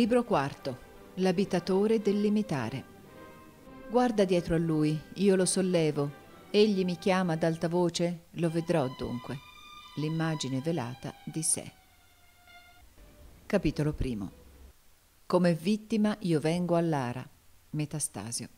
Libro quarto. L'abitatore del limitare. Guarda dietro a lui, io lo sollevo. Egli mi chiama ad alta voce, lo vedrò dunque. L'immagine velata di sé. Capitolo primo. Come vittima io vengo all'ara. Metastasio.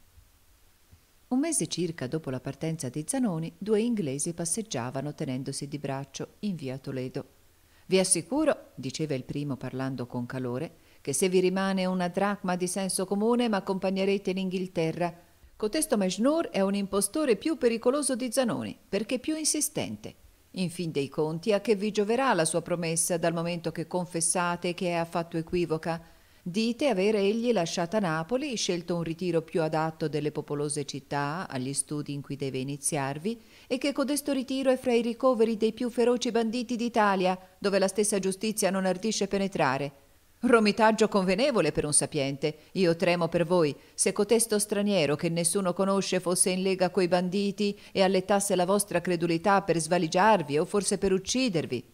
Un mese circa dopo la partenza di Zanoni, due inglesi passeggiavano tenendosi di braccio in via Toledo. Vi assicuro, diceva il primo parlando con calore, che se vi rimane una dracma di senso comune m'accompagnerete in Inghilterra. Cotesto Mejnour è un impostore più pericoloso di Zanoni, perché più insistente. In fin dei conti, a che vi gioverà la sua promessa dal momento che confessate che è affatto equivoca? Dite avere egli lasciata Napoli, scelto un ritiro più adatto delle popolose città, agli studi in cui deve iniziarvi, e che codesto ritiro è fra i ricoveri dei più feroci banditi d'Italia, dove la stessa giustizia non ardisce penetrare. Romitaggio convenevole per un sapiente. Io tremo per voi. Se cotesto straniero che nessuno conosce fosse in lega coi banditi e allettasse la vostra credulità per svaligiarvi o forse per uccidervi.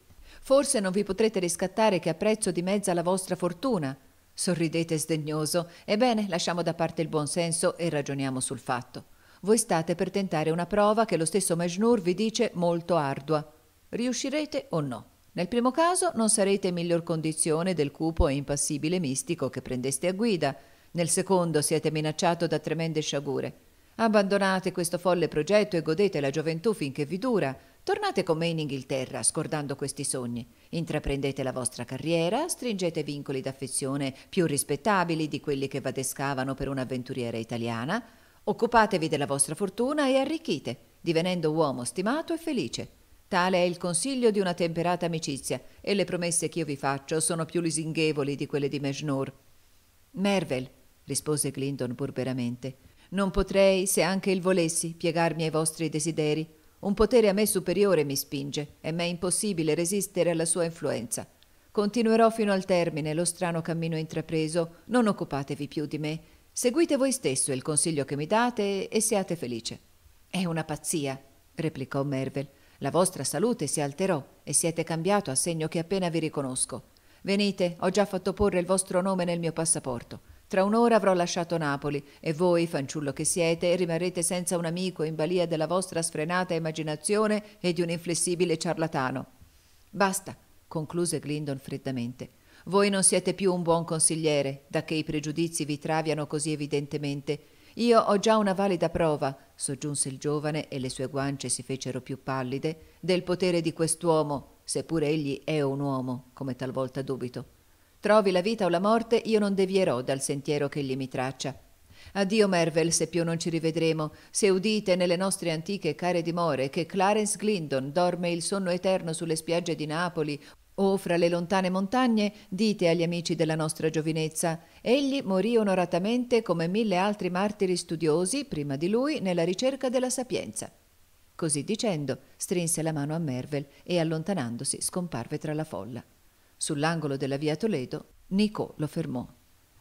Forse non vi potrete riscattare che a prezzo di mezza la vostra fortuna. Sorridete sdegnoso. Ebbene, lasciamo da parte il buon senso e ragioniamo sul fatto. Voi state per tentare una prova che lo stesso Mejnur vi dice molto ardua. Riuscirete o no? Nel primo caso non sarete in miglior condizione del cupo e impassibile mistico che prendeste a guida, nel secondo siete minacciato da tremende sciagure. Abbandonate questo folle progetto e godete la gioventù finché vi dura. Tornate con me in Inghilterra, scordando questi sogni. Intraprendete la vostra carriera, stringete vincoli d'affezione più rispettabili di quelli che vadescavano per un'avventuriera italiana, occupatevi della vostra fortuna e arricchite, divenendo uomo stimato e felice. Tale è il consiglio di una temperata amicizia, e le promesse che io vi faccio sono più lusinghevoli di quelle di Mejnour. Mervel, rispose Clinton burberamente, non potrei, se anche il volessi, piegarmi ai vostri desideri. Un potere a me superiore mi spinge, e m'è impossibile resistere alla sua influenza. Continuerò fino al termine lo strano cammino intrapreso, non occupatevi più di me, seguite voi stesso il consiglio che mi date e siate felice. È una pazzia, replicò Mervel la vostra salute si alterò e siete cambiato a segno che appena vi riconosco. Venite, ho già fatto porre il vostro nome nel mio passaporto. Tra un'ora avrò lasciato Napoli e voi, fanciullo che siete, rimarrete senza un amico in balia della vostra sfrenata immaginazione e di un inflessibile ciarlatano. Basta, concluse Glindon freddamente. Voi non siete più un buon consigliere, da che i pregiudizi vi traviano così evidentemente io ho già una valida prova, soggiunse il giovane e le sue guance si fecero più pallide, del potere di quest'uomo, seppur egli è un uomo, come talvolta dubito. Trovi la vita o la morte, io non devierò dal sentiero che egli mi traccia. Addio Mervel, se più non ci rivedremo, se udite nelle nostre antiche care dimore che Clarence Glindon dorme il sonno eterno sulle spiagge di Napoli o fra le lontane montagne, dite agli amici della nostra giovinezza, egli morì onoratamente come mille altri martiri studiosi, prima di lui, nella ricerca della sapienza. Così dicendo, strinse la mano a Mervel e allontanandosi scomparve tra la folla. Sull'angolo della via Toledo, Nico lo fermò.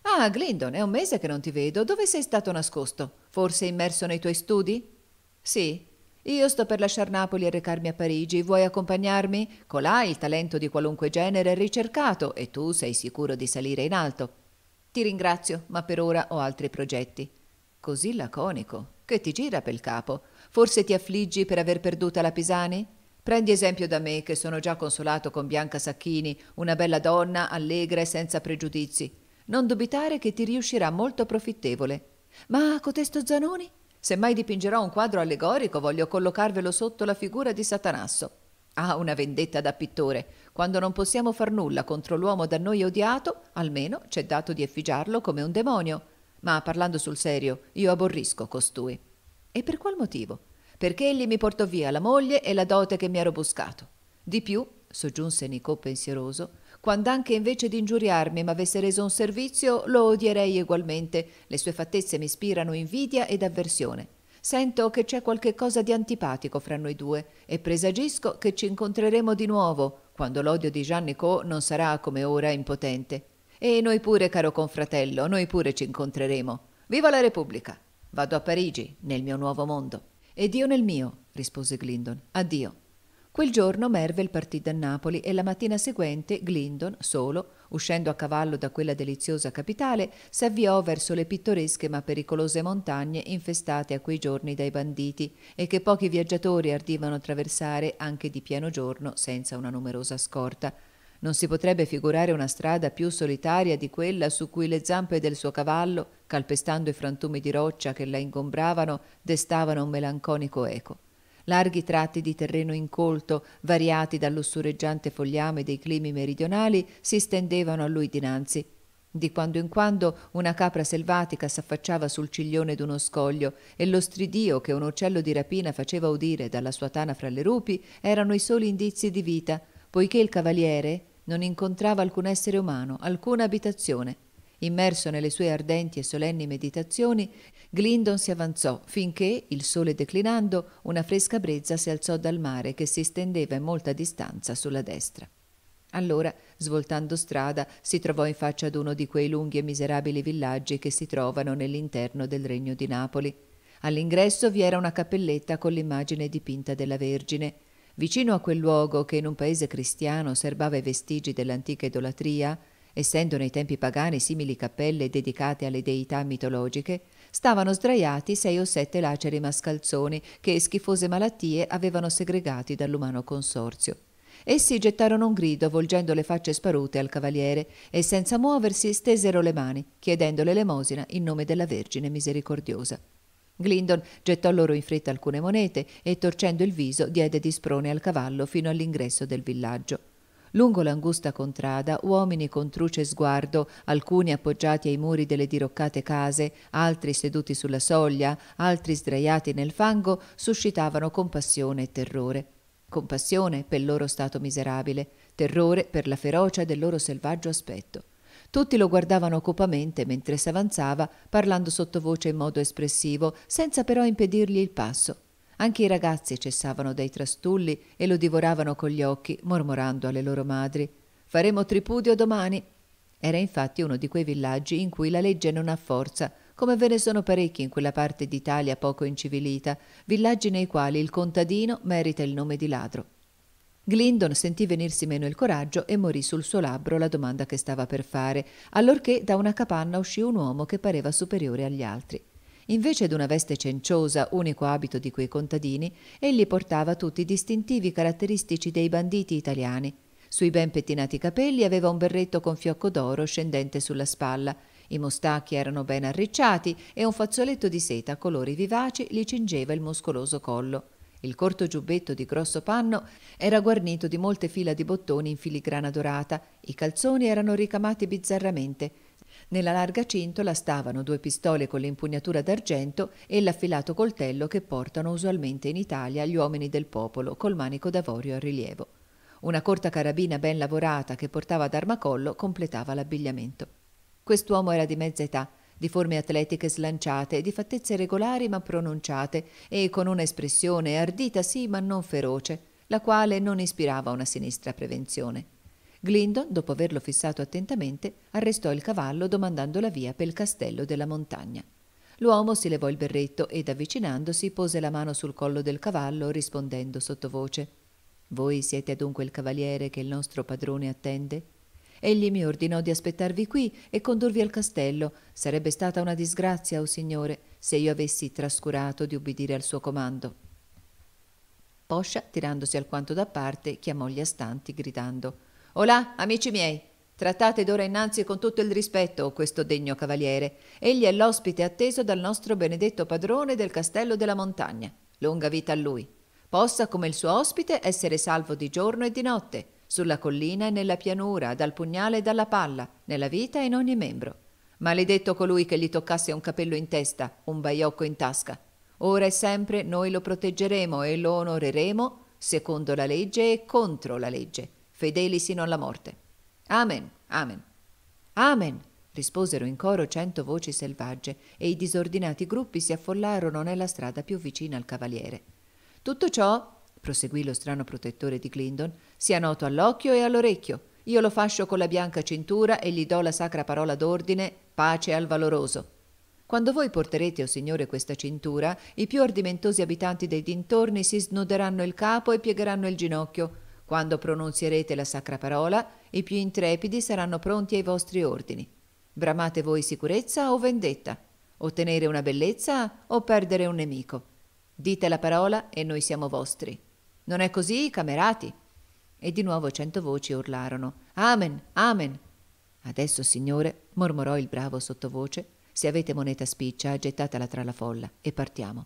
Ah, Glindon, è un mese che non ti vedo. Dove sei stato nascosto? Forse immerso nei tuoi studi? Sì, io sto per lasciar Napoli e recarmi a Parigi. Vuoi accompagnarmi? Colà il talento di qualunque genere è ricercato e tu sei sicuro di salire in alto. Ti ringrazio, ma per ora ho altri progetti. Così laconico, che ti gira pel capo. Forse ti affliggi per aver perduta la Pisani? Prendi esempio da me, che sono già consolato con Bianca Sacchini, una bella donna, allegra e senza pregiudizi. Non dubitare che ti riuscirà molto profittevole. Ma cotesto Zanoni? Se mai dipingerò un quadro allegorico, voglio collocarvelo sotto la figura di Satanasso. Ha ah, una vendetta da pittore. Quando non possiamo far nulla contro l'uomo da noi odiato, almeno c'è dato di effigiarlo come un demonio. Ma parlando sul serio, io aborrisco costui. E per qual motivo? Perché egli mi portò via la moglie e la dote che mi ero buscato. Di più, soggiunse Nicò pensieroso, quando anche invece di ingiuriarmi m'avesse reso un servizio, lo odierei egualmente. Le sue fattezze mi ispirano invidia ed avversione. Sento che c'è qualche cosa di antipatico fra noi due e presagisco che ci incontreremo di nuovo, quando l'odio di Giannico non sarà come ora impotente. E noi pure, caro confratello, noi pure ci incontreremo. Viva la Repubblica! Vado a Parigi, nel mio nuovo mondo. Ed io nel mio, rispose Glindon. Addio. Quel giorno Mervel partì da Napoli e la mattina seguente Glindon, solo, uscendo a cavallo da quella deliziosa capitale, si avviò verso le pittoresche ma pericolose montagne infestate a quei giorni dai banditi e che pochi viaggiatori ardivano attraversare anche di pieno giorno senza una numerosa scorta. Non si potrebbe figurare una strada più solitaria di quella su cui le zampe del suo cavallo, calpestando i frantumi di roccia che la ingombravano, destavano un melanconico eco larghi tratti di terreno incolto, variati dall'ossureggiante fogliame dei climi meridionali, si stendevano a lui dinanzi. Di quando in quando una capra selvatica s'affacciava sul ciglione d'uno scoglio e lo stridio che un uccello di rapina faceva udire dalla sua tana fra le rupi erano i soli indizi di vita, poiché il cavaliere non incontrava alcun essere umano, alcuna abitazione. Immerso nelle sue ardenti e solenni meditazioni, Glindon si avanzò finché, il sole declinando, una fresca brezza si alzò dal mare che si stendeva in molta distanza sulla destra. Allora, svoltando strada, si trovò in faccia ad uno di quei lunghi e miserabili villaggi che si trovano nell'interno del regno di Napoli. All'ingresso vi era una cappelletta con l'immagine dipinta della Vergine. Vicino a quel luogo che in un paese cristiano serbava i vestigi dell'antica idolatria, essendo nei tempi pagani simili cappelle dedicate alle deità mitologiche, stavano sdraiati sei o sette laceri mascalzoni che schifose malattie avevano segregati dall'umano consorzio. Essi gettarono un grido, volgendo le facce sparute al cavaliere, e senza muoversi stesero le mani, chiedendo l'elemosina in nome della Vergine misericordiosa. Glindon gettò loro in fretta alcune monete e, torcendo il viso, diede di sprone al cavallo fino all'ingresso del villaggio. Lungo l'angusta contrada, uomini con truce sguardo, alcuni appoggiati ai muri delle diroccate case, altri seduti sulla soglia, altri sdraiati nel fango, suscitavano compassione e terrore. Compassione per il loro stato miserabile, terrore per la ferocia del loro selvaggio aspetto. Tutti lo guardavano cupamente mentre s'avanzava, parlando sottovoce in modo espressivo, senza però impedirgli il passo. Anche i ragazzi cessavano dai trastulli e lo divoravano con gli occhi, mormorando alle loro madri Faremo tripudio domani. Era infatti uno di quei villaggi in cui la legge non ha forza, come ve ne sono parecchi in quella parte d'Italia poco incivilita, villaggi nei quali il contadino merita il nome di ladro. Glindon sentì venirsi meno il coraggio e morì sul suo labbro la domanda che stava per fare, allorché da una capanna uscì un uomo che pareva superiore agli altri. Invece d'una veste cenciosa, unico abito di quei contadini, egli portava tutti i distintivi caratteristici dei banditi italiani. Sui ben pettinati capelli aveva un berretto con fiocco d'oro scendente sulla spalla, i mostacchi erano ben arricciati e un fazzoletto di seta a colori vivaci gli cingeva il muscoloso collo. Il corto giubbetto di grosso panno era guarnito di molte fila di bottoni in filigrana dorata, i calzoni erano ricamati bizzarramente, nella larga cintola stavano due pistole con l'impugnatura d'argento e l'affilato coltello che portano usualmente in Italia gli uomini del popolo col manico d'avorio a rilievo. Una corta carabina ben lavorata che portava ad armacollo completava l'abbigliamento. Quest'uomo era di mezza età, di forme atletiche slanciate, di fattezze regolari ma pronunciate e con un'espressione ardita sì ma non feroce, la quale non ispirava una sinistra prevenzione. Glindon, dopo averlo fissato attentamente, arrestò il cavallo domandando la via pel castello della montagna. L'uomo si levò il berretto ed avvicinandosi pose la mano sul collo del cavallo rispondendo sottovoce Voi siete adunque il cavaliere che il nostro padrone attende? Egli mi ordinò di aspettarvi qui e condurvi al castello. Sarebbe stata una disgrazia, o oh signore, se io avessi trascurato di ubbidire al suo comando. Poscia, tirandosi alquanto da parte, chiamò gli astanti gridando Olà, amici miei, trattate d'ora innanzi con tutto il rispetto questo degno cavaliere. Egli è l'ospite atteso dal nostro benedetto padrone del castello della montagna. Lunga vita a lui. Possa, come il suo ospite, essere salvo di giorno e di notte, sulla collina e nella pianura, dal pugnale e dalla palla, nella vita e in ogni membro. Maledetto colui che gli toccasse un capello in testa, un baiocco in tasca. Ora e sempre noi lo proteggeremo e lo onoreremo secondo la legge e contro la legge fedeli sino alla morte. Amen, amen. Amen, risposero in coro cento voci selvagge e i disordinati gruppi si affollarono nella strada più vicina al cavaliere. Tutto ciò, proseguì lo strano protettore di Glindon, sia noto all'occhio e all'orecchio. Io lo fascio con la bianca cintura e gli do la sacra parola d'ordine, pace al valoroso. Quando voi porterete, o oh Signore, questa cintura, i più ardimentosi abitanti dei dintorni si snoderanno il capo e piegheranno il ginocchio quando pronunzierete la sacra parola, i più intrepidi saranno pronti ai vostri ordini. Bramate voi sicurezza o vendetta, ottenere una bellezza o perdere un nemico. Dite la parola e noi siamo vostri. Non è così, camerati? E di nuovo cento voci urlarono Amen, Amen. Adesso, signore, mormorò il bravo sottovoce, se avete moneta spiccia, gettatela tra la folla e partiamo.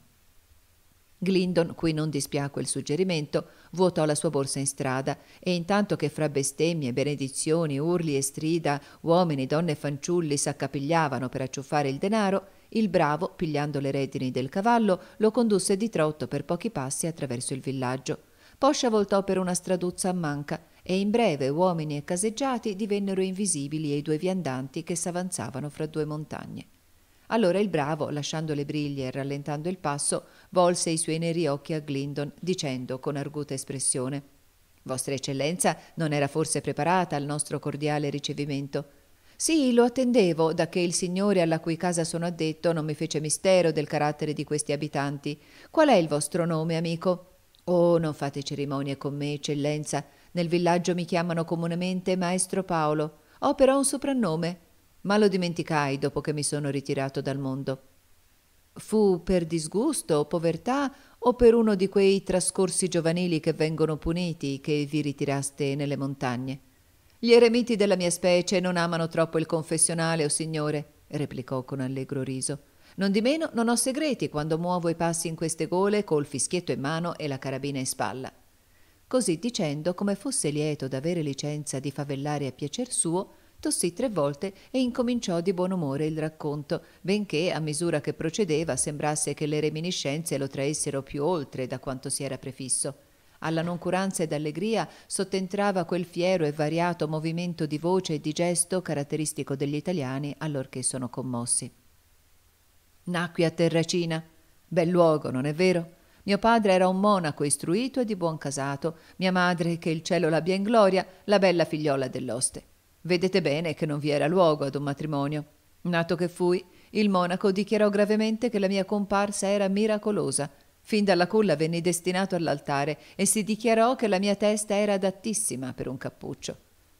Glindon, cui non dispiacque il suggerimento, vuotò la sua borsa in strada e intanto che fra bestemmie, benedizioni, urli e strida uomini, donne e fanciulli s'accapigliavano per acciuffare il denaro, il bravo, pigliando le redini del cavallo, lo condusse di trotto per pochi passi attraverso il villaggio. Poscia voltò per una straduzza a manca e in breve uomini e caseggiati divennero invisibili e i due viandanti che s'avanzavano fra due montagne. Allora il bravo, lasciando le briglie e rallentando il passo, volse i suoi neri occhi a Glindon, dicendo con arguta espressione Vostra Eccellenza non era forse preparata al nostro cordiale ricevimento. Sì, lo attendevo, da che il signore alla cui casa sono addetto non mi fece mistero del carattere di questi abitanti. Qual è il vostro nome, amico? Oh, non fate cerimonie con me, Eccellenza. Nel villaggio mi chiamano comunemente Maestro Paolo. Ho però un soprannome, ma lo dimenticai dopo che mi sono ritirato dal mondo. Fu per disgusto o povertà o per uno di quei trascorsi giovanili che vengono puniti che vi ritiraste nelle montagne. Gli eremiti della mia specie non amano troppo il confessionale, o oh signore, replicò con allegro riso. Nondimeno non ho segreti quando muovo i passi in queste gole col fischietto in mano e la carabina in spalla. Così dicendo, come fosse lieto d'avere licenza di favellare a piacer suo, tossì tre volte e incominciò di buon umore il racconto, benché a misura che procedeva sembrasse che le reminiscenze lo traessero più oltre da quanto si era prefisso. Alla noncuranza ed allegria sottentrava quel fiero e variato movimento di voce e di gesto caratteristico degli italiani allorché sono commossi. Nacqui a Terracina. Bel luogo, non è vero? Mio padre era un monaco istruito e di buon casato, mia madre, che il cielo l'abbia in gloria, la bella figliola dell'oste. Vedete bene che non vi era luogo ad un matrimonio. Nato che fui, il monaco dichiarò gravemente che la mia comparsa era miracolosa. Fin dalla culla venni destinato all'altare e si dichiarò che la mia testa era adattissima per un cappuccio.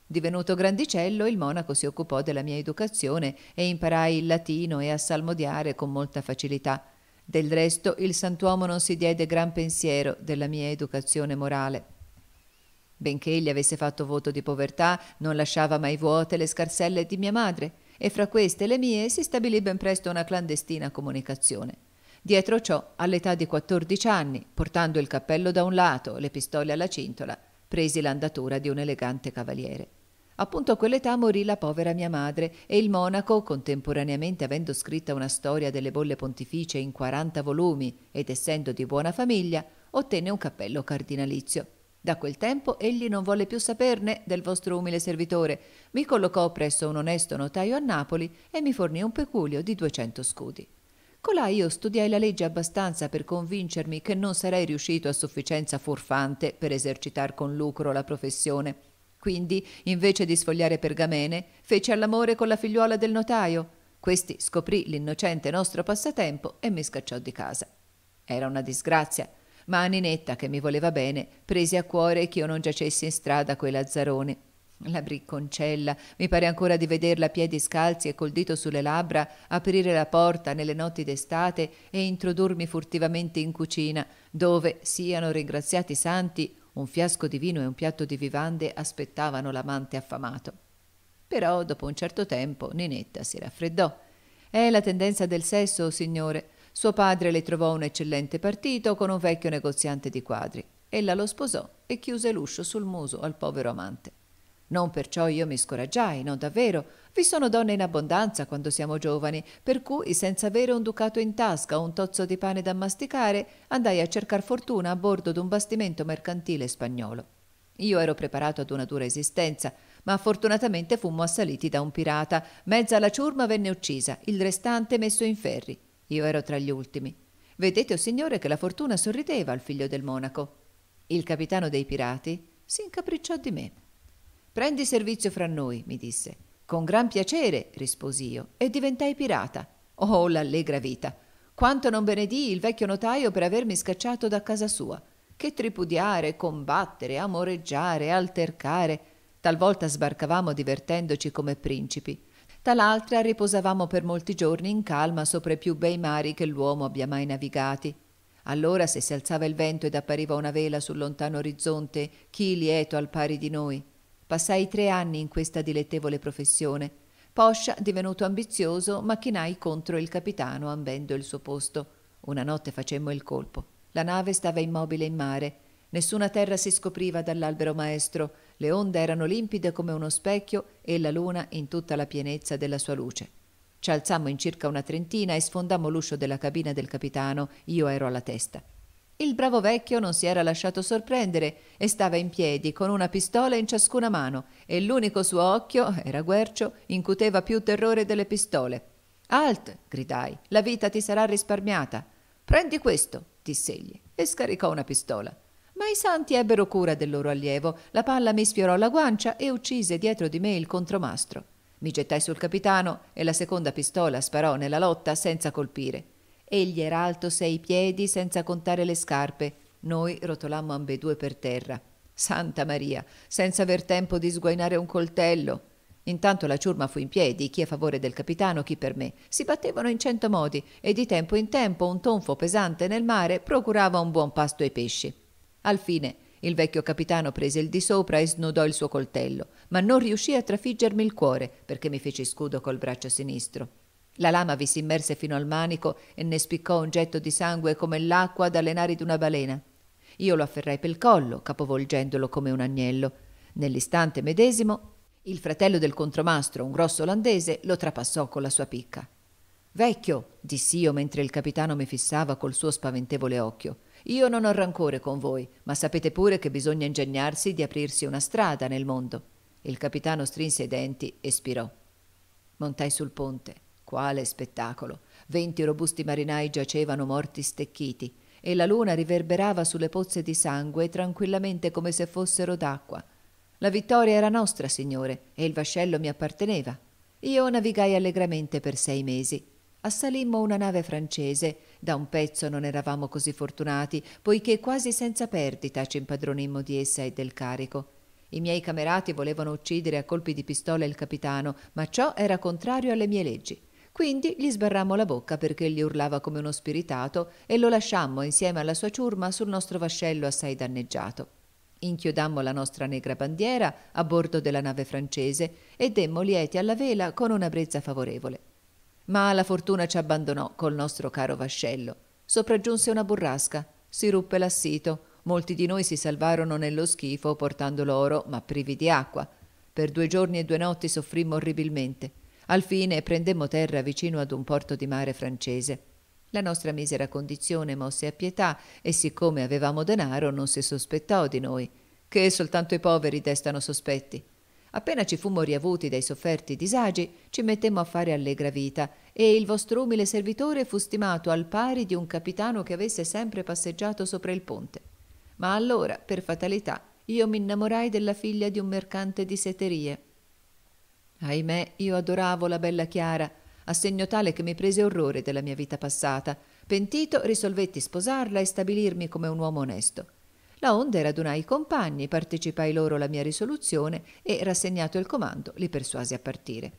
Divenuto grandicello, il monaco si occupò della mia educazione e imparai il latino e a salmodiare con molta facilità. Del resto, il santuomo non si diede gran pensiero della mia educazione morale. Benché egli avesse fatto voto di povertà, non lasciava mai vuote le scarselle di mia madre, e fra queste e le mie si stabilì ben presto una clandestina comunicazione. Dietro ciò, all'età di 14 anni, portando il cappello da un lato, le pistole alla cintola, presi l'andatura di un elegante cavaliere. Appunto a quell'età morì la povera mia madre e il monaco, contemporaneamente avendo scritta una storia delle bolle pontificie in 40 volumi ed essendo di buona famiglia, ottenne un cappello cardinalizio. Da quel tempo egli non volle più saperne del vostro umile servitore. Mi collocò presso un onesto notaio a Napoli e mi fornì un peculio di 200 scudi. Colà io studiai la legge abbastanza per convincermi che non sarei riuscito a sufficienza furfante per esercitar con lucro la professione. Quindi, invece di sfogliare pergamene, feci all'amore con la figliuola del notaio. Questi scoprì l'innocente nostro passatempo e mi scacciò di casa. Era una disgrazia ma a Ninetta, che mi voleva bene, prese a cuore che io non giacessi in strada coi lazzaroni. La bricconcella, mi pare ancora di vederla a piedi scalzi e col dito sulle labbra aprire la porta nelle notti d'estate e introdurmi furtivamente in cucina, dove, siano ringraziati i santi, un fiasco di vino e un piatto di vivande aspettavano l'amante affamato. Però dopo un certo tempo Ninetta si raffreddò. È la tendenza del sesso, signore. Suo padre le trovò un eccellente partito con un vecchio negoziante di quadri. Ella lo sposò e chiuse l'uscio sul muso al povero amante. Non perciò io mi scoraggiai, non davvero. Vi sono donne in abbondanza quando siamo giovani, per cui, senza avere un ducato in tasca o un tozzo di pane da masticare, andai a cercar fortuna a bordo d'un bastimento mercantile spagnolo. Io ero preparato ad una dura esistenza, ma fortunatamente fummo assaliti da un pirata. Mezza la ciurma venne uccisa, il restante messo in ferri. Io ero tra gli ultimi. Vedete, o oh signore, che la fortuna sorrideva al figlio del monaco. Il capitano dei pirati si incapricciò di me. Prendi servizio fra noi, mi disse. Con gran piacere, risposi io, e diventai pirata. Oh, l'allegra vita! Quanto non benedì il vecchio notaio per avermi scacciato da casa sua. Che tripudiare, combattere, amoreggiare, altercare. Talvolta sbarcavamo divertendoci come principi dall'altra riposavamo per molti giorni in calma sopra i più bei mari che l'uomo abbia mai navigati. Allora, se si alzava il vento ed appariva una vela sul lontano orizzonte, chi lieto al pari di noi. Passai tre anni in questa dilettevole professione. Poscia, divenuto ambizioso, macchinai contro il capitano ambendo il suo posto. Una notte facemmo il colpo. La nave stava immobile in mare. Nessuna terra si scopriva dall'albero maestro le onde erano limpide come uno specchio e la luna in tutta la pienezza della sua luce. Ci alzammo in circa una trentina e sfondammo l'uscio della cabina del capitano, io ero alla testa. Il bravo vecchio non si era lasciato sorprendere e stava in piedi con una pistola in ciascuna mano e l'unico suo occhio, era guercio, incuteva più terrore delle pistole. Alt, gridai, la vita ti sarà risparmiata. Prendi questo, disse egli, e scaricò una pistola. Ma i santi ebbero cura del loro allievo, la palla mi sfiorò la guancia e uccise dietro di me il contromastro. Mi gettai sul capitano e la seconda pistola sparò nella lotta senza colpire. Egli era alto sei piedi senza contare le scarpe. Noi rotolammo ambedue per terra. Santa Maria, senza aver tempo di sguainare un coltello. Intanto la ciurma fu in piedi, chi a favore del capitano, chi per me. Si battevano in cento modi e di tempo in tempo un tonfo pesante nel mare procurava un buon pasto ai pesci. Alfine, il vecchio capitano prese il di sopra e snodò il suo coltello, ma non riuscì a trafiggermi il cuore perché mi fece scudo col braccio sinistro. La lama vi si immerse fino al manico e ne spiccò un getto di sangue come l'acqua dalle nari d'una balena. Io lo afferrai pel collo, capovolgendolo come un agnello. Nell'istante medesimo, il fratello del contromastro, un grosso olandese, lo trapassò con la sua picca. Vecchio, dissi io mentre il capitano mi fissava col suo spaventevole occhio, io non ho rancore con voi, ma sapete pure che bisogna ingegnarsi di aprirsi una strada nel mondo. Il capitano strinse i denti e spirò. Montai sul ponte. Quale spettacolo! Venti robusti marinai giacevano morti stecchiti e la luna riverberava sulle pozze di sangue tranquillamente come se fossero d'acqua. La vittoria era nostra, signore, e il vascello mi apparteneva. Io navigai allegramente per sei mesi assalimmo una nave francese. Da un pezzo non eravamo così fortunati, poiché quasi senza perdita ci impadronimmo di essa e del carico. I miei camerati volevano uccidere a colpi di pistola il capitano, ma ciò era contrario alle mie leggi. Quindi gli sbarrammo la bocca perché gli urlava come uno spiritato e lo lasciammo insieme alla sua ciurma sul nostro vascello assai danneggiato. Inchiodammo la nostra negra bandiera a bordo della nave francese e demmo lieti alla vela con una brezza favorevole. Ma la fortuna ci abbandonò col nostro caro vascello. Sopraggiunse una burrasca, si ruppe l'assito. Molti di noi si salvarono nello schifo portando l'oro, ma privi di acqua. Per due giorni e due notti soffrimmo orribilmente. Al fine prendemmo terra vicino ad un porto di mare francese. La nostra misera condizione mosse a pietà e siccome avevamo denaro non si sospettò di noi, che soltanto i poveri destano sospetti. Appena ci fummo riavuti dai sofferti disagi, ci mettemmo a fare allegra vita e il vostro umile servitore fu stimato al pari di un capitano che avesse sempre passeggiato sopra il ponte. Ma allora, per fatalità, io mi innamorai della figlia di un mercante di seterie. Ahimè, io adoravo la bella Chiara, a segno tale che mi prese orrore della mia vita passata. Pentito, risolvetti sposarla e stabilirmi come un uomo onesto. La Laonde radunai i compagni, partecipai loro la mia risoluzione e, rassegnato il comando, li persuasi a partire.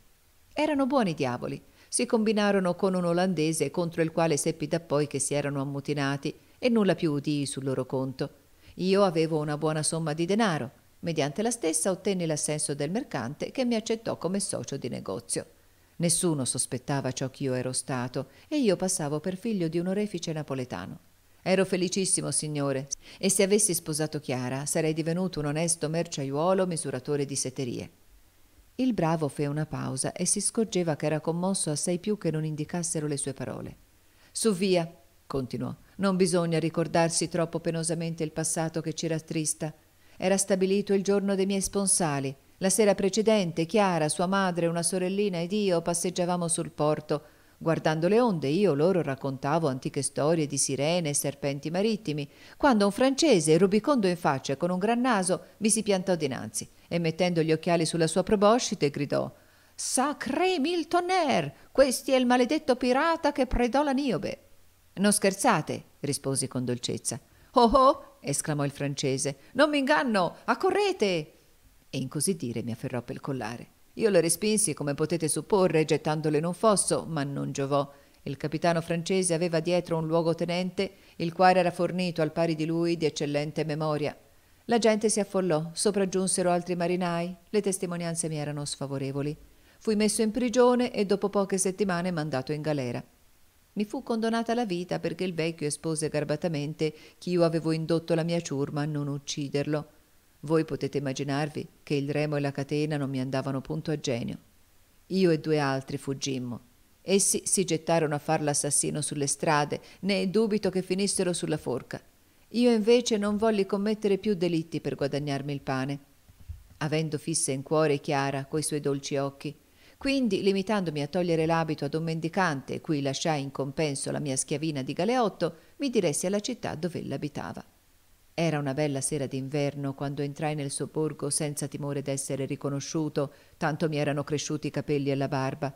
Erano buoni diavoli. Si combinarono con un olandese contro il quale seppi dappoi che si erano ammutinati e nulla più udii sul loro conto. Io avevo una buona somma di denaro. Mediante la stessa ottenni l'assenso del mercante che mi accettò come socio di negozio. Nessuno sospettava ciò che io ero stato e io passavo per figlio di un orefice napoletano. Ero felicissimo, signore, e se avessi sposato Chiara sarei divenuto un onesto merciaiuolo misuratore di seterie. Il bravo fe una pausa e si scorgeva che era commosso assai più che non indicassero le sue parole. Su via, continuò, non bisogna ricordarsi troppo penosamente il passato che ci rattrista. Era stabilito il giorno dei miei sponsali. La sera precedente, Chiara, sua madre, una sorellina ed io passeggiavamo sul porto Guardando le onde io loro raccontavo antiche storie di sirene e serpenti marittimi, quando un francese, rubicondo in faccia e con un gran naso, mi si piantò dinanzi e mettendo gli occhiali sulla sua proboscite gridò Sacré mille tonnerre! Questi è il maledetto pirata che predò la niobe! Non scherzate, risposi con dolcezza. Oh oh! esclamò il francese. Non mi inganno! Accorrete! E in così dire mi afferrò pel collare. Io le respinsi, come potete supporre, gettandole in un fosso, ma non giovò. Il capitano francese aveva dietro un luogotenente, il quale era fornito al pari di lui di eccellente memoria. La gente si affollò, sopraggiunsero altri marinai, le testimonianze mi erano sfavorevoli. Fui messo in prigione e dopo poche settimane mandato in galera. Mi fu condonata la vita perché il vecchio espose garbatamente chi io avevo indotto la mia ciurma a non ucciderlo. Voi potete immaginarvi che il remo e la catena non mi andavano punto a genio. Io e due altri fuggimmo. Essi si gettarono a far l'assassino sulle strade, né dubito che finissero sulla forca. Io invece non volli commettere più delitti per guadagnarmi il pane, avendo fisse in cuore Chiara coi suoi dolci occhi. Quindi, limitandomi a togliere l'abito ad un mendicante, cui lasciai in compenso la mia schiavina di galeotto, mi diressi alla città dove ella abitava. Era una bella sera d'inverno quando entrai nel suo borgo senza timore d'essere riconosciuto, tanto mi erano cresciuti i capelli e la barba.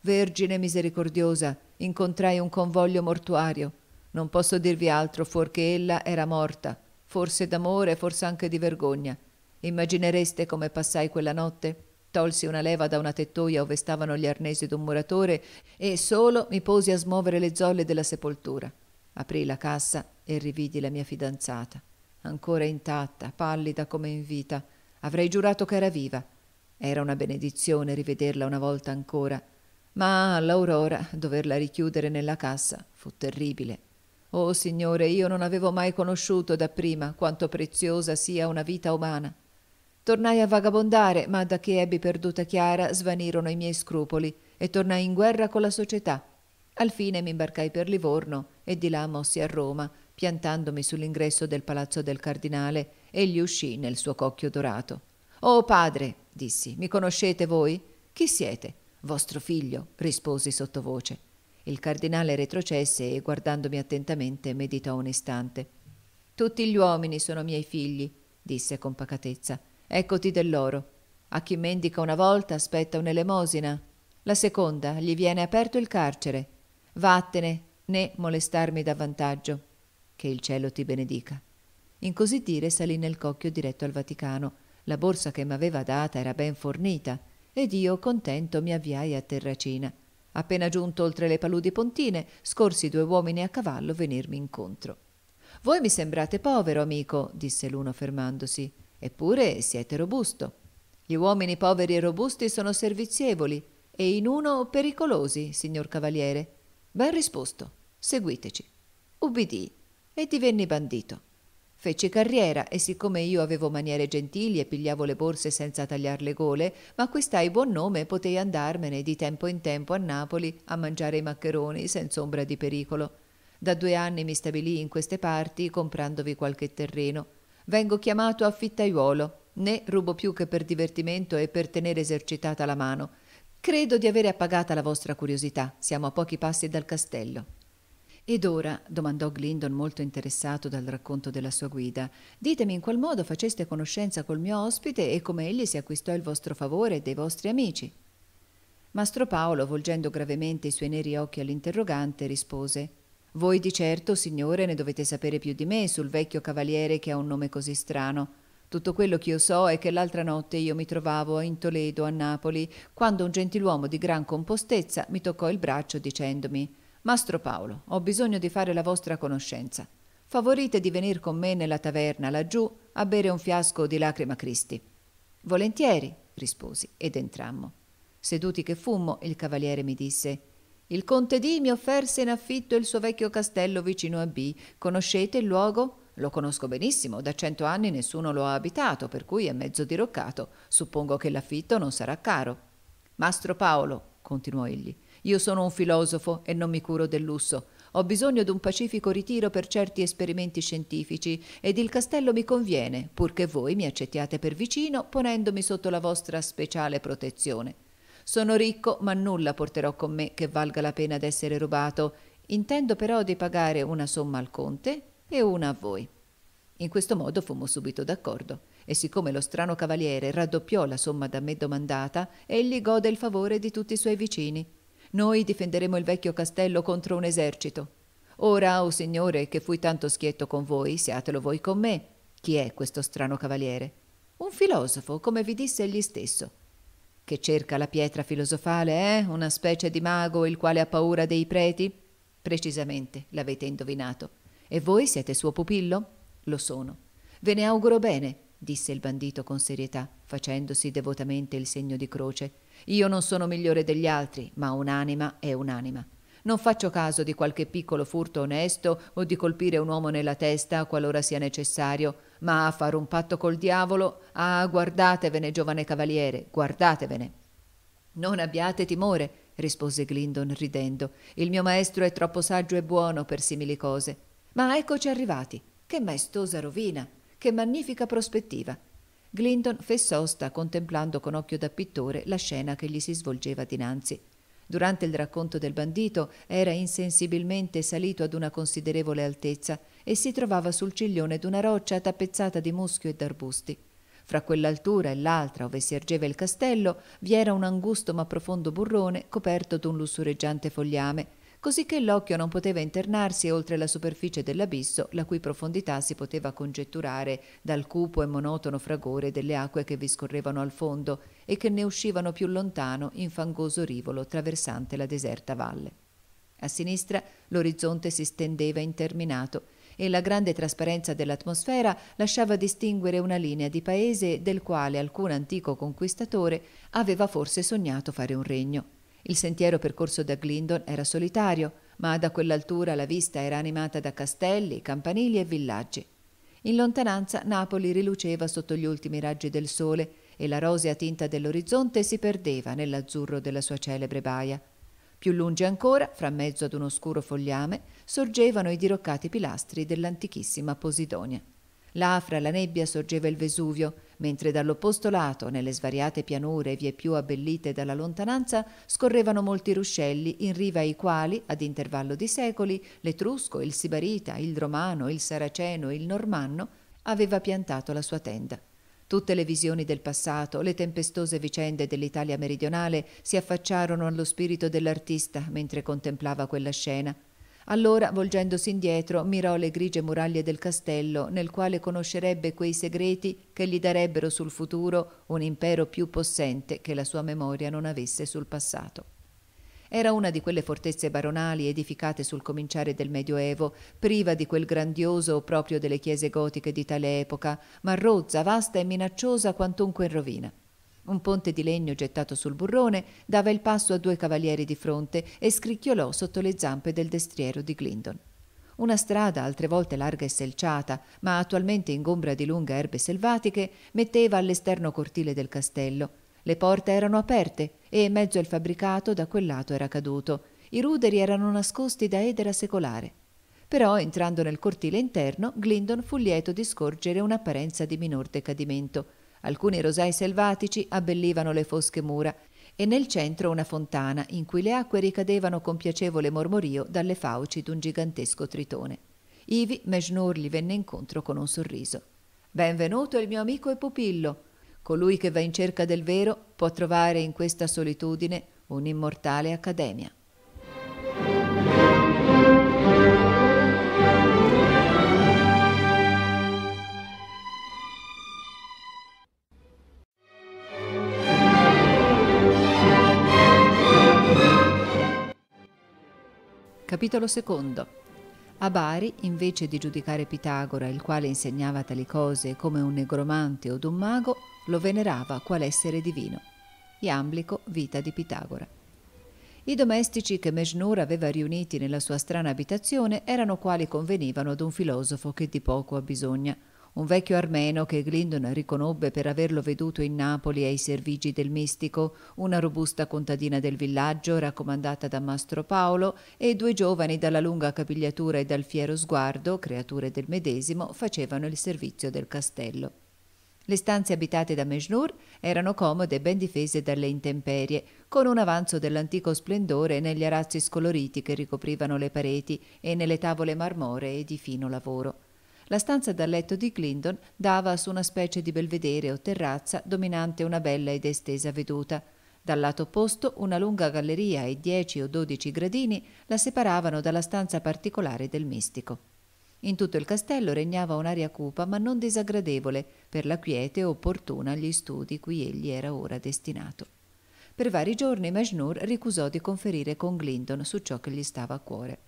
Vergine misericordiosa, incontrai un convoglio mortuario. Non posso dirvi altro fuorché ella era morta, forse d'amore, forse anche di vergogna. Immaginereste come passai quella notte? Tolsi una leva da una tettoia dove stavano gli arnesi d'un muratore e solo mi posi a smuovere le zolle della sepoltura. Aprì la cassa e rividi la mia fidanzata ancora intatta, pallida come in vita. Avrei giurato che era viva. Era una benedizione rivederla una volta ancora. Ma all'aurora doverla richiudere nella cassa fu terribile. Oh Signore, io non avevo mai conosciuto dapprima quanto preziosa sia una vita umana. Tornai a vagabondare, ma da che ebbi perduta Chiara svanirono i miei scrupoli e tornai in guerra con la società. Al fine mi imbarcai per Livorno e di là mossi a Roma, piantandomi sull'ingresso del palazzo del cardinale, egli uscì nel suo cocchio dorato. Oh padre, dissi, mi conoscete voi? Chi siete? Vostro figlio, risposi sottovoce. Il cardinale retrocesse e, guardandomi attentamente, meditò un istante. Tutti gli uomini sono miei figli, disse con pacatezza. Eccoti dell'oro. A chi mendica una volta aspetta un'elemosina. La seconda gli viene aperto il carcere. Vattene, né molestarmi da vantaggio che il cielo ti benedica. In così dire salì nel cocchio diretto al Vaticano. La borsa che m'aveva data era ben fornita ed io, contento, mi avviai a Terracina. Appena giunto oltre le paludi pontine, scorsi due uomini a cavallo venirmi incontro. Voi mi sembrate povero, amico, disse l'uno fermandosi, eppure siete robusto. Gli uomini poveri e robusti sono servizievoli e in uno pericolosi, signor cavaliere. Ben risposto, seguiteci. Ubbidì e divenni bandito. Feci carriera e siccome io avevo maniere gentili e pigliavo le borse senza tagliar le gole, ma acquistai buon nome e potei andarmene di tempo in tempo a Napoli a mangiare i maccheroni senza ombra di pericolo. Da due anni mi stabilì in queste parti comprandovi qualche terreno. Vengo chiamato affittaiuolo, né rubo più che per divertimento e per tenere esercitata la mano. Credo di avere appagata la vostra curiosità. Siamo a pochi passi dal castello. Ed ora, domandò Glyndon molto interessato dal racconto della sua guida, ditemi in qual modo faceste conoscenza col mio ospite e come egli si acquistò il vostro favore e dei vostri amici. Mastro Paolo, volgendo gravemente i suoi neri occhi all'interrogante, rispose Voi di certo, signore, ne dovete sapere più di me sul vecchio cavaliere che ha un nome così strano. Tutto quello che io so è che l'altra notte io mi trovavo in Toledo, a Napoli, quando un gentiluomo di gran compostezza mi toccò il braccio dicendomi Mastro Paolo, ho bisogno di fare la vostra conoscenza. Favorite di venire con me nella taverna laggiù a bere un fiasco di lacrima Cristi. Volentieri, risposi, ed entrammo. Seduti che fummo, il cavaliere mi disse Il conte D mi offerse in affitto il suo vecchio castello vicino a B. Conoscete il luogo? Lo conosco benissimo, da cento anni nessuno lo ha abitato, per cui è mezzo diroccato. Suppongo che l'affitto non sarà caro. Mastro Paolo, continuò egli, io sono un filosofo e non mi curo del lusso. Ho bisogno di un pacifico ritiro per certi esperimenti scientifici ed il castello mi conviene, purché voi mi accettiate per vicino, ponendomi sotto la vostra speciale protezione. Sono ricco, ma nulla porterò con me che valga la pena d'essere rubato. Intendo però di pagare una somma al conte e una a voi. In questo modo fummo subito d'accordo e siccome lo strano cavaliere raddoppiò la somma da me domandata, egli gode il favore di tutti i suoi vicini. Noi difenderemo il vecchio castello contro un esercito. Ora, o oh signore, che fui tanto schietto con voi, siatelo voi con me. Chi è questo strano cavaliere? Un filosofo, come vi disse egli stesso. Che cerca la pietra filosofale, eh? Una specie di mago il quale ha paura dei preti? Precisamente, l'avete indovinato. E voi siete suo pupillo? Lo sono. Ve ne auguro bene, disse il bandito con serietà, facendosi devotamente il segno di croce io non sono migliore degli altri, ma un'anima è un'anima. Non faccio caso di qualche piccolo furto onesto o di colpire un uomo nella testa qualora sia necessario, ma a fare un patto col diavolo, ah, guardatevene, giovane cavaliere, guardatevene. Non abbiate timore, rispose Glindon ridendo. Il mio maestro è troppo saggio e buono per simili cose. Ma eccoci arrivati. Che maestosa rovina, che magnifica prospettiva fessò sta contemplando con occhio da pittore la scena che gli si svolgeva dinanzi. Durante il racconto del bandito era insensibilmente salito ad una considerevole altezza e si trovava sul ciglione d'una roccia tappezzata di muschio e d'arbusti. Fra quell'altura e l'altra, ove si ergeva il castello, vi era un angusto ma profondo burrone coperto d'un lussureggiante fogliame, così che l'occhio non poteva internarsi oltre la superficie dell'abisso, la cui profondità si poteva congetturare dal cupo e monotono fragore delle acque che vi scorrevano al fondo e che ne uscivano più lontano in fangoso rivolo traversante la deserta valle. A sinistra l'orizzonte si stendeva interminato e la grande trasparenza dell'atmosfera lasciava distinguere una linea di paese del quale alcun antico conquistatore aveva forse sognato fare un regno. Il sentiero percorso da Glindon era solitario, ma da quell'altura la vista era animata da castelli, campanili e villaggi. In lontananza Napoli riluceva sotto gli ultimi raggi del sole e la rosea tinta dell'orizzonte si perdeva nell'azzurro della sua celebre baia. Più lungi ancora, fra mezzo ad un oscuro fogliame, sorgevano i diroccati pilastri dell'antichissima Posidonia. Là fra la nebbia sorgeva il Vesuvio, mentre dall'opposto lato, nelle svariate pianure vie più abbellite dalla lontananza, scorrevano molti ruscelli, in riva ai quali, ad intervallo di secoli, l'Etrusco, il Sibarita, il Romano, il Saraceno, il Normanno aveva piantato la sua tenda. Tutte le visioni del passato, le tempestose vicende dell'Italia meridionale si affacciarono allo spirito dell'artista mentre contemplava quella scena, allora, volgendosi indietro, mirò le grigie muraglie del castello, nel quale conoscerebbe quei segreti che gli darebbero sul futuro un impero più possente che la sua memoria non avesse sul passato. Era una di quelle fortezze baronali edificate sul cominciare del Medioevo, priva di quel grandioso proprio delle chiese gotiche di tale epoca, ma rozza, vasta e minacciosa quantunque in rovina. Un ponte di legno gettato sul burrone dava il passo a due cavalieri di fronte e scricchiolò sotto le zampe del destriero di Glindon. Una strada, altre volte larga e selciata, ma attualmente ingombra di lunghe erbe selvatiche, metteva all'esterno cortile del castello. Le porte erano aperte e mezzo il fabbricato da quel lato era caduto. I ruderi erano nascosti da edera secolare. Però, entrando nel cortile interno, Glindon fu lieto di scorgere un'apparenza di minor decadimento – Alcuni rosai selvatici abbellivano le fosche mura e nel centro una fontana in cui le acque ricadevano con piacevole mormorio dalle fauci d'un gigantesco tritone. Ivi Mejnur gli venne incontro con un sorriso. Benvenuto il mio amico e pupillo. Colui che va in cerca del vero può trovare in questa solitudine un'immortale accademia. Capitolo II. A Bari, invece di giudicare Pitagora, il quale insegnava tali cose come un negromante o un mago, lo venerava qual essere divino. Iamblico, vita di Pitagora. I domestici che Mejnur aveva riuniti nella sua strana abitazione erano quali convenivano ad un filosofo che di poco ha bisogno, un vecchio armeno che Glindon riconobbe per averlo veduto in Napoli ai servigi del mistico, una robusta contadina del villaggio raccomandata da Mastro Paolo e due giovani dalla lunga capigliatura e dal fiero sguardo, creature del medesimo, facevano il servizio del castello. Le stanze abitate da Mejnur erano comode e ben difese dalle intemperie, con un avanzo dell'antico splendore negli arazzi scoloriti che ricoprivano le pareti e nelle tavole marmoree di fino lavoro. La stanza da letto di Clinton dava su una specie di belvedere o terrazza dominante una bella ed estesa veduta. Dal lato opposto una lunga galleria e dieci o dodici gradini la separavano dalla stanza particolare del mistico. In tutto il castello regnava un'aria cupa ma non disagradevole per la quiete opportuna agli studi cui egli era ora destinato. Per vari giorni Mejnur ricusò di conferire con Glindon su ciò che gli stava a cuore.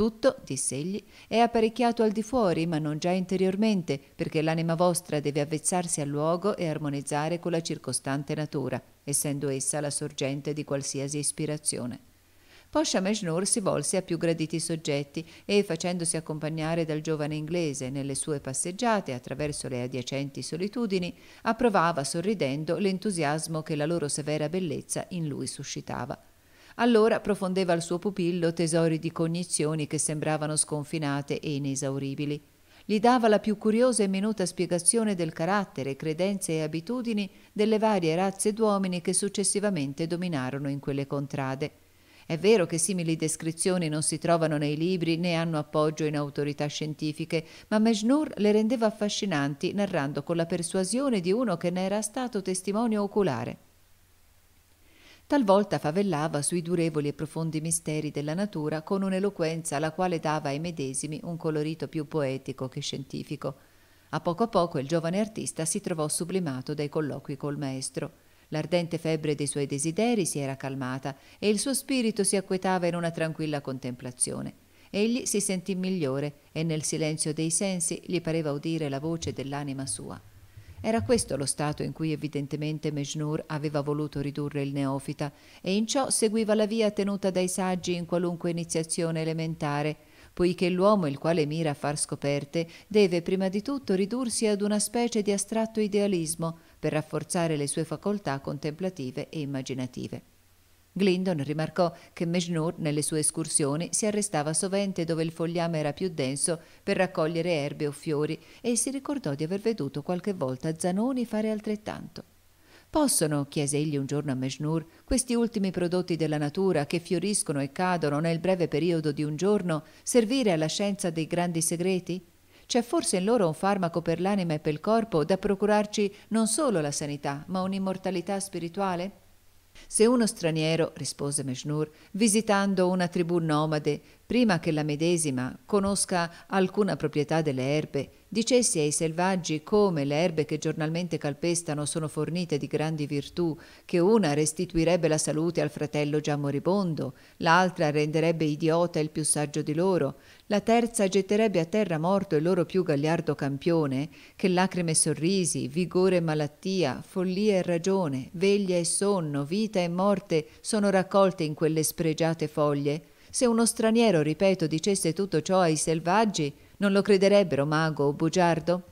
Tutto, diss'egli, è apparecchiato al di fuori, ma non già interiormente, perché l'anima vostra deve avvezzarsi al luogo e armonizzare con la circostante natura, essendo essa la sorgente di qualsiasi ispirazione. Poscia Mejnur si volse a più graditi soggetti e, facendosi accompagnare dal giovane inglese nelle sue passeggiate attraverso le adiacenti solitudini, approvava sorridendo l'entusiasmo che la loro severa bellezza in lui suscitava. Allora profondeva al suo pupillo tesori di cognizioni che sembravano sconfinate e inesauribili. Gli dava la più curiosa e minuta spiegazione del carattere, credenze e abitudini delle varie razze d'uomini che successivamente dominarono in quelle contrade. È vero che simili descrizioni non si trovano nei libri né hanno appoggio in autorità scientifiche, ma Mejnur le rendeva affascinanti narrando con la persuasione di uno che ne era stato testimonio oculare talvolta favellava sui durevoli e profondi misteri della natura con un'eloquenza la quale dava ai medesimi un colorito più poetico che scientifico. A poco a poco il giovane artista si trovò sublimato dai colloqui col maestro. L'ardente febbre dei suoi desideri si era calmata e il suo spirito si acquetava in una tranquilla contemplazione. Egli si sentì migliore e nel silenzio dei sensi gli pareva udire la voce dell'anima sua. Era questo lo stato in cui evidentemente Mejnur aveva voluto ridurre il neofita e in ciò seguiva la via tenuta dai saggi in qualunque iniziazione elementare, poiché l'uomo il quale mira a far scoperte deve prima di tutto ridursi ad una specie di astratto idealismo per rafforzare le sue facoltà contemplative e immaginative. Glindon rimarcò che Mejnour nelle sue escursioni si arrestava sovente dove il fogliame era più denso per raccogliere erbe o fiori e si ricordò di aver veduto qualche volta Zanoni fare altrettanto. Possono, chiese egli un giorno a Mejnour, questi ultimi prodotti della natura che fioriscono e cadono nel breve periodo di un giorno servire alla scienza dei grandi segreti? C'è forse in loro un farmaco per l'anima e per il corpo da procurarci non solo la sanità, ma un'immortalità spirituale? Se uno straniero, rispose Meshnur, visitando una tribù nomade, prima che la medesima conosca alcuna proprietà delle erbe, dicessi ai selvaggi come le erbe che giornalmente calpestano sono fornite di grandi virtù, che una restituirebbe la salute al fratello già moribondo, l'altra renderebbe idiota il più saggio di loro, la terza getterebbe a terra morto il loro più gagliardo campione, che lacrime e sorrisi, vigore e malattia, follia e ragione, veglia e sonno, vita e morte sono raccolte in quelle spregiate foglie, se uno straniero, ripeto, dicesse tutto ciò ai selvaggi, non lo crederebbero mago o bugiardo.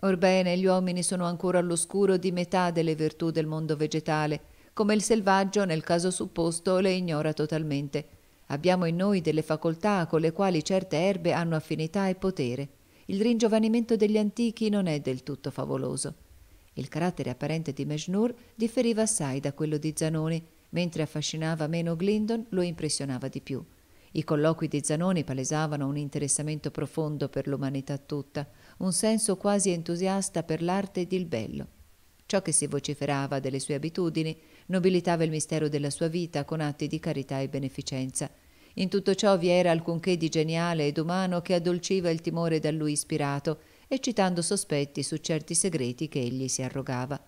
Orbene, gli uomini sono ancora all'oscuro di metà delle virtù del mondo vegetale, come il selvaggio, nel caso supposto, le ignora totalmente. Abbiamo in noi delle facoltà con le quali certe erbe hanno affinità e potere. Il ringiovanimento degli antichi non è del tutto favoloso. Il carattere apparente di Mejnur differiva assai da quello di Zanoni, mentre affascinava meno Glindon lo impressionava di più. I colloqui di Zanoni palesavano un interessamento profondo per l'umanità tutta, un senso quasi entusiasta per l'arte ed il bello. Ciò che si vociferava delle sue abitudini nobilitava il mistero della sua vita con atti di carità e beneficenza. In tutto ciò vi era alcunché di geniale ed umano che addolciva il timore da lui ispirato, eccitando sospetti su certi segreti che egli si arrogava.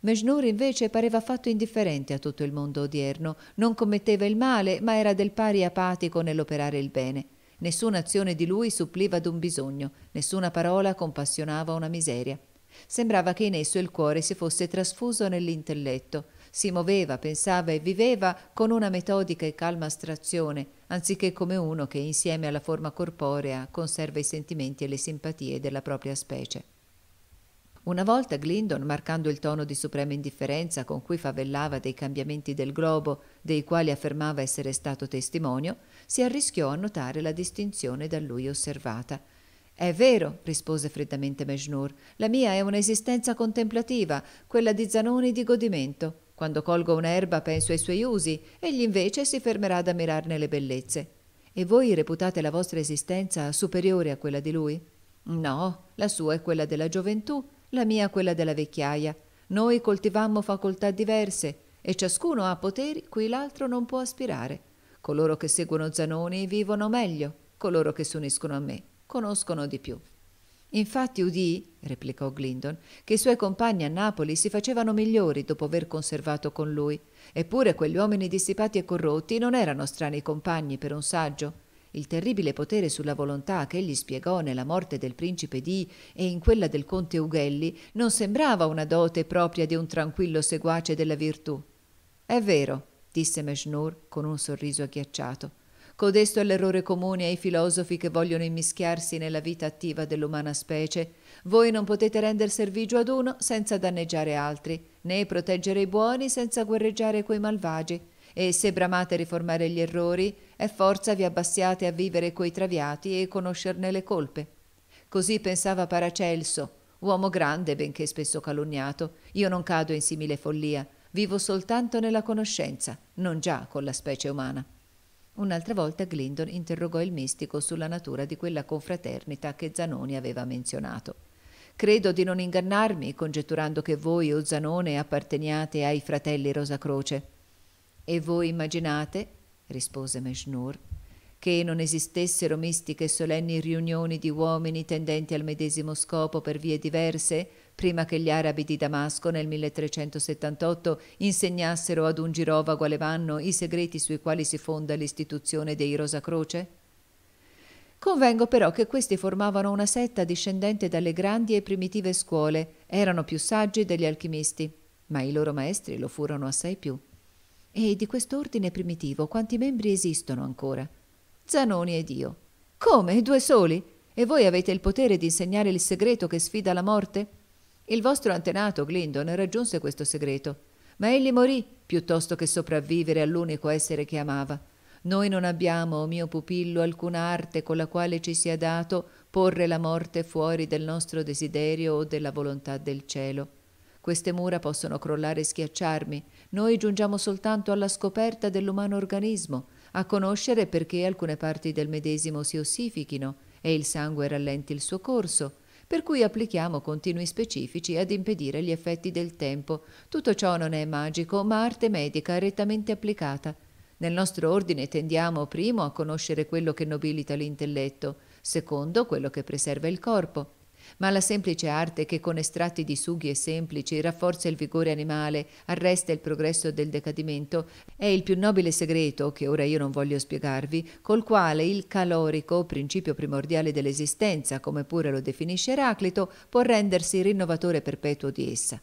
Mejnur invece pareva affatto indifferente a tutto il mondo odierno, non commetteva il male, ma era del pari apatico nell'operare il bene. Nessuna azione di lui suppliva ad un bisogno, nessuna parola compassionava una miseria. Sembrava che in esso il cuore si fosse trasfuso nell'intelletto. Si muoveva, pensava e viveva con una metodica e calma astrazione, anziché come uno che insieme alla forma corporea conserva i sentimenti e le simpatie della propria specie. Una volta Glindon, marcando il tono di suprema indifferenza con cui favellava dei cambiamenti del globo, dei quali affermava essere stato testimonio, si arrischiò a notare la distinzione da lui osservata. È vero, rispose freddamente Mejnur, la mia è un'esistenza contemplativa, quella di Zanoni di godimento. Quando colgo un'erba penso ai suoi usi, egli invece si fermerà ad ammirarne le bellezze. E voi reputate la vostra esistenza superiore a quella di lui? No, la sua è quella della gioventù, la mia quella della vecchiaia. Noi coltivammo facoltà diverse e ciascuno ha poteri cui l'altro non può aspirare. Coloro che seguono Zanoni vivono meglio, coloro che si uniscono a me conoscono di più. Infatti udì, replicò Glindon, che i suoi compagni a Napoli si facevano migliori dopo aver conservato con lui. Eppure quegli uomini dissipati e corrotti non erano strani compagni per un saggio il terribile potere sulla volontà che egli spiegò nella morte del principe di e in quella del conte Ughelli non sembrava una dote propria di un tranquillo seguace della virtù. È vero, disse Meshnur con un sorriso agghiacciato. Codesto è l'errore comune ai filosofi che vogliono immischiarsi nella vita attiva dell'umana specie. Voi non potete render servigio ad uno senza danneggiare altri, né proteggere i buoni senza guerreggiare coi malvagi e se bramate riformare gli errori, è forza vi abbassiate a vivere coi traviati e conoscerne le colpe. Così pensava Paracelso, uomo grande benché spesso calunniato. Io non cado in simile follia, vivo soltanto nella conoscenza, non già con la specie umana. Un'altra volta Glindon interrogò il mistico sulla natura di quella confraternita che Zanoni aveva menzionato. Credo di non ingannarmi, congetturando che voi o Zanone apparteniate ai fratelli Rosa Croce. E voi immaginate, rispose Meshnur, che non esistessero mistiche e solenni riunioni di uomini tendenti al medesimo scopo per vie diverse, prima che gli arabi di Damasco nel 1378 insegnassero ad un girovago alevanno i segreti sui quali si fonda l'istituzione dei Rosa Croce? Convengo però che questi formavano una setta discendente dalle grandi e primitive scuole, erano più saggi degli alchimisti, ma i loro maestri lo furono assai più. E di questo ordine primitivo quanti membri esistono ancora? Zanoni ed io. Come? Due soli? E voi avete il potere di insegnare il segreto che sfida la morte? Il vostro antenato, Glindon, raggiunse questo segreto, ma egli morì piuttosto che sopravvivere all'unico essere che amava. Noi non abbiamo, o mio pupillo, alcuna arte con la quale ci sia dato porre la morte fuori del nostro desiderio o della volontà del cielo. Queste mura possono crollare e schiacciarmi. Noi giungiamo soltanto alla scoperta dell'umano organismo, a conoscere perché alcune parti del medesimo si ossifichino e il sangue rallenti il suo corso, per cui applichiamo continui specifici ad impedire gli effetti del tempo. Tutto ciò non è magico, ma arte medica rettamente applicata. Nel nostro ordine tendiamo, primo, a conoscere quello che nobilita l'intelletto, secondo, quello che preserva il corpo ma la semplice arte che con estratti di sughi e semplici rafforza il vigore animale, arresta il progresso del decadimento, è il più nobile segreto, che ora io non voglio spiegarvi, col quale il calorico, principio primordiale dell'esistenza, come pure lo definisce Eraclito, può rendersi rinnovatore perpetuo di essa.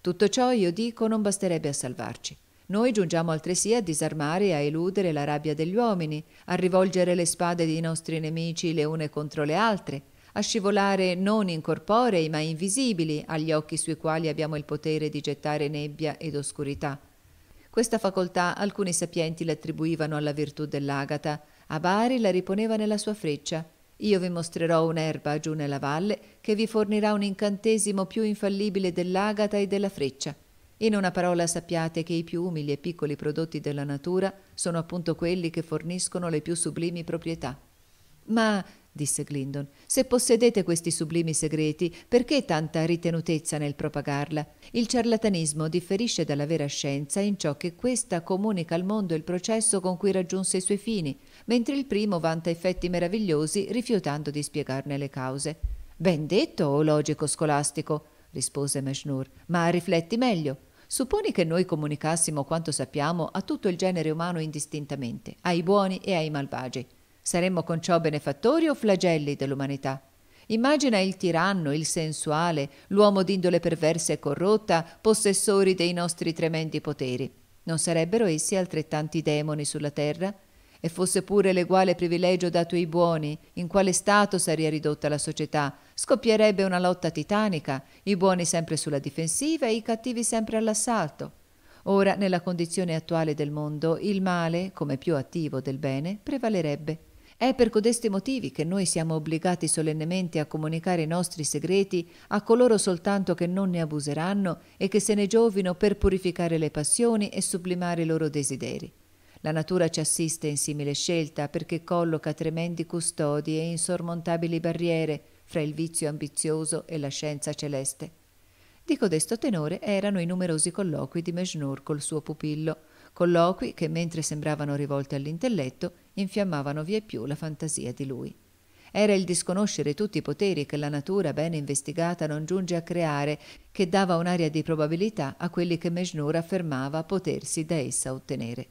Tutto ciò, io dico, non basterebbe a salvarci. Noi giungiamo altresì a disarmare e a eludere la rabbia degli uomini, a rivolgere le spade dei nostri nemici le une contro le altre, a scivolare non incorporei ma invisibili agli occhi sui quali abbiamo il potere di gettare nebbia ed oscurità. Questa facoltà alcuni sapienti l'attribuivano alla virtù dell'agata, a Bari la riponeva nella sua freccia. Io vi mostrerò un'erba giù nella valle che vi fornirà un incantesimo più infallibile dell'agata e della freccia. In una parola sappiate che i più umili e piccoli prodotti della natura sono appunto quelli che forniscono le più sublimi proprietà. Ma disse Glindon. Se possedete questi sublimi segreti, perché tanta ritenutezza nel propagarla? Il ciarlatanismo differisce dalla vera scienza in ciò che questa comunica al mondo il processo con cui raggiunse i suoi fini, mentre il primo vanta effetti meravigliosi rifiutando di spiegarne le cause. Ben detto, o logico scolastico, rispose Meshnur, ma rifletti meglio. Supponi che noi comunicassimo quanto sappiamo a tutto il genere umano indistintamente, ai buoni e ai malvagi. Saremmo con ciò benefattori o flagelli dell'umanità? Immagina il tiranno, il sensuale, l'uomo d'indole perversa e corrotta, possessori dei nostri tremendi poteri. Non sarebbero essi altrettanti demoni sulla terra? E fosse pure l'eguale privilegio dato ai buoni, in quale stato sarebbe ridotta la società? Scoppierebbe una lotta titanica, i buoni sempre sulla difensiva e i cattivi sempre all'assalto. Ora, nella condizione attuale del mondo, il male, come più attivo del bene, prevalerebbe. È per codesti motivi che noi siamo obbligati solennemente a comunicare i nostri segreti a coloro soltanto che non ne abuseranno e che se ne giovino per purificare le passioni e sublimare i loro desideri. La natura ci assiste in simile scelta perché colloca tremendi custodi e insormontabili barriere fra il vizio ambizioso e la scienza celeste. Di codesto tenore erano i numerosi colloqui di Mejnur col suo pupillo, colloqui che mentre sembravano rivolti all'intelletto infiammavano via più la fantasia di lui. Era il disconoscere tutti i poteri che la natura ben investigata non giunge a creare, che dava un'aria di probabilità a quelli che Mejnour affermava potersi da essa ottenere.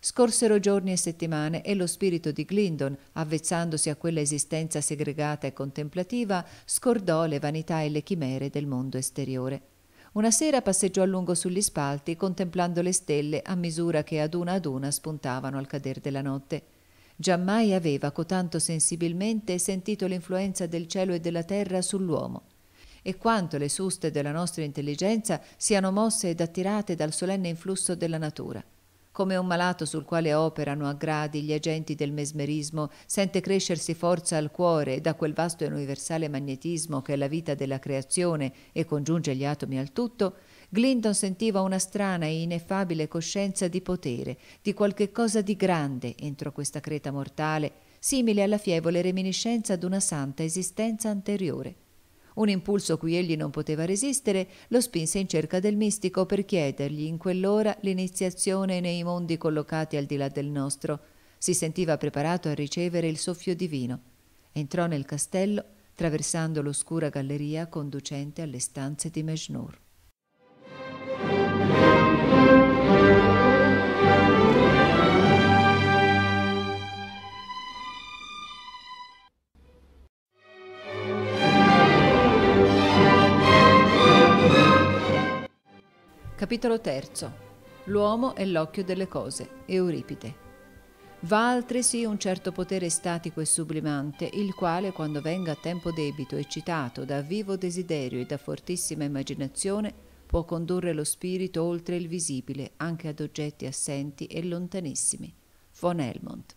Scorsero giorni e settimane e lo spirito di Glyndon, avvezzandosi a quella esistenza segregata e contemplativa, scordò le vanità e le chimere del mondo esteriore. Una sera passeggiò a lungo sugli spalti contemplando le stelle a misura che ad una ad una spuntavano al cader della notte. Giammai aveva cotanto sensibilmente sentito l'influenza del cielo e della terra sull'uomo e quanto le suste della nostra intelligenza siano mosse ed attirate dal solenne influsso della natura. Come un malato sul quale operano a gradi gli agenti del mesmerismo, sente crescersi forza al cuore da quel vasto e universale magnetismo che è la vita della creazione e congiunge gli atomi al tutto, Glindon sentiva una strana e ineffabile coscienza di potere, di qualche cosa di grande entro questa creta mortale, simile alla fievole reminiscenza d'una santa esistenza anteriore. Un impulso cui egli non poteva resistere lo spinse in cerca del mistico per chiedergli in quell'ora l'iniziazione nei mondi collocati al di là del nostro. Si sentiva preparato a ricevere il soffio divino. Entrò nel castello, traversando l'oscura galleria conducente alle stanze di Mejnur. Capitolo terzo. L'uomo è l'occhio delle cose, Euripide. Va altresì un certo potere statico e sublimante, il quale, quando venga a tempo debito, eccitato da vivo desiderio e da fortissima immaginazione, può condurre lo spirito oltre il visibile, anche ad oggetti assenti e lontanissimi. Von Helmont.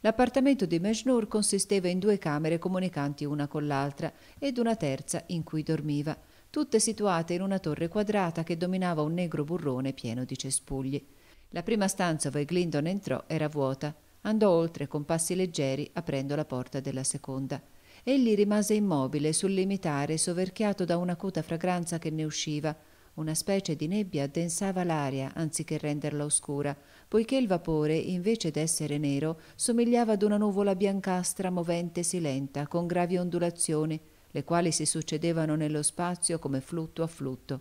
L'appartamento di Mejnour consisteva in due camere comunicanti una con l'altra ed una terza in cui dormiva, tutte situate in una torre quadrata che dominava un negro burrone pieno di cespugli. La prima stanza dove Glindon entrò era vuota. Andò oltre con passi leggeri, aprendo la porta della seconda. Egli rimase immobile sul limitare, soverchiato da una acuta fragranza che ne usciva. Una specie di nebbia addensava l'aria anziché renderla oscura, poiché il vapore, invece d'essere nero, somigliava ad una nuvola biancastra moventesi lenta, con gravi ondulazioni, le quali si succedevano nello spazio come flutto a flutto.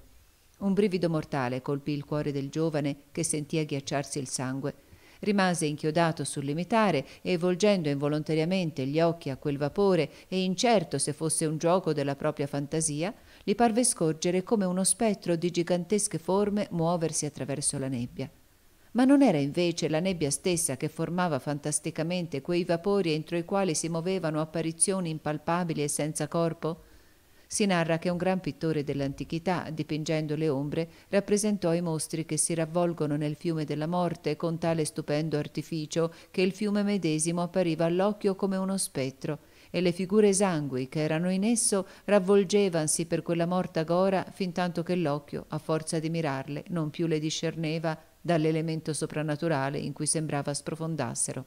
Un brivido mortale colpì il cuore del giovane che sentì agghiacciarsi il sangue. Rimase inchiodato sul limitare e volgendo involontariamente gli occhi a quel vapore e incerto se fosse un gioco della propria fantasia, gli parve scorgere come uno spettro di gigantesche forme muoversi attraverso la nebbia ma non era invece la nebbia stessa che formava fantasticamente quei vapori entro i quali si muovevano apparizioni impalpabili e senza corpo? Si narra che un gran pittore dell'antichità, dipingendo le ombre, rappresentò i mostri che si ravvolgono nel fiume della morte con tale stupendo artificio che il fiume medesimo appariva all'occhio come uno spettro e le figure esangui che erano in esso ravvolgevansi per quella morta gora fin tanto che l'occhio, a forza di mirarle, non più le discerneva dall'elemento soprannaturale in cui sembrava sprofondassero.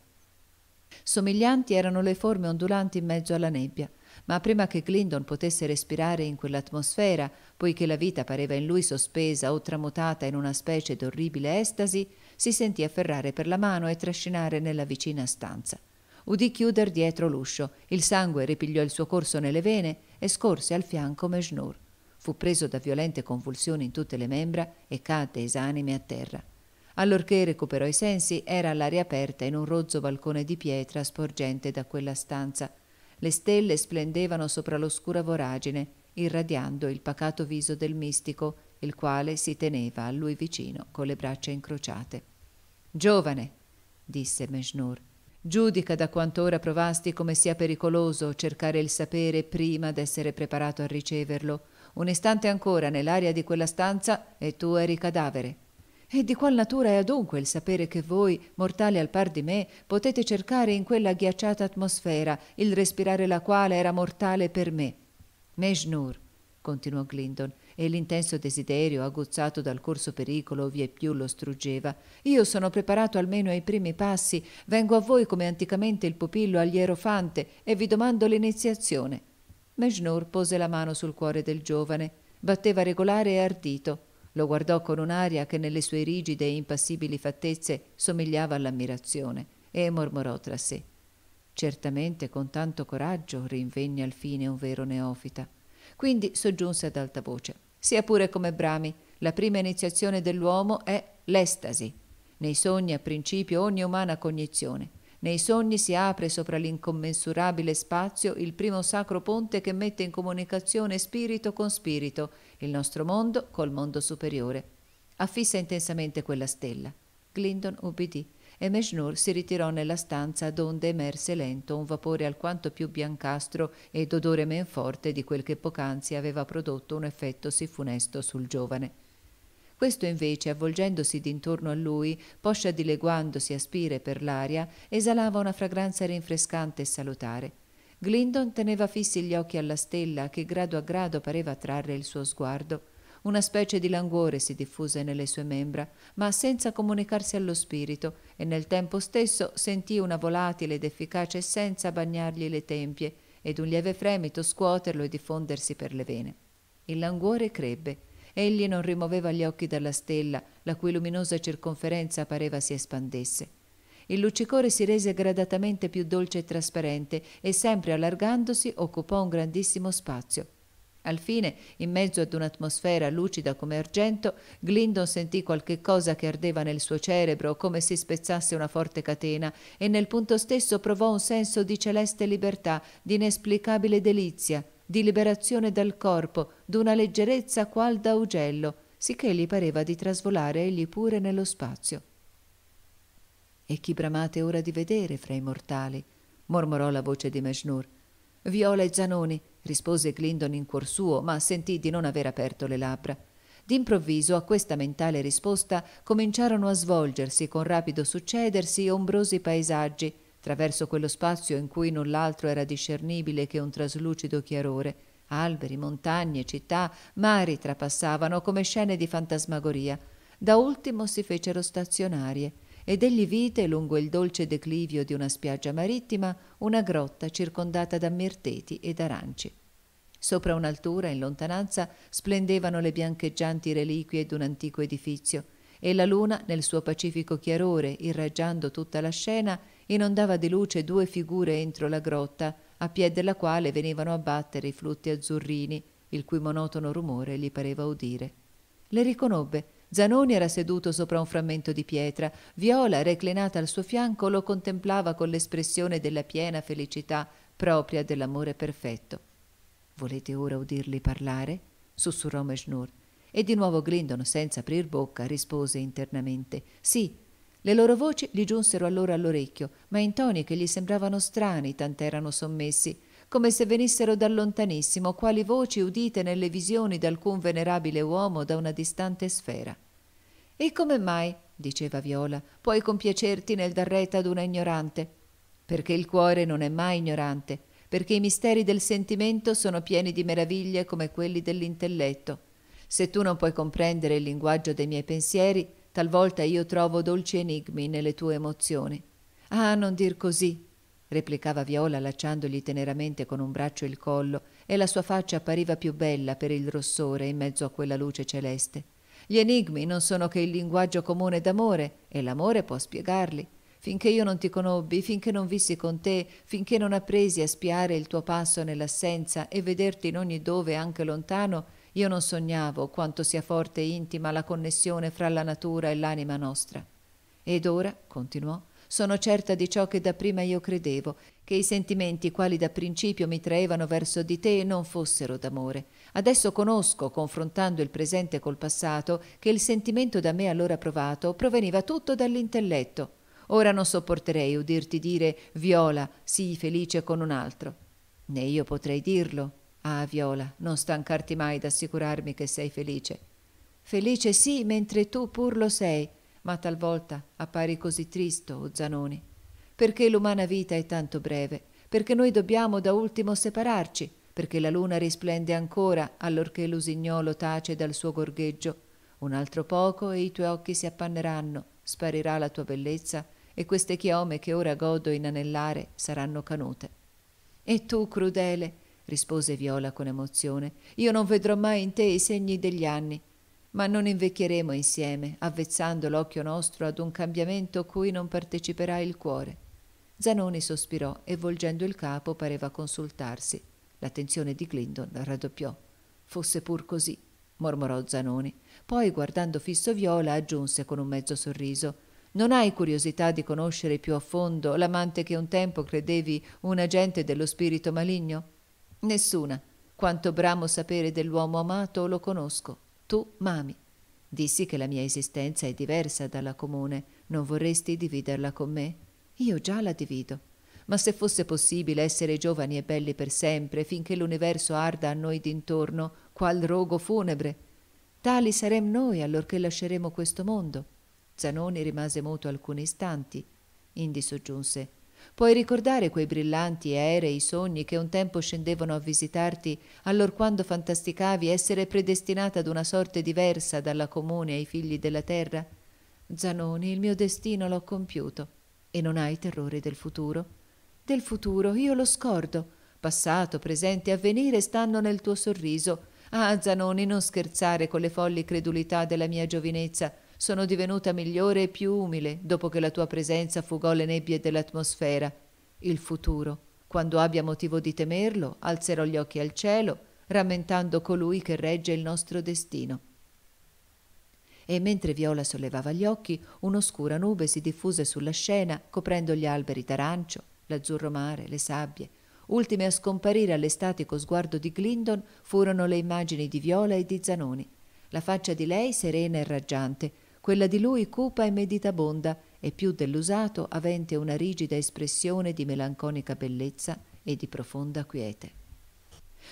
Somiglianti erano le forme ondulanti in mezzo alla nebbia, ma prima che Glindon potesse respirare in quell'atmosfera, poiché la vita pareva in lui sospesa o tramutata in una specie d'orribile estasi, si sentì afferrare per la mano e trascinare nella vicina stanza. Udì chiudere dietro l'uscio, il sangue ripigliò il suo corso nelle vene e scorse al fianco Mejnur. Fu preso da violente convulsioni in tutte le membra e cadde esanime a terra. Allorché recuperò i sensi, era all'aria aperta in un rozzo balcone di pietra sporgente da quella stanza. Le stelle splendevano sopra l'oscura voragine, irradiando il pacato viso del mistico, il quale si teneva a lui vicino con le braccia incrociate. Giovane, disse Meshnur, giudica da quanto ora provasti come sia pericoloso cercare il sapere prima d'essere preparato a riceverlo. Un istante ancora nell'aria di quella stanza e tu eri cadavere. E di qual natura è adunque il sapere che voi, mortali al par di me, potete cercare in quella ghiacciata atmosfera, il respirare la quale era mortale per me? Mejnur, continuò Glindon, e l'intenso desiderio, aguzzato dal corso pericolo, vie più lo struggeva. Io sono preparato almeno ai primi passi, vengo a voi come anticamente il pupillo agli Erofante e vi domando l'iniziazione. Mejnur pose la mano sul cuore del giovane, batteva regolare e ardito. Lo guardò con un'aria che nelle sue rigide e impassibili fattezze somigliava all'ammirazione e mormorò tra sé. Certamente con tanto coraggio rinvenne al fine un vero neofita. Quindi soggiunse ad alta voce. Sia pure come brami, la prima iniziazione dell'uomo è l'estasi. Nei sogni a principio ogni umana cognizione. Nei sogni si apre sopra l'incommensurabile spazio il primo sacro ponte che mette in comunicazione spirito con spirito, il nostro mondo col mondo superiore. Affissa intensamente quella stella. Clinton ubbidì e Mejnur si ritirò nella stanza donde emerse lento un vapore alquanto più biancastro ed odore men forte di quel che poc'anzi aveva prodotto un effetto sì funesto sul giovane. Questo invece, avvolgendosi d'intorno a lui, poscia dileguandosi a spire per l'aria, esalava una fragranza rinfrescante e salutare. Glindon teneva fissi gli occhi alla stella che grado a grado pareva attrarre il suo sguardo. Una specie di languore si diffuse nelle sue membra, ma senza comunicarsi allo spirito, e nel tempo stesso sentì una volatile ed efficace essenza bagnargli le tempie ed un lieve fremito scuoterlo e diffondersi per le vene. Il languore crebbe, Egli non rimuoveva gli occhi dalla stella, la cui luminosa circonferenza pareva si espandesse. Il luccicore si rese gradatamente più dolce e trasparente e sempre allargandosi occupò un grandissimo spazio. Al fine, in mezzo ad un'atmosfera lucida come argento, Glindon sentì qualche cosa che ardeva nel suo cerebro come si spezzasse una forte catena e nel punto stesso provò un senso di celeste libertà, di inesplicabile delizia, di liberazione dal corpo, d'una leggerezza qual da ugello, sicché gli pareva di trasvolare egli pure nello spazio. E chi bramate ora di vedere fra i mortali? mormorò la voce di Meshnur. Viola e Zanoni, rispose Glindon in cuor suo, ma sentì di non aver aperto le labbra. D'improvviso a questa mentale risposta cominciarono a svolgersi con rapido succedersi ombrosi paesaggi, attraverso quello spazio in cui null'altro era discernibile che un traslucido chiarore. Alberi, montagne, città, mari trapassavano come scene di fantasmagoria. Da ultimo si fecero stazionarie ed egli vide lungo il dolce declivio di una spiaggia marittima una grotta circondata da mirteti ed aranci. Sopra un'altura, in lontananza, splendevano le biancheggianti reliquie d'un antico edifizio e la luna, nel suo pacifico chiarore, irraggiando tutta la scena, inondava di luce due figure entro la grotta, a piè della quale venivano a battere i flutti azzurrini, il cui monotono rumore gli pareva udire. Le riconobbe. Zanoni era seduto sopra un frammento di pietra, Viola, reclinata al suo fianco, lo contemplava con l'espressione della piena felicità propria dell'amore perfetto. Volete ora udirli parlare? sussurrò Meshnur. E di nuovo Glindon, senza aprir bocca, rispose internamente: Sì, le loro voci gli giunsero allora all'orecchio, ma in toni che gli sembravano strani, tant'erano sommessi, come se venissero da lontanissimo, quali voci udite nelle visioni d'alcun venerabile uomo da una distante sfera. E come mai, diceva Viola, puoi compiacerti nel dar retta ad una ignorante? Perché il cuore non è mai ignorante, perché i misteri del sentimento sono pieni di meraviglie come quelli dell'intelletto. Se tu non puoi comprendere il linguaggio dei miei pensieri, Talvolta io trovo dolci enigmi nelle tue emozioni. Ah, non dir così, replicava Viola allacciandogli teneramente con un braccio il collo, e la sua faccia appariva più bella per il rossore in mezzo a quella luce celeste. Gli enigmi non sono che il linguaggio comune d'amore, e l'amore può spiegarli. Finché io non ti conobbi, finché non vissi con te, finché non appresi a spiare il tuo passo nell'assenza e vederti in ogni dove anche lontano, io non sognavo quanto sia forte e intima la connessione fra la natura e l'anima nostra. Ed ora, continuò, sono certa di ciò che dapprima io credevo, che i sentimenti quali da principio mi traevano verso di te non fossero d'amore. Adesso conosco, confrontando il presente col passato, che il sentimento da me allora provato proveniva tutto dall'intelletto. Ora non sopporterei udirti dire Viola, sii felice con un altro. Né io potrei dirlo, Ah, Viola, non stancarti mai d'assicurarmi che sei felice. Felice sì, mentre tu pur lo sei, ma talvolta appari così tristo, o oh Zanoni. Perché l'umana vita è tanto breve, perché noi dobbiamo da ultimo separarci, perché la luna risplende ancora allorché l'usignolo tace dal suo gorgheggio. Un altro poco e i tuoi occhi si appanneranno, sparirà la tua bellezza e queste chiome che ora godo inanellare saranno canute. E tu, crudele, rispose Viola con emozione. Io non vedrò mai in te i segni degli anni, ma non invecchieremo insieme, avvezzando l'occhio nostro ad un cambiamento cui non parteciperà il cuore. Zanoni sospirò e volgendo il capo pareva consultarsi. L'attenzione di Glindon raddoppiò. Fosse pur così, mormorò Zanoni. Poi, guardando fisso Viola, aggiunse con un mezzo sorriso Non hai curiosità di conoscere più a fondo l'amante che un tempo credevi un agente dello spirito maligno? Nessuna. Quanto bramo sapere dell'uomo amato lo conosco. Tu m'ami. Dissi che la mia esistenza è diversa dalla comune. Non vorresti dividerla con me? Io già la divido. Ma se fosse possibile essere giovani e belli per sempre, finché l'universo arda a noi d'intorno, qual rogo funebre! Tali sarem noi allorché lasceremo questo mondo. Zanoni rimase muto alcuni istanti. Indi soggiunse Puoi ricordare quei brillanti aerei sogni che un tempo scendevano a visitarti, allorquando fantasticavi essere predestinata ad una sorte diversa dalla comune ai figli della terra? Zanoni, il mio destino l'ho compiuto. E non hai terrore del futuro? Del futuro io lo scordo. Passato, presente, avvenire stanno nel tuo sorriso. Ah, Zanoni, non scherzare con le folli credulità della mia giovinezza. Sono divenuta migliore e più umile dopo che la tua presenza fugò le nebbie dell'atmosfera. Il futuro, quando abbia motivo di temerlo, alzerò gli occhi al cielo, rammentando colui che regge il nostro destino. E mentre Viola sollevava gli occhi, un'oscura nube si diffuse sulla scena, coprendo gli alberi d'arancio, l'azzurro mare, le sabbie. Ultime a scomparire all'estatico sguardo di Glindon furono le immagini di Viola e di Zanoni. La faccia di lei serena e raggiante, quella di lui cupa e meditabonda e più dell'usato avente una rigida espressione di melanconica bellezza e di profonda quiete.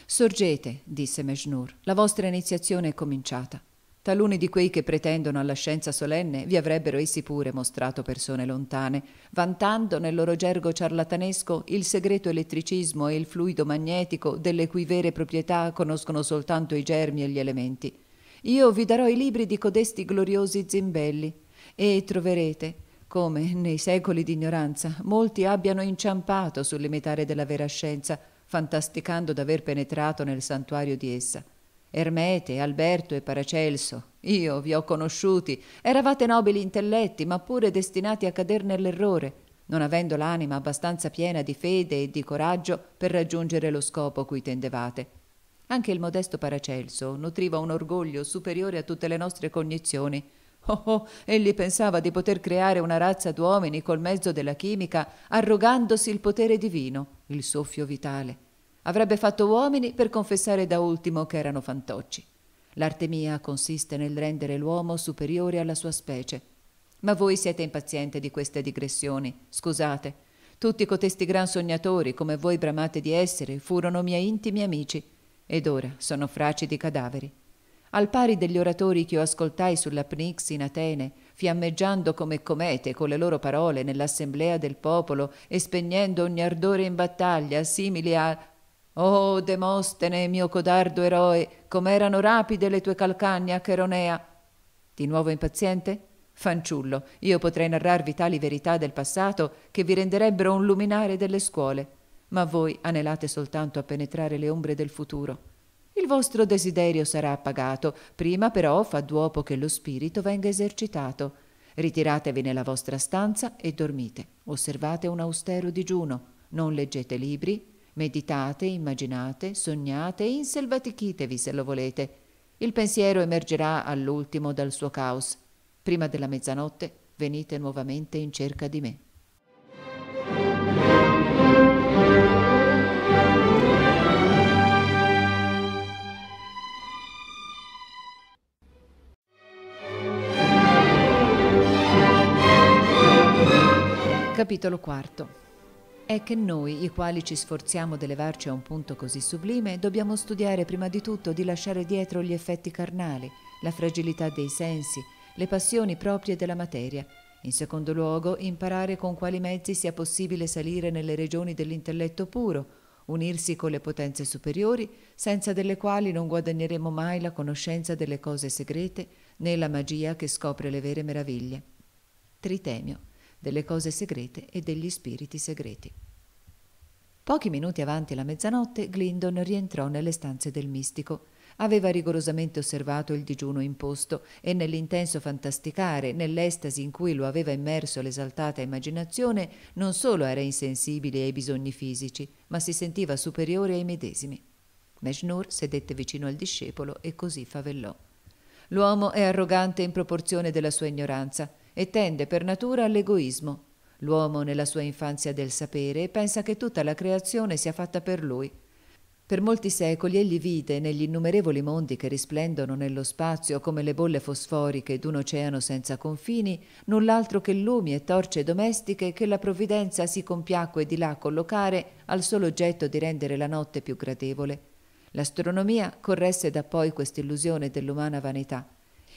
Sorgete, disse Meshnur, la vostra iniziazione è cominciata. Taluni di quei che pretendono alla scienza solenne vi avrebbero essi pure mostrato persone lontane, vantando nel loro gergo ciarlatanesco il segreto elettricismo e il fluido magnetico delle cui vere proprietà conoscono soltanto i germi e gli elementi. Io vi darò i libri di codesti gloriosi zimbelli e troverete come nei secoli di ignoranza molti abbiano inciampato sulle metare della vera scienza, fantasticando d'aver penetrato nel santuario di essa. Ermete, Alberto e Paracelso, io vi ho conosciuti, eravate nobili intelletti, ma pure destinati a cader nell'errore, non avendo l'anima abbastanza piena di fede e di coraggio per raggiungere lo scopo cui tendevate. Anche il modesto Paracelso nutriva un orgoglio superiore a tutte le nostre cognizioni. Oh, oh, egli pensava di poter creare una razza d'uomini col mezzo della chimica, arrogandosi il potere divino, il soffio vitale. Avrebbe fatto uomini per confessare da ultimo che erano fantocci. L'arte mia consiste nel rendere l'uomo superiore alla sua specie. Ma voi siete impaziente di queste digressioni, scusate. Tutti cotesti gran sognatori, come voi bramate di essere, furono miei intimi amici. Ed ora sono fracidi cadaveri. Al pari degli oratori che io ascoltai sulla Pnix in Atene, fiammeggiando come comete con le loro parole nell'assemblea del popolo e spegnendo ogni ardore in battaglia, simili a Oh Demostene, mio codardo eroe, com'erano rapide le tue calcagna, Cheronea! Di nuovo impaziente? Fanciullo, io potrei narrarvi tali verità del passato che vi renderebbero un luminare delle scuole ma voi anelate soltanto a penetrare le ombre del futuro. Il vostro desiderio sarà appagato, prima però fa duopo che lo spirito venga esercitato. Ritiratevi nella vostra stanza e dormite. Osservate un austero digiuno, non leggete libri, meditate, immaginate, sognate e inselvatichitevi se lo volete. Il pensiero emergerà all'ultimo dal suo caos. Prima della mezzanotte venite nuovamente in cerca di me. Capitolo quarto. È che noi, i quali ci sforziamo di elevarci a un punto così sublime, dobbiamo studiare prima di tutto di lasciare dietro gli effetti carnali, la fragilità dei sensi, le passioni proprie della materia. In secondo luogo, imparare con quali mezzi sia possibile salire nelle regioni dell'intelletto puro, unirsi con le potenze superiori, senza delle quali non guadagneremo mai la conoscenza delle cose segrete né la magia che scopre le vere meraviglie. Tritemio delle cose segrete e degli spiriti segreti. Pochi minuti avanti la mezzanotte, Glindon rientrò nelle stanze del mistico. Aveva rigorosamente osservato il digiuno imposto e nell'intenso fantasticare, nell'estasi in cui lo aveva immerso l'esaltata immaginazione, non solo era insensibile ai bisogni fisici, ma si sentiva superiore ai medesimi. Mejnur sedette vicino al discepolo e così favellò. L'uomo è arrogante in proporzione della sua ignoranza e tende per natura all'egoismo. L'uomo nella sua infanzia del sapere pensa che tutta la creazione sia fatta per lui. Per molti secoli egli vide negli innumerevoli mondi che risplendono nello spazio come le bolle fosforiche d'un oceano senza confini, null'altro che lumi e torce domestiche che la provvidenza si compiacque di là collocare al solo oggetto di rendere la notte più gradevole. L'astronomia corresse da poi quest'illusione dell'umana vanità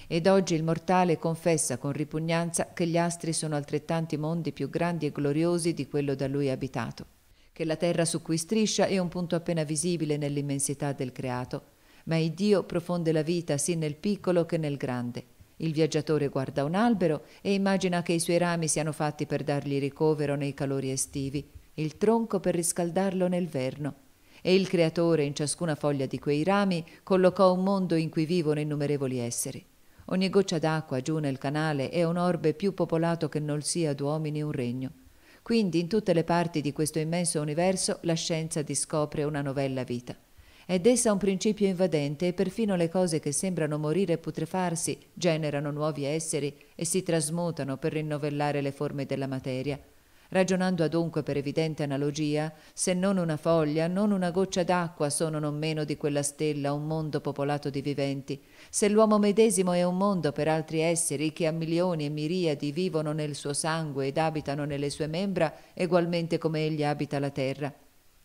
ed oggi il mortale confessa con ripugnanza che gli astri sono altrettanti mondi più grandi e gloriosi di quello da lui abitato, che la terra su cui striscia è un punto appena visibile nell'immensità del creato, ma il Dio profonde la vita sì nel piccolo che nel grande. Il viaggiatore guarda un albero e immagina che i suoi rami siano fatti per dargli ricovero nei calori estivi, il tronco per riscaldarlo nel verno, e il Creatore in ciascuna foglia di quei rami collocò un mondo in cui vivono innumerevoli esseri. Ogni goccia d'acqua giù nel canale è un orbe più popolato che non sia d'uomini un regno. Quindi in tutte le parti di questo immenso universo la scienza discopre una novella vita. Ed essa ha un principio invadente e perfino le cose che sembrano morire e putrefarsi generano nuovi esseri e si trasmutano per rinnovellare le forme della materia – Ragionando adunque per evidente analogia, se non una foglia, non una goccia d'acqua sono non meno di quella stella un mondo popolato di viventi, se l'uomo medesimo è un mondo per altri esseri che a milioni e miriadi vivono nel suo sangue ed abitano nelle sue membra, egualmente come egli abita la terra.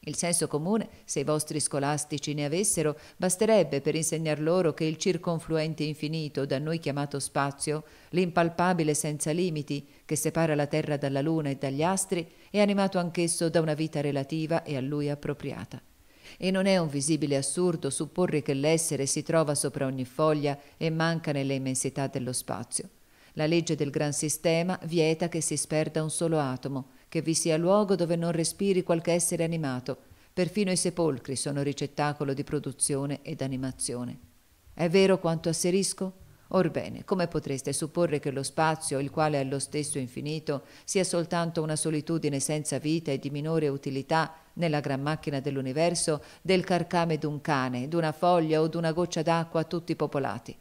Il senso comune, se i vostri scolastici ne avessero, basterebbe per insegnar loro che il circonfluente infinito, da noi chiamato spazio, l'impalpabile senza limiti, che separa la Terra dalla Luna e dagli astri, è animato anch'esso da una vita relativa e a lui appropriata. E non è un visibile assurdo supporre che l'essere si trova sopra ogni foglia e manca nelle immensità dello spazio. La legge del gran sistema vieta che si sperda un solo atomo, che vi sia luogo dove non respiri qualche essere animato, perfino i sepolcri sono ricettacolo di produzione ed animazione. È vero quanto asserisco? Orbene, come potreste supporre che lo spazio, il quale è lo stesso infinito, sia soltanto una solitudine senza vita e di minore utilità nella gran macchina dell'universo del carcame d'un cane, d'una foglia o d'una goccia d'acqua tutti popolati?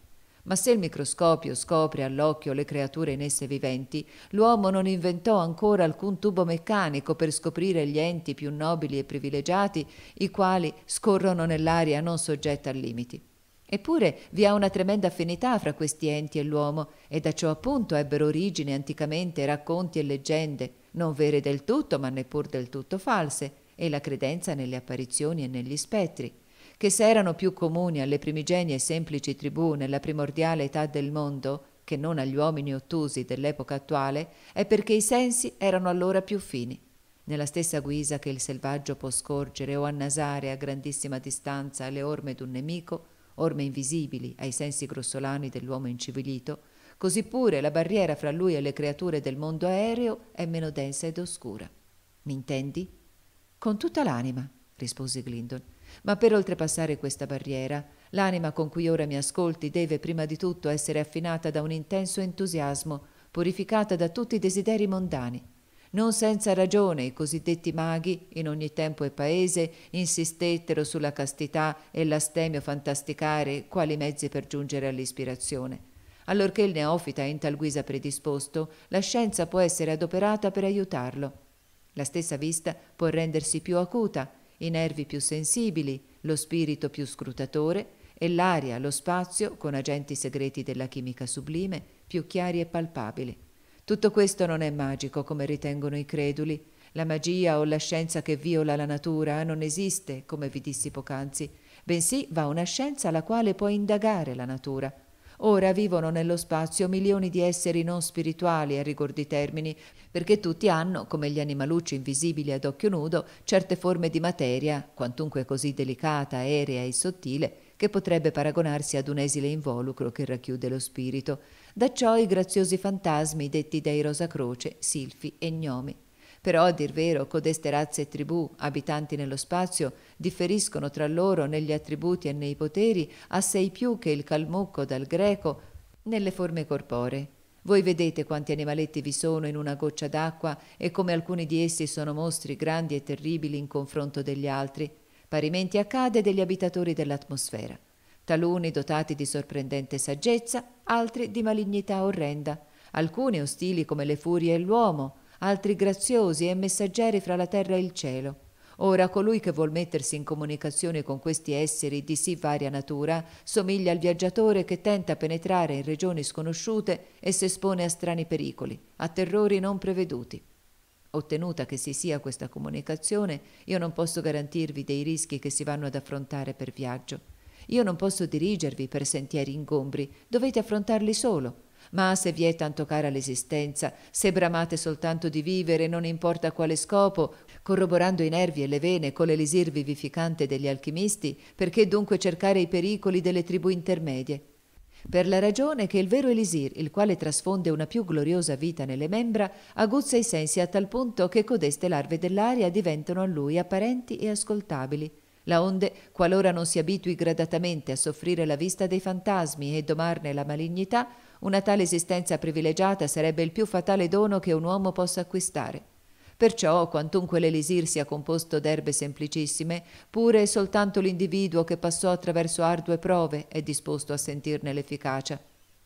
ma se il microscopio scopre all'occhio le creature in esse viventi, l'uomo non inventò ancora alcun tubo meccanico per scoprire gli enti più nobili e privilegiati, i quali scorrono nell'aria non soggetta a limiti. Eppure vi ha una tremenda affinità fra questi enti e l'uomo, e da ciò appunto ebbero origine anticamente racconti e leggende, non vere del tutto, ma neppur del tutto false, e la credenza nelle apparizioni e negli spettri che se erano più comuni alle primigenie e semplici tribù nella primordiale età del mondo che non agli uomini ottusi dell'epoca attuale, è perché i sensi erano allora più fini nella stessa guisa che il selvaggio può scorgere o annasare a grandissima distanza le orme d'un nemico, orme invisibili ai sensi grossolani dell'uomo incivilito, così pure la barriera fra lui e le creature del mondo aereo è meno densa ed oscura. M'intendi? Con tutta l'anima, rispose Glindon. Ma per oltrepassare questa barriera, l'anima con cui ora mi ascolti deve prima di tutto essere affinata da un intenso entusiasmo, purificata da tutti i desideri mondani. Non senza ragione i cosiddetti maghi, in ogni tempo e paese, insistettero sulla castità e l'astemio fantasticare quali mezzi per giungere all'ispirazione. Allorché il neofita è in tal guisa predisposto, la scienza può essere adoperata per aiutarlo. La stessa vista può rendersi più acuta, i nervi più sensibili, lo spirito più scrutatore e l'aria, lo spazio, con agenti segreti della chimica sublime, più chiari e palpabili. Tutto questo non è magico come ritengono i creduli. La magia o la scienza che viola la natura non esiste, come vi dissi poc'anzi, bensì va una scienza alla quale può indagare la natura, Ora vivono nello spazio milioni di esseri non spirituali a rigor di termini, perché tutti hanno, come gli animalucci invisibili ad occhio nudo, certe forme di materia, quantunque così delicata, aerea e sottile, che potrebbe paragonarsi ad un esile involucro che racchiude lo spirito. Da ciò i graziosi fantasmi detti dai Croce, Silfi e Gnomi però, a dir vero, codeste razze e tribù, abitanti nello spazio, differiscono tra loro negli attributi e nei poteri assai più che il calmucco dal greco nelle forme corporee. Voi vedete quanti animaletti vi sono in una goccia d'acqua e come alcuni di essi sono mostri grandi e terribili in confronto degli altri. Parimenti accade degli abitatori dell'atmosfera. Taluni dotati di sorprendente saggezza, altri di malignità orrenda, alcuni ostili come le furie e l'uomo, altri graziosi e messaggeri fra la terra e il cielo. Ora colui che vuol mettersi in comunicazione con questi esseri di sì varia natura somiglia al viaggiatore che tenta penetrare in regioni sconosciute e si espone a strani pericoli, a terrori non preveduti. Ottenuta che si sia questa comunicazione, io non posso garantirvi dei rischi che si vanno ad affrontare per viaggio. Io non posso dirigervi per sentieri ingombri, dovete affrontarli solo, ma se vi è tanto cara l'esistenza, se bramate soltanto di vivere, non importa quale scopo, corroborando i nervi e le vene con l'elisir vivificante degli alchimisti, perché dunque cercare i pericoli delle tribù intermedie? Per la ragione che il vero elisir, il quale trasfonde una più gloriosa vita nelle membra, aguzza i sensi a tal punto che codeste larve dell'aria diventano a lui apparenti e ascoltabili. Laonde, qualora non si abitui gradatamente a soffrire la vista dei fantasmi e domarne la malignità, una tale esistenza privilegiata sarebbe il più fatale dono che un uomo possa acquistare. Perciò, quantunque l'elisir sia composto d'erbe semplicissime, pure soltanto l'individuo che passò attraverso ardue prove è disposto a sentirne l'efficacia.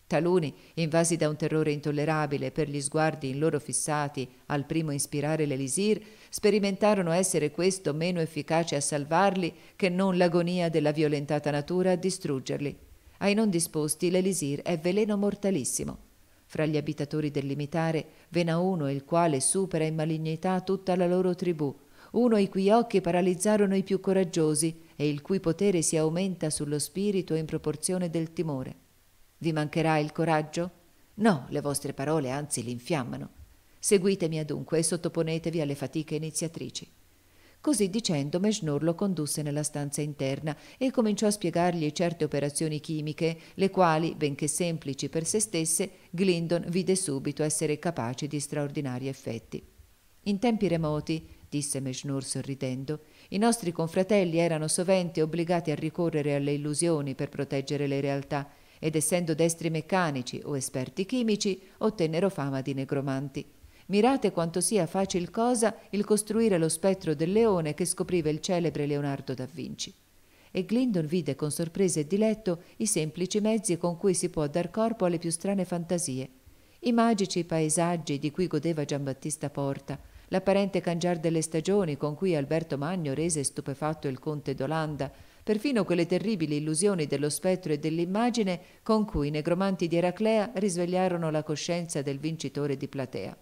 Taluni, invasi da un terrore intollerabile per gli sguardi in loro fissati al primo ispirare l'elisir, sperimentarono essere questo meno efficace a salvarli che non l'agonia della violentata natura a distruggerli. Ai non disposti l'elisir è veleno mortalissimo. Fra gli abitatori del limitare ve n'ha uno il quale supera in malignità tutta la loro tribù, uno i cui occhi paralizzarono i più coraggiosi e il cui potere si aumenta sullo spirito in proporzione del timore. Vi mancherà il coraggio? No, le vostre parole anzi l'infiammano. Seguitemi adunque e sottoponetevi alle fatiche iniziatrici. Così dicendo Mejnor lo condusse nella stanza interna e cominciò a spiegargli certe operazioni chimiche, le quali, benché semplici per se stesse, Glindon vide subito essere capaci di straordinari effetti. In tempi remoti, disse Mejnur sorridendo, i nostri confratelli erano sovente obbligati a ricorrere alle illusioni per proteggere le realtà ed essendo destri meccanici o esperti chimici ottennero fama di negromanti. Mirate quanto sia facil cosa il costruire lo spettro del leone che scopriva il celebre Leonardo da Vinci. E Glindon vide con sorpresa e diletto i semplici mezzi con cui si può dar corpo alle più strane fantasie, i magici paesaggi di cui godeva Giambattista Porta, l'apparente cangiar delle stagioni con cui Alberto Magno rese stupefatto il conte d'Olanda, perfino quelle terribili illusioni dello spettro e dell'immagine con cui i negromanti di Eraclea risvegliarono la coscienza del vincitore di Platea.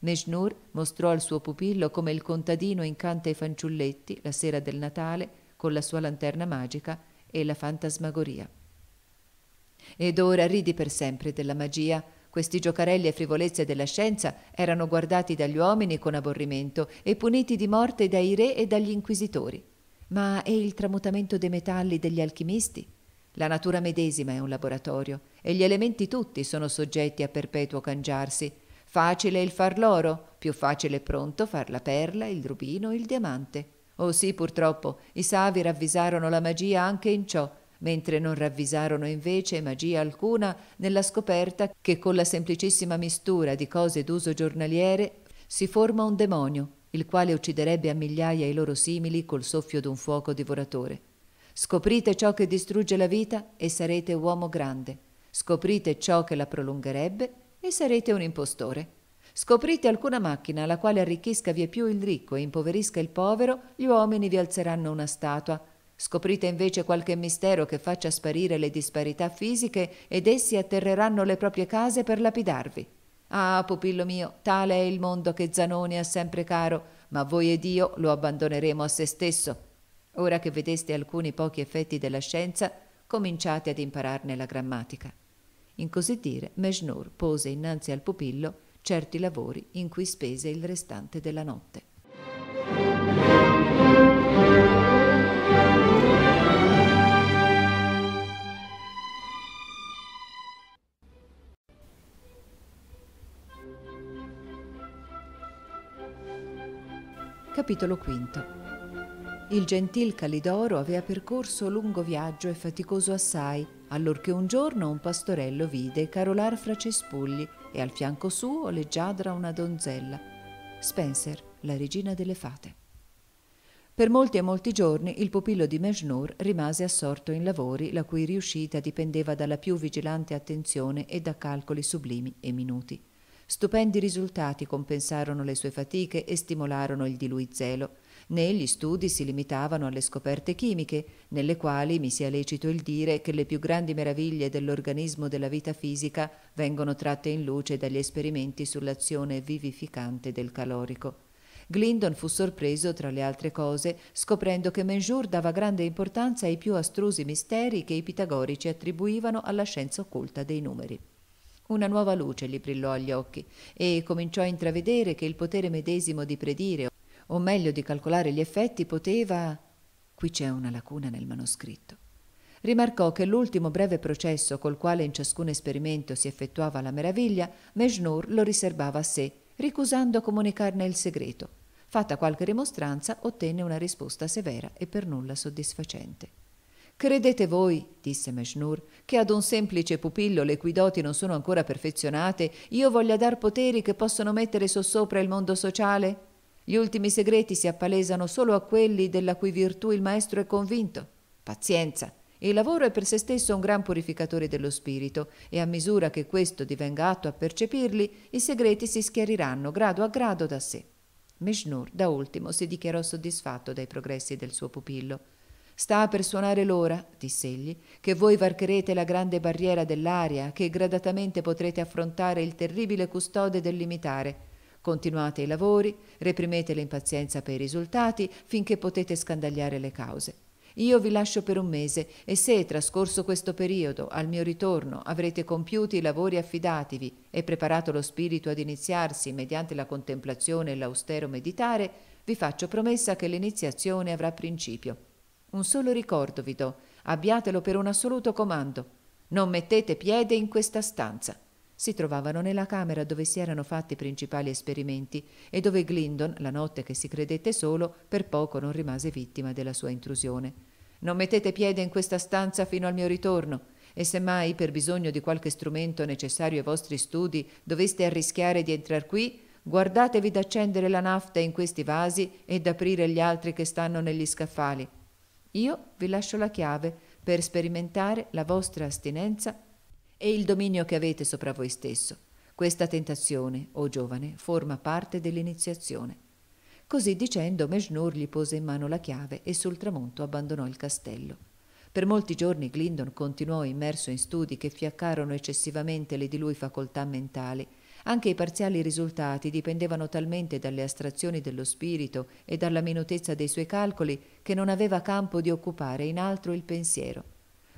Mejnur mostrò al suo pupillo come il contadino incanta i fanciulletti la sera del Natale con la sua lanterna magica e la fantasmagoria. Ed ora ridi per sempre della magia. Questi giocarelli e frivolezze della scienza erano guardati dagli uomini con aborrimento e puniti di morte dai re e dagli inquisitori. Ma e il tramutamento dei metalli degli alchimisti? La natura medesima è un laboratorio e gli elementi tutti sono soggetti a perpetuo cangiarsi Facile il far l'oro, più facile e pronto far la perla, il rubino, il diamante. Oh sì, purtroppo, i savi ravvisarono la magia anche in ciò, mentre non ravvisarono invece magia alcuna nella scoperta che con la semplicissima mistura di cose d'uso giornaliere si forma un demonio, il quale ucciderebbe a migliaia i loro simili col soffio d'un fuoco divoratore. Scoprite ciò che distrugge la vita e sarete uomo grande. Scoprite ciò che la prolungherebbe e sarete un impostore. Scoprite alcuna macchina la quale arricchisca vie più il ricco e impoverisca il povero, gli uomini vi alzeranno una statua. Scoprite invece qualche mistero che faccia sparire le disparità fisiche ed essi atterreranno le proprie case per lapidarvi. Ah, pupillo mio, tale è il mondo che Zanoni ha sempre caro, ma voi ed io lo abbandoneremo a se stesso. Ora che vedeste alcuni pochi effetti della scienza, cominciate ad impararne la grammatica. In così dire, Mejnur pose innanzi al pupillo certi lavori in cui spese il restante della notte. Capitolo V il gentil Calidoro aveva percorso lungo viaggio e faticoso assai allorché un giorno un pastorello vide carolar fra cespugli e al fianco suo leggiadra una donzella, Spencer, la regina delle fate. Per molti e molti giorni il pupillo di Mejnour rimase assorto in lavori la cui riuscita dipendeva dalla più vigilante attenzione e da calcoli sublimi e minuti. Stupendi risultati compensarono le sue fatiche e stimolarono il di lui zelo, né gli studi si limitavano alle scoperte chimiche, nelle quali mi sia lecito il dire che le più grandi meraviglie dell'organismo della vita fisica vengono tratte in luce dagli esperimenti sull'azione vivificante del calorico. Glindon fu sorpreso, tra le altre cose, scoprendo che Menjour dava grande importanza ai più astrusi misteri che i pitagorici attribuivano alla scienza occulta dei numeri. Una nuova luce gli brillò agli occhi e cominciò a intravedere che il potere medesimo di predire o meglio di calcolare gli effetti, poteva... qui c'è una lacuna nel manoscritto. Rimarcò che l'ultimo breve processo col quale in ciascun esperimento si effettuava la meraviglia, Mejnour lo riservava a sé, ricusando comunicarne il segreto. Fatta qualche rimostranza, ottenne una risposta severa e per nulla soddisfacente. Credete voi, disse Meshnur, che ad un semplice pupillo le cui doti non sono ancora perfezionate, io voglia dar poteri che possono mettere sossopra il mondo sociale? Gli ultimi segreti si appalesano solo a quelli della cui virtù il maestro è convinto. Pazienza. Il lavoro è per se stesso un gran purificatore dello spirito e a misura che questo divenga atto a percepirli, i segreti si schiariranno grado a grado da sé. Mishnur, da ultimo, si dichiarò soddisfatto dai progressi del suo pupillo. Sta per suonare l'ora, disse egli, che voi varcherete la grande barriera dell'aria, che gradatamente potrete affrontare il terribile custode del limitare Continuate i lavori, reprimete l'impazienza per i risultati finché potete scandagliare le cause. Io vi lascio per un mese e se, trascorso questo periodo, al mio ritorno, avrete compiuti i lavori affidativi e preparato lo spirito ad iniziarsi mediante la contemplazione e l'austero meditare, vi faccio promessa che l'iniziazione avrà principio. Un solo ricordo vi do, abbiatelo per un assoluto comando. Non mettete piede in questa stanza si trovavano nella camera dove si erano fatti i principali esperimenti e dove Glindon, la notte che si credette solo, per poco non rimase vittima della sua intrusione. Non mettete piede in questa stanza fino al mio ritorno, e se mai per bisogno di qualche strumento necessario ai vostri studi doveste arrischiare di entrar qui, guardatevi d'accendere la nafta in questi vasi ed aprire gli altri che stanno negli scaffali. Io vi lascio la chiave per sperimentare la vostra astinenza e il dominio che avete sopra voi stesso. Questa tentazione, o oh giovane, forma parte dell'iniziazione. Così dicendo, Mejnur gli pose in mano la chiave e sul tramonto abbandonò il castello. Per molti giorni Glindon continuò immerso in studi che fiaccarono eccessivamente le di lui facoltà mentali. Anche i parziali risultati dipendevano talmente dalle astrazioni dello spirito e dalla minutezza dei suoi calcoli che non aveva campo di occupare in altro il pensiero.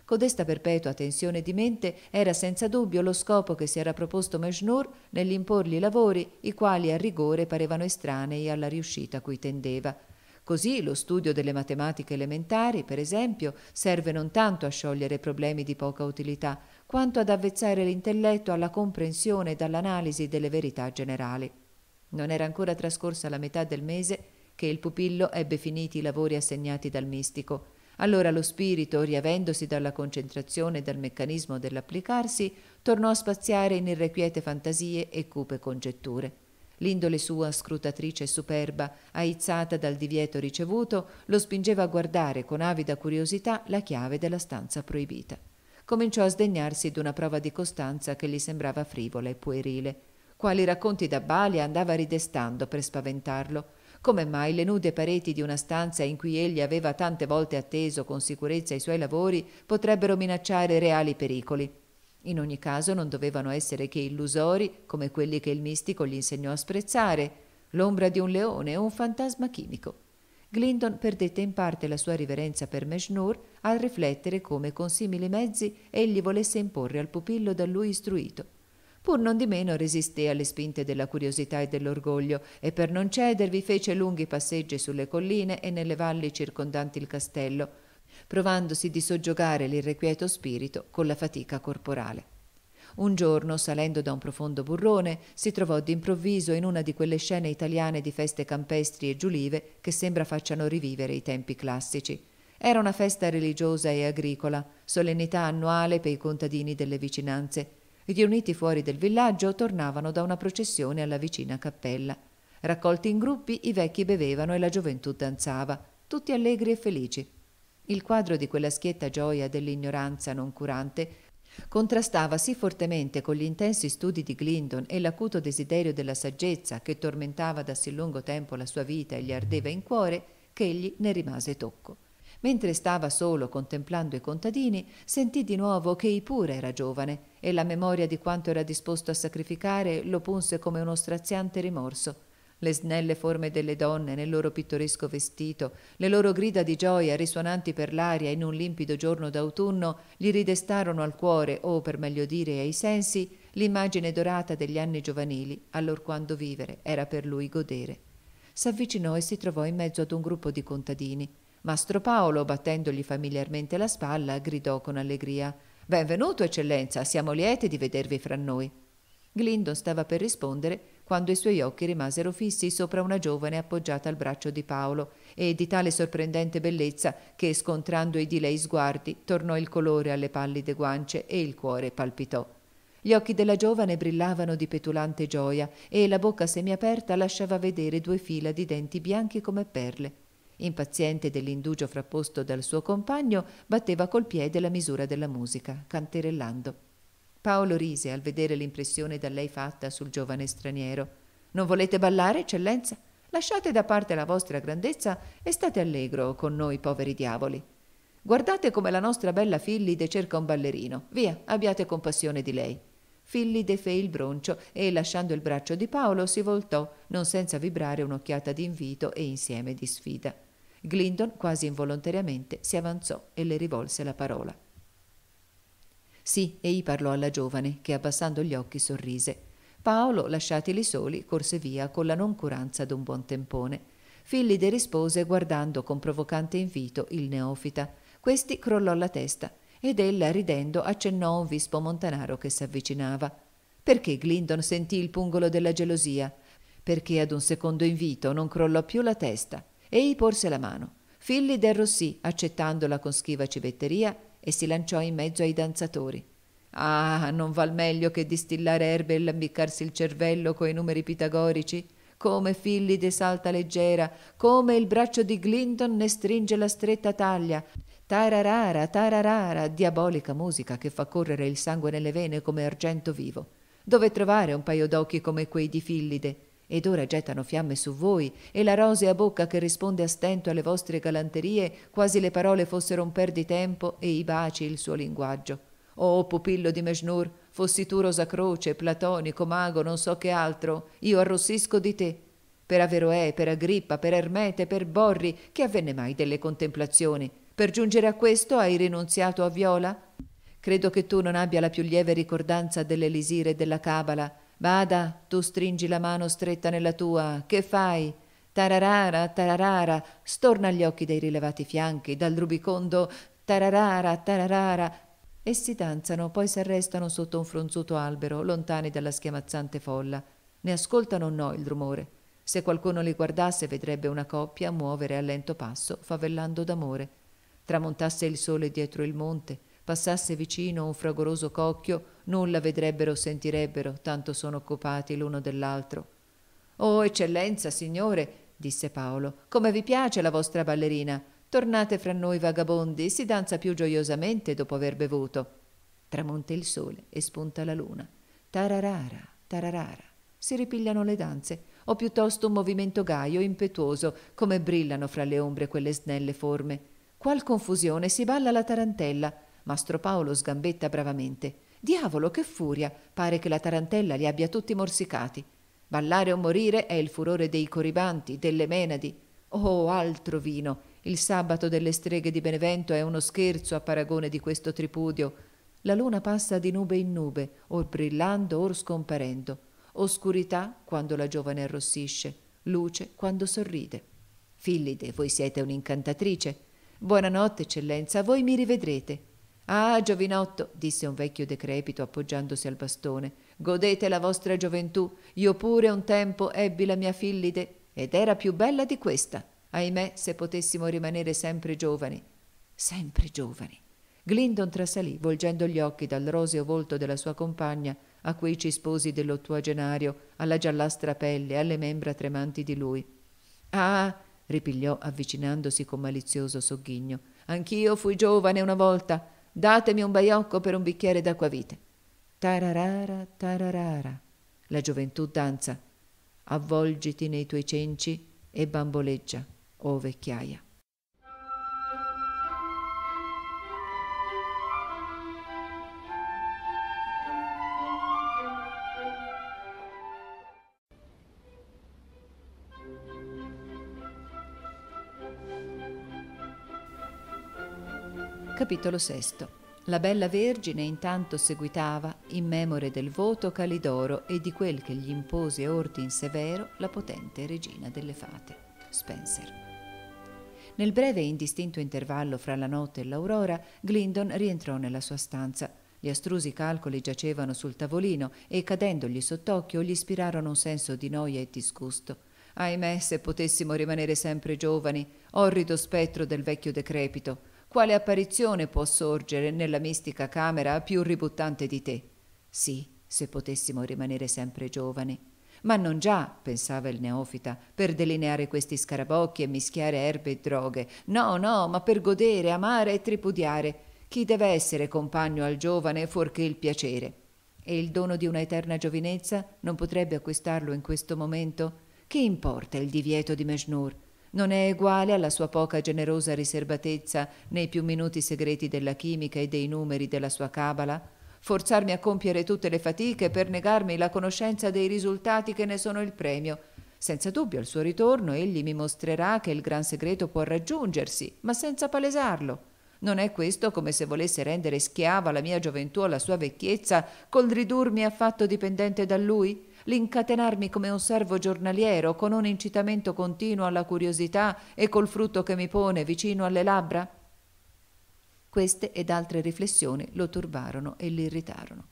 Codesta perpetua tensione di mente era senza dubbio lo scopo che si era proposto Mejnour nell'imporgli lavori i quali a rigore parevano estranei alla riuscita a cui tendeva. Così lo studio delle matematiche elementari, per esempio, serve non tanto a sciogliere problemi di poca utilità, quanto ad avvezzare l'intelletto alla comprensione ed all'analisi delle verità generali. Non era ancora trascorsa la metà del mese che il pupillo ebbe finiti i lavori assegnati dal mistico. Allora lo spirito, riavendosi dalla concentrazione e dal meccanismo dell'applicarsi, tornò a spaziare in irrequiete fantasie e cupe congetture. L'indole sua, scrutatrice e superba, aizzata dal divieto ricevuto, lo spingeva a guardare con avida curiosità la chiave della stanza proibita. Cominciò a sdegnarsi d'una prova di costanza che gli sembrava frivola e puerile. Quali racconti da Balia andava ridestando per spaventarlo, come mai le nude pareti di una stanza in cui egli aveva tante volte atteso con sicurezza i suoi lavori potrebbero minacciare reali pericoli? In ogni caso non dovevano essere che illusori come quelli che il mistico gli insegnò a sprezzare, l'ombra di un leone o un fantasma chimico. Glindon perdette in parte la sua riverenza per Meshnur al riflettere come con simili mezzi egli volesse imporre al pupillo da lui istruito. Pur non di meno resisté alle spinte della curiosità e dell'orgoglio e per non cedervi fece lunghi passeggi sulle colline e nelle valli circondanti il castello, provandosi di soggiogare l'irrequieto spirito con la fatica corporale. Un giorno, salendo da un profondo burrone, si trovò d'improvviso in una di quelle scene italiane di feste campestri e giulive che sembra facciano rivivere i tempi classici. Era una festa religiosa e agricola, solennità annuale per i contadini delle vicinanze. Riuniti fuori del villaggio, tornavano da una processione alla vicina cappella. Raccolti in gruppi, i vecchi bevevano e la gioventù danzava, tutti allegri e felici. Il quadro di quella schietta gioia dell'ignoranza non curante contrastava sì fortemente con gli intensi studi di Glindon e l'acuto desiderio della saggezza che tormentava da sì lungo tempo la sua vita e gli ardeva in cuore, che egli ne rimase tocco. Mentre stava solo contemplando i contadini, sentì di nuovo che pure era giovane e la memoria di quanto era disposto a sacrificare lo punse come uno straziante rimorso. Le snelle forme delle donne nel loro pittoresco vestito, le loro grida di gioia risuonanti per l'aria in un limpido giorno d'autunno, gli ridestarono al cuore, o per meglio dire ai sensi, l'immagine dorata degli anni giovanili, allorquando vivere era per lui godere. S'avvicinò e si trovò in mezzo ad un gruppo di contadini. Mastro Paolo, battendogli familiarmente la spalla, gridò con allegria Benvenuto, eccellenza, siamo lieti di vedervi fra noi. Glindon stava per rispondere quando i suoi occhi rimasero fissi sopra una giovane appoggiata al braccio di Paolo e di tale sorprendente bellezza che, scontrando i di lei sguardi, tornò il colore alle pallide guance e il cuore palpitò. Gli occhi della giovane brillavano di petulante gioia e la bocca semiaperta lasciava vedere due fila di denti bianchi come perle. Impaziente dell'indugio frapposto dal suo compagno, batteva col piede la misura della musica, canterellando. Paolo rise al vedere l'impressione da lei fatta sul giovane straniero. Non volete ballare, eccellenza? Lasciate da parte la vostra grandezza e state allegro con noi poveri diavoli. Guardate come la nostra bella Fillide cerca un ballerino. Via, abbiate compassione di lei. Fillide fe il broncio e, lasciando il braccio di Paolo, si voltò, non senza vibrare un'occhiata d'invito e insieme di sfida. Glindon quasi involontariamente si avanzò e le rivolse la parola. Sì, ei parlò alla giovane, che abbassando gli occhi sorrise. Paolo, lasciatili soli, corse via con la noncuranza d'un buon tempone. Fillide rispose guardando con provocante invito il neofita. Questi crollò la testa ed ella, ridendo, accennò a un vispo montanaro che s'avvicinava. Perché Glindon sentì il pungolo della gelosia? Perché ad un secondo invito non crollò più la testa Ei porse la mano. Philly derrossì, accettandola con schiva civetteria, e si lanciò in mezzo ai danzatori. Ah, non val meglio che distillare erbe e lambiccarsi il cervello coi numeri pitagorici? Come Fillide salta leggera, come il braccio di Glindon ne stringe la stretta taglia. Tararara, tararara, diabolica musica che fa correre il sangue nelle vene come argento vivo. Dove trovare un paio d'occhi come quei di Fillide? Ed ora gettano fiamme su voi, e la rosea bocca che risponde a stento alle vostre galanterie, quasi le parole fossero un perditempo e i baci il suo linguaggio. Oh, pupillo di Mejnur, fossi tu rosa croce, platonico, mago, non so che altro, io arrossisco di te. Per Averoè, per Agrippa, per Ermete, per Borri, che avvenne mai delle contemplazioni? Per giungere a questo hai rinunziato a Viola? Credo che tu non abbia la più lieve ricordanza dell'elisire e della cabala, Bada, tu stringi la mano stretta nella tua. Che fai? Tararara, tararara, storna gli occhi dai rilevati fianchi, dal rubicondo. Tararara, tararara. Essi danzano, poi si arrestano sotto un fronzuto albero, lontani dalla schiamazzante folla. Ne ascoltano o no il rumore? Se qualcuno li guardasse vedrebbe una coppia muovere a lento passo, favellando d'amore. Tramontasse il sole dietro il monte, passasse vicino un fragoroso cocchio, nulla vedrebbero o sentirebbero, tanto sono occupati l'uno dell'altro. Oh, eccellenza, signore, disse Paolo, come vi piace la vostra ballerina? Tornate fra noi vagabondi, si danza più gioiosamente dopo aver bevuto. Tramonta il sole e spunta la luna. Tararara, tararara. Si ripigliano le danze, o piuttosto un movimento gaio, impetuoso, come brillano fra le ombre quelle snelle forme. Qual confusione si balla la tarantella, Mastro Paolo sgambetta bravamente. Diavolo, che furia! Pare che la tarantella li abbia tutti morsicati. Ballare o morire è il furore dei coribanti, delle menadi. Oh, altro vino! Il sabato delle streghe di Benevento è uno scherzo a paragone di questo tripudio. La luna passa di nube in nube, or brillando or scomparendo. Oscurità quando la giovane arrossisce, luce quando sorride. Fillide, voi siete un'incantatrice. Buonanotte, eccellenza, voi mi rivedrete. Ah, giovinotto, disse un vecchio decrepito appoggiandosi al bastone, godete la vostra gioventù. Io pure un tempo ebbi la mia fillide ed era più bella di questa. Ahimè, se potessimo rimanere sempre giovani. Sempre giovani. Glindon trasalì, volgendo gli occhi dal roseo volto della sua compagna a quei cisposi dell'ottuagenario, alla giallastra pelle, alle membra tremanti di lui. Ah, ripigliò avvicinandosi con malizioso sogghigno, anch'io fui giovane una volta datemi un baiocco per un bicchiere d'acquavite. Tararara, tararara. La gioventù danza. Avvolgiti nei tuoi cenci e bamboleggia, o oh vecchiaia. Capitolo VI. La bella Vergine intanto seguitava, in memore del voto Calidoro e di quel che gli impose ordine severo, la potente regina delle fate. Spencer. Nel breve e indistinto intervallo fra la notte e l'aurora, Glindon rientrò nella sua stanza. Gli astrusi calcoli giacevano sul tavolino e, cadendogli sott'occhio, gli ispirarono un senso di noia e disgusto. Ahimè, se potessimo rimanere sempre giovani, orrido spettro del vecchio decrepito, quale apparizione può sorgere nella mistica camera più ributtante di te? Sì, se potessimo rimanere sempre giovani. Ma non già, pensava il neofita, per delineare questi scarabocchi e mischiare erbe e droghe. No, no, ma per godere, amare e tripudiare. Chi deve essere compagno al giovane fuorché il piacere? E il dono di un'eterna giovinezza non potrebbe acquistarlo in questo momento? Che importa il divieto di Mejnur? non è eguale alla sua poca generosa riservatezza nei più minuti segreti della chimica e dei numeri della sua cabala? Forzarmi a compiere tutte le fatiche per negarmi la conoscenza dei risultati che ne sono il premio. Senza dubbio al suo ritorno egli mi mostrerà che il gran segreto può raggiungersi, ma senza palesarlo. Non è questo come se volesse rendere schiava la mia gioventù o la sua vecchiezza col ridurmi affatto dipendente da lui? l'incatenarmi come un servo giornaliero con un incitamento continuo alla curiosità e col frutto che mi pone vicino alle labbra? Queste ed altre riflessioni lo turbarono e l'irritarono.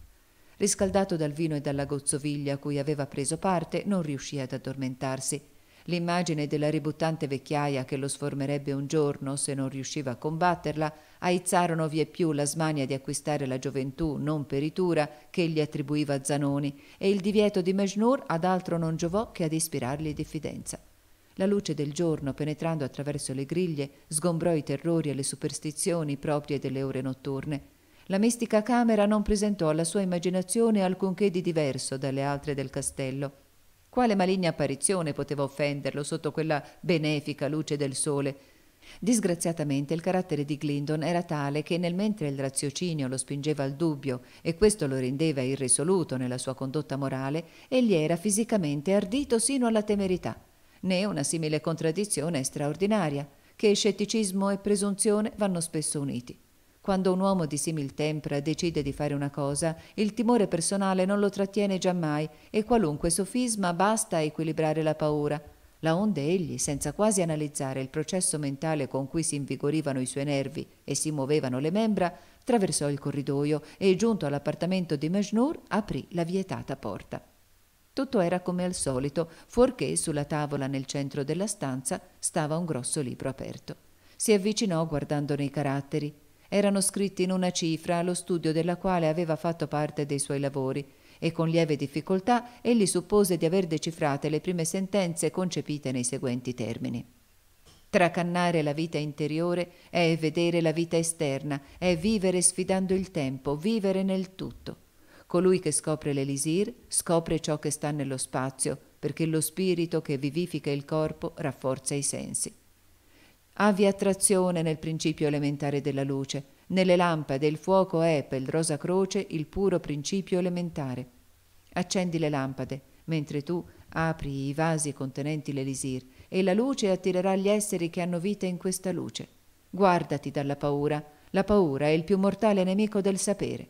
Riscaldato dal vino e dalla gozzoviglia a cui aveva preso parte, non riuscì ad addormentarsi L'immagine della ributtante vecchiaia che lo sformerebbe un giorno se non riusciva a combatterla aizzarono vie più la smania di acquistare la gioventù non peritura che gli attribuiva Zanoni e il divieto di Mejnur ad altro non giovò che ad ispirargli diffidenza. La luce del giorno, penetrando attraverso le griglie, sgombrò i terrori e le superstizioni proprie delle ore notturne. La mistica camera non presentò alla sua immaginazione alcunché di diverso dalle altre del castello quale maligna apparizione poteva offenderlo sotto quella benefica luce del sole? Disgraziatamente il carattere di Glindon era tale che nel mentre il raziocinio lo spingeva al dubbio e questo lo rendeva irresoluto nella sua condotta morale, egli era fisicamente ardito sino alla temerità. Né una simile contraddizione è straordinaria, che scetticismo e presunzione vanno spesso uniti. Quando un uomo di simil tempra decide di fare una cosa, il timore personale non lo trattiene giammai e qualunque sofisma basta a equilibrare la paura. Laonde egli, senza quasi analizzare il processo mentale con cui si invigorivano i suoi nervi e si muovevano le membra, traversò il corridoio e, giunto all'appartamento di Mejnour, aprì la vietata porta. Tutto era come al solito, fuorché sulla tavola nel centro della stanza stava un grosso libro aperto. Si avvicinò guardandone i caratteri erano scritti in una cifra allo studio della quale aveva fatto parte dei suoi lavori e con lieve difficoltà egli suppose di aver decifrate le prime sentenze concepite nei seguenti termini. Tracannare la vita interiore è vedere la vita esterna, è vivere sfidando il tempo, vivere nel tutto. Colui che scopre l'elisir scopre ciò che sta nello spazio, perché lo spirito che vivifica il corpo rafforza i sensi. Avvi attrazione nel principio elementare della luce. Nelle lampade il fuoco è, per il rosa croce, il puro principio elementare. Accendi le lampade, mentre tu apri i vasi contenenti l'elisir, e la luce attirerà gli esseri che hanno vita in questa luce. Guardati dalla paura. La paura è il più mortale nemico del sapere.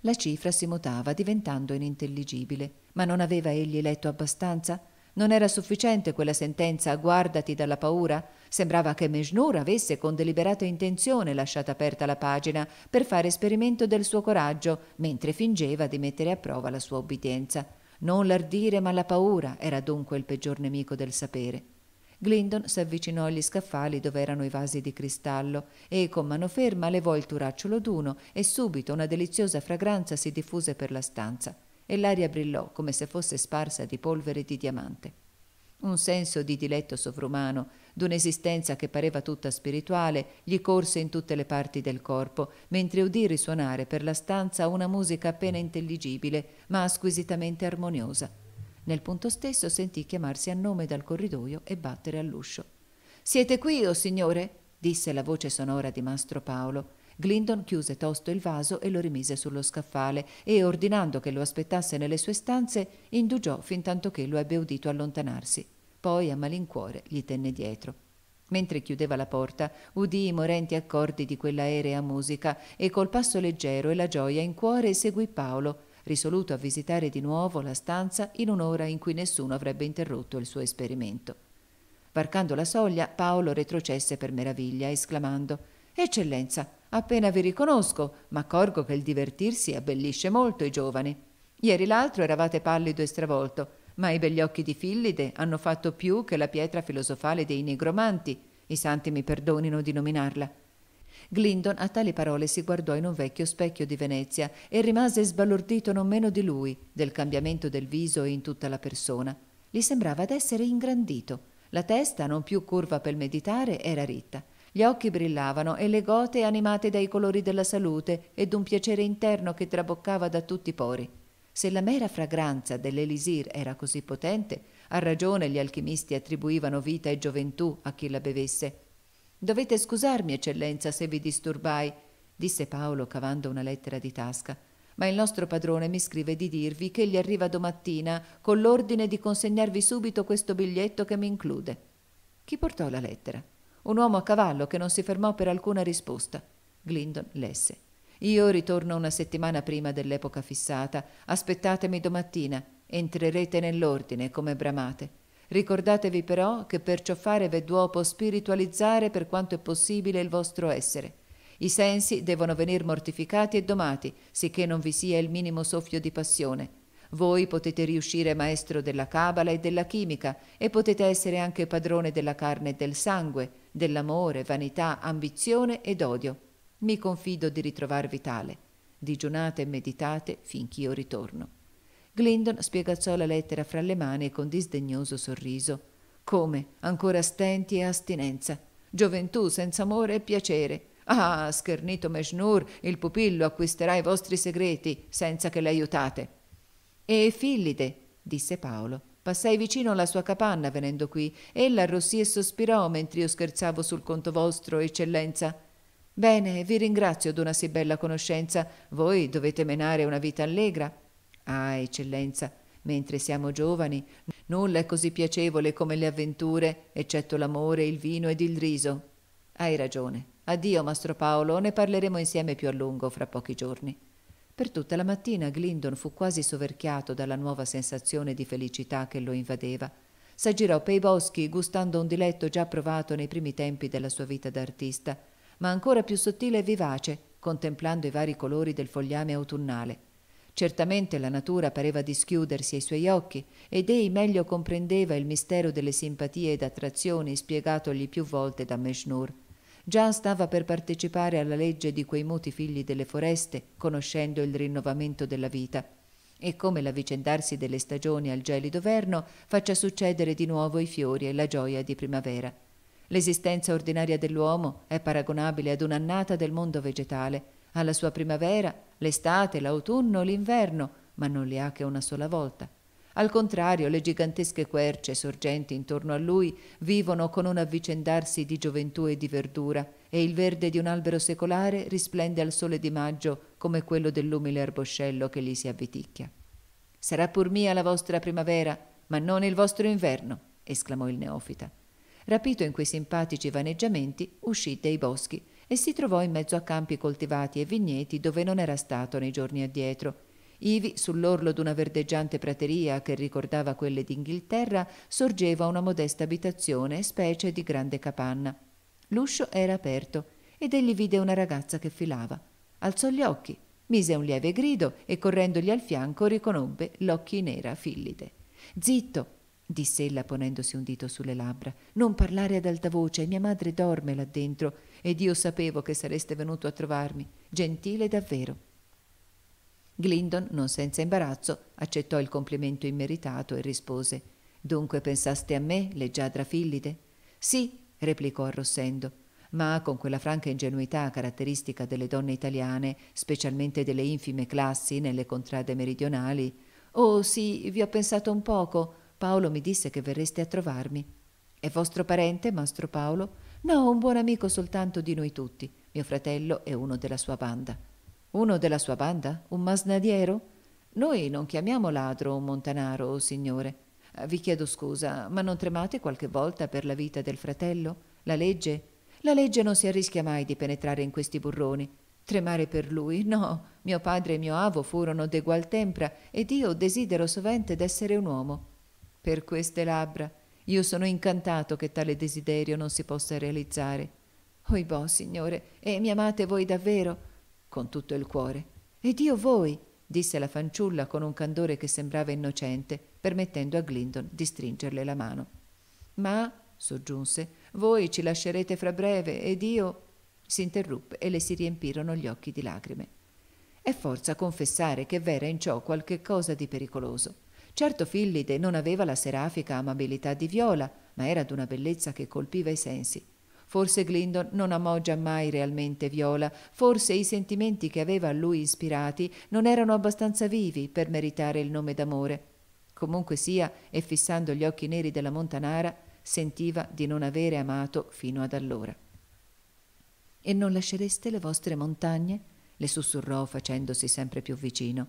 La cifra si mutava, diventando inintelligibile. Ma non aveva egli letto abbastanza? Non era sufficiente quella sentenza guardati dalla paura? Sembrava che Mejnur avesse con deliberata intenzione lasciata aperta la pagina per fare esperimento del suo coraggio, mentre fingeva di mettere a prova la sua obbedienza. Non l'ardire ma la paura era dunque il peggior nemico del sapere. Glindon avvicinò agli scaffali dove erano i vasi di cristallo e con mano ferma levò il turacciolo d'uno e subito una deliziosa fragranza si diffuse per la stanza e l'aria brillò come se fosse sparsa di polvere di diamante. Un senso di diletto sovrumano, d'un'esistenza che pareva tutta spirituale, gli corse in tutte le parti del corpo, mentre udì risuonare per la stanza una musica appena intelligibile, ma squisitamente armoniosa. Nel punto stesso sentì chiamarsi a nome dal corridoio e battere all'uscio. Siete qui, o oh signore? disse la voce sonora di mastro Paolo Glindon chiuse tosto il vaso e lo rimise sullo scaffale e, ordinando che lo aspettasse nelle sue stanze, indugiò fin tanto che lo ebbe udito allontanarsi. Poi, a malincuore, gli tenne dietro. Mentre chiudeva la porta, udì i morenti accordi di quell'aerea musica e col passo leggero e la gioia in cuore seguì Paolo, risoluto a visitare di nuovo la stanza in un'ora in cui nessuno avrebbe interrotto il suo esperimento. Varcando la soglia, Paolo retrocesse per meraviglia, esclamando Eccellenza, Appena vi riconosco, m'accorgo che il divertirsi abbellisce molto i giovani. Ieri l'altro eravate pallido e stravolto, ma i begli occhi di Fillide hanno fatto più che la pietra filosofale dei negromanti, i santi mi perdonino di nominarla. Glindon a tali parole si guardò in un vecchio specchio di Venezia e rimase sbalordito non meno di lui del cambiamento del viso e in tutta la persona. Gli sembrava d'essere ingrandito. La testa, non più curva per meditare, era ritta. Gli occhi brillavano e le gote animate dai colori della salute e d'un piacere interno che traboccava da tutti i pori. Se la mera fragranza dell'elisir era così potente, a ragione gli alchimisti attribuivano vita e gioventù a chi la bevesse. Dovete scusarmi, eccellenza, se vi disturbai, disse Paolo cavando una lettera di tasca. Ma il nostro padrone mi scrive di dirvi che egli arriva domattina con l'ordine di consegnarvi subito questo biglietto che mi include. Chi portò la lettera? Un uomo a cavallo che non si fermò per alcuna risposta. Glyndon lesse. Io ritorno una settimana prima dell'epoca fissata. Aspettatemi domattina. Entrerete nell'ordine come bramate. Ricordatevi però che per ciò fare v'è duopo spiritualizzare per quanto è possibile il vostro essere. I sensi devono venir mortificati e domati, sicché non vi sia il minimo soffio di passione. Voi potete riuscire maestro della cabala e della chimica e potete essere anche padrone della carne e del sangue, dell'amore, vanità, ambizione ed odio. Mi confido di ritrovarvi tale. Digiunate e meditate finch'io ritorno. Glyndon spiegazzò la lettera fra le mani con disdegnoso sorriso. Come? Ancora stenti e astinenza. Gioventù senza amore e piacere. Ah, schernito Meshnur, il pupillo acquisterà i vostri segreti senza che l'aiutate. E Fillide, disse Paolo. Passai vicino alla sua capanna venendo qui. Ella arrossì e sospirò mentre io scherzavo sul conto vostro, eccellenza. Bene, vi ringrazio d'una sì bella conoscenza. Voi dovete menare una vita allegra. Ah, eccellenza, mentre siamo giovani, nulla è così piacevole come le avventure, eccetto l'amore, il vino ed il riso. Hai ragione. Addio, mastro Paolo, ne parleremo insieme più a lungo fra pochi giorni. Per tutta la mattina Glindon fu quasi soverchiato dalla nuova sensazione di felicità che lo invadeva. S'aggirò pei boschi gustando un diletto già provato nei primi tempi della sua vita d'artista, ma ancora più sottile e vivace, contemplando i vari colori del fogliame autunnale. Certamente la natura pareva dischiudersi ai suoi occhi ed ei meglio comprendeva il mistero delle simpatie ed attrazioni spiegatogli più volte da Meshnur già stava per partecipare alla legge di quei muti figli delle foreste, conoscendo il rinnovamento della vita, e come l'avvicendarsi delle stagioni al gelido verno faccia succedere di nuovo i fiori e la gioia di primavera. L'esistenza ordinaria dell'uomo è paragonabile ad un'annata del mondo vegetale, alla sua primavera, l'estate, l'autunno, l'inverno, ma non li ha che una sola volta. Al contrario, le gigantesche querce sorgenti intorno a lui vivono con un avvicendarsi di gioventù e di verdura, e il verde di un albero secolare risplende al sole di maggio come quello dell'umile arboscello che gli si avviticchia. Sarà pur mia la vostra primavera, ma non il vostro inverno, esclamò il neofita. Rapito in quei simpatici vaneggiamenti, uscì dai boschi e si trovò in mezzo a campi coltivati e vigneti dove non era stato nei giorni addietro Ivi, sull'orlo d'una verdeggiante prateria che ricordava quelle d'Inghilterra, sorgeva una modesta abitazione, specie di grande capanna. L'uscio era aperto ed egli vide una ragazza che filava. Alzò gli occhi, mise un lieve grido e correndogli al fianco riconobbe l'occhi nera Fillide. Zitto, disse ella ponendosi un dito sulle labbra, non parlare ad alta voce, mia madre dorme là dentro ed io sapevo che sareste venuto a trovarmi, gentile davvero. Glindon, non senza imbarazzo, accettò il complimento immeritato e rispose Dunque pensaste a me, leggiadra Fillide? Sì, replicò arrossendo, ma con quella franca ingenuità caratteristica delle donne italiane, specialmente delle infime classi nelle contrade meridionali. Oh sì, vi ho pensato un poco. Paolo mi disse che verreste a trovarmi. È vostro parente, mastro Paolo? No, un buon amico soltanto di noi tutti. Mio fratello è uno della sua banda. Uno della sua banda? Un masnadiero? Noi non chiamiamo ladro un montanaro, o signore. Eh, vi chiedo scusa, ma non tremate qualche volta per la vita del fratello? La legge? La legge non si arrischia mai di penetrare in questi burroni. Tremare per lui? No, mio padre e mio avo furono de gual tempra ed io desidero sovente d'essere un uomo. Per queste labbra, io sono incantato che tale desiderio non si possa realizzare. Oibò, signore, e mi amate voi davvero? con tutto il cuore. Ed io voi, disse la fanciulla con un candore che sembrava innocente, permettendo a Glindon di stringerle la mano. Ma, soggiunse, voi ci lascerete fra breve ed io. Si interruppe e le si riempirono gli occhi di lacrime. È forza confessare che v'era in ciò qualche cosa di pericoloso. Certo Fillide non aveva la serafica amabilità di Viola, ma era d'una bellezza che colpiva i sensi Forse Glyndon non amò giammai realmente Viola, forse i sentimenti che aveva a lui ispirati non erano abbastanza vivi per meritare il nome d'amore. Comunque sia, e fissando gli occhi neri della Montanara, sentiva di non avere amato fino ad allora. E non lascereste le vostre montagne? le sussurrò facendosi sempre più vicino.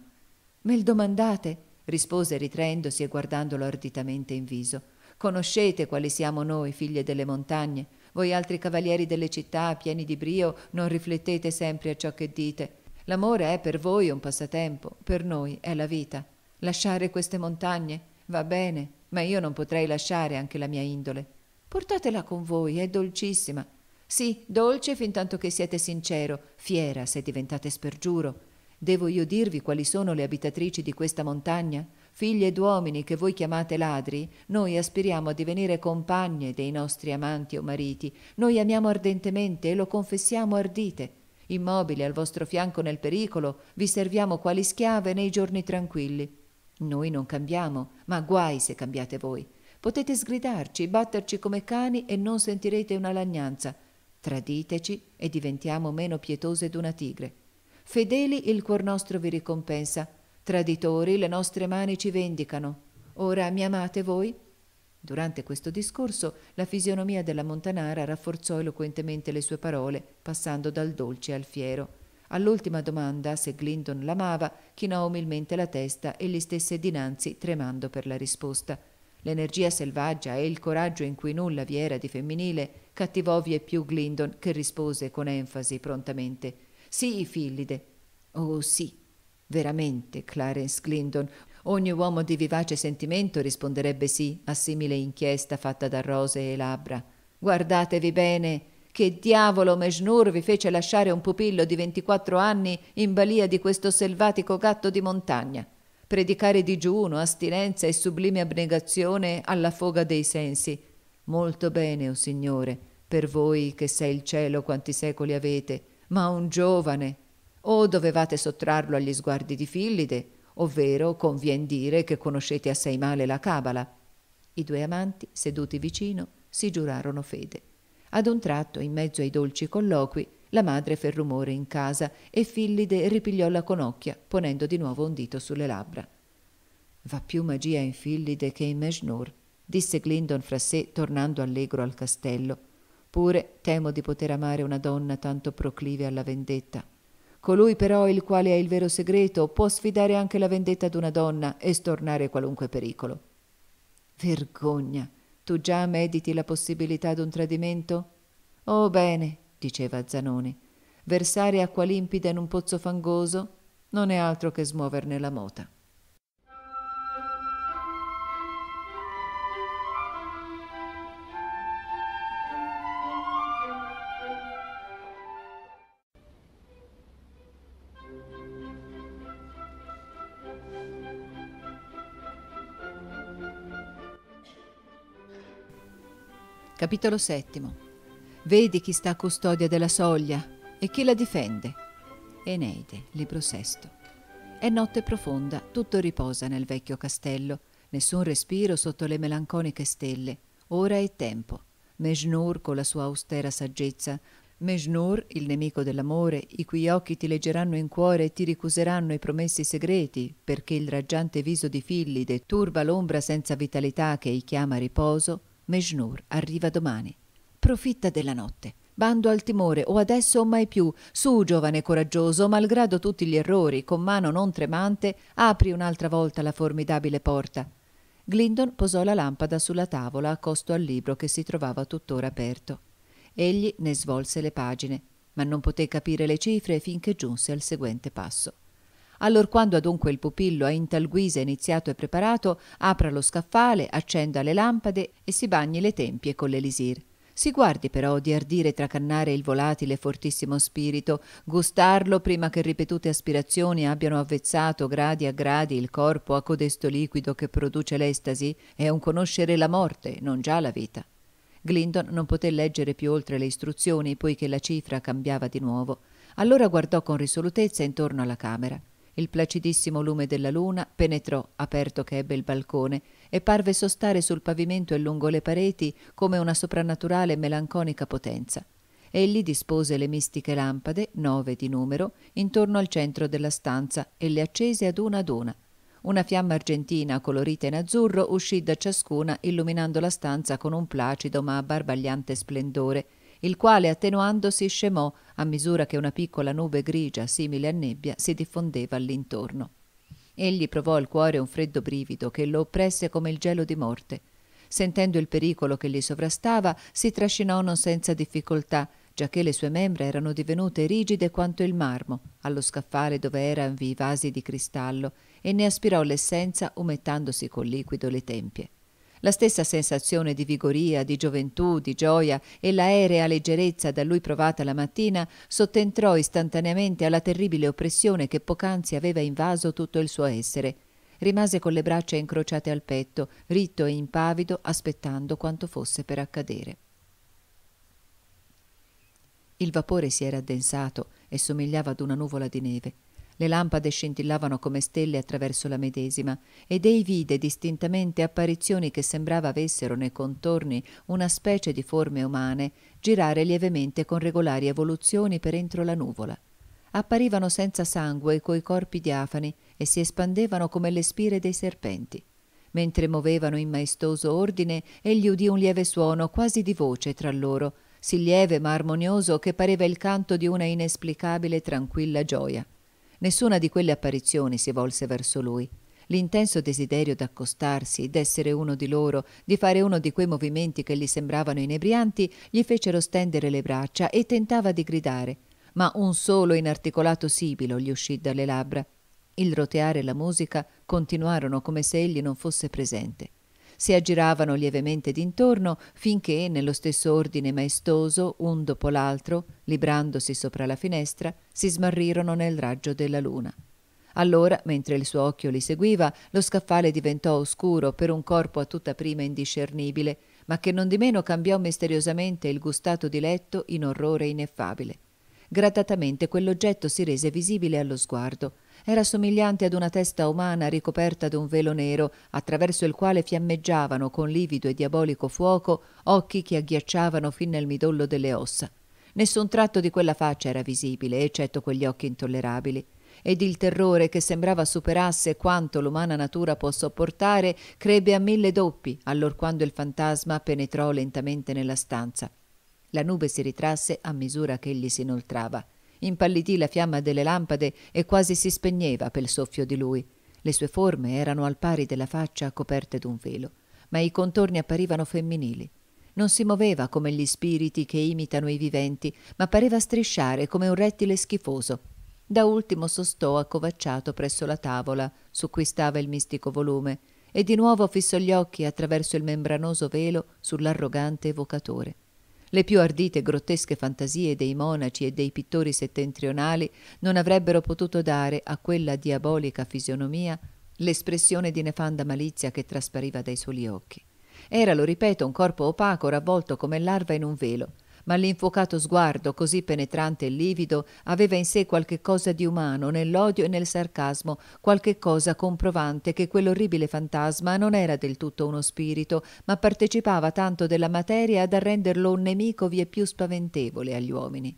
Me il domandate? rispose ritraendosi e guardandolo arditamente in viso. Conoscete quali siamo noi, figlie delle montagne, voi altri cavalieri delle città, pieni di brio, non riflettete sempre a ciò che dite. L'amore è per voi un passatempo, per noi è la vita. Lasciare queste montagne va bene, ma io non potrei lasciare anche la mia indole. Portatela con voi, è dolcissima. Sì, dolce fin tanto che siete sincero, fiera se diventate spergiuro. Devo io dirvi quali sono le abitatrici di questa montagna? Figlie d'uomini che voi chiamate ladri, noi aspiriamo a divenire compagne dei nostri amanti o mariti, noi amiamo ardentemente e lo confessiamo ardite. Immobili al vostro fianco nel pericolo, vi serviamo quali schiave nei giorni tranquilli. Noi non cambiamo, ma guai se cambiate voi. Potete sgridarci, batterci come cani e non sentirete una lagnanza. Traditeci e diventiamo meno pietose d'una tigre. Fedeli il cuor nostro vi ricompensa, Traditori, le nostre mani ci vendicano. Ora mi amate voi? Durante questo discorso la fisionomia della Montanara rafforzò eloquentemente le sue parole, passando dal dolce al fiero. All'ultima domanda, se Glindon l'amava, chinò umilmente la testa e gli stesse dinanzi, tremando per la risposta. L'energia selvaggia e il coraggio in cui nulla vi era di femminile cattivò vie più Glindon, che rispose con enfasi prontamente: Sì, Fillide. Oh sì. Veramente, Clarence Clinton, ogni uomo di vivace sentimento risponderebbe sì a simile inchiesta fatta da rosee e labbra. Guardatevi bene. Che diavolo Mejnur vi fece lasciare un pupillo di 24 anni in balia di questo selvatico gatto di montagna? Predicare digiuno, astinenza e sublime abnegazione alla foga dei sensi. Molto bene, o oh Signore, per voi che sei il cielo quanti secoli avete, ma un giovane, o dovevate sottrarlo agli sguardi di Fillide, ovvero convien dire che conoscete assai male la Cabala. I due amanti, seduti vicino, si giurarono fede. Ad un tratto, in mezzo ai dolci colloqui, la madre fe rumore in casa e Fillide ripigliò la conocchia, ponendo di nuovo un dito sulle labbra. Va più magia in Fillide che in Mejnur, disse Glindon fra sé, tornando allegro al castello. Pure temo di poter amare una donna tanto proclive alla vendetta. Colui però il quale ha il vero segreto può sfidare anche la vendetta d'una donna e stornare qualunque pericolo. Vergogna! Tu già mediti la possibilità d'un tradimento? Oh bene, diceva Zanoni, versare acqua limpida in un pozzo fangoso non è altro che smuoverne la mota. Capitolo VII. Vedi chi sta a custodia della soglia e chi la difende. Eneide, libro VI. È notte profonda, tutto riposa nel vecchio castello, nessun respiro sotto le melanconiche stelle. Ora è tempo. Mejnur, con la sua austera saggezza, Mejnur, il nemico dell'amore, i cui occhi ti leggeranno in cuore e ti ricuseranno i promessi segreti, perché il raggiante viso di Fillide turba l'ombra senza vitalità che i chiama riposo, Mejnur arriva domani. Profitta della notte. Bando al timore, o adesso o mai più. Su, giovane coraggioso, malgrado tutti gli errori, con mano non tremante, apri un'altra volta la formidabile porta. Glindon posò la lampada sulla tavola accosto al libro che si trovava tuttora aperto. Egli ne svolse le pagine, ma non poté capire le cifre finché giunse al seguente passo. Allorquando adunque il pupillo a in tal guisa iniziato e preparato, apra lo scaffale, accenda le lampade e si bagni le tempie con l'elisir. Si guardi però di ardire e tracannare il volatile fortissimo spirito, gustarlo prima che ripetute aspirazioni abbiano avvezzato gradi a gradi il corpo a codesto liquido che produce l'estasi, è un conoscere la morte, non già la vita. Glindon non poté leggere più oltre le istruzioni, poiché la cifra cambiava di nuovo. Allora guardò con risolutezza intorno alla camera. Il placidissimo lume della luna penetrò, aperto che ebbe il balcone, e parve sostare sul pavimento e lungo le pareti come una soprannaturale e melanconica potenza. Egli dispose le mistiche lampade, nove di numero, intorno al centro della stanza e le accese ad una ad una. Una fiamma argentina colorita in azzurro uscì da ciascuna illuminando la stanza con un placido ma abbarbagliante splendore il quale attenuandosi scemò a misura che una piccola nube grigia simile a nebbia si diffondeva all'intorno. Egli provò al cuore un freddo brivido che lo oppresse come il gelo di morte. Sentendo il pericolo che gli sovrastava, si trascinò non senza difficoltà, giacché le sue membra erano divenute rigide quanto il marmo, allo scaffale dove erano i vasi di cristallo, e ne aspirò l'essenza umettandosi col liquido le tempie. La stessa sensazione di vigoria, di gioventù, di gioia e l'aerea leggerezza da lui provata la mattina sottentrò istantaneamente alla terribile oppressione che poc'anzi aveva invaso tutto il suo essere. Rimase con le braccia incrociate al petto, ritto e impavido, aspettando quanto fosse per accadere. Il vapore si era addensato e somigliava ad una nuvola di neve. Le lampade scintillavano come stelle attraverso la medesima, ed ei vide distintamente apparizioni che sembrava avessero nei contorni una specie di forme umane girare lievemente con regolari evoluzioni per entro la nuvola. Apparivano senza sangue e coi corpi diafani e si espandevano come le spire dei serpenti. Mentre muovevano in maestoso ordine, egli udì un lieve suono quasi di voce tra loro, sì lieve ma armonioso che pareva il canto di una inesplicabile tranquilla gioia. Nessuna di quelle apparizioni si volse verso lui. L'intenso desiderio d'accostarsi, d'essere uno di loro, di fare uno di quei movimenti che gli sembravano inebrianti, gli fecero stendere le braccia e tentava di gridare, ma un solo inarticolato sibilo gli uscì dalle labbra. Il roteare e la musica continuarono come se egli non fosse presente si aggiravano lievemente d'intorno finché, nello stesso ordine maestoso, un dopo l'altro, librandosi sopra la finestra, si smarrirono nel raggio della luna. Allora, mentre il suo occhio li seguiva, lo scaffale diventò oscuro per un corpo a tutta prima indiscernibile, ma che nondimeno cambiò misteriosamente il gustato di letto in orrore ineffabile. Gradatamente quell'oggetto si rese visibile allo sguardo, era somigliante ad una testa umana ricoperta un velo nero, attraverso il quale fiammeggiavano con livido e diabolico fuoco occhi che agghiacciavano fin nel midollo delle ossa. Nessun tratto di quella faccia era visibile, eccetto quegli occhi intollerabili ed il terrore che sembrava superasse quanto l'umana natura può sopportare crebbe a mille doppi allorquando il fantasma penetrò lentamente nella stanza. La nube si ritrasse a misura che egli si inoltrava impallidì la fiamma delle lampade e quasi si spegneva pel soffio di lui. Le sue forme erano al pari della faccia coperte d'un velo, ma i contorni apparivano femminili. Non si moveva come gli spiriti che imitano i viventi, ma pareva strisciare come un rettile schifoso. Da ultimo sostò accovacciato presso la tavola su cui stava il mistico volume e di nuovo fissò gli occhi attraverso il membranoso velo sull'arrogante evocatore. Le più ardite e grottesche fantasie dei monaci e dei pittori settentrionali non avrebbero potuto dare a quella diabolica fisionomia l'espressione di nefanda malizia che traspariva dai soli occhi. Era, lo ripeto, un corpo opaco ravvolto come larva in un velo, ma l'infuocato sguardo, così penetrante e livido, aveva in sé qualche cosa di umano nell'odio e nel sarcasmo, qualche cosa comprovante che quell'orribile fantasma non era del tutto uno spirito, ma partecipava tanto della materia da renderlo un nemico vie più spaventevole agli uomini.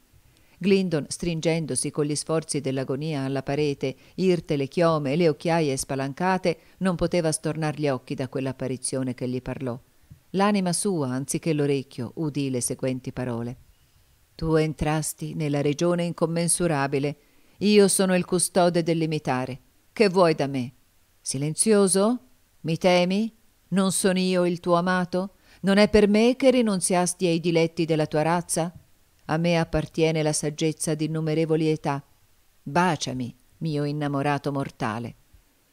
Glindon, stringendosi con gli sforzi dell'agonia alla parete, irte le chiome e le occhiaie spalancate, non poteva stornar gli occhi da quell'apparizione che gli parlò l'anima sua anziché l'orecchio udì le seguenti parole. Tu entrasti nella regione incommensurabile, io sono il custode dell'imitare. Che vuoi da me? Silenzioso? Mi temi? Non sono io il tuo amato? Non è per me che rinunziasti ai diletti della tua razza? A me appartiene la saggezza di innumerevoli età. Baciami, mio innamorato mortale.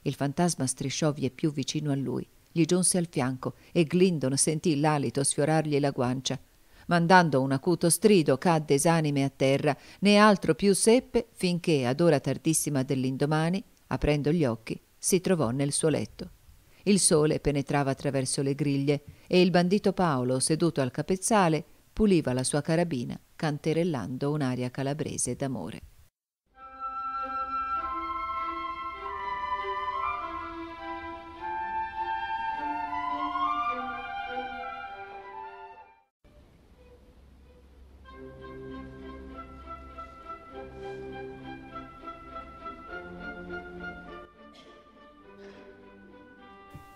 Il fantasma strisciò vie più vicino a lui gli giunse al fianco e Glindon sentì l'alito sfiorargli la guancia. Mandando un acuto strido cadde esanime a terra, né altro più seppe finché, ad ora tardissima dell'indomani, aprendo gli occhi, si trovò nel suo letto. Il sole penetrava attraverso le griglie e il bandito Paolo, seduto al capezzale, puliva la sua carabina canterellando un'aria calabrese d'amore.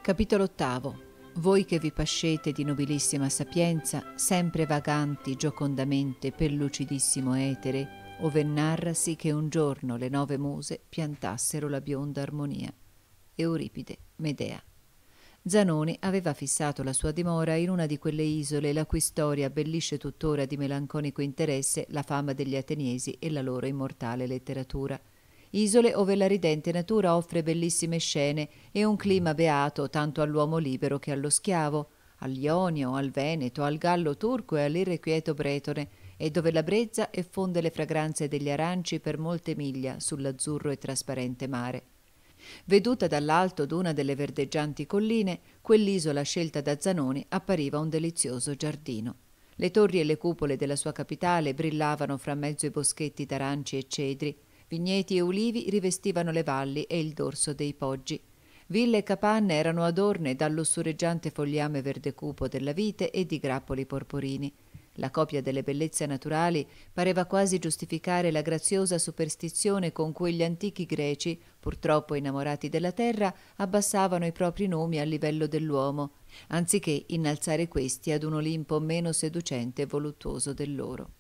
Capitolo ottavo. Voi che vi pascete di nobilissima sapienza, sempre vaganti giocondamente per lucidissimo etere, ove narrasi che un giorno le nove muse piantassero la bionda armonia. Euripide, Medea. Zanoni aveva fissato la sua dimora in una di quelle isole la cui storia abbellisce tuttora di melanconico interesse la fama degli ateniesi e la loro immortale letteratura isole ove la ridente natura offre bellissime scene e un clima beato tanto all'uomo libero che allo schiavo, all'Ionio, al Veneto, al Gallo turco e all'irrequieto bretone, e dove la brezza effonde le fragranze degli aranci per molte miglia sull'azzurro e trasparente mare. Veduta dall'alto d'una delle verdeggianti colline, quell'isola scelta da Zanoni appariva un delizioso giardino. Le torri e le cupole della sua capitale brillavano fra mezzo i boschetti d'aranci e cedri, Vigneti e ulivi rivestivano le valli e il dorso dei poggi. Ville e capanne erano adorne dal lussureggiante fogliame verde cupo della vite e di grappoli porporini. La copia delle bellezze naturali pareva quasi giustificare la graziosa superstizione con cui gli antichi greci, purtroppo innamorati della terra, abbassavano i propri nomi al livello dell'uomo, anziché innalzare questi ad un Olimpo meno seducente e voluttuoso del loro.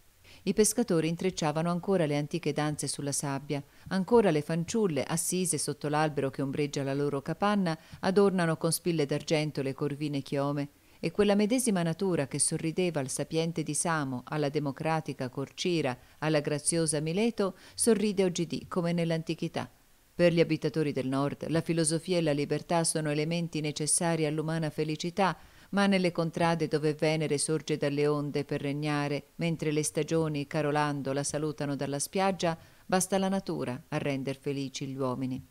I pescatori intrecciavano ancora le antiche danze sulla sabbia, ancora le fanciulle, assise sotto l'albero che ombreggia la loro capanna, adornano con spille d'argento le corvine chiome, e quella medesima natura che sorrideva al sapiente di Samo, alla democratica Corcira, alla graziosa Mileto, sorride oggidì come nell'antichità. Per gli abitatori del nord la filosofia e la libertà sono elementi necessari all'umana felicità, ma nelle contrade dove Venere sorge dalle onde per regnare, mentre le stagioni, carolando, la salutano dalla spiaggia, basta la natura a render felici gli uomini.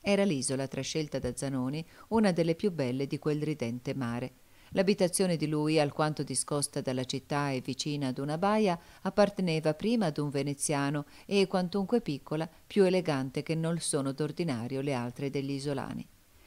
Era l'isola, trascelta da Zanoni, una delle più belle di quel ridente mare. L'abitazione di lui, alquanto discosta dalla città e vicina ad una baia, apparteneva prima ad un veneziano e, quantunque piccola, più elegante che non sono d'ordinario le altre degli isolani.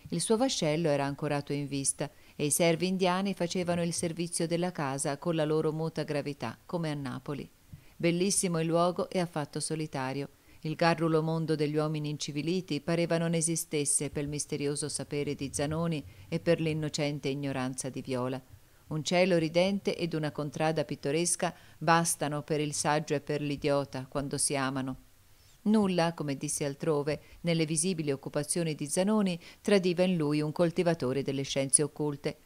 Il suo vascello era ancorato in vista e i servi indiani facevano il servizio della casa con la loro muta gravità, come a Napoli. Bellissimo il luogo e affatto solitario. Il garrulo mondo degli uomini inciviliti pareva non esistesse per il misterioso sapere di Zanoni e per l'innocente ignoranza di Viola. Un cielo ridente ed una contrada pittoresca bastano per il saggio e per l'idiota quando si amano. Nulla, come disse altrove, nelle visibili occupazioni di Zanoni tradiva in lui un coltivatore delle scienze occulte,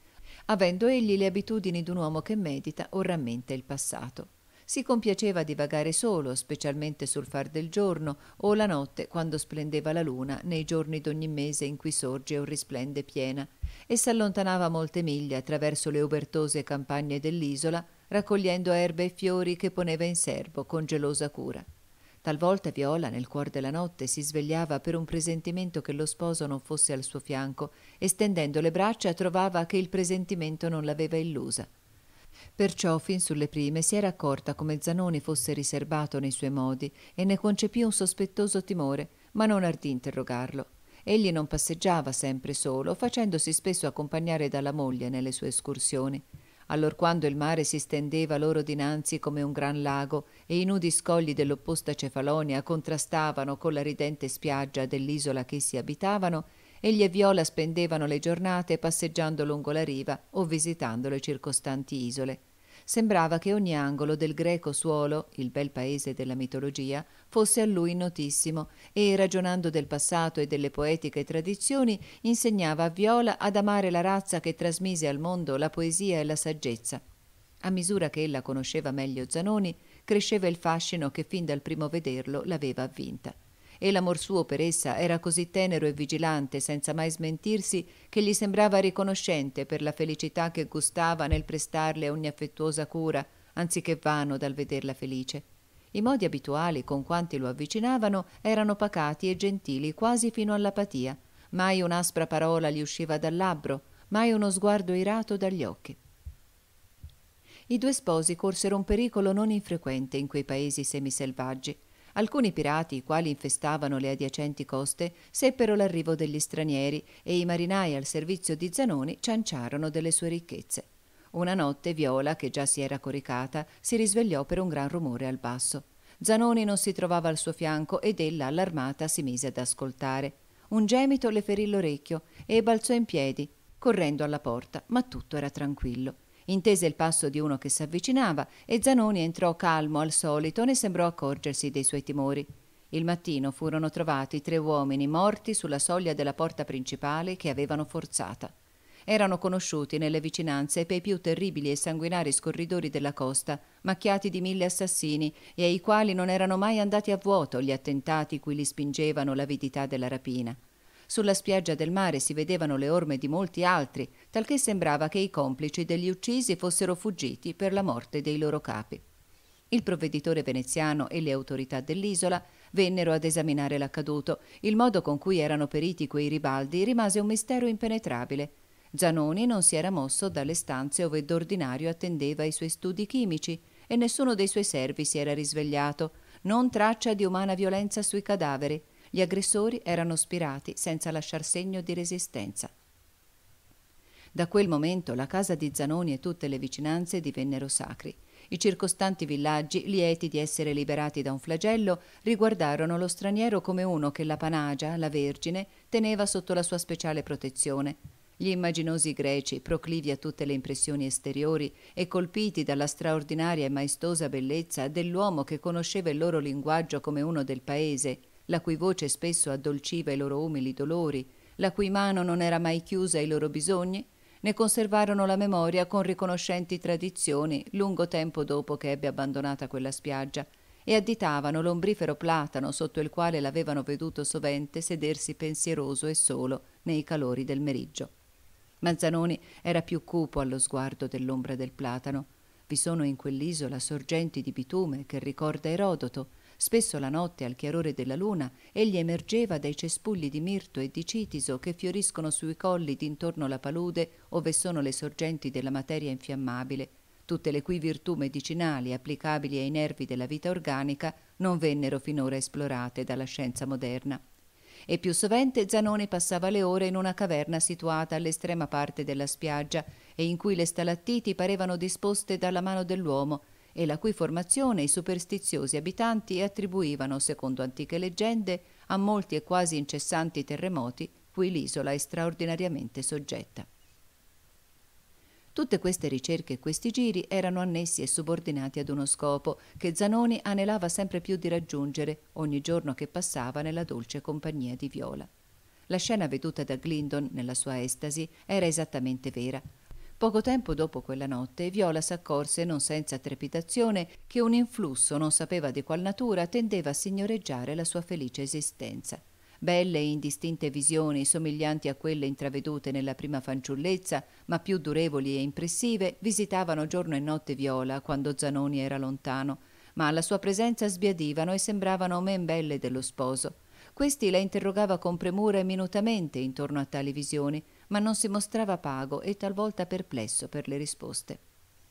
avendo egli le abitudini d'un uomo che medita o rammenta il passato. Si compiaceva di vagare solo, specialmente sul far del giorno o la notte quando splendeva la luna, nei giorni d'ogni mese in cui sorge o risplende piena, e s'allontanava molte miglia attraverso le ubertose campagne dell'isola, raccogliendo erbe e fiori che poneva in serbo con gelosa cura. Talvolta Viola, nel cuor della notte, si svegliava per un presentimento che lo sposo non fosse al suo fianco e stendendo le braccia trovava che il presentimento non l'aveva illusa. Perciò, fin sulle prime, si era accorta come Zanoni fosse riserbato nei suoi modi e ne concepì un sospettoso timore, ma non ardì interrogarlo. Egli non passeggiava sempre solo, facendosi spesso accompagnare dalla moglie nelle sue escursioni allorquando il mare si stendeva loro dinanzi come un gran lago e i nudi scogli dell'opposta Cefalonia contrastavano con la ridente spiaggia dell'isola che si abitavano, egli e Viola spendevano le giornate passeggiando lungo la riva o visitando le circostanti isole. Sembrava che ogni angolo del greco suolo, il bel paese della mitologia, fosse a lui notissimo e, ragionando del passato e delle poetiche tradizioni, insegnava a Viola ad amare la razza che trasmise al mondo la poesia e la saggezza. A misura che ella conosceva meglio Zanoni, cresceva il fascino che fin dal primo vederlo l'aveva avvinta e l'amor suo per essa era così tenero e vigilante senza mai smentirsi che gli sembrava riconoscente per la felicità che gustava nel prestarle ogni affettuosa cura, anziché vano dal vederla felice. I modi abituali con quanti lo avvicinavano erano pacati e gentili quasi fino all'apatia, mai un'aspra parola gli usciva dal labbro, mai uno sguardo irato dagli occhi. I due sposi corsero un pericolo non infrequente in quei paesi semiselvaggi Alcuni pirati, i quali infestavano le adiacenti coste, seppero l'arrivo degli stranieri e i marinai al servizio di Zanoni cianciarono delle sue ricchezze. Una notte Viola, che già si era coricata, si risvegliò per un gran rumore al basso. Zanoni non si trovava al suo fianco ed ella, allarmata, si mise ad ascoltare. Un gemito le ferì l'orecchio e balzò in piedi, correndo alla porta, ma tutto era tranquillo. Intese il passo di uno che si avvicinava e Zanoni entrò calmo al solito, ne sembrò accorgersi dei suoi timori. Il mattino furono trovati tre uomini morti sulla soglia della porta principale che avevano forzata. Erano conosciuti nelle vicinanze per i più terribili e sanguinari scorridori della costa, macchiati di mille assassini e ai quali non erano mai andati a vuoto gli attentati cui li spingevano l'avidità della rapina. Sulla spiaggia del mare si vedevano le orme di molti altri, talché sembrava che i complici degli uccisi fossero fuggiti per la morte dei loro capi. Il provveditore veneziano e le autorità dell'isola vennero ad esaminare l'accaduto. Il modo con cui erano periti quei ribaldi rimase un mistero impenetrabile. Zanoni non si era mosso dalle stanze ove d'ordinario attendeva i suoi studi chimici e nessuno dei suoi servi si era risvegliato, non traccia di umana violenza sui cadaveri. Gli aggressori erano spirati senza lasciar segno di resistenza. Da quel momento la casa di Zanoni e tutte le vicinanze divennero sacri. I circostanti villaggi, lieti di essere liberati da un flagello, riguardarono lo straniero come uno che la Panagia, la Vergine, teneva sotto la sua speciale protezione. Gli immaginosi greci, proclivi a tutte le impressioni esteriori e colpiti dalla straordinaria e maestosa bellezza dell'uomo che conosceva il loro linguaggio come uno del paese, la cui voce spesso addolciva i loro umili dolori, la cui mano non era mai chiusa ai loro bisogni, ne conservarono la memoria con riconoscenti tradizioni lungo tempo dopo che ebbe abbandonata quella spiaggia e additavano l'ombrifero platano sotto il quale l'avevano veduto sovente sedersi pensieroso e solo nei calori del meriggio. Manzanoni era più cupo allo sguardo dell'ombra del platano. Vi sono in quell'isola sorgenti di bitume che ricorda Erodoto, Spesso la notte, al chiarore della luna, egli emergeva dai cespugli di mirto e di citiso che fioriscono sui colli d'intorno alla palude ove sono le sorgenti della materia infiammabile, tutte le cui virtù medicinali applicabili ai nervi della vita organica non vennero finora esplorate dalla scienza moderna. E più sovente Zanoni passava le ore in una caverna situata all'estrema parte della spiaggia e in cui le stalattiti parevano disposte dalla mano dell'uomo e la cui formazione i superstiziosi abitanti attribuivano, secondo antiche leggende, a molti e quasi incessanti terremoti cui l'isola è straordinariamente soggetta. Tutte queste ricerche e questi giri erano annessi e subordinati ad uno scopo che Zanoni anelava sempre più di raggiungere ogni giorno che passava nella dolce compagnia di Viola. La scena veduta da Glindon nella sua estasi era esattamente vera, Poco tempo dopo quella notte, Viola s'accorse non senza trepidazione che un influsso, non sapeva di qual natura, tendeva a signoreggiare la sua felice esistenza. Belle e indistinte visioni, somiglianti a quelle intravedute nella prima fanciullezza, ma più durevoli e impressive, visitavano giorno e notte Viola quando Zanoni era lontano, ma alla sua presenza sbiadivano e sembravano men belle dello sposo. Questi la interrogava con premura e minutamente intorno a tali visioni, ma non si mostrava pago e talvolta perplesso per le risposte.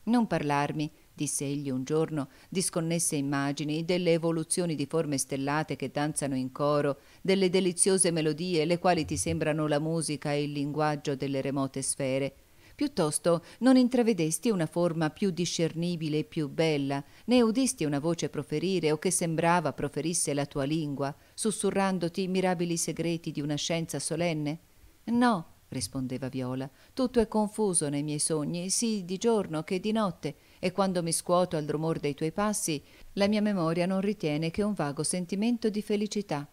Non parlarmi, disse egli un giorno, di sconnesse immagini, delle evoluzioni di forme stellate che danzano in coro, delle deliziose melodie, le quali ti sembrano la musica e il linguaggio delle remote sfere. Piuttosto non intravedesti una forma più discernibile e più bella, né udisti una voce proferire o che sembrava proferisse la tua lingua, sussurrandoti i mirabili segreti di una scienza solenne? No, rispondeva Viola. Tutto è confuso nei miei sogni, sì di giorno che di notte, e quando mi scuoto al rumor dei tuoi passi, la mia memoria non ritiene che un vago sentimento di felicità.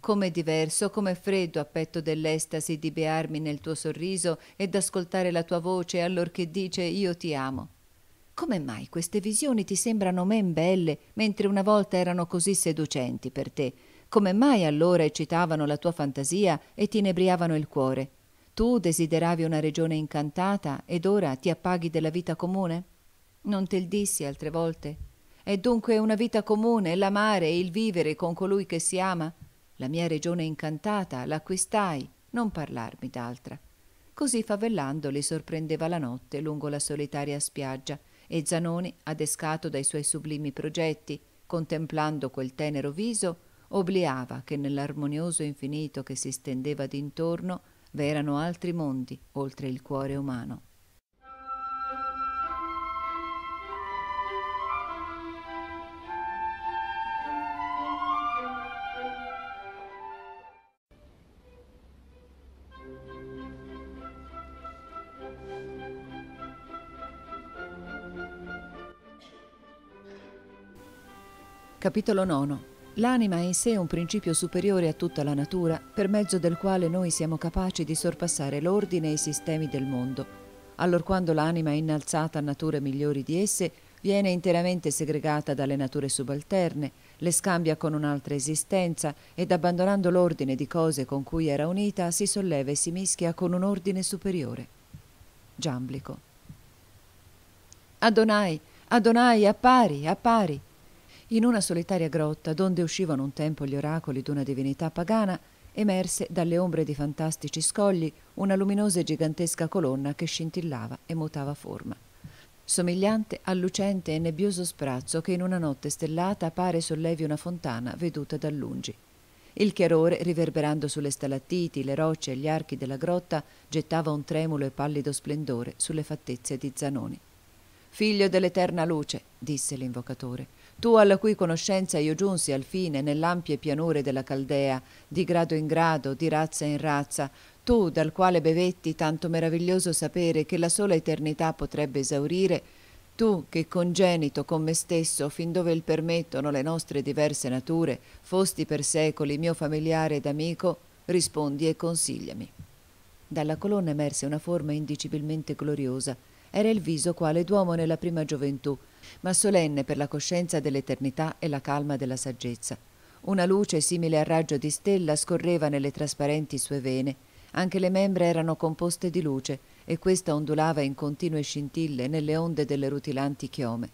Com'è diverso, com'è freddo a petto dell'estasi di bearmi nel tuo sorriso ed ascoltare la tua voce allorché dice io ti amo. Come mai queste visioni ti sembrano men belle, mentre una volta erano così seducenti per te? Come mai allora eccitavano la tua fantasia e ti inebriavano il cuore? Tu desideravi una regione incantata ed ora ti appaghi della vita comune? Non te il dissi altre volte. È dunque una vita comune l'amare e il vivere con colui che si ama. La mia regione incantata l'acquistai, non parlarmi d'altra. Così favellando li sorprendeva la notte lungo la solitaria spiaggia e Zanoni, adescato dai suoi sublimi progetti, contemplando quel tenero viso, obliava che nell'armonioso infinito che si stendeva d'intorno v'erano altri mondi oltre il cuore umano. Capitolo 9 L'anima è in sé un principio superiore a tutta la natura, per mezzo del quale noi siamo capaci di sorpassare l'ordine e i sistemi del mondo. Allorquando l'anima è innalzata a nature migliori di esse, viene interamente segregata dalle nature subalterne, le scambia con un'altra esistenza ed abbandonando l'ordine di cose con cui era unita, si solleva e si mischia con un ordine superiore. Giamblico. Adonai, Adonai, appari, appari. In una solitaria grotta, donde uscivano un tempo gli oracoli d'una divinità pagana, emerse dalle ombre di fantastici scogli una luminosa e gigantesca colonna che scintillava e mutava forma somigliante al lucente e nebbioso sprazzo che in una notte stellata pare sollevi una fontana veduta da lungi. Il chiarore, riverberando sulle stalattiti, le rocce e gli archi della grotta, gettava un tremulo e pallido splendore sulle fattezze di Zanoni. Figlio dell'eterna luce, disse l'invocatore, tu alla cui conoscenza io giunsi al fine nell'ampie pianure della Caldea, di grado in grado, di razza in razza, tu dal quale bevetti tanto meraviglioso sapere che la sola eternità potrebbe esaurire, tu che congenito con me stesso, fin dove il permettono le nostre diverse nature, fosti per secoli mio familiare ed amico, rispondi e consigliami. Dalla colonna emerse una forma indicibilmente gloriosa, era il viso quale d'uomo nella prima gioventù, ma solenne per la coscienza dell'eternità e la calma della saggezza. Una luce simile al raggio di stella scorreva nelle trasparenti sue vene. Anche le membra erano composte di luce e questa ondulava in continue scintille nelle onde delle rutilanti chiome.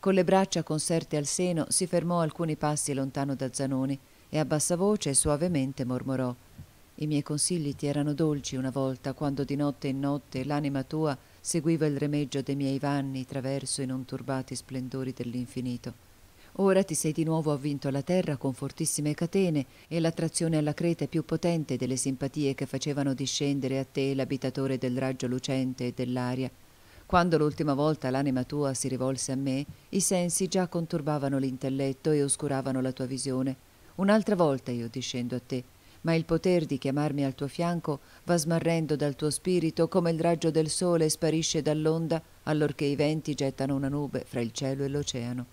Con le braccia conserte al seno si fermò alcuni passi lontano da Zanoni e a bassa voce suavemente mormorò. I miei consigli ti erano dolci una volta, quando di notte in notte l'anima tua seguiva il remeggio dei miei vanni traverso i non turbati splendori dell'infinito. Ora ti sei di nuovo avvinto alla terra con fortissime catene e l'attrazione alla creta è più potente delle simpatie che facevano discendere a te l'abitatore del raggio lucente e dell'aria. Quando l'ultima volta l'anima tua si rivolse a me, i sensi già conturbavano l'intelletto e oscuravano la tua visione. Un'altra volta io discendo a te ma il poter di chiamarmi al tuo fianco va smarrendo dal tuo spirito come il raggio del sole sparisce dall'onda allorché i venti gettano una nube fra il cielo e l'oceano.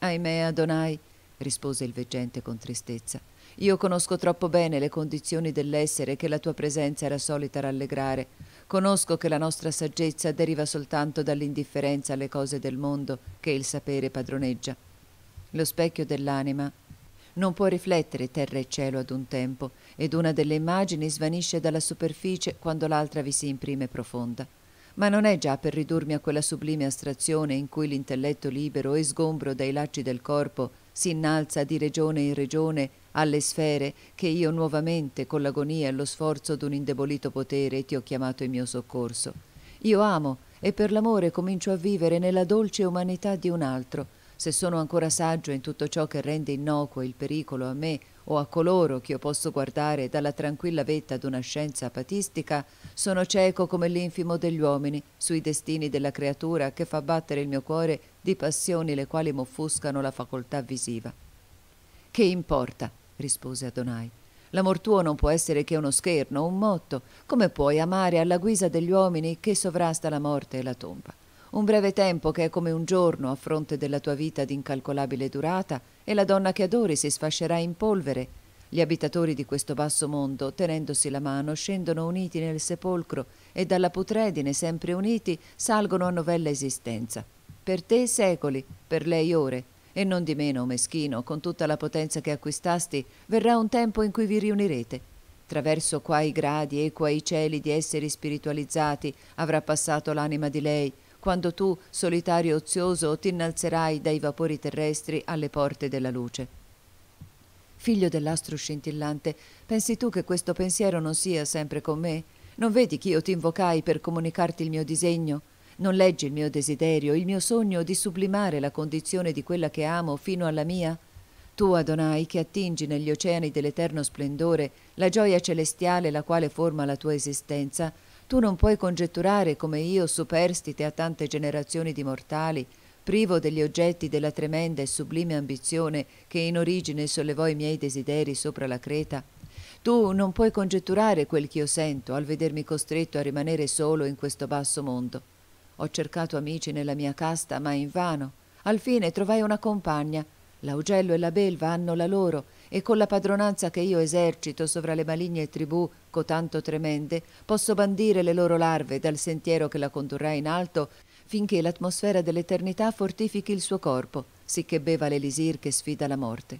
Ahimè, Adonai, rispose il veggente con tristezza, io conosco troppo bene le condizioni dell'essere che la tua presenza era solita rallegrare. Conosco che la nostra saggezza deriva soltanto dall'indifferenza alle cose del mondo che il sapere padroneggia. Lo specchio dell'anima non può riflettere terra e cielo ad un tempo, ed una delle immagini svanisce dalla superficie quando l'altra vi si imprime profonda. Ma non è già per ridurmi a quella sublime astrazione in cui l'intelletto libero e sgombro dai lacci del corpo si innalza di regione in regione alle sfere che io nuovamente, con l'agonia e lo sforzo d'un indebolito potere, ti ho chiamato in mio soccorso. Io amo e per l'amore comincio a vivere nella dolce umanità di un altro, se sono ancora saggio in tutto ciò che rende innocuo il pericolo a me o a coloro che io posso guardare dalla tranquilla vetta d'una scienza apatistica, sono cieco come l'infimo degli uomini sui destini della creatura che fa battere il mio cuore di passioni le quali m'offuscano la facoltà visiva. Che importa? rispose Adonai. L'amor tuo non può essere che uno scherno, un motto. Come puoi amare alla guisa degli uomini che sovrasta la morte e la tomba? Un breve tempo che è come un giorno a fronte della tua vita d'incalcolabile durata e la donna che adori si sfascerà in polvere. Gli abitatori di questo basso mondo, tenendosi la mano, scendono uniti nel sepolcro e dalla putredine, sempre uniti, salgono a novella esistenza. Per te secoli, per lei ore, e non di meno, meschino, con tutta la potenza che acquistasti, verrà un tempo in cui vi riunirete. Traverso qua i gradi e qua i cieli di esseri spiritualizzati avrà passato l'anima di lei, quando tu, solitario e ozioso, ti innalzerai dai vapori terrestri alle porte della luce. Figlio dell'astro scintillante, pensi tu che questo pensiero non sia sempre con me? Non vedi ch'io ti invocai per comunicarti il mio disegno? Non leggi il mio desiderio, il mio sogno di sublimare la condizione di quella che amo fino alla mia? Tu, Adonai, che attingi negli oceani dell'eterno splendore la gioia celestiale la quale forma la tua esistenza, tu non puoi congetturare come io, superstite a tante generazioni di mortali, privo degli oggetti della tremenda e sublime ambizione che in origine sollevò i miei desideri sopra la creta, tu non puoi congetturare quel che io sento al vedermi costretto a rimanere solo in questo basso mondo. Ho cercato amici nella mia casta, ma invano. Al fine trovai una compagna. L'Augello e la Belva hanno la loro, e con la padronanza che io esercito sovra le maligne tribù cotanto tremende, posso bandire le loro larve dal sentiero che la condurrà in alto finché l'atmosfera dell'eternità fortifichi il suo corpo, sicché beva l'elisir che sfida la morte.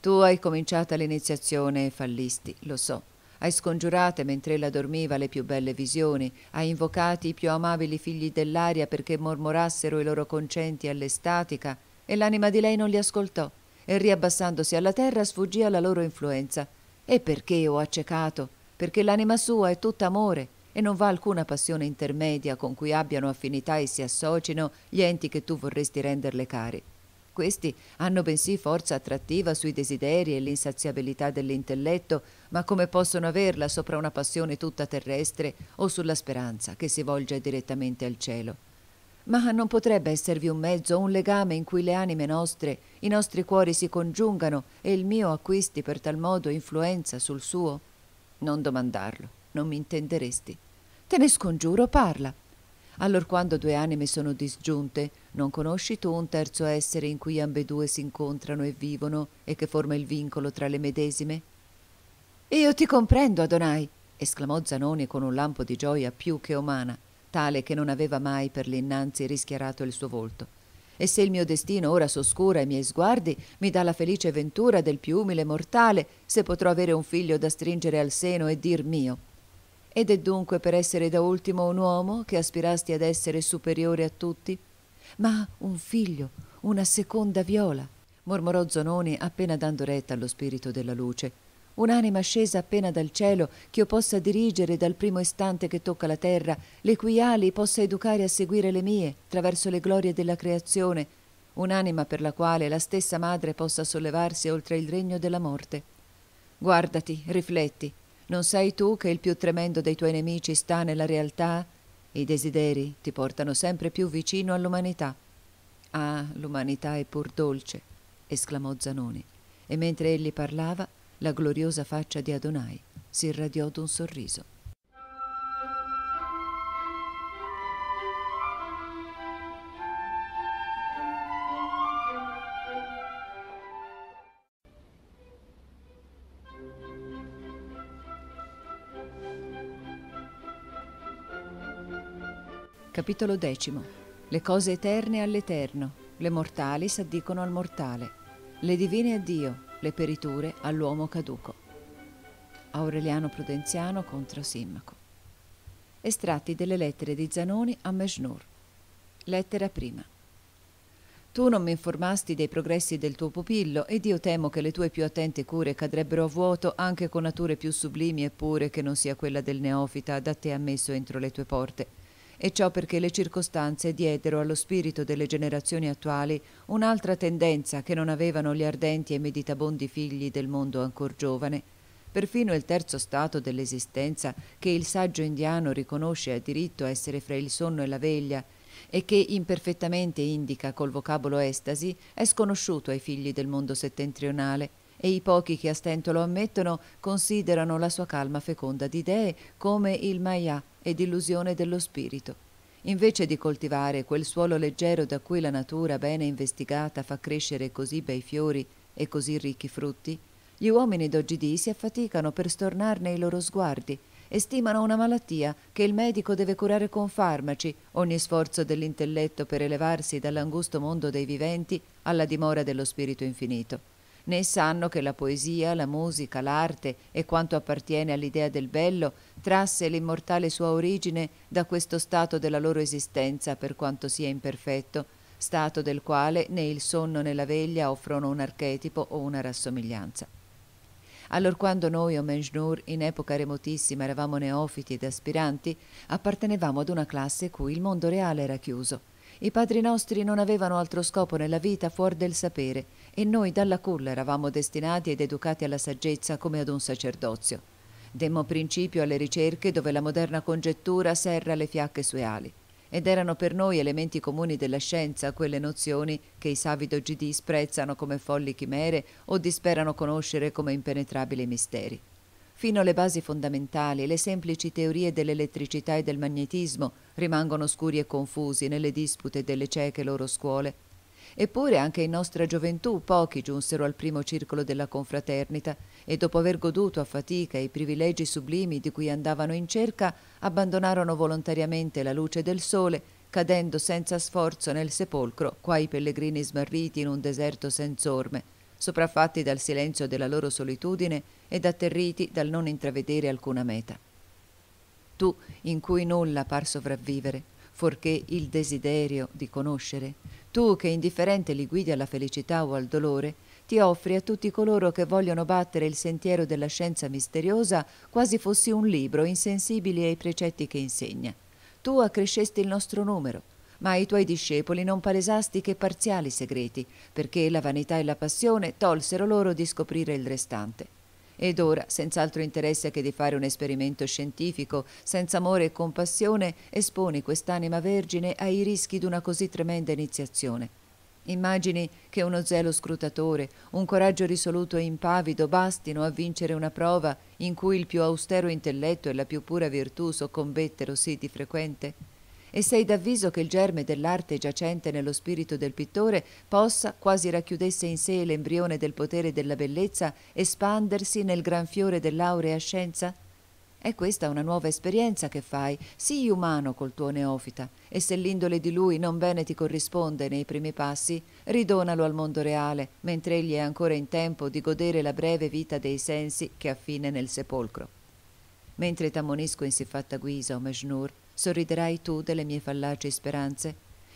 Tu hai cominciata l'iniziazione e fallisti, lo so. Hai scongiurate mentre ella dormiva le più belle visioni, hai invocati i più amabili figli dell'aria perché mormorassero i loro concenti all'estatica, e l'anima di lei non li ascoltò e riabbassandosi alla terra sfuggì alla loro influenza. E perché ho accecato? Perché l'anima sua è tutta amore e non va alcuna passione intermedia con cui abbiano affinità e si associno gli enti che tu vorresti renderle cari. Questi hanno bensì forza attrattiva sui desideri e l'insaziabilità dell'intelletto, ma come possono averla sopra una passione tutta terrestre o sulla speranza che si volge direttamente al cielo? Ma non potrebbe esservi un mezzo, un legame in cui le anime nostre, i nostri cuori si congiungano e il mio acquisti per tal modo influenza sul suo? Non domandarlo, non mi intenderesti. Te ne scongiuro, parla. Allor quando due anime sono disgiunte, non conosci tu un terzo essere in cui ambedue si incontrano e vivono e che forma il vincolo tra le medesime? Io ti comprendo, Adonai, esclamò Zanoni con un lampo di gioia più che umana tale che non aveva mai per l'innanzi rischiarato il suo volto. E se il mio destino ora s'oscura i miei sguardi, mi dà la felice ventura del più umile mortale, se potrò avere un figlio da stringere al seno e dir mio. Ed è dunque per essere da ultimo un uomo che aspirasti ad essere superiore a tutti? Ma un figlio, una seconda viola, mormorò Zononi appena dando retta allo spirito della luce, un'anima scesa appena dal cielo che io possa dirigere dal primo istante che tocca la terra, le cui ali possa educare a seguire le mie, attraverso le glorie della creazione, un'anima per la quale la stessa madre possa sollevarsi oltre il regno della morte. Guardati, rifletti, non sai tu che il più tremendo dei tuoi nemici sta nella realtà? I desideri ti portano sempre più vicino all'umanità. Ah, l'umanità è pur dolce, esclamò Zanoni, e mentre egli parlava la gloriosa faccia di Adonai si irradiò d'un sorriso. Capitolo X. Le cose eterne all'eterno, le mortali s'addicono al mortale, le divine a Dio, le periture all'uomo caduco. Aureliano Prudenziano contro Simmaco. Estratti delle lettere di Zanoni a Mejnur. Lettera prima. Tu non mi informasti dei progressi del tuo pupillo ed io temo che le tue più attente cure cadrebbero a vuoto anche con nature più sublimi e pure che non sia quella del neofita da te ammesso entro le tue porte e ciò perché le circostanze diedero allo spirito delle generazioni attuali un'altra tendenza che non avevano gli ardenti e meditabondi figli del mondo ancor giovane. Perfino il terzo stato dell'esistenza, che il saggio indiano riconosce a diritto essere fra il sonno e la veglia, e che imperfettamente indica col vocabolo estasi, è sconosciuto ai figli del mondo settentrionale e i pochi che a stento lo ammettono considerano la sua calma feconda di idee come il Maya, ed illusione dello spirito. Invece di coltivare quel suolo leggero da cui la natura bene investigata fa crescere così bei fiori e così ricchi frutti, gli uomini d'oggidì si affaticano per stornarne i loro sguardi e stimano una malattia che il medico deve curare con farmaci ogni sforzo dell'intelletto per elevarsi dall'angusto mondo dei viventi alla dimora dello spirito infinito né sanno che la poesia, la musica, l'arte e quanto appartiene all'idea del bello trasse l'immortale sua origine da questo stato della loro esistenza per quanto sia imperfetto, stato del quale né il sonno né la veglia offrono un archetipo o una rassomiglianza. Allorquando noi o Menjnur, in epoca remotissima, eravamo neofiti ed aspiranti, appartenevamo ad una classe cui il mondo reale era chiuso i padri nostri non avevano altro scopo nella vita fuori del sapere e noi dalla culla eravamo destinati ed educati alla saggezza come ad un sacerdozio. Demmo principio alle ricerche dove la moderna congettura serra le fiacche sue ali ed erano per noi elementi comuni della scienza quelle nozioni che i savi d'oggi disprezzano come folli chimere o disperano conoscere come impenetrabili misteri. Fino alle basi fondamentali, le semplici teorie dell'elettricità e del magnetismo rimangono scuri e confusi nelle dispute delle cieche loro scuole. Eppure anche in nostra gioventù pochi giunsero al primo circolo della confraternita e dopo aver goduto a fatica i privilegi sublimi di cui andavano in cerca, abbandonarono volontariamente la luce del sole, cadendo senza sforzo nel sepolcro, qua i pellegrini smarriti in un deserto senza orme sopraffatti dal silenzio della loro solitudine ed atterriti dal non intravedere alcuna meta. Tu, in cui nulla par sopravvivere, forché il desiderio di conoscere, tu che indifferente li guidi alla felicità o al dolore, ti offri a tutti coloro che vogliono battere il sentiero della scienza misteriosa quasi fossi un libro insensibile ai precetti che insegna. Tu accrescesti il nostro numero, ma ai tuoi discepoli non palesasti che parziali segreti, perché la vanità e la passione tolsero loro di scoprire il restante. Ed ora, senz'altro interesse che di fare un esperimento scientifico, senza amore e compassione, esponi quest'anima vergine ai rischi di una così tremenda iniziazione. Immagini che uno zelo scrutatore, un coraggio risoluto e impavido bastino a vincere una prova in cui il più austero intelletto e la più pura virtù soccombettero sì di frequente? e sei d'avviso che il germe dell'arte giacente nello spirito del pittore possa, quasi racchiudesse in sé l'embrione del potere della bellezza, espandersi nel gran fiore dell'aurea scienza? È questa una nuova esperienza che fai, sii umano col tuo neofita, e se l'indole di lui non bene ti corrisponde nei primi passi, ridonalo al mondo reale, mentre egli è ancora in tempo di godere la breve vita dei sensi che affine nel sepolcro. Mentre t'ammonisco in siffatta guisa, o Mejnur, sorriderai tu delle mie fallaci speranze?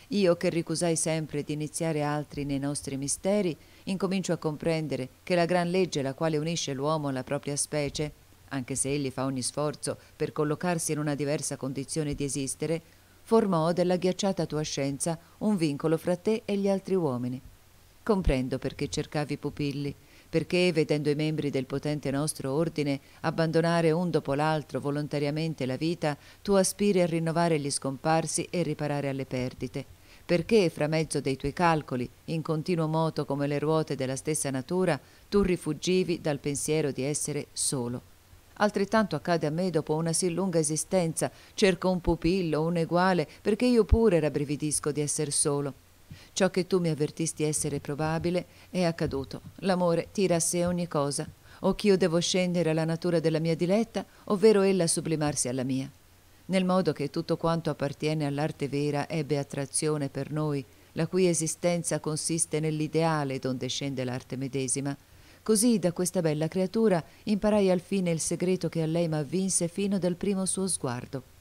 Io che ricusai sempre di iniziare altri nei nostri misteri, incomincio a comprendere che la gran legge la quale unisce l'uomo alla propria specie, anche se egli fa ogni sforzo per collocarsi in una diversa condizione di esistere, formò della ghiacciata tua scienza un vincolo fra te e gli altri uomini. Comprendo perché cercavi pupilli, perché, vedendo i membri del potente nostro ordine abbandonare un dopo l'altro volontariamente la vita, tu aspiri a rinnovare gli scomparsi e riparare alle perdite. Perché, fra mezzo dei tuoi calcoli, in continuo moto come le ruote della stessa natura, tu rifugivi dal pensiero di essere solo. Altrettanto accade a me dopo una sì lunga esistenza. Cerco un pupillo, un eguale, perché io pure rabbrividisco di essere solo. Ciò che tu mi avvertisti essere probabile è accaduto. L'amore tira a sé ogni cosa. O che io devo scendere alla natura della mia diletta, ovvero ella sublimarsi alla mia. Nel modo che tutto quanto appartiene all'arte vera ebbe attrazione per noi, la cui esistenza consiste nell'ideale donde scende l'arte medesima. Così da questa bella creatura imparai alfine il segreto che a lei m'avvinse fino dal primo suo sguardo.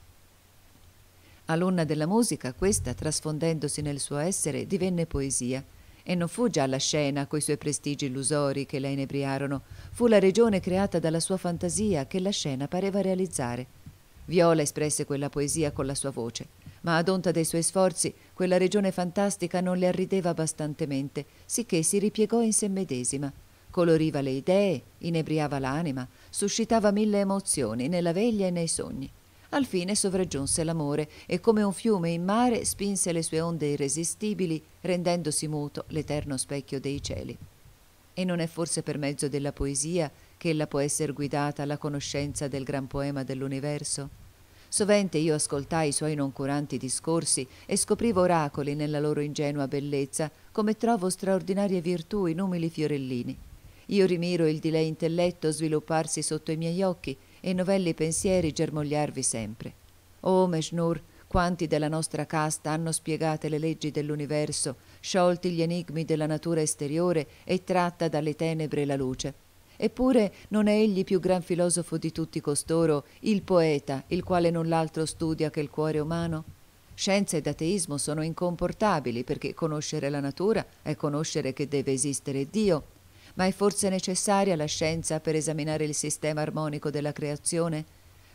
Alunna della musica, questa, trasfondendosi nel suo essere, divenne poesia. E non fu già la scena coi suoi prestigi illusori che la inebriarono, fu la regione creata dalla sua fantasia che la scena pareva realizzare. Viola espresse quella poesia con la sua voce, ma ad onta dei suoi sforzi quella regione fantastica non le arrideva abbastantemente, sicché si ripiegò in sé medesima. Coloriva le idee, inebriava l'anima, suscitava mille emozioni nella veglia e nei sogni. Al fine sovraggiunse l'amore e come un fiume in mare spinse le sue onde irresistibili, rendendosi muto l'eterno specchio dei cieli. E non è forse per mezzo della poesia che ella può essere guidata alla conoscenza del gran poema dell'universo? Sovente io ascoltai i suoi noncuranti discorsi e scoprivo oracoli nella loro ingenua bellezza, come trovo straordinarie virtù in umili fiorellini. Io rimiro il di lei intelletto svilupparsi sotto i miei occhi e novelli pensieri germogliarvi sempre. O oh, Meshnur, quanti della nostra casta hanno spiegate le leggi dell'universo, sciolti gli enigmi della natura esteriore e tratta dalle tenebre la luce. Eppure non è egli più gran filosofo di tutti costoro, il poeta, il quale non l'altro studia che il cuore umano? Scienza ed ateismo sono incomportabili perché conoscere la natura è conoscere che deve esistere Dio ma è forse necessaria la scienza per esaminare il sistema armonico della creazione?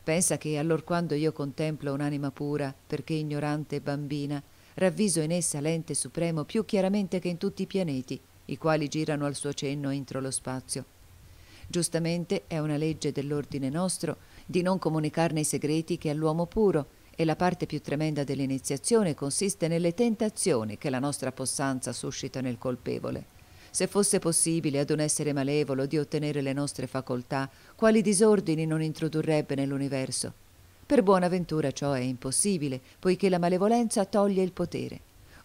Pensa che allorquando io contemplo un'anima pura, perché ignorante e bambina, ravviso in essa l'ente supremo più chiaramente che in tutti i pianeti, i quali girano al suo cenno entro lo spazio. Giustamente è una legge dell'ordine nostro di non comunicarne i segreti che all'uomo puro, e la parte più tremenda dell'iniziazione consiste nelle tentazioni che la nostra possanza suscita nel colpevole. Se fosse possibile ad un essere malevolo di ottenere le nostre facoltà, quali disordini non introdurrebbe nell'universo? Per buona ventura ciò è impossibile, poiché la malevolenza toglie il potere.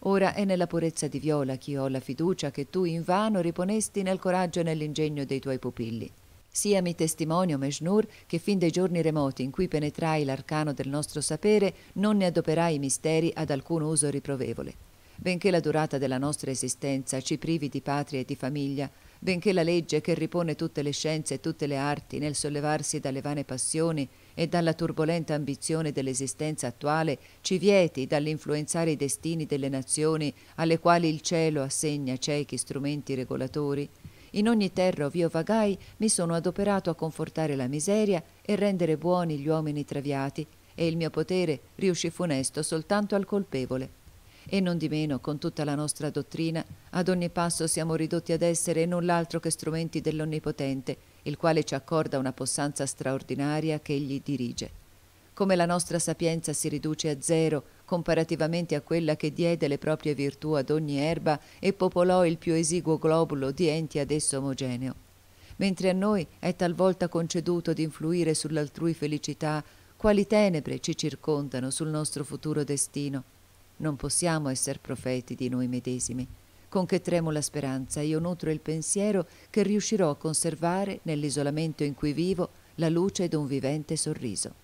Ora è nella purezza di Viola che io ho la fiducia che tu invano riponesti nel coraggio e nell'ingegno dei tuoi pupilli. Siami testimonio, Mejnur, che fin dai giorni remoti in cui penetrai l'arcano del nostro sapere, non ne adoperai i misteri ad alcun uso riprovevole benché la durata della nostra esistenza ci privi di patria e di famiglia, benché la legge che ripone tutte le scienze e tutte le arti nel sollevarsi dalle vane passioni e dalla turbolenta ambizione dell'esistenza attuale ci vieti dall'influenzare i destini delle nazioni alle quali il cielo assegna ciechi strumenti regolatori, in ogni terra ov'io vagai mi sono adoperato a confortare la miseria e rendere buoni gli uomini traviati, e il mio potere riuscì funesto soltanto al colpevole. E non di meno, con tutta la nostra dottrina, ad ogni passo siamo ridotti ad essere null'altro che strumenti dell'Onnipotente, il quale ci accorda una possanza straordinaria che egli dirige. Come la nostra sapienza si riduce a zero comparativamente a quella che diede le proprie virtù ad ogni erba e popolò il più esiguo globulo di enti ad esso omogeneo. Mentre a noi è talvolta conceduto di influire sull'altrui felicità, quali tenebre ci circondano sul nostro futuro destino non possiamo essere profeti di noi medesimi. Con che tremula speranza io nutro il pensiero che riuscirò a conservare, nell'isolamento in cui vivo, la luce di un vivente sorriso.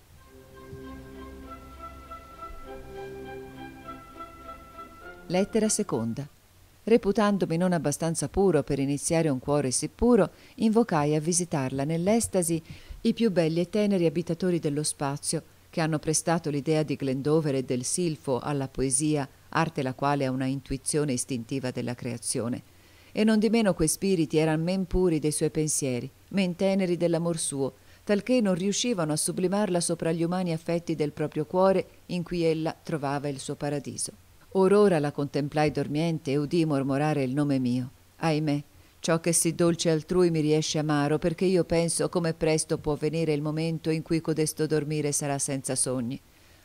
Lettera seconda. Reputandomi non abbastanza puro per iniziare un cuore sì puro, invocai a visitarla nell'estasi i più belli e teneri abitatori dello spazio, che hanno prestato l'idea di Glendover e del Silfo alla poesia, arte la quale ha una intuizione istintiva della creazione. E non di meno quei spiriti erano men puri dei suoi pensieri, men teneri dell'amor suo, talché non riuscivano a sublimarla sopra gli umani affetti del proprio cuore in cui ella trovava il suo paradiso. Or ora la contemplai dormiente e udì mormorare il nome mio. Ahimè, Ciò che si dolce altrui mi riesce amaro, perché io penso come presto può venire il momento in cui codesto dormire sarà senza sogni.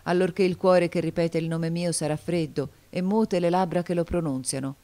Allorché il cuore che ripete il nome mio sarà freddo e mute le labbra che lo pronunziano.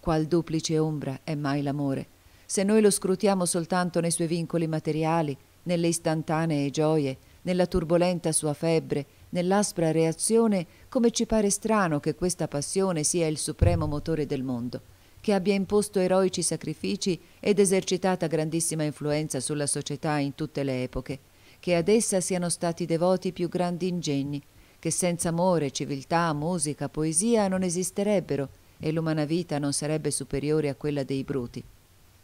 Qual duplice ombra è mai l'amore? Se noi lo scrutiamo soltanto nei suoi vincoli materiali, nelle istantanee gioie, nella turbolenta sua febbre, nell'aspra reazione, come ci pare strano che questa passione sia il supremo motore del mondo che abbia imposto eroici sacrifici ed esercitata grandissima influenza sulla società in tutte le epoche, che ad essa siano stati devoti i più grandi ingegni, che senza amore, civiltà, musica, poesia non esisterebbero e l'umana vita non sarebbe superiore a quella dei bruti.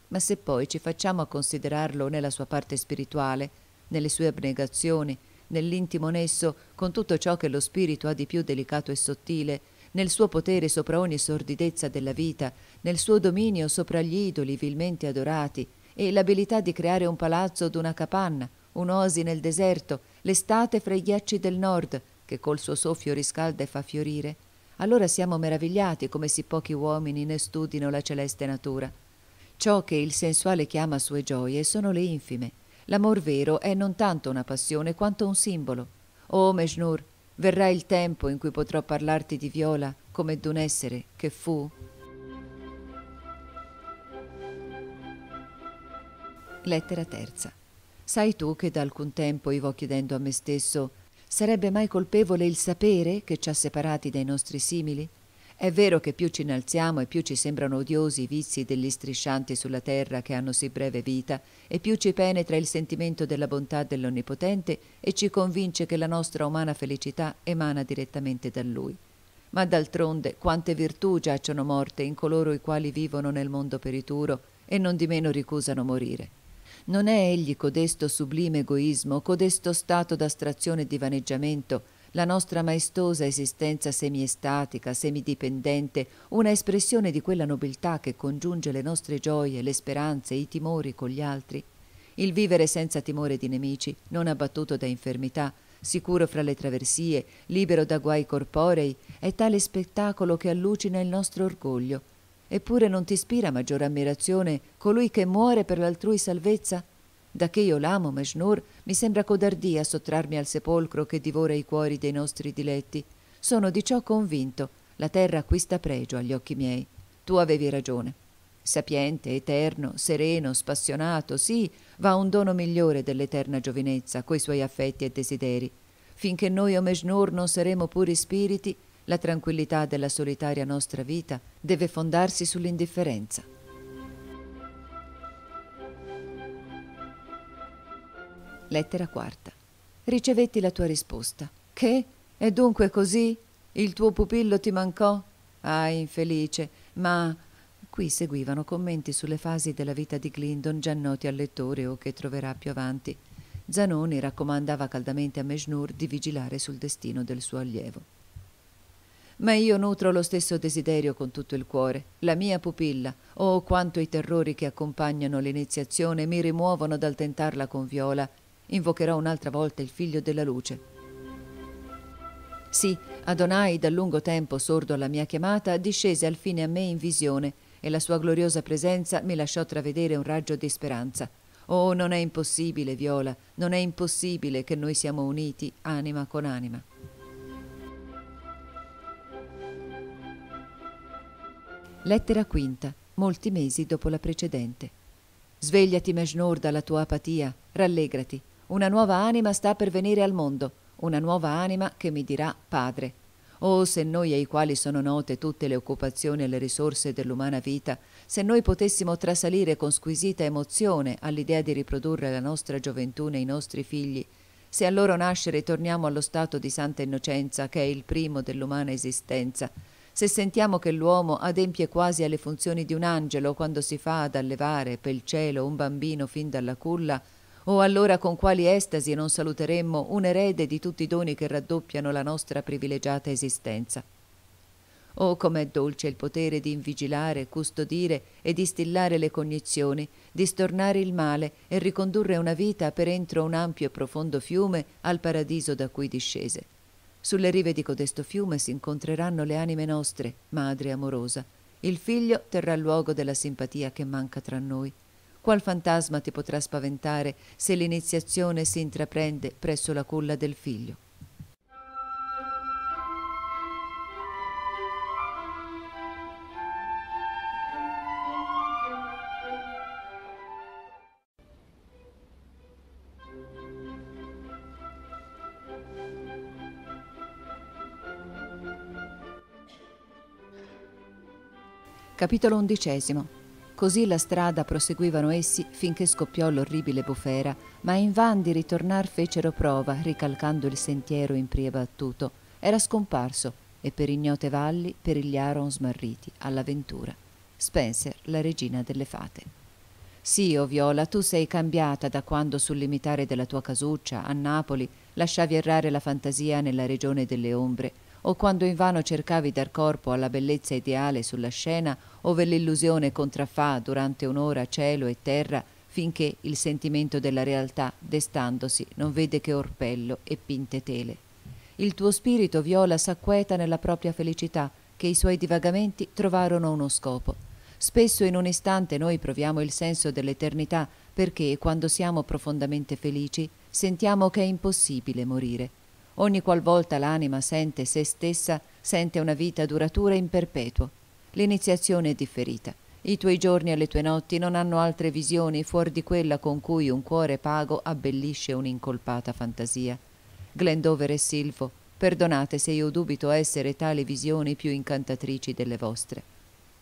Ma se poi ci facciamo a considerarlo nella sua parte spirituale, nelle sue abnegazioni, nell'intimo nesso con tutto ciò che lo spirito ha di più delicato e sottile, nel suo potere sopra ogni sordidezza della vita, nel suo dominio sopra gli idoli vilmente adorati, e l'abilità di creare un palazzo d'una una capanna, un'osi nel deserto, l'estate fra i ghiacci del nord, che col suo soffio riscalda e fa fiorire, allora siamo meravigliati come si pochi uomini ne studino la celeste natura. Ciò che il sensuale chiama sue gioie sono le infime. L'amor vero è non tanto una passione quanto un simbolo. O oh Mejnur, Verrà il tempo in cui potrò parlarti di Viola come d'un essere che fu. Lettera terza. Sai tu che da alcun tempo io vo chiedendo a me stesso, sarebbe mai colpevole il sapere che ci ha separati dai nostri simili? È vero che più ci innalziamo e più ci sembrano odiosi i vizi degli striscianti sulla terra che hanno sì breve vita, e più ci penetra il sentimento della bontà dell'Onnipotente e ci convince che la nostra umana felicità emana direttamente da Lui. Ma d'altronde quante virtù giacciono morte in coloro i quali vivono nel mondo perituro e non di meno ricusano morire. Non è egli codesto sublime egoismo, codesto stato d'astrazione e di vaneggiamento, la nostra maestosa esistenza semiestatica, semidipendente, una espressione di quella nobiltà che congiunge le nostre gioie, le speranze, i timori con gli altri, il vivere senza timore di nemici, non abbattuto da infermità, sicuro fra le traversie, libero da guai corporei, è tale spettacolo che allucina il nostro orgoglio. Eppure non ti ispira maggior ammirazione colui che muore per l'altrui salvezza? da che io l'amo Mejnur, mi sembra codardia sottrarmi al sepolcro che divora i cuori dei nostri diletti. Sono di ciò convinto. La terra acquista pregio agli occhi miei. Tu avevi ragione. Sapiente, eterno, sereno, spassionato, sì, va un dono migliore dell'eterna giovinezza, coi suoi affetti e desideri. Finché noi o Mejnur non saremo puri spiriti, la tranquillità della solitaria nostra vita deve fondarsi sull'indifferenza. Lettera quarta. Ricevetti la tua risposta. Che? E dunque così? Il tuo pupillo ti mancò? Ah, infelice, ma... Qui seguivano commenti sulle fasi della vita di Glindon già noti al lettore o che troverà più avanti. Zanoni raccomandava caldamente a Mejnur di vigilare sul destino del suo allievo. Ma io nutro lo stesso desiderio con tutto il cuore. La mia pupilla, oh quanto i terrori che accompagnano l'iniziazione mi rimuovono dal tentarla con Viola invocherò un'altra volta il figlio della luce. Sì, Adonai, da lungo tempo sordo alla mia chiamata, discese al fine a me in visione e la sua gloriosa presenza mi lasciò travedere un raggio di speranza. Oh, non è impossibile, Viola, non è impossibile che noi siamo uniti anima con anima. Lettera quinta, molti mesi dopo la precedente. Svegliati, Mejnor, dalla tua apatia, rallegrati, una nuova anima sta per venire al mondo, una nuova anima che mi dirà Padre. Oh, se noi ai quali sono note tutte le occupazioni e le risorse dell'umana vita, se noi potessimo trasalire con squisita emozione all'idea di riprodurre la nostra gioventù nei nostri figli, se al loro nascere torniamo allo stato di santa innocenza che è il primo dell'umana esistenza, se sentiamo che l'uomo adempie quasi alle funzioni di un angelo quando si fa ad allevare per il cielo un bambino fin dalla culla, o allora con quali estasi non saluteremmo un erede di tutti i doni che raddoppiano la nostra privilegiata esistenza? Oh, com'è dolce il potere di invigilare, custodire e distillare le cognizioni, di stornare il male e ricondurre una vita per entro un ampio e profondo fiume al paradiso da cui discese. Sulle rive di codesto fiume si incontreranno le anime nostre, madre amorosa. Il figlio terrà luogo della simpatia che manca tra noi. Qual fantasma ti potrà spaventare se l'iniziazione si intraprende presso la culla del figlio? Capitolo undicesimo Così la strada proseguivano essi finché scoppiò l'orribile bufera, ma in van di ritornar fecero prova, ricalcando il sentiero in prie battuto. Era scomparso e per ignote valli perigliarono smarriti all'avventura. Spencer, la regina delle fate. Sì, o Viola, tu sei cambiata da quando sul limitare della tua casuccia, a Napoli, lasciavi errare la fantasia nella regione delle ombre o quando invano cercavi dar corpo alla bellezza ideale sulla scena, ove l'illusione contraffà durante un'ora cielo e terra, finché il sentimento della realtà, destandosi, non vede che orpello e pinte tele. Il tuo spirito viola s'acqueta nella propria felicità, che i suoi divagamenti trovarono uno scopo. Spesso in un istante noi proviamo il senso dell'eternità, perché quando siamo profondamente felici sentiamo che è impossibile morire Ogni qualvolta l'anima sente se stessa, sente una vita duratura in perpetuo. L'iniziazione è differita. I tuoi giorni e le tue notti non hanno altre visioni fuori di quella con cui un cuore pago abbellisce un'incolpata fantasia. Glendover e Silfo, perdonate se io dubito essere tali visioni più incantatrici delle vostre.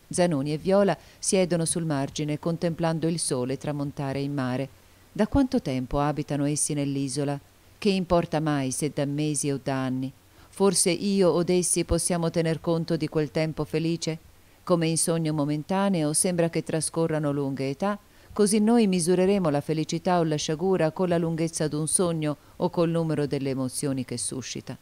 Zanoni e Viola siedono sul margine contemplando il sole tramontare in mare. Da quanto tempo abitano essi nell'isola? Che importa mai se da mesi o da anni? Forse io o essi possiamo tener conto di quel tempo felice? Come in sogno momentaneo sembra che trascorrano lunghe età, così noi misureremo la felicità o la sciagura con la lunghezza d'un sogno o col numero delle emozioni che suscita.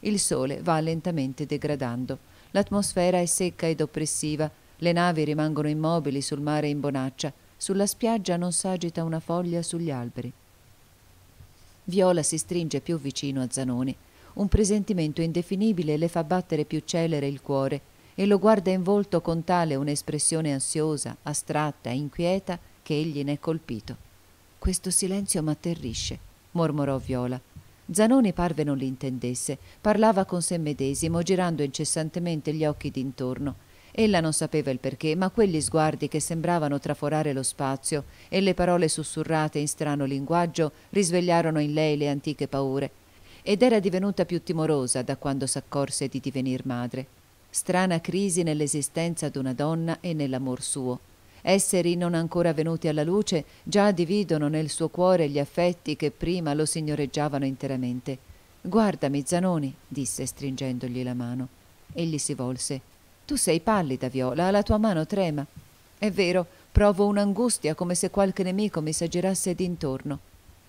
Il sole va lentamente degradando, l'atmosfera è secca ed oppressiva, le navi rimangono immobili sul mare in bonaccia, sulla spiaggia non s'agita una foglia sugli alberi. Viola si stringe più vicino a Zanoni. Un presentimento indefinibile le fa battere più celere il cuore e lo guarda in volto con tale un'espressione ansiosa, astratta, inquieta che egli ne è colpito. Questo silenzio m'atterrisce, mormorò Viola. Zanoni parve non l'intendesse, parlava con sé medesimo, girando incessantemente gli occhi d'intorno Ella non sapeva il perché, ma quegli sguardi che sembravano traforare lo spazio e le parole sussurrate in strano linguaggio risvegliarono in lei le antiche paure, ed era divenuta più timorosa da quando s'accorse di divenir madre. Strana crisi nell'esistenza d'una donna e nell'amor suo. Esseri non ancora venuti alla luce già dividono nel suo cuore gli affetti che prima lo signoreggiavano interamente. Guardami, Zanoni, disse stringendogli la mano. Egli si volse tu sei pallida, Viola, la tua mano trema. È vero, provo un'angustia come se qualche nemico mi saggirasse d'intorno.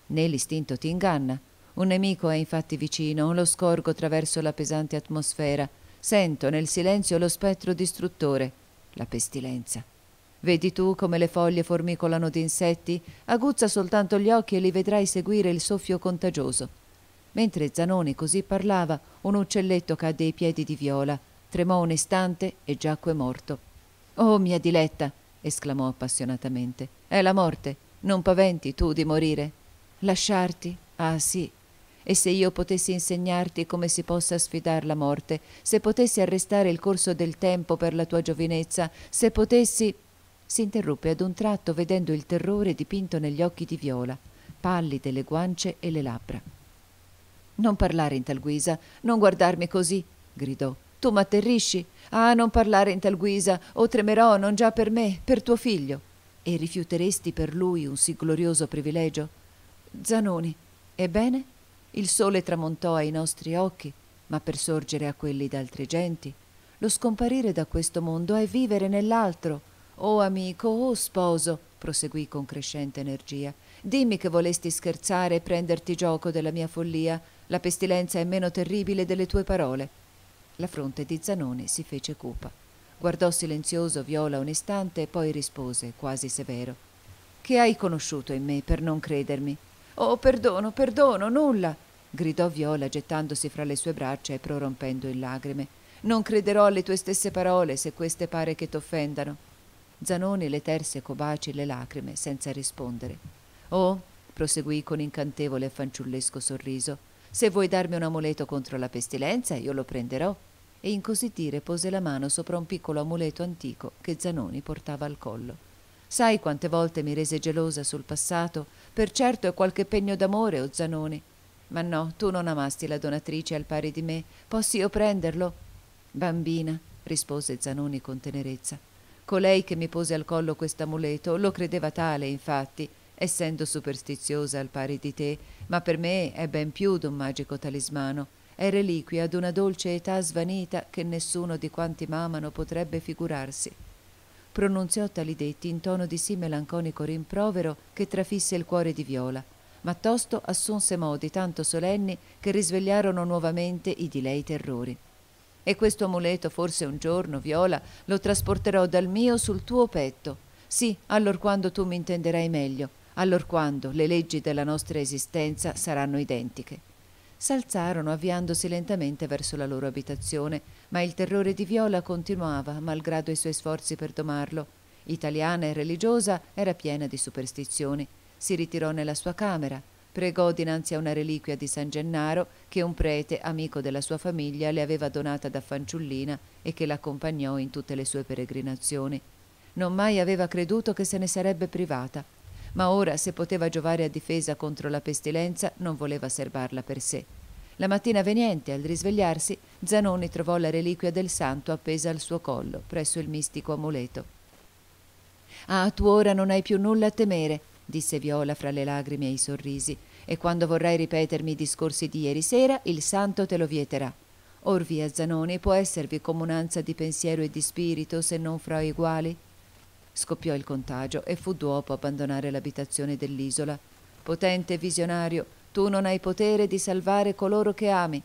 Né l'istinto ti inganna. Un nemico è infatti vicino, lo scorgo attraverso la pesante atmosfera. Sento nel silenzio lo spettro distruttore, la pestilenza. Vedi tu come le foglie formicolano di insetti? Aguzza soltanto gli occhi e li vedrai seguire il soffio contagioso. Mentre Zanoni così parlava, un uccelletto cadde ai piedi di Viola tremò un istante e giacque morto. Oh mia diletta! esclamò appassionatamente. È la morte. Non paventi tu di morire. Lasciarti? Ah sì. E se io potessi insegnarti come si possa sfidare la morte, se potessi arrestare il corso del tempo per la tua giovinezza, se potessi. Si interruppe ad un tratto vedendo il terrore dipinto negli occhi di Viola, pallide le guance e le labbra. Non parlare in tal guisa, non guardarmi così, gridò tu m'atterrisci? Ah, non parlare in tal guisa, o tremerò non già per me, per tuo figlio. E rifiuteresti per lui un sì glorioso privilegio? Zanoni, ebbene? Il sole tramontò ai nostri occhi, ma per sorgere a quelli d'altre genti. Lo scomparire da questo mondo è vivere nell'altro. O oh, amico, o oh, sposo, proseguì con crescente energia, dimmi che volesti scherzare e prenderti gioco della mia follia. La pestilenza è meno terribile delle tue parole. La fronte di Zanone si fece cupa. Guardò silenzioso Viola un istante e poi rispose, quasi severo. Che hai conosciuto in me per non credermi? Oh, perdono, perdono, nulla! gridò Viola gettandosi fra le sue braccia e prorompendo in lagrime. Non crederò alle tue stesse parole se queste pare che t'offendano. Zanoni le terse cobaci le lacrime senza rispondere. Oh, proseguì con incantevole e fanciullesco sorriso, se vuoi darmi un amuleto contro la pestilenza, io lo prenderò. E in così dire pose la mano sopra un piccolo amuleto antico che Zanoni portava al collo. Sai quante volte mi rese gelosa sul passato? Per certo è qualche pegno d'amore, o Zanoni. Ma no, tu non amasti la donatrice al pari di me. Posso io prenderlo? Bambina, rispose Zanoni con tenerezza. Colei che mi pose al collo quest'amuleto lo credeva tale, infatti, essendo superstiziosa al pari di te, ma per me è ben più d'un magico talismano, è reliquia d'una dolce età svanita che nessuno di quanti m'amano potrebbe figurarsi. Pronunziò tali detti in tono di sì melanconico rimprovero che trafisse il cuore di Viola, ma tosto assunse modi tanto solenni che risvegliarono nuovamente i di lei terrori. E questo amuleto forse un giorno, Viola, lo trasporterò dal mio sul tuo petto. Sì, allorquando tu mi intenderai meglio allorquando le leggi della nostra esistenza saranno identiche. S'alzarono avviandosi lentamente verso la loro abitazione, ma il terrore di Viola continuava, malgrado i suoi sforzi per domarlo. Italiana e religiosa, era piena di superstizioni. Si ritirò nella sua camera, pregò dinanzi a una reliquia di San Gennaro che un prete, amico della sua famiglia, le aveva donata da fanciullina e che l'accompagnò in tutte le sue peregrinazioni. Non mai aveva creduto che se ne sarebbe privata, ma ora se poteva giovare a difesa contro la pestilenza non voleva serbarla per sé. La mattina veniente, al risvegliarsi, Zanoni trovò la reliquia del santo appesa al suo collo, presso il mistico amuleto. Ah, tu ora non hai più nulla a temere, disse Viola fra le lagrime e i sorrisi, e quando vorrai ripetermi i discorsi di ieri sera, il santo te lo vieterà. Or via, Zanoni, può esservi comunanza di pensiero e di spirito se non fra uguali? Scoppiò il contagio e fu dopo abbandonare l'abitazione dell'isola. Potente visionario, tu non hai potere di salvare coloro che ami.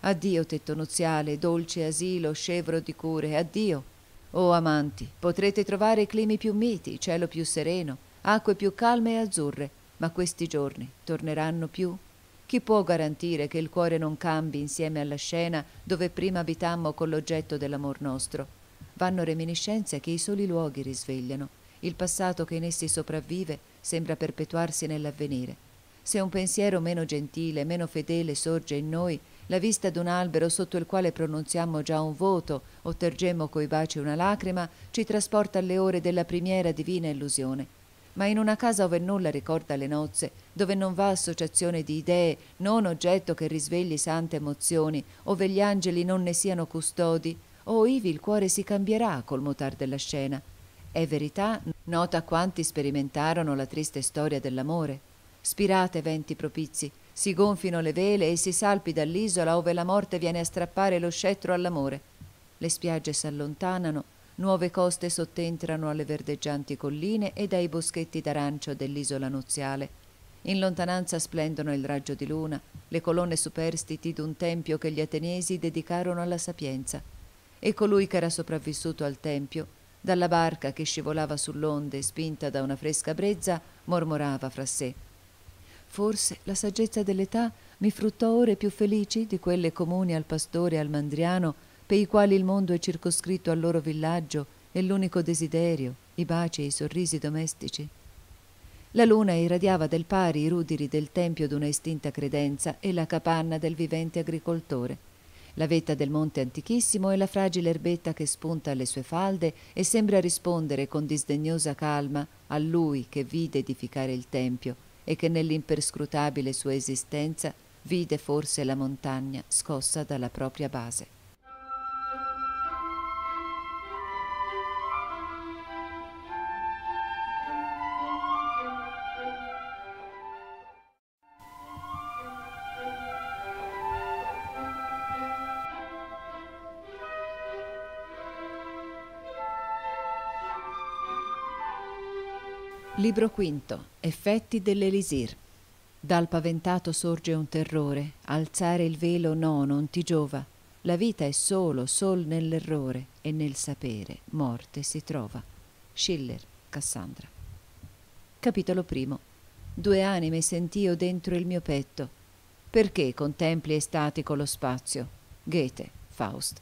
Addio, tetto nuziale, dolce asilo, scevro di cure, addio. O oh, amanti, potrete trovare climi più miti, cielo più sereno, acque più calme e azzurre, ma questi giorni torneranno più? Chi può garantire che il cuore non cambi insieme alla scena dove prima abitammo con l'oggetto dell'amor nostro? vanno reminiscenze che i soli luoghi risvegliano, il passato che in essi sopravvive sembra perpetuarsi nell'avvenire. Se un pensiero meno gentile, meno fedele sorge in noi, la vista d'un albero sotto il quale pronunziamo già un voto o tergemmo coi baci una lacrima, ci trasporta alle ore della primiera divina illusione. Ma in una casa ove nulla ricorda le nozze, dove non va associazione di idee, non oggetto che risvegli sante emozioni, ove gli angeli non ne siano custodi, o ivi il cuore si cambierà col mutar della scena. È verità, nota quanti sperimentarono la triste storia dell'amore. Spirate venti propizi, si gonfino le vele e si salpi dall'isola ove la morte viene a strappare lo scettro all'amore. Le spiagge s'allontanano, nuove coste sottentrano alle verdeggianti colline e dai boschetti d'arancio dell'isola nuziale. In lontananza splendono il raggio di luna, le colonne superstiti d'un tempio che gli ateniesi dedicarono alla sapienza e colui che era sopravvissuto al tempio, dalla barca che scivolava sull'onde spinta da una fresca brezza, mormorava fra sé. Forse la saggezza dell'età mi fruttò ore più felici di quelle comuni al pastore e al mandriano, per i quali il mondo è circoscritto al loro villaggio e l'unico desiderio, i baci e i sorrisi domestici. La luna irradiava del pari i ruderi del tempio d'una estinta credenza e la capanna del vivente agricoltore la vetta del monte antichissimo e la fragile erbetta che spunta alle sue falde e sembra rispondere con disdegnosa calma a lui che vide edificare il tempio e che nell'imperscrutabile sua esistenza vide forse la montagna scossa dalla propria base. Libro V. Effetti dell'Elisir. Dal paventato sorge un terrore, alzare il velo no, non ti giova. La vita è solo, sol nell'errore, e nel sapere morte si trova. Schiller, Cassandra. Capitolo I. Due anime sentio dentro il mio petto. Perché contempli estatico lo spazio? Goethe, Faust.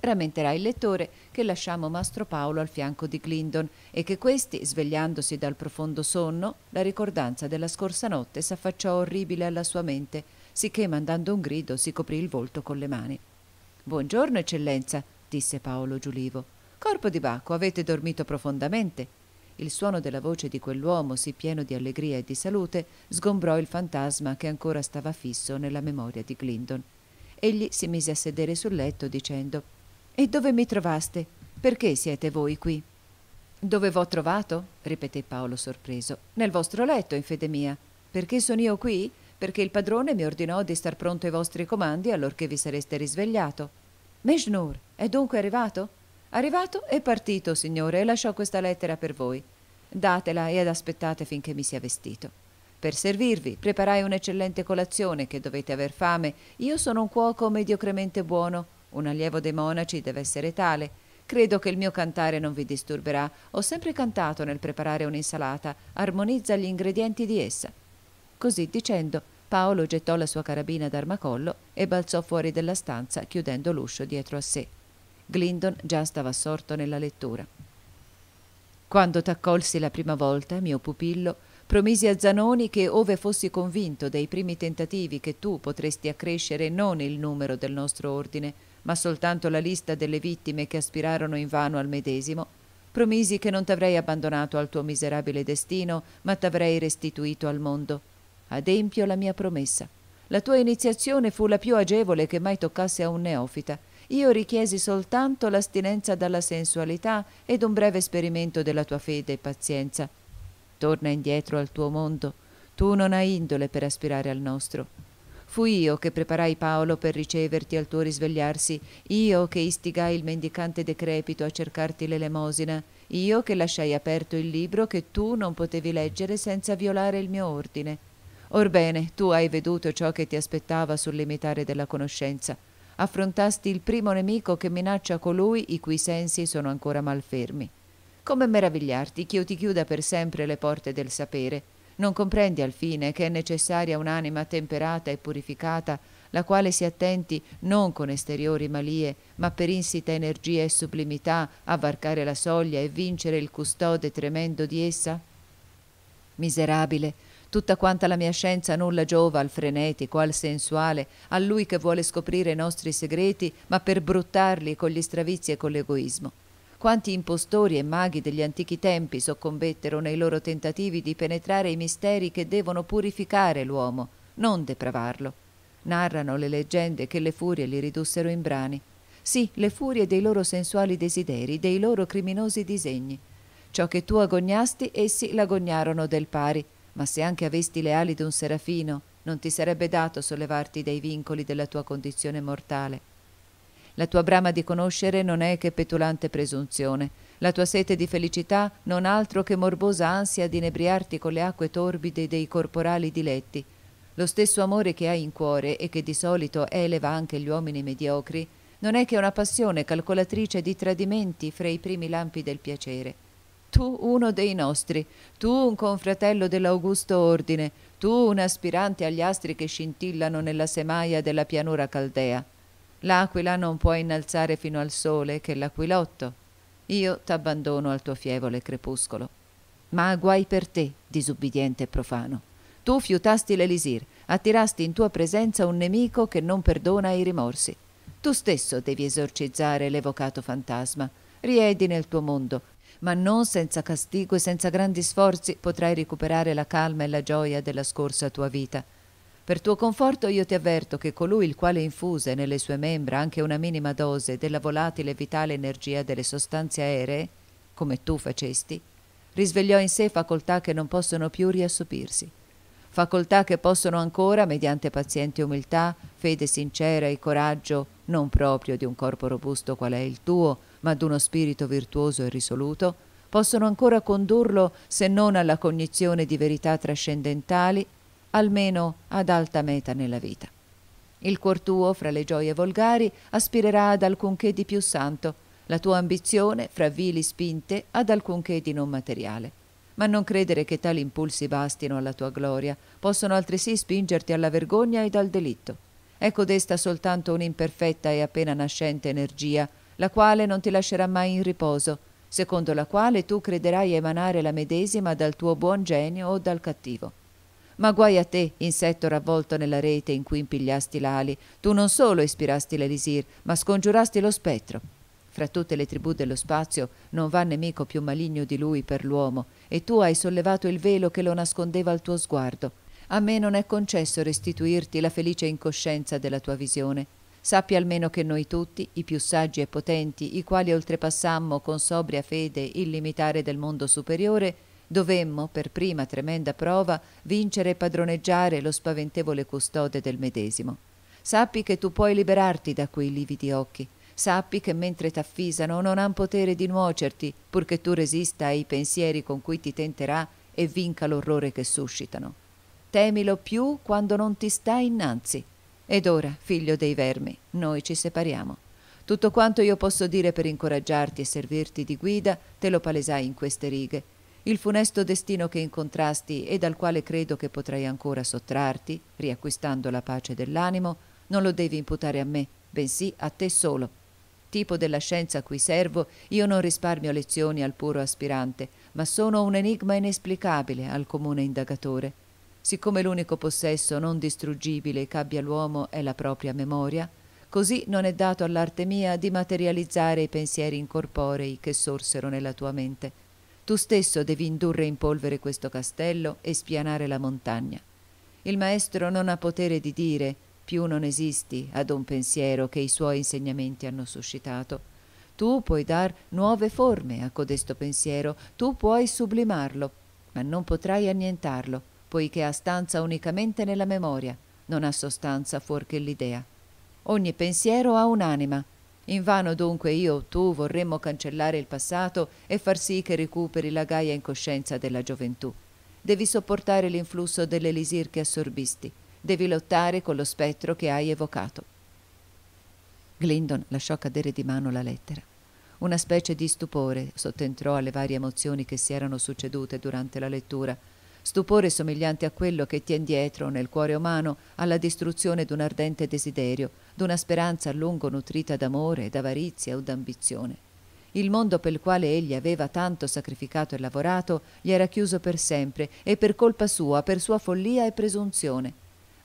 Rammenterà il lettore che lasciamo Mastro Paolo al fianco di Clinton e che questi, svegliandosi dal profondo sonno, la ricordanza della scorsa notte s'affacciò orribile alla sua mente, sicché mandando un grido si coprì il volto con le mani. Buongiorno, eccellenza, disse Paolo Giulivo. Corpo di Bacco, avete dormito profondamente. Il suono della voce di quell'uomo, sì pieno di allegria e di salute, sgombrò il fantasma che ancora stava fisso nella memoria di Clinton. Egli si mise a sedere sul letto dicendo e dove mi trovaste? Perché siete voi qui? Dove v'ho trovato? ripeté Paolo sorpreso. Nel vostro letto, in fede mia. Perché sono io qui? Perché il padrone mi ordinò di star pronto ai vostri comandi allorché vi sareste risvegliato. Mejnur è dunque arrivato? Arrivato e partito, signore, e lasciò questa lettera per voi. Datela ed aspettate finché mi sia vestito. Per servirvi preparai un'eccellente colazione che dovete aver fame. Io sono un cuoco mediocremente buono un allievo dei monaci deve essere tale. Credo che il mio cantare non vi disturberà. Ho sempre cantato nel preparare un'insalata. Armonizza gli ingredienti di essa. Così dicendo, Paolo gettò la sua carabina d'armacollo e balzò fuori della stanza, chiudendo l'uscio dietro a sé. Glindon già stava assorto nella lettura. Quando t'accolsi la prima volta, mio pupillo, promisi a Zanoni che, ove fossi convinto dei primi tentativi che tu potresti accrescere non il numero del nostro ordine, ma soltanto la lista delle vittime che aspirarono invano al medesimo, promisi che non t'avrei abbandonato al tuo miserabile destino, ma t'avrei restituito al mondo. Adempio la mia promessa. La tua iniziazione fu la più agevole che mai toccasse a un neofita. Io richiesi soltanto l'astinenza dalla sensualità ed un breve esperimento della tua fede e pazienza. Torna indietro al tuo mondo. Tu non hai indole per aspirare al nostro. Fu io che preparai Paolo per riceverti al tuo risvegliarsi, io che istigai il mendicante decrepito a cercarti l'elemosina, io che lasciai aperto il libro che tu non potevi leggere senza violare il mio ordine. Orbene, tu hai veduto ciò che ti aspettava sul limitare della conoscenza. Affrontasti il primo nemico che minaccia colui i cui sensi sono ancora malfermi. Come meravigliarti che io ti chiuda per sempre le porte del sapere? Non comprendi alfine che è necessaria un'anima temperata e purificata, la quale si attenti non con esteriori malie, ma per insita energia e sublimità a varcare la soglia e vincere il custode tremendo di essa? Miserabile, tutta quanta la mia scienza nulla giova al frenetico, al sensuale, a lui che vuole scoprire i nostri segreti, ma per bruttarli con gli stravizi e con l'egoismo. Quanti impostori e maghi degli antichi tempi soccombettero nei loro tentativi di penetrare i misteri che devono purificare l'uomo, non depravarlo. Narrano le leggende che le furie li ridussero in brani. Sì, le furie dei loro sensuali desideri, dei loro criminosi disegni. Ciò che tu agognasti, essi l'agognarono del pari, ma se anche avesti le ali d'un serafino, non ti sarebbe dato sollevarti dai vincoli della tua condizione mortale. La tua brama di conoscere non è che petulante presunzione. La tua sete di felicità non altro che morbosa ansia di inebriarti con le acque torbide dei corporali diletti. Lo stesso amore che hai in cuore e che di solito eleva anche gli uomini mediocri, non è che una passione calcolatrice di tradimenti fra i primi lampi del piacere. Tu uno dei nostri, tu un confratello dell'augusto ordine, tu un aspirante agli astri che scintillano nella semaia della pianura caldea. L'aquila non può innalzare fino al sole che l'aquilotto. Io t'abbandono al tuo fievole crepuscolo. Ma guai per te, disubbidiente e profano. Tu fiutasti l'elisir, attirasti in tua presenza un nemico che non perdona i rimorsi. Tu stesso devi esorcizzare l'evocato fantasma. Riedi nel tuo mondo, ma non senza castigo e senza grandi sforzi potrai recuperare la calma e la gioia della scorsa tua vita. Per tuo conforto io ti avverto che colui il quale infuse nelle sue membra anche una minima dose della volatile e vitale energia delle sostanze aeree, come tu facesti, risvegliò in sé facoltà che non possono più riassopirsi, facoltà che possono ancora, mediante paziente umiltà, fede sincera e coraggio, non proprio di un corpo robusto qual è il tuo, ma d'uno spirito virtuoso e risoluto, possono ancora condurlo se non alla cognizione di verità trascendentali, almeno ad alta meta nella vita. Il cuor tuo, fra le gioie volgari, aspirerà ad alcunché di più santo, la tua ambizione, fra vili spinte, ad alcunché di non materiale. Ma non credere che tali impulsi bastino alla tua gloria, possono altresì spingerti alla vergogna e al delitto. Ecco desta soltanto un'imperfetta e appena nascente energia, la quale non ti lascerà mai in riposo, secondo la quale tu crederai emanare la medesima dal tuo buon genio o dal cattivo. Ma guai a te, insetto ravvolto nella rete in cui impigliasti l'ali, tu non solo ispirasti l'elisir, ma scongiurasti lo spettro. Fra tutte le tribù dello spazio non va nemico più maligno di lui per l'uomo, e tu hai sollevato il velo che lo nascondeva al tuo sguardo. A me non è concesso restituirti la felice incoscienza della tua visione. Sappi almeno che noi tutti, i più saggi e potenti, i quali oltrepassammo con sobria fede il limitare del mondo superiore, dovemmo, per prima tremenda prova, vincere e padroneggiare lo spaventevole custode del medesimo. Sappi che tu puoi liberarti da quei lividi occhi. Sappi che mentre t'affisano non han potere di nuocerti, purché tu resista ai pensieri con cui ti tenterà e vinca l'orrore che suscitano. Temilo più quando non ti sta innanzi. Ed ora, figlio dei vermi, noi ci separiamo. Tutto quanto io posso dire per incoraggiarti e servirti di guida te lo palesai in queste righe il funesto destino che incontrasti e dal quale credo che potrai ancora sottrarti, riacquistando la pace dell'animo, non lo devi imputare a me, bensì a te solo. Tipo della scienza a cui servo, io non risparmio lezioni al puro aspirante, ma sono un enigma inesplicabile al comune indagatore. Siccome l'unico possesso non distruggibile che abbia l'uomo è la propria memoria, così non è dato all'arte mia di materializzare i pensieri incorporei che sorsero nella tua mente tu stesso devi indurre in polvere questo castello e spianare la montagna. Il maestro non ha potere di dire più non esisti ad un pensiero che i suoi insegnamenti hanno suscitato. Tu puoi dar nuove forme a codesto pensiero, tu puoi sublimarlo, ma non potrai annientarlo, poiché ha stanza unicamente nella memoria, non ha sostanza fuorché l'idea. Ogni pensiero ha un'anima, in vano dunque io o tu vorremmo cancellare il passato e far sì che recuperi la gaia incoscienza della gioventù. Devi sopportare l'influsso dell'elisir che assorbisti. Devi lottare con lo spettro che hai evocato. Glindon lasciò cadere di mano la lettera. Una specie di stupore sottentrò alle varie emozioni che si erano succedute durante la lettura stupore somigliante a quello che tien dietro nel cuore umano alla distruzione d'un ardente desiderio, d'una speranza a lungo nutrita d'amore, d'avarizia o d'ambizione. Il mondo per il quale egli aveva tanto sacrificato e lavorato gli era chiuso per sempre e per colpa sua, per sua follia e presunzione.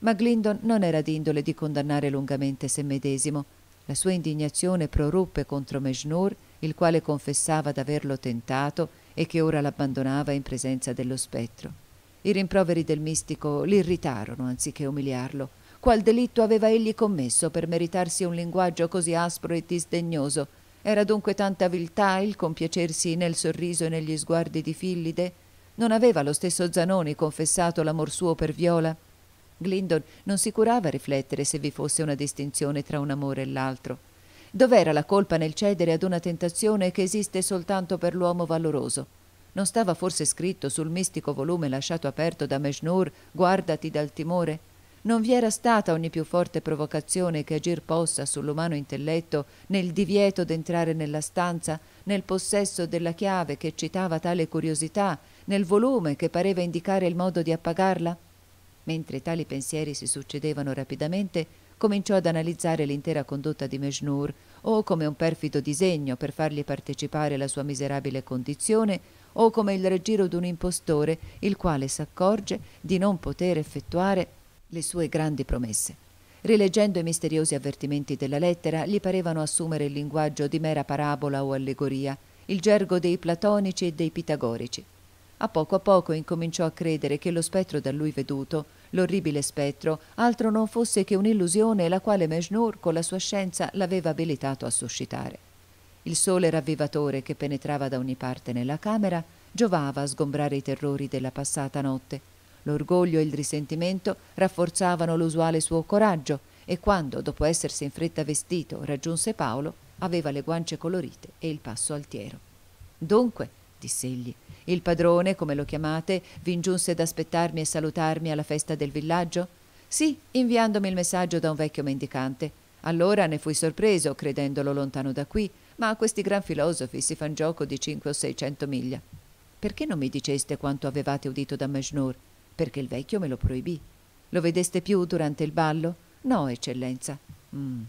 Ma Glyndon non era d'indole di condannare lungamente se medesimo. La sua indignazione proruppe contro Mejnur, il quale confessava d'averlo tentato e che ora l'abbandonava in presenza dello spettro. I rimproveri del mistico l'irritarono anziché umiliarlo. Qual delitto aveva egli commesso per meritarsi un linguaggio così aspro e disdegnoso? Era dunque tanta viltà il compiacersi nel sorriso e negli sguardi di Fillide? Non aveva lo stesso Zanoni confessato l'amor suo per Viola? Glindon non si curava a riflettere se vi fosse una distinzione tra un amore e l'altro. Dov'era la colpa nel cedere ad una tentazione che esiste soltanto per l'uomo valoroso? Non stava forse scritto sul mistico volume lasciato aperto da Mejnur «Guardati dal timore»? Non vi era stata ogni più forte provocazione che agir possa sull'umano intelletto nel divieto d'entrare nella stanza, nel possesso della chiave che eccitava tale curiosità, nel volume che pareva indicare il modo di appagarla? Mentre tali pensieri si succedevano rapidamente, cominciò ad analizzare l'intera condotta di Mejnur, o come un perfido disegno per fargli partecipare la sua miserabile condizione, o come il raggiro d'un impostore, il quale s'accorge di non poter effettuare le sue grandi promesse. Rileggendo i misteriosi avvertimenti della lettera, gli parevano assumere il linguaggio di mera parabola o allegoria, il gergo dei platonici e dei pitagorici. A poco a poco incominciò a credere che lo spettro da lui veduto, l'orribile spettro, altro non fosse che un'illusione la quale Mejnur con la sua scienza l'aveva abilitato a suscitare. Il sole ravvivatore che penetrava da ogni parte nella camera giovava a sgombrare i terrori della passata notte. L'orgoglio e il risentimento rafforzavano l'usuale suo coraggio e quando, dopo essersi in fretta vestito, raggiunse Paolo, aveva le guance colorite e il passo altiero. Dunque, diss'egli, il padrone, come lo chiamate, vi ingiunse ad aspettarmi e salutarmi alla festa del villaggio? Sì, inviandomi il messaggio da un vecchio mendicante. Allora ne fui sorpreso, credendolo lontano da qui, ma questi gran filosofi si fan gioco di cinque o seicento miglia. Perché non mi diceste quanto avevate udito da Mejnour? Perché il vecchio me lo proibì. Lo vedeste più durante il ballo? No, eccellenza. Mm.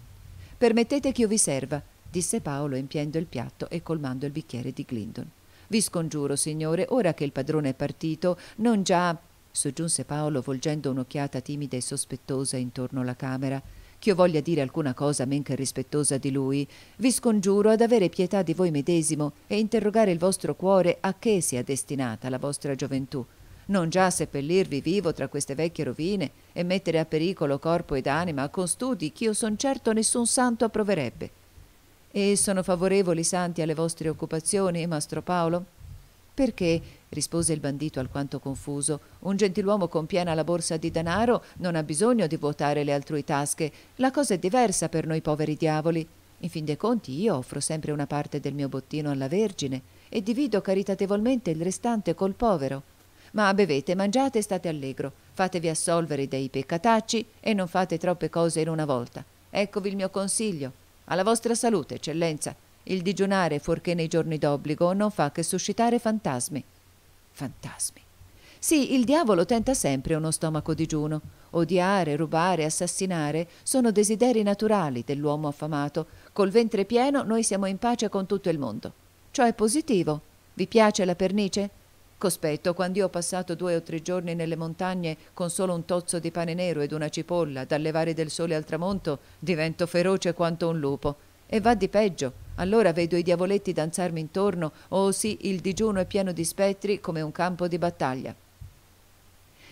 Permettete che io vi serva, disse Paolo empiendo il piatto e colmando il bicchiere di Glindon. Vi scongiuro, signore, ora che il padrone è partito, non già soggiunse Paolo volgendo un'occhiata timida e sospettosa intorno alla camera, io voglia dire alcuna cosa men che rispettosa di lui, vi scongiuro ad avere pietà di voi medesimo e interrogare il vostro cuore a che sia destinata la vostra gioventù, non già seppellirvi vivo tra queste vecchie rovine e mettere a pericolo corpo ed anima con studi che io son certo nessun santo approverebbe. E sono favorevoli santi alle vostre occupazioni, mastro Paolo? Perché rispose il bandito alquanto confuso. Un gentiluomo con piena la borsa di denaro non ha bisogno di vuotare le altrui tasche. La cosa è diversa per noi poveri diavoli. In fin dei conti io offro sempre una parte del mio bottino alla Vergine e divido caritatevolmente il restante col povero. Ma bevete, mangiate e state allegro, fatevi assolvere dei peccatacci e non fate troppe cose in una volta. Eccovi il mio consiglio. Alla vostra salute, eccellenza. Il digiunare fuorché nei giorni d'obbligo non fa che suscitare fantasmi. Fantasmi. Sì, il diavolo tenta sempre uno stomaco digiuno. Odiare, rubare, assassinare sono desideri naturali dell'uomo affamato. Col ventre pieno noi siamo in pace con tutto il mondo. Ciò è positivo. Vi piace la pernice? Cospetto, quando io ho passato due o tre giorni nelle montagne con solo un tozzo di pane nero ed una cipolla da levare del sole al tramonto, divento feroce quanto un lupo. E va di peggio. Allora vedo i diavoletti danzarmi intorno, oh sì, il digiuno è pieno di spettri come un campo di battaglia.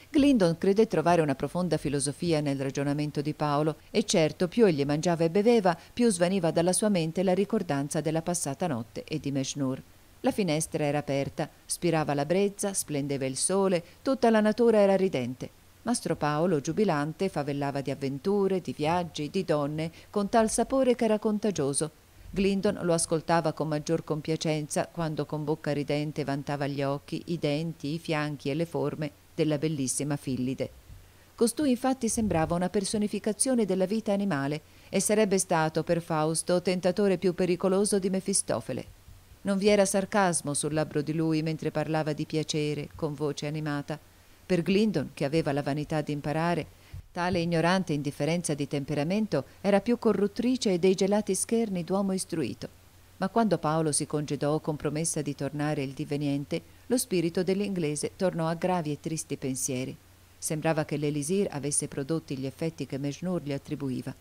Glindon crede trovare una profonda filosofia nel ragionamento di Paolo e certo più egli mangiava e beveva, più svaniva dalla sua mente la ricordanza della passata notte e di Meshnur. La finestra era aperta, spirava la brezza, splendeva il sole, tutta la natura era ridente. Mastro Paolo, giubilante, favellava di avventure, di viaggi, di donne, con tal sapore che era contagioso Glindon lo ascoltava con maggior compiacenza quando con bocca ridente vantava gli occhi, i denti, i fianchi e le forme della bellissima Fillide. Costui infatti sembrava una personificazione della vita animale e sarebbe stato per Fausto tentatore più pericoloso di Mefistofele. Non vi era sarcasmo sul labbro di lui mentre parlava di piacere con voce animata. Per Glindon, che aveva la vanità di imparare, Tale ignorante indifferenza di temperamento era più corruttrice dei gelati scherni d'uomo istruito. Ma quando Paolo si congedò con promessa di tornare il diveniente, lo spirito dell'inglese tornò a gravi e tristi pensieri. Sembrava che l'Elisir avesse prodotti gli effetti che Mejnur gli attribuiva.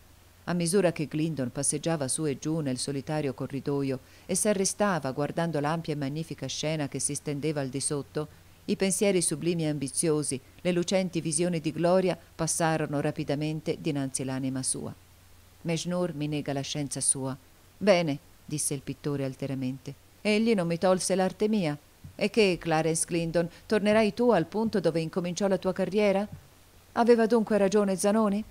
A misura che Glindon passeggiava su e giù nel solitario corridoio e s'arrestava guardando l'ampia e magnifica scena che si stendeva al di sotto, i pensieri sublimi e ambiziosi, le lucenti visioni di gloria passarono rapidamente dinanzi l'anima sua. Mejnur mi nega la scienza sua. Bene, disse il pittore alteramente. Egli non mi tolse l'arte mia. E che, Clarence Clinton, tornerai tu al punto dove incominciò la tua carriera? Aveva dunque ragione Zanoni?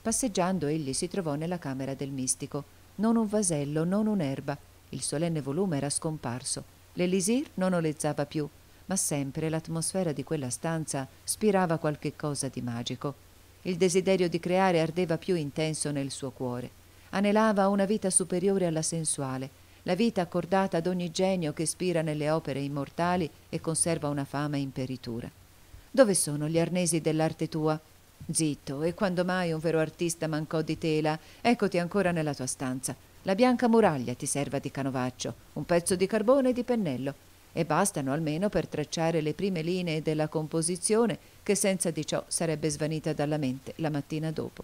Passeggiando egli si trovò nella camera del mistico. Non un vasello, non un'erba. Il solenne volume era scomparso. L'elisir non olezzava più ma sempre l'atmosfera di quella stanza spirava qualche cosa di magico. Il desiderio di creare ardeva più intenso nel suo cuore. Anelava una vita superiore alla sensuale, la vita accordata ad ogni genio che spira nelle opere immortali e conserva una fama imperitura. Dove sono gli arnesi dell'arte tua? Zitto, e quando mai un vero artista mancò di tela, eccoti ancora nella tua stanza. La bianca muraglia ti serva di canovaccio, un pezzo di carbone e di pennello, e bastano almeno per tracciare le prime linee della composizione che senza di ciò sarebbe svanita dalla mente la mattina dopo.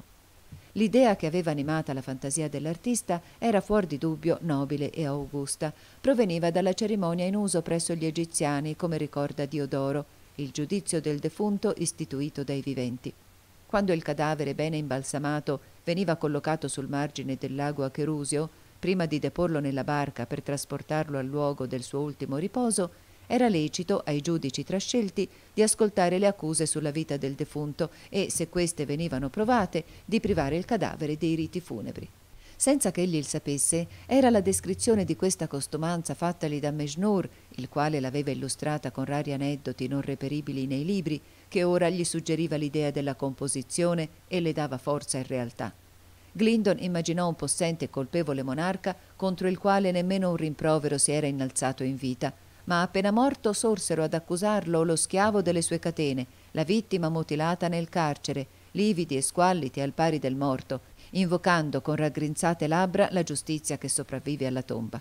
L'idea che aveva animata la fantasia dell'artista era fuor di dubbio nobile e augusta, proveniva dalla cerimonia in uso presso gli egiziani, come ricorda Diodoro, il giudizio del defunto istituito dai viventi. Quando il cadavere bene imbalsamato veniva collocato sul margine del lago Acherusio, prima di deporlo nella barca per trasportarlo al luogo del suo ultimo riposo, era lecito ai giudici trascelti di ascoltare le accuse sulla vita del defunto e, se queste venivano provate, di privare il cadavere dei riti funebri. Senza che egli il sapesse, era la descrizione di questa costumanza fattagli da Mejnour, il quale l'aveva illustrata con rari aneddoti non reperibili nei libri, che ora gli suggeriva l'idea della composizione e le dava forza e realtà. Glindon immaginò un possente e colpevole monarca contro il quale nemmeno un rimprovero si era innalzato in vita, ma appena morto sorsero ad accusarlo lo schiavo delle sue catene, la vittima mutilata nel carcere, lividi e squalliti al pari del morto, invocando con raggrinzate labbra la giustizia che sopravvive alla tomba.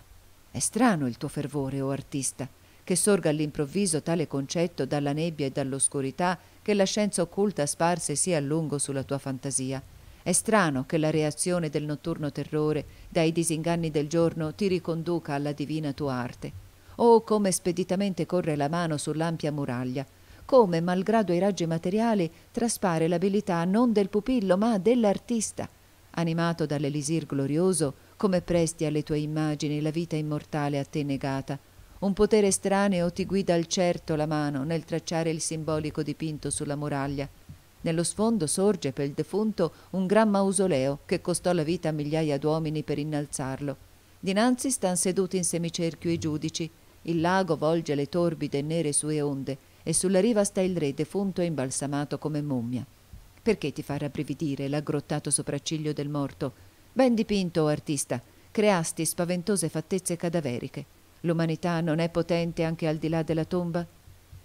È strano il tuo fervore, o oh artista, che sorga all'improvviso tale concetto dalla nebbia e dall'oscurità che la scienza occulta sparse sì a lungo sulla tua fantasia. È strano che la reazione del notturno terrore dai disinganni del giorno ti riconduca alla divina tua arte. Oh, come speditamente corre la mano sull'ampia muraglia, come, malgrado i raggi materiali, traspare l'abilità non del pupillo ma dell'artista, animato dall'elisir glorioso, come presti alle tue immagini la vita immortale a te negata. Un potere estraneo ti guida al certo la mano nel tracciare il simbolico dipinto sulla muraglia nello sfondo sorge per il defunto un gran mausoleo che costò la vita a migliaia d'uomini per innalzarlo. Dinanzi stan seduti in semicerchio i giudici. Il lago volge le torbide e nere sue onde e sulla riva sta il re defunto e imbalsamato come mummia. Perché ti fa rabbrividire l'aggrottato sopracciglio del morto? Ben dipinto, artista, creasti spaventose fattezze cadaveriche. L'umanità non è potente anche al di là della tomba?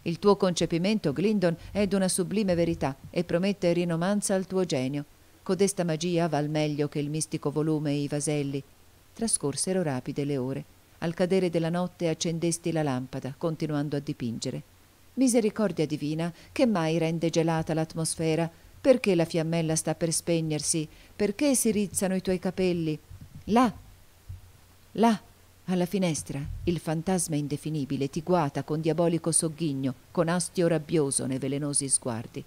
Il tuo concepimento, Glindon, è d'una sublime verità e promette rinomanza al tuo genio. Codesta magia val meglio che il mistico volume e i vaselli. Trascorsero rapide le ore. Al cadere della notte accendesti la lampada, continuando a dipingere. Misericordia divina, che mai rende gelata l'atmosfera? Perché la fiammella sta per spegnersi? Perché si rizzano i tuoi capelli? Là! Là! Alla finestra il fantasma indefinibile ti guata con diabolico sogghigno, con astio rabbioso nei velenosi sguardi.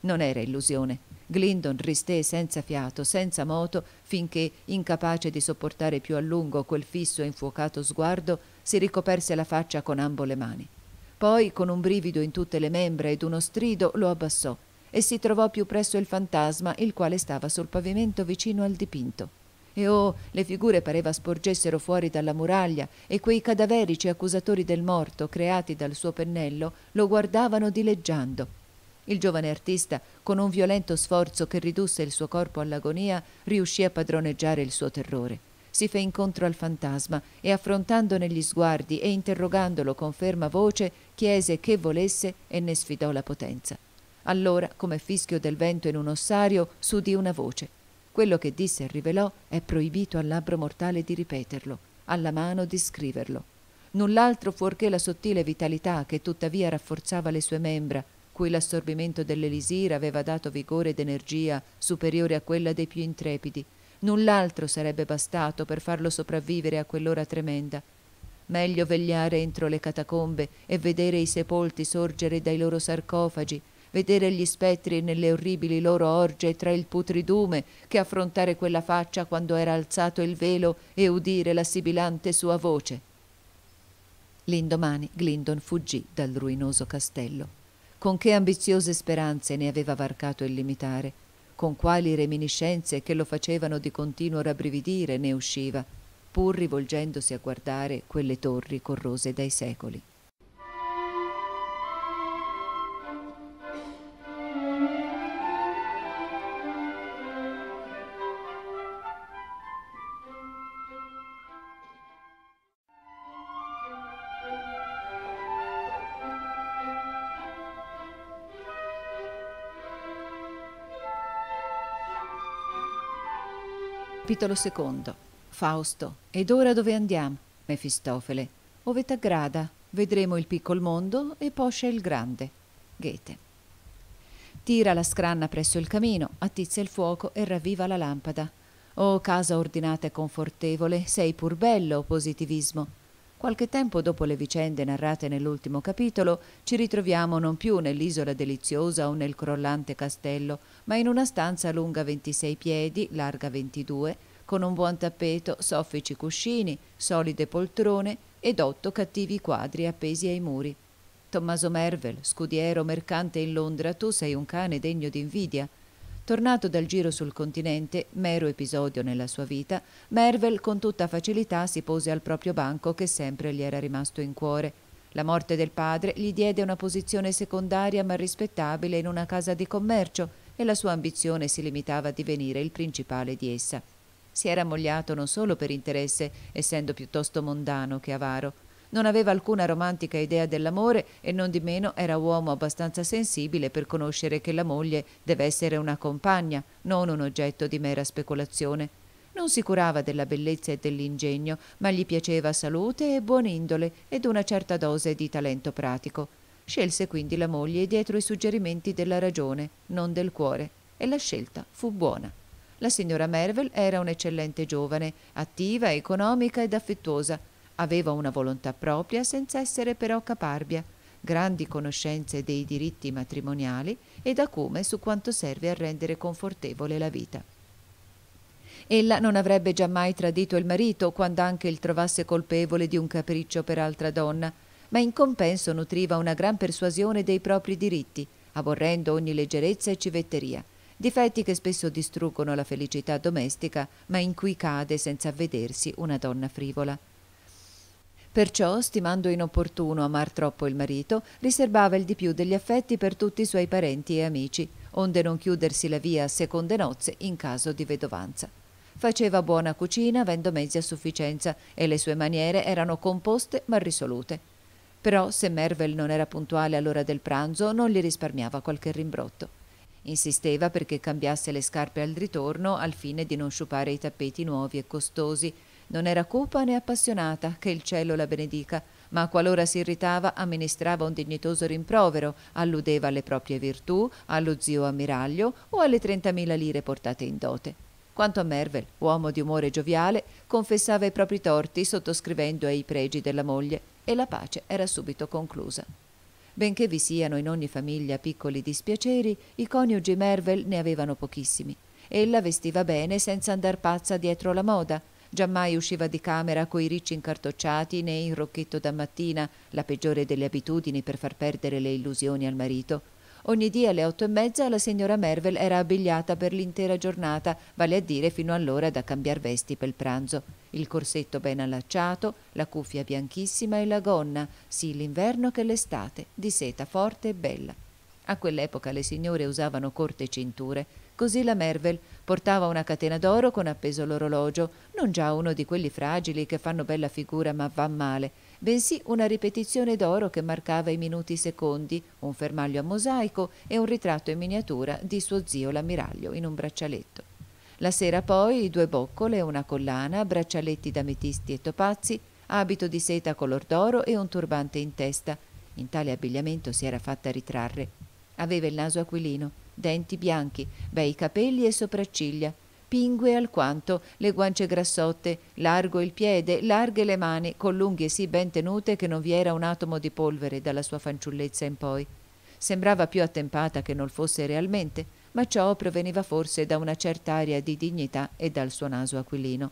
Non era illusione. Glindon risté senza fiato, senza moto, finché, incapace di sopportare più a lungo quel fisso e infuocato sguardo, si ricoperse la faccia con ambo le mani. Poi, con un brivido in tutte le membra ed uno strido, lo abbassò e si trovò più presso il fantasma, il quale stava sul pavimento vicino al dipinto. E oh, le figure pareva sporgessero fuori dalla muraglia e quei cadaverici accusatori del morto, creati dal suo pennello, lo guardavano dileggiando. Il giovane artista, con un violento sforzo che ridusse il suo corpo all'agonia, riuscì a padroneggiare il suo terrore. Si fe incontro al fantasma e, affrontando negli sguardi e interrogandolo con ferma voce, chiese che volesse e ne sfidò la potenza. Allora, come fischio del vento in un ossario, s'udì una voce. Quello che disse e rivelò è proibito al labbro mortale di ripeterlo, alla mano di scriverlo. Null'altro fuorché la sottile vitalità che tuttavia rafforzava le sue membra, cui l'assorbimento dell'elisir aveva dato vigore ed energia superiore a quella dei più intrepidi. Null'altro sarebbe bastato per farlo sopravvivere a quell'ora tremenda. Meglio vegliare entro le catacombe e vedere i sepolti sorgere dai loro sarcofagi vedere gli spettri nelle orribili loro orge tra il putridume che affrontare quella faccia quando era alzato il velo e udire la sibilante sua voce. L'indomani Glindon fuggì dal ruinoso castello. Con che ambiziose speranze ne aveva varcato il limitare, con quali reminiscenze che lo facevano di continuo rabbrividire ne usciva, pur rivolgendosi a guardare quelle torri corrose dai secoli. Capitolo secondo. Fausto. Ed ora dove andiamo? Mefistofele. Ove t'aggrada. Vedremo il piccolo mondo e poscia il grande. Goethe. Tira la scranna presso il camino, attizza il fuoco e ravviva la lampada. Oh, casa ordinata e confortevole, sei pur bello, positivismo. Qualche tempo dopo le vicende narrate nell'ultimo capitolo, ci ritroviamo non più nell'isola deliziosa o nel crollante castello, ma in una stanza lunga 26 piedi, larga 22, con un buon tappeto, soffici cuscini, solide poltrone ed otto cattivi quadri appesi ai muri. Tommaso Mervel, scudiero mercante in Londra, tu sei un cane degno d'invidia. Tornato dal giro sul continente, mero episodio nella sua vita, Mervel con tutta facilità si pose al proprio banco che sempre gli era rimasto in cuore. La morte del padre gli diede una posizione secondaria ma rispettabile in una casa di commercio e la sua ambizione si limitava a divenire il principale di essa. Si era ammogliato non solo per interesse, essendo piuttosto mondano che avaro, non aveva alcuna romantica idea dell'amore e non di meno era uomo abbastanza sensibile per conoscere che la moglie deve essere una compagna, non un oggetto di mera speculazione. Non si curava della bellezza e dell'ingegno, ma gli piaceva salute e buon indole ed una certa dose di talento pratico. Scelse quindi la moglie dietro i suggerimenti della ragione, non del cuore, e la scelta fu buona. La signora Mervel era un'eccellente giovane, attiva, economica ed affettuosa, Aveva una volontà propria senza essere però caparbia, grandi conoscenze dei diritti matrimoniali ed acume su quanto serve a rendere confortevole la vita. Ella non avrebbe giammai tradito il marito quando anche il trovasse colpevole di un capriccio per altra donna, ma in compenso nutriva una gran persuasione dei propri diritti, aborrendo ogni leggerezza e civetteria, difetti che spesso distruggono la felicità domestica, ma in cui cade senza avvedersi una donna frivola. Perciò, stimando inopportuno amar troppo il marito, riservava il di più degli affetti per tutti i suoi parenti e amici, onde non chiudersi la via a seconde nozze in caso di vedovanza. Faceva buona cucina, avendo mezzi a sufficienza, e le sue maniere erano composte ma risolute. Però, se Mervel non era puntuale all'ora del pranzo, non gli risparmiava qualche rimbrotto. Insisteva perché cambiasse le scarpe al ritorno, al fine di non sciupare i tappeti nuovi e costosi, non era cupa né appassionata, che il cielo la benedica, ma qualora si irritava amministrava un dignitoso rimprovero, alludeva alle proprie virtù, allo zio ammiraglio o alle 30.000 lire portate in dote. Quanto a Mervel, uomo di umore gioviale, confessava i propri torti sottoscrivendo ai pregi della moglie e la pace era subito conclusa. Benché vi siano in ogni famiglia piccoli dispiaceri, i coniugi Mervel ne avevano pochissimi. Ella vestiva bene senza andar pazza dietro la moda, Giammai usciva di camera coi ricci incartocciati né in rocchetto da mattina, la peggiore delle abitudini per far perdere le illusioni al marito. Ogni dia alle otto e mezza la signora Mervel era abbigliata per l'intera giornata, vale a dire fino all'ora da cambiar vesti per il pranzo. Il corsetto ben allacciato, la cuffia bianchissima e la gonna, sì l'inverno che l'estate, di seta forte e bella. A quell'epoca le signore usavano corte cinture, così la Mervel Portava una catena d'oro con appeso l'orologio, non già uno di quelli fragili che fanno bella figura ma va male, bensì una ripetizione d'oro che marcava i minuti secondi, un fermaglio a mosaico e un ritratto in miniatura di suo zio l'ammiraglio in un braccialetto. La sera poi due boccole, una collana, braccialetti d'ametisti e topazzi, abito di seta color d'oro e un turbante in testa. In tale abbigliamento si era fatta ritrarre. Aveva il naso aquilino denti bianchi, bei capelli e sopracciglia. Pingue alquanto, le guance grassotte, largo il piede, larghe le mani, con unghie sì ben tenute che non vi era un atomo di polvere dalla sua fanciullezza in poi. Sembrava più attempata che non fosse realmente, ma ciò proveniva forse da una certa aria di dignità e dal suo naso aquilino.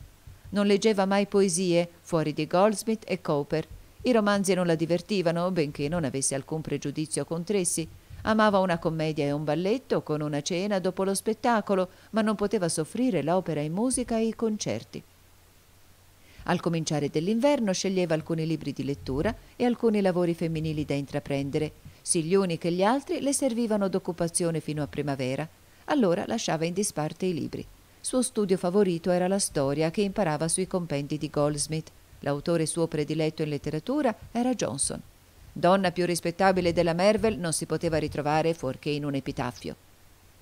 Non leggeva mai poesie, fuori di Goldsmith e Cooper. I romanzi non la divertivano, benché non avesse alcun pregiudizio contro essi, Amava una commedia e un balletto con una cena dopo lo spettacolo, ma non poteva soffrire l'opera in musica e i concerti. Al cominciare dell'inverno sceglieva alcuni libri di lettura e alcuni lavori femminili da intraprendere. Sì gli uni che gli altri le servivano d'occupazione fino a primavera. Allora lasciava in disparte i libri. Suo studio favorito era la storia che imparava sui compendi di Goldsmith. L'autore suo prediletto in letteratura era Johnson. Donna più rispettabile della Mervel non si poteva ritrovare fuorché in un epitaffio.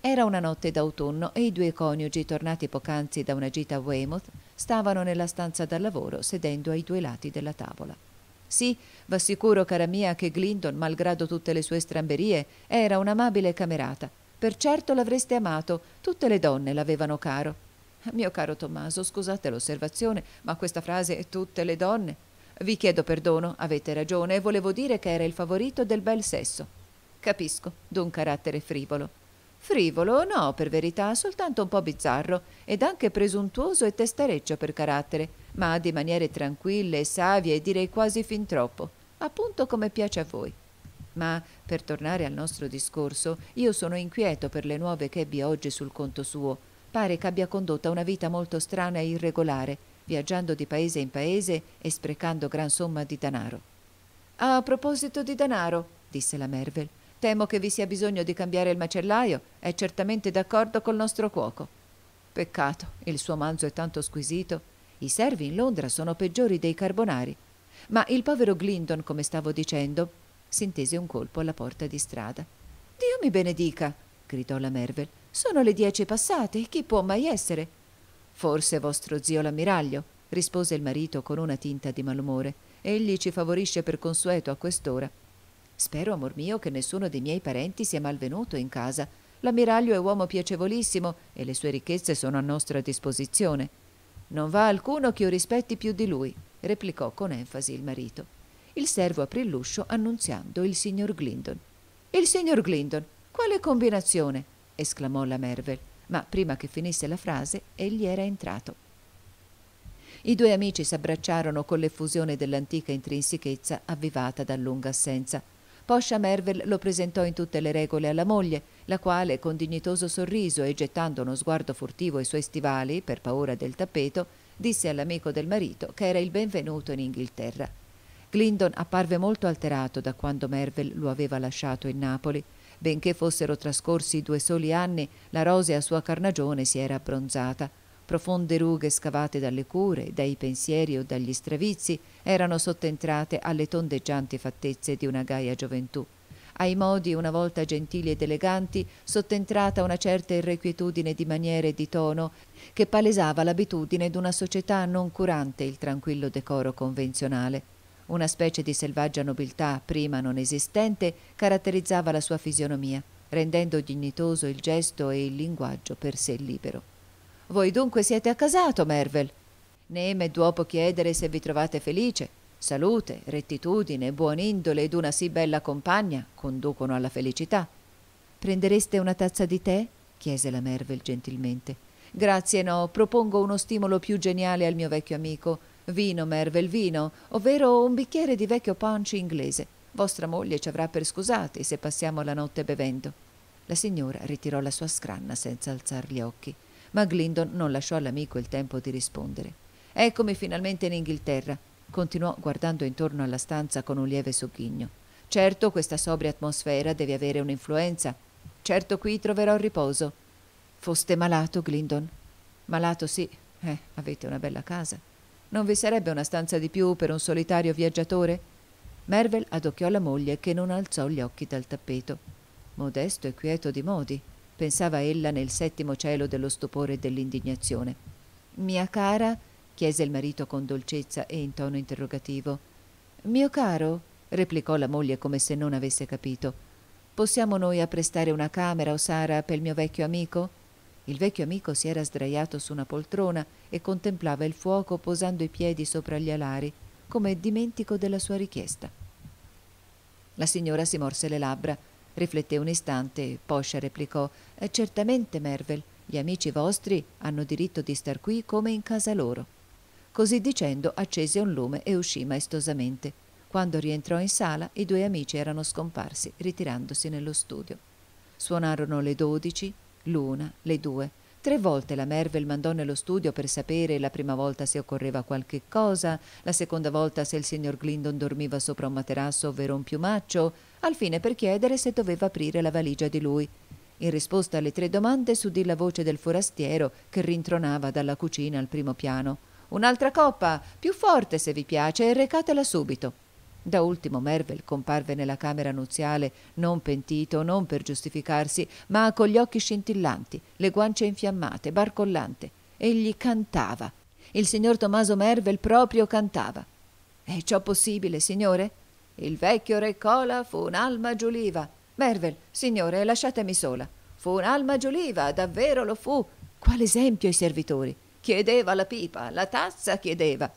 Era una notte d'autunno e i due coniugi, tornati poc'anzi da una gita a Weymouth, stavano nella stanza da lavoro, sedendo ai due lati della tavola. Sì, v'assicuro, cara mia, che Glindon, malgrado tutte le sue stramberie, era un'amabile camerata. Per certo l'avreste amato, tutte le donne l'avevano caro. Mio caro Tommaso, scusate l'osservazione, ma questa frase è tutte le donne vi chiedo perdono, avete ragione, volevo dire che era il favorito del bel sesso. Capisco, d'un carattere frivolo. Frivolo, no, per verità, soltanto un po' bizzarro, ed anche presuntuoso e testareccio per carattere, ma di maniere tranquille, e savie direi quasi fin troppo, appunto come piace a voi. Ma, per tornare al nostro discorso, io sono inquieto per le nuove che ebbi oggi sul conto suo. Pare che abbia condotta una vita molto strana e irregolare, viaggiando di paese in paese e sprecando gran somma di danaro. A proposito di danaro, disse la Mervel, temo che vi sia bisogno di cambiare il macellaio, è certamente d'accordo col nostro cuoco. Peccato, il suo manzo è tanto squisito. I servi in Londra sono peggiori dei carbonari. Ma il povero Glindon, come stavo dicendo, s'intese un colpo alla porta di strada. Dio mi benedica, gridò la Mervel. Sono le dieci passate, chi può mai essere? Forse vostro zio l'ammiraglio, rispose il marito con una tinta di malumore. Egli ci favorisce per consueto a quest'ora. Spero, amor mio, che nessuno dei miei parenti sia malvenuto in casa. L'ammiraglio è uomo piacevolissimo e le sue ricchezze sono a nostra disposizione. Non va alcuno che io rispetti più di lui, replicò con enfasi il marito. Il servo aprì l'uscio annunziando il signor Glindon. Il signor Glindon, quale combinazione! esclamò la Mervel ma prima che finisse la frase egli era entrato. I due amici s'abbracciarono con l'effusione dell'antica intrinsechezza avvivata da lunga assenza. Poscia Mervel lo presentò in tutte le regole alla moglie, la quale, con dignitoso sorriso e gettando uno sguardo furtivo ai suoi stivali, per paura del tappeto, disse all'amico del marito che era il benvenuto in Inghilterra. Glyndon apparve molto alterato da quando Mervel lo aveva lasciato in Napoli Benché fossero trascorsi due soli anni, la rosea sua carnagione si era abbronzata. Profonde rughe scavate dalle cure, dai pensieri o dagli stravizi erano sottentrate alle tondeggianti fattezze di una gaia gioventù ai modi una volta gentili ed eleganti, sottentrata una certa irrequietudine di maniere e di tono che palesava l'abitudine d'una società non curante il tranquillo decoro convenzionale. Una specie di selvaggia nobiltà, prima non esistente, caratterizzava la sua fisionomia, rendendo dignitoso il gesto e il linguaggio per sé libero. Voi dunque siete accasato, Mervel? Né m'è duopo chiedere se vi trovate felice. Salute, rettitudine, buon indole ed una sì bella compagna conducono alla felicità. Prendereste una tazza di tè? chiese la Mervel gentilmente. Grazie no, propongo uno stimolo più geniale al mio vecchio amico Vino, il vino, ovvero un bicchiere di vecchio punch inglese. Vostra moglie ci avrà per scusati se passiamo la notte bevendo. La signora ritirò la sua scranna senza alzar gli occhi, ma Glindon non lasciò all'amico il tempo di rispondere. Eccomi finalmente in Inghilterra, continuò guardando intorno alla stanza con un lieve sogghigno. Certo, questa sobria atmosfera deve avere un'influenza. Certo, qui troverò riposo. Foste malato, Glindon? Malato sì. Eh, avete una bella casa. Non vi sarebbe una stanza di più per un solitario viaggiatore? Mervel adocchiò la moglie che non alzò gli occhi dal tappeto. Modesto e quieto di modi, pensava ella nel settimo cielo dello stupore e dell'indignazione. Mia cara, chiese il marito con dolcezza e in tono interrogativo. Mio caro, replicò la moglie come se non avesse capito. Possiamo noi apprestare una camera o Sara per il mio vecchio amico? Il vecchio amico si era sdraiato su una poltrona e contemplava il fuoco posando i piedi sopra gli alari, come dimentico della sua richiesta. La signora si morse le labbra, rifletté un istante, poscia replicò eh, Certamente, Mervel, gli amici vostri hanno diritto di star qui come in casa loro. Così dicendo accese un lume e uscì maestosamente. Quando rientrò in sala i due amici erano scomparsi, ritirandosi nello studio. Suonarono le dodici, l'una, le due. Tre volte la Mervel mandò nello studio per sapere la prima volta se occorreva qualche cosa, la seconda volta se il signor Glindon dormiva sopra un materasso ovvero un piumaccio, al fine per chiedere se doveva aprire la valigia di lui. In risposta alle tre domande s'udì la voce del forastiero che rintronava dalla cucina al primo piano. Un'altra coppa, più forte se vi piace, e recatela subito. Da ultimo Mervel comparve nella camera nuziale, non pentito, non per giustificarsi, ma con gli occhi scintillanti, le guance infiammate, barcollante. Egli cantava. Il signor Tommaso Mervel proprio cantava. È ciò possibile, signore? Il vecchio re Cola fu un'alma giuliva. Mervel, signore, lasciatemi sola. Fu un'alma giuliva, davvero lo fu. Quale esempio ai servitori? Chiedeva la pipa, la tazza chiedeva.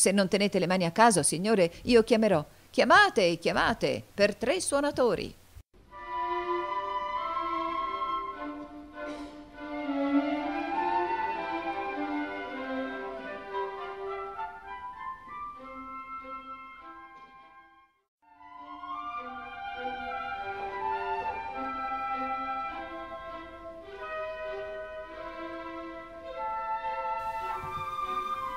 Se non tenete le mani a caso, signore, io chiamerò. Chiamate, chiamate, per tre suonatori.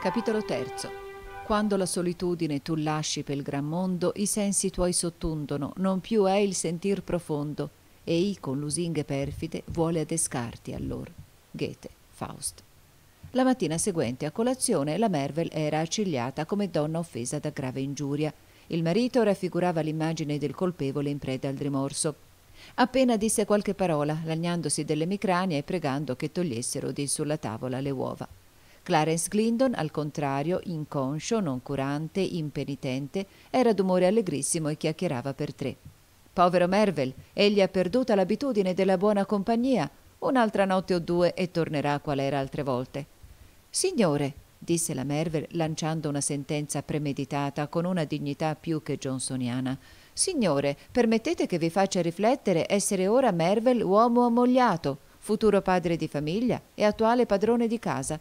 Capitolo terzo. Quando la solitudine tu lasci pel gran mondo, i sensi tuoi sottundono, non più è il sentir profondo, e i con lusinghe perfide vuole adescarti allor. Goethe, Faust. La mattina seguente a colazione la Mervel era accigliata come donna offesa da grave ingiuria. Il marito raffigurava l'immagine del colpevole in preda al rimorso. Appena disse qualche parola, lagnandosi delle micranie e pregando che togliessero di sulla tavola le uova. Clarence Glindon, al contrario, inconscio, noncurante, impenitente, era d'umore allegrissimo e chiacchierava per tre. Povero Mervel, egli ha perduta l'abitudine della buona compagnia. Un'altra notte o due e tornerà qual era altre volte. Signore, disse la Mervel, lanciando una sentenza premeditata con una dignità più che johnsoniana. Signore, permettete che vi faccia riflettere essere ora Mervel uomo ammogliato, futuro padre di famiglia e attuale padrone di casa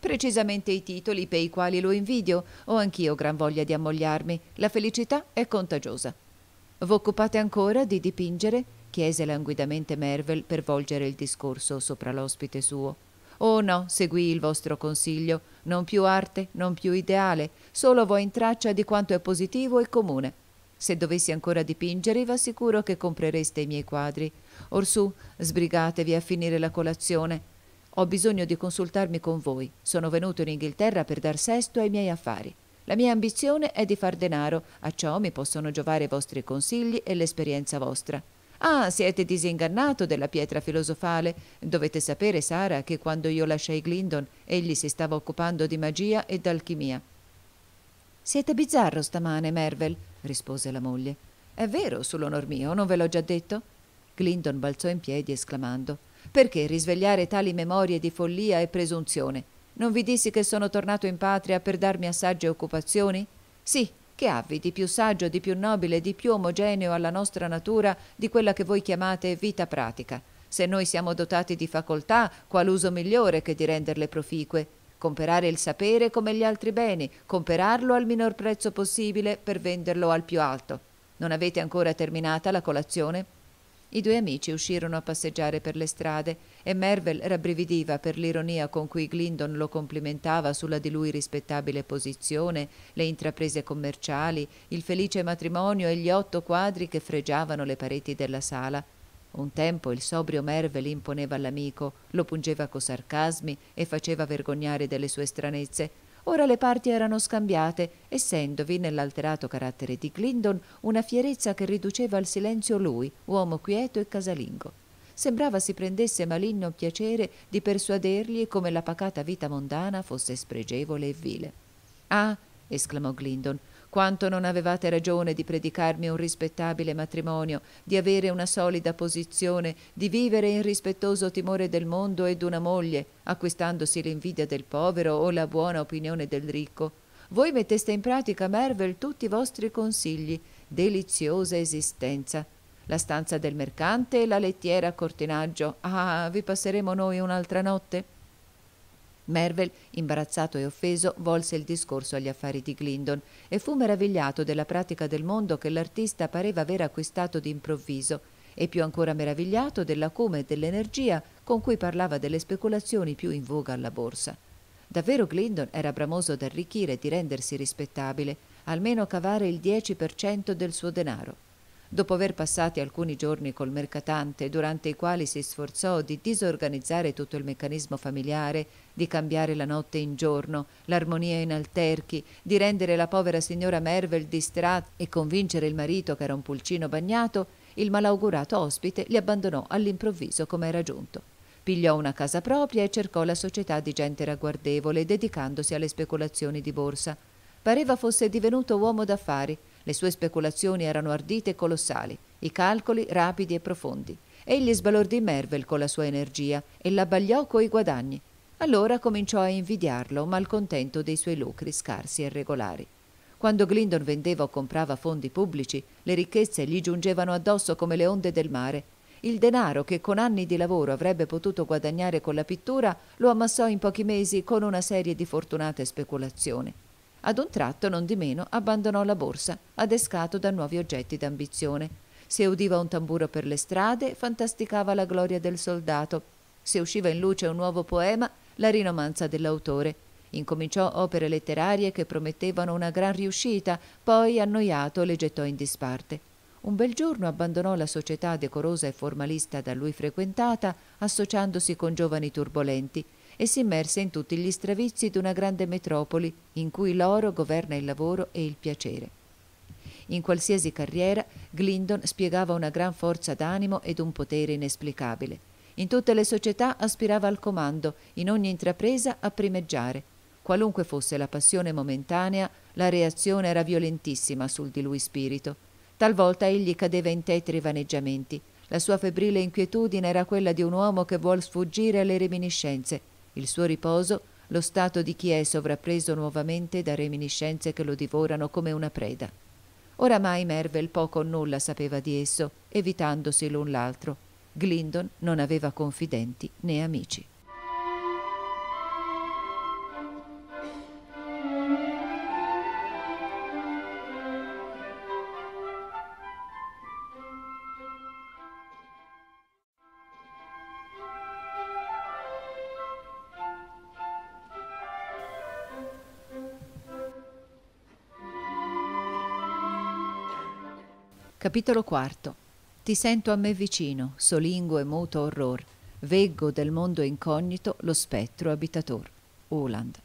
precisamente i titoli per i quali lo invidio, ho anch'io gran voglia di ammogliarmi, la felicità è contagiosa. V'occupate ancora di dipingere? chiese languidamente Mervel per volgere il discorso sopra l'ospite suo. Oh no, seguì il vostro consiglio, non più arte, non più ideale, solo vo in traccia di quanto è positivo e comune. Se dovessi ancora dipingere, v'assicuro che comprereste i miei quadri. Orsù, sbrigatevi a finire la colazione, ho bisogno di consultarmi con voi. Sono venuto in Inghilterra per dar sesto ai miei affari. La mia ambizione è di far denaro, a ciò mi possono giovare i vostri consigli e l'esperienza vostra. Ah, siete disingannato della pietra filosofale. Dovete sapere, Sara, che quando io lasciai Glindon, egli si stava occupando di magia e d'alchimia. Siete bizzarro stamane, Mervel, rispose la moglie. È vero, sull'onor mio, non ve l'ho già detto? Glindon balzò in piedi esclamando perché risvegliare tali memorie di follia e presunzione? Non vi dissi che sono tornato in patria per darmi a sagge occupazioni? Sì, che avvi di più saggio, di più nobile, di più omogeneo alla nostra natura di quella che voi chiamate vita pratica. Se noi siamo dotati di facoltà, qual uso migliore che di renderle proficue? Comperare il sapere come gli altri beni, comperarlo al minor prezzo possibile per venderlo al più alto. Non avete ancora terminata la colazione? I due amici uscirono a passeggiare per le strade e Mervel rabbrividiva per l'ironia con cui Glindon lo complimentava sulla di lui rispettabile posizione, le intraprese commerciali, il felice matrimonio e gli otto quadri che fregiavano le pareti della sala. Un tempo il sobrio Mervel imponeva all'amico, lo pungeva con sarcasmi e faceva vergognare delle sue stranezze Ora le parti erano scambiate, essendovi nell'alterato carattere di Glindon una fierezza che riduceva al silenzio lui, uomo quieto e casalingo. Sembrava si prendesse maligno piacere di persuadergli come la pacata vita mondana fosse spregevole e vile. Ah, esclamò Glindon, quanto non avevate ragione di predicarmi un rispettabile matrimonio, di avere una solida posizione, di vivere in rispettoso timore del mondo e d'una moglie, acquistandosi l'invidia del povero o la buona opinione del ricco. Voi metteste in pratica, Mervel, tutti i vostri consigli. Deliziosa esistenza. La stanza del mercante e la lettiera a cortinaggio. Ah, vi passeremo noi un'altra notte? Mervel, imbarazzato e offeso, volse il discorso agli affari di Glindon e fu meravigliato della pratica del mondo che l'artista pareva aver acquistato d'improvviso e più ancora meravigliato dell'acume e dell'energia con cui parlava delle speculazioni più in voga alla borsa. Davvero Glindon era bramoso d'arricchire e di rendersi rispettabile, almeno cavare il 10% del suo denaro. Dopo aver passati alcuni giorni col mercatante, durante i quali si sforzò di disorganizzare tutto il meccanismo familiare, di cambiare la notte in giorno, l'armonia in alterchi, di rendere la povera signora Mervel distratta e convincere il marito che era un pulcino bagnato, il malaugurato ospite li abbandonò all'improvviso come era giunto. Pigliò una casa propria e cercò la società di gente ragguardevole, dedicandosi alle speculazioni di borsa. Pareva fosse divenuto uomo d'affari, le sue speculazioni erano ardite e colossali, i calcoli rapidi e profondi. Egli sbalordì Mervel con la sua energia e l'abbagliò coi guadagni. Allora cominciò a invidiarlo, malcontento dei suoi lucri scarsi e regolari. Quando Glindon vendeva o comprava fondi pubblici, le ricchezze gli giungevano addosso come le onde del mare. Il denaro che con anni di lavoro avrebbe potuto guadagnare con la pittura lo ammassò in pochi mesi con una serie di fortunate speculazioni. Ad un tratto, non di meno, abbandonò la borsa, adescato da nuovi oggetti d'ambizione. Se udiva un tamburo per le strade, fantasticava la gloria del soldato. Se usciva in luce un nuovo poema, la rinomanza dell'autore. Incominciò opere letterarie che promettevano una gran riuscita, poi annoiato le gettò in disparte. Un bel giorno abbandonò la società decorosa e formalista da lui frequentata, associandosi con giovani turbolenti e si immerse in tutti gli stravizi d'una grande metropoli in cui l'oro governa il lavoro e il piacere. In qualsiasi carriera, Glindon spiegava una gran forza d'animo ed un potere inesplicabile. In tutte le società aspirava al comando, in ogni intrapresa a primeggiare. Qualunque fosse la passione momentanea, la reazione era violentissima sul di lui spirito. Talvolta egli cadeva in tetri vaneggiamenti. La sua febbrile inquietudine era quella di un uomo che vuol sfuggire alle reminiscenze, il suo riposo lo stato di chi è sovrappreso nuovamente da reminiscenze che lo divorano come una preda. Oramai Mervel poco o nulla sapeva di esso, evitandosi l'un l'altro. Glindon non aveva confidenti né amici. Capitolo IV. Ti sento a me vicino, solingo e muto orror, veggo del mondo incognito lo spettro abitator. Uland.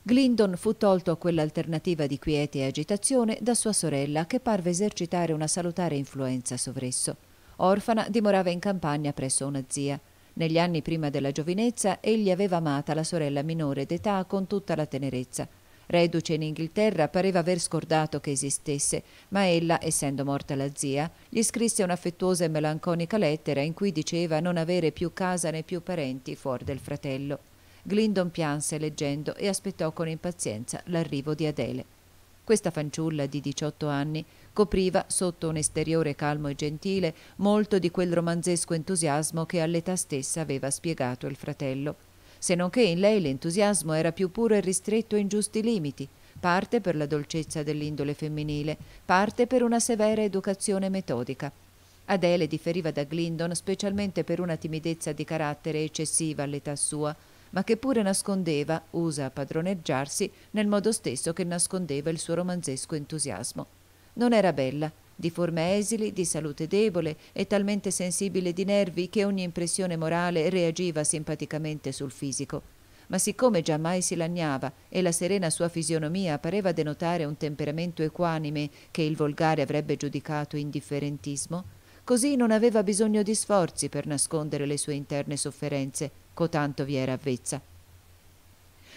Glindon fu tolto a quell'alternativa di quiete e agitazione da sua sorella, che parve esercitare una salutare influenza sovresso. Orfana dimorava in campagna presso una zia. Negli anni prima della giovinezza egli aveva amata la sorella minore d'età con tutta la tenerezza. Reduce in Inghilterra pareva aver scordato che esistesse, ma ella, essendo morta la zia, gli scrisse un'affettuosa e melanconica lettera in cui diceva non avere più casa né più parenti fuori del fratello. Glyndon pianse leggendo e aspettò con impazienza l'arrivo di Adele. Questa fanciulla di 18 anni copriva, sotto un esteriore calmo e gentile, molto di quel romanzesco entusiasmo che all'età stessa aveva spiegato il fratello se non che in lei l'entusiasmo era più puro e ristretto in giusti limiti, parte per la dolcezza dell'indole femminile, parte per una severa educazione metodica. Adele differiva da Glindon specialmente per una timidezza di carattere eccessiva all'età sua, ma che pure nascondeva, usa a padroneggiarsi, nel modo stesso che nascondeva il suo romanzesco entusiasmo. Non era bella, di forme esili, di salute debole e talmente sensibile di nervi che ogni impressione morale reagiva simpaticamente sul fisico. Ma siccome giammai si lagnava e la serena sua fisionomia pareva denotare un temperamento equanime che il volgare avrebbe giudicato indifferentismo, così non aveva bisogno di sforzi per nascondere le sue interne sofferenze, cotanto vi era avvezza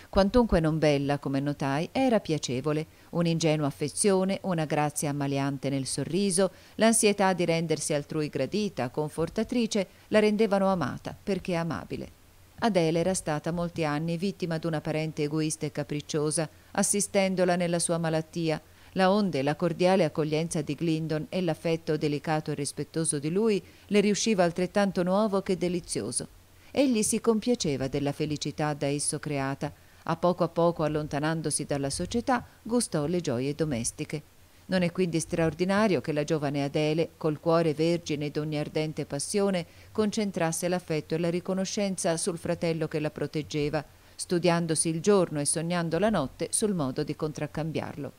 quantunque non bella come notai, era piacevole, un'ingenua affezione, una grazia ammaliante nel sorriso, l'ansietà di rendersi altrui gradita, confortatrice, la rendevano amata, perché amabile. Adele era stata molti anni vittima di una parente egoista e capricciosa, assistendola nella sua malattia, la onde la cordiale accoglienza di Glindon e l'affetto delicato e rispettoso di lui le riusciva altrettanto nuovo che delizioso. Egli si compiaceva della felicità da esso creata, a poco a poco, allontanandosi dalla società, gustò le gioie domestiche. Non è quindi straordinario che la giovane Adele, col cuore vergine d'ogni ardente passione, concentrasse l'affetto e la riconoscenza sul fratello che la proteggeva, studiandosi il giorno e sognando la notte sul modo di contraccambiarlo.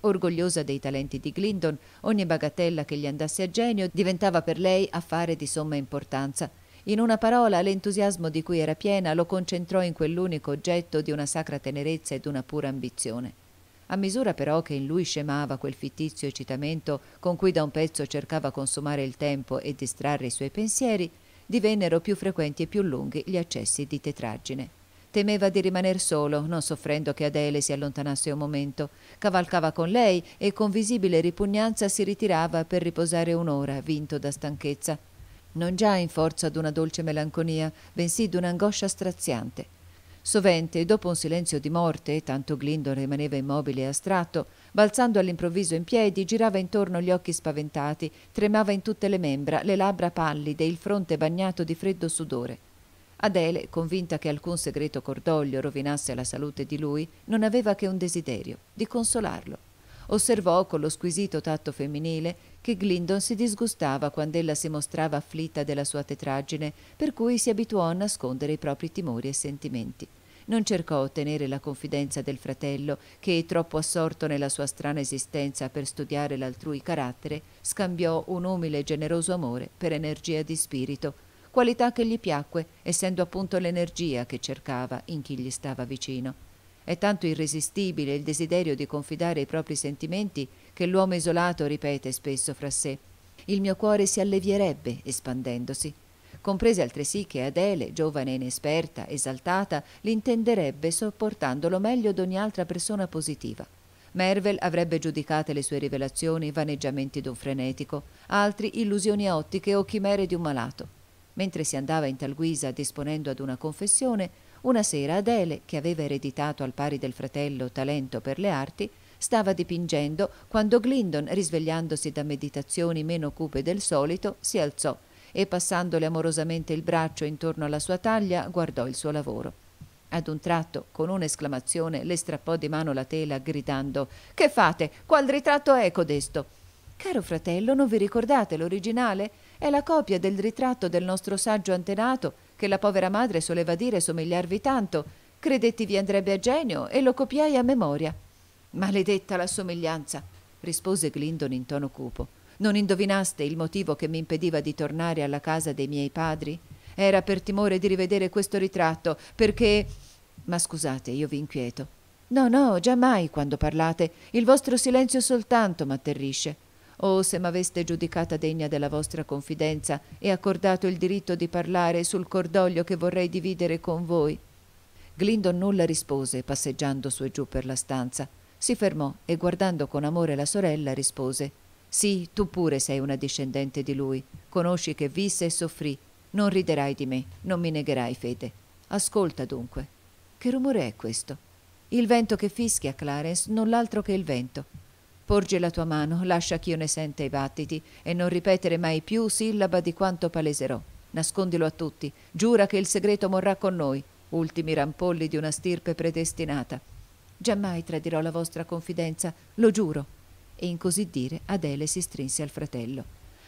Orgogliosa dei talenti di Glyndon, ogni bagatella che gli andasse a genio diventava per lei affare di somma importanza, in una parola, l'entusiasmo di cui era piena lo concentrò in quell'unico oggetto di una sacra tenerezza ed una pura ambizione. A misura però che in lui scemava quel fittizio eccitamento con cui da un pezzo cercava consumare il tempo e distrarre i suoi pensieri, divennero più frequenti e più lunghi gli accessi di tetraggine. Temeva di rimaner solo, non soffrendo che Adele si allontanasse un momento. Cavalcava con lei e con visibile ripugnanza si ritirava per riposare un'ora, vinto da stanchezza non già in forza d'una dolce melanconia, bensì d'un'angoscia straziante. Sovente, dopo un silenzio di morte, tanto Glindon rimaneva immobile e astratto, balzando all'improvviso in piedi, girava intorno gli occhi spaventati, tremava in tutte le membra, le labbra pallide, il fronte bagnato di freddo sudore. Adele, convinta che alcun segreto cordoglio rovinasse la salute di lui, non aveva che un desiderio, di consolarlo. Osservò con lo squisito tatto femminile che Glindon si disgustava quando ella si mostrava afflitta della sua tetraggine, per cui si abituò a nascondere i propri timori e sentimenti. Non cercò ottenere la confidenza del fratello, che, troppo assorto nella sua strana esistenza per studiare l'altrui carattere, scambiò un umile e generoso amore per energia di spirito, qualità che gli piacque, essendo appunto l'energia che cercava in chi gli stava vicino. È tanto irresistibile il desiderio di confidare i propri sentimenti che l'uomo isolato ripete spesso fra sé. Il mio cuore si allevierebbe espandendosi. Comprese altresì che Adele, giovane e inesperta, esaltata, l'intenderebbe sopportandolo meglio d'ogni altra persona positiva. Mervel avrebbe giudicate le sue rivelazioni vaneggiamenti d'un frenetico, altri illusioni ottiche o chimere di un malato. Mentre si andava in tal guisa disponendo ad una confessione, una sera Adele, che aveva ereditato al pari del fratello talento per le arti, stava dipingendo quando Glyndon, risvegliandosi da meditazioni meno cupe del solito, si alzò e passandole amorosamente il braccio intorno alla sua taglia guardò il suo lavoro. Ad un tratto, con un'esclamazione, le strappò di mano la tela gridando Che fate? Qual ritratto è codesto? Caro fratello, non vi ricordate l'originale? È la copia del ritratto del nostro saggio antenato, che la povera madre soleva dire somigliarvi tanto. Credetti vi andrebbe a genio e lo copiai a memoria. Maledetta la somiglianza, rispose Glindon in tono cupo. Non indovinaste il motivo che mi impediva di tornare alla casa dei miei padri? Era per timore di rivedere questo ritratto, perché. Ma scusate, io vi inquieto. No, no, giammai quando parlate. Il vostro silenzio soltanto m'atterrisce. Oh, se m'aveste giudicata degna della vostra confidenza e accordato il diritto di parlare sul cordoglio che vorrei dividere con voi. Glindon nulla rispose, passeggiando su e giù per la stanza. Si fermò e guardando con amore la sorella rispose Sì, tu pure sei una discendente di lui. Conosci che visse e soffrì. Non riderai di me, non mi negherai fede. Ascolta dunque. Che rumore è questo? Il vento che fischia, Clarence, non l'altro che il vento. Porgi la tua mano, lascia ch'io ne senta i battiti e non ripetere mai più sillaba di quanto paleserò. Nascondilo a tutti, giura che il segreto morrà con noi, ultimi rampolli di una stirpe predestinata. Giammai tradirò la vostra confidenza, lo giuro. E in così dire Adele si strinse al fratello.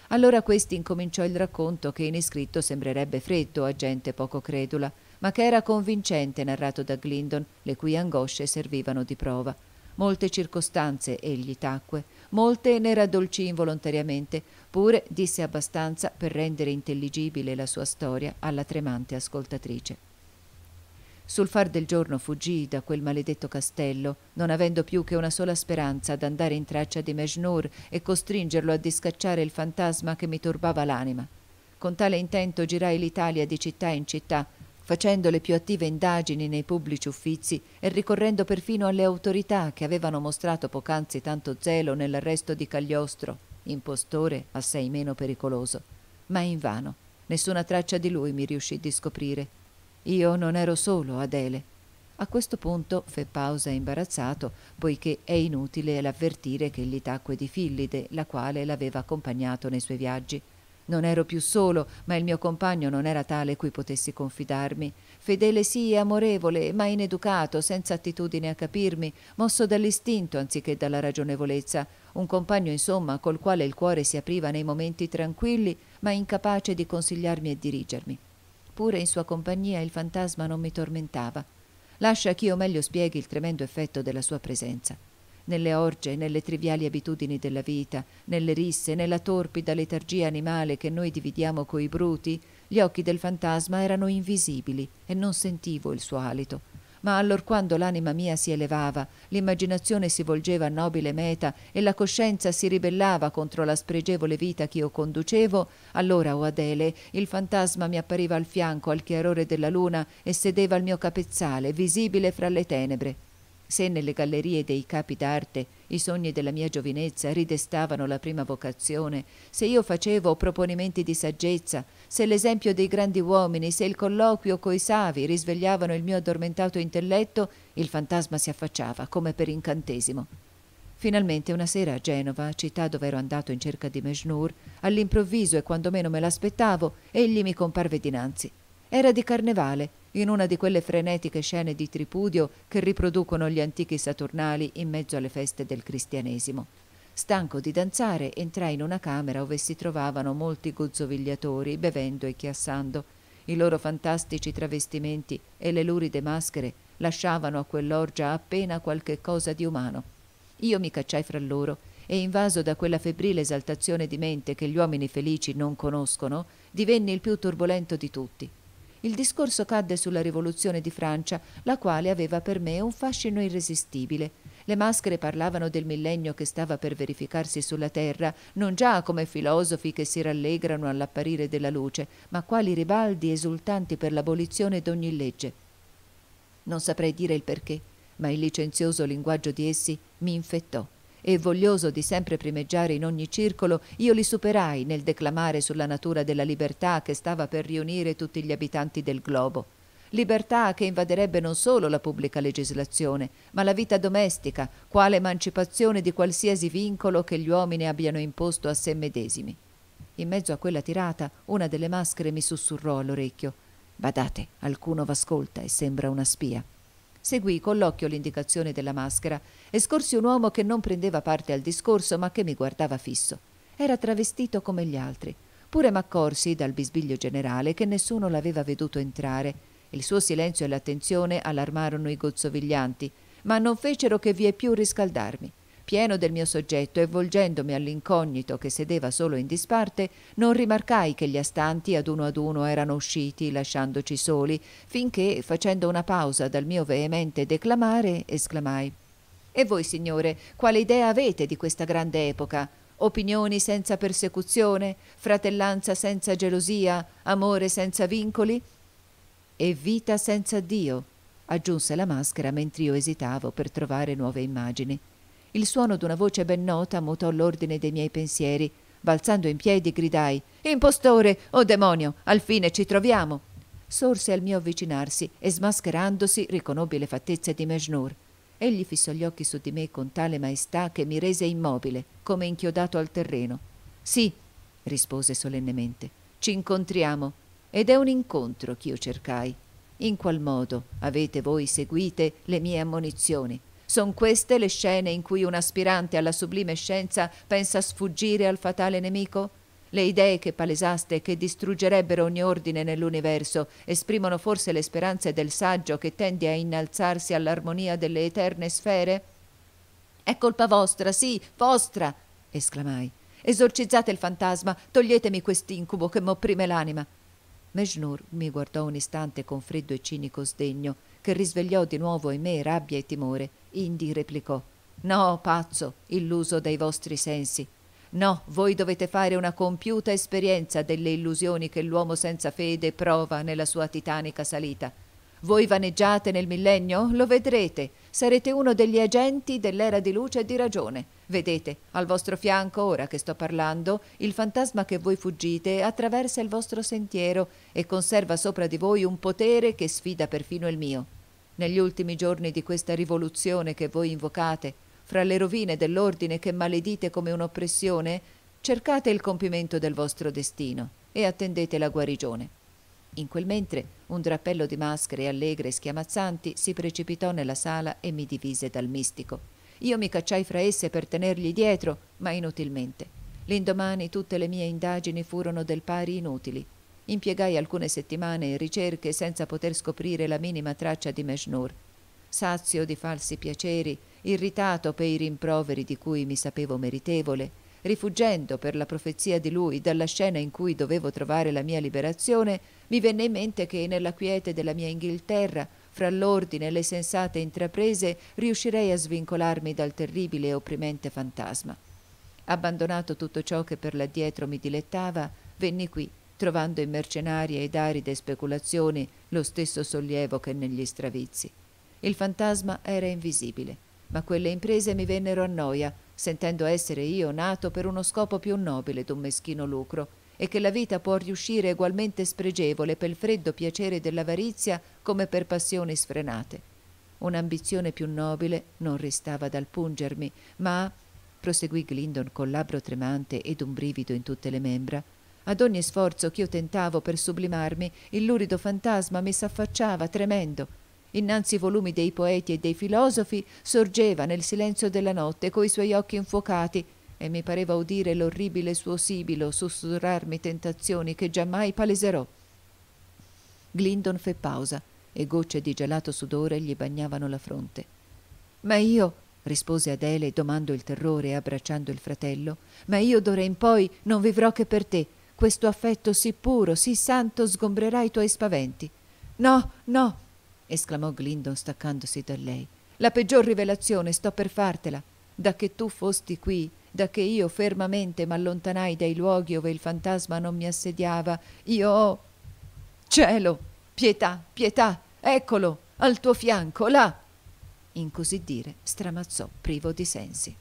Allora questi incominciò il racconto che in iscritto sembrerebbe freddo a gente poco credula, ma che era convincente narrato da Glindon, le cui angosce servivano di prova. Molte circostanze egli tacque, molte ne raddolcì involontariamente, pure disse abbastanza per rendere intelligibile la sua storia alla tremante ascoltatrice. Sul far del giorno fuggì da quel maledetto castello, non avendo più che una sola speranza ad andare in traccia di Mejnur e costringerlo a discacciare il fantasma che mi turbava l'anima. Con tale intento girai l'Italia di città in città, facendo le più attive indagini nei pubblici uffizi e ricorrendo perfino alle autorità che avevano mostrato poc'anzi tanto zelo nell'arresto di Cagliostro, impostore assai meno pericoloso. Ma invano, nessuna traccia di lui mi riuscì di scoprire io non ero solo, Adele. A questo punto fe pausa imbarazzato, poiché è inutile l'avvertire che gli tacque di Fillide, la quale l'aveva accompagnato nei suoi viaggi. Non ero più solo, ma il mio compagno non era tale cui potessi confidarmi. Fedele sì amorevole, ma ineducato, senza attitudine a capirmi, mosso dall'istinto anziché dalla ragionevolezza. Un compagno, insomma, col quale il cuore si apriva nei momenti tranquilli, ma incapace di consigliarmi e dirigermi pure in sua compagnia il fantasma non mi tormentava. Lascia che io meglio spieghi il tremendo effetto della sua presenza. Nelle orge, nelle triviali abitudini della vita, nelle risse, nella torpida letargia animale che noi dividiamo coi bruti, gli occhi del fantasma erano invisibili e non sentivo il suo alito ma allorquando l'anima mia si elevava, l'immaginazione si volgeva a nobile meta e la coscienza si ribellava contro la spregevole vita che io conducevo, allora, o oh Adele, il fantasma mi appariva al fianco al chiarore della luna e sedeva al mio capezzale, visibile fra le tenebre se nelle gallerie dei capi d'arte i sogni della mia giovinezza ridestavano la prima vocazione, se io facevo proponimenti di saggezza, se l'esempio dei grandi uomini, se il colloquio coi savi risvegliavano il mio addormentato intelletto, il fantasma si affacciava come per incantesimo. Finalmente una sera a Genova, città dove ero andato in cerca di Mejnour, all'improvviso e quando meno me l'aspettavo, egli mi comparve dinanzi. Era di carnevale, in una di quelle frenetiche scene di tripudio che riproducono gli antichi saturnali in mezzo alle feste del cristianesimo. Stanco di danzare, entrai in una camera dove si trovavano molti gozzovigliatori bevendo e chiassando. I loro fantastici travestimenti e le luride maschere lasciavano a quell'orgia appena qualche cosa di umano. Io mi cacciai fra loro e invaso da quella febbrile esaltazione di mente che gli uomini felici non conoscono, divenni il più turbolento di tutti il discorso cadde sulla rivoluzione di Francia, la quale aveva per me un fascino irresistibile. Le maschere parlavano del millennio che stava per verificarsi sulla Terra, non già come filosofi che si rallegrano all'apparire della luce, ma quali ribaldi esultanti per l'abolizione d'ogni legge. Non saprei dire il perché, ma il licenzioso linguaggio di essi mi infettò e voglioso di sempre primeggiare in ogni circolo, io li superai nel declamare sulla natura della libertà che stava per riunire tutti gli abitanti del globo. Libertà che invaderebbe non solo la pubblica legislazione, ma la vita domestica, quale emancipazione di qualsiasi vincolo che gli uomini abbiano imposto a sé medesimi. In mezzo a quella tirata, una delle maschere mi sussurrò all'orecchio. Badate, alcuno v'ascolta e sembra una spia. Seguì con l'occhio l'indicazione della maschera e scorsi un uomo che non prendeva parte al discorso ma che mi guardava fisso. Era travestito come gli altri. Pure m'accorsi dal bisbiglio generale che nessuno l'aveva veduto entrare. Il suo silenzio e l'attenzione allarmarono i gozzoviglianti, ma non fecero che vie più riscaldarmi pieno del mio soggetto e volgendomi all'incognito che sedeva solo in disparte, non rimarcai che gli astanti ad uno ad uno erano usciti, lasciandoci soli, finché, facendo una pausa dal mio veemente declamare, esclamai E voi, signore, quale idea avete di questa grande epoca? Opinioni senza persecuzione, fratellanza senza gelosia, amore senza vincoli? E vita senza Dio, aggiunse la maschera mentre io esitavo per trovare nuove immagini. Il suono d'una voce ben nota mutò l'ordine dei miei pensieri. Balzando in piedi gridai Impostore, o oh demonio, al fine ci troviamo. Sorse al mio avvicinarsi e smascherandosi riconobbi le fattezze di Mejnour. Egli fissò gli occhi su di me con tale maestà che mi rese immobile, come inchiodato al terreno. Sì, rispose solennemente, ci incontriamo. Ed è un incontro ch'io cercai. In qual modo avete voi seguite le mie ammonizioni? Sono queste le scene in cui un aspirante alla sublime scienza pensa sfuggire al fatale nemico? Le idee che palesaste, che distruggerebbero ogni ordine nell'universo, esprimono forse le speranze del saggio che tende a innalzarsi all'armonia delle eterne sfere? È colpa vostra, sì, vostra! esclamai. Esorcizzate il fantasma, toglietemi quest'incubo che m'opprime l'anima. Mejnur mi guardò un istante con freddo e cinico sdegno che risvegliò di nuovo in me rabbia e timore, Indi replicò No, pazzo, illuso dei vostri sensi. No, voi dovete fare una compiuta esperienza delle illusioni che l'uomo senza fede prova nella sua titanica salita. Voi vaneggiate nel millennio? Lo vedrete. Sarete uno degli agenti dell'era di luce e di ragione. Vedete, al vostro fianco, ora che sto parlando, il fantasma che voi fuggite attraversa il vostro sentiero e conserva sopra di voi un potere che sfida perfino il mio negli ultimi giorni di questa rivoluzione che voi invocate, fra le rovine dell'ordine che maledite come un'oppressione, cercate il compimento del vostro destino e attendete la guarigione. In quel mentre un drappello di maschere allegre e schiamazzanti si precipitò nella sala e mi divise dal mistico. Io mi cacciai fra esse per tenergli dietro, ma inutilmente. L'indomani tutte le mie indagini furono del pari inutili. Impiegai alcune settimane in ricerche senza poter scoprire la minima traccia di Mejnur. Sazio di falsi piaceri, irritato per i rimproveri di cui mi sapevo meritevole, rifuggendo per la profezia di lui dalla scena in cui dovevo trovare la mia liberazione, mi venne in mente che nella quiete della mia Inghilterra, fra l'ordine e le sensate intraprese, riuscirei a svincolarmi dal terribile e opprimente fantasma. Abbandonato tutto ciò che per l'addietro mi dilettava, venni qui trovando in mercenarie ed aride speculazioni lo stesso sollievo che negli stravizi. Il fantasma era invisibile, ma quelle imprese mi vennero a noia, sentendo essere io nato per uno scopo più nobile d'un meschino lucro, e che la vita può riuscire ugualmente spregevole pel freddo piacere dell'avarizia come per passioni sfrenate. Un'ambizione più nobile non restava dal pungermi, ma proseguì Glindon col labbro tremante ed un brivido in tutte le membra, ad ogni sforzo ch'io tentavo per sublimarmi, il lurido fantasma mi s'affacciava tremendo. Innanzi ai volumi dei poeti e dei filosofi sorgeva nel silenzio della notte coi suoi occhi infuocati e mi pareva udire l'orribile suo sibilo sussurrarmi tentazioni che giammai paleserò. Glindon fe pausa e gocce di gelato sudore gli bagnavano la fronte. Ma io, rispose Adele domando il terrore e abbracciando il fratello, ma io d'ora in poi non vivrò che per te questo affetto sì puro, sì santo sgombrerà i tuoi spaventi. No, no, esclamò Glindon staccandosi da lei. La peggior rivelazione sto per fartela. Da che tu fosti qui, da che io fermamente m'allontanai dai luoghi ove il fantasma non mi assediava, io... Cielo! Pietà, pietà! Eccolo! Al tuo fianco, là! In così dire, stramazzò privo di sensi.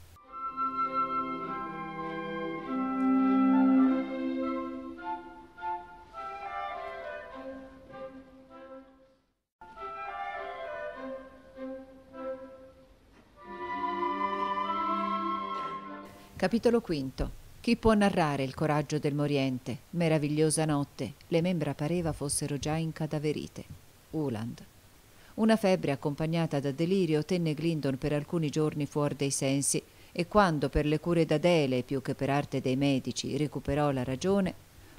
Capitolo V. Chi può narrare il coraggio del Moriente? Meravigliosa notte. Le membra pareva fossero già incadaverite. Uland. Una febbre accompagnata da delirio tenne Glindon per alcuni giorni fuori dei sensi e quando per le cure d'Adele, più che per arte dei medici, recuperò la ragione,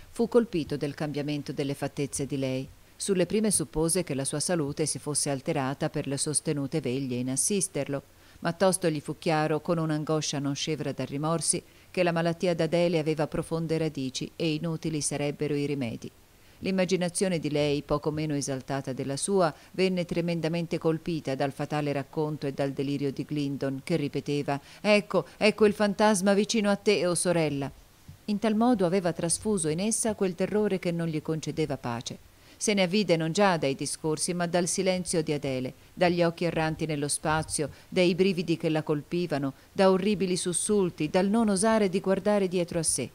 fu colpito del cambiamento delle fattezze di lei. Sulle prime suppose che la sua salute si fosse alterata per le sostenute veglie in assisterlo, ma tosto gli fu chiaro, con un'angoscia non scevra da rimorsi, che la malattia d'Adele aveva profonde radici e inutili sarebbero i rimedi. L'immaginazione di lei, poco meno esaltata della sua, venne tremendamente colpita dal fatale racconto e dal delirio di Glyndon, che ripeteva Ecco, ecco il fantasma vicino a te, o oh sorella. In tal modo aveva trasfuso in essa quel terrore che non gli concedeva pace. Se ne avvide non già dai discorsi, ma dal silenzio di Adele, dagli occhi erranti nello spazio, dai brividi che la colpivano, da orribili sussulti, dal non osare di guardare dietro a sé.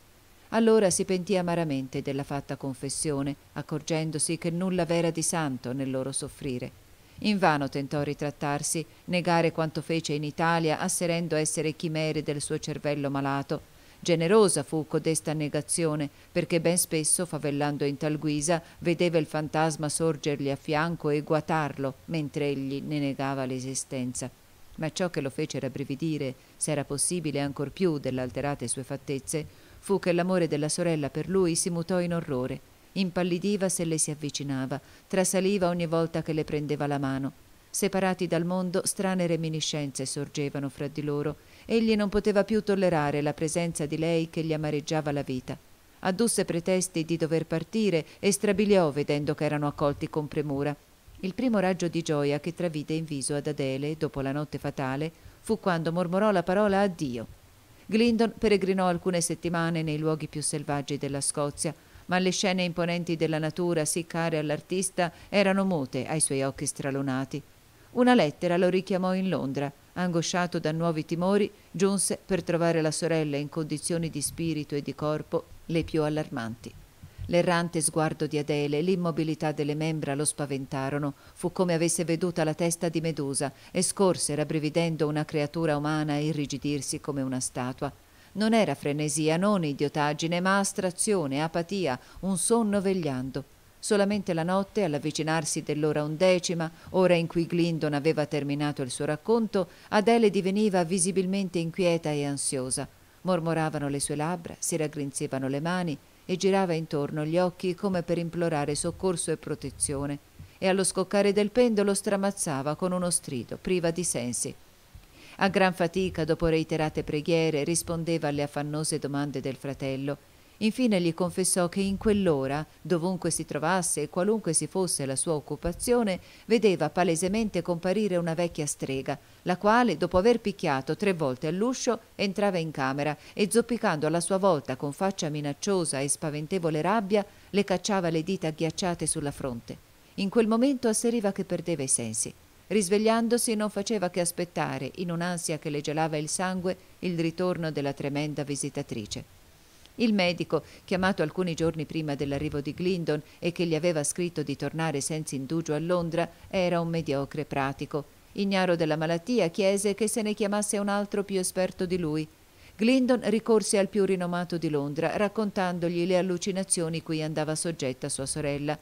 Allora si pentì amaramente della fatta confessione, accorgendosi che nulla v'era di santo nel loro soffrire. Invano tentò ritrattarsi, negare quanto fece in Italia, asserendo essere chimere del suo cervello malato, Generosa fu codesta negazione, perché ben spesso, favellando in tal guisa, vedeva il fantasma sorgergli a fianco e guatarlo, mentre egli ne negava l'esistenza. Ma ciò che lo fece rabbrividire, se era possibile ancor più delle alterate sue fattezze, fu che l'amore della sorella per lui si mutò in orrore, impallidiva se le si avvicinava, trasaliva ogni volta che le prendeva la mano, Separati dal mondo, strane reminiscenze sorgevano fra di loro. Egli non poteva più tollerare la presenza di lei che gli amareggiava la vita. Addusse pretesti di dover partire e strabiliò vedendo che erano accolti con premura. Il primo raggio di gioia che travide in viso ad Adele, dopo la notte fatale, fu quando mormorò la parola addio. Glyndon peregrinò alcune settimane nei luoghi più selvaggi della Scozia, ma le scene imponenti della natura, sì care all'artista, erano mute ai suoi occhi stralunati una lettera lo richiamò in Londra. Angosciato da nuovi timori, giunse per trovare la sorella in condizioni di spirito e di corpo le più allarmanti. L'errante sguardo di Adele, e l'immobilità delle membra lo spaventarono. Fu come avesse veduta la testa di Medusa e scorse, rabbrividendo, una creatura umana irrigidirsi come una statua. Non era frenesia, non idiotaggine, ma astrazione, apatia, un sonno vegliando. Solamente la notte, all'avvicinarsi dell'ora undecima, ora in cui Glyndon aveva terminato il suo racconto, Adele diveniva visibilmente inquieta e ansiosa. Mormoravano le sue labbra, si raggrinzivano le mani e girava intorno gli occhi come per implorare soccorso e protezione e allo scoccare del pendolo stramazzava con uno strido, priva di sensi. A gran fatica, dopo reiterate preghiere, rispondeva alle affannose domande del fratello Infine gli confessò che in quell'ora, dovunque si trovasse e qualunque si fosse la sua occupazione, vedeva palesemente comparire una vecchia strega, la quale, dopo aver picchiato tre volte all'uscio, entrava in camera e zoppicando alla sua volta con faccia minacciosa e spaventevole rabbia, le cacciava le dita ghiacciate sulla fronte. In quel momento asseriva che perdeva i sensi. Risvegliandosi non faceva che aspettare, in un'ansia che le gelava il sangue, il ritorno della tremenda visitatrice. Il medico, chiamato alcuni giorni prima dell'arrivo di Glindon e che gli aveva scritto di tornare senza indugio a Londra, era un mediocre pratico. Ignaro della malattia, chiese che se ne chiamasse un altro più esperto di lui. Glindon ricorse al più rinomato di Londra, raccontandogli le allucinazioni cui andava soggetta sua sorella.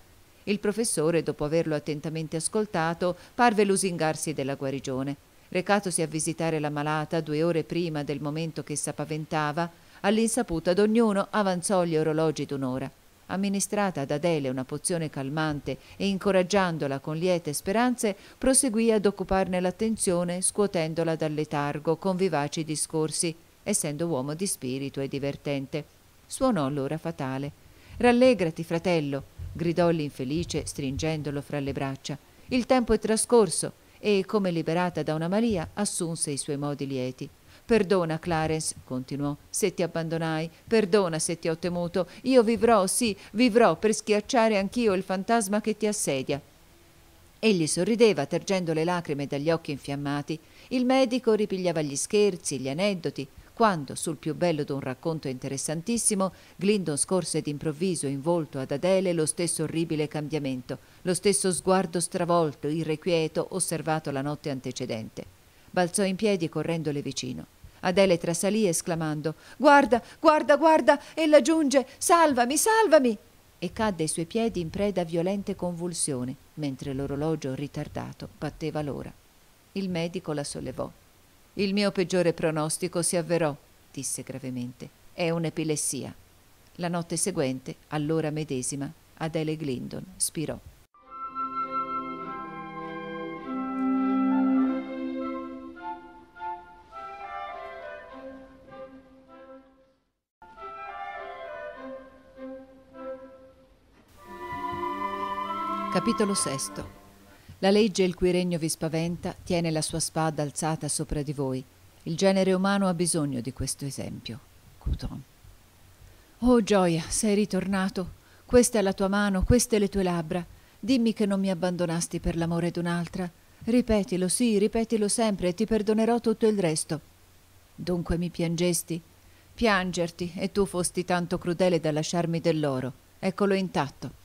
Il professore, dopo averlo attentamente ascoltato, parve lusingarsi della guarigione. Recatosi a visitare la malata due ore prima del momento che essa paventava, All'insaputa d'ognuno avanzò gli orologi d'un'ora. Amministrata ad Adele una pozione calmante e incoraggiandola con liete speranze, proseguì ad occuparne l'attenzione scuotendola dal letargo con vivaci discorsi, essendo uomo di spirito e divertente. Suonò l'ora fatale. Rallegrati, fratello, gridò l'infelice stringendolo fra le braccia. Il tempo è trascorso e, come liberata da una malia, assunse i suoi modi lieti. Perdona, Clarence, continuò, se ti abbandonai, perdona se ti ho temuto. Io vivrò, sì, vivrò per schiacciare anch'io il fantasma che ti assedia. Egli sorrideva, tergendo le lacrime dagli occhi infiammati. Il medico ripigliava gli scherzi, gli aneddoti. Quando, sul più bello d'un racconto interessantissimo, Glindon scorse d'improvviso in volto ad Adele lo stesso orribile cambiamento, lo stesso sguardo stravolto, irrequieto, osservato la notte antecedente. Balzò in piedi correndole vicino. Adele trasalì esclamando Guarda, guarda, guarda, ella giunge, salvami, salvami! E cadde ai suoi piedi in preda a violente convulsioni, mentre l'orologio ritardato batteva l'ora. Il medico la sollevò. Il mio peggiore pronostico si avverò, disse gravemente. È un'epilessia. La notte seguente, all'ora medesima, Adele Glindon spirò. Capitolo VI La legge il cui regno vi spaventa tiene la sua spada alzata sopra di voi. Il genere umano ha bisogno di questo esempio. Couton. Oh gioia, sei ritornato. Questa è la tua mano, queste le tue labbra. Dimmi che non mi abbandonasti per l'amore d'un'altra. Ripetilo, sì, ripetilo sempre e ti perdonerò tutto il resto. Dunque mi piangesti? Piangerti, e tu fosti tanto crudele da lasciarmi dell'oro. Eccolo intatto.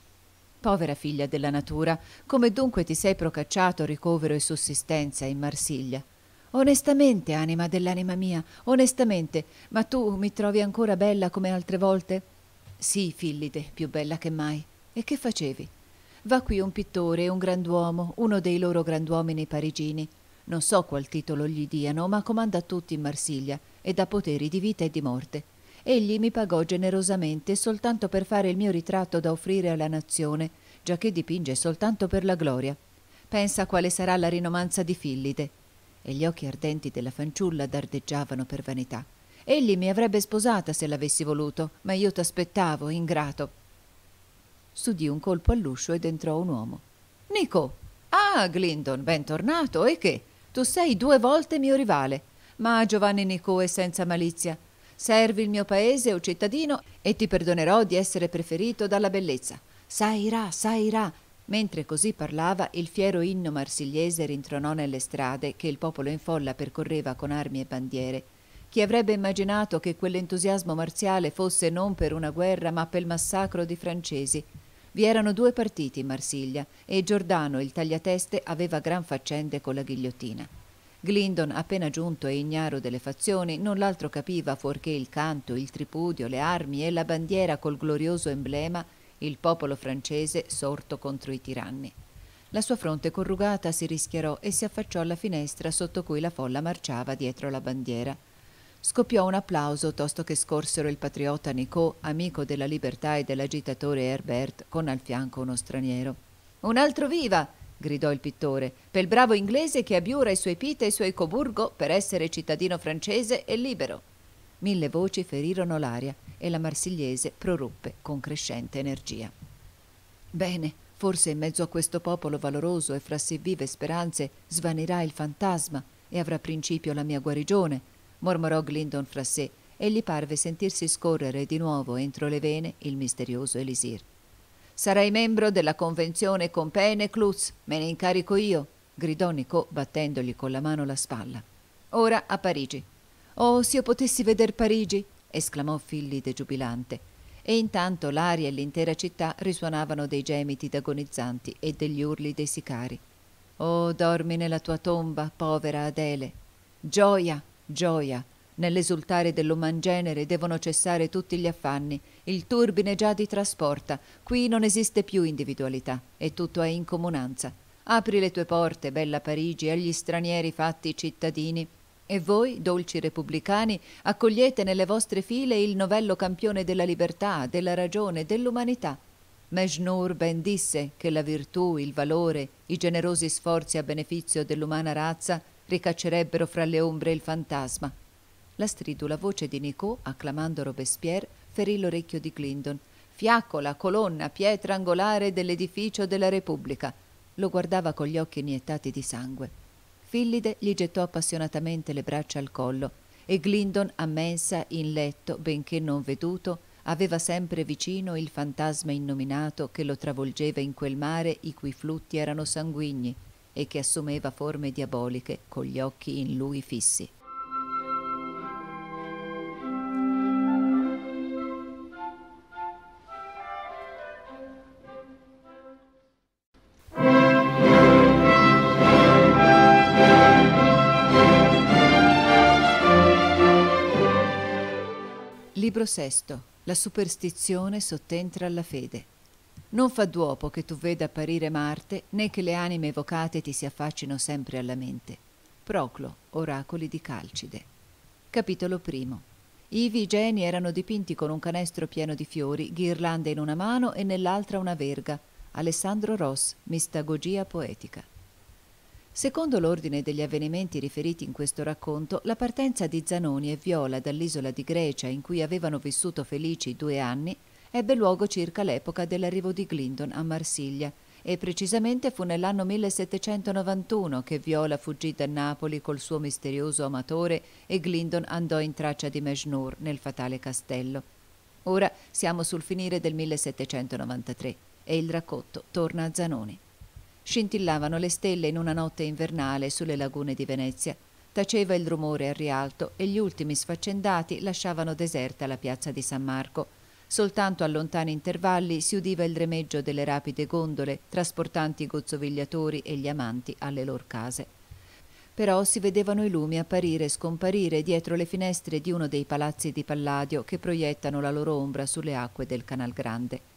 Povera figlia della natura, come dunque ti sei procacciato ricovero e sussistenza in Marsiglia? Onestamente, anima dell'anima mia, onestamente, ma tu mi trovi ancora bella come altre volte? Sì, Fillide, più bella che mai. E che facevi? Va qui un pittore, un granduomo, uno dei loro granduomini parigini. Non so qual titolo gli diano, ma comanda tutti in Marsiglia ed ha poteri di vita e di morte. Egli mi pagò generosamente soltanto per fare il mio ritratto da offrire alla nazione, giacché dipinge soltanto per la gloria. Pensa quale sarà la rinomanza di Fillide. E gli occhi ardenti della fanciulla dardeggiavano per vanità. Egli mi avrebbe sposata se l'avessi voluto, ma io t'aspettavo, ingrato. Sudì un colpo all'uscio ed entrò un uomo. Nico! Ah, Glindon, bentornato, e che? Tu sei due volte mio rivale. Ma Giovanni Nico è senza malizia. Servi il mio paese o cittadino e ti perdonerò di essere preferito dalla bellezza. Sairà, sairà. Mentre così parlava, il fiero inno marsigliese rintronò nelle strade che il popolo in folla percorreva con armi e bandiere. Chi avrebbe immaginato che quell'entusiasmo marziale fosse non per una guerra ma per il massacro di francesi? Vi erano due partiti in Marsiglia e Giordano il tagliateste aveva gran faccende con la ghigliottina. Glindon, appena giunto e ignaro delle fazioni, non l'altro capiva fuorché il canto, il tripudio, le armi e la bandiera col glorioso emblema il popolo francese sorto contro i tiranni. La sua fronte corrugata si rischiarò e si affacciò alla finestra sotto cui la folla marciava dietro la bandiera. Scoppiò un applauso tosto che scorsero il patriota Nicot, amico della libertà e dell'agitatore Herbert, con al fianco uno straniero. Un altro viva! gridò il pittore, pel bravo inglese che abiura i suoi pita e i suoi coburgo per essere cittadino francese e libero. Mille voci ferirono l'aria e la marsigliese proruppe con crescente energia. Bene, forse in mezzo a questo popolo valoroso e fra sì vive speranze svanirà il fantasma e avrà principio la mia guarigione, mormorò Glindon fra sé e gli parve sentirsi scorrere di nuovo entro le vene il misterioso Elisir. Sarai membro della convenzione con Pene Klutz, me ne incarico io, gridò Nicò battendogli con la mano la spalla. Ora a Parigi. Oh, se io potessi veder Parigi! esclamò Fillide giubilante. E intanto l'aria e l'intera città risuonavano dei gemiti d'agonizzanti e degli urli dei sicari. Oh, dormi nella tua tomba, povera Adele! Gioia, gioia! Nell'esultare dell'uman genere devono cessare tutti gli affanni. Il turbine già ti trasporta. Qui non esiste più individualità e tutto è in comunanza. Apri le tue porte, bella Parigi, agli stranieri fatti cittadini. E voi, dolci repubblicani, accogliete nelle vostre file il novello campione della libertà, della ragione, dell'umanità. Mejnour ben disse che la virtù, il valore, i generosi sforzi a beneficio dell'umana razza ricaccerebbero fra le ombre il fantasma. La stridula voce di Nicot, acclamando Robespierre, ferì l'orecchio di Clinton. Fiaccola, colonna, pietra angolare dell'edificio della Repubblica. Lo guardava con gli occhi iniettati di sangue. Fillide gli gettò appassionatamente le braccia al collo e Glindon, mensa, in letto, benché non veduto, aveva sempre vicino il fantasma innominato che lo travolgeva in quel mare i cui flutti erano sanguigni e che assumeva forme diaboliche con gli occhi in lui fissi. Libro sesto. La superstizione sottentra alla fede. Non fa duopo che tu veda apparire Marte, né che le anime evocate ti si affaccino sempre alla mente. Proclo, Oracoli di Calcide. Capitolo primo. Ivi i geni erano dipinti con un canestro pieno di fiori, ghirlande in una mano e nell'altra una verga. Alessandro Ross, Mistagogia poetica. Secondo l'ordine degli avvenimenti riferiti in questo racconto, la partenza di Zanoni e Viola dall'isola di Grecia in cui avevano vissuto felici due anni ebbe luogo circa l'epoca dell'arrivo di Glindon a Marsiglia e precisamente fu nell'anno 1791 che Viola fuggì da Napoli col suo misterioso amatore e Glindon andò in traccia di Mejnour nel fatale castello. Ora siamo sul finire del 1793 e il racconto torna a Zanoni. Scintillavano le stelle in una notte invernale sulle lagune di Venezia. Taceva il rumore a rialto e gli ultimi sfaccendati lasciavano deserta la piazza di San Marco. Soltanto a lontani intervalli si udiva il remeggio delle rapide gondole trasportanti i gozzovigliatori e gli amanti alle loro case. Però si vedevano i lumi apparire e scomparire dietro le finestre di uno dei palazzi di Palladio che proiettano la loro ombra sulle acque del Canal Grande.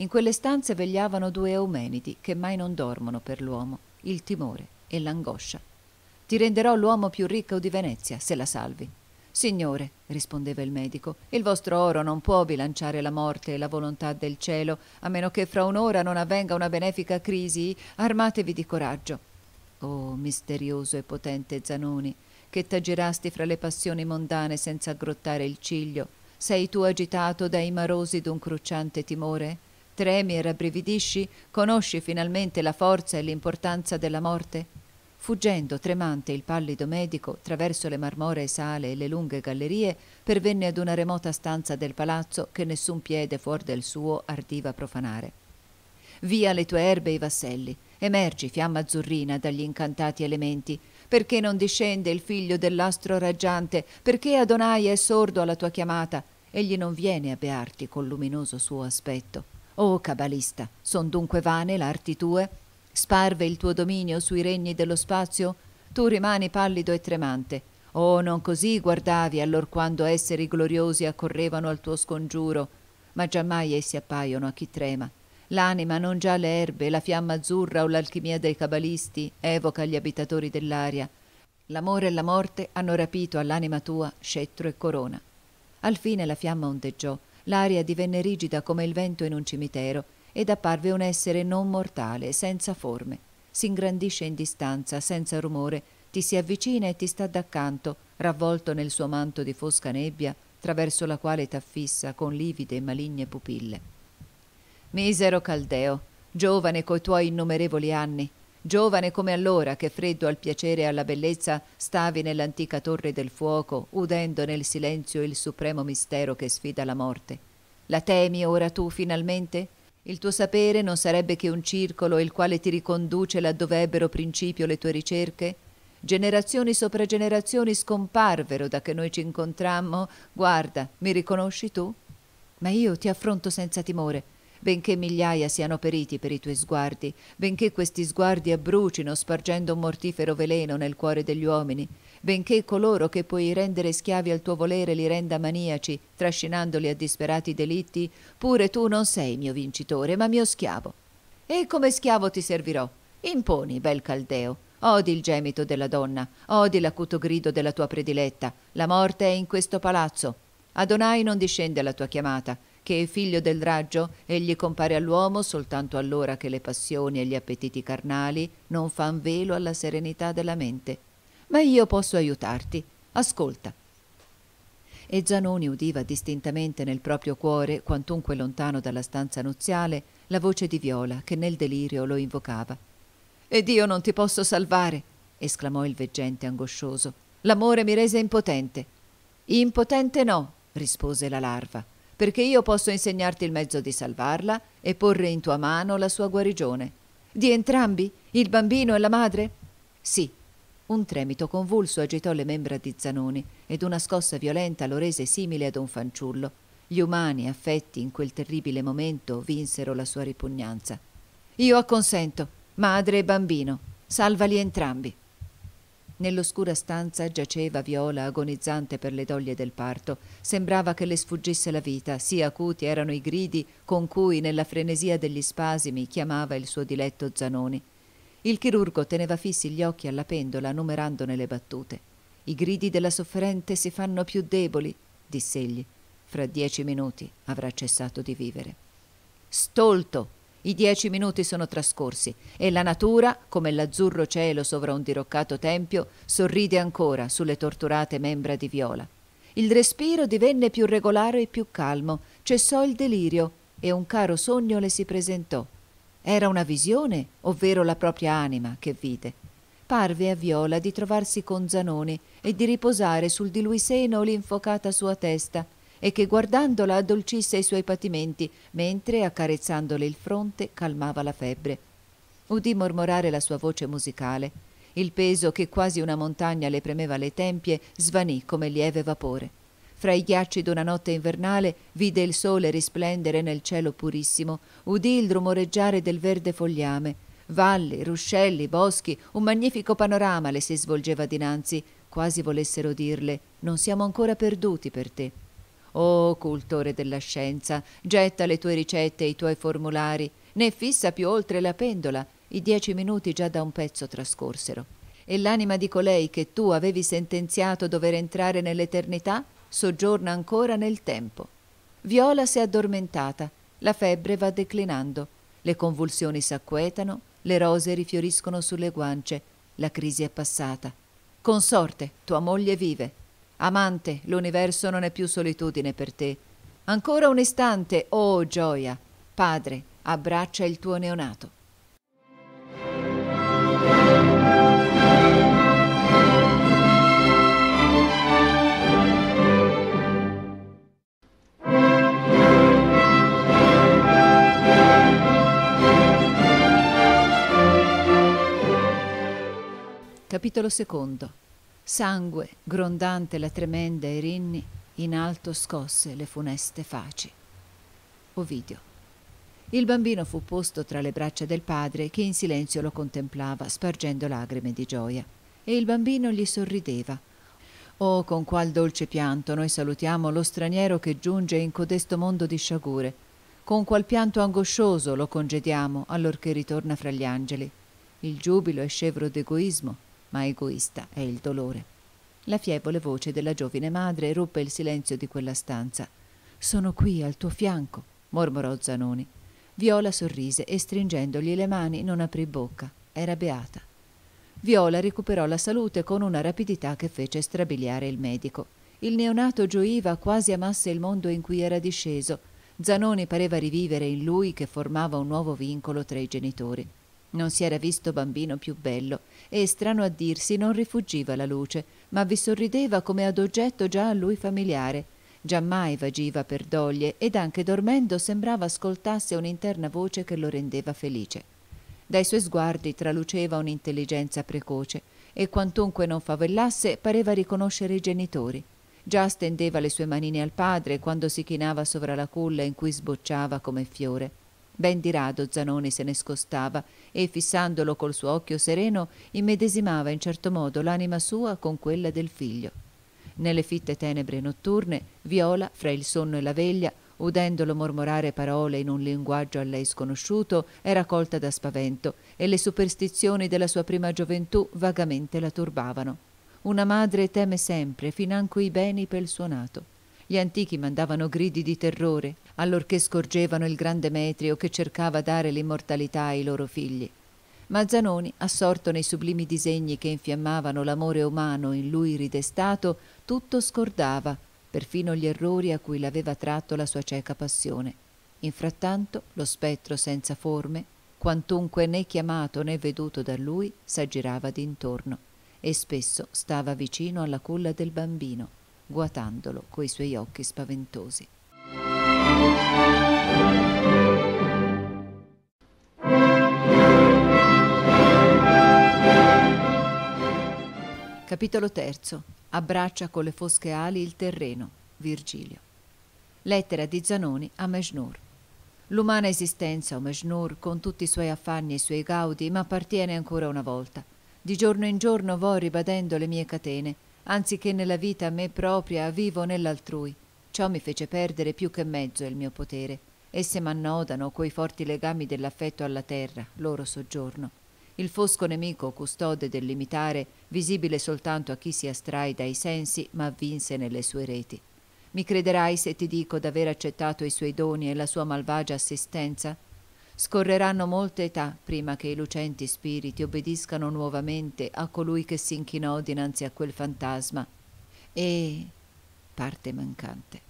In quelle stanze vegliavano due eumenidi che mai non dormono per l'uomo, il timore e l'angoscia. Ti renderò l'uomo più ricco di Venezia, se la salvi. Signore, rispondeva il medico, il vostro oro non può bilanciare la morte e la volontà del cielo, a meno che fra un'ora non avvenga una benefica crisi, armatevi di coraggio. Oh, misterioso e potente Zanoni, che t'aggirasti fra le passioni mondane senza aggrottare il ciglio, sei tu agitato dai marosi d'un crucciante timore? Tremi e rabbrividisci, conosci finalmente la forza e l'importanza della morte? Fuggendo tremante il pallido medico attraverso le marmoree sale e le lunghe gallerie, pervenne ad una remota stanza del palazzo che nessun piede fuori del suo ardiva profanare. Via le tue erbe e i vasselli, emergi fiamma azzurrina dagli incantati elementi, perché non discende il figlio dell'astro raggiante, perché Adonai è sordo alla tua chiamata, egli non viene a bearti col luminoso suo aspetto. O cabalista, son dunque vane l'arti tue? Sparve il tuo dominio sui regni dello spazio? Tu rimani pallido e tremante. Oh, non così guardavi allorquando esseri gloriosi accorrevano al tuo scongiuro, ma giammai essi appaiono a chi trema. L'anima, non già le erbe, la fiamma azzurra o l'alchimia dei cabalisti, evoca gli abitatori dell'aria. L'amore e la morte hanno rapito all'anima tua scettro e corona. Al fine la fiamma ondeggiò, L'aria divenne rigida come il vento in un cimitero ed apparve un essere non mortale, senza forme. Si ingrandisce in distanza, senza rumore, ti si avvicina e ti sta d'accanto, ravvolto nel suo manto di fosca nebbia, traverso la quale t'affissa con livide e maligne pupille. Misero Caldeo, giovane coi tuoi innumerevoli anni, Giovane come allora, che freddo al piacere e alla bellezza, stavi nell'antica torre del fuoco, udendo nel silenzio il supremo mistero che sfida la morte. La temi ora tu finalmente? Il tuo sapere non sarebbe che un circolo il quale ti riconduce laddove ebbero principio le tue ricerche? Generazioni sopra generazioni scomparvero da che noi ci incontrammo. Guarda, mi riconosci tu? Ma io ti affronto senza timore benché migliaia siano periti per i tuoi sguardi, benché questi sguardi abbrucino spargendo un mortifero veleno nel cuore degli uomini, benché coloro che puoi rendere schiavi al tuo volere li renda maniaci, trascinandoli a disperati delitti, pure tu non sei mio vincitore, ma mio schiavo. E come schiavo ti servirò. Imponi, bel Caldeo. Odi il gemito della donna, odi l'acuto grido della tua prediletta. La morte è in questo palazzo. Adonai non discende alla tua chiamata, che è figlio del raggio, egli compare all'uomo soltanto allora che le passioni e gli appetiti carnali non fan velo alla serenità della mente. Ma io posso aiutarti. Ascolta. E Zanoni udiva distintamente nel proprio cuore, quantunque lontano dalla stanza nuziale, la voce di Viola che nel delirio lo invocava. Ed io non ti posso salvare, esclamò il veggente angoscioso. L'amore mi rese impotente. Impotente no, rispose la larva perché io posso insegnarti il mezzo di salvarla e porre in tua mano la sua guarigione. Di entrambi? Il bambino e la madre? Sì. Un tremito convulso agitò le membra di Zanoni ed una scossa violenta lo rese simile ad un fanciullo. Gli umani affetti in quel terribile momento vinsero la sua ripugnanza. Io acconsento, madre e bambino, salvali entrambi. Nell'oscura stanza giaceva Viola agonizzante per le doglie del parto. Sembrava che le sfuggisse la vita, sì acuti erano i gridi con cui nella frenesia degli spasimi chiamava il suo diletto Zanoni. Il chirurgo teneva fissi gli occhi alla pendola numerandone le battute. I gridi della sofferente si fanno più deboli, diss'egli. Fra dieci minuti avrà cessato di vivere. Stolto! I dieci minuti sono trascorsi e la natura, come l'azzurro cielo sovra un diroccato tempio, sorride ancora sulle torturate membra di viola. Il respiro divenne più regolare e più calmo, cessò il delirio e un caro sogno le si presentò. Era una visione, ovvero la propria anima, che vide. Parve a Viola di trovarsi con Zanoni e di riposare sul di lui seno l'infocata sua testa, e che guardandola addolcisse i suoi patimenti, mentre, accarezzandole il fronte, calmava la febbre. Udì mormorare la sua voce musicale. Il peso che quasi una montagna le premeva alle tempie svanì come lieve vapore. Fra i ghiacci d'una notte invernale vide il sole risplendere nel cielo purissimo, udì il rumoreggiare del verde fogliame. Valli, ruscelli, boschi, un magnifico panorama le si svolgeva dinanzi, quasi volessero dirle non siamo ancora perduti per te oh, cultore della scienza, getta le tue ricette e i tuoi formulari, né fissa più oltre la pendola, i dieci minuti già da un pezzo trascorsero. E l'anima di colei che tu avevi sentenziato dover entrare nell'eternità soggiorna ancora nel tempo. Viola si è addormentata, la febbre va declinando, le convulsioni s'acquetano, le rose rifioriscono sulle guance, la crisi è passata. Consorte, tua moglie vive. Amante, l'universo non è più solitudine per te. Ancora un istante, oh gioia! Padre, abbraccia il tuo neonato. Capitolo secondo Sangue, grondante la tremenda Erinni, in alto scosse le funeste faci. Ovidio. Il bambino fu posto tra le braccia del padre, che in silenzio lo contemplava, spargendo lagrime di gioia. E il bambino gli sorrideva. Oh, con qual dolce pianto noi salutiamo lo straniero che giunge in codesto mondo di sciagure. Con qual pianto angoscioso lo congediamo allorché ritorna fra gli angeli. Il giubilo è scevro d'egoismo, ma egoista è il dolore. La fievole voce della giovine madre ruppe il silenzio di quella stanza. Sono qui al tuo fianco, mormorò Zanoni. Viola sorrise e stringendogli le mani non aprì bocca. Era beata. Viola recuperò la salute con una rapidità che fece strabiliare il medico. Il neonato gioiva quasi amasse il mondo in cui era disceso. Zanoni pareva rivivere in lui che formava un nuovo vincolo tra i genitori. Non si era visto bambino più bello e, strano a dirsi, non rifuggiva la luce, ma vi sorrideva come ad oggetto già a lui familiare. Giammai vagiva per doglie ed anche dormendo sembrava ascoltasse un'interna voce che lo rendeva felice. Dai suoi sguardi traluceva un'intelligenza precoce e quantunque non favellasse pareva riconoscere i genitori. Già stendeva le sue manine al padre quando si chinava sovra la culla in cui sbocciava come fiore Ben di rado Zanoni se ne scostava e, fissandolo col suo occhio sereno, immedesimava in certo modo l'anima sua con quella del figlio. Nelle fitte tenebre notturne, Viola, fra il sonno e la veglia, udendolo mormorare parole in un linguaggio a lei sconosciuto, era colta da spavento e le superstizioni della sua prima gioventù vagamente la turbavano. Una madre teme sempre financo i beni pel suo nato. Gli antichi mandavano gridi di terrore allorché scorgevano il gran Demetrio che cercava dare l'immortalità ai loro figli. Ma Zanoni, assorto nei sublimi disegni che infiammavano l'amore umano in lui ridestato, tutto scordava, perfino gli errori a cui l'aveva tratto la sua cieca passione. Infrattanto lo spettro senza forme, quantunque né chiamato né veduto da lui, s'aggirava d'intorno e spesso stava vicino alla culla del bambino guatandolo coi suoi occhi spaventosi. Capitolo terzo. Abbraccia con le fosche ali il terreno. Virgilio. Lettera di Zanoni a Mejnur. L'umana esistenza, o Mejnur, con tutti i suoi affanni e i suoi gaudi, m'appartiene ancora una volta. Di giorno in giorno vo ribadendo le mie catene, anziché nella vita me propria vivo nell'altrui. Ciò mi fece perdere più che mezzo il mio potere. Esse m'annodano coi forti legami dell'affetto alla terra, loro soggiorno. Il fosco nemico, custode del limitare, visibile soltanto a chi si astrae dai sensi, ma vinse nelle sue reti. Mi crederai se ti dico d'aver accettato i suoi doni e la sua malvagia assistenza? Scorreranno molte età prima che i lucenti spiriti obbediscano nuovamente a colui che si inchinò dinanzi a quel fantasma. E... parte mancante.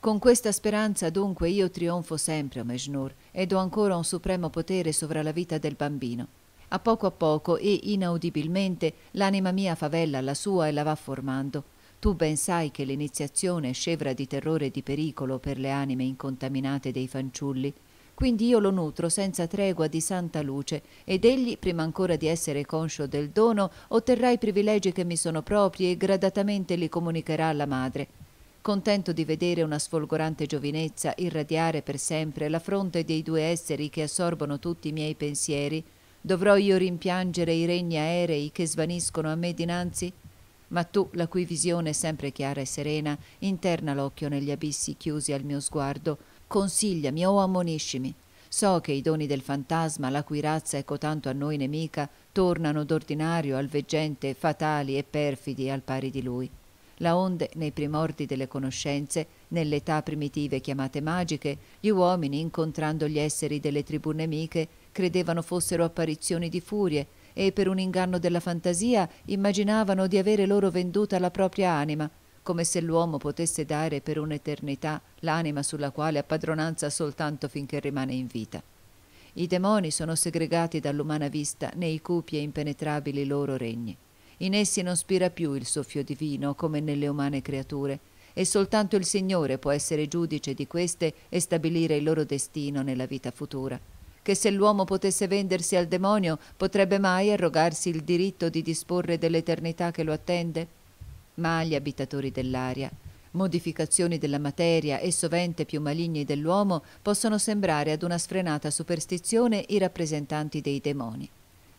Con questa speranza dunque io trionfo sempre, o ed ho ancora un supremo potere sovra la vita del bambino. A poco a poco e inaudibilmente l'anima mia favella la sua e la va formando. Tu ben sai che l'iniziazione è scevra di terrore e di pericolo per le anime incontaminate dei fanciulli, quindi io lo nutro senza tregua di santa luce ed egli, prima ancora di essere conscio del dono, otterrà i privilegi che mi sono propri e gradatamente li comunicherà alla madre. Contento di vedere una sfolgorante giovinezza irradiare per sempre la fronte dei due esseri che assorbono tutti i miei pensieri, dovrò io rimpiangere i regni aerei che svaniscono a me dinanzi? ma tu, la cui visione è sempre chiara e serena, interna l'occhio negli abissi chiusi al mio sguardo, Consigliami o ammoniscimi. So che i doni del fantasma, la cui razza è cotanto a noi nemica, tornano d'ordinario al veggente fatali e perfidi al pari di lui. La onde, nei primordi delle conoscenze, nelle età primitive chiamate magiche, gli uomini, incontrando gli esseri delle tribù nemiche, credevano fossero apparizioni di furie e per un inganno della fantasia immaginavano di avere loro venduta la propria anima, come se l'uomo potesse dare per un'eternità l'anima sulla quale ha padronanza soltanto finché rimane in vita. I demoni sono segregati dall'umana vista nei cupi e impenetrabili loro regni. In essi non spira più il soffio divino come nelle umane creature, e soltanto il Signore può essere giudice di queste e stabilire il loro destino nella vita futura. Che se l'uomo potesse vendersi al demonio, potrebbe mai arrogarsi il diritto di disporre dell'eternità che lo attende? ma agli abitatori dell'aria. Modificazioni della materia e sovente più maligni dell'uomo possono sembrare ad una sfrenata superstizione i rappresentanti dei demoni.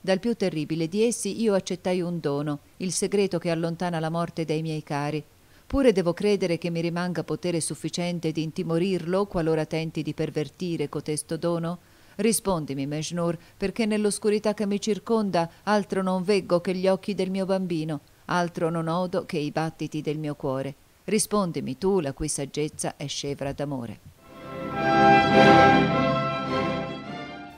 Dal più terribile di essi io accettai un dono, il segreto che allontana la morte dai miei cari. Pure devo credere che mi rimanga potere sufficiente di intimorirlo qualora tenti di pervertire cotesto dono? Rispondimi, Mejnur, perché nell'oscurità che mi circonda altro non veggo che gli occhi del mio bambino altro non odo che i battiti del mio cuore. Rispondimi tu, la cui saggezza è scevra d'amore.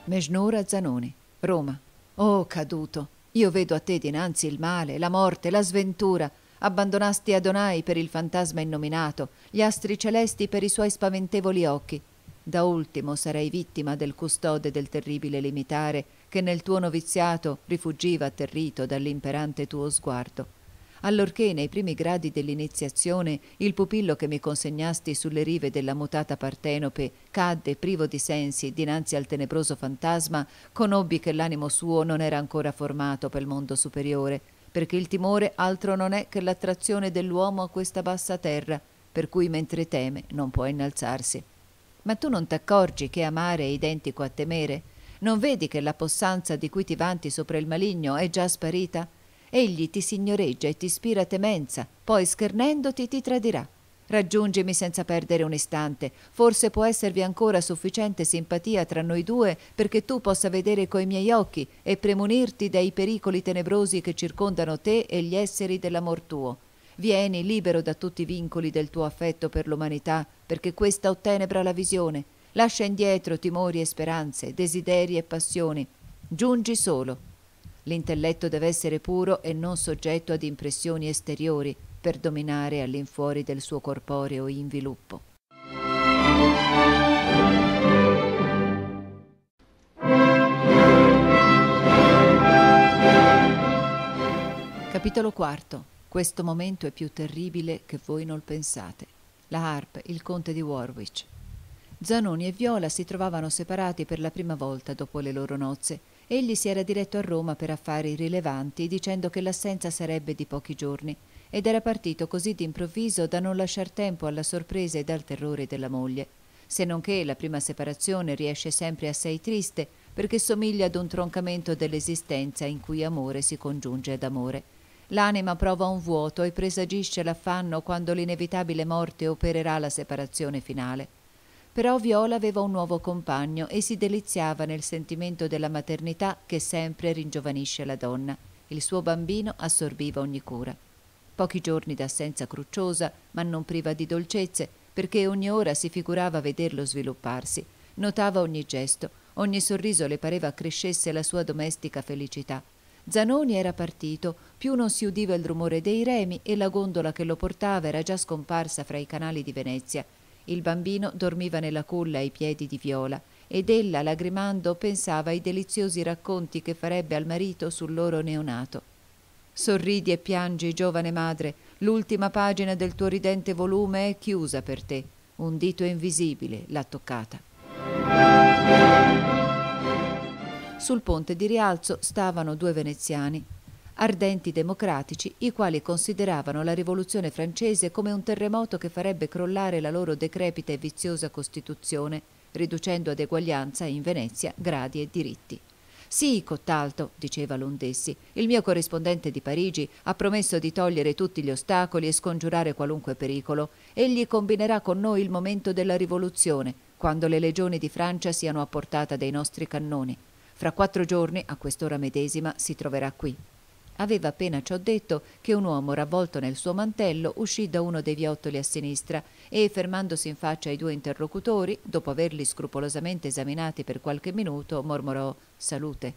Mejnura Zanoni, Roma. Oh caduto, io vedo a te dinanzi il male, la morte, la sventura. Abbandonasti Adonai per il fantasma innominato, gli astri celesti per i suoi spaventevoli occhi. Da ultimo sarei vittima del custode del terribile limitare che nel tuo noviziato rifuggiva atterrito dall'imperante tuo sguardo allorché nei primi gradi dell'iniziazione il pupillo che mi consegnasti sulle rive della mutata Partenope cadde privo di sensi dinanzi al tenebroso fantasma, conobbi che l'animo suo non era ancora formato per il mondo superiore, perché il timore altro non è che l'attrazione dell'uomo a questa bassa terra, per cui mentre teme non può innalzarsi. Ma tu non t'accorgi che amare è identico a temere? Non vedi che la possanza di cui ti vanti sopra il maligno è già sparita? Egli ti signoreggia e ti ispira temenza, poi schernendoti ti tradirà. Raggiungimi senza perdere un istante, forse può esservi ancora sufficiente simpatia tra noi due perché tu possa vedere coi miei occhi e premunirti dai pericoli tenebrosi che circondano te e gli esseri dell'amor tuo. Vieni libero da tutti i vincoli del tuo affetto per l'umanità, perché questa ottenebra la visione. Lascia indietro timori e speranze, desideri e passioni. Giungi solo, L'intelletto deve essere puro e non soggetto ad impressioni esteriori per dominare all'infuori del suo corporeo inviluppo. Capitolo IV. Questo momento è più terribile che voi non pensate. La Harp, il conte di Warwick. Zanoni e Viola si trovavano separati per la prima volta dopo le loro nozze Egli si era diretto a Roma per affari rilevanti, dicendo che l'assenza sarebbe di pochi giorni, ed era partito così d'improvviso da non lasciar tempo alla sorpresa ed al terrore della moglie. Se non che la prima separazione riesce sempre assai triste, perché somiglia ad un troncamento dell'esistenza in cui amore si congiunge ad amore. L'anima prova un vuoto e presagisce l'affanno quando l'inevitabile morte opererà la separazione finale. Però Viola aveva un nuovo compagno e si deliziava nel sentimento della maternità che sempre ringiovanisce la donna. Il suo bambino assorbiva ogni cura. Pochi giorni d'assenza crucciosa, ma non priva di dolcezze, perché ogni ora si figurava vederlo svilupparsi. Notava ogni gesto, ogni sorriso le pareva crescesse la sua domestica felicità. Zanoni era partito, più non si udiva il rumore dei remi e la gondola che lo portava era già scomparsa fra i canali di Venezia il bambino dormiva nella culla ai piedi di Viola ed ella, lagrimando, pensava ai deliziosi racconti che farebbe al marito sul loro neonato. Sorridi e piangi, giovane madre, l'ultima pagina del tuo ridente volume è chiusa per te. Un dito invisibile l'ha toccata. Sul ponte di rialzo stavano due veneziani, ardenti democratici i quali consideravano la rivoluzione francese come un terremoto che farebbe crollare la loro decrepita e viziosa Costituzione, riducendo ad eguaglianza in Venezia gradi e diritti. Sì, Cottalto, diceva Londessi, il mio corrispondente di Parigi ha promesso di togliere tutti gli ostacoli e scongiurare qualunque pericolo. Egli combinerà con noi il momento della rivoluzione, quando le legioni di Francia siano a portata dei nostri cannoni. Fra quattro giorni, a quest'ora medesima, si troverà qui. Aveva appena ciò detto che un uomo ravvolto nel suo mantello uscì da uno dei viottoli a sinistra e, fermandosi in faccia ai due interlocutori, dopo averli scrupolosamente esaminati per qualche minuto, mormorò salute.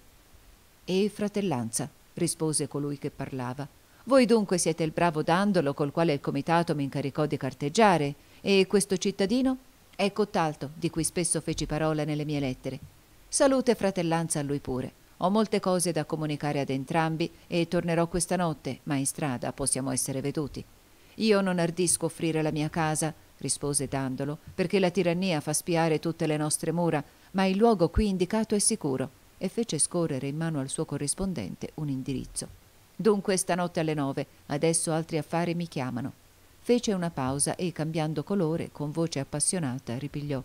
E fratellanza, rispose colui che parlava. Voi dunque siete il bravo Dandolo col quale il comitato mi incaricò di carteggiare, e questo cittadino? È Cottalto, di cui spesso feci parola nelle mie lettere. Salute e fratellanza a lui pure. Ho molte cose da comunicare ad entrambi e tornerò questa notte, ma in strada possiamo essere veduti. Io non ardisco offrire la mia casa, rispose Dandolo, perché la tirannia fa spiare tutte le nostre mura, ma il luogo qui indicato è sicuro, e fece scorrere in mano al suo corrispondente un indirizzo. Dunque stanotte alle nove, adesso altri affari mi chiamano. Fece una pausa e, cambiando colore, con voce appassionata, ripigliò.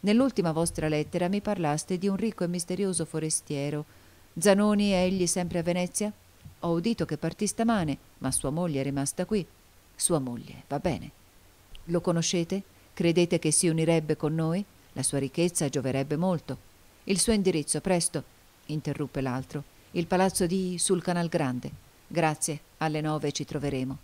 Nell'ultima vostra lettera mi parlaste di un ricco e misterioso forestiero Zanoni è egli sempre a Venezia? Ho udito che partì stamane, ma sua moglie è rimasta qui. Sua moglie, va bene. Lo conoscete? Credete che si unirebbe con noi? La sua ricchezza gioverebbe molto. Il suo indirizzo, presto, interruppe l'altro. Il palazzo di sul Canal Grande. Grazie, alle nove ci troveremo.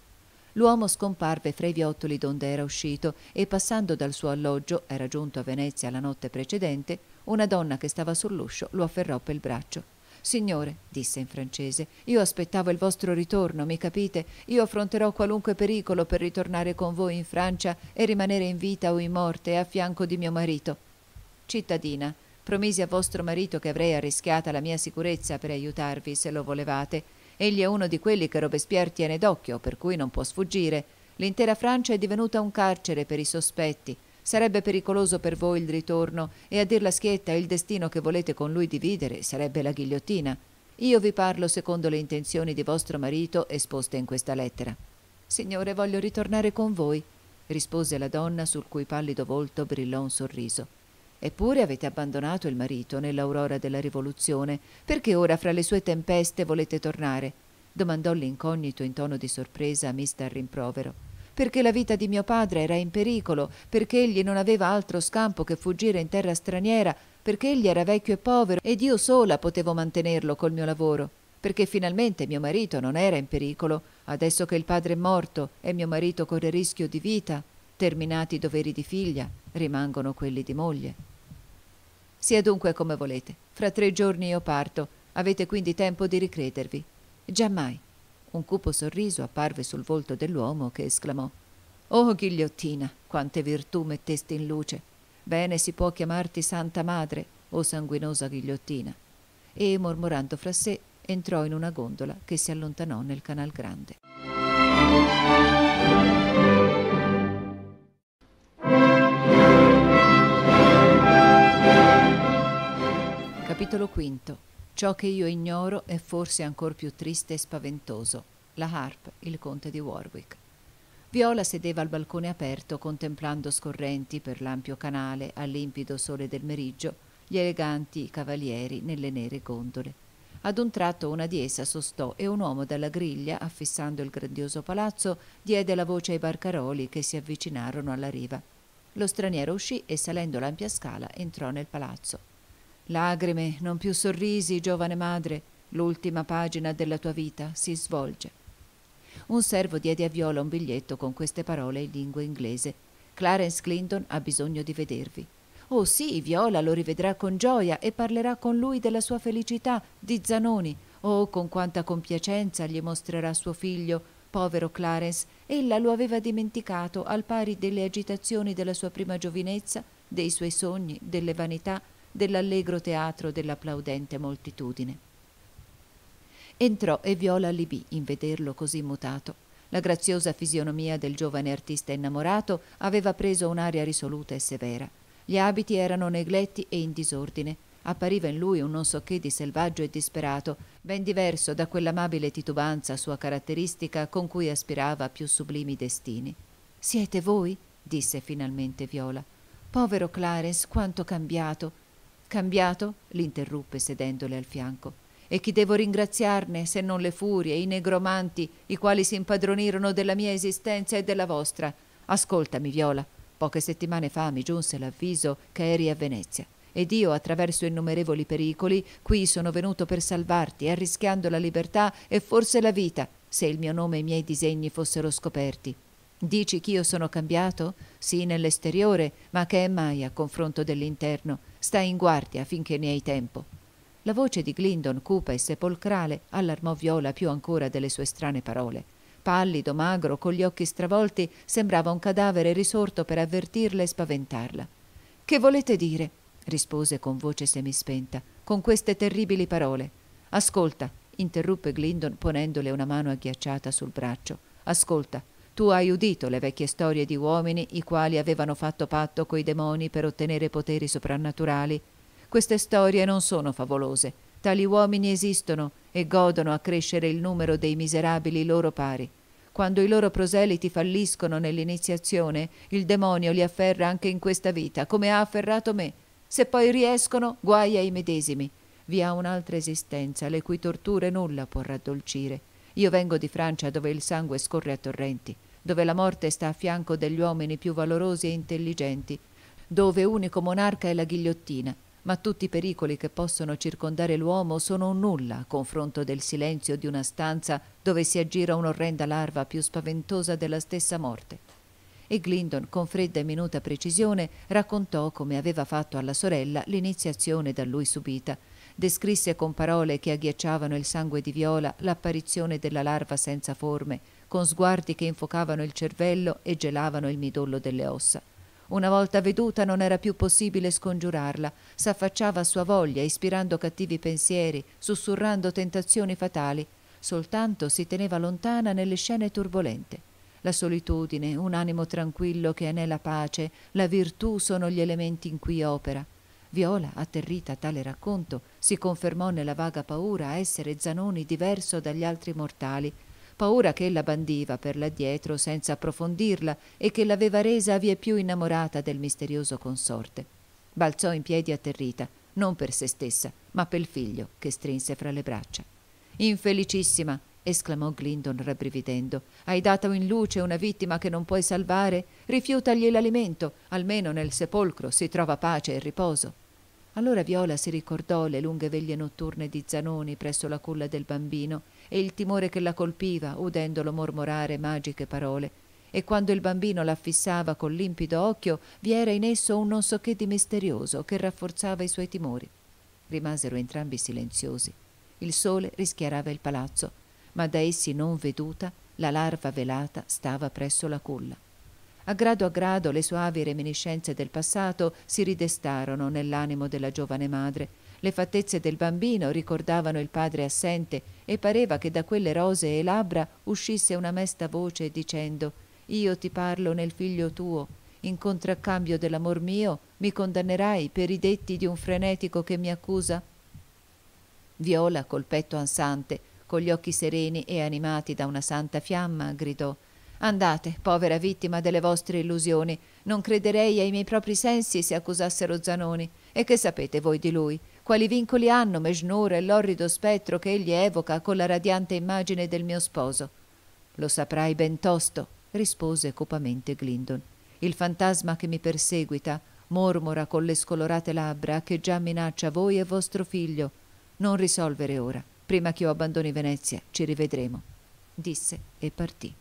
L'uomo scomparve fra i viottoli donde era uscito e passando dal suo alloggio, era giunto a Venezia la notte precedente, una donna che stava sull'uscio lo afferrò per il braccio. Signore, disse in francese, io aspettavo il vostro ritorno, mi capite? Io affronterò qualunque pericolo per ritornare con voi in Francia e rimanere in vita o in morte a fianco di mio marito. Cittadina, promisi a vostro marito che avrei arrischiata la mia sicurezza per aiutarvi se lo volevate. Egli è uno di quelli che Robespierre tiene d'occhio, per cui non può sfuggire. L'intera Francia è divenuta un carcere per i sospetti. Sarebbe pericoloso per voi il ritorno e a dirla schietta il destino che volete con lui dividere sarebbe la ghigliottina. Io vi parlo secondo le intenzioni di vostro marito esposte in questa lettera. Signore, voglio ritornare con voi, rispose la donna sul cui pallido volto brillò un sorriso. Eppure avete abbandonato il marito nell'aurora della rivoluzione. Perché ora fra le sue tempeste volete tornare? domandò l'incognito in tono di sorpresa mista al rimprovero perché la vita di mio padre era in pericolo, perché egli non aveva altro scampo che fuggire in terra straniera, perché egli era vecchio e povero ed io sola potevo mantenerlo col mio lavoro, perché finalmente mio marito non era in pericolo, adesso che il padre è morto e mio marito corre rischio di vita, terminati i doveri di figlia, rimangono quelli di moglie. Sia dunque come volete, fra tre giorni io parto, avete quindi tempo di ricredervi. Giammai. Un cupo sorriso apparve sul volto dell'uomo che esclamò Oh ghigliottina, quante virtù mettesti in luce! Bene si può chiamarti Santa Madre o oh sanguinosa ghigliottina. E mormorando fra sé entrò in una gondola che si allontanò nel Canal Grande. Capitolo V Ciò che io ignoro è forse ancor più triste e spaventoso. La Harp, il conte di Warwick. Viola sedeva al balcone aperto contemplando scorrenti per l'ampio canale al limpido sole del meriggio gli eleganti cavalieri nelle nere gondole. Ad un tratto una di essa sostò e un uomo dalla griglia, affissando il grandioso palazzo, diede la voce ai barcaroli che si avvicinarono alla riva. Lo straniero uscì e salendo l'ampia scala entrò nel palazzo. Lagrime, non più sorrisi, giovane madre, l'ultima pagina della tua vita si svolge. Un servo diede a Viola un biglietto con queste parole in lingua inglese. Clarence Clinton ha bisogno di vedervi. Oh sì, Viola lo rivedrà con gioia e parlerà con lui della sua felicità, di Zanoni. Oh, con quanta compiacenza gli mostrerà suo figlio, povero Clarence. Ella lo aveva dimenticato al pari delle agitazioni della sua prima giovinezza, dei suoi sogni, delle vanità, dell'allegro teatro dell'applaudente moltitudine. Entrò e Viola allibì in vederlo così mutato. La graziosa fisionomia del giovane artista innamorato aveva preso un'aria risoluta e severa. Gli abiti erano negletti e in disordine. Appariva in lui un non so che di selvaggio e disperato, ben diverso da quell'amabile titubanza sua caratteristica con cui aspirava a più sublimi destini. Siete voi? disse finalmente Viola. Povero Clarence, quanto cambiato! Cambiato? l'interruppe sedendole al fianco. E chi devo ringraziarne se non le furie, i negromanti, i quali si impadronirono della mia esistenza e della vostra? Ascoltami, Viola. Poche settimane fa mi giunse l'avviso che eri a Venezia ed io, attraverso innumerevoli pericoli, qui sono venuto per salvarti, arrischiando la libertà e forse la vita, se il mio nome e i miei disegni fossero scoperti. Dici ch'io sono cambiato? Sì, nell'esteriore, ma che è mai a confronto dell'interno. Stai in guardia finché ne hai tempo. La voce di Glindon, cupa e sepolcrale, allarmò Viola più ancora delle sue strane parole. Pallido, magro, con gli occhi stravolti, sembrava un cadavere risorto per avvertirla e spaventarla. Che volete dire? rispose con voce semispenta, con queste terribili parole. Ascolta, interruppe Glindon ponendole una mano agghiacciata sul braccio. Ascolta, tu hai udito le vecchie storie di uomini i quali avevano fatto patto coi demoni per ottenere poteri soprannaturali. Queste storie non sono favolose. Tali uomini esistono e godono a crescere il numero dei miserabili loro pari. Quando i loro proseliti falliscono nell'iniziazione, il demonio li afferra anche in questa vita, come ha afferrato me. Se poi riescono, guai ai medesimi. Vi ha un'altra esistenza, le cui torture nulla può raddolcire io vengo di Francia dove il sangue scorre a torrenti, dove la morte sta a fianco degli uomini più valorosi e intelligenti, dove unico monarca è la ghigliottina, ma tutti i pericoli che possono circondare l'uomo sono un nulla a confronto del silenzio di una stanza dove si aggira un'orrenda larva più spaventosa della stessa morte. E Glindon, con fredda e minuta precisione, raccontò come aveva fatto alla sorella l'iniziazione da lui subita, descrisse con parole che agghiacciavano il sangue di Viola l'apparizione della larva senza forme, con sguardi che infocavano il cervello e gelavano il midollo delle ossa. Una volta veduta non era più possibile scongiurarla, s'affacciava a sua voglia, ispirando cattivi pensieri, sussurrando tentazioni fatali, soltanto si teneva lontana nelle scene turbolente. La solitudine, un animo tranquillo che anela pace, la virtù sono gli elementi in cui opera. Viola, atterrita a tale racconto, si confermò nella vaga paura a essere Zanoni diverso dagli altri mortali, paura che ella bandiva per là dietro senza approfondirla e che l'aveva resa vie più innamorata del misterioso consorte. Balzò in piedi atterrita, non per se stessa, ma per il figlio che strinse fra le braccia. Infelicissima, esclamò Glindon rabbrividendo. Hai dato in luce una vittima che non puoi salvare? Rifiutagli l'alimento, almeno nel sepolcro si trova pace e riposo. Allora Viola si ricordò le lunghe veglie notturne di Zanoni presso la culla del bambino e il timore che la colpiva udendolo mormorare magiche parole. E quando il bambino la fissava col limpido occhio, vi era in esso un non so che di misterioso che rafforzava i suoi timori. Rimasero entrambi silenziosi. Il sole rischiarava il palazzo ma da essi non veduta la larva velata stava presso la culla. A grado a grado le soavi reminiscenze del passato si ridestarono nell'animo della giovane madre. Le fattezze del bambino ricordavano il padre assente e pareva che da quelle rosee labbra uscisse una mesta voce dicendo «Io ti parlo nel figlio tuo, in contraccambio dell'amor mio mi condannerai per i detti di un frenetico che mi accusa?» Viola, col petto ansante, con gli occhi sereni e animati da una santa fiamma, gridò Andate, povera vittima delle vostre illusioni. Non crederei ai miei propri sensi se accusassero Zanoni. E che sapete voi di lui? Quali vincoli hanno Mejnur e l'orrido spettro che egli evoca con la radiante immagine del mio sposo? Lo saprai ben tosto, rispose cupamente Glindon. Il fantasma che mi perseguita mormora con le scolorate labbra che già minaccia voi e vostro figlio. Non risolvere ora. Prima che io abbandoni Venezia, ci rivedremo, disse e partì.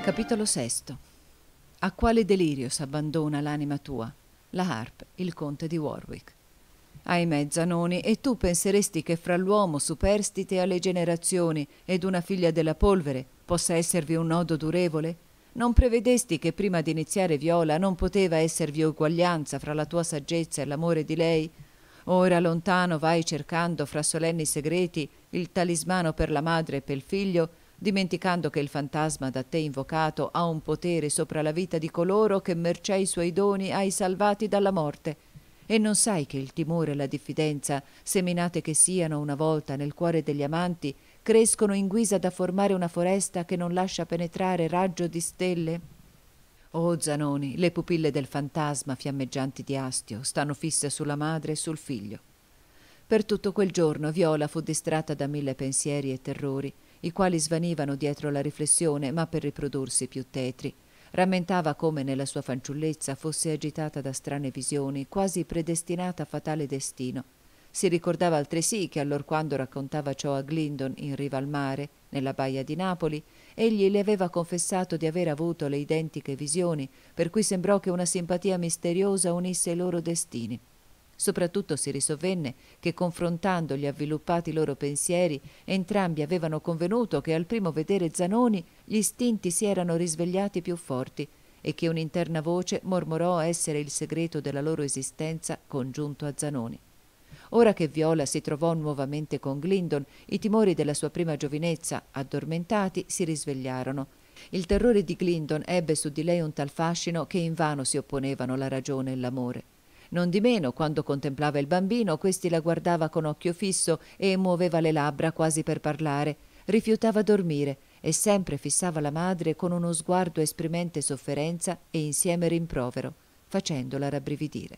Capitolo VI A quale delirio s'abbandona l'anima tua? La Harp, il conte di Warwick. Ahimè, Zanoni, e tu penseresti che fra l'uomo superstite alle generazioni ed una figlia della polvere possa esservi un nodo durevole? Non prevedesti che prima di iniziare Viola non poteva esservi uguaglianza fra la tua saggezza e l'amore di lei? Ora lontano vai cercando fra solenni segreti il talismano per la madre e per il figlio, dimenticando che il fantasma da te invocato ha un potere sopra la vita di coloro che mercè i suoi doni hai salvati dalla morte. E non sai che il timore e la diffidenza, seminate che siano una volta nel cuore degli amanti, crescono in guisa da formare una foresta che non lascia penetrare raggio di stelle? Oh Zanoni, le pupille del fantasma fiammeggianti di Astio stanno fisse sulla madre e sul figlio. Per tutto quel giorno Viola fu distratta da mille pensieri e terrori, i quali svanivano dietro la riflessione, ma per riprodursi più tetri. Rammentava come nella sua fanciullezza fosse agitata da strane visioni, quasi predestinata a fatale destino si ricordava altresì che allorquando raccontava ciò a Glindon in riva al mare, nella baia di Napoli, egli le aveva confessato di aver avuto le identiche visioni, per cui sembrò che una simpatia misteriosa unisse i loro destini. Soprattutto si risovvenne che confrontando gli avviluppati loro pensieri, entrambi avevano convenuto che al primo vedere Zanoni gli istinti si erano risvegliati più forti e che un'interna voce mormorò essere il segreto della loro esistenza congiunto a Zanoni. Ora che Viola si trovò nuovamente con Glindon, i timori della sua prima giovinezza, addormentati, si risvegliarono. Il terrore di Glindon ebbe su di lei un tal fascino che invano si opponevano la ragione e l'amore. Nondimeno, quando contemplava il bambino, questi la guardava con occhio fisso e muoveva le labbra quasi per parlare, rifiutava dormire e sempre fissava la madre con uno sguardo esprimente sofferenza e insieme rimprovero, facendola rabbrividire.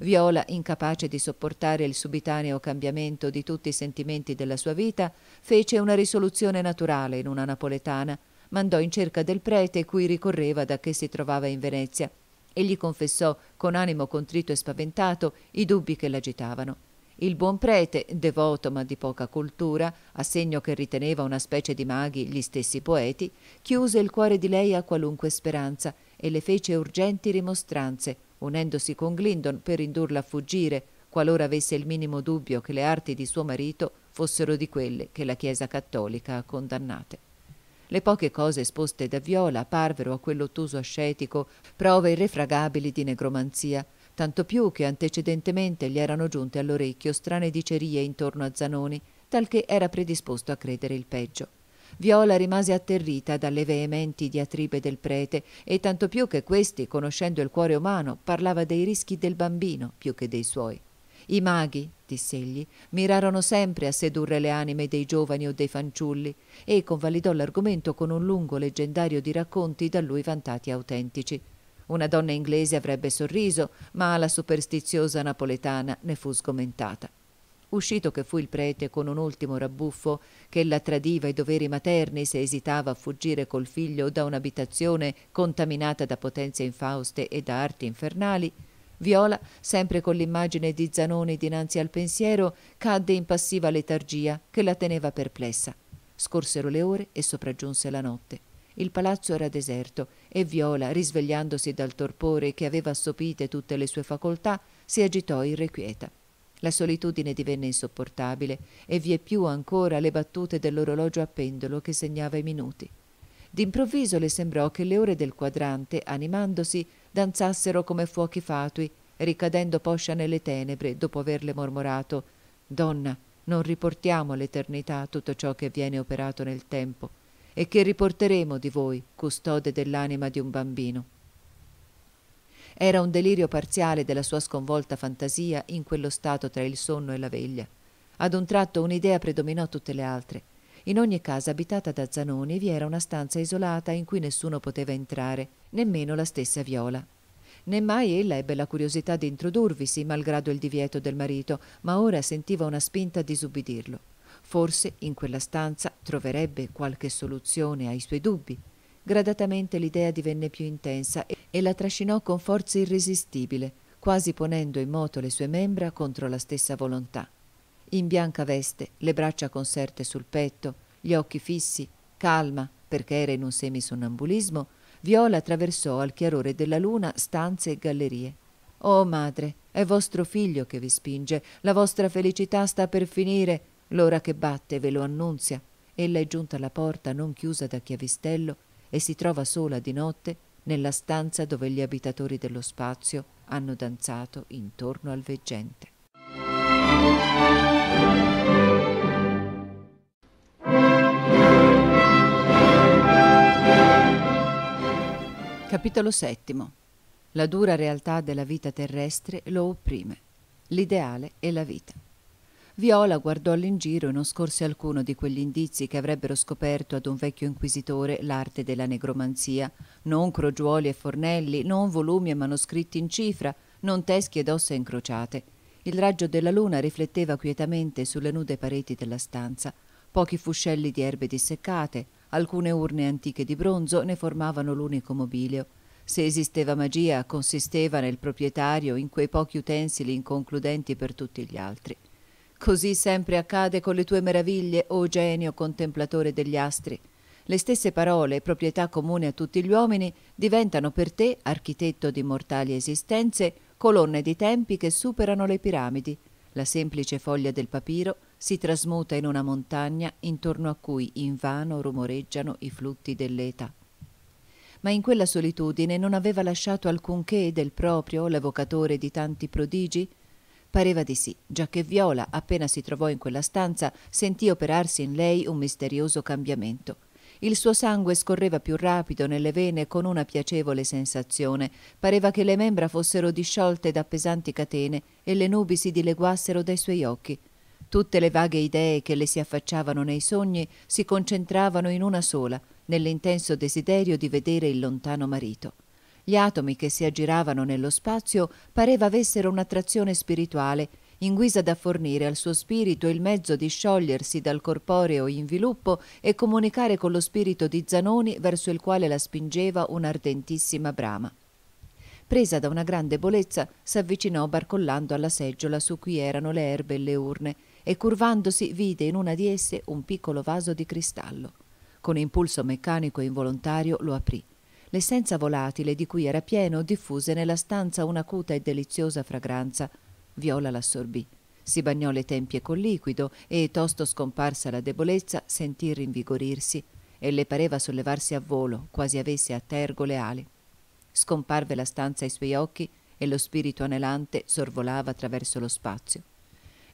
Viola, incapace di sopportare il subitaneo cambiamento di tutti i sentimenti della sua vita, fece una risoluzione naturale in una napoletana, mandò in cerca del prete cui ricorreva da che si trovava in Venezia e gli confessò con animo contrito e spaventato i dubbi che l'agitavano. Il buon prete, devoto ma di poca cultura, a segno che riteneva una specie di maghi gli stessi poeti, chiuse il cuore di lei a qualunque speranza e le fece urgenti rimostranze, unendosi con Glindon per indurla a fuggire qualora avesse il minimo dubbio che le arti di suo marito fossero di quelle che la Chiesa cattolica ha condannate. Le poche cose esposte da Viola parvero a quell'ottuso ascetico prove irrefragabili di negromanzia, tanto più che antecedentemente gli erano giunte all'orecchio strane dicerie intorno a Zanoni, talché era predisposto a credere il peggio. Viola rimase atterrita dalle veementi diatribe del prete e tanto più che questi, conoscendo il cuore umano, parlava dei rischi del bambino più che dei suoi. I maghi, diss'egli, mirarono sempre a sedurre le anime dei giovani o dei fanciulli e convalidò l'argomento con un lungo leggendario di racconti da lui vantati autentici. Una donna inglese avrebbe sorriso, ma la superstiziosa napoletana ne fu sgomentata. Uscito che fu il prete con un ultimo rabbuffo, che la tradiva i doveri materni se esitava a fuggire col figlio da un'abitazione contaminata da potenze infauste e da arti infernali, Viola, sempre con l'immagine di Zanoni dinanzi al pensiero, cadde in passiva letargia che la teneva perplessa. Scorsero le ore e sopraggiunse la notte. Il palazzo era deserto e Viola, risvegliandosi dal torpore che aveva assopite tutte le sue facoltà, si agitò irrequieta. La solitudine divenne insopportabile e vie più ancora le battute dell'orologio a pendolo che segnava i minuti. D'improvviso le sembrò che le ore del quadrante, animandosi, danzassero come fuochi fatui, ricadendo poscia nelle tenebre dopo averle mormorato Donna, non riportiamo all'eternità tutto ciò che viene operato nel tempo, e che riporteremo di voi, custode dell'anima di un bambino. Era un delirio parziale della sua sconvolta fantasia in quello stato tra il sonno e la veglia. Ad un tratto un'idea predominò tutte le altre. In ogni casa abitata da Zanoni vi era una stanza isolata in cui nessuno poteva entrare, nemmeno la stessa Viola. Né mai ella ebbe la curiosità di introdurvisi, malgrado il divieto del marito, ma ora sentiva una spinta a disubbidirlo. Forse in quella stanza troverebbe qualche soluzione ai suoi dubbi. Gradatamente l'idea divenne più intensa e la trascinò con forza irresistibile, quasi ponendo in moto le sue membra contro la stessa volontà. In bianca veste, le braccia conserte sul petto, gli occhi fissi, calma, perché era in un semisonnambulismo, Viola attraversò al chiarore della luna stanze e gallerie. Oh madre, è vostro figlio che vi spinge, la vostra felicità sta per finire, l'ora che batte ve lo annunzia. Ella è giunta alla porta non chiusa da chiavistello e si trova sola di notte nella stanza dove gli abitatori dello spazio hanno danzato intorno al veggente. Capitolo VII. La dura realtà della vita terrestre lo opprime. L'ideale è la vita. Viola guardò in giro e non scorse alcuno di quegli indizi che avrebbero scoperto ad un vecchio inquisitore l'arte della negromanzia. Non crogiuoli e fornelli, non volumi e manoscritti in cifra, non teschi ed ossa incrociate. Il raggio della luna rifletteva quietamente sulle nude pareti della stanza. Pochi fuscelli di erbe disseccate, alcune urne antiche di bronzo ne formavano l'unico mobilio. Se esisteva magia, consisteva nel proprietario in quei pochi utensili inconcludenti per tutti gli altri. Così sempre accade con le tue meraviglie, o oh genio contemplatore degli astri. Le stesse parole, proprietà comune a tutti gli uomini, diventano per te, architetto di mortali esistenze, colonne di tempi che superano le piramidi. La semplice foglia del papiro si trasmuta in una montagna intorno a cui invano rumoreggiano i flutti dell'età ma in quella solitudine non aveva lasciato alcunché del proprio l'evocatore di tanti prodigi, Pareva di sì, giacché Viola, appena si trovò in quella stanza, sentì operarsi in lei un misterioso cambiamento. Il suo sangue scorreva più rapido nelle vene con una piacevole sensazione. Pareva che le membra fossero disciolte da pesanti catene e le nubi si dileguassero dai suoi occhi. Tutte le vaghe idee che le si affacciavano nei sogni si concentravano in una sola, nell'intenso desiderio di vedere il lontano marito. Gli atomi che si aggiravano nello spazio pareva avessero un'attrazione spirituale, in guisa da fornire al suo spirito il mezzo di sciogliersi dal corporeo inviluppo e comunicare con lo spirito di Zanoni verso il quale la spingeva un'ardentissima brama. Presa da una grande debolezza, s'avvicinò barcollando alla seggiola su cui erano le erbe e le urne e curvandosi vide in una di esse un piccolo vaso di cristallo. Con impulso meccanico e involontario lo aprì l'essenza volatile di cui era pieno diffuse nella stanza un'acuta e deliziosa fragranza. Viola l'assorbì. Si bagnò le tempie col liquido e, tosto scomparsa la debolezza, sentì rinvigorirsi e le pareva sollevarsi a volo, quasi avesse a tergo le ali. Scomparve la stanza ai suoi occhi e lo spirito anelante sorvolava attraverso lo spazio.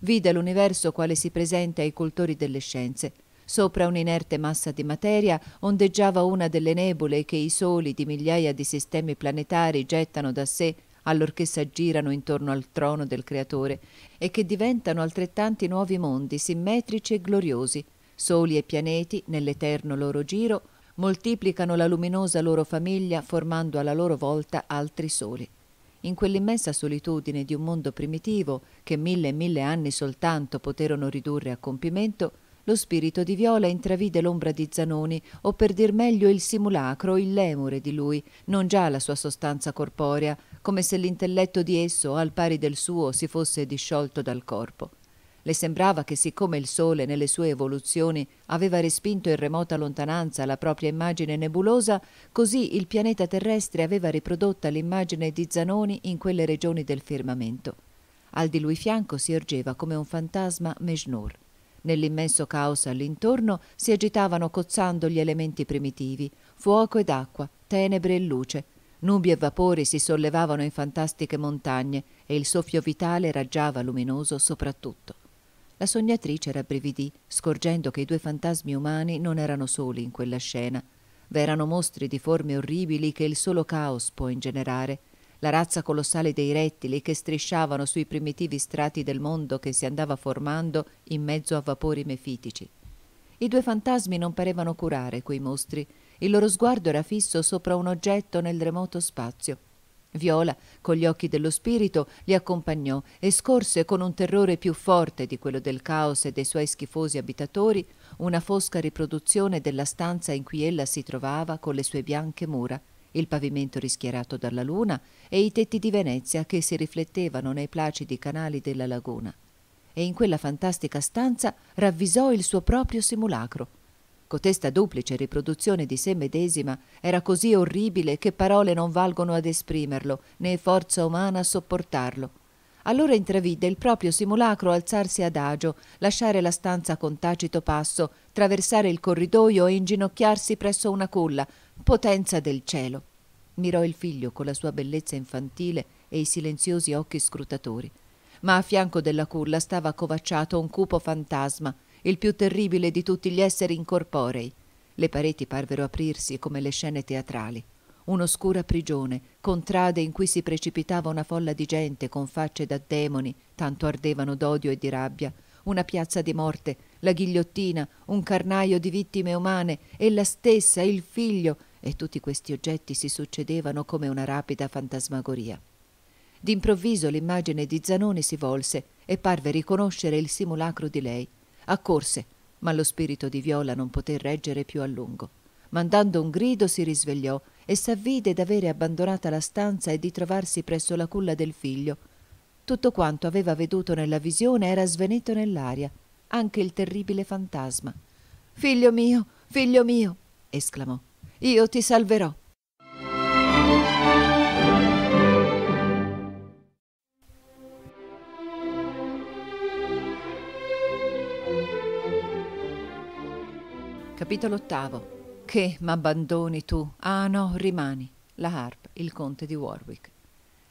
Vide l'universo quale si presenta ai cultori delle scienze, Sopra un'inerte massa di materia ondeggiava una delle nebule che i soli di migliaia di sistemi planetari gettano da sé allorché s'aggirano intorno al trono del Creatore e che diventano altrettanti nuovi mondi simmetrici e gloriosi. Soli e pianeti, nell'eterno loro giro, moltiplicano la luminosa loro famiglia formando alla loro volta altri soli. In quell'immensa solitudine di un mondo primitivo, che mille e mille anni soltanto poterono ridurre a compimento, lo spirito di Viola intravide l'ombra di Zanoni, o per dir meglio il simulacro, il lemure di lui, non già la sua sostanza corporea, come se l'intelletto di esso, al pari del suo, si fosse disciolto dal corpo. Le sembrava che siccome il sole nelle sue evoluzioni aveva respinto in remota lontananza la propria immagine nebulosa, così il pianeta terrestre aveva riprodotta l'immagine di Zanoni in quelle regioni del firmamento. Al di lui fianco si ergeva come un fantasma Mejnur. Nell'immenso caos all'intorno si agitavano cozzando gli elementi primitivi, fuoco ed acqua, tenebre e luce. Nubi e vapori si sollevavano in fantastiche montagne e il soffio vitale raggiava luminoso soprattutto. La sognatrice rabbrividì, scorgendo che i due fantasmi umani non erano soli in quella scena. V'erano mostri di forme orribili che il solo caos può ingenerare, la razza colossale dei rettili che strisciavano sui primitivi strati del mondo che si andava formando in mezzo a vapori mefitici. I due fantasmi non parevano curare quei mostri, il loro sguardo era fisso sopra un oggetto nel remoto spazio. Viola, con gli occhi dello spirito, li accompagnò e scorse con un terrore più forte di quello del caos e dei suoi schifosi abitatori una fosca riproduzione della stanza in cui ella si trovava con le sue bianche mura il pavimento rischiarato dalla luna e i tetti di Venezia che si riflettevano nei placidi canali della laguna. E in quella fantastica stanza ravvisò il suo proprio simulacro. Cotesta duplice riproduzione di sé medesima era così orribile che parole non valgono ad esprimerlo, né forza umana a sopportarlo. Allora intravide il proprio simulacro alzarsi adagio, lasciare la stanza con tacito passo, traversare il corridoio e inginocchiarsi presso una culla, Potenza del cielo! mirò il figlio con la sua bellezza infantile e i silenziosi occhi scrutatori. Ma a fianco della culla stava accovacciato un cupo fantasma, il più terribile di tutti gli esseri incorporei. Le pareti parvero aprirsi come le scene teatrali. Un'oscura prigione, contrade in cui si precipitava una folla di gente con facce da demoni, tanto ardevano d'odio e di rabbia, una piazza di morte la ghigliottina, un carnaio di vittime umane, ella stessa, il figlio, e tutti questi oggetti si succedevano come una rapida fantasmagoria. D'improvviso l'immagine di Zanoni si volse e parve riconoscere il simulacro di lei. Accorse, ma lo spirito di Viola non poté reggere più a lungo. Mandando un grido si risvegliò e s'avvide d'avere abbandonata la stanza e di trovarsi presso la culla del figlio. Tutto quanto aveva veduto nella visione era svenito nell'aria anche il terribile fantasma. Figlio mio, figlio mio, esclamò, io ti salverò. Capitolo ottavo. Che m'abbandoni tu? Ah no, rimani. La Harp, il conte di Warwick.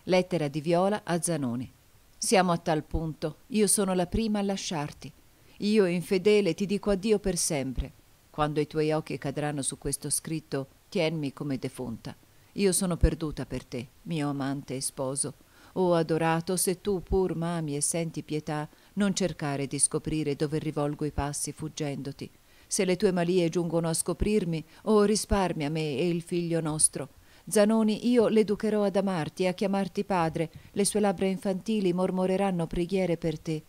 Lettera di Viola a Zanoni. Siamo a tal punto, io sono la prima a lasciarti. Io, infedele, ti dico addio per sempre. Quando i tuoi occhi cadranno su questo scritto, tienmi come defunta. Io sono perduta per te, mio amante e sposo. O oh, adorato, se tu pur m'ami e senti pietà, non cercare di scoprire dove rivolgo i passi fuggendoti. Se le tue malie giungono a scoprirmi, o oh, risparmia me e il figlio nostro. Zanoni, io l'educherò ad amarti e a chiamarti padre, le sue labbra infantili mormoreranno preghiere per te,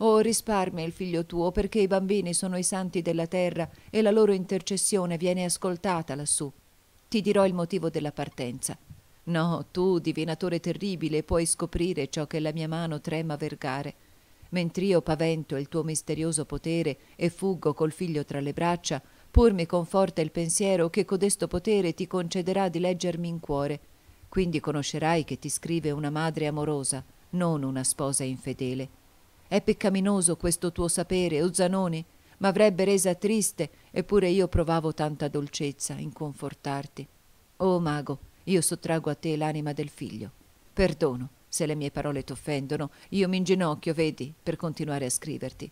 Oh, risparmia il figlio tuo, perché i bambini sono i santi della terra e la loro intercessione viene ascoltata lassù. Ti dirò il motivo della partenza. No, tu, divinatore terribile, puoi scoprire ciò che la mia mano trema vergare. Mentr'io pavento il tuo misterioso potere e fuggo col figlio tra le braccia, pur mi conforta il pensiero che codesto potere ti concederà di leggermi in cuore. Quindi conoscerai che ti scrive una madre amorosa, non una sposa infedele. È peccaminoso questo tuo sapere, o Zanoni, m'avrebbe resa triste, eppure io provavo tanta dolcezza in confortarti. O oh, mago, io sottrago a te l'anima del figlio. Perdono se le mie parole t'offendono, io mi inginocchio, vedi, per continuare a scriverti.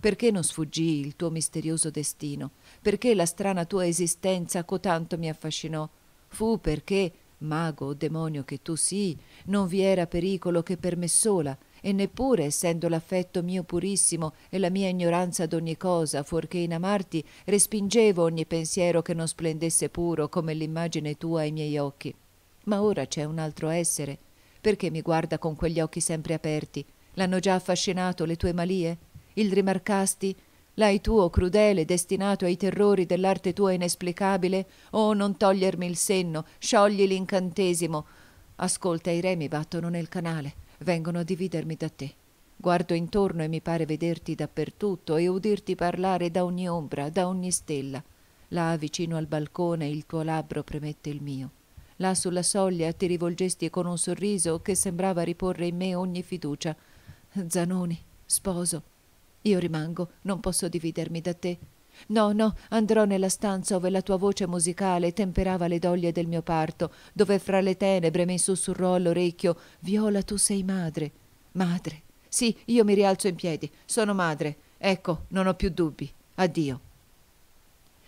Perché non sfuggì il tuo misterioso destino? Perché la strana tua esistenza cotanto mi affascinò? Fu perché, mago o demonio che tu sii, non vi era pericolo che per me sola e neppure essendo l'affetto mio purissimo e la mia ignoranza d'ogni cosa fuorché in amarti respingevo ogni pensiero che non splendesse puro come l'immagine tua ai miei occhi ma ora c'è un altro essere perché mi guarda con quegli occhi sempre aperti l'hanno già affascinato le tue malie il rimarcasti l'hai tuo crudele destinato ai terrori dell'arte tua inesplicabile oh non togliermi il senno sciogli l'incantesimo ascolta i remi battono nel canale vengono a dividermi da te. Guardo intorno e mi pare vederti dappertutto e udirti parlare da ogni ombra, da ogni stella. Là vicino al balcone il tuo labbro premette il mio. Là sulla soglia ti rivolgesti con un sorriso che sembrava riporre in me ogni fiducia. Zanoni, sposo, io rimango, non posso dividermi da te, No, no, andrò nella stanza dove la tua voce musicale temperava le doglie del mio parto, dove fra le tenebre mi sussurrò all'orecchio Viola, tu sei madre. Madre. Sì, io mi rialzo in piedi. Sono madre. Ecco, non ho più dubbi. Addio.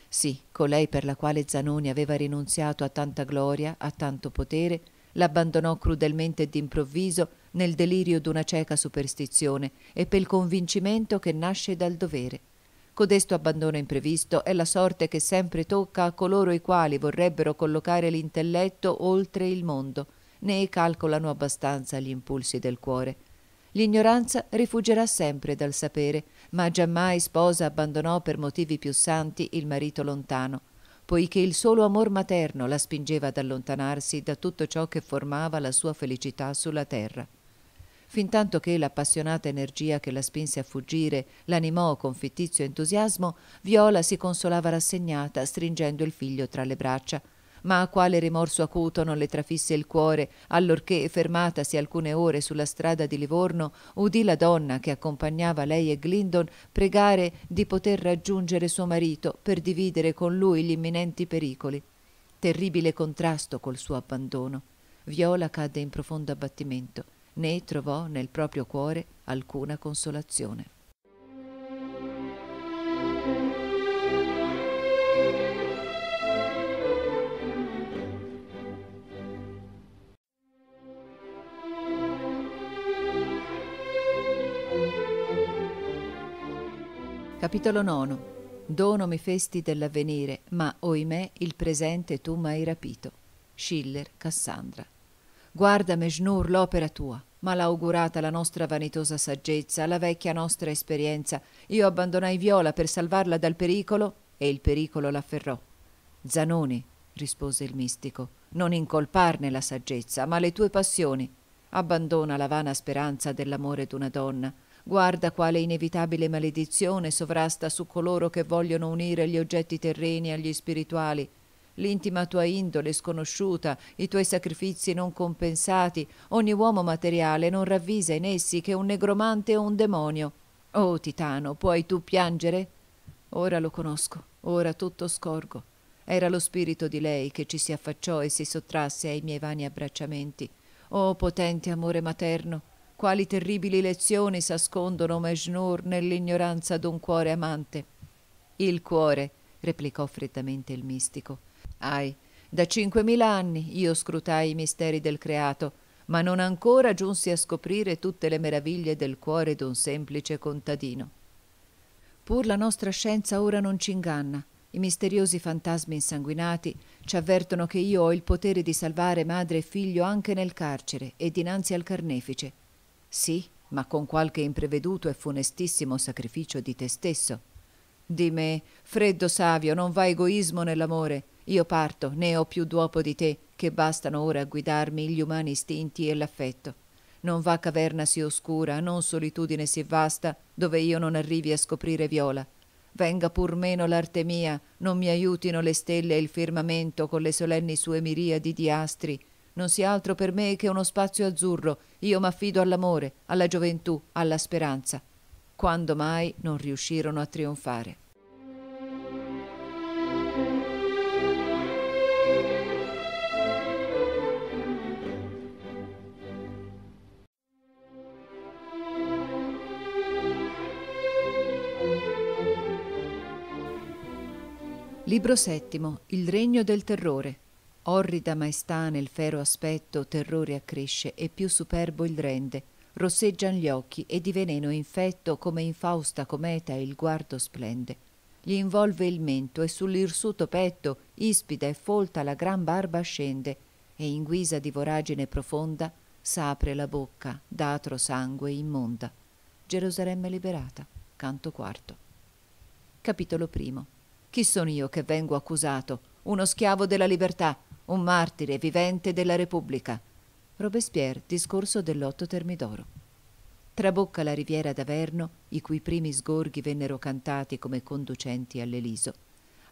Sì, colei per la quale Zanoni aveva rinunziato a tanta gloria, a tanto potere, l'abbandonò crudelmente d'improvviso nel delirio d'una cieca superstizione e pel convincimento che nasce dal dovere. Codesto abbandono imprevisto è la sorte che sempre tocca a coloro i quali vorrebbero collocare l'intelletto oltre il mondo, né calcolano abbastanza gli impulsi del cuore. L'ignoranza rifuggerà sempre dal sapere, ma giammai sposa abbandonò per motivi più santi il marito lontano, poiché il solo amor materno la spingeva ad allontanarsi da tutto ciò che formava la sua felicità sulla terra fintanto che l'appassionata energia che la spinse a fuggire l'animò con fittizio entusiasmo, Viola si consolava rassegnata, stringendo il figlio tra le braccia. Ma a quale rimorso acuto non le trafisse il cuore, allorché, fermatasi alcune ore sulla strada di Livorno, udì la donna che accompagnava lei e Glindon pregare di poter raggiungere suo marito per dividere con lui gli imminenti pericoli. Terribile contrasto col suo abbandono. Viola cadde in profondo abbattimento né trovò nel proprio cuore alcuna consolazione. Capitolo 9. Dono mi festi dell'avvenire, ma oimè il presente tu m'hai rapito. Schiller, Cassandra. Guarda, Mejnur, l'opera tua, Malaugurata la nostra vanitosa saggezza, la vecchia nostra esperienza. Io abbandonai Viola per salvarla dal pericolo e il pericolo l'afferrò. Zanoni, rispose il mistico, non incolparne la saggezza, ma le tue passioni. Abbandona la vana speranza dell'amore d'una donna. Guarda quale inevitabile maledizione sovrasta su coloro che vogliono unire gli oggetti terreni agli spirituali L'intima tua indole sconosciuta, i tuoi sacrifici non compensati, ogni uomo materiale non ravvisa in essi che un negromante o un demonio. Oh Titano, puoi tu piangere? Ora lo conosco, ora tutto scorgo. Era lo spirito di lei che ci si affacciò e si sottrasse ai miei vani abbracciamenti. Oh potente amore materno, quali terribili lezioni s'ascondono Mejnur nell'ignoranza d'un cuore amante. Il cuore, replicò freddamente il mistico. Ai, da cinquemila anni io scrutai i misteri del creato, ma non ancora giunsi a scoprire tutte le meraviglie del cuore d'un semplice contadino. Pur la nostra scienza ora non ci inganna. I misteriosi fantasmi insanguinati ci avvertono che io ho il potere di salvare madre e figlio anche nel carcere e dinanzi al carnefice. Sì, ma con qualche impreveduto e funestissimo sacrificio di te stesso. Di me, freddo savio, non va egoismo nell'amore. Io parto, né ho più duopo di te, che bastano ora a guidarmi gli umani istinti e l'affetto. Non va caverna sì oscura, non solitudine sì vasta, dove io non arrivi a scoprire viola. Venga pur meno l'arte mia, non mi aiutino le stelle e il firmamento con le solenni sue miriadi di astri. Non sia altro per me che uno spazio azzurro, io m'affido all'amore, alla gioventù, alla speranza quando mai non riuscirono a trionfare. Libro VII. Il regno del terrore. Orrida maestà nel fero aspetto, terrore accresce e più superbo il rende rosseggian gli occhi e di veneno infetto come in fausta cometa il guardo splende. Gli involve il mento e sull'irsuto petto, ispida e folta, la gran barba scende e in guisa di voragine profonda s'apre la bocca d'atro sangue immonda. Gerusalemme liberata, canto quarto. Capitolo primo. Chi sono io che vengo accusato? Uno schiavo della libertà, un martire vivente della Repubblica Robespierre, discorso dell'otto Termidoro. Trabocca la riviera d'Averno, i cui primi sgorghi vennero cantati come conducenti all'Eliso.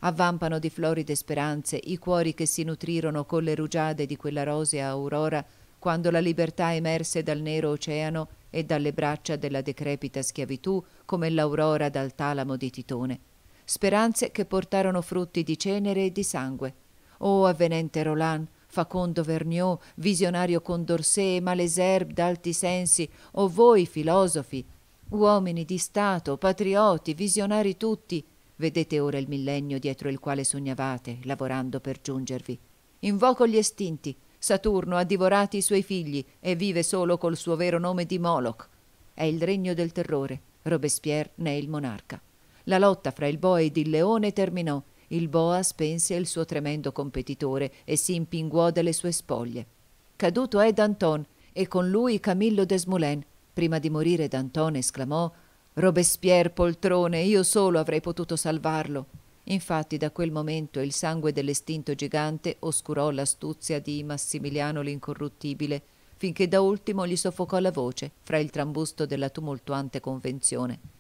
Avvampano di floride speranze i cuori che si nutrirono con le rugiade di quella rosea aurora quando la libertà emerse dal nero oceano e dalle braccia della decrepita schiavitù come l'aurora dal talamo di Titone. Speranze che portarono frutti di cenere e di sangue. O oh, avvenente Roland, Facondo Vergniaud, visionario Condorcet, Malesherbes d'alti sensi, o voi filosofi, uomini di Stato, patrioti, visionari tutti, vedete ora il millennio dietro il quale sognavate, lavorando per giungervi. Invoco gli estinti, Saturno ha divorati i suoi figli e vive solo col suo vero nome di Moloch. È il regno del terrore, Robespierre ne è il monarca. La lotta fra il boe ed il leone terminò il boa spense il suo tremendo competitore e si impinguò delle sue spoglie. Caduto è Danton e con lui Camillo Desmoulins. Prima di morire Danton esclamò Robespierre poltrone, io solo avrei potuto salvarlo. Infatti da quel momento il sangue dell'estinto gigante oscurò l'astuzia di Massimiliano l'incorruttibile, finché da ultimo gli soffocò la voce fra il trambusto della tumultuante convenzione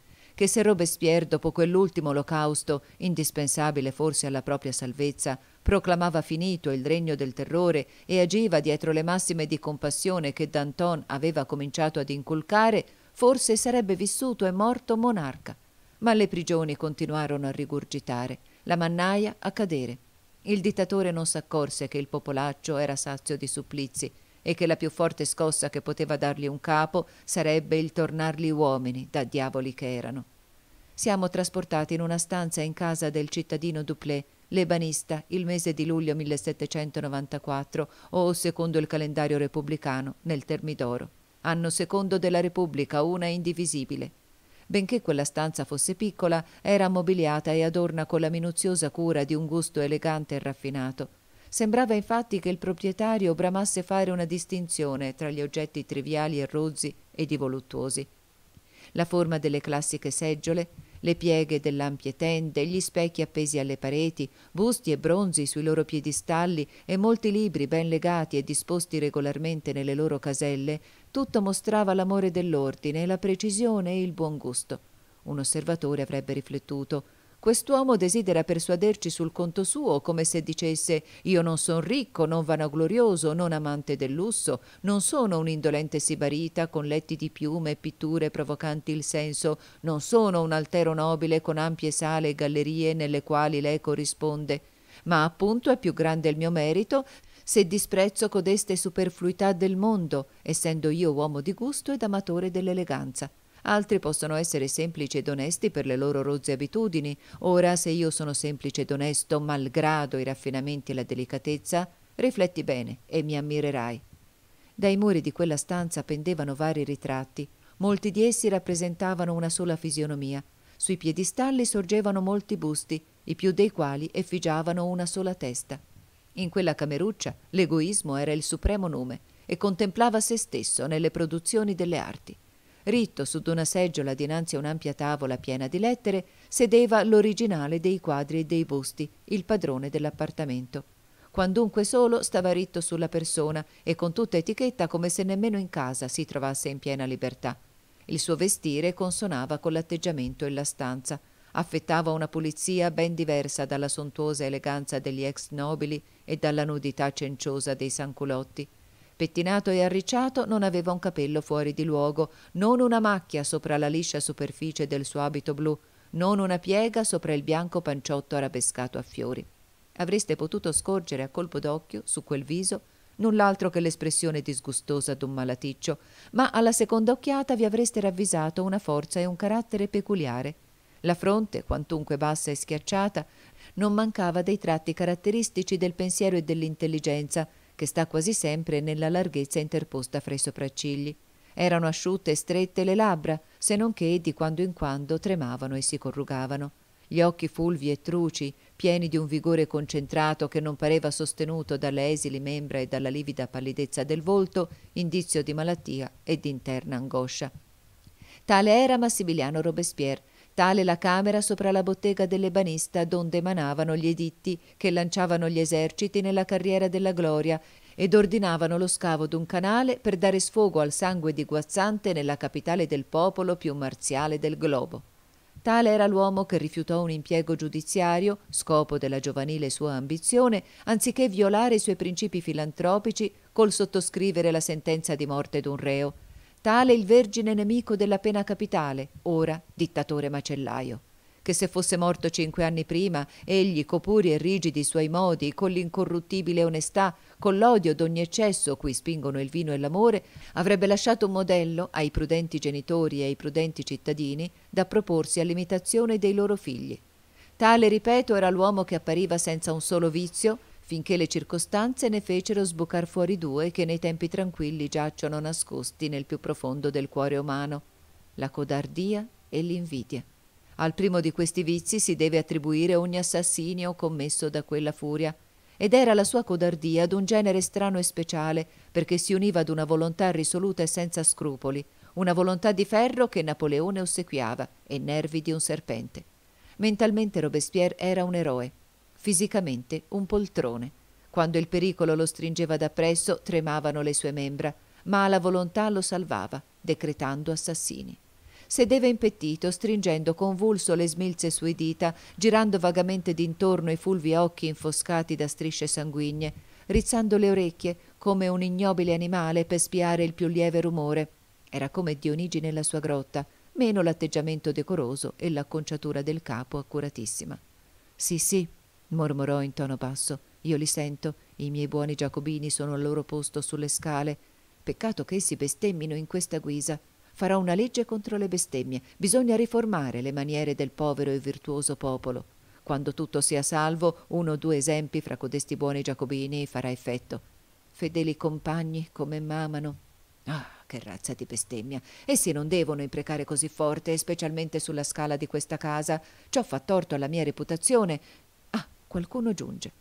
che se Robespierre, dopo quell'ultimo olocausto, indispensabile forse alla propria salvezza, proclamava finito il regno del terrore e agiva dietro le massime di compassione che Danton aveva cominciato ad inculcare, forse sarebbe vissuto e morto monarca. Ma le prigioni continuarono a rigurgitare, la mannaia a cadere. Il dittatore non s'accorse che il popolaccio era sazio di supplizi e che la più forte scossa che poteva dargli un capo sarebbe il tornarli uomini, da diavoli che erano. Siamo trasportati in una stanza in casa del cittadino Duplé, lebanista, il mese di luglio 1794 o secondo il calendario repubblicano, nel Termidoro. Anno secondo della Repubblica, una indivisibile. Benché quella stanza fosse piccola, era mobiliata e adorna con la minuziosa cura di un gusto elegante e raffinato. Sembrava infatti che il proprietario bramasse fare una distinzione tra gli oggetti triviali e rozzi ed i voluttuosi. La forma delle classiche seggiole, le pieghe dell'ampie tende, gli specchi appesi alle pareti, busti e bronzi sui loro piedistalli e molti libri ben legati e disposti regolarmente nelle loro caselle, tutto mostrava l'amore dell'ordine, la precisione e il buon gusto. Un osservatore avrebbe riflettuto Quest'uomo desidera persuaderci sul conto suo, come se dicesse «Io non sono ricco, non vanaglorioso, non amante del lusso, non sono un indolente sibarita con letti di piume e pitture provocanti il senso, non sono un altero nobile con ampie sale e gallerie nelle quali l'eco risponde» ma appunto è più grande il mio merito se disprezzo codeste superfluità del mondo, essendo io uomo di gusto ed amatore dell'eleganza. Altri possono essere semplici ed onesti per le loro rozze abitudini. Ora, se io sono semplice ed onesto, malgrado i raffinamenti e la delicatezza, rifletti bene e mi ammirerai. Dai muri di quella stanza pendevano vari ritratti. Molti di essi rappresentavano una sola fisionomia. Sui piedistalli sorgevano molti busti, i più dei quali effigiavano una sola testa. In quella cameruccia l'egoismo era il supremo nome e contemplava se stesso nelle produzioni delle arti. Ritto su d'una seggiola dinanzi a un'ampia tavola piena di lettere, sedeva l'originale dei quadri e dei busti, il padrone dell'appartamento. Quandunque solo stava ritto sulla persona e con tutta etichetta come se nemmeno in casa si trovasse in piena libertà. Il suo vestire consonava con l'atteggiamento e la stanza. Affettava una pulizia ben diversa dalla sontuosa eleganza degli ex nobili e dalla nudità cenciosa dei sanculotti Pettinato e arricciato, non aveva un capello fuori di luogo, non una macchia sopra la liscia superficie del suo abito blu, non una piega sopra il bianco panciotto arabescato a fiori. Avreste potuto scorgere a colpo d'occhio, su quel viso, null'altro che l'espressione disgustosa d'un malaticcio, ma alla seconda occhiata vi avreste ravvisato una forza e un carattere peculiare. La fronte, quantunque bassa e schiacciata, non mancava dei tratti caratteristici del pensiero e dell'intelligenza, che sta quasi sempre nella larghezza interposta fra i sopraccigli. Erano asciutte e strette le labbra, se non che di quando in quando tremavano e si corrugavano. Gli occhi fulvi e truci, pieni di un vigore concentrato che non pareva sostenuto dalle esili membra e dalla livida pallidezza del volto, indizio di malattia e di interna angoscia. Tale era Massimiliano Robespierre, tale la camera sopra la bottega dell'ebanista donde emanavano gli editti che lanciavano gli eserciti nella carriera della gloria ed ordinavano lo scavo d'un canale per dare sfogo al sangue di guazzante nella capitale del popolo più marziale del globo. Tale era l'uomo che rifiutò un impiego giudiziario, scopo della giovanile sua ambizione, anziché violare i suoi principi filantropici col sottoscrivere la sentenza di morte d'un reo tale il vergine nemico della pena capitale, ora dittatore macellaio che se fosse morto cinque anni prima, egli, copuri e rigidi i suoi modi, con l'incorruttibile onestà, con l'odio d'ogni eccesso cui spingono il vino e l'amore, avrebbe lasciato un modello ai prudenti genitori e ai prudenti cittadini da proporsi all'imitazione dei loro figli. Tale, ripeto, era l'uomo che appariva senza un solo vizio, finché le circostanze ne fecero sboccar fuori due che nei tempi tranquilli giacciono nascosti nel più profondo del cuore umano, la codardia e l'invidia. Al primo di questi vizi si deve attribuire ogni assassinio commesso da quella furia, ed era la sua codardia d'un genere strano e speciale, perché si univa ad una volontà risoluta e senza scrupoli, una volontà di ferro che Napoleone ossequiava e nervi di un serpente. Mentalmente Robespierre era un eroe, fisicamente un poltrone. Quando il pericolo lo stringeva da presso, tremavano le sue membra, ma la volontà lo salvava, decretando assassini. Sedeva impettito, stringendo convulso le smilze sue dita, girando vagamente d'intorno i fulvi occhi infoscati da strisce sanguigne, rizzando le orecchie come un ignobile animale per spiare il più lieve rumore. Era come Dionigi nella sua grotta, meno l'atteggiamento decoroso e l'acconciatura del capo accuratissima. Sì, sì, mormorò in tono basso. Io li sento, i miei buoni giacobini sono al loro posto sulle scale. Peccato che essi bestemmino in questa guisa. Farò una legge contro le bestemmie. Bisogna riformare le maniere del povero e virtuoso popolo. Quando tutto sia salvo, uno o due esempi fra codesti buoni giacobini farà effetto. Fedeli compagni, come mamano. Ah, che razza di bestemmia! Essi non devono imprecare così forte, specialmente sulla scala di questa casa. Ciò fa torto alla mia reputazione Qualcuno giunge.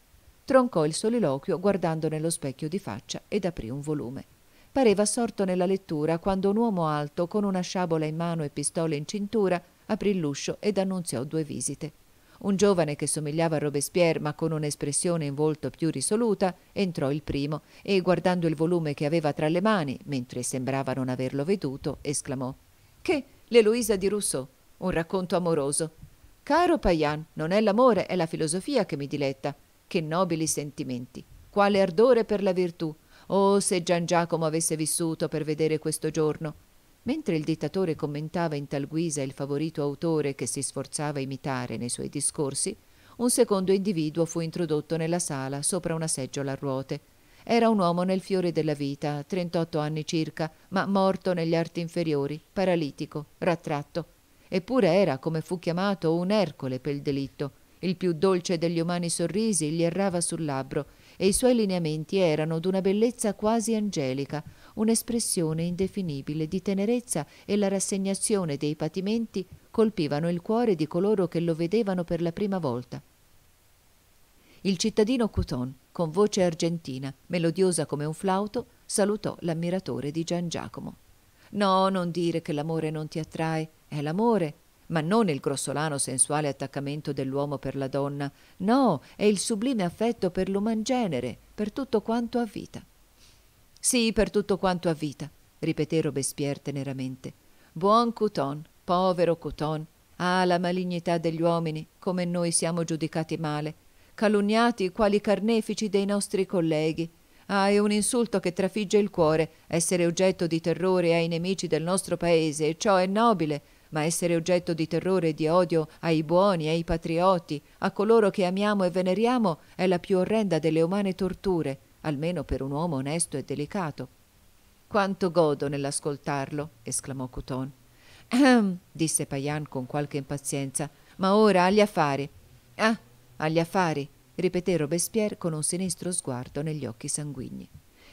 Troncò il soliloquio guardando nello specchio di faccia ed aprì un volume. Pareva assorto nella lettura quando un uomo alto, con una sciabola in mano e pistole in cintura, aprì l'uscio ed annunziò due visite. Un giovane che somigliava a Robespierre ma con un'espressione in volto più risoluta entrò il primo e, guardando il volume che aveva tra le mani, mentre sembrava non averlo veduto, esclamò Che l'Eloisa di Rousseau, un racconto amoroso. Caro Payan, non è l'amore, è la filosofia che mi diletta. Che nobili sentimenti! Quale ardore per la virtù! Oh, se Gian Giacomo avesse vissuto per vedere questo giorno! Mentre il dittatore commentava in tal guisa il favorito autore che si sforzava a imitare nei suoi discorsi, un secondo individuo fu introdotto nella sala sopra una seggiola a ruote. Era un uomo nel fiore della vita, 38 anni circa, ma morto negli arti inferiori, paralitico, rattratto eppure era, come fu chiamato, un Ercole per il delitto. Il più dolce degli umani sorrisi gli errava sul labbro e i suoi lineamenti erano d'una bellezza quasi angelica, un'espressione indefinibile di tenerezza e la rassegnazione dei patimenti colpivano il cuore di coloro che lo vedevano per la prima volta. Il cittadino Couton, con voce argentina, melodiosa come un flauto, salutò l'ammiratore di Gian Giacomo. No, non dire che l'amore non ti attrae, è l'amore, ma non il grossolano sensuale attaccamento dell'uomo per la donna, no, è il sublime affetto per l'uman genere, per tutto quanto ha vita. Sì, per tutto quanto ha vita, ripeté Robespierre teneramente. Buon Couton, povero Couton, ah la malignità degli uomini, come noi siamo giudicati male, calunniati quali carnefici dei nostri colleghi. Ah, è un insulto che trafigge il cuore, essere oggetto di terrore ai nemici del nostro paese, e ciò è nobile, ma essere oggetto di terrore e di odio ai buoni, ai patrioti, a coloro che amiamo e veneriamo, è la più orrenda delle umane torture, almeno per un uomo onesto e delicato. Quanto godo nell'ascoltarlo, esclamò Couton. Ehm, disse Payan con qualche impazienza, ma ora agli affari. Ah, agli affari, ripeté Robespierre con un sinistro sguardo negli occhi sanguigni.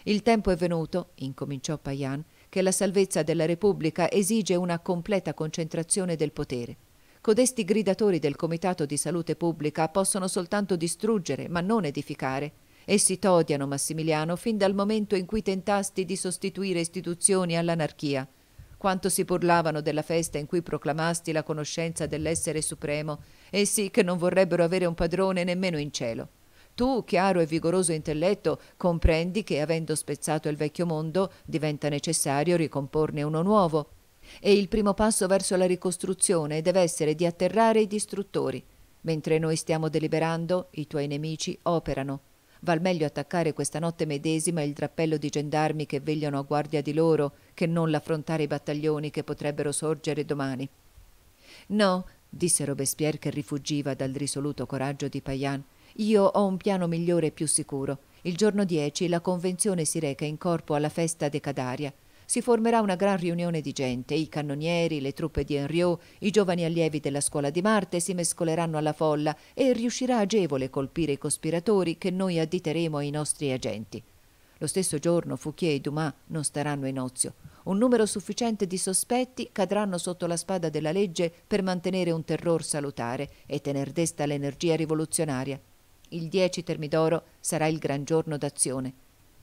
Il tempo è venuto, incominciò Payan, che la salvezza della Repubblica esige una completa concentrazione del potere. Codesti gridatori del Comitato di Salute Pubblica possono soltanto distruggere, ma non edificare. Essi t'odiano, Massimiliano, fin dal momento in cui tentasti di sostituire istituzioni all'anarchia. Quanto si burlavano della festa in cui proclamasti la conoscenza dell'essere supremo, essi che non vorrebbero avere un padrone nemmeno in cielo tu, chiaro e vigoroso intelletto, comprendi che avendo spezzato il vecchio mondo diventa necessario ricomporne uno nuovo. E il primo passo verso la ricostruzione deve essere di atterrare i distruttori. Mentre noi stiamo deliberando, i tuoi nemici operano. Val meglio attaccare questa notte medesima il drappello di gendarmi che vegliano a guardia di loro che non l'affrontare i battaglioni che potrebbero sorgere domani. No, disse Robespierre che rifuggiva dal risoluto coraggio di Payan, io ho un piano migliore e più sicuro. Il giorno 10 la convenzione si reca in corpo alla festa decadaria. Si formerà una gran riunione di gente, i cannonieri, le truppe di Henriot, i giovani allievi della scuola di Marte si mescoleranno alla folla e riuscirà agevole colpire i cospiratori che noi additeremo ai nostri agenti. Lo stesso giorno Fouquier e Dumas non staranno in ozio. Un numero sufficiente di sospetti cadranno sotto la spada della legge per mantenere un terror salutare e tener desta l'energia rivoluzionaria. Il 10 Termidoro sarà il gran giorno d'azione.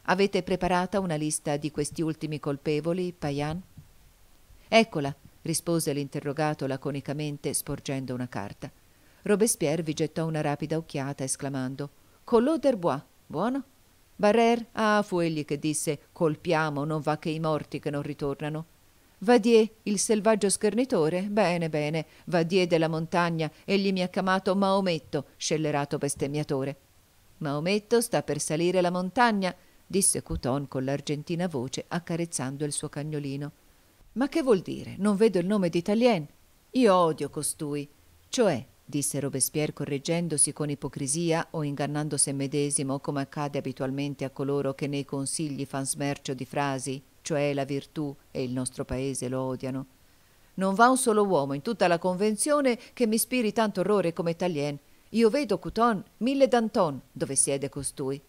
Avete preparata una lista di questi ultimi colpevoli, Payan? Eccola, rispose l'interrogato laconicamente sporgendo una carta. Robespierre vi gettò una rapida occhiata esclamando Collot d'Herbois, buono? Barrère, ah, fu egli che disse colpiamo, non va che i morti che non ritornano. Vadier, il selvaggio schernitore? Bene, bene, Vadier della montagna, egli mi ha chiamato Maometto, scellerato bestemmiatore. Maometto sta per salire la montagna, disse Couton con l'argentina voce, accarezzando il suo cagnolino. Ma che vuol dire? Non vedo il nome di d'Italien. Io odio costui. Cioè, disse Robespierre correggendosi con ipocrisia o ingannando se medesimo come accade abitualmente a coloro che nei consigli fan smercio di frasi cioè la virtù, e il nostro paese lo odiano. Non va un solo uomo in tutta la convenzione che mi ispiri tanto orrore come Talien. Io vedo Couton, mille Danton, dove siede costui.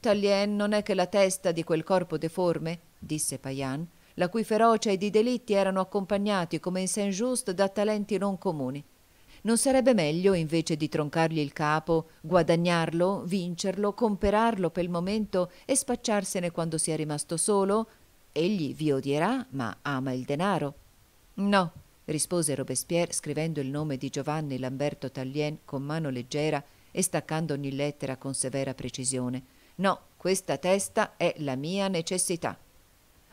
Talien non è che la testa di quel corpo deforme, disse Payan, la cui ferocia ed i delitti erano accompagnati come in Saint-Just da talenti non comuni. Non sarebbe meglio, invece di troncargli il capo, guadagnarlo, vincerlo, comperarlo per il momento e spacciarsene quando sia rimasto solo, Egli vi odierà, ma ama il denaro. No, rispose Robespierre scrivendo il nome di Giovanni Lamberto Tallien con mano leggera e staccando ogni lettera con severa precisione. No, questa testa è la mia necessità.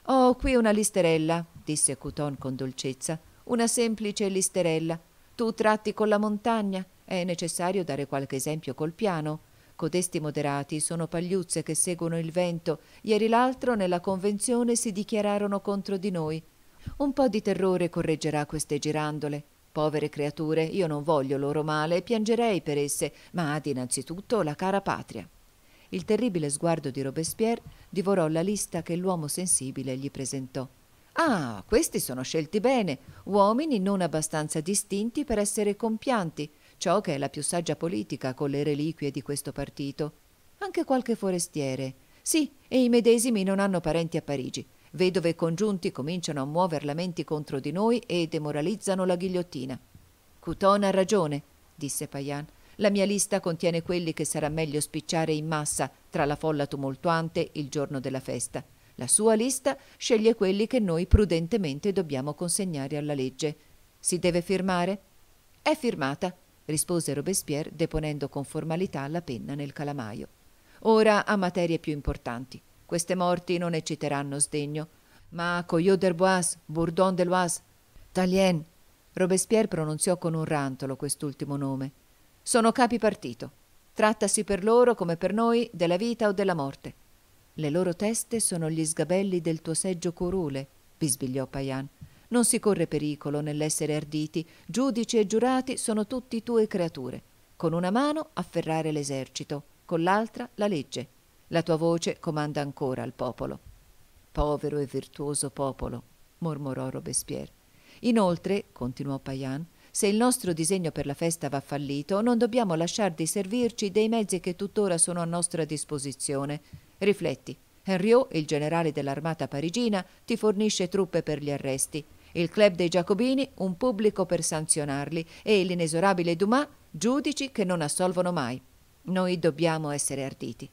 Ho oh, qui una listerella, disse Couton con dolcezza, una semplice listerella. Tu tratti con la montagna, è necessario dare qualche esempio col piano. Codesti ecco, moderati sono pagliuzze che seguono il vento. Ieri l'altro nella convenzione si dichiararono contro di noi. Un po' di terrore correggerà queste girandole. Povere creature, io non voglio loro male e piangerei per esse, ma ad innanzitutto la cara patria. Il terribile sguardo di Robespierre divorò la lista che l'uomo sensibile gli presentò. Ah, questi sono scelti bene, uomini non abbastanza distinti per essere compianti, ciò che è la più saggia politica con le reliquie di questo partito. Anche qualche forestiere. Sì, e i medesimi non hanno parenti a Parigi. Vedove e congiunti cominciano a muover lamenti contro di noi e demoralizzano la ghigliottina. Couton ha ragione, disse Payan. La mia lista contiene quelli che sarà meglio spicciare in massa tra la folla tumultuante il giorno della festa. La sua lista sceglie quelli che noi prudentemente dobbiamo consegnare alla legge. Si deve firmare? È firmata, rispose Robespierre deponendo con formalità la penna nel calamaio. Ora a materie più importanti. Queste morti non ecciteranno sdegno. Ma Coyot d'Herboise, Bourdon de l'Oise, Talien. Robespierre pronunziò con un rantolo quest'ultimo nome. Sono capi partito. Trattasi per loro, come per noi, della vita o della morte. Le loro teste sono gli sgabelli del tuo seggio curule, bisbigliò Payan. Non si corre pericolo nell'essere arditi, giudici e giurati sono tutti tue creature. Con una mano afferrare l'esercito, con l'altra la legge. La tua voce comanda ancora al popolo. Povero e virtuoso popolo, mormorò Robespierre. Inoltre, continuò Payan, se il nostro disegno per la festa va fallito, non dobbiamo lasciar di servirci dei mezzi che tuttora sono a nostra disposizione. Rifletti. Henriot, il generale dell'armata parigina, ti fornisce truppe per gli arresti il club dei Giacobini un pubblico per sanzionarli e l'inesorabile Dumas giudici che non assolvono mai. Noi dobbiamo essere arditi.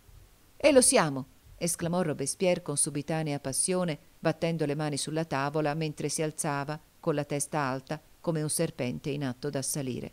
E lo siamo, esclamò Robespierre con subitanea passione, battendo le mani sulla tavola mentre si alzava, con la testa alta, come un serpente in atto d'assalire.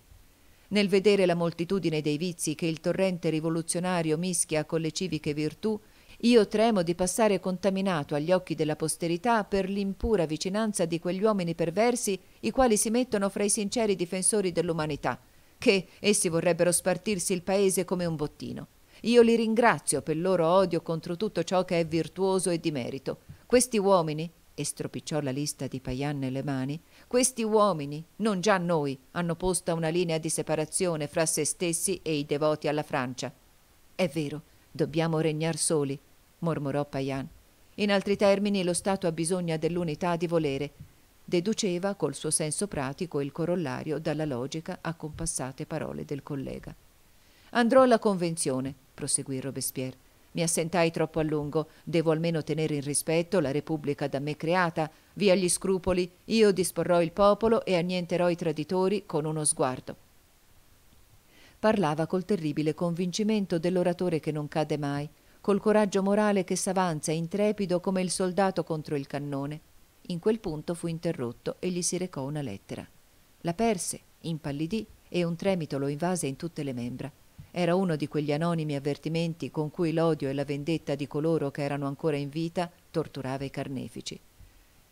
Nel vedere la moltitudine dei vizi che il torrente rivoluzionario mischia con le civiche virtù, io tremo di passare contaminato agli occhi della posterità per l'impura vicinanza di quegli uomini perversi i quali si mettono fra i sinceri difensori dell'umanità, che essi vorrebbero spartirsi il paese come un bottino. Io li ringrazio per loro odio contro tutto ciò che è virtuoso e di merito. Questi uomini, e stropicciò la lista di Payan nelle mani, questi uomini, non già noi, hanno posta una linea di separazione fra se stessi e i devoti alla Francia. È vero, dobbiamo regnar soli, mormorò Payan. In altri termini, lo Stato ha bisogno dell'unità di volere. Deduceva col suo senso pratico il corollario dalla logica a compassate parole del collega. Andrò alla convenzione, proseguì Robespierre. Mi assentai troppo a lungo, devo almeno tenere in rispetto la Repubblica da me creata. Via gli scrupoli, io disporrò il popolo e annienterò i traditori con uno sguardo. Parlava col terribile convincimento dell'oratore che non cade mai, col coraggio morale che s'avanza intrepido come il soldato contro il cannone. In quel punto fu interrotto e gli si recò una lettera. La perse, impallidì e un tremito lo invase in tutte le membra. Era uno di quegli anonimi avvertimenti con cui l'odio e la vendetta di coloro che erano ancora in vita torturava i carnefici.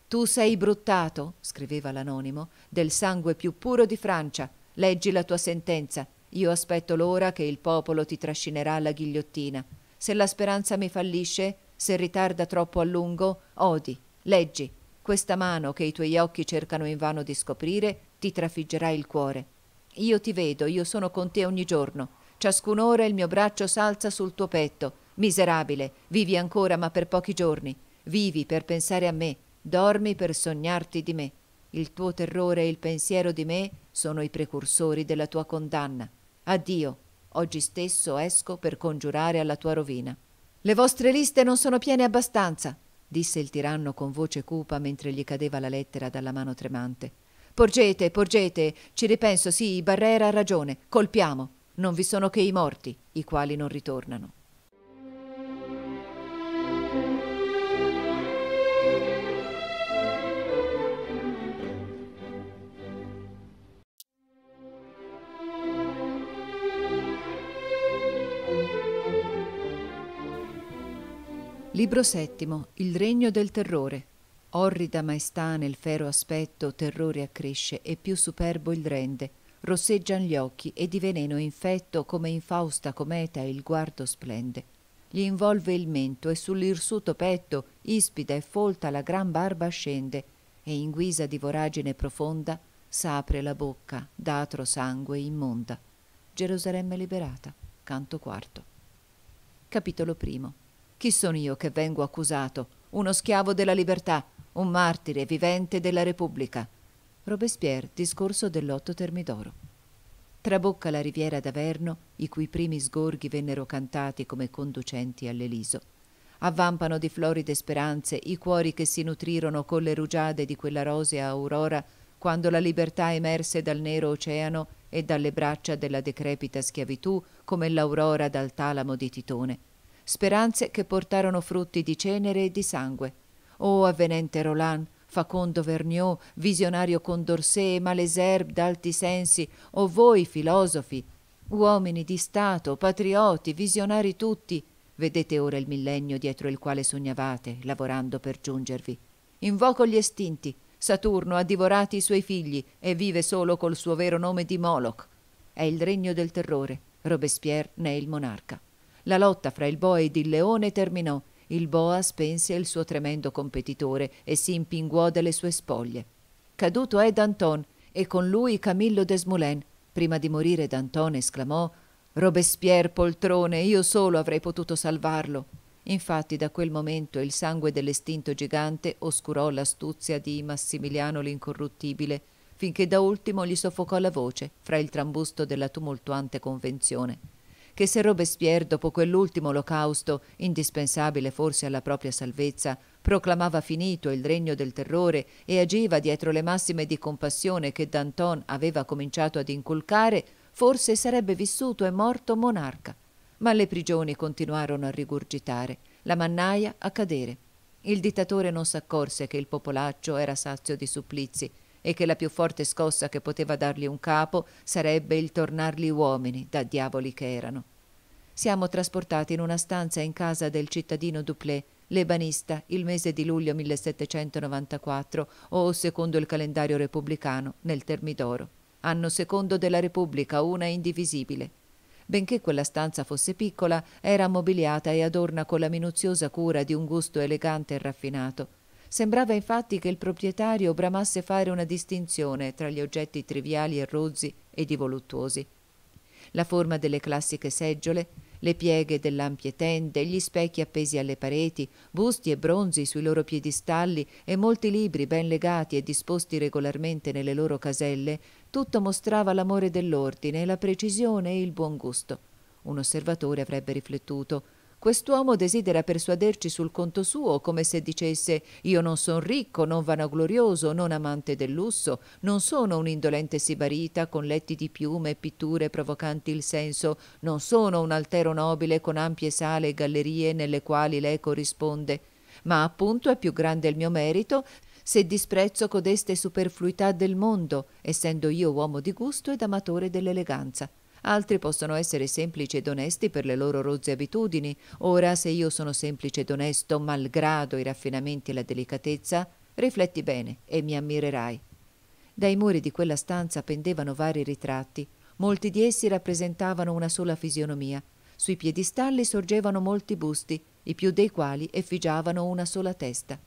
Tu sei bruttato, scriveva l'anonimo, del sangue più puro di Francia. Leggi la tua sentenza. Io aspetto l'ora che il popolo ti trascinerà alla ghigliottina se la speranza mi fallisce, se ritarda troppo a lungo, odi, leggi, questa mano che i tuoi occhi cercano invano di scoprire ti trafiggerà il cuore. Io ti vedo, io sono con te ogni giorno. Ciascun'ora il mio braccio s'alza sul tuo petto. Miserabile, vivi ancora ma per pochi giorni. Vivi per pensare a me, dormi per sognarti di me. Il tuo terrore e il pensiero di me sono i precursori della tua condanna. Addio, Oggi stesso esco per congiurare alla tua rovina. Le vostre liste non sono piene abbastanza, disse il tiranno con voce cupa mentre gli cadeva la lettera dalla mano tremante. Porgete, porgete, ci ripenso, sì, Barrera ha ragione, colpiamo. Non vi sono che i morti, i quali non ritornano. Libro VII. Il regno del terrore. Orrida maestà nel fero aspetto, terrore accresce e più superbo il rende. Rosseggian gli occhi e di veneno infetto come infausta cometa il guardo splende. Gli involve il mento e sull'irsuto petto, ispida e folta la gran barba scende e in guisa di voragine profonda s'apre la bocca d'atro sangue immonda. Gerusalemme liberata, canto quarto. Capitolo primo. Chi sono io che vengo accusato? Uno schiavo della libertà, un martire vivente della Repubblica. Robespierre, discorso dell'otto Termidoro. Trabocca la riviera d'Averno, i cui primi sgorghi vennero cantati come conducenti all'Eliso. Avvampano di floride speranze i cuori che si nutrirono con le rugiade di quella rosea aurora quando la libertà emerse dal nero oceano e dalle braccia della decrepita schiavitù come l'aurora dal talamo di Titone speranze che portarono frutti di cenere e di sangue. O oh, avvenente Roland, Facondo Vergniaud, visionario Condorcet e Malesherbes d'alti sensi, o oh voi filosofi, uomini di Stato, patrioti, visionari tutti, vedete ora il millennio dietro il quale sognavate, lavorando per giungervi. Invoco gli estinti, Saturno ha divorati i suoi figli e vive solo col suo vero nome di Moloch. È il regno del terrore, Robespierre ne è il monarca. La lotta fra il boa ed il leone terminò. Il boa spense il suo tremendo competitore e si impinguò delle sue spoglie. Caduto è Danton e con lui Camillo Desmoulins. Prima di morire Danton esclamò Robespierre poltrone, io solo avrei potuto salvarlo. Infatti da quel momento il sangue dell'estinto gigante oscurò l'astuzia di Massimiliano l'incorruttibile, finché da ultimo gli soffocò la voce fra il trambusto della tumultuante convenzione che se Robespierre, dopo quell'ultimo olocausto, indispensabile forse alla propria salvezza, proclamava finito il regno del terrore e agiva dietro le massime di compassione che Danton aveva cominciato ad inculcare, forse sarebbe vissuto e morto monarca. Ma le prigioni continuarono a rigurgitare, la mannaia a cadere. Il dittatore non s'accorse che il popolaccio era sazio di supplizi, e che la più forte scossa che poteva dargli un capo sarebbe il tornarli uomini, da diavoli che erano. Siamo trasportati in una stanza in casa del cittadino Duplé, lebanista, il mese di luglio 1794 o secondo il calendario repubblicano, nel Termidoro. Anno secondo della Repubblica, una indivisibile. Benché quella stanza fosse piccola, era mobiliata e adorna con la minuziosa cura di un gusto elegante e raffinato Sembrava infatti che il proprietario bramasse fare una distinzione tra gli oggetti triviali e rozzi ed i voluttuosi. La forma delle classiche seggiole, le pieghe dell'ampie tende, gli specchi appesi alle pareti, busti e bronzi sui loro piedistalli e molti libri ben legati e disposti regolarmente nelle loro caselle, tutto mostrava l'amore dell'ordine, la precisione e il buon gusto. Un osservatore avrebbe riflettuto Quest'uomo desidera persuaderci sul conto suo come se dicesse io non sono ricco, non vanaglorioso, non amante del lusso, non sono un indolente sibarita con letti di piume e pitture provocanti il senso, non sono un altero nobile con ampie sale e gallerie nelle quali l'eco risponde, ma appunto è più grande il mio merito se disprezzo codeste superfluità del mondo, essendo io uomo di gusto ed amatore dell'eleganza. Altri possono essere semplici ed onesti per le loro rozze abitudini. Ora, se io sono semplice ed onesto, malgrado i raffinamenti e la delicatezza, rifletti bene e mi ammirerai. Dai muri di quella stanza pendevano vari ritratti. Molti di essi rappresentavano una sola fisionomia. Sui piedistalli sorgevano molti busti, i più dei quali effigiavano una sola testa.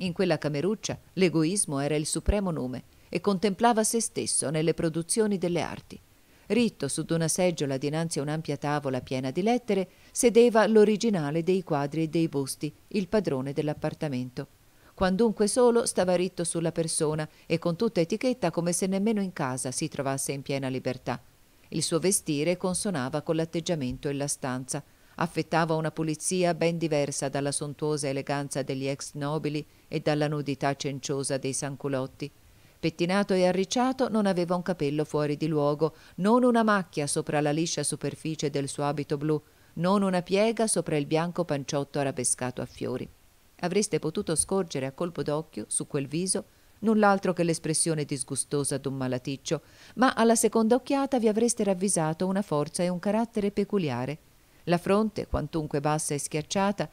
In quella cameruccia l'egoismo era il supremo nome e contemplava se stesso nelle produzioni delle arti. Ritto su d'una seggiola dinanzi a un'ampia tavola piena di lettere, sedeva l'originale dei quadri e dei busti, il padrone dell'appartamento. Quandunque solo stava ritto sulla persona e con tutta etichetta come se nemmeno in casa si trovasse in piena libertà. Il suo vestire consonava con l'atteggiamento e la stanza. Affettava una pulizia ben diversa dalla sontuosa eleganza degli ex nobili e dalla nudità cenciosa dei sanculotti. Pettinato e arricciato, non aveva un capello fuori di luogo, non una macchia sopra la liscia superficie del suo abito blu, non una piega sopra il bianco panciotto arabescato a fiori. Avreste potuto scorgere a colpo d'occhio, su quel viso, null'altro che l'espressione disgustosa d'un malaticcio, ma alla seconda occhiata vi avreste ravvisato una forza e un carattere peculiare. La fronte, quantunque bassa e schiacciata,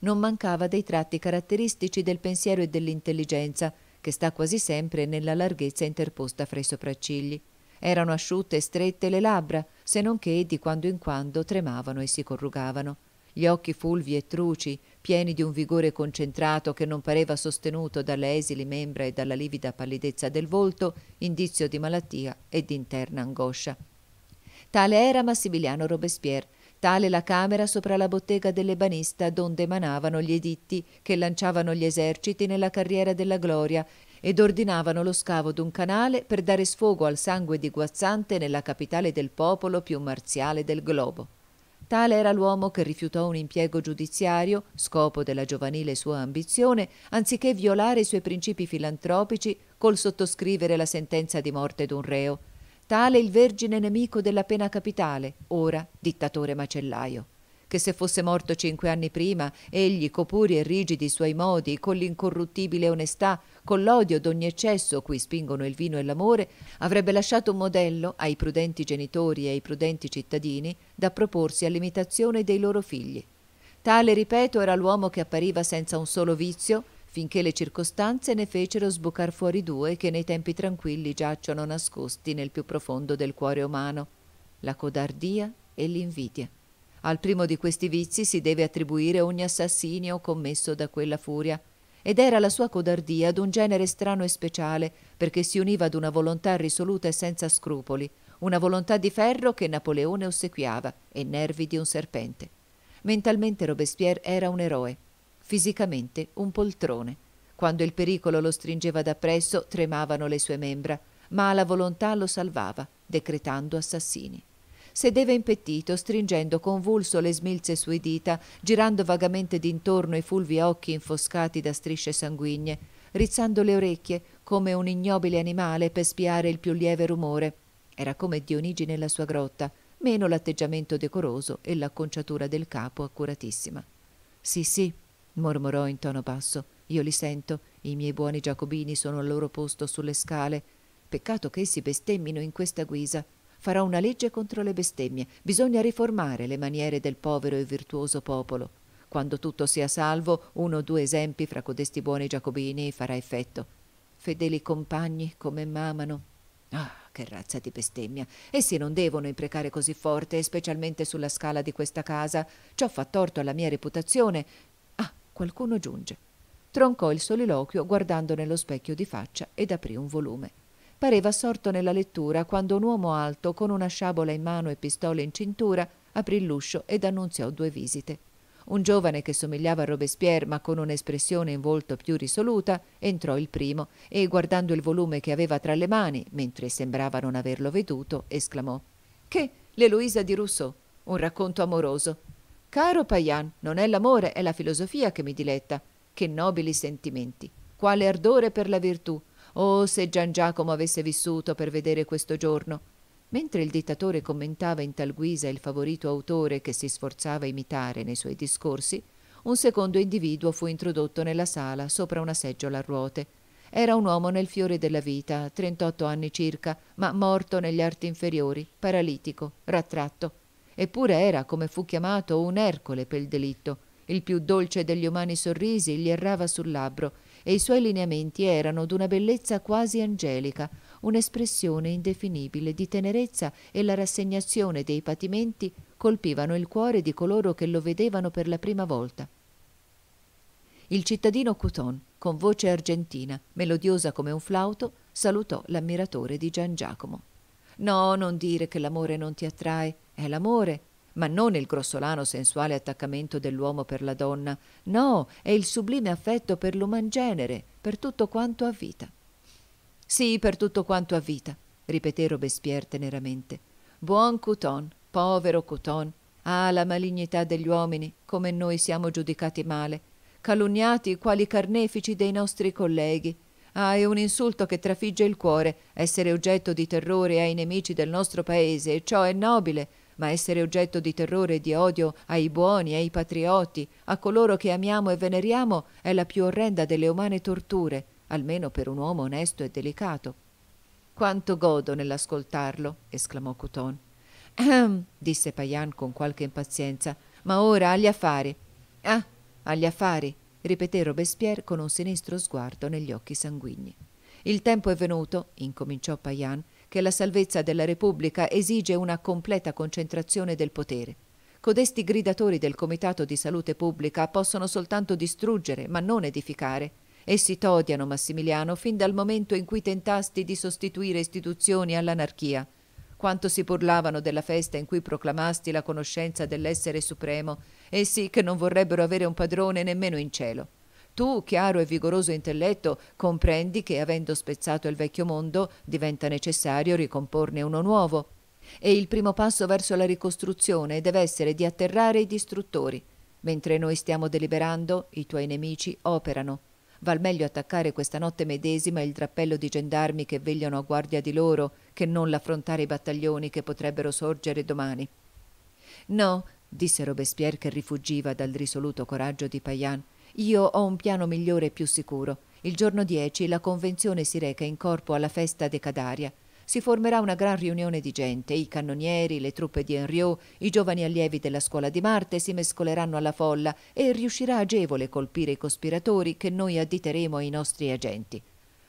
non mancava dei tratti caratteristici del pensiero e dell'intelligenza, che sta quasi sempre nella larghezza interposta fra i sopraccigli. Erano asciutte e strette le labbra, se non che di quando in quando tremavano e si corrugavano. Gli occhi fulvi e truci, pieni di un vigore concentrato che non pareva sostenuto dalle esili membra e dalla livida pallidezza del volto, indizio di malattia e di interna angoscia. Tale era Massimiliano Robespierre, tale la camera sopra la bottega dell'ebanista donde emanavano gli editti che lanciavano gli eserciti nella carriera della gloria ed ordinavano lo scavo d'un canale per dare sfogo al sangue di guazzante nella capitale del popolo più marziale del globo. Tale era l'uomo che rifiutò un impiego giudiziario, scopo della giovanile sua ambizione, anziché violare i suoi principi filantropici col sottoscrivere la sentenza di morte d'un reo tale il vergine nemico della pena capitale, ora dittatore macellaio che se fosse morto cinque anni prima, egli, copuri e rigidi i suoi modi, con l'incorruttibile onestà, con l'odio d'ogni eccesso cui spingono il vino e l'amore, avrebbe lasciato un modello ai prudenti genitori e ai prudenti cittadini da proporsi all'imitazione dei loro figli. Tale, ripeto, era l'uomo che appariva senza un solo vizio, finché le circostanze ne fecero sboccar fuori due che nei tempi tranquilli giacciono nascosti nel più profondo del cuore umano, la codardia e l'invidia. Al primo di questi vizi si deve attribuire ogni assassinio commesso da quella furia, ed era la sua codardia d'un genere strano e speciale, perché si univa ad una volontà risoluta e senza scrupoli, una volontà di ferro che Napoleone ossequiava e nervi di un serpente. Mentalmente Robespierre era un eroe, fisicamente un poltrone. Quando il pericolo lo stringeva da presso, tremavano le sue membra, ma la volontà lo salvava, decretando assassini. Sedeva impettito, stringendo convulso le smilze sue dita, girando vagamente d'intorno i fulvi occhi infoscati da strisce sanguigne, rizzando le orecchie come un ignobile animale per spiare il più lieve rumore. Era come Dionigi nella sua grotta, meno l'atteggiamento decoroso e l'acconciatura del capo accuratissima. Sì, sì, mormorò in tono basso. Io li sento, i miei buoni giacobini sono al loro posto sulle scale. Peccato che essi bestemmino in questa guisa. Farò una legge contro le bestemmie. Bisogna riformare le maniere del povero e virtuoso popolo. Quando tutto sia salvo, uno o due esempi fra codesti buoni giacobini farà effetto. Fedeli compagni, come mamano. Ah, che razza di bestemmia! Essi non devono imprecare così forte, specialmente sulla scala di questa casa. Ciò fa torto alla mia reputazione Qualcuno giunge. Troncò il soliloquio guardando nello specchio di faccia ed aprì un volume. Pareva assorto nella lettura quando un uomo alto, con una sciabola in mano e pistole in cintura, aprì l'uscio ed annunziò due visite. Un giovane che somigliava a Robespierre ma con un'espressione in volto più risoluta entrò il primo e, guardando il volume che aveva tra le mani, mentre sembrava non averlo veduto, esclamò Che l'Eloisa di Rousseau, un racconto amoroso. Caro Payan, non è l'amore, è la filosofia che mi diletta. Che nobili sentimenti! Quale ardore per la virtù! Oh, se Gian Giacomo avesse vissuto per vedere questo giorno! Mentre il dittatore commentava in tal guisa il favorito autore che si sforzava a imitare nei suoi discorsi, un secondo individuo fu introdotto nella sala sopra una seggiola a ruote. Era un uomo nel fiore della vita, 38 anni circa, ma morto negli arti inferiori, paralitico, rattratto eppure era, come fu chiamato, un Ercole per il delitto. Il più dolce degli umani sorrisi gli errava sul labbro e i suoi lineamenti erano d'una bellezza quasi angelica, un'espressione indefinibile di tenerezza e la rassegnazione dei patimenti colpivano il cuore di coloro che lo vedevano per la prima volta. Il cittadino Couton, con voce argentina, melodiosa come un flauto, salutò l'ammiratore di Gian Giacomo. No, non dire che l'amore non ti attrae, è l'amore, ma non il grossolano sensuale attaccamento dell'uomo per la donna, no, è il sublime affetto per l'uman genere, per tutto quanto ha vita. Sì, per tutto quanto ha vita, ripeté Robespierre teneramente. Buon Couton, povero Couton, ah la malignità degli uomini, come noi siamo giudicati male, calunniati quali carnefici dei nostri colleghi, Ah, è un insulto che trafigge il cuore, essere oggetto di terrore ai nemici del nostro paese, e ciò è nobile, ma essere oggetto di terrore e di odio ai buoni, ai patrioti, a coloro che amiamo e veneriamo, è la più orrenda delle umane torture, almeno per un uomo onesto e delicato. Quanto godo nell'ascoltarlo, esclamò Couton. Ehm, disse Payan con qualche impazienza, ma ora agli affari. Ah, agli affari, ripeté Robespierre con un sinistro sguardo negli occhi sanguigni. Il tempo è venuto, incominciò Payan, che la salvezza della Repubblica esige una completa concentrazione del potere. Codesti gridatori del Comitato di Salute Pubblica possono soltanto distruggere, ma non edificare. Essi t'odiano, Massimiliano, fin dal momento in cui tentasti di sostituire istituzioni all'anarchia quanto si burlavano della festa in cui proclamasti la conoscenza dell'essere supremo, e sì che non vorrebbero avere un padrone nemmeno in cielo. Tu, chiaro e vigoroso intelletto, comprendi che, avendo spezzato il vecchio mondo, diventa necessario ricomporne uno nuovo. E il primo passo verso la ricostruzione deve essere di atterrare i distruttori. Mentre noi stiamo deliberando, i tuoi nemici operano. Val meglio attaccare questa notte medesima il drappello di gendarmi che vegliano a guardia di loro che non l'affrontare i battaglioni che potrebbero sorgere domani. No, disse Robespierre che rifuggiva dal risoluto coraggio di Payan, io ho un piano migliore e più sicuro. Il giorno 10 la convenzione si reca in corpo alla festa decadaria. Cadaria si formerà una gran riunione di gente. I cannonieri, le truppe di Henriot, i giovani allievi della scuola di Marte si mescoleranno alla folla e riuscirà agevole colpire i cospiratori che noi additeremo ai nostri agenti.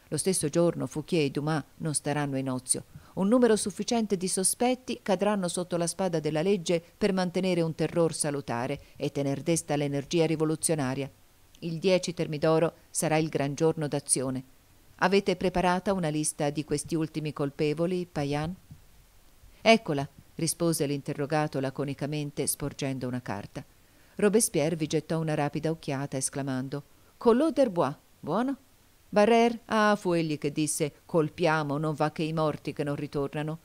Lo stesso giorno Fouquier e Dumas non staranno in ozio. Un numero sufficiente di sospetti cadranno sotto la spada della legge per mantenere un terror salutare e tener desta l'energia rivoluzionaria. Il 10 Termidoro sarà il gran giorno d'azione. Avete preparata una lista di questi ultimi colpevoli, Payan? Eccola, rispose l'interrogato laconicamente sporgendo una carta. Robespierre vi gettò una rapida occhiata esclamando Collot d'Herbois, buono? Barrère, ah, fu egli che disse colpiamo, non va che i morti che non ritornano.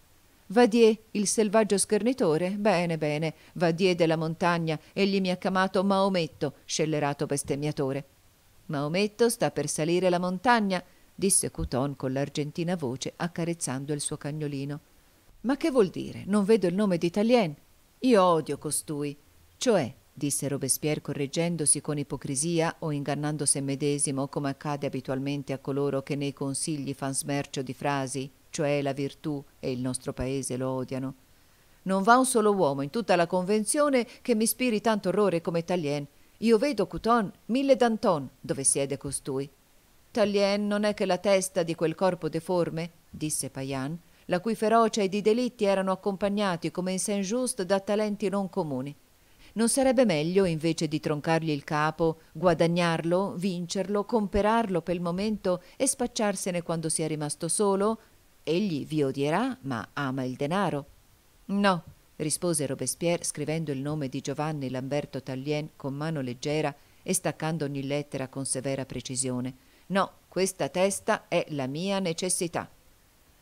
Vadier, il selvaggio schernitore, bene, bene, Vadier della montagna, egli mi ha chiamato Maometto, scellerato bestemmiatore. Maometto sta per salire la montagna, disse Couton con l'argentina voce accarezzando il suo cagnolino. Ma che vuol dire? Non vedo il nome di Talien. Io odio costui. Cioè, disse Robespierre correggendosi con ipocrisia o ingannando se medesimo come accade abitualmente a coloro che nei consigli fan smercio di frasi, cioè la virtù e il nostro paese lo odiano. Non va un solo uomo in tutta la convenzione che mi ispiri tanto orrore come Talien. Io vedo Couton mille Danton dove siede costui. Tallien non è che la testa di quel corpo deforme, disse Payan, la cui ferocia ed i delitti erano accompagnati, come in Saint-Just, da talenti non comuni. Non sarebbe meglio, invece di troncargli il capo, guadagnarlo, vincerlo, comperarlo per il momento e spacciarsene quando sia rimasto solo? Egli vi odierà, ma ama il denaro. No, rispose Robespierre scrivendo il nome di Giovanni Lamberto Tallien con mano leggera e staccando ogni lettera con severa precisione. No, questa testa è la mia necessità.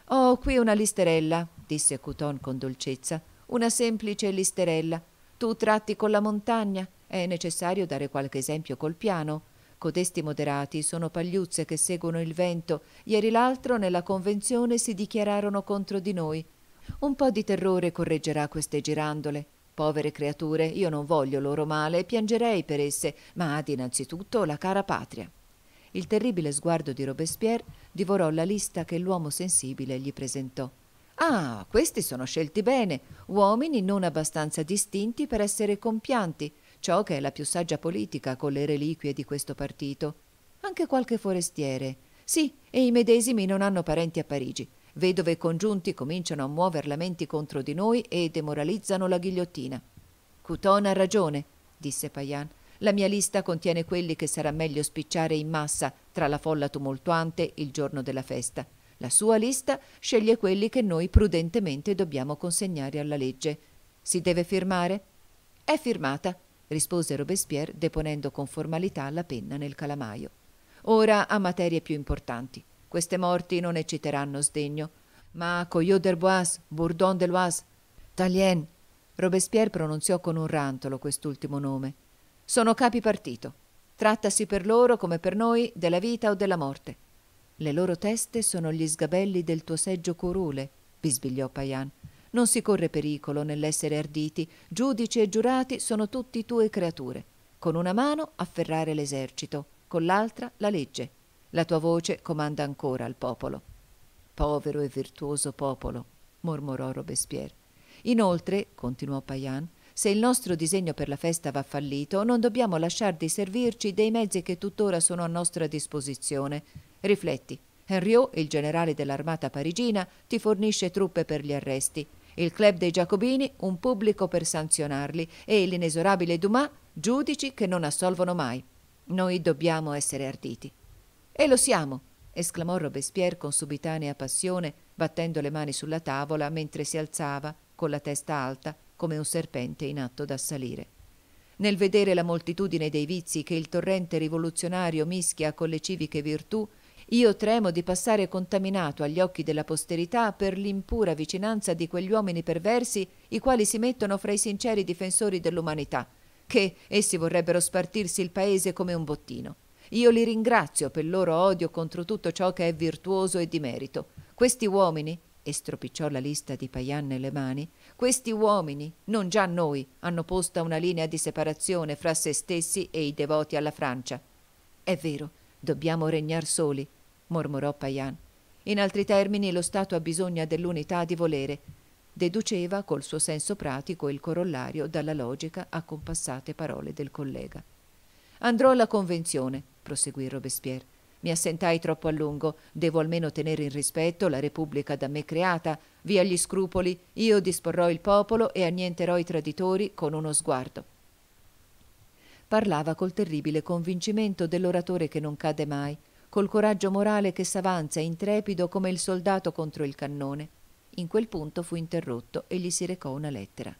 Ho qui una listerella, disse Couton con dolcezza, una semplice listerella. Tu tratti con la montagna, è necessario dare qualche esempio col piano. Codesti moderati sono pagliuzze che seguono il vento. Ieri l'altro nella convenzione si dichiararono contro di noi. Un po' di terrore correggerà queste girandole. Povere creature, io non voglio loro male e piangerei per esse, ma ad innanzitutto la cara patria il terribile sguardo di Robespierre divorò la lista che l'uomo sensibile gli presentò. Ah, questi sono scelti bene, uomini non abbastanza distinti per essere compianti, ciò che è la più saggia politica con le reliquie di questo partito. Anche qualche forestiere. Sì, e i medesimi non hanno parenti a Parigi. Vedove e congiunti cominciano a muover lamenti contro di noi e demoralizzano la ghigliottina. Couton ha ragione, disse Payan. La mia lista contiene quelli che sarà meglio spicciare in massa tra la folla tumultuante il giorno della festa. La sua lista sceglie quelli che noi prudentemente dobbiamo consegnare alla legge. Si deve firmare? È firmata, rispose Robespierre deponendo con formalità la penna nel calamaio. Ora a materie più importanti. Queste morti non ecciteranno sdegno. Ma Coyot d'Herbois, Bourdon de Loise, Talien. Robespierre pronunziò con un rantolo quest'ultimo nome. Sono capi partito. Trattasi per loro, come per noi, della vita o della morte. Le loro teste sono gli sgabelli del tuo seggio curule, bisbigliò Payan. Non si corre pericolo nell'essere arditi. Giudici e giurati sono tutti tue creature. Con una mano afferrare l'esercito, con l'altra la legge. La tua voce comanda ancora al popolo. Povero e virtuoso popolo, mormorò Robespierre. Inoltre, continuò Payan, se il nostro disegno per la festa va fallito, non dobbiamo lasciar di servirci dei mezzi che tuttora sono a nostra disposizione. Rifletti. Henriot, il generale dell'armata parigina, ti fornisce truppe per gli arresti. Il club dei Giacobini, un pubblico per sanzionarli. E l'inesorabile Dumas, giudici che non assolvono mai. Noi dobbiamo essere arditi. E lo siamo, esclamò Robespierre con subitanea passione, battendo le mani sulla tavola mentre si alzava, con la testa alta, come un serpente in atto d'assalire. Nel vedere la moltitudine dei vizi che il torrente rivoluzionario mischia con le civiche virtù, io tremo di passare contaminato agli occhi della posterità per l'impura vicinanza di quegli uomini perversi i quali si mettono fra i sinceri difensori dell'umanità, che essi vorrebbero spartirsi il paese come un bottino. Io li ringrazio per il loro odio contro tutto ciò che è virtuoso e di merito. Questi uomini, e stropicciò la lista di Payan nelle mani, questi uomini, non già noi, hanno posta una linea di separazione fra se stessi e i devoti alla Francia. È vero, dobbiamo regnar soli, mormorò Payan. In altri termini, lo Stato ha bisogno dell'unità di volere. Deduceva col suo senso pratico il corollario dalla logica a compassate parole del collega. Andrò alla convenzione, proseguì Robespierre. Mi assentai troppo a lungo. Devo almeno tenere in rispetto la Repubblica da me creata. Via gli scrupoli. Io disporrò il popolo e annienterò i traditori con uno sguardo. Parlava col terribile convincimento dell'oratore che non cade mai, col coraggio morale che s'avanza intrepido come il soldato contro il cannone. In quel punto fu interrotto e gli si recò una lettera.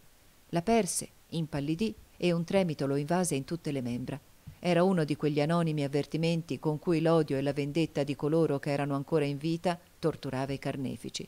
La perse, impallidì e un tremito lo invase in tutte le membra. Era uno di quegli anonimi avvertimenti con cui l'odio e la vendetta di coloro che erano ancora in vita torturava i carnefici.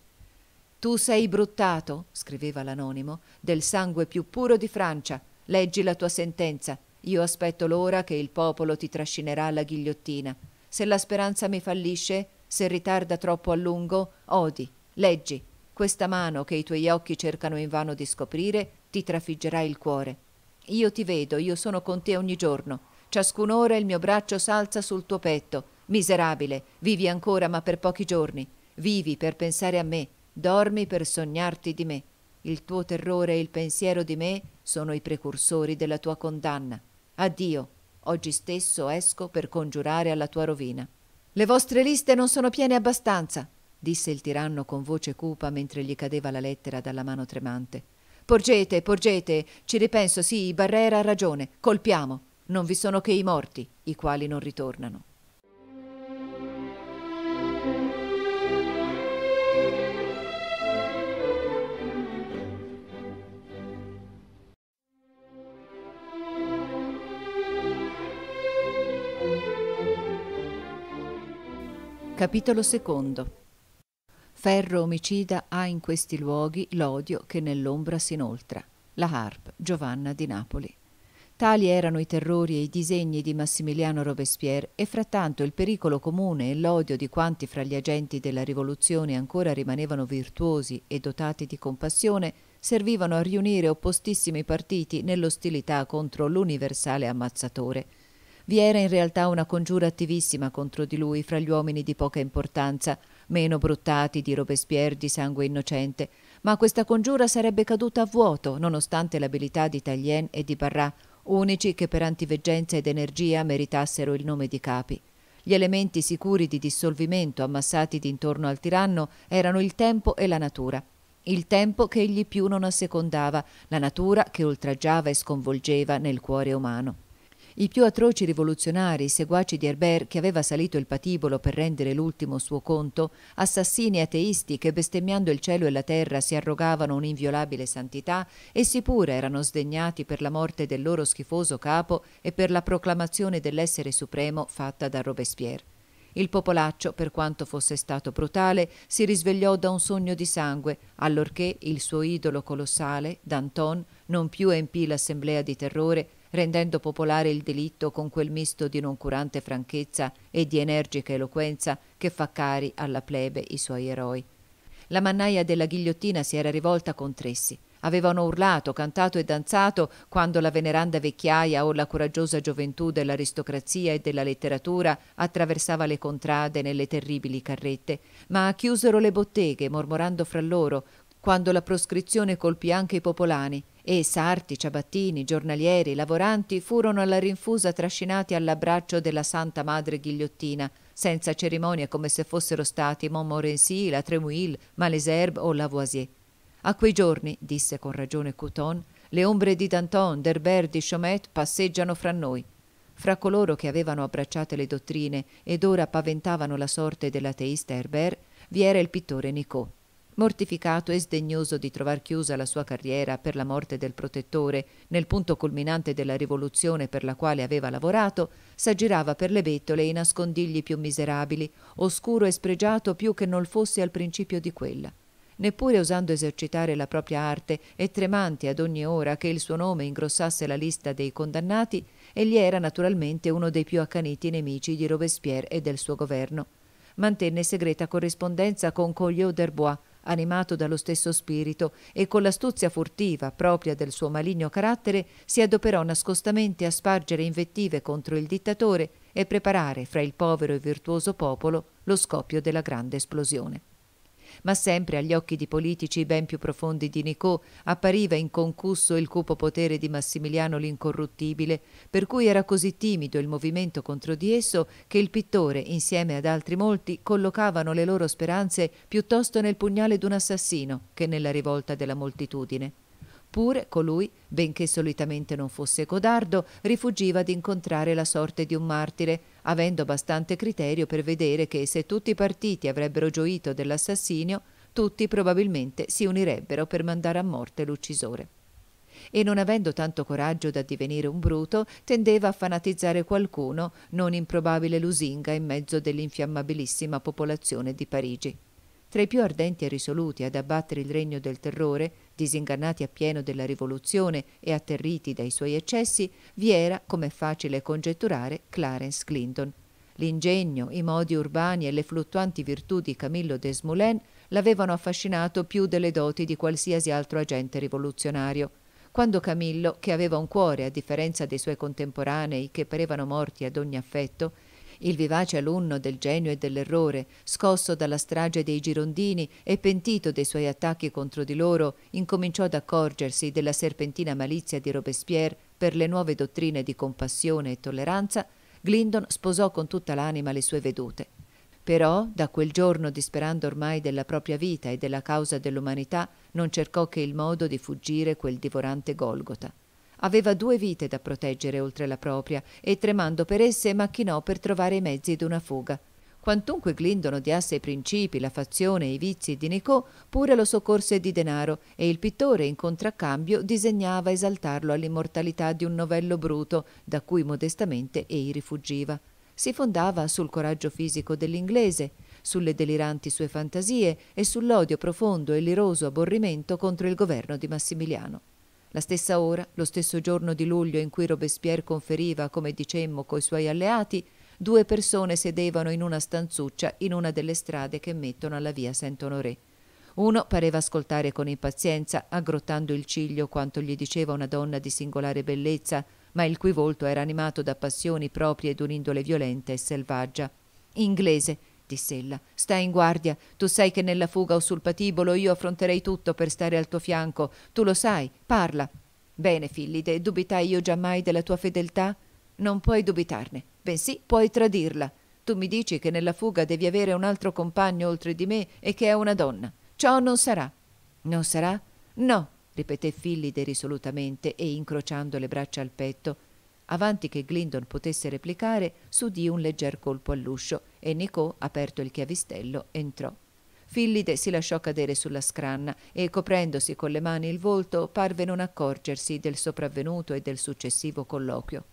Tu sei bruttato, scriveva l'anonimo, del sangue più puro di Francia. Leggi la tua sentenza. Io aspetto l'ora che il popolo ti trascinerà alla ghigliottina. Se la speranza mi fallisce, se ritarda troppo a lungo, odi, leggi. Questa mano che i tuoi occhi cercano invano di scoprire ti trafiggerà il cuore. Io ti vedo, io sono con te ogni giorno. Ciascun'ora il mio braccio s'alza sul tuo petto. Miserabile, vivi ancora ma per pochi giorni. Vivi per pensare a me, dormi per sognarti di me. Il tuo terrore e il pensiero di me sono i precursori della tua condanna. Addio, oggi stesso esco per congiurare alla tua rovina. Le vostre liste non sono piene abbastanza, disse il tiranno con voce cupa mentre gli cadeva la lettera dalla mano tremante. Porgete, porgete, ci ripenso, sì, Barrera ha ragione, colpiamo non vi sono che i morti, i quali non ritornano. Capitolo secondo. Ferro omicida ha in questi luoghi l'odio che nell'ombra si inoltra. La Harp, Giovanna di Napoli. Tali erano i terrori e i disegni di Massimiliano Robespierre e frattanto il pericolo comune e l'odio di quanti fra gli agenti della rivoluzione ancora rimanevano virtuosi e dotati di compassione servivano a riunire oppostissimi partiti nell'ostilità contro l'universale ammazzatore. Vi era in realtà una congiura attivissima contro di lui fra gli uomini di poca importanza, meno bruttati di Robespierre di sangue innocente, ma questa congiura sarebbe caduta a vuoto nonostante l'abilità di Taglien e di Barrat, unici che per antiveggenza ed energia meritassero il nome di capi. Gli elementi sicuri di dissolvimento ammassati d'intorno al tiranno erano il tempo e la natura. Il tempo che egli più non assecondava, la natura che oltraggiava e sconvolgeva nel cuore umano. I più atroci rivoluzionari, seguaci di Herbert che aveva salito il patibolo per rendere l'ultimo suo conto, assassini ateisti che bestemmiando il cielo e la terra si arrogavano un'inviolabile santità, essi pure erano sdegnati per la morte del loro schifoso capo e per la proclamazione dell'essere supremo fatta da Robespierre. Il popolaccio, per quanto fosse stato brutale, si risvegliò da un sogno di sangue, allorché il suo idolo colossale, Danton, non più empì l'assemblea di terrore, rendendo popolare il delitto con quel misto di noncurante franchezza e di energica eloquenza che fa cari alla plebe i suoi eroi. La mannaia della ghigliottina si era rivolta contro essi. Avevano urlato, cantato e danzato quando la veneranda vecchiaia o la coraggiosa gioventù dell'aristocrazia e della letteratura attraversava le contrade nelle terribili carrette, ma chiusero le botteghe mormorando fra loro quando la proscrizione colpì anche i popolani e sarti, ciabattini, giornalieri, lavoranti furono alla rinfusa trascinati all'abbraccio della Santa Madre Ghigliottina, senza cerimonia come se fossero stati Montmorency, la Tremouille, Malesherbes o Lavoisier. A quei giorni, disse con ragione Couton, le ombre di Danton, d'Herbert, di Chaumette passeggiano fra noi. Fra coloro che avevano abbracciate le dottrine ed ora paventavano la sorte dell'ateista Herbert, vi era il pittore Nicot. Mortificato e sdegnoso di trovar chiusa la sua carriera per la morte del protettore, nel punto culminante della rivoluzione per la quale aveva lavorato, s'aggirava per le bettole e i nascondigli più miserabili, oscuro e spregiato più che non fosse al principio di quella. Neppure osando esercitare la propria arte e tremante ad ogni ora che il suo nome ingrossasse la lista dei condannati, egli era naturalmente uno dei più accaniti nemici di Robespierre e del suo governo. Mantenne segreta corrispondenza con Collot d'Herbois, animato dallo stesso spirito, e con l'astuzia furtiva propria del suo maligno carattere si adoperò nascostamente a spargere invettive contro il dittatore e preparare fra il povero e virtuoso popolo lo scoppio della grande esplosione ma sempre agli occhi di politici ben più profondi di Nicot appariva inconcusso il cupo potere di Massimiliano l'incorruttibile, per cui era così timido il movimento contro di esso che il pittore, insieme ad altri molti, collocavano le loro speranze piuttosto nel pugnale d'un assassino che nella rivolta della moltitudine. Eppure colui, benché solitamente non fosse codardo, rifuggiva ad incontrare la sorte di un martire, avendo bastante criterio per vedere che se tutti i partiti avrebbero gioito dell'assassinio, tutti probabilmente si unirebbero per mandare a morte l'uccisore. E non avendo tanto coraggio da divenire un bruto, tendeva a fanatizzare qualcuno, non improbabile lusinga in mezzo dell'infiammabilissima popolazione di Parigi tra i più ardenti e risoluti ad abbattere il regno del terrore, disingannati appieno della rivoluzione e atterriti dai suoi eccessi, vi era, come è facile congetturare, Clarence Clinton. L'ingegno, i modi urbani e le fluttuanti virtù di Camillo Desmoulins l'avevano affascinato più delle doti di qualsiasi altro agente rivoluzionario quando Camillo, che aveva un cuore a differenza dei suoi contemporanei che parevano morti ad ogni affetto, il vivace alunno del genio e dell'errore, scosso dalla strage dei girondini e pentito dei suoi attacchi contro di loro, incominciò ad accorgersi della serpentina malizia di Robespierre per le nuove dottrine di compassione e tolleranza, Glindon sposò con tutta l'anima le sue vedute. Però, da quel giorno, disperando ormai della propria vita e della causa dell'umanità, non cercò che il modo di fuggire quel divorante Golgota. Aveva due vite da proteggere oltre la propria e tremando per esse macchinò per trovare i mezzi di una fuga. Quantunque Glindon odiasse i principi, la fazione e i vizi di Nicò, pure lo soccorse di denaro e il pittore in contraccambio disegnava esaltarlo all'immortalità di un novello bruto da cui modestamente ei rifuggiva. Si fondava sul coraggio fisico dell'inglese, sulle deliranti sue fantasie e sull'odio profondo e liroso aborrimento contro il governo di Massimiliano. La stessa ora, lo stesso giorno di luglio in cui Robespierre conferiva, come dicemmo, coi suoi alleati, due persone sedevano in una stanzuccia in una delle strade che mettono alla via Saint-Honoré. Uno pareva ascoltare con impazienza, aggrottando il ciglio quanto gli diceva una donna di singolare bellezza, ma il cui volto era animato da passioni proprie d'un'indole violenta e selvaggia. Inglese, Diss'ella. Sta in guardia. Tu sai che nella fuga o sul patibolo io affronterei tutto per stare al tuo fianco. Tu lo sai. Parla. Bene, Fillide, dubitai io giammai della tua fedeltà? Non puoi dubitarne. Bensì, puoi tradirla. Tu mi dici che nella fuga devi avere un altro compagno oltre di me e che è una donna. Ciò non sarà. Non sarà? No, ripeté Fillide risolutamente e incrociando le braccia al petto. Avanti che Glindon potesse replicare, s'udì un legger colpo all'uscio e Nicot, aperto il chiavistello, entrò. Fillide si lasciò cadere sulla scranna e, coprendosi con le mani il volto, parve non accorgersi del sopravvenuto e del successivo colloquio.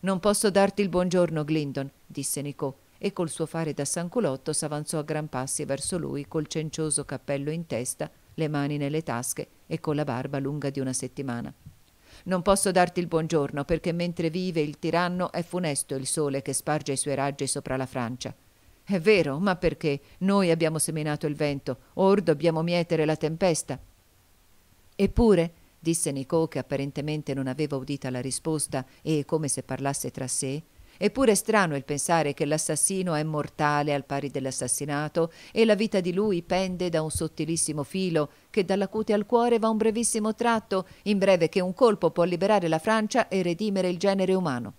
Non posso darti il buongiorno, Glindon, disse Nicot, e col suo fare da sanculotto s'avanzò a gran passi verso lui col cencioso cappello in testa, le mani nelle tasche e con la barba lunga di una settimana. Non posso darti il buongiorno perché mentre vive il tiranno è funesto il sole che sparge i suoi raggi sopra la Francia. È vero, ma perché? Noi abbiamo seminato il vento, or dobbiamo mietere la tempesta. Eppure, disse Nicò, che apparentemente non aveva udita la risposta e come se parlasse tra sé, eppure è strano il pensare che l'assassino è mortale al pari dell'assassinato e la vita di lui pende da un sottilissimo filo che dalla cute al cuore va un brevissimo tratto, in breve che un colpo può liberare la Francia e redimere il genere umano.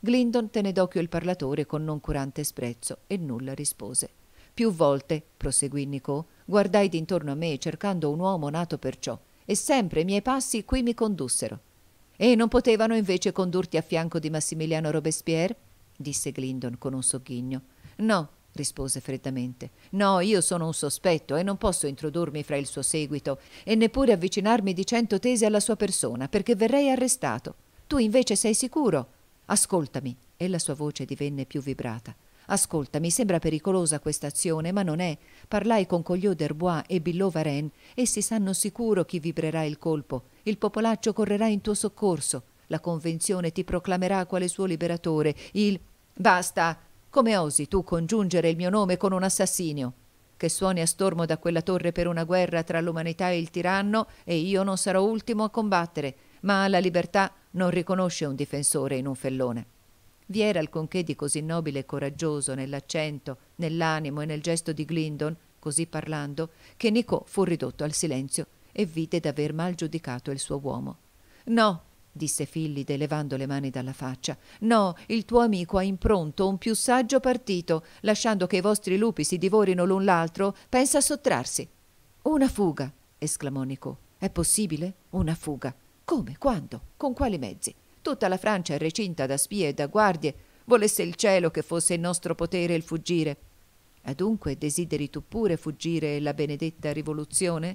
Glindon tenne d'occhio il parlatore con noncurante sprezzo e nulla rispose. Più volte, proseguì Nico, guardai d'intorno a me cercando un uomo nato per ciò, e sempre i miei passi qui mi condussero. E non potevano invece condurti a fianco di Massimiliano Robespierre? disse Glindon con un sogghigno. No, rispose freddamente. No, io sono un sospetto e non posso introdurmi fra il suo seguito e neppure avvicinarmi di cento tesi alla sua persona, perché verrei arrestato. Tu invece sei sicuro. Ascoltami, e la sua voce divenne più vibrata. Ascoltami, sembra pericolosa questa azione, ma non è. Parlai con Cogliot d'Herbois e Billot Varenne, essi sanno sicuro chi vibrerà il colpo. Il popolaccio correrà in tuo soccorso. La convenzione ti proclamerà quale suo liberatore. Il... Basta! Come osi tu congiungere il mio nome con un assassinio? Che suoni a stormo da quella torre per una guerra tra l'umanità e il tiranno, e io non sarò ultimo a combattere ma la libertà non riconosce un difensore in un fellone. Vi era il conché di così nobile e coraggioso nell'accento, nell'animo e nel gesto di Glindon, così parlando, che Nicò fu ridotto al silenzio e vide d'aver mal giudicato il suo uomo. No, disse Fillide levando le mani dalla faccia. No, il tuo amico ha in pronto un più saggio partito, lasciando che i vostri lupi si divorino l'un l'altro, pensa a sottrarsi. Una fuga, esclamò Nico. È possibile? Una fuga. Come? Quando? Con quali mezzi? Tutta la Francia è recinta da spie e da guardie. Volesse il cielo che fosse in nostro potere il fuggire. Adunque desideri tu pure fuggire la benedetta rivoluzione?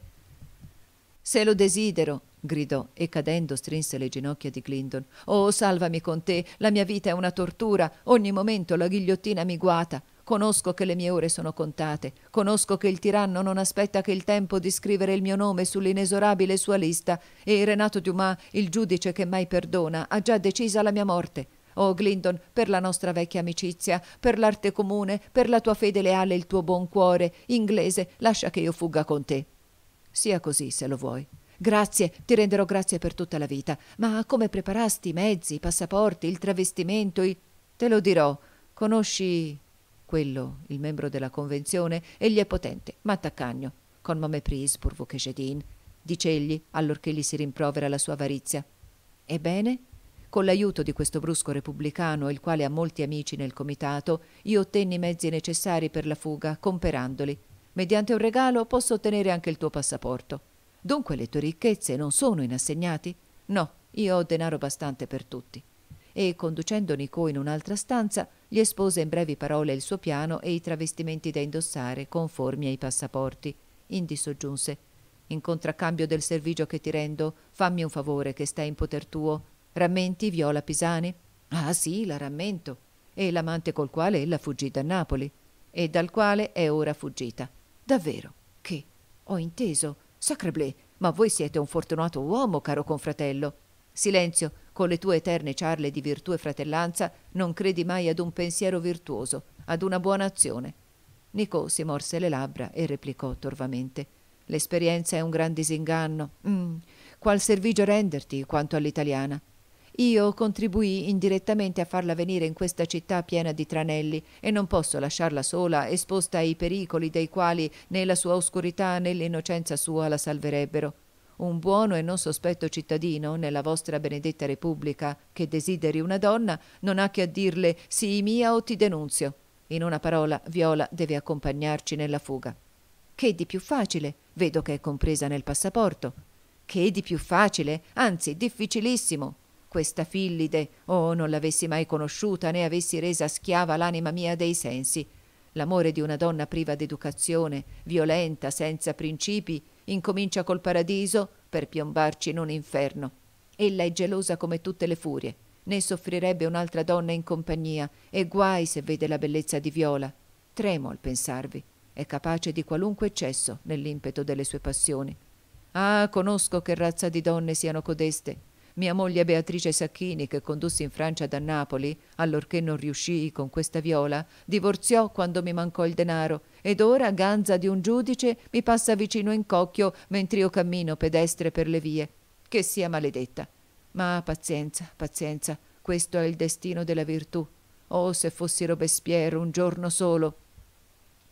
Se lo desidero, gridò e cadendo strinse le ginocchia di Glindon. Oh, salvami con te, la mia vita è una tortura, ogni momento la ghigliottina mi guata. Conosco che le mie ore sono contate, conosco che il tiranno non aspetta che il tempo di scrivere il mio nome sull'inesorabile sua lista e Renato Dumas, il giudice che mai perdona, ha già decisa la mia morte. Oh Glindon, per la nostra vecchia amicizia, per l'arte comune, per la tua fede leale e il tuo buon cuore, inglese, lascia che io fugga con te. Sia così, se lo vuoi. Grazie, ti renderò grazie per tutta la vita. Ma come preparasti i mezzi, i passaporti, il travestimento, i... Te lo dirò. Conosci quello, il membro della Convenzione, egli è potente, ma attaccagno, Con nome prise pur vous que je dice egli, allorché gli si rimprovera la sua avarizia. Ebbene, con l'aiuto di questo brusco repubblicano, il quale ha molti amici nel comitato, io ottenni i mezzi necessari per la fuga, comperandoli. Mediante un regalo posso ottenere anche il tuo passaporto. Dunque le tue ricchezze non sono inassegnati? No, io ho denaro bastante per tutti. E conducendo Nico in un'altra stanza, gli espose in brevi parole il suo piano e i travestimenti da indossare conformi ai passaporti. Indi soggiunse In contraccambio del servigio che ti rendo, fammi un favore che sta in poter tuo. Rammenti Viola Pisani? Ah sì, la rammento. E l'amante col quale ella fuggì da Napoli e dal quale è ora fuggita. Davvero? Che? Ho inteso. Sacreble, ma voi siete un fortunato uomo, caro confratello. Silenzio, con le tue eterne ciarle di virtù e fratellanza non credi mai ad un pensiero virtuoso, ad una buona azione. Nicò si morse le labbra e replicò torvamente. L'esperienza è un gran disinganno. Mm, qual servigio renderti quanto all'italiana? Io contribuì indirettamente a farla venire in questa città piena di tranelli e non posso lasciarla sola, esposta ai pericoli dei quali né la sua oscurità né l'innocenza sua la salverebbero un buono e non sospetto cittadino nella vostra benedetta Repubblica che desideri una donna non ha che a dirle sii mia o ti denunzio. In una parola, Viola deve accompagnarci nella fuga. Che di più facile? Vedo che è compresa nel passaporto. Che di più facile? Anzi, difficilissimo. Questa Fillide, oh, non l'avessi mai conosciuta né avessi resa schiava l'anima mia dei sensi L'amore di una donna priva d'educazione, violenta, senza principi, incomincia col paradiso per piombarci in un inferno. Ella è gelosa come tutte le furie, ne soffrirebbe un'altra donna in compagnia e guai se vede la bellezza di Viola. Tremo al pensarvi, è capace di qualunque eccesso nell'impeto delle sue passioni. Ah, conosco che razza di donne siano codeste. Mia moglie Beatrice Sacchini, che condussi in Francia da Napoli, allorché non riuscii con questa viola, divorziò quando mi mancò il denaro, ed ora ganza di un giudice mi passa vicino in cocchio mentr'io cammino pedestre per le vie. Che sia maledetta. Ma pazienza, pazienza, questo è il destino della virtù. Oh, se fossi Robespierre un giorno solo!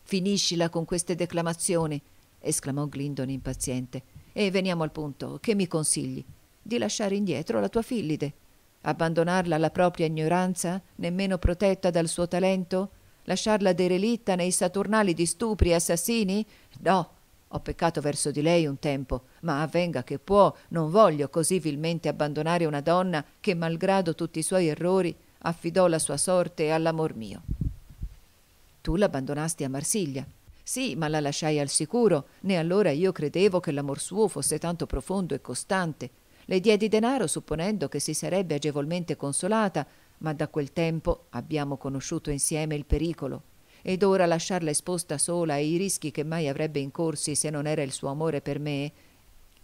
Finiscila con queste declamazioni, esclamò Glindon impaziente. E veniamo al punto, che mi consigli? di lasciare indietro la tua fillide? Abbandonarla alla propria ignoranza, nemmeno protetta dal suo talento? Lasciarla derelitta nei saturnali di stupri e assassini? No, ho peccato verso di lei un tempo, ma avvenga che può, non voglio così vilmente abbandonare una donna che, malgrado tutti i suoi errori, affidò la sua sorte all'amor mio. Tu l'abbandonasti a Marsiglia. Sì, ma la lasciai al sicuro, né allora io credevo che l'amor suo fosse tanto profondo e costante, le diedi denaro supponendo che si sarebbe agevolmente consolata, ma da quel tempo abbiamo conosciuto insieme il pericolo. Ed ora lasciarla esposta sola e i rischi che mai avrebbe incorsi se non era il suo amore per me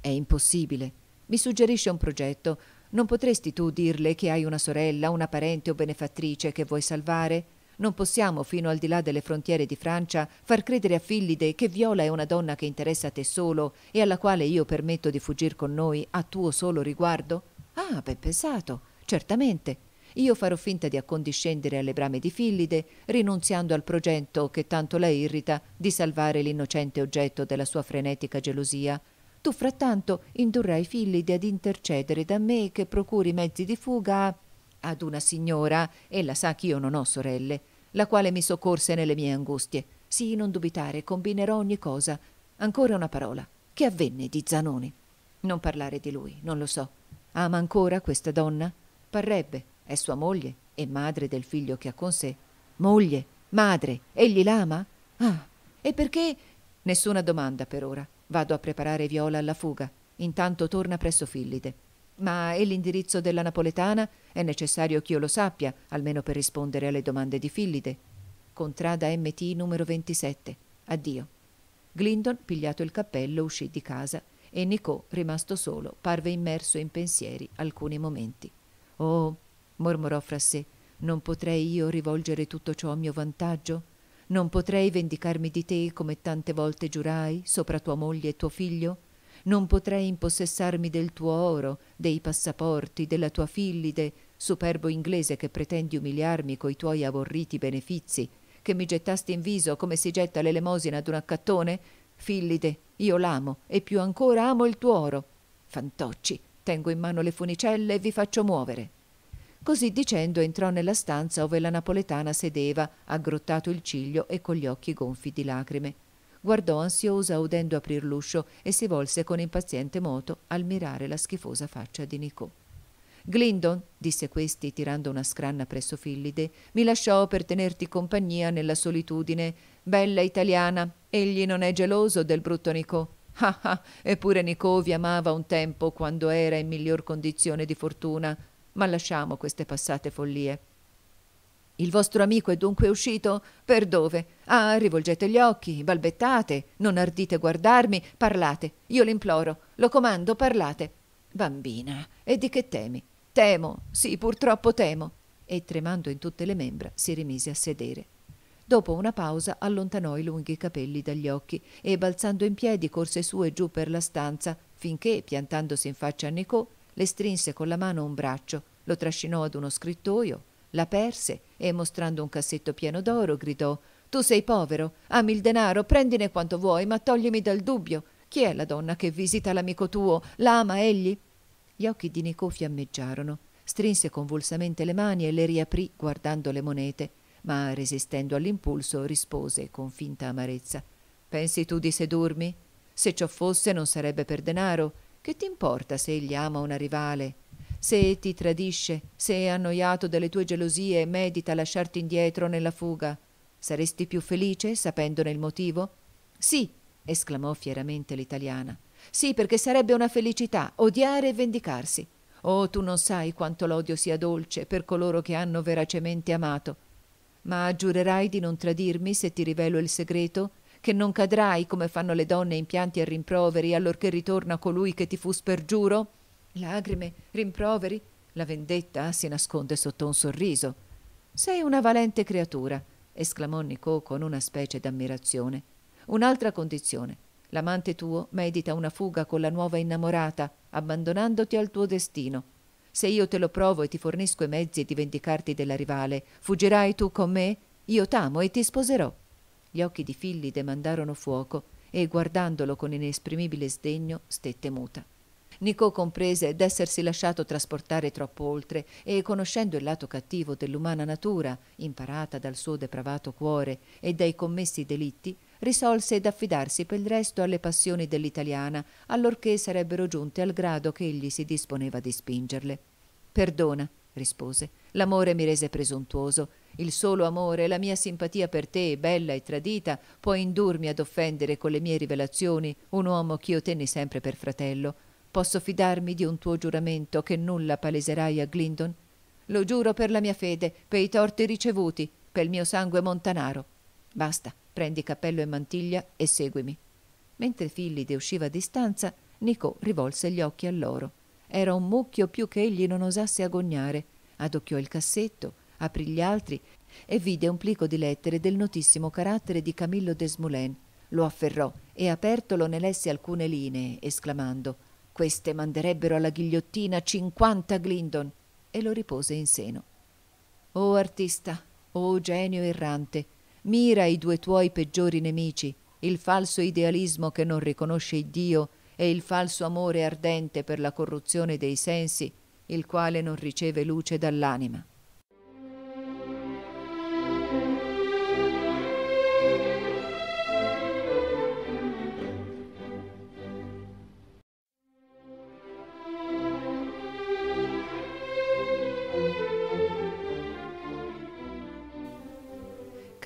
è impossibile. Mi suggerisce un progetto. Non potresti tu dirle che hai una sorella, una parente o benefattrice che vuoi salvare? Non possiamo, fino al di là delle frontiere di Francia, far credere a Fillide che Viola è una donna che interessa a te solo e alla quale io permetto di fuggire con noi a tuo solo riguardo? Ah, ben pensato, certamente. Io farò finta di accondiscendere alle brame di Fillide, rinunziando al progetto che tanto la irrita di salvare l'innocente oggetto della sua frenetica gelosia. Tu frattanto indurrai Fillide ad intercedere da me che procuri mezzi di fuga a ad una signora, ella sa che io non ho sorelle, la quale mi soccorse nelle mie angustie. Sì, non dubitare, combinerò ogni cosa. Ancora una parola. Che avvenne di Zanoni? Non parlare di lui, non lo so. Ama ancora questa donna? Parrebbe, è sua moglie e madre del figlio che ha con sé. Moglie, madre, egli l'ama? Ah, e perché? Nessuna domanda per ora. Vado a preparare Viola alla fuga. Intanto torna presso Fillide. Ma e l'indirizzo della napoletana? È necessario che io lo sappia, almeno per rispondere alle domande di Fillide. Contrada MT numero 27. Addio. Glindon, pigliato il cappello, uscì di casa e Nicò, rimasto solo, parve immerso in pensieri alcuni momenti. Oh, mormorò fra sé, non potrei io rivolgere tutto ciò a mio vantaggio? Non potrei vendicarmi di te come tante volte giurai sopra tua moglie e tuo figlio? non potrei impossessarmi del tuo oro, dei passaporti, della tua fillide, superbo inglese che pretendi umiliarmi coi tuoi avorriti benefizi, che mi gettasti in viso come si getta l'elemosina ad un accattone? Fillide, io l'amo, e più ancora amo il tuo oro. Fantocci, tengo in mano le funicelle e vi faccio muovere. Così dicendo entrò nella stanza ove la napoletana sedeva, aggrottato il ciglio e con gli occhi gonfi di lacrime. Guardò ansiosa udendo aprir l'uscio e si volse con impaziente moto a mirare la schifosa faccia di Nicò. Glindon, disse questi tirando una scranna presso Fillide, mi lasciò per tenerti compagnia nella solitudine. Bella italiana, egli non è geloso del brutto Nicò. Ah ah, eppure Nicò vi amava un tempo quando era in miglior condizione di fortuna. Ma lasciamo queste passate follie. Il vostro amico è dunque uscito? Per dove? Ah, rivolgete gli occhi, balbettate, non ardite guardarmi, parlate. Io l'imploro, lo comando, parlate. Bambina, e di che temi? Temo, sì, purtroppo temo. E tremando in tutte le membra si rimise a sedere. Dopo una pausa allontanò i lunghi capelli dagli occhi e balzando in piedi corse su e giù per la stanza finché, piantandosi in faccia a Nicò, le strinse con la mano un braccio, lo trascinò ad uno scrittoio, la perse e, mostrando un cassetto pieno d'oro, gridò Tu sei povero, ami il denaro, prendine quanto vuoi, ma toglimi dal dubbio. Chi è la donna che visita l'amico tuo? L'ama egli? Gli occhi di Nicò fiammeggiarono. Strinse convulsamente le mani e le riaprì guardando le monete, ma resistendo all'impulso rispose con finta amarezza. Pensi tu di sedurmi? Se ciò fosse non sarebbe per denaro. Che ti importa se egli ama una rivale? Se ti tradisce, se annoiato dalle tue gelosie medita lasciarti indietro nella fuga, saresti più felice sapendone il motivo? Sì, esclamò fieramente l'italiana. Sì, perché sarebbe una felicità odiare e vendicarsi. Oh, tu non sai quanto l'odio sia dolce per coloro che hanno veracemente amato. Ma giurerai di non tradirmi se ti rivelo il segreto? Che non cadrai come fanno le donne in pianti e rimproveri allorché ritorna colui che ti fu spergiuro? Lagrime, rimproveri, la vendetta si nasconde sotto un sorriso. Sei una valente creatura, esclamò Nicò con una specie d'ammirazione. Un'altra condizione. L'amante tuo medita una fuga con la nuova innamorata, abbandonandoti al tuo destino. Se io te lo provo e ti fornisco i mezzi di vendicarti della rivale, fuggirai tu con me? Io t'amo e ti sposerò. Gli occhi di Filli demandarono fuoco e, guardandolo con inesprimibile sdegno, stette muta. Nico comprese d'essersi lasciato trasportare troppo oltre e, conoscendo il lato cattivo dell'umana natura, imparata dal suo depravato cuore e dai commessi delitti, risolse d'affidarsi per il resto alle passioni dell'italiana, allorché sarebbero giunte al grado che egli si disponeva di spingerle. Perdona, rispose, l'amore mi rese presuntuoso. Il solo amore, la mia simpatia per te, bella e tradita, può indurmi ad offendere con le mie rivelazioni un uomo ch'io tenni sempre per fratello Posso fidarmi di un tuo giuramento che nulla paleserai a Glindon? Lo giuro per la mia fede, per i torti ricevuti, per il mio sangue montanaro. Basta, prendi cappello e mantiglia e seguimi. Mentre Fillide usciva a distanza, Nico rivolse gli occhi a loro. Era un mucchio più che egli non osasse agognare. Adocchiò il cassetto, aprì gli altri e vide un plico di lettere del notissimo carattere di Camillo Desmoulins. Lo afferrò e apertolo ne lesse alcune linee, esclamando queste manderebbero alla ghigliottina cinquanta Glindon e lo ripose in seno. O artista, o genio errante, mira i due tuoi peggiori nemici, il falso idealismo che non riconosce il Dio e il falso amore ardente per la corruzione dei sensi, il quale non riceve luce dall'anima.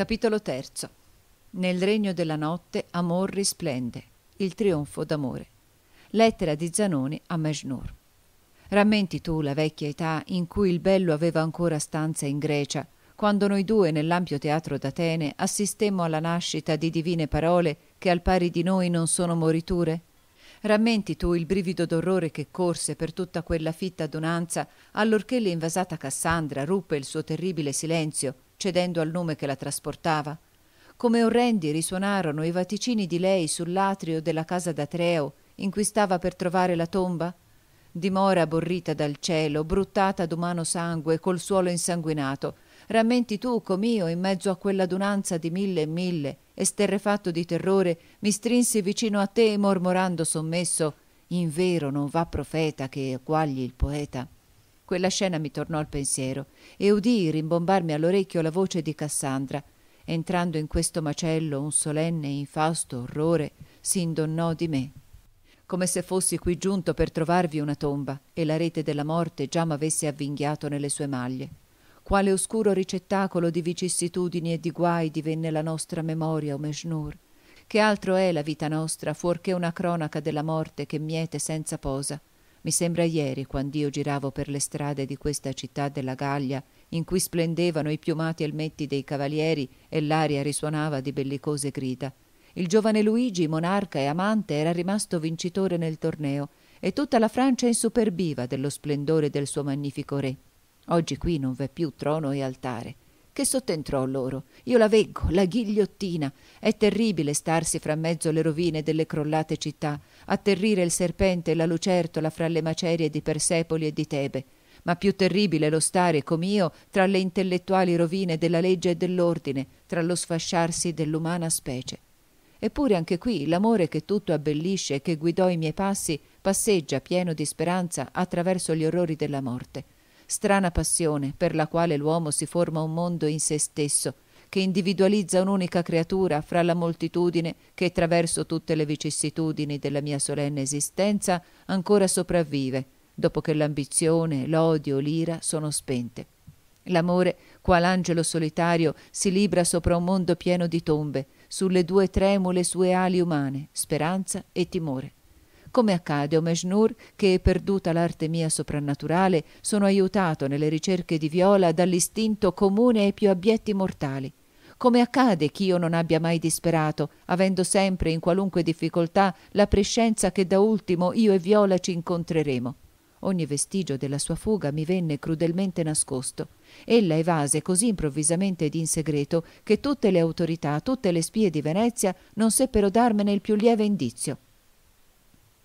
Capitolo terzo. Nel regno della notte amor risplende, il trionfo d'amore. Lettera di Zanoni a Mejnur. Rammenti tu la vecchia età in cui il bello aveva ancora stanza in Grecia, quando noi due nell'ampio teatro d'Atene assistemmo alla nascita di divine parole che al pari di noi non sono moriture? Rammenti tu il brivido d'orrore che corse per tutta quella fitta adunanza allorché l'invasata Cassandra ruppe il suo terribile silenzio cedendo al nome che la trasportava. Come orrendi risuonarono i vaticini di lei sull'atrio della casa d'Atreo in cui stava per trovare la tomba? Dimora borrita dal cielo, bruttata d'umano sangue, col suolo insanguinato. Rammenti tu, com'io, in mezzo a quell'adunanza di mille e mille, esterrefatto di terrore, mi strinsi vicino a te mormorando sommesso: In vero non va profeta che eguagli il poeta. Quella scena mi tornò al pensiero e udii rimbombarmi all'orecchio la voce di Cassandra. Entrando in questo macello un solenne e infausto orrore si indonnò di me. Come se fossi qui giunto per trovarvi una tomba e la rete della morte già m'avesse avvinghiato nelle sue maglie. Quale oscuro ricettacolo di vicissitudini e di guai divenne la nostra memoria, o Meshnur? Che altro è la vita nostra fuorché una cronaca della morte che miete senza posa? Mi sembra ieri, quando io giravo per le strade di questa città della Gallia, in cui splendevano i piumati elmetti dei cavalieri e l'aria risuonava di bellicose grida. Il giovane Luigi, monarca e amante, era rimasto vincitore nel torneo e tutta la Francia insuperbiva dello splendore del suo magnifico re. Oggi qui non v'è più trono e altare che sottentrò loro. Io la veggo, la ghigliottina. È terribile starsi fra mezzo le rovine delle crollate città, atterrire il serpente e la lucertola fra le macerie di Persepoli e di Tebe. Ma più terribile lo stare, com'io, tra le intellettuali rovine della legge e dell'ordine, tra lo sfasciarsi dell'umana specie. Eppure anche qui l'amore che tutto abbellisce e che guidò i miei passi passeggia pieno di speranza attraverso gli orrori della morte strana passione per la quale l'uomo si forma un mondo in se stesso, che individualizza un'unica creatura fra la moltitudine che attraverso tutte le vicissitudini della mia solenne esistenza ancora sopravvive, dopo che l'ambizione, l'odio, l'ira sono spente. L'amore, qual angelo solitario, si libra sopra un mondo pieno di tombe, sulle due tremule sue ali umane, speranza e timore come accade o Mejnur che, perduta l'arte mia soprannaturale, sono aiutato nelle ricerche di Viola dall'istinto comune ai più abietti mortali. Come accade ch'io non abbia mai disperato, avendo sempre in qualunque difficoltà la prescienza che da ultimo io e Viola ci incontreremo. Ogni vestigio della sua fuga mi venne crudelmente nascosto. Ella evase così improvvisamente ed in segreto che tutte le autorità, tutte le spie di Venezia non seppero darmene il più lieve indizio.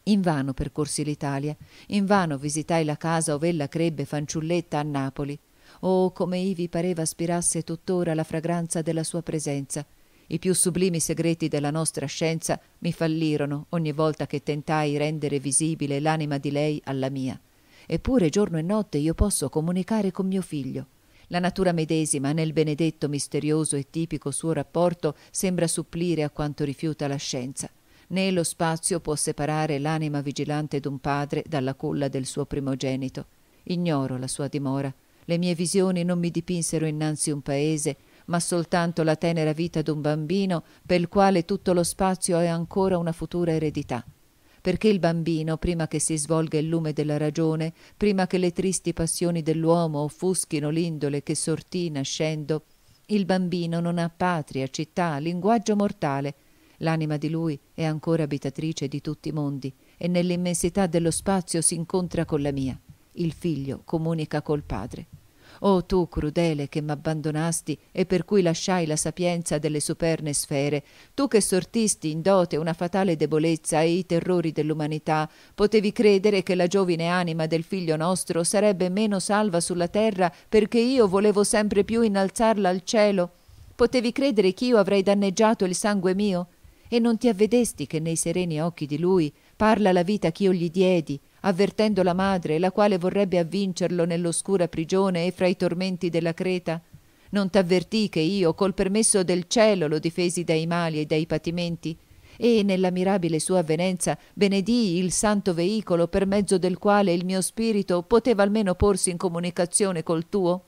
Invano percorsi l'Italia, invano visitai la casa ov'ella crebbe fanciulletta a Napoli. Oh, come ivi pareva aspirasse tuttora la fragranza della sua presenza. I più sublimi segreti della nostra scienza mi fallirono ogni volta che tentai rendere visibile l'anima di lei alla mia. Eppure giorno e notte io posso comunicare con mio figlio. La natura medesima, nel benedetto, misterioso e tipico suo rapporto, sembra supplire a quanto rifiuta la scienza né lo spazio può separare l'anima vigilante d'un padre dalla culla del suo primogenito. Ignoro la sua dimora. Le mie visioni non mi dipinsero innanzi un paese, ma soltanto la tenera vita d'un bambino per il quale tutto lo spazio è ancora una futura eredità. Perché il bambino, prima che si svolga il lume della ragione, prima che le tristi passioni dell'uomo offuschino l'indole che sortì nascendo, il bambino non ha patria, città, linguaggio mortale, L'anima di lui è ancora abitatrice di tutti i mondi e nell'immensità dello spazio si incontra con la mia. Il figlio comunica col padre. O oh, tu, crudele, che m'abbandonasti e per cui lasciai la sapienza delle superne sfere, tu che sortisti in dote una fatale debolezza e i terrori dell'umanità, potevi credere che la giovine anima del figlio nostro sarebbe meno salva sulla terra perché io volevo sempre più innalzarla al cielo? Potevi credere che io avrei danneggiato il sangue mio? e non ti avvedesti che nei sereni occhi di lui parla la vita che io gli diedi, avvertendo la madre, la quale vorrebbe avvincerlo nell'oscura prigione e fra i tormenti della Creta? Non t'avvertì che io, col permesso del cielo, lo difesi dai mali e dai patimenti? E nella mirabile sua avvenenza benedì il santo veicolo per mezzo del quale il mio spirito poteva almeno porsi in comunicazione col tuo?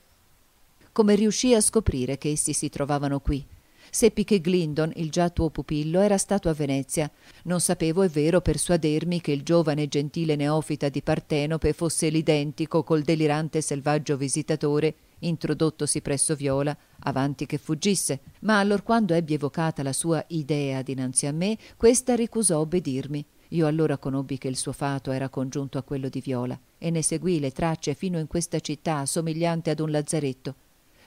Come riuscì a scoprire che essi si trovavano qui? Seppi che Glindon, il già tuo pupillo, era stato a Venezia. Non sapevo, è vero, persuadermi che il giovane e gentile neofita di Partenope fosse l'identico col delirante selvaggio visitatore introdottosi presso Viola, avanti che fuggisse, ma allorquando ebbi evocata la sua idea dinanzi a me, questa ricusò obbedirmi. Io allora conobbi che il suo fato era congiunto a quello di Viola, e ne seguì le tracce fino in questa città, somigliante ad un lazzaretto,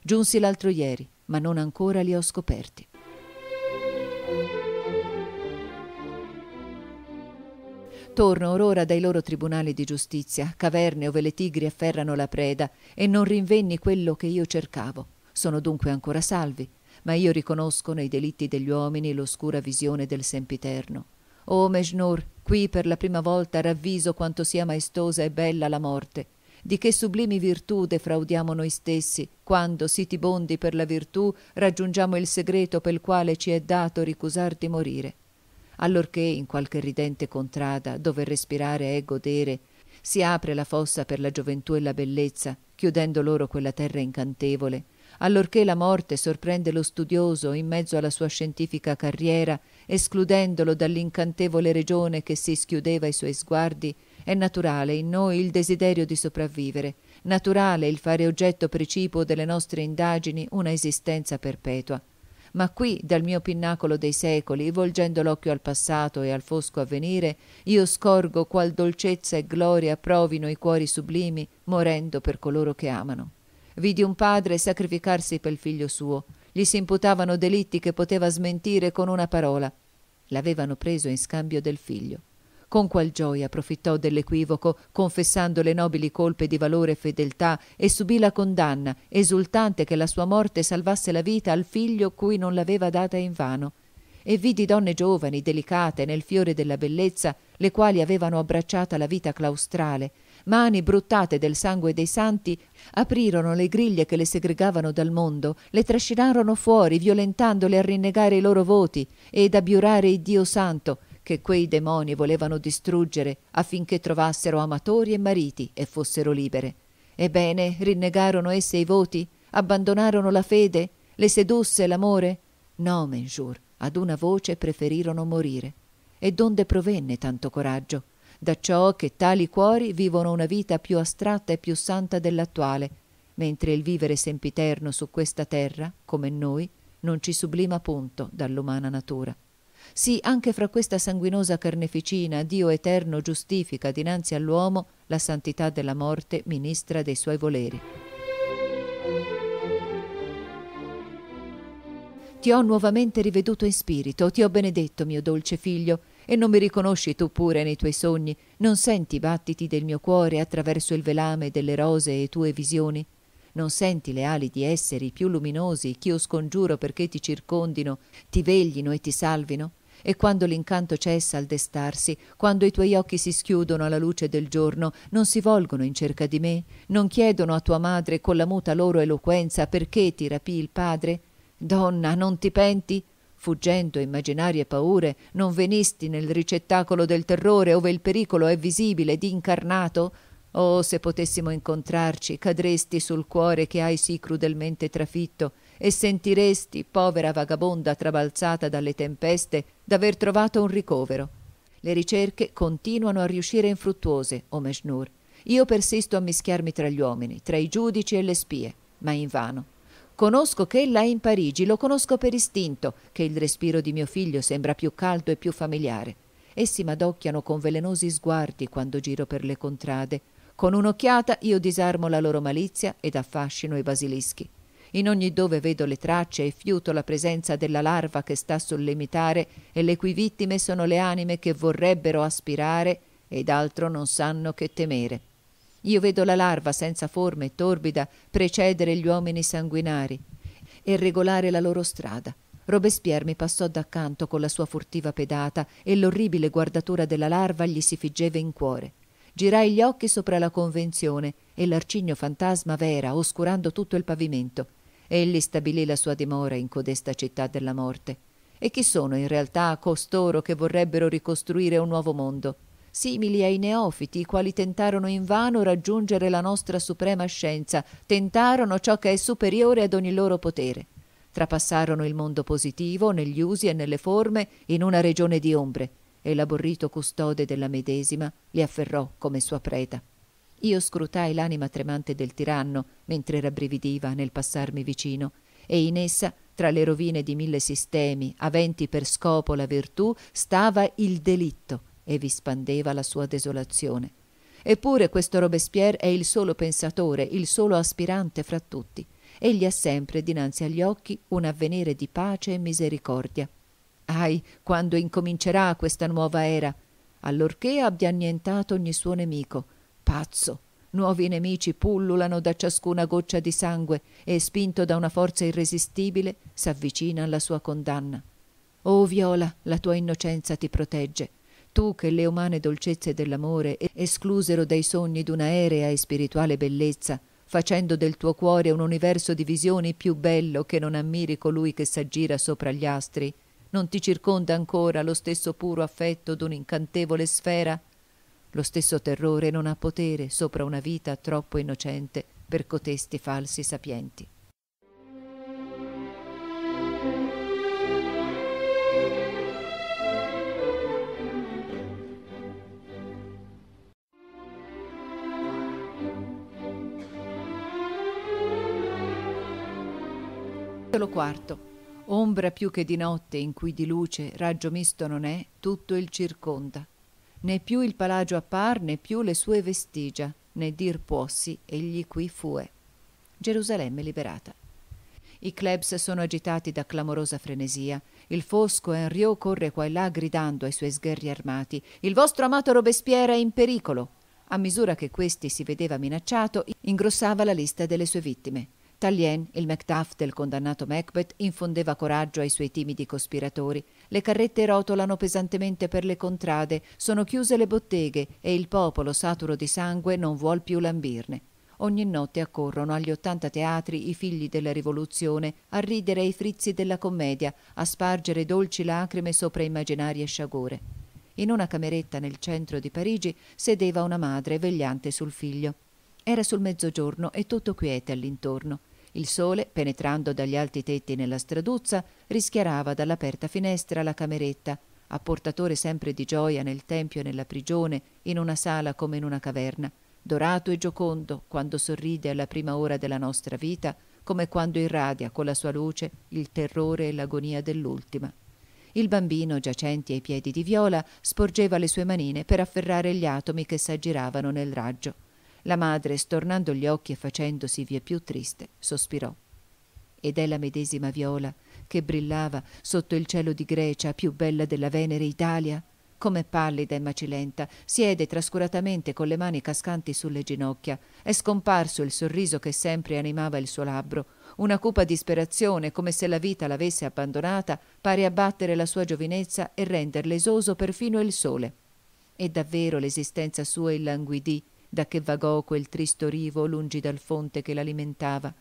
Giunsi l'altro ieri, ma non ancora li ho scoperti. Torno ora dai loro tribunali di giustizia, caverne ove le tigri afferrano la preda, e non rinvenni quello che io cercavo. Sono dunque ancora salvi, ma io riconosco nei delitti degli uomini l'oscura visione del sempiterno. O oh, Mejnur, qui per la prima volta ravviso quanto sia maestosa e bella la morte, di che sublimi virtù defraudiamo noi stessi, quando, sitibondi per la virtù, raggiungiamo il segreto per il quale ci è dato ricusar di morire. Allorché, in qualche ridente contrada, dove respirare è godere, si apre la fossa per la gioventù e la bellezza, chiudendo loro quella terra incantevole, allorché la morte sorprende lo studioso in mezzo alla sua scientifica carriera escludendolo dall'incantevole regione che si schiudeva ai suoi sguardi, è naturale in noi il desiderio di sopravvivere, naturale il fare oggetto precipuo delle nostre indagini una esistenza perpetua. Ma qui, dal mio pinnacolo dei secoli, volgendo l'occhio al passato e al fosco avvenire, io scorgo qual dolcezza e gloria provino i cuori sublimi, morendo per coloro che amano. Vidi un padre sacrificarsi per il figlio suo, gli si imputavano delitti che poteva smentire con una parola. L'avevano preso in scambio del figlio. Con qual gioia approfittò dell'equivoco, confessando le nobili colpe di valore e fedeltà, e subì la condanna, esultante che la sua morte salvasse la vita al figlio cui non l'aveva data invano e vidi donne giovani, delicate, nel fiore della bellezza, le quali avevano abbracciata la vita claustrale mani bruttate del sangue dei santi, aprirono le griglie che le segregavano dal mondo, le trascinarono fuori, violentandole a rinnegare i loro voti ed ad abbiurare il Dio Santo, che quei demoni volevano distruggere affinché trovassero amatori e mariti e fossero libere. Ebbene, rinnegarono esse i voti? Abbandonarono la fede? Le sedusse l'amore? No, Menjur, ad una voce preferirono morire. E donde provenne tanto coraggio? da ciò che tali cuori vivono una vita più astratta e più santa dell'attuale, mentre il vivere sempiterno su questa terra, come noi, non ci sublima punto dall'umana natura. Sì, anche fra questa sanguinosa carneficina Dio eterno giustifica dinanzi all'uomo la santità della morte ministra dei suoi voleri. Ti ho nuovamente riveduto in spirito, ti ho benedetto, mio dolce figlio, e non mi riconosci tu pure nei tuoi sogni? Non senti i battiti del mio cuore attraverso il velame delle rosee e tue visioni? Non senti le ali di esseri più luminosi che io scongiuro perché ti circondino, ti veglino e ti salvino? E quando l'incanto cessa al destarsi, quando i tuoi occhi si schiudono alla luce del giorno, non si volgono in cerca di me? Non chiedono a tua madre con la muta loro eloquenza perché ti rapì il padre? Donna, non ti penti? fuggendo immaginarie paure, non venisti nel ricettacolo del terrore ove il pericolo è visibile ed incarnato? Oh, se potessimo incontrarci, cadresti sul cuore che hai sì crudelmente trafitto e sentiresti, povera vagabonda trabalzata dalle tempeste, d'aver trovato un ricovero. Le ricerche continuano a riuscire infruttuose, o Meshnur. Io persisto a mischiarmi tra gli uomini, tra i giudici e le spie, ma invano. Conosco che ella è in Parigi, lo conosco per istinto, che il respiro di mio figlio sembra più caldo e più familiare. Essi m'adocchiano con velenosi sguardi quando giro per le contrade. Con un'occhiata io disarmo la loro malizia ed affascino i basilischi. In ogni dove vedo le tracce e fiuto la presenza della larva che sta sul limitare e le cui vittime sono le anime che vorrebbero aspirare ed altro non sanno che temere. Io vedo la larva senza forma e torbida precedere gli uomini sanguinari e regolare la loro strada. Robespierre mi passò d'accanto con la sua furtiva pedata e l'orribile guardatura della larva gli si figgeva in cuore. Girai gli occhi sopra la convenzione e l'arcigno fantasma v'era, oscurando tutto il pavimento. Egli stabilì la sua dimora in codesta città della morte. E chi sono in realtà costoro che vorrebbero ricostruire un nuovo mondo? simili ai neofiti, i quali tentarono invano raggiungere la nostra suprema scienza, tentarono ciò che è superiore ad ogni loro potere. Trapassarono il mondo positivo negli usi e nelle forme in una regione di ombre, e l'aborrito custode della medesima li afferrò come sua preda. Io scrutai l'anima tremante del tiranno mentre rabbrividiva nel passarmi vicino, e in essa, tra le rovine di mille sistemi, aventi per scopo la virtù, stava il delitto e vi spandeva la sua desolazione. Eppure questo Robespierre è il solo pensatore, il solo aspirante fra tutti. Egli ha sempre dinanzi agli occhi un avvenire di pace e misericordia. Ahi, quando incomincerà questa nuova era? Allorché abbia annientato ogni suo nemico. Pazzo! Nuovi nemici pullulano da ciascuna goccia di sangue e, spinto da una forza irresistibile, s'avvicina alla sua condanna. O oh, Viola, la tua innocenza ti protegge tu che le umane dolcezze dell'amore esclusero dai sogni d'un'aerea e spirituale bellezza, facendo del tuo cuore un universo di visioni più bello che non ammiri colui che s'aggira sopra gli astri, non ti circonda ancora lo stesso puro affetto d'un incantevole sfera? Lo stesso terrore non ha potere sopra una vita troppo innocente per cotesti falsi sapienti. Capitolo quarto. Ombra più che di notte in cui di luce raggio misto non è, tutto il circonda. Né più il palagio appar, né più le sue vestigia, né dir puossi egli qui fue. Gerusalemme liberata. I clubs sono agitati da clamorosa frenesia. Il fosco Henriot corre qua e là gridando ai suoi sgherri armati: Il vostro amato Robespierre è in pericolo! A misura che questi si vedeva minacciato, ingrossava la lista delle sue vittime. Talien, il Macduff del condannato Macbeth, infondeva coraggio ai suoi timidi cospiratori. Le carrette rotolano pesantemente per le contrade, sono chiuse le botteghe e il popolo saturo di sangue non vuol più lambirne. Ogni notte accorrono agli ottanta teatri i figli della rivoluzione a ridere ai frizzi della commedia, a spargere dolci lacrime sopra immaginarie sciagure. In una cameretta nel centro di Parigi sedeva una madre vegliante sul figlio. Era sul mezzogiorno e tutto quiete all'intorno. Il sole, penetrando dagli alti tetti nella straduzza, rischiarava dall'aperta finestra la cameretta, apportatore sempre di gioia nel tempio e nella prigione, in una sala come in una caverna, dorato e giocondo quando sorride alla prima ora della nostra vita, come quando irradia con la sua luce il terrore e l'agonia dell'ultima. Il bambino, giacente ai piedi di Viola, sporgeva le sue manine per afferrare gli atomi che s'aggiravano nel raggio. La madre, stornando gli occhi e facendosi via più triste, sospirò. Ed è la medesima viola che brillava sotto il cielo di Grecia, più bella della Venere Italia, come pallida e macilenta, siede trascuratamente con le mani cascanti sulle ginocchia. È scomparso il sorriso che sempre animava il suo labbro. Una cupa disperazione, come se la vita l'avesse abbandonata, pare abbattere la sua giovinezza e renderle esoso perfino il sole. E davvero l'esistenza sua illanguidì, da che vagò quel tristo rivo lungi dal fonte che l'alimentava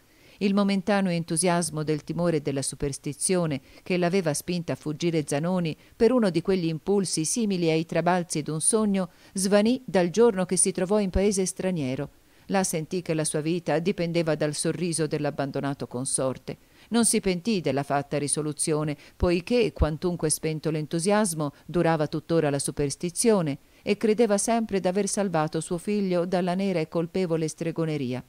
il momentaneo entusiasmo del timore e della superstizione che l'aveva spinta a fuggire Zanoni per uno di quegli impulsi simili ai trabalzi d'un sogno svanì dal giorno che si trovò in paese straniero. Là sentì che la sua vita dipendeva dal sorriso dell'abbandonato consorte. Non si pentì della fatta risoluzione, poiché, quantunque spento l'entusiasmo, durava tuttora la superstizione e credeva sempre d'aver salvato suo figlio dalla nera e colpevole stregoneria.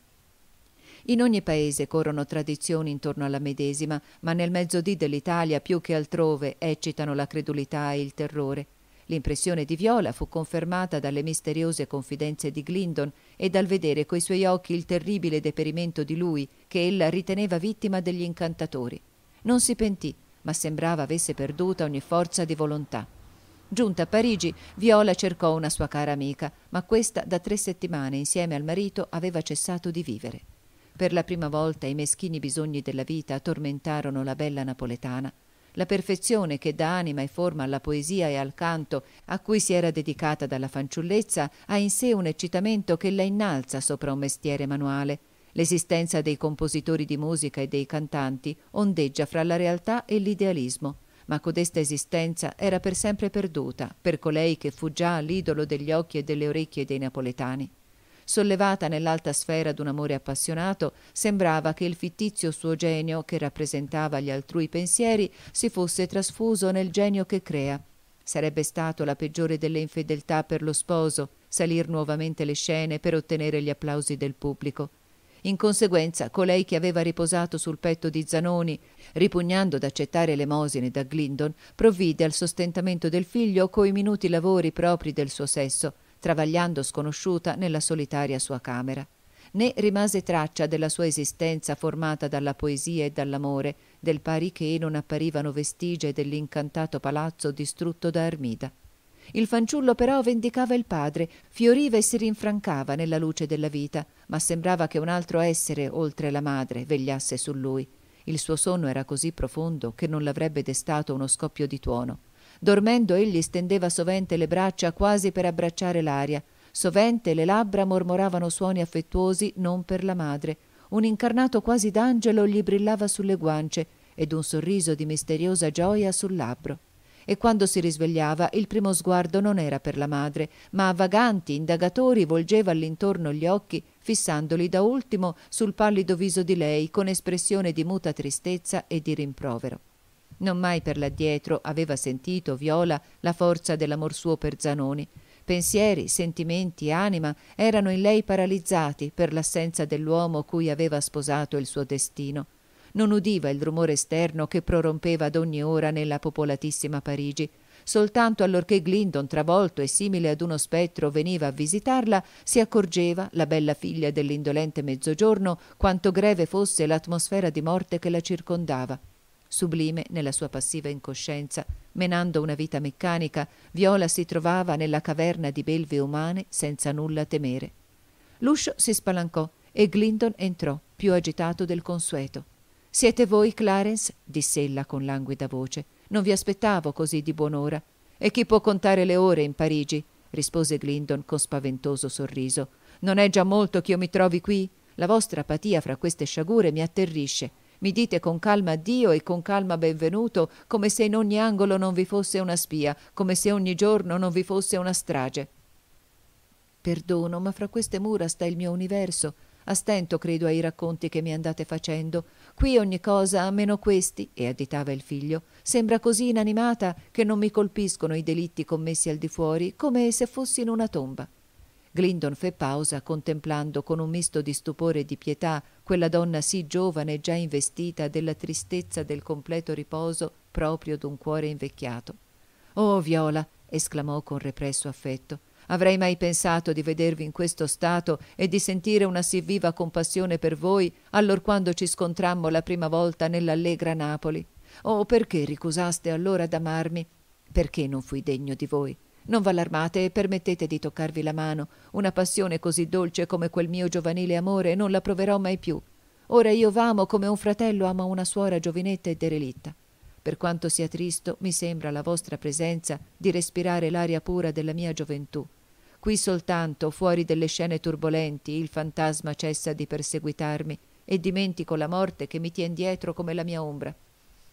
In ogni paese corrono tradizioni intorno alla medesima, ma nel mezzodì dell'Italia più che altrove eccitano la credulità e il terrore. L'impressione di Viola fu confermata dalle misteriose confidenze di Glindon e dal vedere coi suoi occhi il terribile deperimento di lui che ella riteneva vittima degli incantatori. Non si pentì, ma sembrava avesse perduta ogni forza di volontà. Giunta a Parigi, Viola cercò una sua cara amica, ma questa da tre settimane insieme al marito aveva cessato di vivere. Per la prima volta i meschini bisogni della vita tormentarono la bella napoletana. La perfezione che dà anima e forma alla poesia e al canto a cui si era dedicata dalla fanciullezza ha in sé un eccitamento che la innalza sopra un mestiere manuale. L'esistenza dei compositori di musica e dei cantanti ondeggia fra la realtà e l'idealismo ma codesta esistenza era per sempre perduta per colei che fu già l'idolo degli occhi e delle orecchie dei napoletani. Sollevata nell'alta sfera d'un amore appassionato, sembrava che il fittizio suo genio, che rappresentava gli altrui pensieri, si fosse trasfuso nel genio che crea. Sarebbe stato la peggiore delle infedeltà per lo sposo, salir nuovamente le scene per ottenere gli applausi del pubblico. In conseguenza, colei che aveva riposato sul petto di Zanoni Ripugnando ad accettare l'emosine da Glindon, provvide al sostentamento del figlio coi minuti lavori propri del suo sesso, travagliando sconosciuta nella solitaria sua camera. Né rimase traccia della sua esistenza formata dalla poesia e dall'amore, del pari che non apparivano vestigie dell'incantato palazzo distrutto da Armida. Il fanciullo però vendicava il padre, fioriva e si rinfrancava nella luce della vita, ma sembrava che un altro essere, oltre la madre, vegliasse su lui. Il suo sonno era così profondo che non l'avrebbe destato uno scoppio di tuono. Dormendo egli stendeva sovente le braccia quasi per abbracciare l'aria, sovente le labbra mormoravano suoni affettuosi non per la madre. Un incarnato quasi d'angelo gli brillava sulle guance ed un sorriso di misteriosa gioia sul labbro e quando si risvegliava il primo sguardo non era per la madre, ma a vaganti, indagatori volgeva all'intorno gli occhi, fissandoli da ultimo sul pallido viso di lei con espressione di muta tristezza e di rimprovero. Non mai per l'addietro aveva sentito Viola la forza dell'amor suo per Zanoni. Pensieri, sentimenti, anima erano in lei paralizzati per l'assenza dell'uomo cui aveva sposato il suo destino non udiva il rumore esterno che prorompeva ad ogni ora nella popolatissima Parigi. Soltanto allorché Glindon, travolto e simile ad uno spettro, veniva a visitarla, si accorgeva, la bella figlia dell'indolente mezzogiorno, quanto greve fosse l'atmosfera di morte che la circondava. Sublime nella sua passiva incoscienza, menando una vita meccanica, Viola si trovava nella caverna di belve umane senza nulla temere. L'uscio si spalancò e Glindon entrò, più agitato del consueto. Siete voi, Clarence? disse ella con languida voce. Non vi aspettavo così di buon'ora. E chi può contare le ore in Parigi? rispose Glindon con spaventoso sorriso. Non è già molto che io mi trovi qui? La vostra apatia fra queste sciagure mi atterrisce. Mi dite con calma addio e con calma benvenuto, come se in ogni angolo non vi fosse una spia, come se ogni giorno non vi fosse una strage. Perdono, ma fra queste mura sta il mio universo. A stento credo ai racconti che mi andate facendo. Qui ogni cosa, a meno questi, e additava il figlio, sembra così inanimata che non mi colpiscono i delitti commessi al di fuori, come se fossi in una tomba. Glindon fe pausa, contemplando con un misto di stupore e di pietà quella donna sì giovane e già investita della tristezza del completo riposo proprio d'un cuore invecchiato. Oh, Viola! esclamò con represso affetto Avrei mai pensato di vedervi in questo stato e di sentire una sì viva compassione per voi allorquando ci scontrammo la prima volta nell'allegra Napoli. Oh, perché ricusaste allora ad amarmi? Perché non fui degno di voi? Non v'allarmate e permettete di toccarvi la mano. Una passione così dolce come quel mio giovanile amore non la proverò mai più. Ora io v'amo come un fratello ama una suora giovinetta e derelitta. Per quanto sia tristo, mi sembra la vostra presenza di respirare l'aria pura della mia gioventù. Qui soltanto, fuori delle scene turbolenti, il fantasma cessa di perseguitarmi e dimentico la morte che mi tien dietro come la mia ombra.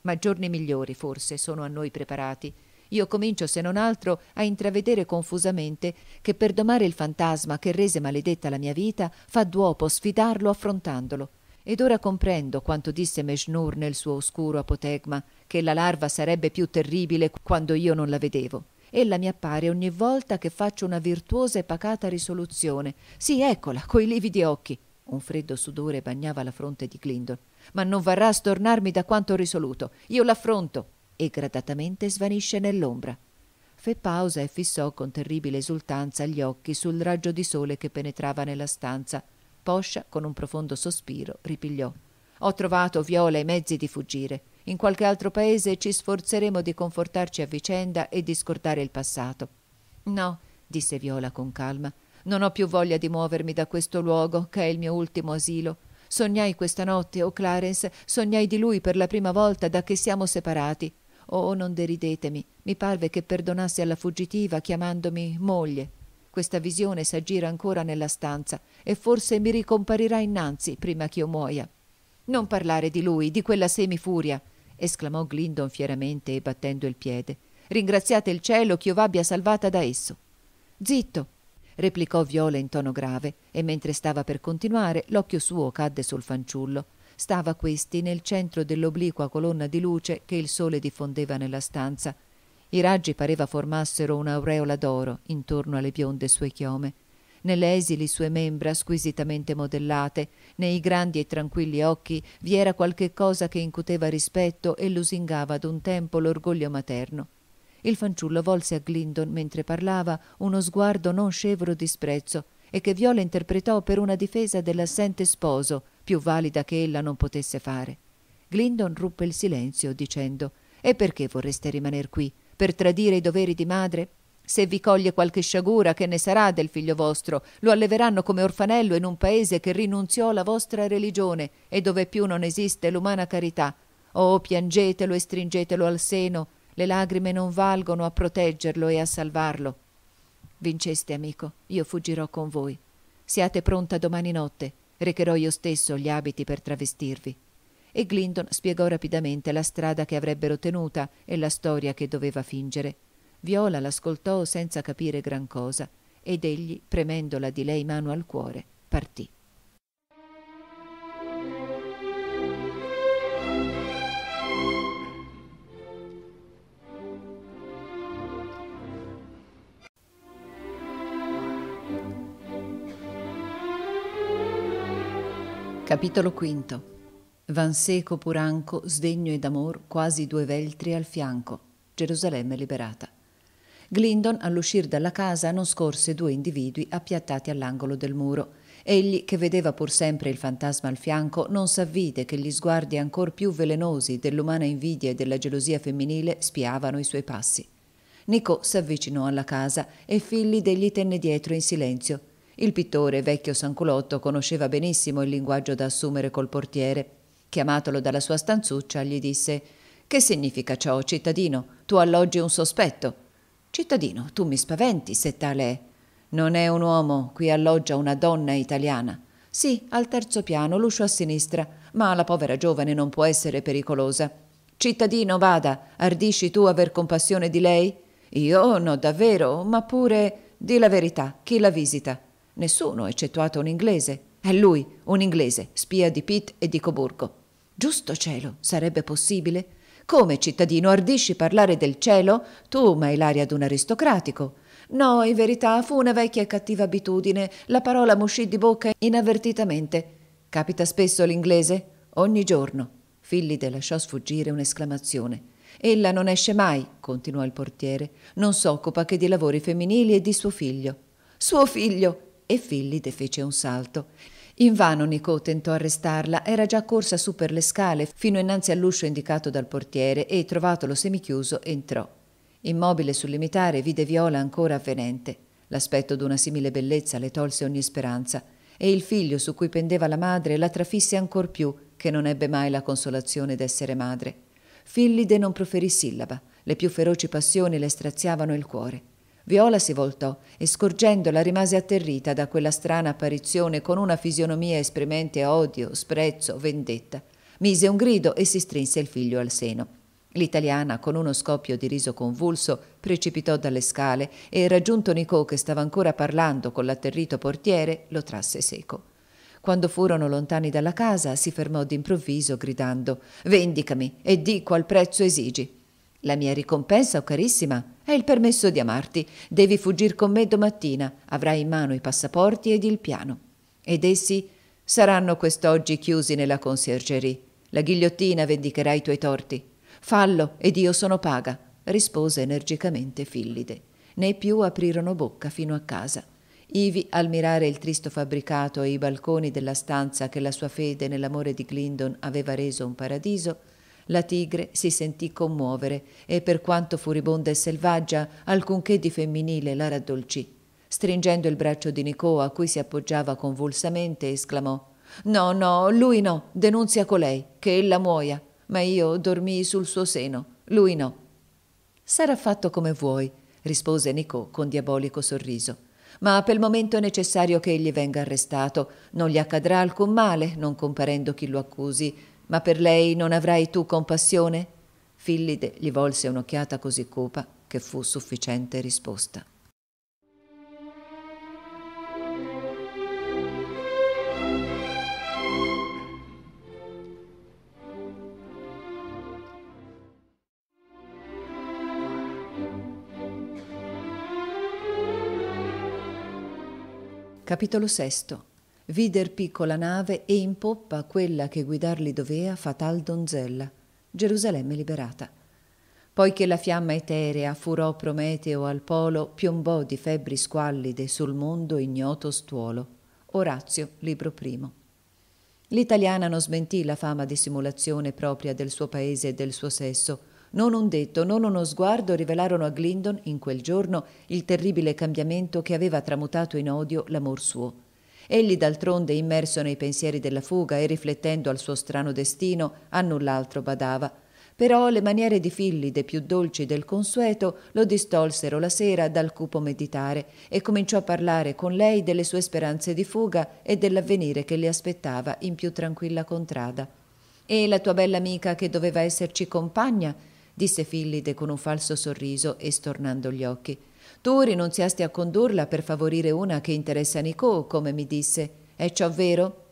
Ma giorni migliori, forse, sono a noi preparati. Io comincio, se non altro, a intravedere confusamente che per domare il fantasma che rese maledetta la mia vita, fa duopo sfidarlo affrontandolo. Ed ora comprendo quanto disse Mejnur nel suo oscuro apotegma, che la larva sarebbe più terribile quando io non la vedevo. Ella mi appare ogni volta che faccio una virtuosa e pacata risoluzione. Sì, eccola, coi lividi occhi. Un freddo sudore bagnava la fronte di Glindon. Ma non varrà a stornarmi da quanto ho risoluto. Io l'affronto. E gradatamente svanisce nell'ombra. Fe pausa e fissò con terribile esultanza gli occhi sul raggio di sole che penetrava nella stanza. Poscia, con un profondo sospiro, ripigliò. Ho trovato Viola i mezzi di fuggire. In qualche altro paese ci sforzeremo di confortarci a vicenda e di scordare il passato. No, disse Viola con calma, non ho più voglia di muovermi da questo luogo che è il mio ultimo asilo. Sognai questa notte, o oh Clarence, sognai di lui per la prima volta da che siamo separati. Oh, non deridetemi, mi parve che perdonasse alla fuggitiva chiamandomi moglie. Questa visione s'aggira ancora nella stanza e forse mi ricomparirà innanzi prima che io muoia. Non parlare di lui, di quella semifuria esclamò Glindon fieramente e battendo il piede. Ringraziate il cielo che io v'abbia salvata da esso. Zitto, replicò Viola in tono grave, e mentre stava per continuare, l'occhio suo cadde sul fanciullo. Stava questi nel centro dell'obliqua colonna di luce che il sole diffondeva nella stanza. I raggi pareva formassero un'aureola d'oro intorno alle bionde sue chiome nelle esili sue membra squisitamente modellate, nei grandi e tranquilli occhi vi era qualche cosa che incuteva rispetto e lusingava ad un tempo l'orgoglio materno. Il fanciullo volse a Glindon mentre parlava uno sguardo non scevro di sprezzo e che Viola interpretò per una difesa dell'assente sposo, più valida che ella non potesse fare. Glindon ruppe il silenzio dicendo: E perché vorreste rimaner qui? Per tradire i doveri di madre? Se vi coglie qualche sciagura, che ne sarà del figlio vostro? Lo alleveranno come orfanello in un paese che rinunziò alla vostra religione e dove più non esiste l'umana carità. Oh, piangetelo e stringetelo al seno, le lagrime non valgono a proteggerlo e a salvarlo. Vinceste, amico, io fuggirò con voi. Siate pronta domani notte, recherò io stesso gli abiti per travestirvi. E Glindon spiegò rapidamente la strada che avrebbero tenuta e la storia che doveva fingere. Viola l'ascoltò senza capire gran cosa ed egli, premendola di lei mano al cuore, partì. Capitolo V Vanseco Puranco, sdegno ed amor, quasi due veltri al fianco. Gerusalemme liberata. Glindon all'uscir dalla casa non scorse due individui appiattati all'angolo del muro. Egli, che vedeva pur sempre il fantasma al fianco, non s'avvide che gli sguardi ancor più velenosi dell'umana invidia e della gelosia femminile spiavano i suoi passi. Nico s'avvicinò alla casa e Fillide gli tenne dietro in silenzio. Il pittore, vecchio sanculotto, conosceva benissimo il linguaggio da assumere col portiere. Chiamatolo dalla sua stanzuccia, gli disse «Che significa ciò, cittadino? Tu alloggi un sospetto». Cittadino, tu mi spaventi se tale è. Non è un uomo, qui alloggia una donna italiana. Sì, al terzo piano, l'uscio a sinistra, ma la povera giovane non può essere pericolosa. Cittadino, vada, ardisci tu aver compassione di lei? Io no, davvero, ma pure... Di la verità, chi la visita? Nessuno, eccettuato un inglese. È lui, un inglese, spia di Pitt e di Coburgo. Giusto cielo, sarebbe possibile? Come cittadino ardisci parlare del cielo? Tu, ma hai l'aria d'un aristocratico. No, in verità fu una vecchia e cattiva abitudine. La parola m'uscì di bocca inavvertitamente. Capita spesso l'inglese? Ogni giorno. Fillide lasciò sfuggire un'esclamazione. Ella non esce mai, continuò il portiere, non s'occupa che di lavori femminili e di suo figlio. Suo figlio! E Fillide fece un salto. Invano Nico tentò arrestarla, era già corsa su per le scale fino innanzi all'uscio indicato dal portiere e, trovatolo semichiuso, entrò. Immobile sul limitare, vide Viola ancora avvenente. L'aspetto d'una simile bellezza le tolse ogni speranza e il figlio su cui pendeva la madre la trafisse ancor più, che non ebbe mai la consolazione d'essere madre. Fillide non proferì sillaba, le più feroci passioni le straziavano il cuore. Viola si voltò e scorgendola rimase atterrita da quella strana apparizione con una fisionomia esprimente odio, sprezzo, vendetta. Mise un grido e si strinse il figlio al seno. L'italiana, con uno scoppio di riso convulso, precipitò dalle scale e, raggiunto Nicò che stava ancora parlando con l'atterrito portiere, lo trasse seco. Quando furono lontani dalla casa, si fermò d'improvviso gridando «Vendicami e di qual prezzo esigi!» «La mia ricompensa, o oh carissima!» Hai il permesso di amarti. Devi fuggire con me domattina. Avrai in mano i passaporti ed il piano. Ed essi saranno quest'oggi chiusi nella conciergerie. La ghigliottina vendicherà i tuoi torti. Fallo ed io sono paga, rispose energicamente Fillide. Né più aprirono bocca fino a casa. Ivi, al mirare il tristo fabbricato e i balconi della stanza che la sua fede nell'amore di Glindon aveva reso un paradiso, la tigre si sentì commuovere e per quanto furibonda e selvaggia, alcunché di femminile la raddolcì. Stringendo il braccio di Nicò a cui si appoggiava convulsamente, esclamò No, no, lui no, denunzia colei, che ella muoia. Ma io dormii sul suo seno, lui no. Sarà fatto come vuoi, rispose Nicò con diabolico sorriso. Ma per il momento è necessario che egli venga arrestato. Non gli accadrà alcun male, non comparendo chi lo accusi ma per lei non avrai tu compassione? Fillide gli volse un'occhiata così cupa che fu sufficiente risposta. Capitolo VI vider piccola nave e in poppa quella che guidarli dovea fatal donzella, Gerusalemme liberata. Poiché la fiamma eterea furò Prometeo al polo, piombò di febbri squallide sul mondo ignoto stuolo. Orazio, libro primo. L'italiana non smentì la fama di simulazione propria del suo paese e del suo sesso. Non un detto, non uno sguardo rivelarono a Glindon in quel giorno il terribile cambiamento che aveva tramutato in odio l'amor suo Egli d'altronde immerso nei pensieri della fuga e riflettendo al suo strano destino, a null'altro badava. Però le maniere di Fillide più dolci del consueto lo distolsero la sera dal cupo meditare e cominciò a parlare con lei delle sue speranze di fuga e dell'avvenire che le aspettava in più tranquilla contrada. E la tua bella amica che doveva esserci compagna? disse Fillide con un falso sorriso e stornando gli occhi. Tu rinunziasti a condurla per favorire una che interessa Nicò, come mi disse. È ciò vero?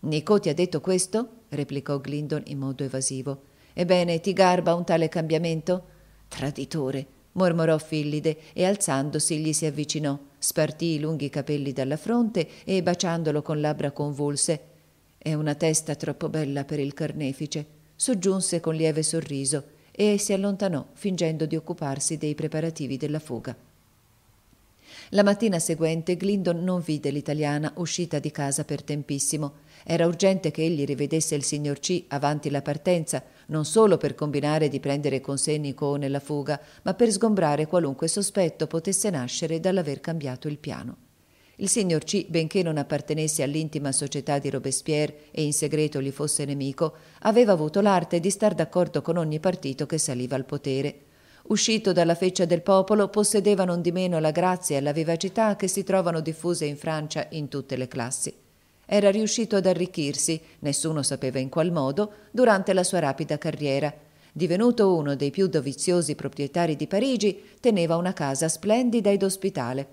Nicò ti ha detto questo? replicò Glindon in modo evasivo. Ebbene, ti garba un tale cambiamento? Traditore! mormorò Fillide e alzandosi gli si avvicinò, spartì i lunghi capelli dalla fronte e baciandolo con labbra convulse. È una testa troppo bella per il carnefice, soggiunse con lieve sorriso e si allontanò fingendo di occuparsi dei preparativi della fuga. La mattina seguente Glindon non vide l'italiana uscita di casa per tempissimo. Era urgente che egli rivedesse il signor C avanti la partenza, non solo per combinare di prendere con sé Nico nella fuga, ma per sgombrare qualunque sospetto potesse nascere dall'aver cambiato il piano. Il signor C, benché non appartenesse all'intima società di Robespierre e in segreto gli fosse nemico, aveva avuto l'arte di star d'accordo con ogni partito che saliva al potere uscito dalla feccia del popolo, possedeva non di meno la grazia e la vivacità che si trovano diffuse in Francia in tutte le classi. Era riuscito ad arricchirsi, nessuno sapeva in qual modo, durante la sua rapida carriera. Divenuto uno dei più doviziosi proprietari di Parigi, teneva una casa splendida ed ospitale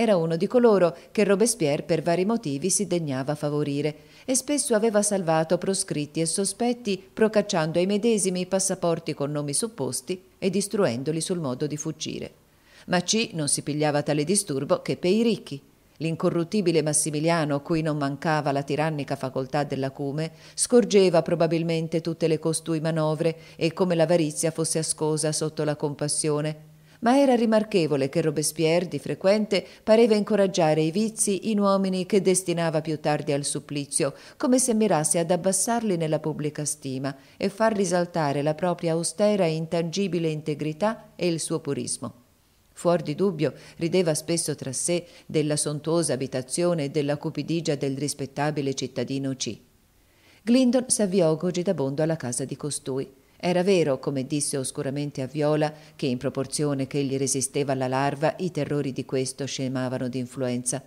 era uno di coloro che Robespierre per vari motivi si degnava favorire e spesso aveva salvato proscritti e sospetti procacciando ai medesimi i passaporti con nomi supposti e distruendoli sul modo di fuggire. Ma C non si pigliava tale disturbo che per i ricchi. L'incorruttibile Massimiliano, cui non mancava la tirannica facoltà dell'acume, scorgeva probabilmente tutte le costui manovre e come l'avarizia fosse ascosa sotto la compassione, ma era rimarchevole che Robespierre di frequente pareva incoraggiare i vizi in uomini che destinava più tardi al supplizio, come se mirasse ad abbassarli nella pubblica stima e far risaltare la propria austera e intangibile integrità e il suo purismo. Fuor di dubbio rideva spesso tra sé della sontuosa abitazione e della cupidigia del rispettabile cittadino C. Glindon s'avviò gogidabondo alla casa di costui. Era vero, come disse oscuramente a Viola, che in proporzione che egli resisteva alla larva, i terrori di questo scemavano di influenza.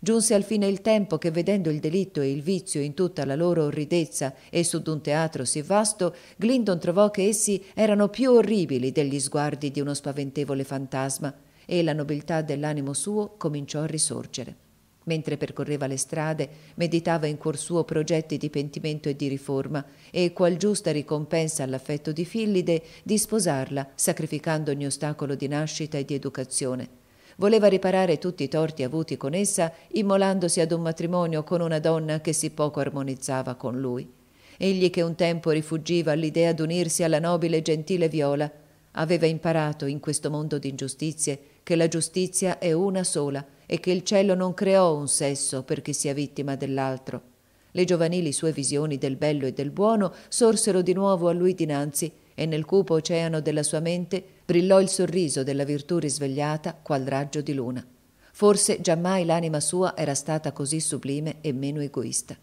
Giunse alfine il tempo che, vedendo il delitto e il vizio in tutta la loro orridezza e su d'un teatro sì vasto, Glindon trovò che essi erano più orribili degli sguardi di uno spaventevole fantasma, e la nobiltà dell'animo suo cominciò a risorgere. Mentre percorreva le strade, meditava in cuor suo progetti di pentimento e di riforma, e qual giusta ricompensa all'affetto di Fillide di sposarla, sacrificando ogni ostacolo di nascita e di educazione. Voleva riparare tutti i torti avuti con essa, immolandosi ad un matrimonio con una donna che si poco armonizzava con lui. Egli che un tempo rifuggiva all'idea d'unirsi alla nobile e gentile Viola, aveva imparato in questo mondo di ingiustizie che la giustizia è una sola, e che il cielo non creò un sesso perché sia vittima dell'altro. Le giovanili sue visioni del bello e del buono sorsero di nuovo a lui dinanzi e nel cupo oceano della sua mente brillò il sorriso della virtù risvegliata qual raggio di luna. Forse giammai l'anima sua era stata così sublime e meno egoista.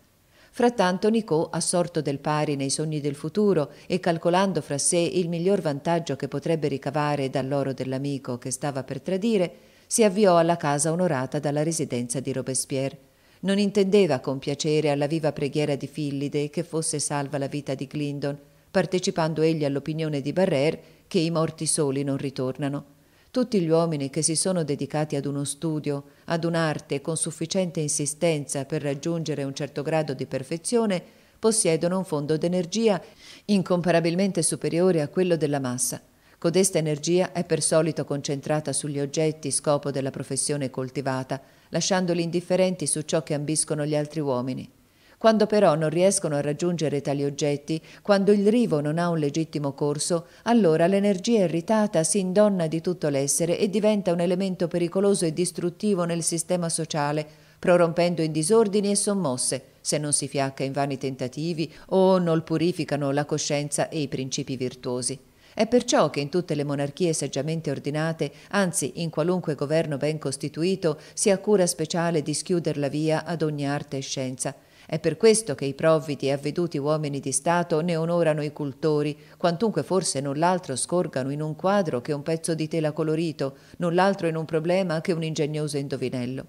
Frattanto Nicò, assorto del pari nei sogni del futuro e calcolando fra sé il miglior vantaggio che potrebbe ricavare dall'oro dell'amico che stava per tradire, si avviò alla casa onorata dalla residenza di Robespierre. Non intendeva compiacere alla viva preghiera di Fillide che fosse salva la vita di Glindon, partecipando egli all'opinione di Barrère che i morti soli non ritornano. Tutti gli uomini che si sono dedicati ad uno studio, ad un'arte con sufficiente insistenza per raggiungere un certo grado di perfezione, possiedono un fondo d'energia incomparabilmente superiore a quello della massa. Codesta energia è per solito concentrata sugli oggetti scopo della professione coltivata, lasciandoli indifferenti su ciò che ambiscono gli altri uomini. Quando però non riescono a raggiungere tali oggetti, quando il rivo non ha un legittimo corso, allora l'energia irritata si indonna di tutto l'essere e diventa un elemento pericoloso e distruttivo nel sistema sociale, prorompendo in disordini e sommosse, se non si fiacca in vani tentativi o non purificano la coscienza e i principi virtuosi. È perciò che in tutte le monarchie saggiamente ordinate, anzi in qualunque governo ben costituito, si ha cura speciale di schiuder la via ad ogni arte e scienza. È per questo che i provvidi e avveduti uomini di Stato ne onorano i cultori, quantunque forse null'altro scorgano in un quadro che un pezzo di tela colorito, null'altro in un problema che un ingegnoso indovinello.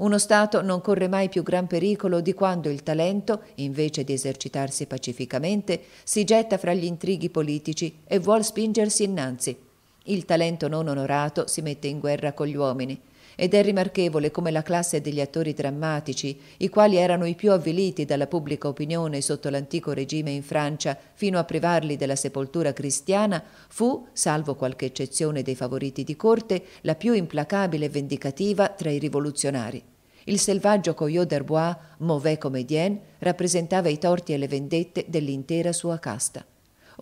Uno Stato non corre mai più gran pericolo di quando il talento, invece di esercitarsi pacificamente, si getta fra gli intrighi politici e vuol spingersi innanzi. Il talento non onorato si mette in guerra con gli uomini ed è rimarchevole come la classe degli attori drammatici, i quali erano i più avviliti dalla pubblica opinione sotto l'antico regime in Francia fino a privarli della sepoltura cristiana, fu, salvo qualche eccezione dei favoriti di corte, la più implacabile e vendicativa tra i rivoluzionari. Il selvaggio Coyot d'Arbois, mauvais comédien, rappresentava i torti e le vendette dell'intera sua casta.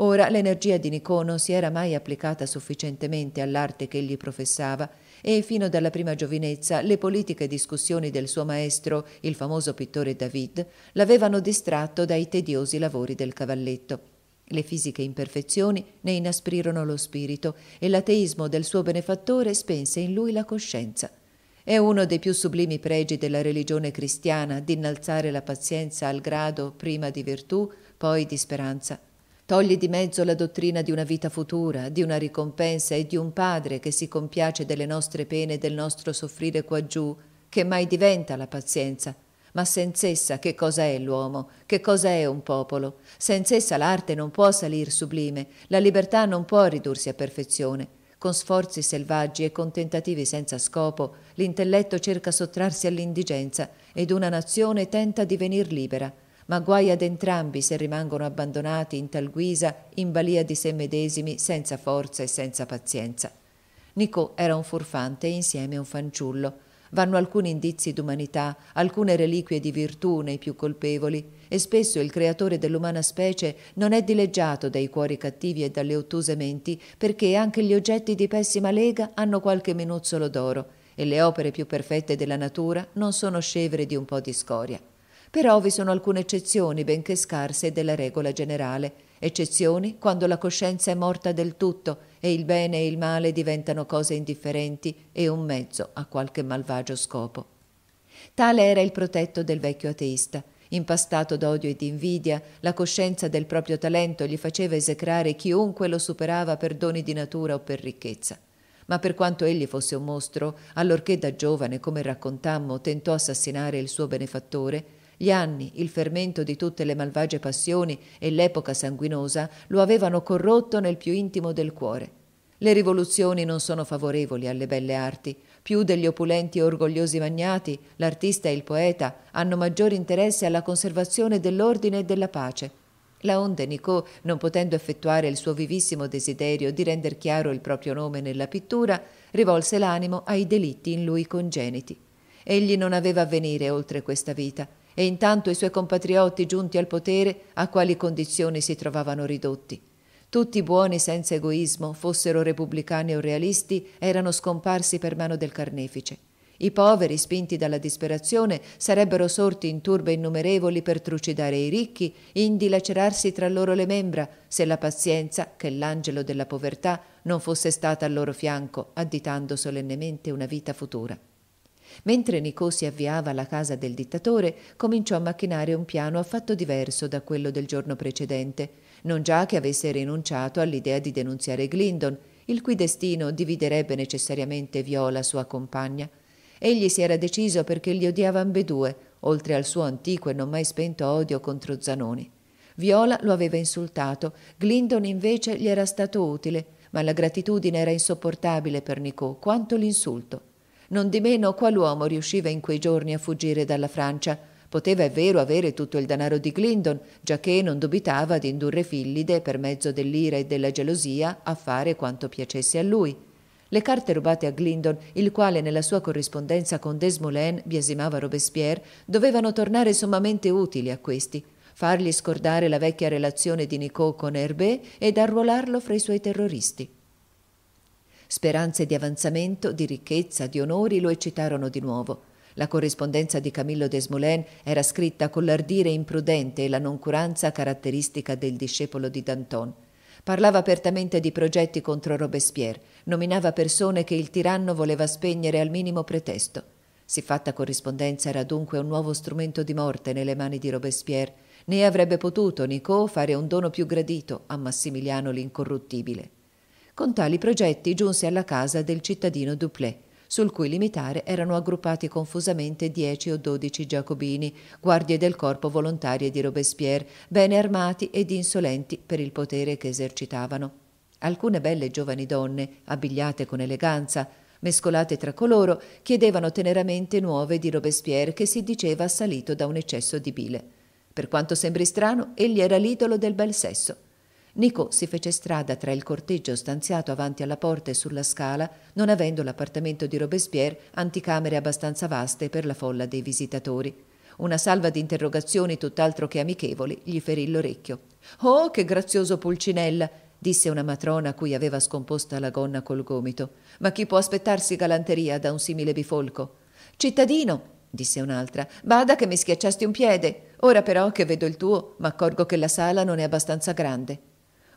Ora l'energia di Nicò non si era mai applicata sufficientemente all'arte che egli professava e fino dalla prima giovinezza le politiche discussioni del suo maestro, il famoso pittore David, l'avevano distratto dai tediosi lavori del cavalletto. Le fisiche imperfezioni ne inasprirono lo spirito e l'ateismo del suo benefattore spense in lui la coscienza. È uno dei più sublimi pregi della religione cristiana d'innalzare la pazienza al grado prima di virtù, poi di speranza. Togli di mezzo la dottrina di una vita futura, di una ricompensa e di un Padre che si compiace delle nostre pene e del nostro soffrire quaggiù, che mai diventa la pazienza. Ma senz'essa che cosa è l'uomo? Che cosa è un popolo? Senz'essa l'arte non può salir sublime, la libertà non può ridursi a perfezione. Con sforzi selvaggi e con tentativi senza scopo, l'intelletto cerca sottrarsi all'indigenza ed una nazione tenta di venir libera ma guai ad entrambi se rimangono abbandonati in tal guisa in balia di se medesimi senza forza e senza pazienza. Nicò era un furfante e insieme un fanciullo. Vanno alcuni indizi d'umanità, alcune reliquie di virtù nei più colpevoli, e spesso il creatore dell'umana specie non è dileggiato dai cuori cattivi e dalle ottuse menti, perché anche gli oggetti di pessima lega hanno qualche minuzzolo d'oro, e le opere più perfette della natura non sono scevre di un po' di scoria. Però vi sono alcune eccezioni, benché scarse, della regola generale. Eccezioni quando la coscienza è morta del tutto e il bene e il male diventano cose indifferenti e un mezzo a qualche malvagio scopo. Tale era il protetto del vecchio ateista. Impastato d'odio e d'invidia, la coscienza del proprio talento gli faceva esecrare chiunque lo superava per doni di natura o per ricchezza ma per quanto egli fosse un mostro, allorché da giovane, come raccontammo, tentò assassinare il suo benefattore, gli anni, il fermento di tutte le malvagie passioni e l'epoca sanguinosa lo avevano corrotto nel più intimo del cuore. Le rivoluzioni non sono favorevoli alle belle arti. Più degli opulenti e orgogliosi magnati, l'artista e il poeta hanno maggior interesse alla conservazione dell'ordine e della pace. Laonde Nicot, non potendo effettuare il suo vivissimo desiderio di render chiaro il proprio nome nella pittura, rivolse l'animo ai delitti in lui congeniti. Egli non aveva avvenire oltre questa vita, e intanto i suoi compatrioti giunti al potere a quali condizioni si trovavano ridotti. Tutti buoni senza egoismo, fossero repubblicani o realisti, erano scomparsi per mano del carnefice. I poveri, spinti dalla disperazione, sarebbero sorti in turbe innumerevoli per trucidare i ricchi, indi lacerarsi tra loro le membra, se la pazienza, che l'angelo della povertà, non fosse stata al loro fianco, additando solennemente una vita futura. Mentre Nicò si avviava alla casa del dittatore, cominciò a macchinare un piano affatto diverso da quello del giorno precedente, non già che avesse rinunciato all'idea di denunziare Glindon, il cui destino dividerebbe necessariamente Viola, sua compagna. Egli si era deciso perché li odiava ambedue, oltre al suo antico e non mai spento odio contro Zanoni. Viola lo aveva insultato, Glindon invece gli era stato utile, ma la gratitudine era insopportabile per Nicò quanto l'insulto. Nondimeno qual'uomo riusciva in quei giorni a fuggire dalla Francia. Poteva, è vero, avere tutto il denaro di Glindon, giacché non dubitava di indurre Fillide, per mezzo dell'ira e della gelosia, a fare quanto piacesse a lui. Le carte rubate a Glindon, il quale nella sua corrispondenza con Desmoulins biasimava Robespierre, dovevano tornare sommamente utili a questi, fargli scordare la vecchia relazione di Nicot con Herbé ed arruolarlo fra i suoi terroristi. Speranze di avanzamento, di ricchezza, di onori lo eccitarono di nuovo. La corrispondenza di Camillo Desmoulins era scritta con l'ardire imprudente e la noncuranza caratteristica del discepolo di Danton. Parlava apertamente di progetti contro Robespierre, nominava persone che il tiranno voleva spegnere al minimo pretesto. Siffatta corrispondenza era dunque un nuovo strumento di morte nelle mani di Robespierre, né avrebbe potuto Nicot fare un dono più gradito a Massimiliano l'incorruttibile. Con tali progetti giunse alla casa del cittadino Duplé, sul cui limitare erano aggruppati confusamente 10 o 12 giacobini, guardie del corpo volontarie di Robespierre, bene armati ed insolenti per il potere che esercitavano. Alcune belle giovani donne, abbigliate con eleganza, mescolate tra coloro, chiedevano teneramente nuove di Robespierre che si diceva assalito da un eccesso di bile. Per quanto sembri strano, egli era l'idolo del bel sesso. Nico si fece strada tra il corteggio stanziato avanti alla porta e sulla scala, non avendo l'appartamento di Robespierre anticamere abbastanza vaste per la folla dei visitatori. Una salva di interrogazioni tutt'altro che amichevoli gli ferì l'orecchio. Oh, che grazioso Pulcinella! disse una matrona a cui aveva scomposta la gonna col gomito. Ma chi può aspettarsi galanteria da un simile bifolco? Cittadino, disse un'altra, bada che mi schiacciasti un piede. Ora però che vedo il tuo, m'accorgo che la sala non è abbastanza grande.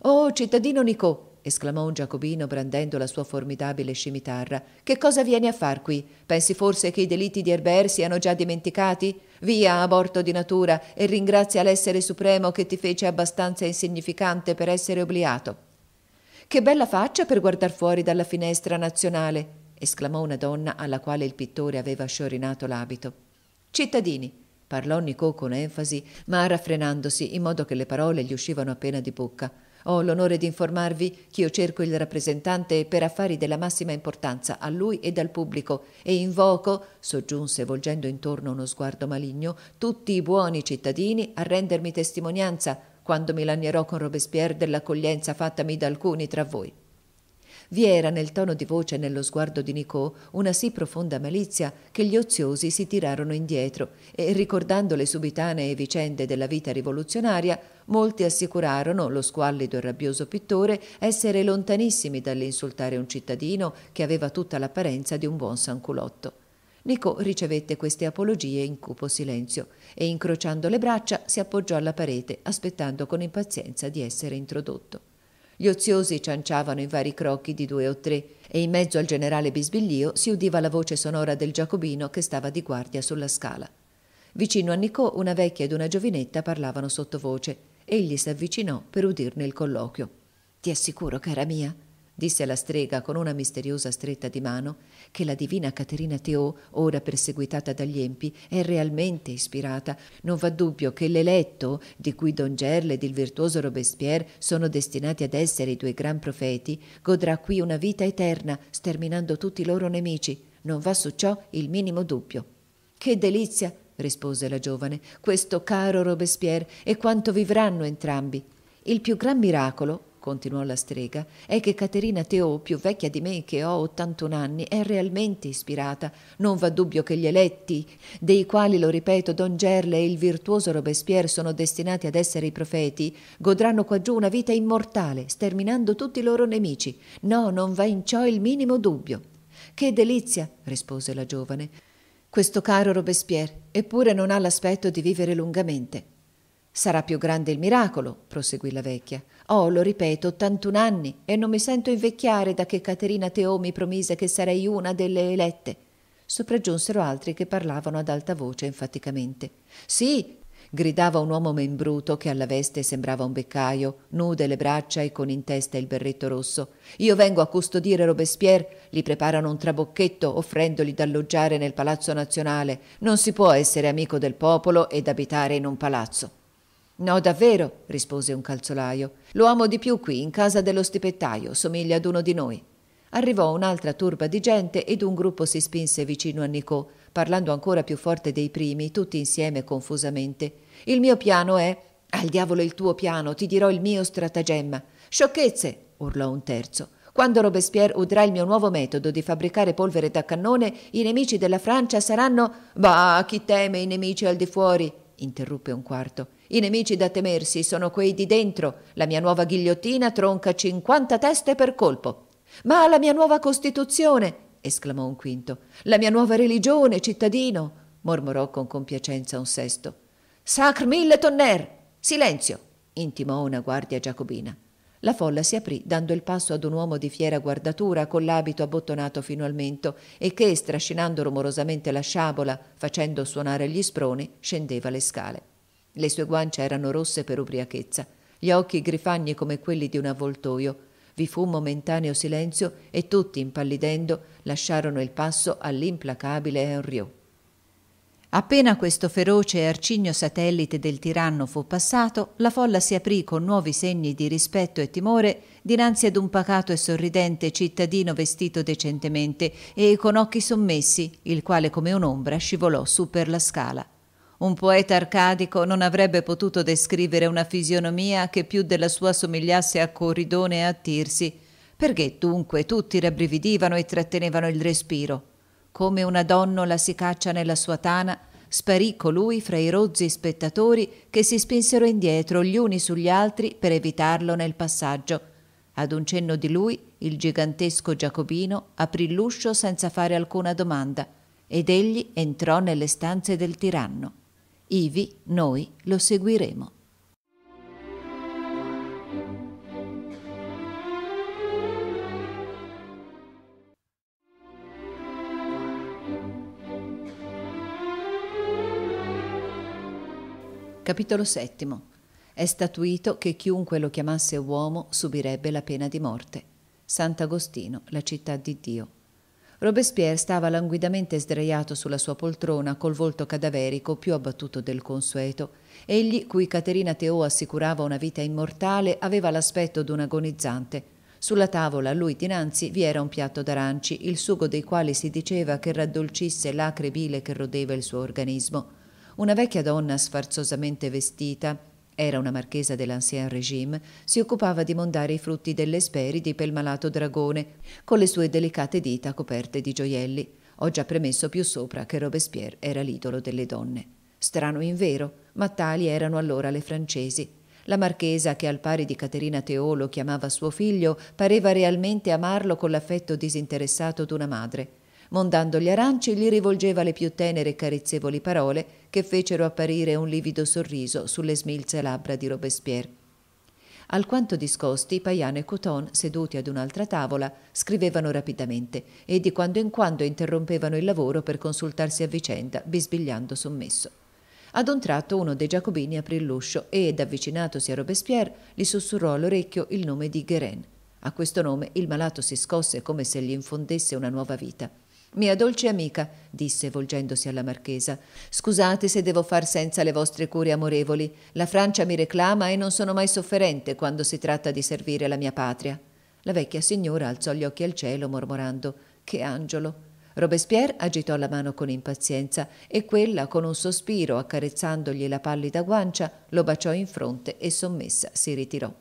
Oh, cittadino Nicò! esclamò un giacobino brandendo la sua formidabile scimitarra. Che cosa vieni a far qui? Pensi forse che i delitti di Herbert siano già dimenticati? Via, aborto di natura, e ringrazia l'essere supremo che ti fece abbastanza insignificante per essere obliato. Che bella faccia per guardar fuori dalla finestra nazionale! esclamò una donna alla quale il pittore aveva sciorinato l'abito. Cittadini, parlò Nicò con enfasi, ma raffrenandosi in modo che le parole gli uscivano appena di bocca ho l'onore di informarvi che io cerco il rappresentante per affari della massima importanza a lui e al pubblico e invoco, soggiunse volgendo intorno uno sguardo maligno, tutti i buoni cittadini a rendermi testimonianza quando mi lagnerò con Robespierre dell'accoglienza fattami da alcuni tra voi. Vi era nel tono di voce e nello sguardo di Nicò una sì profonda malizia che gli oziosi si tirarono indietro e, ricordando le subitanee vicende della vita rivoluzionaria, molti assicurarono, lo squallido e rabbioso pittore, essere lontanissimi dall'insultare un cittadino che aveva tutta l'apparenza di un buon sanculotto. Nico ricevette queste apologie in cupo silenzio e, incrociando le braccia, si appoggiò alla parete, aspettando con impazienza di essere introdotto. Gli oziosi cianciavano i vari crocchi di due o tre e in mezzo al generale bisbiglio si udiva la voce sonora del giacobino che stava di guardia sulla scala. Vicino a Nicò una vecchia ed una giovinetta parlavano sottovoce. Egli si avvicinò per udirne il colloquio. Ti assicuro, cara mia, disse alla strega con una misteriosa stretta di mano, che la divina Caterina Teò, ora perseguitata dagli empi, è realmente ispirata. Non va dubbio che l'eletto, di cui Don Gerle ed il virtuoso Robespierre sono destinati ad essere i due gran profeti, godrà qui una vita eterna, sterminando tutti i loro nemici. Non va su ciò il minimo dubbio. Che delizia! rispose la giovane, questo caro Robespierre, e quanto vivranno entrambi. Il più gran miracolo continuò la strega, è che Caterina Teò, più vecchia di me che ho 81 anni, è realmente ispirata. Non va dubbio che gli eletti, dei quali, lo ripeto, Don Gerle e il virtuoso Robespierre sono destinati ad essere i profeti, godranno qua giù una vita immortale, sterminando tutti i loro nemici. No, non va in ciò il minimo dubbio. Che delizia, rispose la giovane, questo caro Robespierre, eppure non ha l'aspetto di vivere lungamente. Sarà più grande il miracolo, proseguì la vecchia. Ho, oh, lo ripeto, 81 anni e non mi sento invecchiare da che Caterina Teo mi promise che sarei una delle elette. Sopraggiunsero altri che parlavano ad alta voce enfaticamente. Sì, gridava un uomo membruto che alla veste sembrava un beccaio, nude le braccia e con in testa il berretto rosso. Io vengo a custodire Robespierre, gli preparano un trabocchetto offrendogli d'alloggiare nel Palazzo Nazionale. Non si può essere amico del popolo ed abitare in un palazzo. No, davvero, rispose un calzolaio. Lo amo di più qui, in casa dello stipettaio, somiglia ad uno di noi. Arrivò un'altra turba di gente ed un gruppo si spinse vicino a Nicò, parlando ancora più forte dei primi, tutti insieme confusamente. Il mio piano è. Al diavolo il tuo piano, ti dirò il mio stratagemma. Sciocchezze! urlò un terzo. Quando Robespierre udrà il mio nuovo metodo di fabbricare polvere da cannone, i nemici della Francia saranno. Bah, chi teme i nemici al di fuori? interruppe un quarto. I nemici da temersi sono quei di dentro. La mia nuova ghigliottina tronca 50 teste per colpo. Ma la mia nuova Costituzione! esclamò un quinto. La mia nuova religione, cittadino! mormorò con compiacenza un sesto. Sacre mille tonnerre! Silenzio! intimò una guardia giacobina. La folla si aprì dando il passo ad un uomo di fiera guardatura con l'abito abbottonato fino al mento e che, strascinando rumorosamente la sciabola, facendo suonare gli sproni, scendeva le scale. Le sue guance erano rosse per ubriachezza, gli occhi grifagni come quelli di un avvoltoio. Vi fu un momentaneo silenzio e tutti, impallidendo, lasciarono il passo all'implacabile Henriot. Appena questo feroce e arcigno satellite del tiranno fu passato, la folla si aprì con nuovi segni di rispetto e timore dinanzi ad un pacato e sorridente cittadino vestito decentemente e con occhi sommessi, il quale come un'ombra scivolò su per la scala. Un poeta arcadico non avrebbe potuto descrivere una fisionomia che più della sua somigliasse a Coridone e a Tirsi, perché dunque tutti rabbrividivano e trattenevano il respiro. Come una donnola si caccia nella sua tana, sparì colui fra i rozzi spettatori che si spinsero indietro gli uni sugli altri per evitarlo nel passaggio. Ad un cenno di lui, il gigantesco Giacobino aprì l'uscio senza fare alcuna domanda ed egli entrò nelle stanze del tiranno. Ivi noi lo seguiremo. Capitolo VII. È statuito che chiunque lo chiamasse uomo subirebbe la pena di morte. Sant'Agostino, la città di Dio, Robespierre stava languidamente sdraiato sulla sua poltrona col volto cadaverico più abbattuto del consueto. Egli, cui Caterina Teò assicurava una vita immortale, aveva l'aspetto d'un agonizzante. Sulla tavola, a lui dinanzi, vi era un piatto d'aranci, il sugo dei quali si diceva che raddolcisse l'acre bile che rodeva il suo organismo. Una vecchia donna sfarzosamente vestita, era una marchesa dell'Ancien Régime, si occupava di mondare i frutti delle speridi pel malato dragone, con le sue delicate dita coperte di gioielli. Ho già premesso più sopra che Robespierre era l'idolo delle donne. Strano invero, ma tali erano allora le francesi. La marchesa, che al pari di Caterina Teolo chiamava suo figlio, pareva realmente amarlo con l'affetto disinteressato d'una madre. Mondando gli aranci gli rivolgeva le più tenere e carezzevoli parole che fecero apparire un livido sorriso sulle smilze labbra di Robespierre. Alquanto discosti, Paiano e Couton, seduti ad un'altra tavola, scrivevano rapidamente e di quando in quando interrompevano il lavoro per consultarsi a vicenda, bisbigliando sommesso. Ad un tratto uno dei giacobini aprì l'uscio ed, avvicinatosi a Robespierre, gli sussurrò all'orecchio il nome di Guérin. A questo nome il malato si scosse come se gli infondesse una nuova vita. Mia dolce amica, disse volgendosi alla marchesa, scusate se devo far senza le vostre cure amorevoli. La Francia mi reclama e non sono mai sofferente quando si tratta di servire la mia patria. La vecchia signora alzò gli occhi al cielo mormorando Che angelo! Robespierre agitò la mano con impazienza e quella, con un sospiro, accarezzandogli la pallida guancia, lo baciò in fronte e sommessa si ritirò.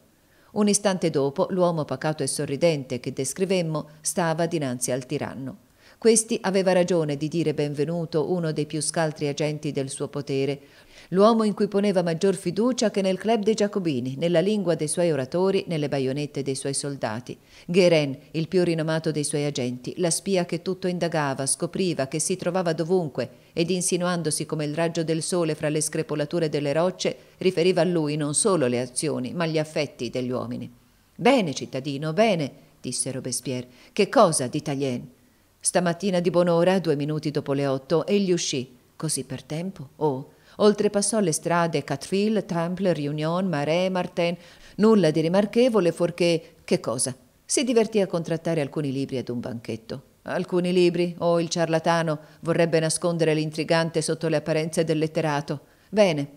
Un istante dopo l'uomo pacato e sorridente che descrivemmo stava dinanzi al tiranno. Questi aveva ragione di dire benvenuto uno dei più scaltri agenti del suo potere, l'uomo in cui poneva maggior fiducia che nel club dei Giacobini, nella lingua dei suoi oratori, nelle baionette dei suoi soldati. Guérin, il più rinomato dei suoi agenti, la spia che tutto indagava, scopriva, che si trovava dovunque ed insinuandosi come il raggio del sole fra le screpolature delle rocce, riferiva a lui non solo le azioni, ma gli affetti degli uomini. Bene, cittadino, bene, disse Robespierre, che cosa di Tallien? Stamattina di buon'ora, due minuti dopo le otto, egli uscì, così per tempo, oh, oltrepassò le strade Catril, Temple, Réunion, Marais, Martin, nulla di rimarchevole fuorché, che cosa? Si divertì a contrattare alcuni libri ad un banchetto. Alcuni libri, oh, il ciarlatano vorrebbe nascondere l'intrigante sotto le apparenze del letterato. Bene,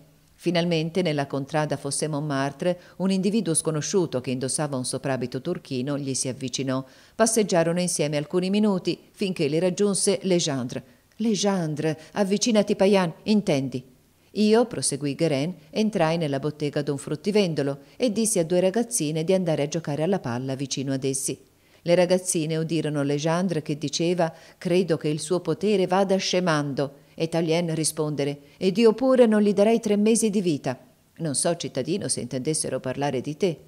Finalmente, nella contrada Fosse montmartre un individuo sconosciuto che indossava un soprabito turchino gli si avvicinò. Passeggiarono insieme alcuni minuti finché li raggiunse Legendre. Legendre, avvicinati Payan, intendi? Io, proseguì Guerin, entrai nella bottega d'un fruttivendolo e dissi a due ragazzine di andare a giocare alla palla vicino ad essi. Le ragazzine udirono Legendre che diceva «Credo che il suo potere vada scemando» E Tallien rispondere «Ed io pure non gli darei tre mesi di vita». «Non so, cittadino, se intendessero parlare di te».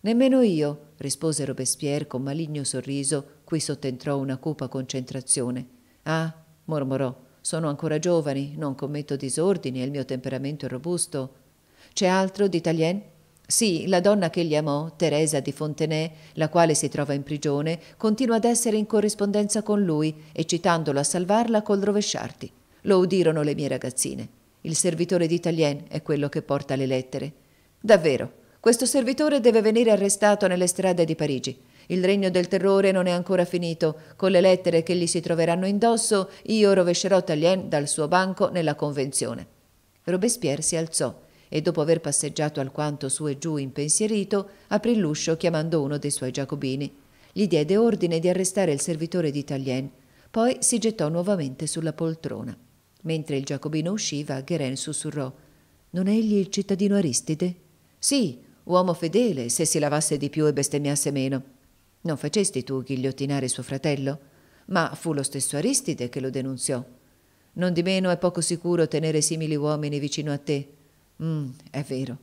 «Nemmeno io», rispose Robespierre con maligno sorriso, cui sottentrò una cupa concentrazione. «Ah», mormorò, «sono ancora giovani, non commetto disordini e il mio temperamento è robusto». «C'è altro di Tallien?» Sì, la donna che egli amò, Teresa di Fontenay, la quale si trova in prigione, continua ad essere in corrispondenza con lui, eccitandolo a salvarla col rovesciarti. Lo udirono le mie ragazzine. Il servitore di Italien è quello che porta le lettere. Davvero, questo servitore deve venire arrestato nelle strade di Parigi. Il regno del terrore non è ancora finito. Con le lettere che gli si troveranno indosso, io rovescerò Talien dal suo banco nella Convenzione. Robespierre si alzò e, dopo aver passeggiato alquanto su e giù impensierito, aprì l'uscio chiamando uno dei suoi giacobini. Gli diede ordine di arrestare il servitore di Talien, poi si gettò nuovamente sulla poltrona. Mentre il giacobino usciva, Gheren sussurrò Non è egli il cittadino Aristide? Sì, uomo fedele, se si lavasse di più e bestemmiasse meno. Non facesti tu ghigliottinare suo fratello? Ma fu lo stesso Aristide che lo denunziò. Non di meno è poco sicuro tenere simili uomini vicino a te. Mm, è vero.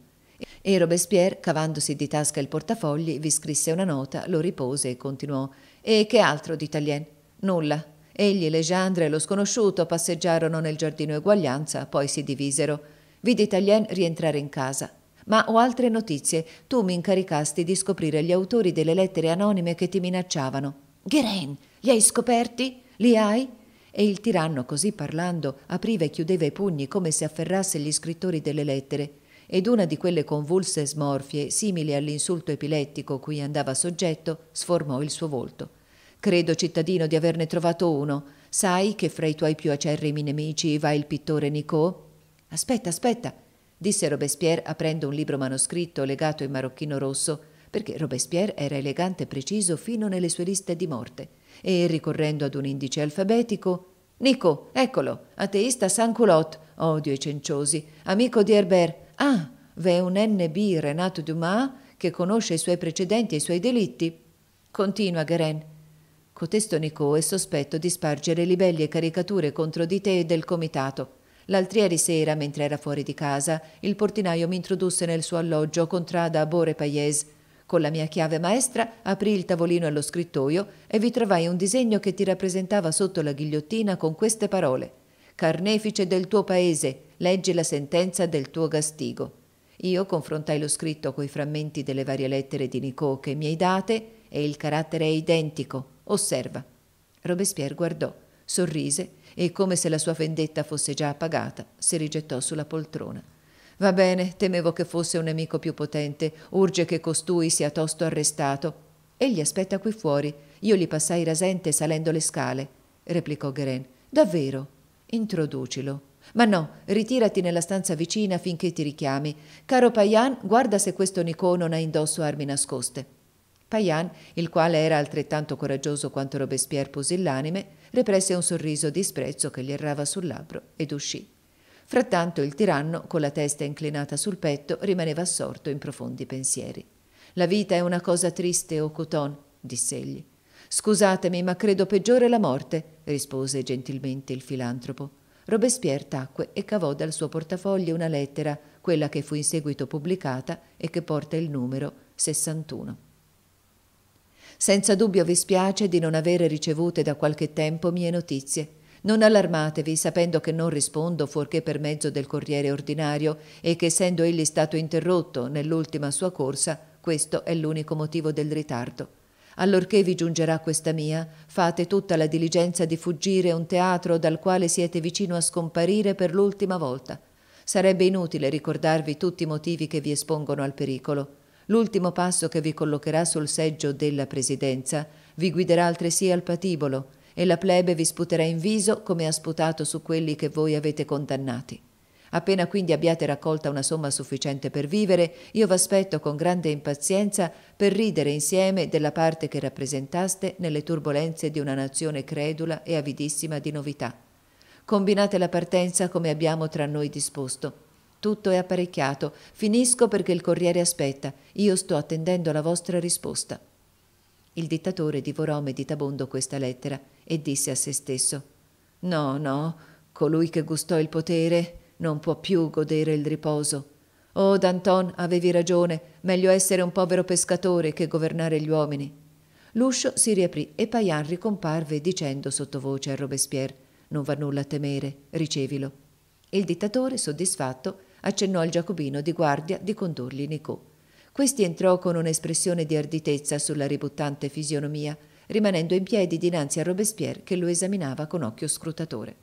E Robespierre, cavandosi di tasca il portafogli, vi scrisse una nota, lo ripose e continuò. E che altro di d'Italien? Nulla. Egli, Legendre e lo sconosciuto passeggiarono nel giardino Eguaglianza, poi si divisero. Vidi Talien rientrare in casa. Ma ho altre notizie. Tu mi incaricasti di scoprire gli autori delle lettere anonime che ti minacciavano. Guérin, li hai scoperti? Li hai? E il tiranno, così parlando, apriva e chiudeva i pugni come se afferrasse gli scrittori delle lettere ed una di quelle convulse smorfie, simili all'insulto epilettico cui andava soggetto, sformò il suo volto. Credo, cittadino, di averne trovato uno. Sai che fra i tuoi più acerrimi nemici va il pittore Nicot? Aspetta, aspetta, disse Robespierre aprendo un libro manoscritto legato in marocchino rosso, perché Robespierre era elegante e preciso fino nelle sue liste di morte, e ricorrendo ad un indice alfabetico, Nico, eccolo, ateista sans culotte, odio i cenciosi, amico di Herbert. Ah, v'è un NB Renato Dumas che conosce i suoi precedenti e i suoi delitti. Continua Guerin. Cotesto Nicò è sospetto di spargere libelli e caricature contro di te e del comitato. L'altrieri sera, mentre era fuori di casa, il portinaio mi introdusse nel suo alloggio contrada a Bore Paiese. Con la mia chiave maestra aprì il tavolino allo scrittoio e vi trovai un disegno che ti rappresentava sotto la ghigliottina con queste parole. Carnefice del tuo paese, leggi la sentenza del tuo gastigo. Io confrontai lo scritto coi frammenti delle varie lettere di Nicò che mi hai date e il carattere è identico. Osserva. Robespierre guardò, sorrise e, come se la sua vendetta fosse già appagata, si rigettò sulla poltrona. Va bene, temevo che fosse un nemico più potente, urge che costui sia tosto arrestato. Egli aspetta qui fuori. Io gli passai rasente salendo le scale, replicò Guerin. Davvero? Introducilo. Ma no, ritirati nella stanza vicina finché ti richiami. Caro Payan, guarda se questo Nico non ha indosso armi nascoste. Payan, il quale era altrettanto coraggioso quanto Robespierre pusillanime, represse un sorriso di sprezzo che gli errava sul labbro ed uscì. Frattanto il tiranno, con la testa inclinata sul petto, rimaneva assorto in profondi pensieri. La vita è una cosa triste, o Coton, disse egli. Scusatemi, ma credo peggiore la morte, rispose gentilmente il filantropo. Robespierre tacque e cavò dal suo portafoglio una lettera, quella che fu in seguito pubblicata e che porta il numero 61. Senza dubbio vi spiace di non avere ricevute da qualche tempo mie notizie. Non allarmatevi, sapendo che non rispondo fuorché per mezzo del corriere ordinario e che essendo egli stato interrotto nell'ultima sua corsa, questo è l'unico motivo del ritardo. Allorché vi giungerà questa mia, fate tutta la diligenza di fuggire un teatro dal quale siete vicino a scomparire per l'ultima volta. Sarebbe inutile ricordarvi tutti i motivi che vi espongono al pericolo. L'ultimo passo che vi collocherà sul seggio della presidenza vi guiderà altresì al patibolo e la plebe vi sputerà in viso come ha sputato su quelli che voi avete condannati. Appena quindi abbiate raccolta una somma sufficiente per vivere, io vi aspetto con grande impazienza per ridere insieme della parte che rappresentaste nelle turbulenze di una nazione credula e avidissima di novità. Combinate la partenza come abbiamo tra noi disposto tutto è apparecchiato. Finisco perché il corriere aspetta. Io sto attendendo la vostra risposta. Il dittatore divorò meditabondo questa lettera e disse a se stesso No, no, colui che gustò il potere non può più godere il riposo. Oh, Danton, avevi ragione, meglio essere un povero pescatore che governare gli uomini. L'uscio si riaprì e Payan ricomparve dicendo sottovoce a Robespierre Non va nulla a temere, ricevilo. Il dittatore, soddisfatto, accennò al giacobino di guardia di condurli Nicò. Questi entrò con un'espressione di arditezza sulla ributtante fisionomia, rimanendo in piedi dinanzi a Robespierre che lo esaminava con occhio scrutatore.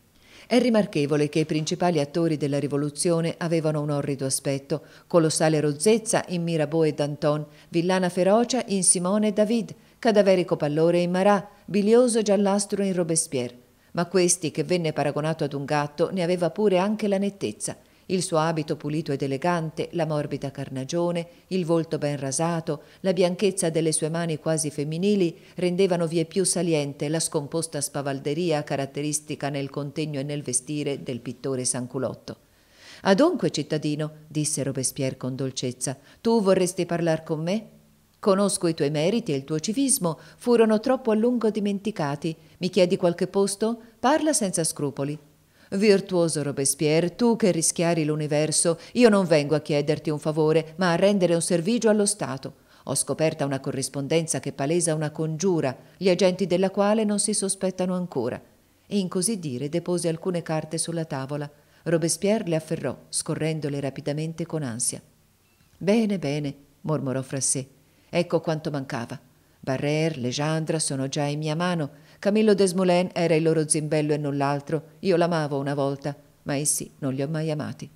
È rimarchevole che i principali attori della rivoluzione avevano un orrido aspetto, colossale rozzezza in Mirabeau e Danton, villana ferocia in Simone e David, cadaverico pallore in Marat, bilioso giallastro in Robespierre. Ma questi, che venne paragonato ad un gatto, ne aveva pure anche la nettezza – il suo abito pulito ed elegante, la morbida carnagione, il volto ben rasato, la bianchezza delle sue mani quasi femminili rendevano vie più saliente la scomposta spavalderia caratteristica nel contegno e nel vestire del pittore Sanculotto. Adunque, cittadino, disse Robespierre con dolcezza, tu vorresti parlare con me? Conosco i tuoi meriti e il tuo civismo, furono troppo a lungo dimenticati. Mi chiedi qualche posto? Parla senza scrupoli. Virtuoso Robespierre, tu che rischiari l'universo, io non vengo a chiederti un favore, ma a rendere un servigio allo Stato. Ho scoperta una corrispondenza che palesa una congiura, gli agenti della quale non si sospettano ancora. E in così dire depose alcune carte sulla tavola. Robespierre le afferrò, scorrendole rapidamente con ansia. Bene, bene, mormorò fra sé. Ecco quanto mancava. Barrère, Legendre sono già in mia mano Camillo Desmoulins era il loro zimbello e null'altro. Io l'amavo una volta, ma essi non li ho mai amati.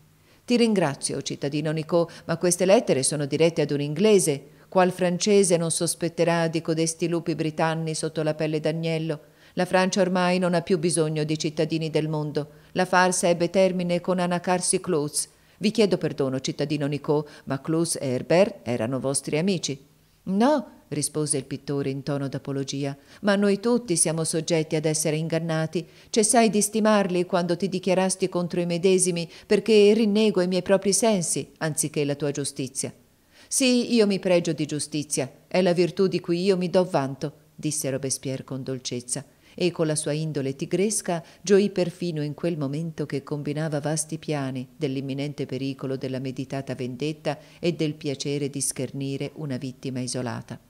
Ti ringrazio, cittadino Nicot, ma queste lettere sono dirette ad un inglese. Qual francese non sospetterà di codesti lupi britanni sotto la pelle d'agnello? La Francia ormai non ha più bisogno di cittadini del mondo. La farsa ebbe termine con anacarsi Close. Vi chiedo perdono, cittadino Nicot, ma Close e Herbert erano vostri amici. No, rispose il pittore in tono d'apologia, ma noi tutti siamo soggetti ad essere ingannati. Cessai di stimarli quando ti dichiarasti contro i medesimi, perché rinnego i miei propri sensi, anziché la tua giustizia. Sì, io mi pregio di giustizia, è la virtù di cui io mi do vanto, disse Robespierre con dolcezza, e con la sua indole tigresca gioì perfino in quel momento che combinava vasti piani dell'imminente pericolo della meditata vendetta e del piacere di schernire una vittima isolata.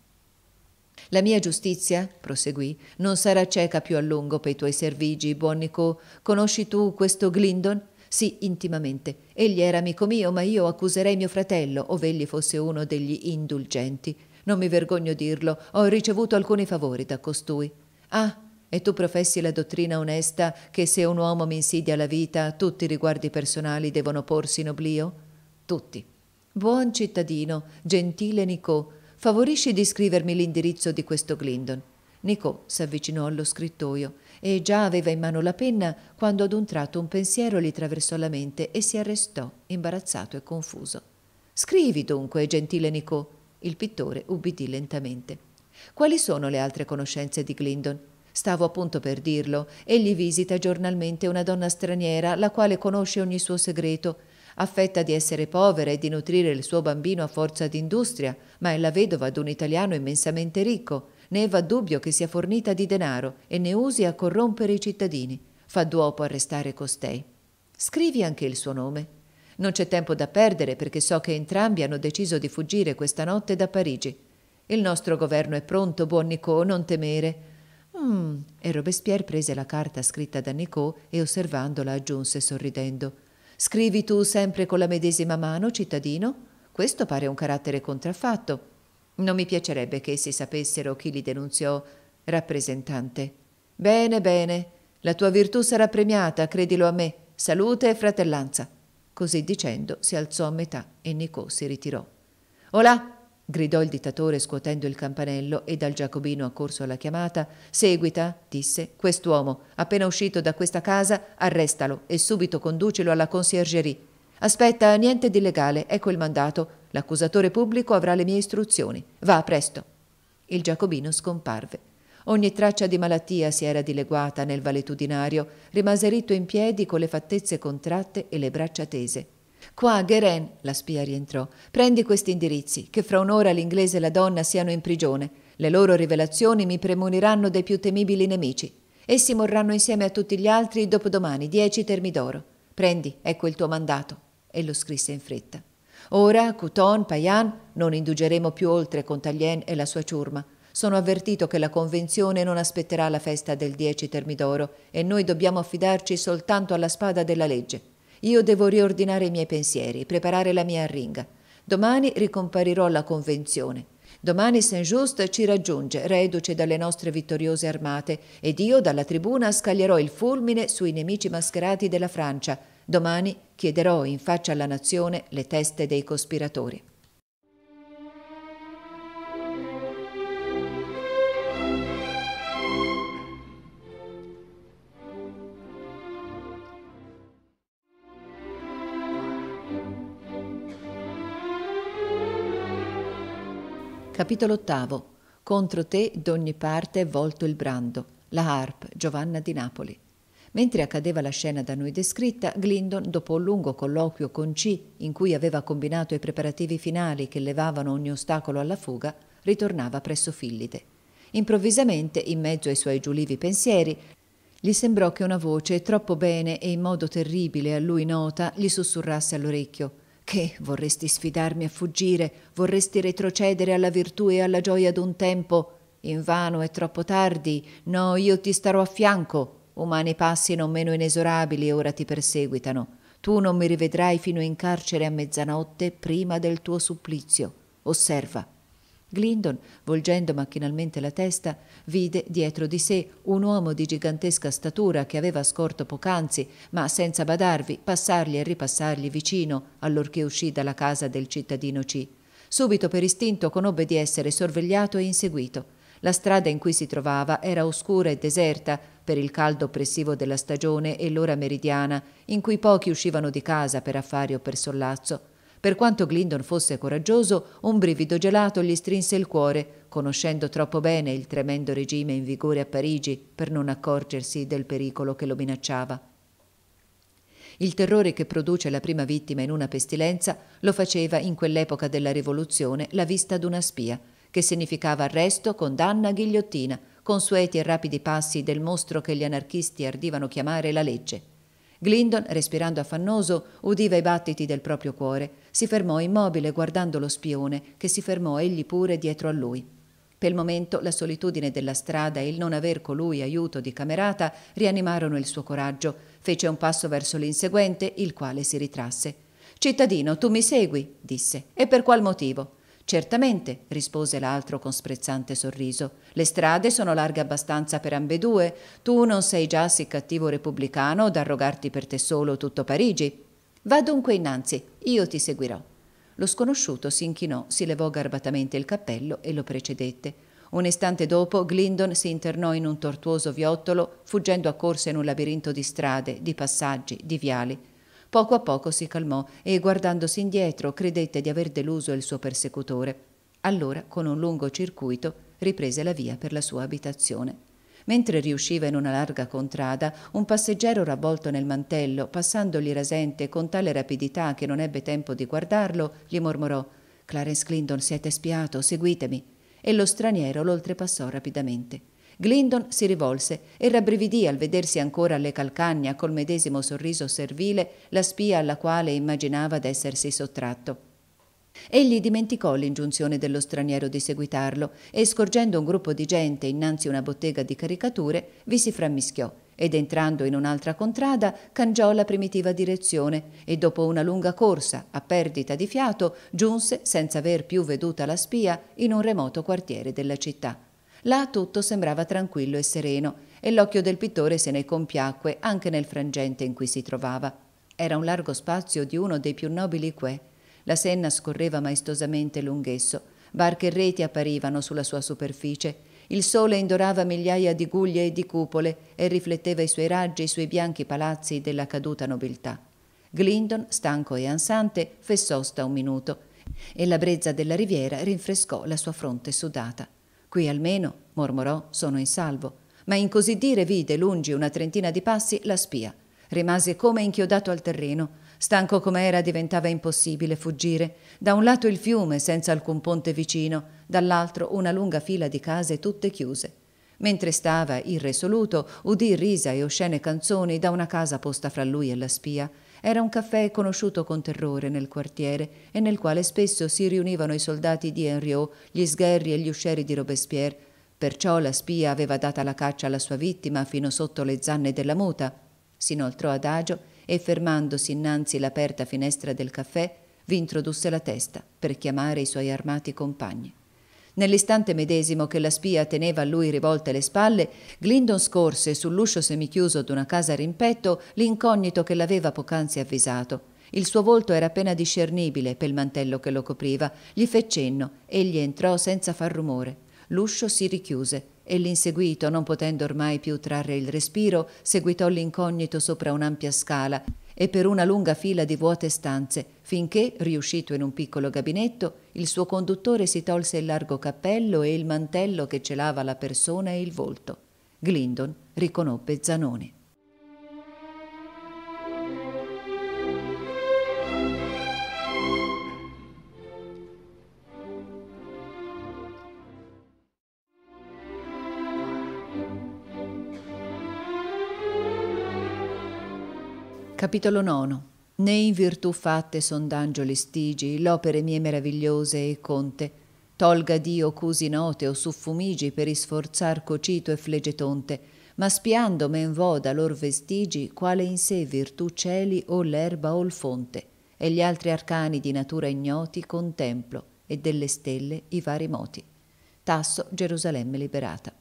La mia giustizia, proseguì, non sarà cieca più a lungo per i tuoi servigi, buon Nico. Conosci tu questo Glindon? Sì, intimamente. Egli era amico mio, ma io accuserei mio fratello, egli fosse uno degli indulgenti. Non mi vergogno dirlo, ho ricevuto alcuni favori da costui. Ah, e tu professi la dottrina onesta che se un uomo mi insidia la vita, tutti i riguardi personali devono porsi in oblio? Tutti. Buon cittadino, gentile Nicò, Favorisci di scrivermi l'indirizzo di questo Glindon. Nico avvicinò allo scrittoio e già aveva in mano la penna quando ad un tratto un pensiero gli traversò la mente e si arrestò, imbarazzato e confuso. Scrivi dunque, gentile Nico. Il pittore ubbidì lentamente. Quali sono le altre conoscenze di Glindon? Stavo appunto per dirlo. Egli visita giornalmente una donna straniera, la quale conosce ogni suo segreto affetta di essere povera e di nutrire il suo bambino a forza d'industria, ma è la vedova di un italiano immensamente ricco, ne va dubbio che sia fornita di denaro e ne usi a corrompere i cittadini. Fa duopo arrestare costei. Scrivi anche il suo nome. Non c'è tempo da perdere perché so che entrambi hanno deciso di fuggire questa notte da Parigi. Il nostro governo è pronto, buon Nicò, non temere. Mm. E Robespierre prese la carta scritta da Nicò e osservandola aggiunse sorridendo. Scrivi tu sempre con la medesima mano, cittadino? Questo pare un carattere contraffatto. Non mi piacerebbe che essi sapessero chi li denunziò rappresentante. Bene, bene, la tua virtù sarà premiata, credilo a me. Salute e fratellanza. Così dicendo si alzò a metà e Nicò si ritirò. Olà, gridò il dittatore scuotendo il campanello e dal giacobino accorso alla chiamata. Seguita, disse, quest'uomo, appena uscito da questa casa, arrestalo e subito conducilo alla conciergerie. Aspetta, niente di legale, ecco il mandato. L'accusatore pubblico avrà le mie istruzioni. Va, presto. Il giacobino scomparve. Ogni traccia di malattia si era dileguata nel valetudinario, rimase ritto in piedi con le fattezze contratte e le braccia tese. Qua, Guérin, la spia rientrò, prendi questi indirizzi, che fra un'ora l'inglese e la donna siano in prigione. Le loro rivelazioni mi premoniranno dei più temibili nemici. Essi morranno insieme a tutti gli altri dopodomani, dieci termi d'oro. Prendi, ecco il tuo mandato. E lo scrisse in fretta. Ora, Couton, Payan, non indugeremo più oltre con Taglien e la sua ciurma. Sono avvertito che la Convenzione non aspetterà la festa del 10 Termidoro e noi dobbiamo affidarci soltanto alla spada della legge. Io devo riordinare i miei pensieri, preparare la mia arringa. Domani ricomparirò alla convenzione. Domani Saint-Just ci raggiunge, reduce dalle nostre vittoriose armate, ed io dalla tribuna scaglierò il fulmine sui nemici mascherati della Francia. Domani chiederò in faccia alla nazione le teste dei cospiratori. Capitolo VIII. Contro te d'ogni parte è volto il brando. La Harp, Giovanna di Napoli. Mentre accadeva la scena da noi descritta, Glindon, dopo un lungo colloquio con C, in cui aveva combinato i preparativi finali che levavano ogni ostacolo alla fuga, ritornava presso Fillide. Improvvisamente, in mezzo ai suoi giulivi pensieri, gli sembrò che una voce, troppo bene e in modo terribile a lui nota, gli sussurrasse all'orecchio. Che vorresti sfidarmi a fuggire, vorresti retrocedere alla virtù e alla gioia d'un tempo? In vano è troppo tardi. No, io ti starò a fianco. Umani passi non meno inesorabili ora ti perseguitano. Tu non mi rivedrai fino in carcere a mezzanotte prima del tuo supplizio. Osserva, Glindon, volgendo macchinalmente la testa, vide dietro di sé un uomo di gigantesca statura che aveva scorto poc'anzi, ma senza badarvi, passargli e ripassargli vicino allorché uscì dalla casa del cittadino C. Subito per istinto conobbe di essere sorvegliato e inseguito. La strada in cui si trovava era oscura e deserta per il caldo oppressivo della stagione e l'ora meridiana, in cui pochi uscivano di casa per affari o per sollazzo. Per quanto Glindon fosse coraggioso, un brivido gelato gli strinse il cuore, conoscendo troppo bene il tremendo regime in vigore a Parigi per non accorgersi del pericolo che lo minacciava. Il terrore che produce la prima vittima in una pestilenza lo faceva in quell'epoca della rivoluzione la vista d'una spia, che significava arresto, condanna, ghigliottina, consueti e rapidi passi del mostro che gli anarchisti ardivano chiamare la legge. Glindon, respirando affannoso, udiva i battiti del proprio cuore. Si fermò immobile guardando lo spione, che si fermò egli pure dietro a lui. Per il momento la solitudine della strada e il non aver colui aiuto di camerata rianimarono il suo coraggio. Fece un passo verso l'inseguente, il quale si ritrasse. Cittadino, tu mi segui, disse. E per qual motivo? Certamente, rispose l'altro con sprezzante sorriso, le strade sono larghe abbastanza per ambedue. Tu non sei già sì cattivo repubblicano da arrogarti per te solo tutto Parigi. Va dunque innanzi, io ti seguirò. Lo sconosciuto si inchinò, si levò garbatamente il cappello e lo precedette. Un istante dopo Glindon si internò in un tortuoso viottolo, fuggendo a corsa in un labirinto di strade, di passaggi, di viali. Poco a poco si calmò e, guardandosi indietro, credette di aver deluso il suo persecutore. Allora, con un lungo circuito, riprese la via per la sua abitazione. Mentre riusciva in una larga contrada, un passeggero ravvolto nel mantello, passandogli rasente con tale rapidità che non ebbe tempo di guardarlo, gli mormorò Clarence Clinton siete spiato, seguitemi. E lo straniero lo oltrepassò rapidamente. Glindon si rivolse e rabbrividì al vedersi ancora alle calcagna col medesimo sorriso servile la spia alla quale immaginava d'essersi sottratto. Egli dimenticò l'ingiunzione dello straniero di seguitarlo e, scorgendo un gruppo di gente innanzi una bottega di caricature, vi si frammischiò ed entrando in un'altra contrada cangiò la primitiva direzione e dopo una lunga corsa, a perdita di fiato, giunse, senza aver più veduta la spia, in un remoto quartiere della città. Là tutto sembrava tranquillo e sereno e l'occhio del pittore se ne compiacque anche nel frangente in cui si trovava. Era un largo spazio di uno dei più nobili què. La Senna scorreva maestosamente lunghesso, barche e reti apparivano sulla sua superficie, il sole indorava migliaia di guglie e di cupole e rifletteva i suoi raggi sui bianchi palazzi della caduta nobiltà. Glindon, stanco e ansante, fessò sta un minuto e la brezza della riviera rinfrescò la sua fronte sudata. Qui almeno, mormorò, sono in salvo. Ma in così dire vide, lungi una trentina di passi, la spia. Rimase come inchiodato al terreno. Stanco com'era diventava impossibile fuggire. Da un lato il fiume, senza alcun ponte vicino, dall'altro una lunga fila di case tutte chiuse. Mentre stava irresoluto, udì risa e oscene canzoni da una casa posta fra lui e la spia era un caffè conosciuto con terrore nel quartiere e nel quale spesso si riunivano i soldati di Henriot, gli sgherri e gli uscieri di Robespierre. Perciò la spia aveva data la caccia alla sua vittima fino sotto le zanne della muta. Si inoltrò adagio e, fermandosi innanzi l'aperta finestra del caffè, vi introdusse la testa per chiamare i suoi armati compagni. Nell'istante medesimo che la spia teneva a lui rivolte le spalle, Glindon scorse sull'uscio semichiuso d'una casa rimpetto l'incognito che l'aveva poc'anzi avvisato. Il suo volto era appena discernibile pel mantello che lo copriva. Gli fe cenno, egli entrò senza far rumore. L'uscio si richiuse e l'inseguito, non potendo ormai più trarre il respiro, seguitò l'incognito sopra un'ampia scala e per una lunga fila di vuote stanze, finché, riuscito in un piccolo gabinetto, il suo conduttore si tolse il largo cappello e il mantello che celava la persona e il volto. Glindon riconobbe Zanoni. Capitolo 9 Ne in virtù fatte son d'angio stigi, l'opere mie meravigliose e conte, tolga Dio cusi note o suffumigi per isforzar cocito e flegetonte, ma spiando men vo da lor vestigi, quale in sé virtù cieli o l'erba o il fonte, e gli altri arcani di natura ignoti contemplo, e delle stelle i vari moti. Tasso, Gerusalemme liberata.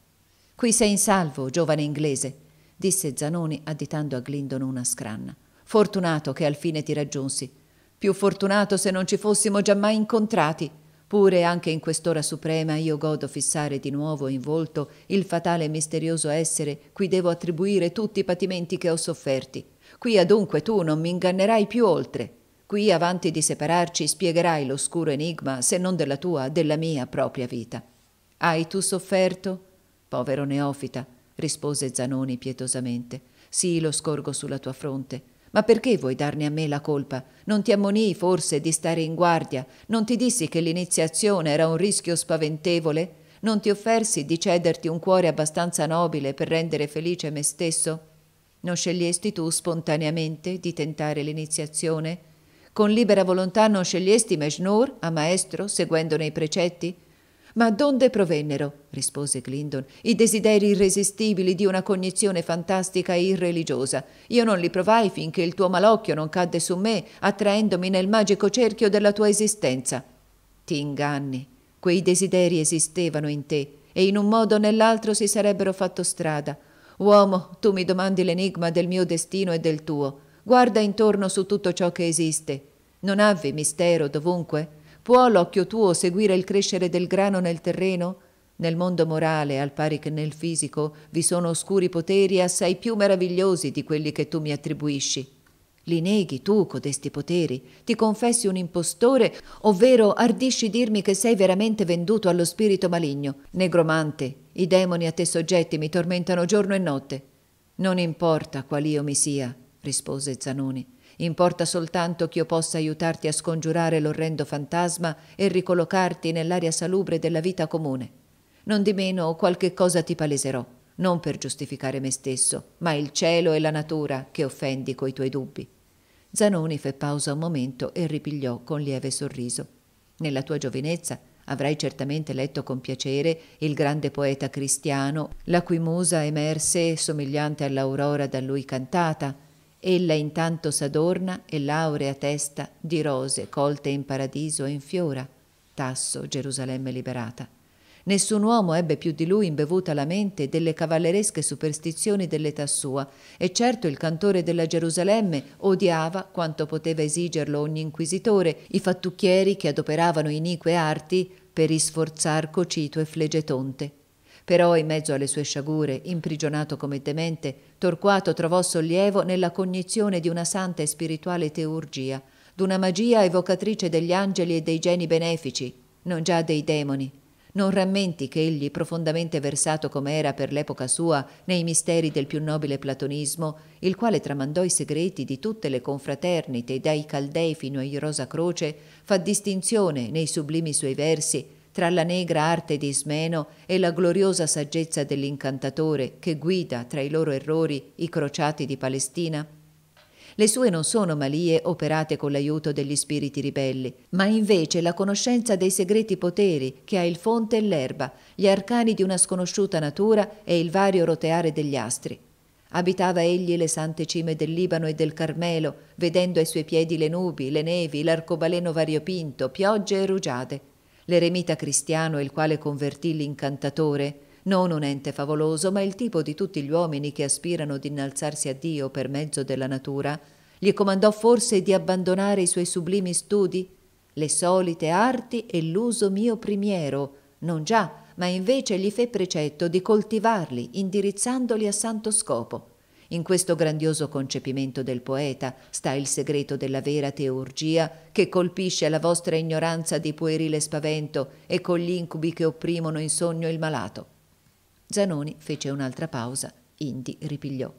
Qui sei in salvo, giovane inglese, disse Zanoni additando a Glindon una scranna. Fortunato che alfine ti raggiunsi. Più fortunato se non ci fossimo giammai incontrati. Pure anche in quest'ora suprema io godo fissare di nuovo in volto il fatale e misterioso essere cui devo attribuire tutti i patimenti che ho sofferti. Qui adunque tu non mi ingannerai più oltre. Qui avanti di separarci spiegherai l'oscuro enigma, se non della tua, della mia propria vita. Hai tu sofferto? Povero neofita, rispose Zanoni pietosamente. Sì, lo scorgo sulla tua fronte ma perché vuoi darne a me la colpa? Non ti ammonii forse di stare in guardia? Non ti dissi che l'iniziazione era un rischio spaventevole? Non ti offersi di cederti un cuore abbastanza nobile per rendere felice me stesso? Non scegliesti tu spontaneamente di tentare l'iniziazione? Con libera volontà non scegliesti Mejnur a maestro, seguendone i precetti? Ma donde provennero, rispose Glindon, i desideri irresistibili di una cognizione fantastica e irreligiosa? Io non li provai finché il tuo malocchio non cadde su me, attraendomi nel magico cerchio della tua esistenza. Ti inganni. Quei desideri esistevano in te e in un modo o nell'altro si sarebbero fatto strada. Uomo, tu mi domandi l'enigma del mio destino e del tuo. Guarda intorno su tutto ciò che esiste. Non avvi mistero dovunque? Può l'occhio tuo seguire il crescere del grano nel terreno? Nel mondo morale, al pari che nel fisico, vi sono oscuri poteri assai più meravigliosi di quelli che tu mi attribuisci. Li neghi tu codesti poteri, ti confessi un impostore, ovvero ardisci dirmi che sei veramente venduto allo spirito maligno. Negromante, i demoni a te soggetti mi tormentano giorno e notte. Non importa qual io mi sia, rispose Zanoni. Importa soltanto che io possa aiutarti a scongiurare l'orrendo fantasma e ricollocarti nell'aria salubre della vita comune. Non di meno qualche cosa ti paleserò, non per giustificare me stesso, ma il cielo e la natura che offendi coi tuoi dubbi. Zanoni fe pausa un momento e ripigliò con lieve sorriso. Nella tua giovinezza avrai certamente letto con piacere il grande poeta cristiano, la cui musa emerse, somigliante all'aurora da lui cantata, Ella intanto s'adorna e laurea testa di rose colte in paradiso e in fiora. Tasso, Gerusalemme liberata. Nessun uomo ebbe più di lui imbevuta la mente delle cavalleresche superstizioni dell'età sua, e certo il cantore della Gerusalemme odiava, quanto poteva esigerlo ogni inquisitore, i fattucchieri che adoperavano inique arti per isforzar cocito e flegetonte. Però in mezzo alle sue sciagure, imprigionato come demente, Torquato trovò sollievo nella cognizione di una santa e spirituale teurgia, d'una magia evocatrice degli angeli e dei geni benefici, non già dei demoni. Non rammenti che egli, profondamente versato come era per l'epoca sua nei misteri del più nobile platonismo, il quale tramandò i segreti di tutte le confraternite dai Caldei fino ai Rosa Croce, fa distinzione nei sublimi suoi versi tra la negra arte di Ismeno e la gloriosa saggezza dell'incantatore che guida tra i loro errori i crociati di Palestina? Le sue non sono malie operate con l'aiuto degli spiriti ribelli, ma invece la conoscenza dei segreti poteri che ha il fonte e l'erba, gli arcani di una sconosciuta natura e il vario roteare degli astri. Abitava egli le sante cime del Libano e del Carmelo, vedendo ai suoi piedi le nubi, le nevi, l'arcobaleno variopinto, piogge e rugiade l'eremita cristiano il quale convertì l'incantatore, non un ente favoloso, ma il tipo di tutti gli uomini che aspirano ad innalzarsi a Dio per mezzo della natura, gli comandò forse di abbandonare i suoi sublimi studi, le solite arti e l'uso mio primiero, non già, ma invece gli fe precetto di coltivarli, indirizzandoli a santo scopo. In questo grandioso concepimento del poeta sta il segreto della vera teurgia che colpisce la vostra ignoranza di puerile spavento e con gli incubi che opprimono in sogno il malato. Zanoni fece un'altra pausa, Indi ripigliò.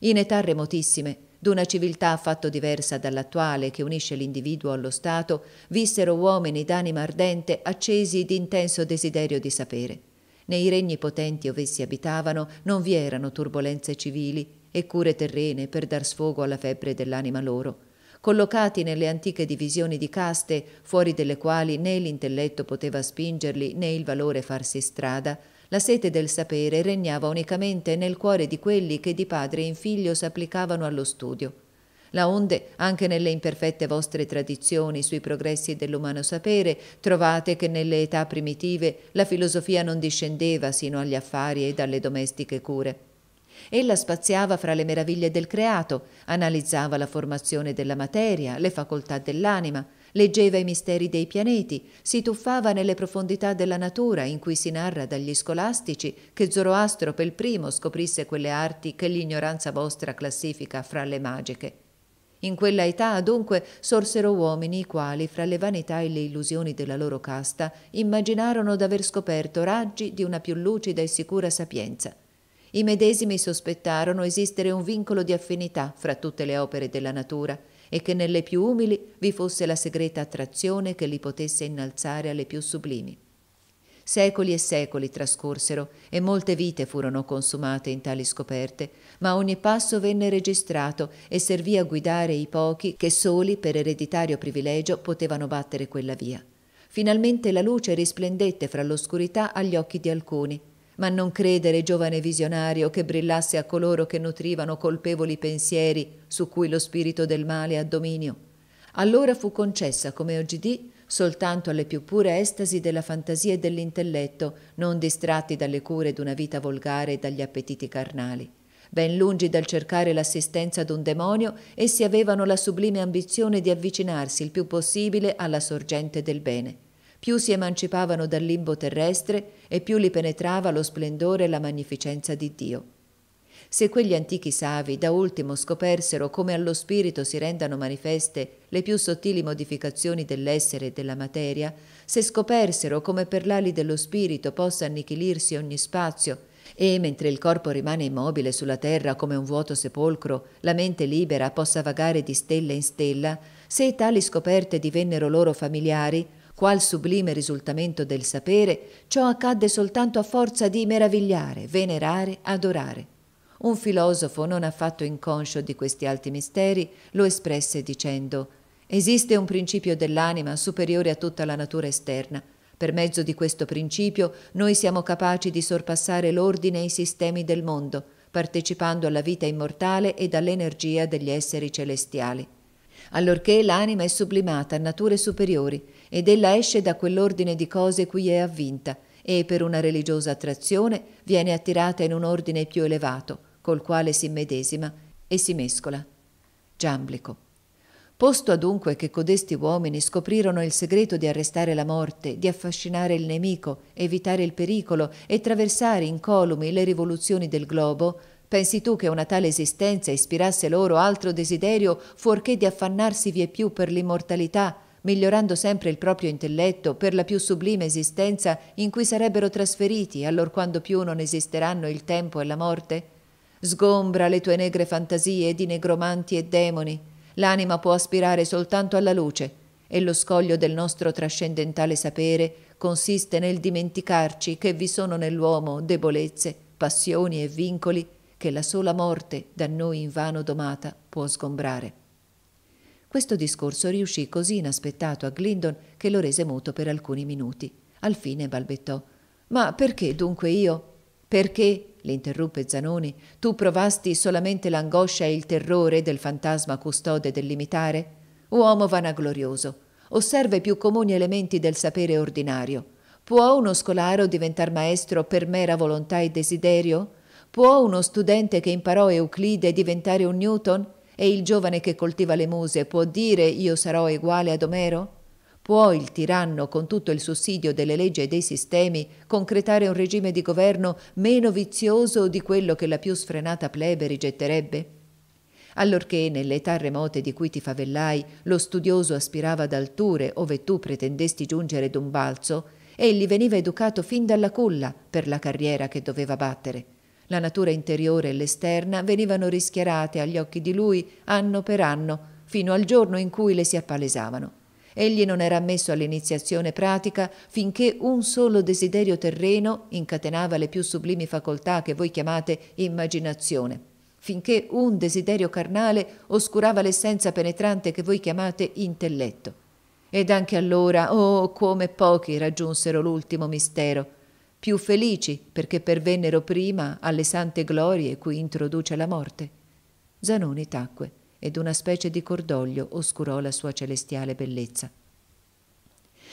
In età remotissime, d'una civiltà affatto diversa dall'attuale che unisce l'individuo allo Stato, vissero uomini d'anima ardente accesi di intenso desiderio di sapere. Nei regni potenti ov'essi abitavano non vi erano turbolenze civili, e cure terrene per dar sfogo alla febbre dell'anima loro, collocati nelle antiche divisioni di caste fuori delle quali né l'intelletto poteva spingerli né il valore farsi strada, la sete del sapere regnava unicamente nel cuore di quelli che di padre in figlio s'applicavano allo studio. Laonde, anche nelle imperfette vostre tradizioni sui progressi dell'umano sapere, trovate che nelle età primitive la filosofia non discendeva sino agli affari e dalle domestiche cure. Ella spaziava fra le meraviglie del creato, analizzava la formazione della materia, le facoltà dell'anima, leggeva i misteri dei pianeti, si tuffava nelle profondità della natura in cui si narra dagli scolastici che Zoroastro per primo scoprisse quelle arti che l'ignoranza vostra classifica fra le magiche. In quella età, dunque, sorsero uomini i quali, fra le vanità e le illusioni della loro casta, immaginarono d'aver scoperto raggi di una più lucida e sicura sapienza. I medesimi sospettarono esistere un vincolo di affinità fra tutte le opere della natura e che nelle più umili vi fosse la segreta attrazione che li potesse innalzare alle più sublimi. Secoli e secoli trascorsero e molte vite furono consumate in tali scoperte, ma ogni passo venne registrato e servì a guidare i pochi che soli per ereditario privilegio potevano battere quella via. Finalmente la luce risplendette fra l'oscurità agli occhi di alcuni ma non credere, giovane visionario, che brillasse a coloro che nutrivano colpevoli pensieri su cui lo spirito del male ha dominio. Allora fu concessa, come oggidì, soltanto alle più pure estasi della fantasia e dell'intelletto, non distratti dalle cure d'una vita volgare e dagli appetiti carnali. Ben lungi dal cercare l'assistenza d'un demonio, essi avevano la sublime ambizione di avvicinarsi il più possibile alla sorgente del bene più si emancipavano dal limbo terrestre e più li penetrava lo splendore e la magnificenza di Dio. Se quegli antichi savi da ultimo scopersero come allo spirito si rendano manifeste le più sottili modificazioni dell'essere e della materia, se scopersero come per l'ali dello spirito possa annichilirsi ogni spazio e mentre il corpo rimane immobile sulla terra come un vuoto sepolcro, la mente libera possa vagare di stella in stella, se tali scoperte divennero loro familiari, qual sublime risultamento del sapere, ciò accadde soltanto a forza di meravigliare, venerare, adorare. Un filosofo non affatto inconscio di questi alti misteri lo espresse dicendo Esiste un principio dell'anima superiore a tutta la natura esterna. Per mezzo di questo principio noi siamo capaci di sorpassare l'ordine e i sistemi del mondo, partecipando alla vita immortale ed all'energia degli esseri celestiali allorché l'anima è sublimata a nature superiori ed ella esce da quell'ordine di cose cui è avvinta e per una religiosa attrazione viene attirata in un ordine più elevato, col quale si medesima e si mescola. Giamblico. Posto adunque che codesti uomini scoprirono il segreto di arrestare la morte, di affascinare il nemico, evitare il pericolo e traversare incolumi le rivoluzioni del globo, Pensi tu che una tale esistenza ispirasse loro altro desiderio fuorché di affannarsi vie più per l'immortalità, migliorando sempre il proprio intelletto per la più sublime esistenza in cui sarebbero trasferiti allorquando più non esisteranno il tempo e la morte? Sgombra le tue negre fantasie di negromanti e demoni. L'anima può aspirare soltanto alla luce, e lo scoglio del nostro trascendentale sapere consiste nel dimenticarci che vi sono nell'uomo debolezze, passioni e vincoli che la sola morte da noi invano domata può sgombrare. Questo discorso riuscì così inaspettato a Glindon che lo rese muto per alcuni minuti. Al fine balbettò: Ma perché dunque io? Perché, l'interruppe Zanoni, tu provasti solamente l'angoscia e il terrore del fantasma custode del limitare? Uomo vanaglorioso, osserva i più comuni elementi del sapere ordinario. Può uno scolaro diventare maestro per mera volontà e desiderio? Può uno studente che imparò Euclide diventare un Newton? E il giovane che coltiva le muse può dire io sarò uguale ad Omero? Può il tiranno, con tutto il sussidio delle leggi e dei sistemi, concretare un regime di governo meno vizioso di quello che la più sfrenata plebe rigetterebbe? allorché nelle età remote di cui ti favellai lo studioso aspirava ad alture ove tu pretendesti giungere d'un balzo, egli veniva educato fin dalla culla per la carriera che doveva battere. La natura interiore e l'esterna venivano rischiarate agli occhi di lui anno per anno, fino al giorno in cui le si appalesavano. Egli non era ammesso all'iniziazione pratica finché un solo desiderio terreno incatenava le più sublimi facoltà che voi chiamate immaginazione, finché un desiderio carnale oscurava l'essenza penetrante che voi chiamate intelletto. Ed anche allora, oh, come pochi raggiunsero l'ultimo mistero, più felici perché pervennero prima alle sante glorie cui introduce la morte. Zanoni tacque ed una specie di cordoglio oscurò la sua celestiale bellezza.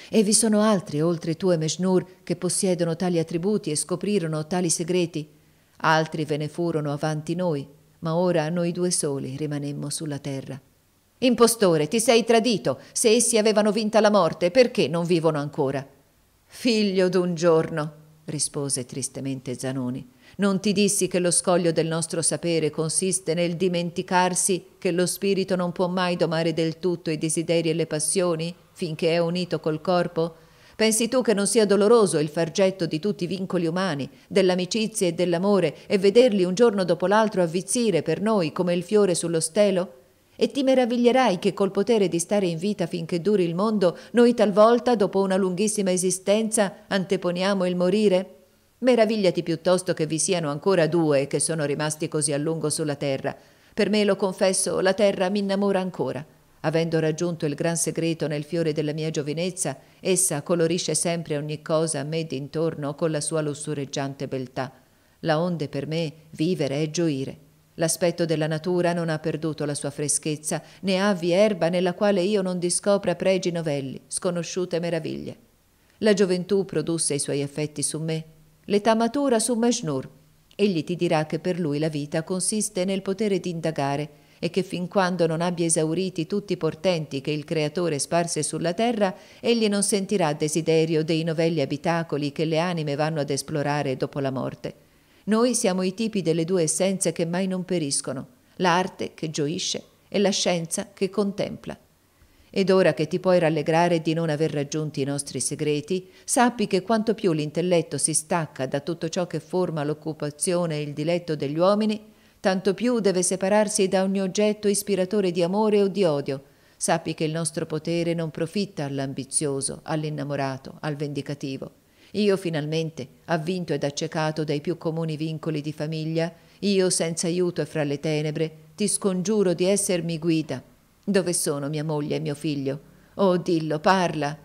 E vi sono altri oltre tu e Meshnur che possiedono tali attributi e scoprirono tali segreti. Altri ve ne furono avanti noi, ma ora noi due soli rimanemmo sulla terra. Impostore, ti sei tradito. Se essi avevano vinta la morte, perché non vivono ancora? Figlio d'un giorno, rispose tristemente Zanoni. Non ti dissi che lo scoglio del nostro sapere consiste nel dimenticarsi che lo spirito non può mai domare del tutto i desideri e le passioni finché è unito col corpo? Pensi tu che non sia doloroso il fargetto di tutti i vincoli umani, dell'amicizia e dell'amore, e vederli un giorno dopo l'altro avvizzire per noi come il fiore sullo stelo? E ti meraviglierai che col potere di stare in vita finché duri il mondo, noi talvolta, dopo una lunghissima esistenza, anteponiamo il morire? Meravigliati piuttosto che vi siano ancora due che sono rimasti così a lungo sulla terra. Per me, lo confesso, la terra mi innamora ancora. Avendo raggiunto il gran segreto nel fiore della mia giovinezza, essa colorisce sempre ogni cosa a me d'intorno con la sua lussureggiante beltà. La onde per me vivere è gioire. L'aspetto della natura non ha perduto la sua freschezza, né avvi erba nella quale io non discopra pregi novelli, sconosciute meraviglie. La gioventù produsse i suoi effetti su me, l'età matura su Majnur. Egli ti dirà che per lui la vita consiste nel potere di indagare e che fin quando non abbia esauriti tutti i portenti che il Creatore sparse sulla terra, egli non sentirà desiderio dei novelli abitacoli che le anime vanno ad esplorare dopo la morte noi siamo i tipi delle due essenze che mai non periscono, l'arte che gioisce e la scienza che contempla. Ed ora che ti puoi rallegrare di non aver raggiunti i nostri segreti, sappi che quanto più l'intelletto si stacca da tutto ciò che forma l'occupazione e il diletto degli uomini, tanto più deve separarsi da ogni oggetto ispiratore di amore o di odio. Sappi che il nostro potere non profitta all'ambizioso, all'innamorato, al vendicativo io finalmente, avvinto ed accecato dai più comuni vincoli di famiglia, io senza aiuto e fra le tenebre, ti scongiuro di essermi guida. Dove sono mia moglie e mio figlio? Oh, dillo, parla.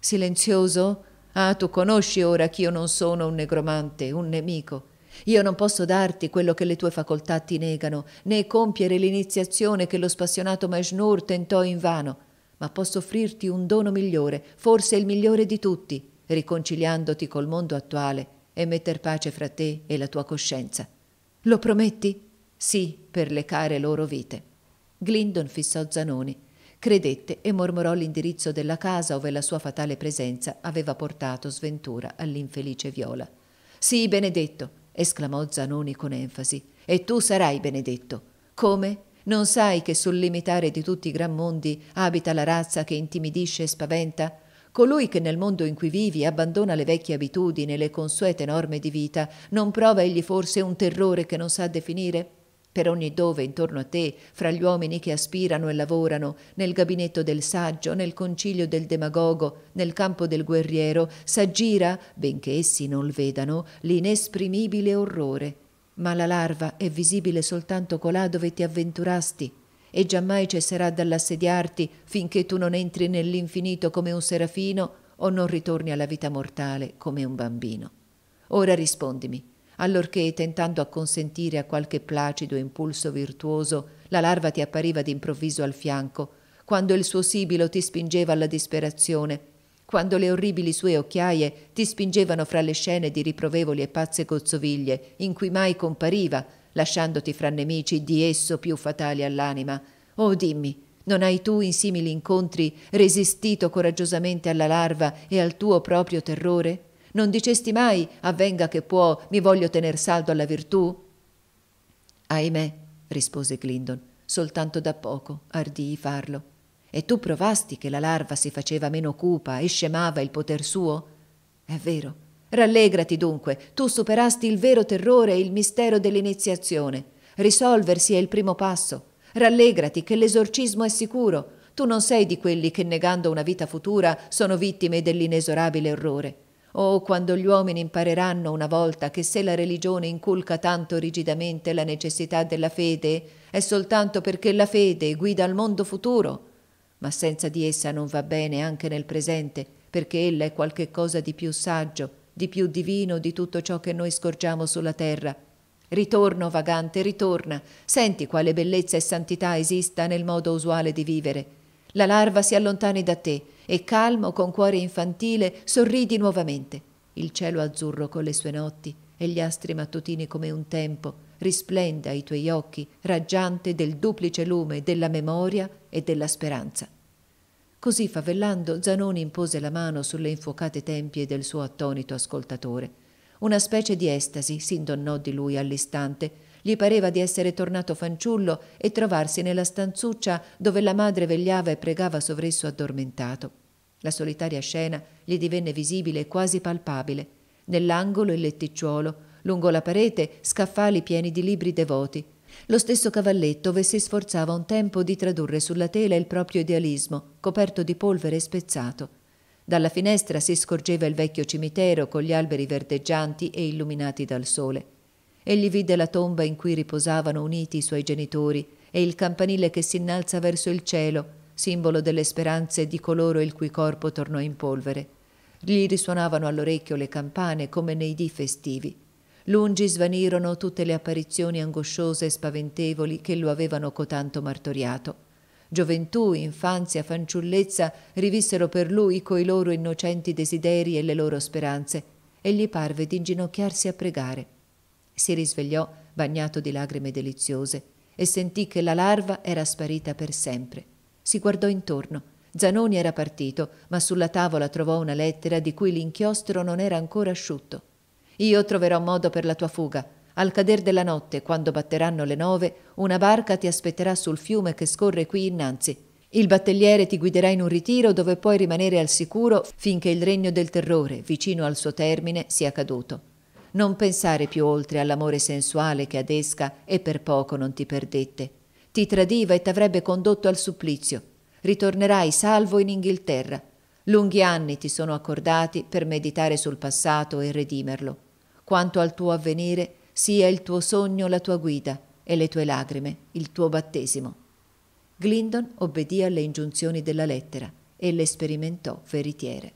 Silenzioso? Ah, tu conosci ora che io non sono un negromante, un nemico. Io non posso darti quello che le tue facoltà ti negano, né compiere l'iniziazione che lo spassionato Majnur tentò invano, ma posso offrirti un dono migliore, forse il migliore di tutti, riconciliandoti col mondo attuale e metter pace fra te e la tua coscienza. Lo prometti? Sì, per le care loro vite. Glindon fissò Zanoni, credette e mormorò l'indirizzo della casa ove la sua fatale presenza aveva portato sventura all'infelice Viola. Sì, benedetto, esclamò Zanoni con enfasi, e tu sarai benedetto. Come? Non sai che sul limitare di tutti i gran mondi abita la razza che intimidisce e spaventa? Colui che nel mondo in cui vivi abbandona le vecchie abitudini e le consuete norme di vita, non prova egli forse un terrore che non sa definire? Per ogni dove intorno a te, fra gli uomini che aspirano e lavorano, nel gabinetto del saggio, nel concilio del demagogo, nel campo del guerriero, s'aggira, benché essi non lo vedano, l'inesprimibile orrore. Ma la larva è visibile soltanto colà dove ti avventurasti e giammai cesserà dall'assediarti finché tu non entri nell'infinito come un serafino o non ritorni alla vita mortale come un bambino. Ora rispondimi, allorché tentando acconsentire a qualche placido impulso virtuoso, la larva ti appariva d'improvviso al fianco, quando il suo sibilo ti spingeva alla disperazione, quando le orribili sue occhiaie ti spingevano fra le scene di riprovevoli e pazze gozzoviglie in cui mai compariva, lasciandoti fra nemici di esso più fatali all'anima. Oh dimmi, non hai tu in simili incontri resistito coraggiosamente alla larva e al tuo proprio terrore? Non dicesti mai, avvenga che può, mi voglio tener saldo alla virtù? Ahimè, rispose Glindon, soltanto da poco ardii farlo. E tu provasti che la larva si faceva meno cupa e scemava il poter suo? È vero, Rallegrati dunque, tu superasti il vero terrore e il mistero dell'iniziazione. Risolversi è il primo passo. Rallegrati che l'esorcismo è sicuro. Tu non sei di quelli che negando una vita futura sono vittime dell'inesorabile orrore. Oh, quando gli uomini impareranno una volta che se la religione inculca tanto rigidamente la necessità della fede, è soltanto perché la fede guida al mondo futuro. Ma senza di essa non va bene anche nel presente, perché ella è qualche cosa di più saggio, di più divino di tutto ciò che noi scorgiamo sulla terra. Ritorno, vagante, ritorna. Senti quale bellezza e santità esista nel modo usuale di vivere. La larva si allontani da te e calmo, con cuore infantile, sorridi nuovamente. Il cielo azzurro con le sue notti e gli astri mattutini come un tempo risplenda ai tuoi occhi, raggiante del duplice lume della memoria e della speranza. Così favellando, Zanoni impose la mano sulle infuocate tempie del suo attonito ascoltatore. Una specie di estasi si s'indonnò di lui all'istante. Gli pareva di essere tornato fanciullo e trovarsi nella stanzuccia dove la madre vegliava e pregava sovresso addormentato. La solitaria scena gli divenne visibile e quasi palpabile. Nell'angolo il letticciolo, lungo la parete scaffali pieni di libri devoti, lo stesso Cavalletto ove si sforzava un tempo di tradurre sulla tela il proprio idealismo, coperto di polvere e spezzato. Dalla finestra si scorgeva il vecchio cimitero con gli alberi verdeggianti e illuminati dal sole. Egli vide la tomba in cui riposavano uniti i suoi genitori e il campanile che si innalza verso il cielo, simbolo delle speranze di coloro il cui corpo tornò in polvere. Gli risuonavano all'orecchio le campane come nei dì festivi. Lungi svanirono tutte le apparizioni angosciose e spaventevoli che lo avevano cotanto martoriato. Gioventù, infanzia, fanciullezza rivissero per lui coi loro innocenti desideri e le loro speranze e gli parve di inginocchiarsi a pregare. Si risvegliò bagnato di lagrime deliziose e sentì che la larva era sparita per sempre. Si guardò intorno. Zanoni era partito, ma sulla tavola trovò una lettera di cui l'inchiostro non era ancora asciutto. Io troverò modo per la tua fuga. Al cader della notte, quando batteranno le nove, una barca ti aspetterà sul fiume che scorre qui innanzi. Il battelliere ti guiderà in un ritiro dove puoi rimanere al sicuro finché il regno del terrore, vicino al suo termine, sia caduto. Non pensare più oltre all'amore sensuale che adesca e per poco non ti perdette. Ti tradiva e t'avrebbe condotto al supplizio. Ritornerai salvo in Inghilterra. Lunghi anni ti sono accordati per meditare sul passato e redimerlo. Quanto al tuo avvenire, sia il tuo sogno la tua guida e le tue lacrime il tuo battesimo. Glindon obbedì alle ingiunzioni della lettera e le sperimentò veritiere.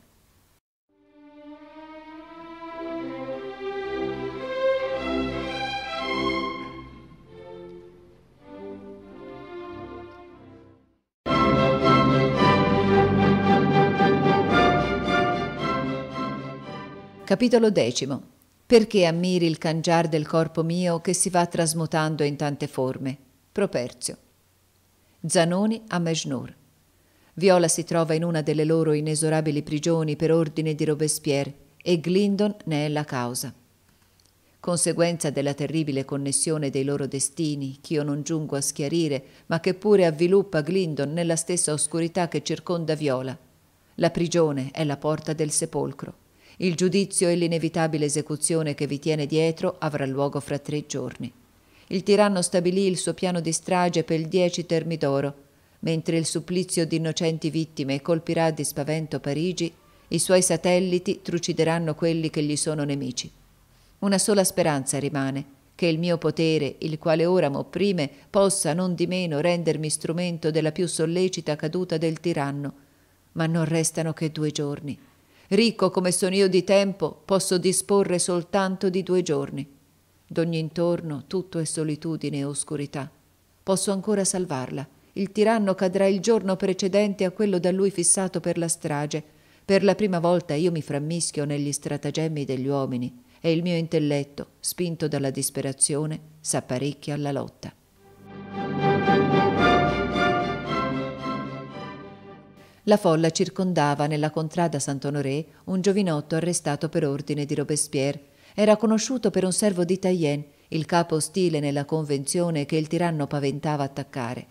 Capitolo X perché ammiri il cangiar del corpo mio che si va trasmutando in tante forme? Properzio. Zanoni a Mejnur. Viola si trova in una delle loro inesorabili prigioni per ordine di Robespierre e Glindon ne è la causa. Conseguenza della terribile connessione dei loro destini, ch'io non giungo a schiarire, ma che pure avviluppa Glindon nella stessa oscurità che circonda Viola. La prigione è la porta del sepolcro. Il giudizio e l'inevitabile esecuzione che vi tiene dietro avrà luogo fra tre giorni. Il tiranno stabilì il suo piano di strage per il 10 Termidoro, mentre il supplizio di innocenti vittime colpirà di spavento Parigi, i suoi satelliti trucideranno quelli che gli sono nemici. Una sola speranza rimane, che il mio potere, il quale ora m'opprime, possa non di meno rendermi strumento della più sollecita caduta del tiranno, ma non restano che due giorni. Ricco come sono io di tempo, posso disporre soltanto di due giorni. D'ogni intorno tutto è solitudine e oscurità. Posso ancora salvarla. Il tiranno cadrà il giorno precedente a quello da lui fissato per la strage. Per la prima volta io mi frammischio negli stratagemmi degli uomini e il mio intelletto, spinto dalla disperazione, s'apparecchia alla lotta. La folla circondava nella contrada Sant'Honoré un giovinotto arrestato per ordine di Robespierre. Era conosciuto per un servo di Tayen, il capo ostile nella convenzione che il tiranno paventava attaccare.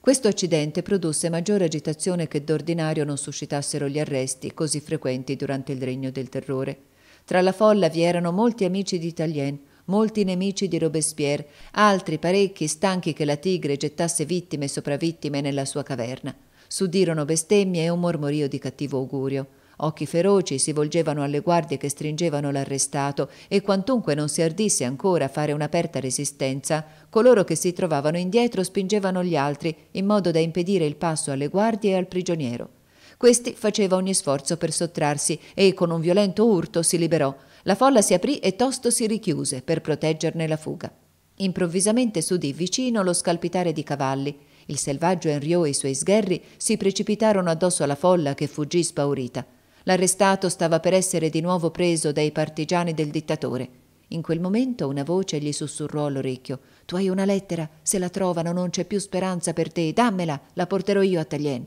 Questo accidente produsse maggiore agitazione che d'ordinario non suscitassero gli arresti così frequenti durante il regno del terrore. Tra la folla vi erano molti amici di Italien, molti nemici di Robespierre, altri parecchi stanchi che la tigre gettasse vittime e sopravittime nella sua caverna. S'udirono bestemmie e un mormorio di cattivo augurio. Occhi feroci si volgevano alle guardie che stringevano l'arrestato e quantunque non si ardisse ancora a fare un'aperta resistenza, coloro che si trovavano indietro spingevano gli altri in modo da impedire il passo alle guardie e al prigioniero. Questi faceva ogni sforzo per sottrarsi e con un violento urto si liberò. La folla si aprì e tosto si richiuse per proteggerne la fuga. Improvvisamente s'udì vicino lo scalpitare di cavalli. Il selvaggio Henriot e i suoi sgherri si precipitarono addosso alla folla che fuggì spaurita. L'arrestato stava per essere di nuovo preso dai partigiani del dittatore. In quel momento una voce gli sussurrò all'orecchio: Tu hai una lettera, se la trovano non c'è più speranza per te, dammela, la porterò io a Taglien.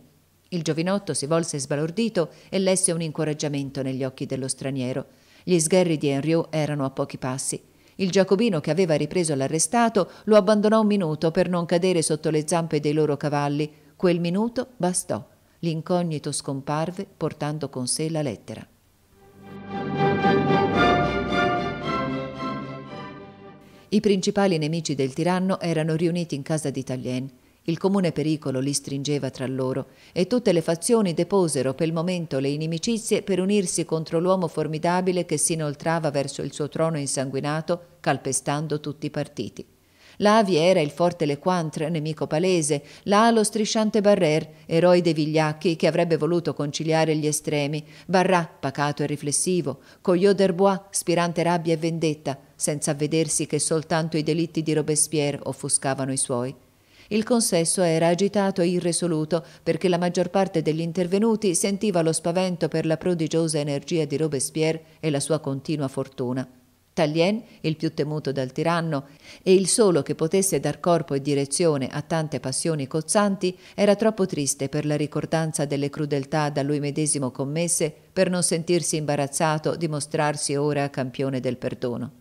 Il giovinotto si volse sbalordito e lesse un incoraggiamento negli occhi dello straniero. Gli sgherri di Henriot erano a pochi passi. Il giacobino che aveva ripreso l'arrestato lo abbandonò un minuto per non cadere sotto le zampe dei loro cavalli. Quel minuto bastò. L'incognito scomparve portando con sé la lettera. I principali nemici del tiranno erano riuniti in casa di Tallien. Il comune pericolo li stringeva tra loro e tutte le fazioni deposero per il momento le inimicizie per unirsi contro l'uomo formidabile che si inoltrava verso il suo trono insanguinato, calpestando tutti i partiti. L'Avi era il forte Lecointre, nemico palese, là lo strisciante Barrer, eroe dei vigliacchi che avrebbe voluto conciliare gli estremi, Barrà, pacato e riflessivo, Coyot d'Herbois, spirante rabbia e vendetta, senza avvedersi che soltanto i delitti di Robespierre offuscavano i suoi. Il consesso era agitato e irresoluto perché la maggior parte degli intervenuti sentiva lo spavento per la prodigiosa energia di Robespierre e la sua continua fortuna. Tallien, il più temuto dal tiranno e il solo che potesse dar corpo e direzione a tante passioni cozzanti, era troppo triste per la ricordanza delle crudeltà da lui medesimo commesse per non sentirsi imbarazzato di mostrarsi ora campione del perdono.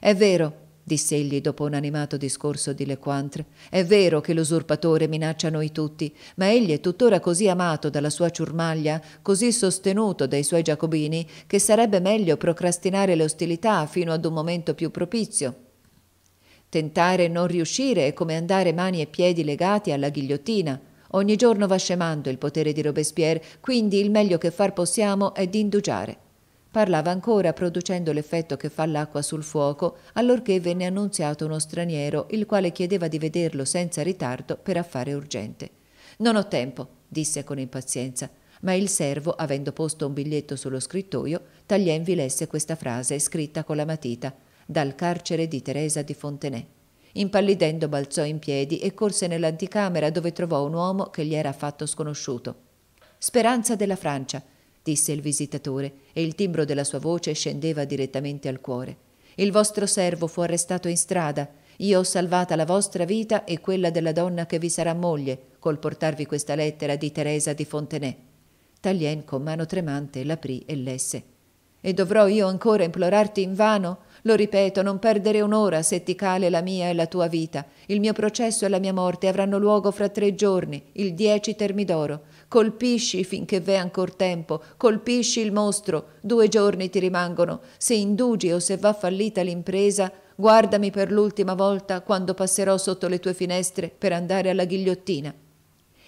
È vero, disse egli dopo un animato discorso di Lecointre. È vero che l'usurpatore minaccia noi tutti, ma egli è tuttora così amato dalla sua ciurmaglia, così sostenuto dai suoi giacobini, che sarebbe meglio procrastinare le ostilità fino ad un momento più propizio. Tentare e non riuscire è come andare mani e piedi legati alla ghigliottina. Ogni giorno va scemando il potere di Robespierre, quindi il meglio che far possiamo è di indugiare. Parlava ancora, producendo l'effetto che fa l'acqua sul fuoco, allorché venne annunziato uno straniero, il quale chiedeva di vederlo senza ritardo per affare urgente. Non ho tempo, disse con impazienza, ma il servo, avendo posto un biglietto sullo scrittoio, Taglien vi lesse questa frase scritta con la matita dal carcere di Teresa di Fontenay. Impallidendo balzò in piedi e corse nell'anticamera dove trovò un uomo che gli era affatto sconosciuto. Speranza della Francia, disse il visitatore, e il timbro della sua voce scendeva direttamente al cuore. Il vostro servo fu arrestato in strada. Io ho salvata la vostra vita e quella della donna che vi sarà moglie, col portarvi questa lettera di Teresa di Fontenay. Taglien con mano tremante l'aprì e lesse. E dovrò io ancora implorarti in vano? Lo ripeto, non perdere un'ora se ti cale la mia e la tua vita. Il mio processo e la mia morte avranno luogo fra tre giorni, il 10 Termidoro. Colpisci finché v'è ancor tempo, colpisci il mostro, due giorni ti rimangono. Se indugi o se va fallita l'impresa, guardami per l'ultima volta quando passerò sotto le tue finestre per andare alla ghigliottina.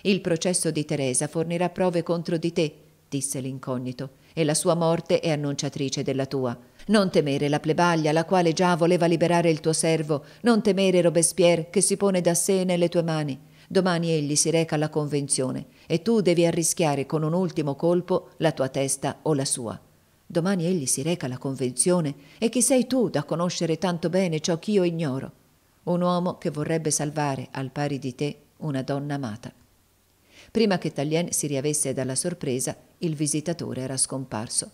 Il processo di Teresa fornirà prove contro di te, disse l'incognito, e la sua morte è annunciatrice della tua. Non temere la plebaglia, la quale già voleva liberare il tuo servo, non temere Robespierre che si pone da sé nelle tue mani. Domani egli si reca alla convenzione e tu devi arrischiare con un ultimo colpo la tua testa o la sua. Domani egli si reca alla convenzione e chi sei tu da conoscere tanto bene ciò che io ignoro? Un uomo che vorrebbe salvare, al pari di te, una donna amata. Prima che Tallien si riavesse dalla sorpresa, il visitatore era scomparso.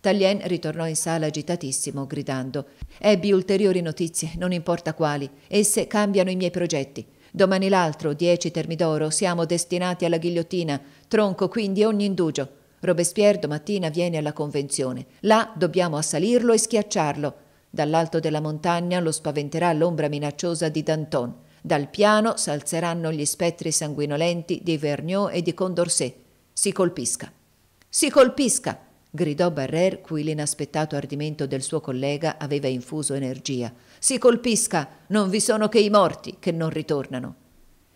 Tallien ritornò in sala agitatissimo, gridando Ebbi ulteriori notizie, non importa quali, esse cambiano i miei progetti. Domani l'altro, dieci Termidoro, siamo destinati alla ghigliottina. Tronco quindi ogni indugio. Robespierre domattina viene alla convenzione. Là dobbiamo assalirlo e schiacciarlo. Dall'alto della montagna lo spaventerà l'ombra minacciosa di Danton. Dal piano s'alzeranno gli spettri sanguinolenti di Vergniaud e di Condorcet. Si colpisca. Si colpisca! gridò Barrer, cui l'inaspettato ardimento del suo collega aveva infuso energia. Si colpisca, non vi sono che i morti che non ritornano.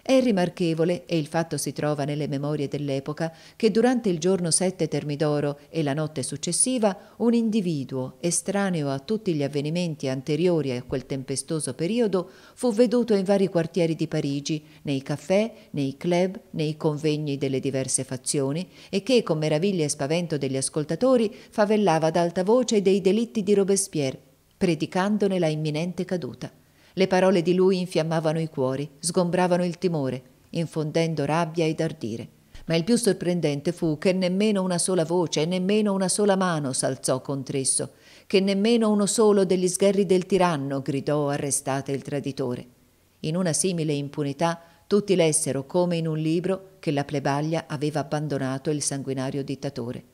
È rimarchevole, e il fatto si trova nelle memorie dell'epoca, che durante il giorno 7 Termidoro e la notte successiva un individuo, estraneo a tutti gli avvenimenti anteriori a quel tempestoso periodo, fu veduto in vari quartieri di Parigi, nei caffè, nei club, nei convegni delle diverse fazioni, e che, con meraviglia e spavento degli ascoltatori, favellava ad alta voce dei delitti di Robespierre, predicandone la imminente caduta. Le parole di lui infiammavano i cuori, sgombravano il timore, infondendo rabbia ed ardire. Ma il più sorprendente fu che nemmeno una sola voce, nemmeno una sola mano s'alzò contro esso, che nemmeno uno solo degli sgherri del tiranno gridò arrestate il traditore. In una simile impunità tutti lessero come in un libro che la plebaglia aveva abbandonato il sanguinario dittatore.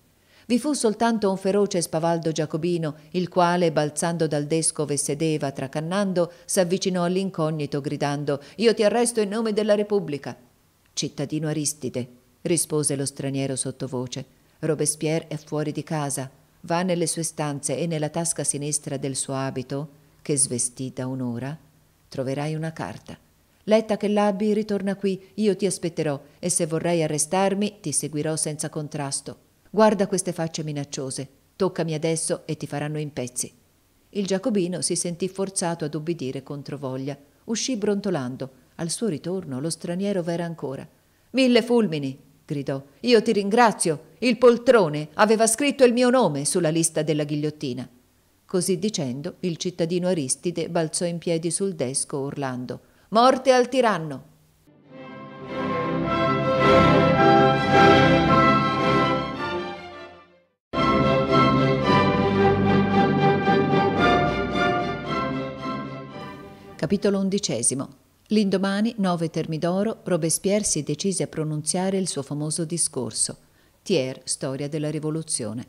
Vi fu soltanto un feroce spavaldo giacobino, il quale, balzando dal desco ove sedeva, tracannando, s'avvicinò all'incognito gridando «Io ti arresto in nome della Repubblica!» «Cittadino Aristide», rispose lo straniero sottovoce, «Robespierre è fuori di casa, va nelle sue stanze e nella tasca sinistra del suo abito, che svestì da un'ora, troverai una carta». Letta che l'abbi ritorna qui, io ti aspetterò e se vorrai arrestarmi ti seguirò senza contrasto. Guarda queste facce minacciose. Toccami adesso e ti faranno in pezzi. Il giacobino si sentì forzato ad obbedire contro voglia. Uscì brontolando. Al suo ritorno lo straniero v'era ancora. Mille fulmini! gridò. Io ti ringrazio. Il poltrone aveva scritto il mio nome sulla lista della ghigliottina. Così dicendo, il cittadino Aristide balzò in piedi sul desco urlando Morte al tiranno! Capitolo undicesimo. L'indomani 9 Termidoro, Robespierre si decise a pronunziare il suo famoso discorso. Thiers, Storia della Rivoluzione.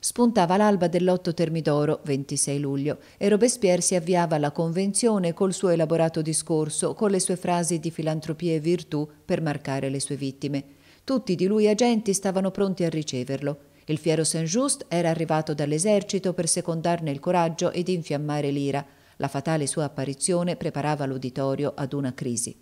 Spuntava l'alba dell'8 Termidoro, 26 luglio, e Robespierre si avviava alla convenzione col suo elaborato discorso, con le sue frasi di filantropia e virtù per marcare le sue vittime. Tutti di lui agenti stavano pronti a riceverlo. Il fiero Saint-Just era arrivato dall'esercito per secondarne il coraggio ed infiammare l'ira. La fatale sua apparizione preparava l'uditorio ad una crisi.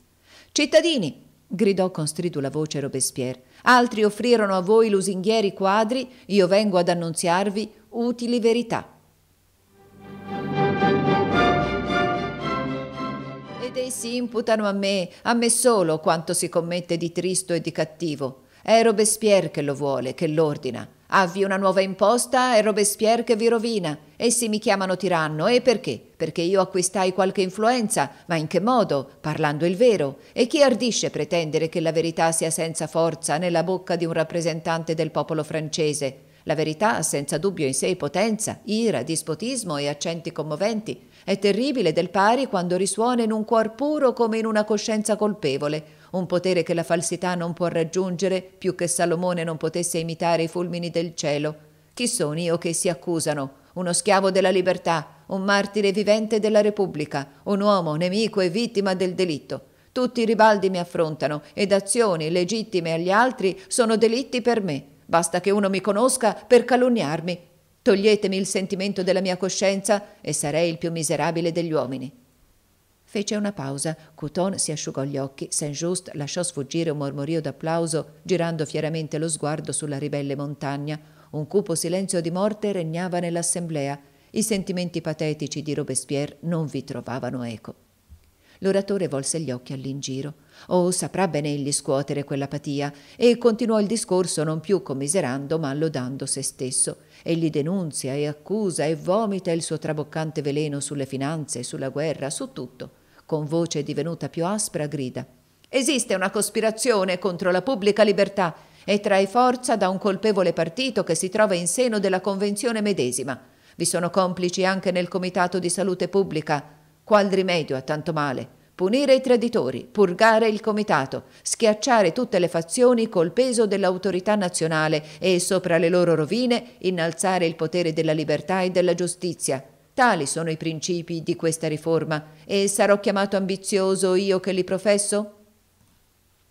Cittadini, gridò con stridula voce Robespierre, altri offrirono a voi lusinghieri quadri, io vengo ad annunziarvi utili verità. Ed essi imputano a me, a me solo, quanto si commette di tristo e di cattivo. È Robespierre che lo vuole, che l'ordina. Avvi una nuova imposta, e Robespierre che vi rovina. Essi mi chiamano tiranno e perché? Perché io acquistai qualche influenza, ma in che modo? Parlando il vero. E chi ardisce pretendere che la verità sia senza forza nella bocca di un rappresentante del popolo francese? La verità ha senza dubbio in sé potenza, ira, dispotismo e accenti commoventi. È terribile del pari quando risuona in un cuor puro come in una coscienza colpevole, un potere che la falsità non può raggiungere più che Salomone non potesse imitare i fulmini del cielo. Chi sono io che si accusano? Uno schiavo della libertà, un martire vivente della Repubblica, un uomo nemico e vittima del delitto. Tutti i ribaldi mi affrontano ed azioni legittime agli altri sono delitti per me. Basta che uno mi conosca per calunniarmi. Toglietemi il sentimento della mia coscienza e sarei il più miserabile degli uomini. Fece una pausa, Couton si asciugò gli occhi, Saint-Just lasciò sfuggire un mormorio d'applauso, girando fieramente lo sguardo sulla ribelle montagna. Un cupo silenzio di morte regnava nell'assemblea. I sentimenti patetici di Robespierre non vi trovavano eco. L'oratore volse gli occhi all'ingiro. Oh, saprà bene egli scuotere quell'apatia! E continuò il discorso non più commiserando, ma lodando se stesso. Egli denunzia e accusa e vomita il suo traboccante veleno sulle finanze, sulla guerra, su tutto. Con voce divenuta più aspra grida Esiste una cospirazione contro la pubblica libertà e trae forza da un colpevole partito che si trova in seno della Convenzione medesima. Vi sono complici anche nel Comitato di Salute Pubblica. Qual rimedio a tanto male? punire i traditori, purgare il comitato, schiacciare tutte le fazioni col peso dell'autorità nazionale e sopra le loro rovine innalzare il potere della libertà e della giustizia. Tali sono i principi di questa riforma e sarò chiamato ambizioso io che li professo?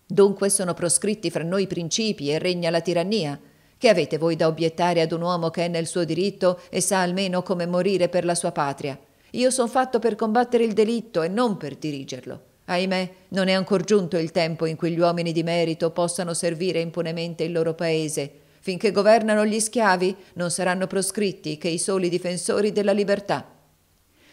Dunque sono proscritti fra noi i principi e regna la tirannia. Che avete voi da obiettare ad un uomo che è nel suo diritto e sa almeno come morire per la sua patria? Io sono fatto per combattere il delitto e non per dirigerlo. Ahimè, non è ancor giunto il tempo in cui gli uomini di merito possano servire impunemente il loro paese. Finché governano gli schiavi, non saranno proscritti che i soli difensori della libertà.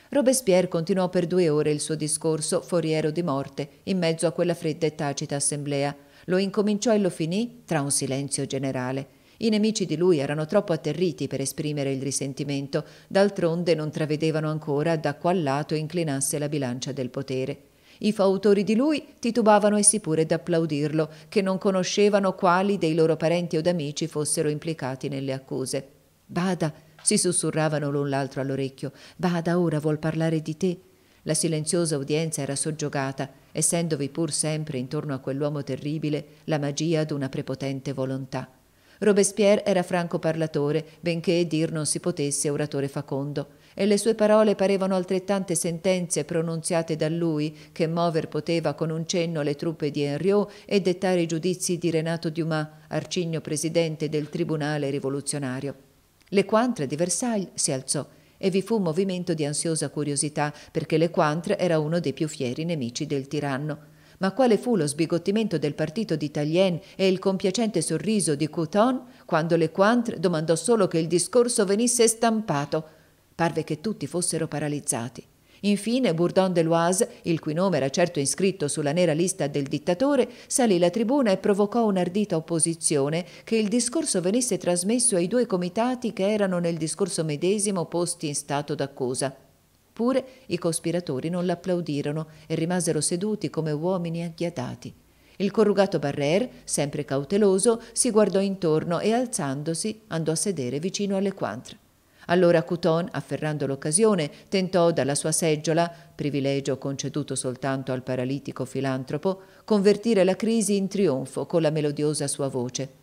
Robespierre continuò per due ore il suo discorso, foriero di morte, in mezzo a quella fredda e tacita assemblea. Lo incominciò e lo finì tra un silenzio generale. I nemici di lui erano troppo atterriti per esprimere il risentimento, d'altronde non travedevano ancora da qual lato inclinasse la bilancia del potere. I fautori di lui titubavano essi pure d'applaudirlo, che non conoscevano quali dei loro parenti o d'amici fossero implicati nelle accuse. Bada, si sussurravano l'un l'altro all'orecchio, Bada ora vuol parlare di te. La silenziosa udienza era soggiogata, essendovi pur sempre intorno a quell'uomo terribile la magia d'una prepotente volontà. Robespierre era franco parlatore, benché dir non si potesse oratore facondo, e le sue parole parevano altrettante sentenze pronunziate da lui, che mover poteva con un cenno le truppe di Henriot e dettare i giudizi di Renato Dumas, arcigno presidente del tribunale rivoluzionario. Le Cointre di Versailles si alzò e vi fu un movimento di ansiosa curiosità, perché Le Cointre era uno dei più fieri nemici del tiranno ma quale fu lo sbigottimento del partito di Tallien e il compiacente sorriso di Couton quando Lecointre domandò solo che il discorso venisse stampato? Parve che tutti fossero paralizzati. Infine Bourdon de Loise, il cui nome era certo iscritto sulla nera lista del dittatore, salì la tribuna e provocò un'ardita opposizione che il discorso venisse trasmesso ai due comitati che erano nel discorso medesimo posti in stato d'accusa. Pure i cospiratori non l'applaudirono e rimasero seduti come uomini agghiatati. Il corrugato Barrer, sempre cauteloso, si guardò intorno e alzandosi andò a sedere vicino alle Quantre. Allora Couton, afferrando l'occasione, tentò dalla sua seggiola, privilegio conceduto soltanto al paralitico filantropo, convertire la crisi in trionfo con la melodiosa sua voce.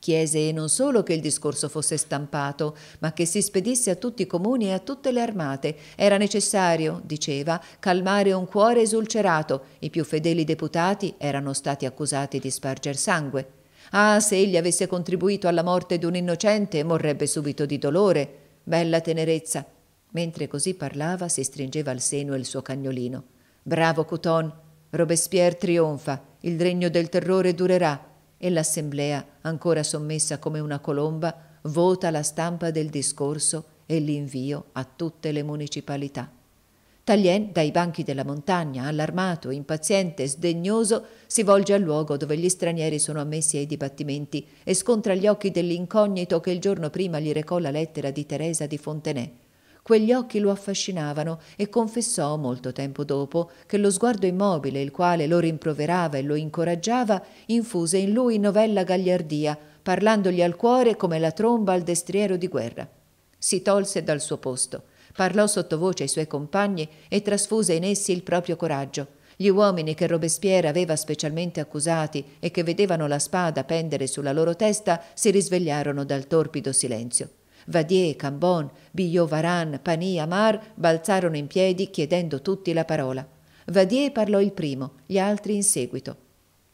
Chiese non solo che il discorso fosse stampato, ma che si spedisse a tutti i comuni e a tutte le armate. Era necessario, diceva, calmare un cuore esulcerato. I più fedeli deputati erano stati accusati di sparger sangue. Ah, se egli avesse contribuito alla morte di un innocente, morrebbe subito di dolore. Bella tenerezza. Mentre così parlava, si stringeva al seno il suo cagnolino. Bravo Couton! Robespierre trionfa, il regno del terrore durerà e l'assemblea, ancora sommessa come una colomba, vota la stampa del discorso e l'invio a tutte le municipalità. Taglien, dai banchi della montagna, allarmato, impaziente, sdegnoso, si volge al luogo dove gli stranieri sono ammessi ai dibattimenti e scontra gli occhi dell'incognito che il giorno prima gli recò la lettera di Teresa di Fontenay. Quegli occhi lo affascinavano e confessò molto tempo dopo che lo sguardo immobile, il quale lo rimproverava e lo incoraggiava, infuse in lui novella gagliardia, parlandogli al cuore come la tromba al destriero di guerra. Si tolse dal suo posto, parlò sottovoce ai suoi compagni e trasfuse in essi il proprio coraggio. Gli uomini che Robespierre aveva specialmente accusati e che vedevano la spada pendere sulla loro testa si risvegliarono dal torpido silenzio. Vadier, Cambon, Billot-Varan, Pani, Amar balzarono in piedi chiedendo tutti la parola. Vadier parlò il primo, gli altri in seguito.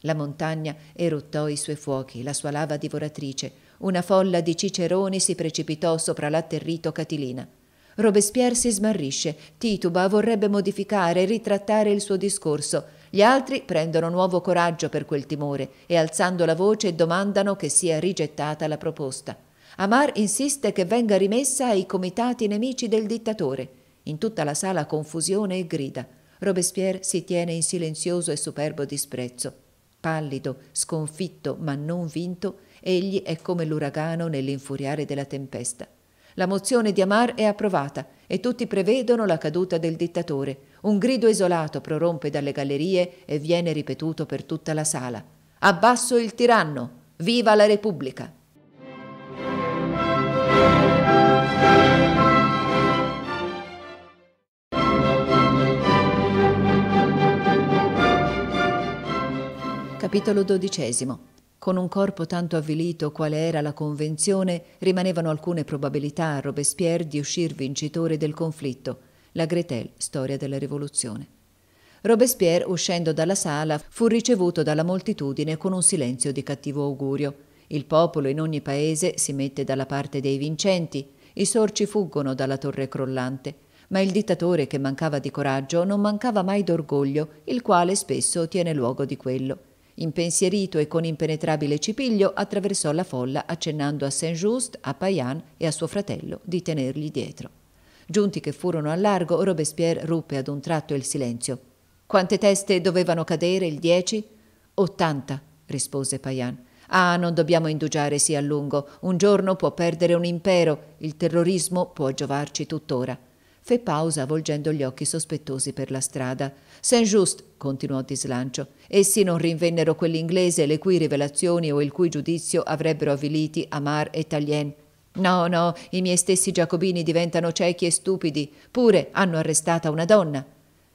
La montagna eruttò i suoi fuochi, la sua lava divoratrice. Una folla di ciceroni si precipitò sopra l'atterrito Catilina. Robespierre si smarrisce, tituba, vorrebbe modificare, e ritrattare il suo discorso. Gli altri prendono nuovo coraggio per quel timore e alzando la voce domandano che sia rigettata la proposta. Amar insiste che venga rimessa ai comitati nemici del dittatore. In tutta la sala confusione e grida. Robespierre si tiene in silenzioso e superbo disprezzo. Pallido, sconfitto ma non vinto, egli è come l'uragano nell'infuriare della tempesta. La mozione di Amar è approvata e tutti prevedono la caduta del dittatore. Un grido isolato prorompe dalle gallerie e viene ripetuto per tutta la sala. Abbasso il tiranno! Viva la Repubblica! Capitolo XII. Con un corpo tanto avvilito quale era la Convenzione, rimanevano alcune probabilità a Robespierre di uscir vincitore del conflitto. La Gretel, storia della rivoluzione. Robespierre, uscendo dalla sala, fu ricevuto dalla moltitudine con un silenzio di cattivo augurio. Il popolo in ogni paese si mette dalla parte dei vincenti, i sorci fuggono dalla torre crollante, ma il dittatore che mancava di coraggio non mancava mai d'orgoglio, il quale spesso tiene luogo di quello. Impensierito e con impenetrabile cipiglio attraversò la folla accennando a Saint-Just, a Payan e a suo fratello di tenergli dietro. Giunti che furono al largo, Robespierre ruppe ad un tratto il silenzio. Quante teste dovevano cadere il 10? Ottanta, rispose Payan. Ah, non dobbiamo indugiare sì a lungo. Un giorno può perdere un impero. Il terrorismo può giovarci tuttora. Fe pausa, volgendo gli occhi sospettosi per la strada. Saint-Just, continuò di slancio, essi non rinvennero quell'inglese le cui rivelazioni o il cui giudizio avrebbero avviliti Amar e Tallien. No, no, i miei stessi giacobini diventano ciechi e stupidi. Pure hanno arrestata una donna.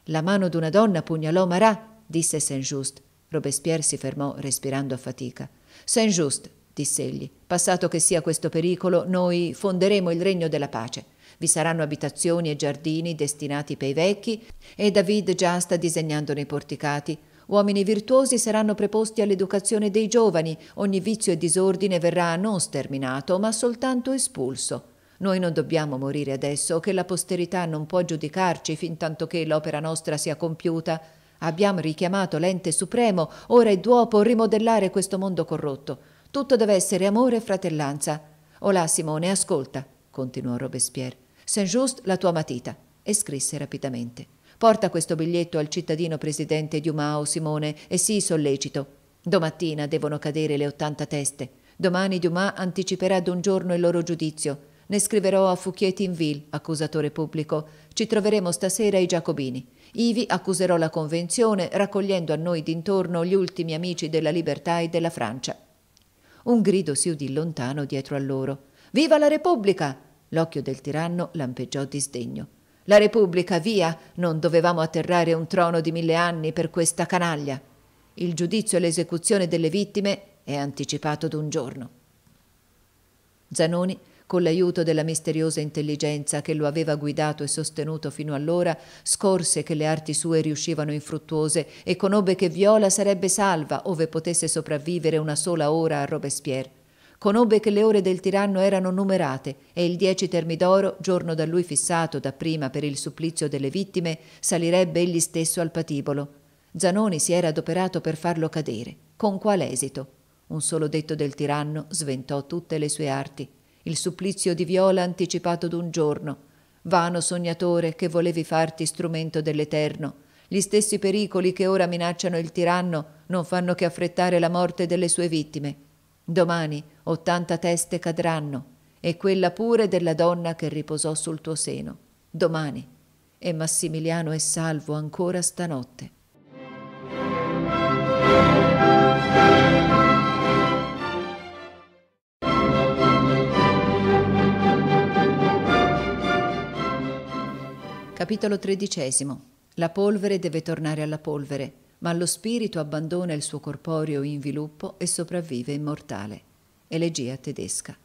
La mano d'una donna pugnalò Marat, disse Saint-Just. Robespierre si fermò respirando a fatica. Saint-Just, disse egli, passato che sia questo pericolo, noi fonderemo il regno della pace. Vi saranno abitazioni e giardini destinati per i vecchi e David già sta disegnandone i porticati. Uomini virtuosi saranno preposti all'educazione dei giovani, ogni vizio e disordine verrà non sterminato, ma soltanto espulso. Noi non dobbiamo morire adesso, che la posterità non può giudicarci fin tanto che l'opera nostra sia compiuta. Abbiamo richiamato l'ente supremo, ora è duo rimodellare questo mondo corrotto. Tutto deve essere amore e fratellanza. Olà Simone, ascolta, continuò Robespierre. Saint-Just, la tua matita. E scrisse rapidamente. Porta questo biglietto al cittadino presidente Diumao, Simone, e sii sollecito. Domattina devono cadere le ottanta teste. Domani Dumas anticiperà d'un giorno il loro giudizio. Ne scriverò a Fouquier-Tinville, accusatore pubblico. Ci troveremo stasera ai Giacobini. Ivi accuserò la Convenzione raccogliendo a noi d'intorno gli ultimi amici della libertà e della Francia. Un grido si udì lontano dietro a loro. Viva la Repubblica! L'occhio del tiranno lampeggiò di sdegno. La Repubblica, via! Non dovevamo atterrare un trono di mille anni per questa canaglia. Il giudizio e l'esecuzione delle vittime è anticipato d'un giorno. Zanoni con l'aiuto della misteriosa intelligenza che lo aveva guidato e sostenuto fino allora, scorse che le arti sue riuscivano infruttuose e conobbe che Viola sarebbe salva ove potesse sopravvivere una sola ora a Robespierre. Conobbe che le ore del tiranno erano numerate e il 10 Termidoro, giorno da lui fissato dapprima per il supplizio delle vittime, salirebbe egli stesso al patibolo. Zanoni si era adoperato per farlo cadere. Con qual esito? Un solo detto del tiranno sventò tutte le sue arti il supplizio di Viola anticipato d'un giorno. Vano sognatore che volevi farti strumento dell'Eterno. Gli stessi pericoli che ora minacciano il tiranno non fanno che affrettare la morte delle sue vittime. Domani ottanta teste cadranno, e quella pure della donna che riposò sul tuo seno. Domani. E Massimiliano è salvo ancora stanotte. Capitolo XIII. La polvere deve tornare alla polvere, ma lo spirito abbandona il suo corporeo inviluppo e sopravvive immortale. Elegia tedesca.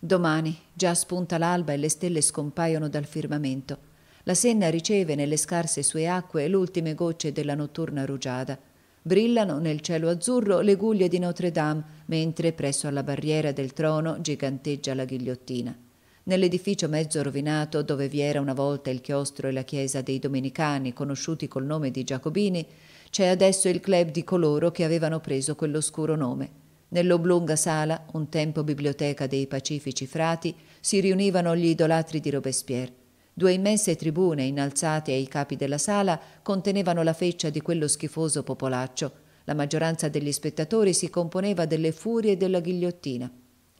Domani già spunta l'alba e le stelle scompaiono dal firmamento. La Senna riceve nelle scarse sue acque le ultime gocce della notturna rugiada. Brillano nel cielo azzurro le guglie di Notre Dame, mentre presso alla barriera del trono giganteggia la ghigliottina. Nell'edificio mezzo rovinato, dove vi era una volta il chiostro e la chiesa dei Domenicani, conosciuti col nome di Giacobini, c'è adesso il club di coloro che avevano preso quell'oscuro nome. Nell'oblunga sala, un tempo biblioteca dei pacifici frati, si riunivano gli idolatri di Robespierre. Due immense tribune innalzate ai capi della sala contenevano la feccia di quello schifoso popolaccio. La maggioranza degli spettatori si componeva delle furie della ghigliottina.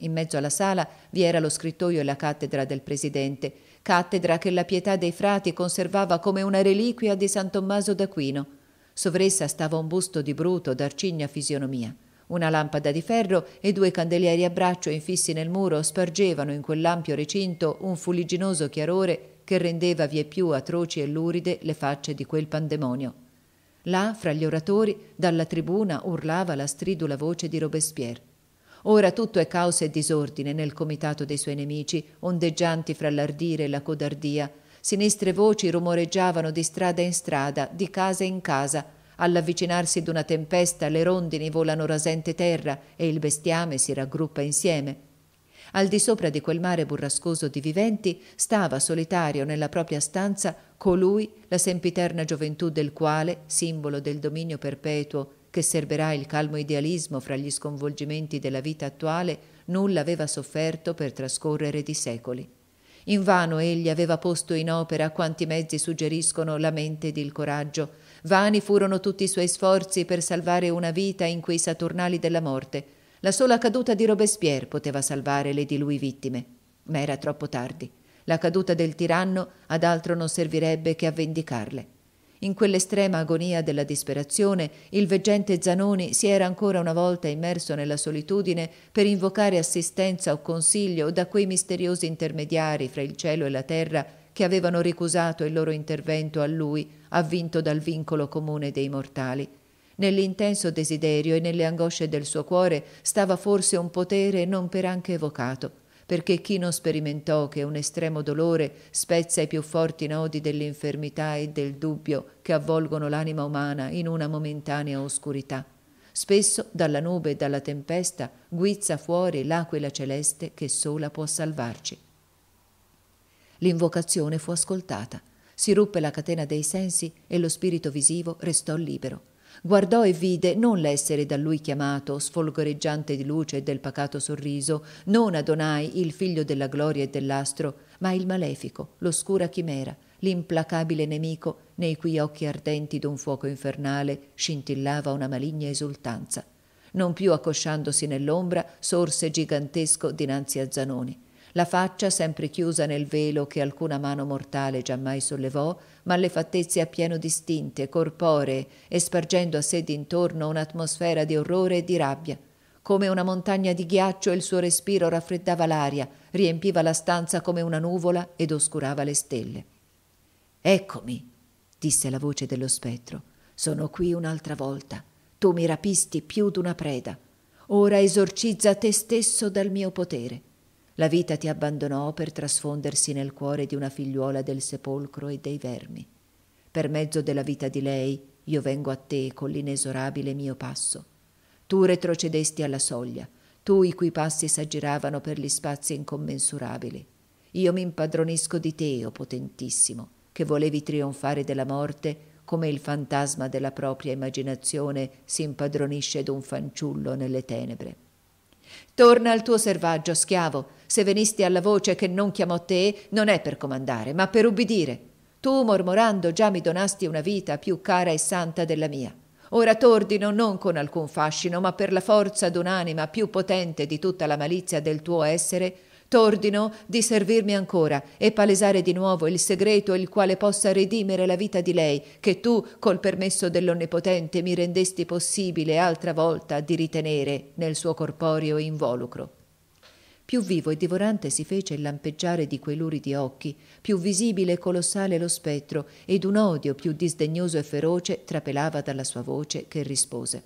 In mezzo alla sala vi era lo scrittoio e la cattedra del presidente, cattedra che la pietà dei frati conservava come una reliquia di San Tommaso d'Aquino. Sovressa stava un busto di Bruto d'arcigna fisionomia. Una lampada di ferro e due candelieri a braccio infissi nel muro spargevano in quell'ampio recinto un fuligginoso chiarore che rendeva vie più atroci e luride le facce di quel pandemonio. Là, fra gli oratori, dalla tribuna urlava la stridula voce di Robespierre. Ora tutto è caos e disordine nel comitato dei suoi nemici, ondeggianti fra l'ardire e la codardia. Sinistre voci rumoreggiavano di strada in strada, di casa in casa. All'avvicinarsi d'una tempesta le rondini volano rasente terra e il bestiame si raggruppa insieme. Al di sopra di quel mare burrascoso di viventi stava solitario nella propria stanza colui, la sempiterna gioventù del quale, simbolo del dominio perpetuo che serberà il calmo idealismo fra gli sconvolgimenti della vita attuale, nulla aveva sofferto per trascorrere di secoli. Invano egli aveva posto in opera quanti mezzi suggeriscono la mente ed il coraggio. Vani furono tutti i suoi sforzi per salvare una vita in quei saturnali della morte. La sola caduta di Robespierre poteva salvare le di lui vittime. Ma era troppo tardi. La caduta del tiranno ad altro non servirebbe che a vendicarle. In quell'estrema agonia della disperazione, il veggente Zanoni si era ancora una volta immerso nella solitudine per invocare assistenza o consiglio da quei misteriosi intermediari fra il cielo e la terra che avevano ricusato il loro intervento a lui, avvinto dal vincolo comune dei mortali. Nell'intenso desiderio e nelle angosce del suo cuore stava forse un potere non per anche evocato perché chi non sperimentò che un estremo dolore spezza i più forti nodi dell'infermità e del dubbio che avvolgono l'anima umana in una momentanea oscurità? Spesso dalla nube e dalla tempesta guizza fuori l'aquila celeste che sola può salvarci. L'invocazione fu ascoltata, si ruppe la catena dei sensi e lo spirito visivo restò libero guardò e vide non l'essere da lui chiamato, sfolgoreggiante di luce e del pacato sorriso, non Adonai, il figlio della gloria e dell'astro, ma il malefico, l'oscura chimera, l'implacabile nemico, nei cui occhi ardenti d'un fuoco infernale scintillava una maligna esultanza. Non più accosciandosi nell'ombra, sorse gigantesco dinanzi a Zanoni. La faccia sempre chiusa nel velo che alcuna mano mortale giammai sollevò, ma le fattezze appieno distinte, corporee, spargendo a sé d'intorno un'atmosfera di orrore e di rabbia. Come una montagna di ghiaccio il suo respiro raffreddava l'aria, riempiva la stanza come una nuvola ed oscurava le stelle. Eccomi, disse la voce dello spettro, sono qui un'altra volta. Tu mi rapisti più d'una preda. Ora esorcizza te stesso dal mio potere. La vita ti abbandonò per trasfondersi nel cuore di una figliuola del sepolcro e dei vermi. Per mezzo della vita di lei io vengo a te con l'inesorabile mio passo. Tu retrocedesti alla soglia, tu i cui passi s'aggiravano per gli spazi incommensurabili. Io mi impadronisco di te, o oh potentissimo, che volevi trionfare della morte come il fantasma della propria immaginazione si impadronisce d'un fanciullo nelle tenebre. Torna al tuo servaggio, schiavo. Se venisti alla voce che non chiamò te, non è per comandare, ma per ubbidire. Tu, mormorando, già mi donasti una vita più cara e santa della mia. Ora t'ordino non con alcun fascino, ma per la forza d'un'anima più potente di tutta la malizia del tuo essere, t'ordino di servirmi ancora e palesare di nuovo il segreto il quale possa redimere la vita di lei, che tu, col permesso dell'Onnipotente, mi rendesti possibile altra volta di ritenere nel suo corporeo involucro. Più vivo e divorante si fece il lampeggiare di quei luridi occhi, più visibile e colossale lo spettro, ed un odio più disdegnoso e feroce trapelava dalla sua voce che rispose.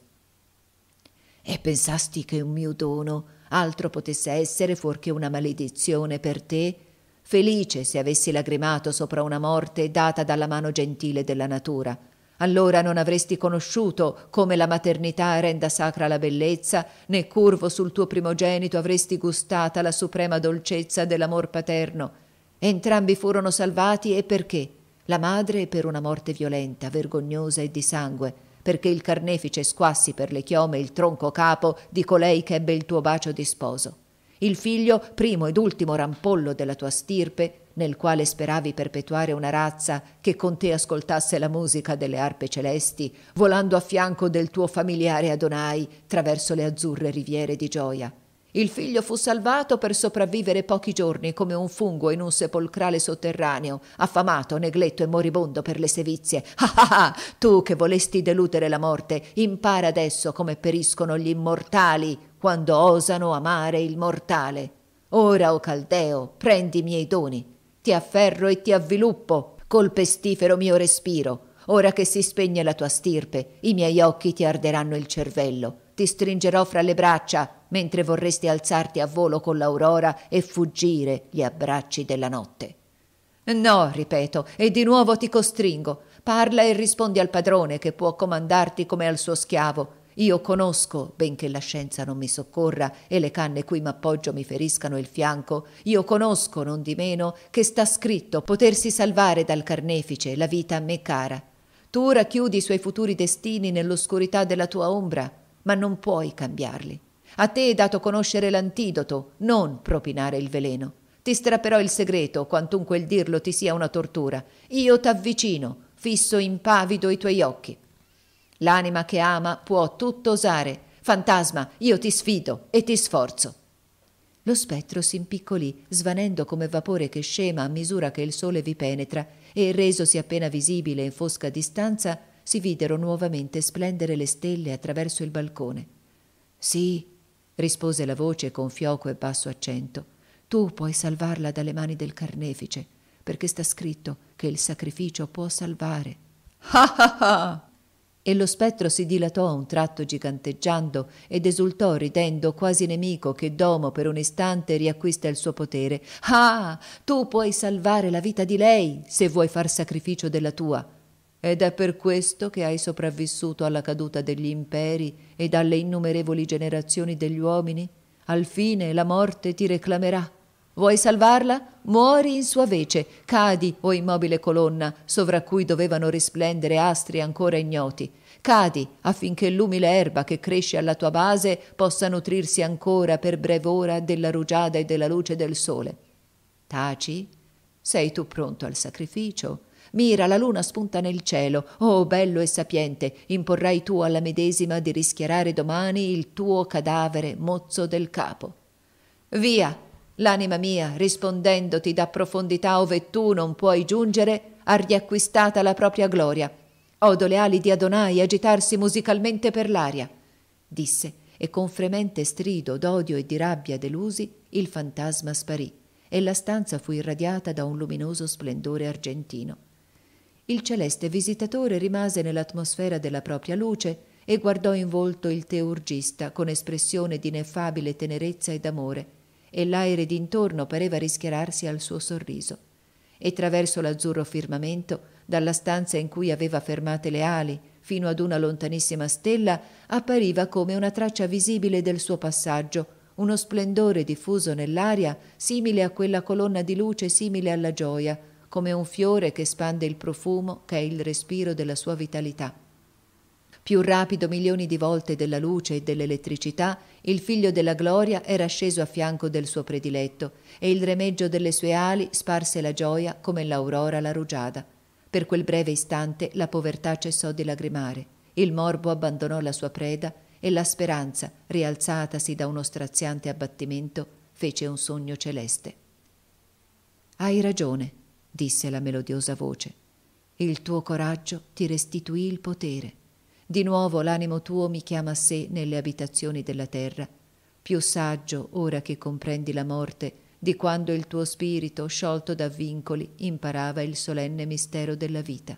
E pensasti che un mio dono altro potesse essere fuorché una maledizione per te, felice se avessi lagrimato sopra una morte data dalla mano gentile della natura. Allora non avresti conosciuto come la maternità renda sacra la bellezza, né curvo sul tuo primogenito avresti gustata la suprema dolcezza dell'amor paterno. Entrambi furono salvati e perché? La madre per una morte violenta, vergognosa e di sangue, perché il carnefice squassi per le chiome il tronco capo di colei che ebbe il tuo bacio di sposo. Il figlio, primo ed ultimo rampollo della tua stirpe, nel quale speravi perpetuare una razza che con te ascoltasse la musica delle arpe celesti, volando a fianco del tuo familiare Adonai traverso le azzurre riviere di gioia. Il figlio fu salvato per sopravvivere pochi giorni come un fungo in un sepolcrale sotterraneo, affamato, negletto e moribondo per le sevizie. Ah ah ah! Tu che volesti deludere la morte, impara adesso come periscono gli immortali quando osano amare il mortale. Ora, o oh Caldeo, prendi i miei doni. Ti afferro e ti avviluppo col pestifero mio respiro Ora che si spegne la tua stirpe, i miei occhi ti arderanno il cervello, ti stringerò fra le braccia, mentre vorresti alzarti a volo con l'aurora e fuggire gli abbracci della notte. No, ripeto, e di nuovo ti costringo. Parla e rispondi al padrone che può comandarti come al suo schiavo. Io conosco, benché la scienza non mi soccorra e le canne cui m'appoggio mi feriscano il fianco, io conosco, non di meno, che sta scritto potersi salvare dal carnefice la vita a me cara tu ora chiudi i suoi futuri destini nell'oscurità della tua ombra, ma non puoi cambiarli. A te è dato conoscere l'antidoto, non propinare il veleno. Ti strapperò il segreto, quantunque il dirlo ti sia una tortura. Io t'avvicino, fisso impavido i tuoi occhi. L'anima che ama può tutto osare. Fantasma, io ti sfido e ti sforzo. Lo spettro si impiccolì, svanendo come vapore che scema a misura che il sole vi penetra, e resosi appena visibile in fosca distanza, si videro nuovamente splendere le stelle attraverso il balcone. Sì, rispose la voce con fioco e basso accento, tu puoi salvarla dalle mani del carnefice, perché sta scritto che il sacrificio può salvare. Ah ah ah! E lo spettro si dilatò a un tratto giganteggiando ed esultò ridendo quasi nemico che Domo per un istante riacquista il suo potere. Ah, tu puoi salvare la vita di lei se vuoi far sacrificio della tua. Ed è per questo che hai sopravvissuto alla caduta degli imperi ed alle innumerevoli generazioni degli uomini? Al fine la morte ti reclamerà Vuoi salvarla? Muori in sua vece, cadi, o immobile colonna, sovra cui dovevano risplendere astri ancora ignoti. Cadi affinché l'umile erba che cresce alla tua base possa nutrirsi ancora per brev'ora della rugiada e della luce del sole. Taci? Sei tu pronto al sacrificio? Mira, la luna spunta nel cielo. Oh, bello e sapiente, imporrai tu alla medesima di rischiarare domani il tuo cadavere mozzo del capo. Via! L'anima mia, rispondendoti da profondità ove tu non puoi giungere, ha riacquistata la propria gloria. Odo le ali di Adonai agitarsi musicalmente per l'aria, disse, e con fremente strido d'odio e di rabbia delusi, il fantasma sparì, e la stanza fu irradiata da un luminoso splendore argentino. Il celeste visitatore rimase nell'atmosfera della propria luce e guardò in volto il teurgista con espressione di ineffabile tenerezza ed amore, e l'aere d'intorno pareva rischiararsi al suo sorriso. E traverso l'azzurro firmamento, dalla stanza in cui aveva fermate le ali, fino ad una lontanissima stella, appariva come una traccia visibile del suo passaggio, uno splendore diffuso nell'aria, simile a quella colonna di luce simile alla gioia, come un fiore che spande il profumo che è il respiro della sua vitalità. Più rapido milioni di volte della luce e dell'elettricità, il figlio della gloria era sceso a fianco del suo prediletto e il remeggio delle sue ali sparse la gioia come l'aurora la rugiada. Per quel breve istante la povertà cessò di lagrimare, il morbo abbandonò la sua preda e la speranza, rialzatasi da uno straziante abbattimento, fece un sogno celeste. Hai ragione, disse la melodiosa voce. Il tuo coraggio ti restituì il potere. Di nuovo l'animo tuo mi chiama a sé nelle abitazioni della terra. Più saggio, ora che comprendi la morte, di quando il tuo spirito, sciolto da vincoli, imparava il solenne mistero della vita.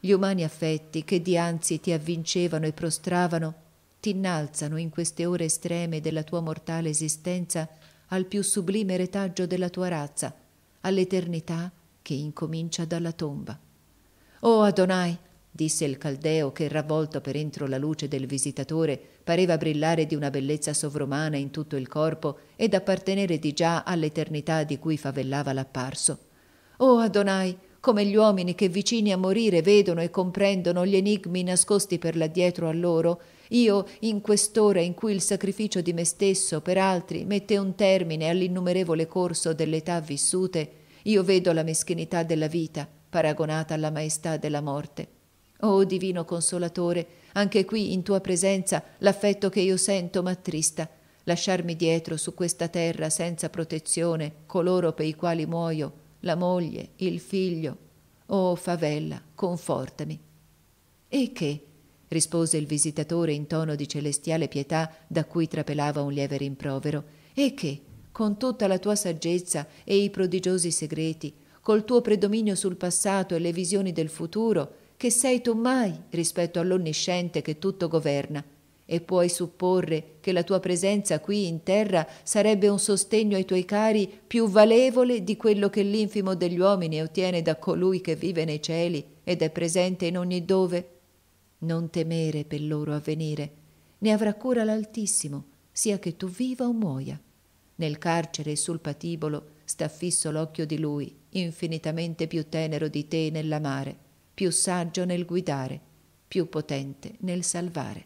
Gli umani affetti che dianzi ti avvincevano e prostravano, ti innalzano in queste ore estreme della tua mortale esistenza al più sublime retaggio della tua razza, all'eternità che incomincia dalla tomba. O oh Adonai, disse il caldeo che ravvolto per entro la luce del visitatore pareva brillare di una bellezza sovrumana in tutto il corpo ed appartenere di già all'eternità di cui favellava l'apparso. Oh Adonai, come gli uomini che vicini a morire vedono e comprendono gli enigmi nascosti per l'addietro a loro, io, in quest'ora in cui il sacrificio di me stesso per altri mette un termine all'innumerevole corso dell'età vissute, io vedo la meschinità della vita paragonata alla maestà della morte Oh divino consolatore, anche qui in tua presenza l'affetto che io sento m'attrista. Lasciarmi dietro su questa terra senza protezione coloro per i quali muoio, la moglie, il figlio. Oh favella, confortami. E che? rispose il visitatore in tono di celestiale pietà da cui trapelava un lieve rimprovero. E che, con tutta la tua saggezza e i prodigiosi segreti, col tuo predominio sul passato e le visioni del futuro, che sei tu mai rispetto all'onnisciente che tutto governa, e puoi supporre che la tua presenza qui in terra sarebbe un sostegno ai tuoi cari più valevole di quello che l'infimo degli uomini ottiene da colui che vive nei cieli ed è presente in ogni dove? Non temere per loro avvenire, ne avrà cura l'Altissimo, sia che tu viva o muoia. Nel carcere e sul patibolo sta fisso l'occhio di lui, infinitamente più tenero di te nella mare più saggio nel guidare, più potente nel salvare.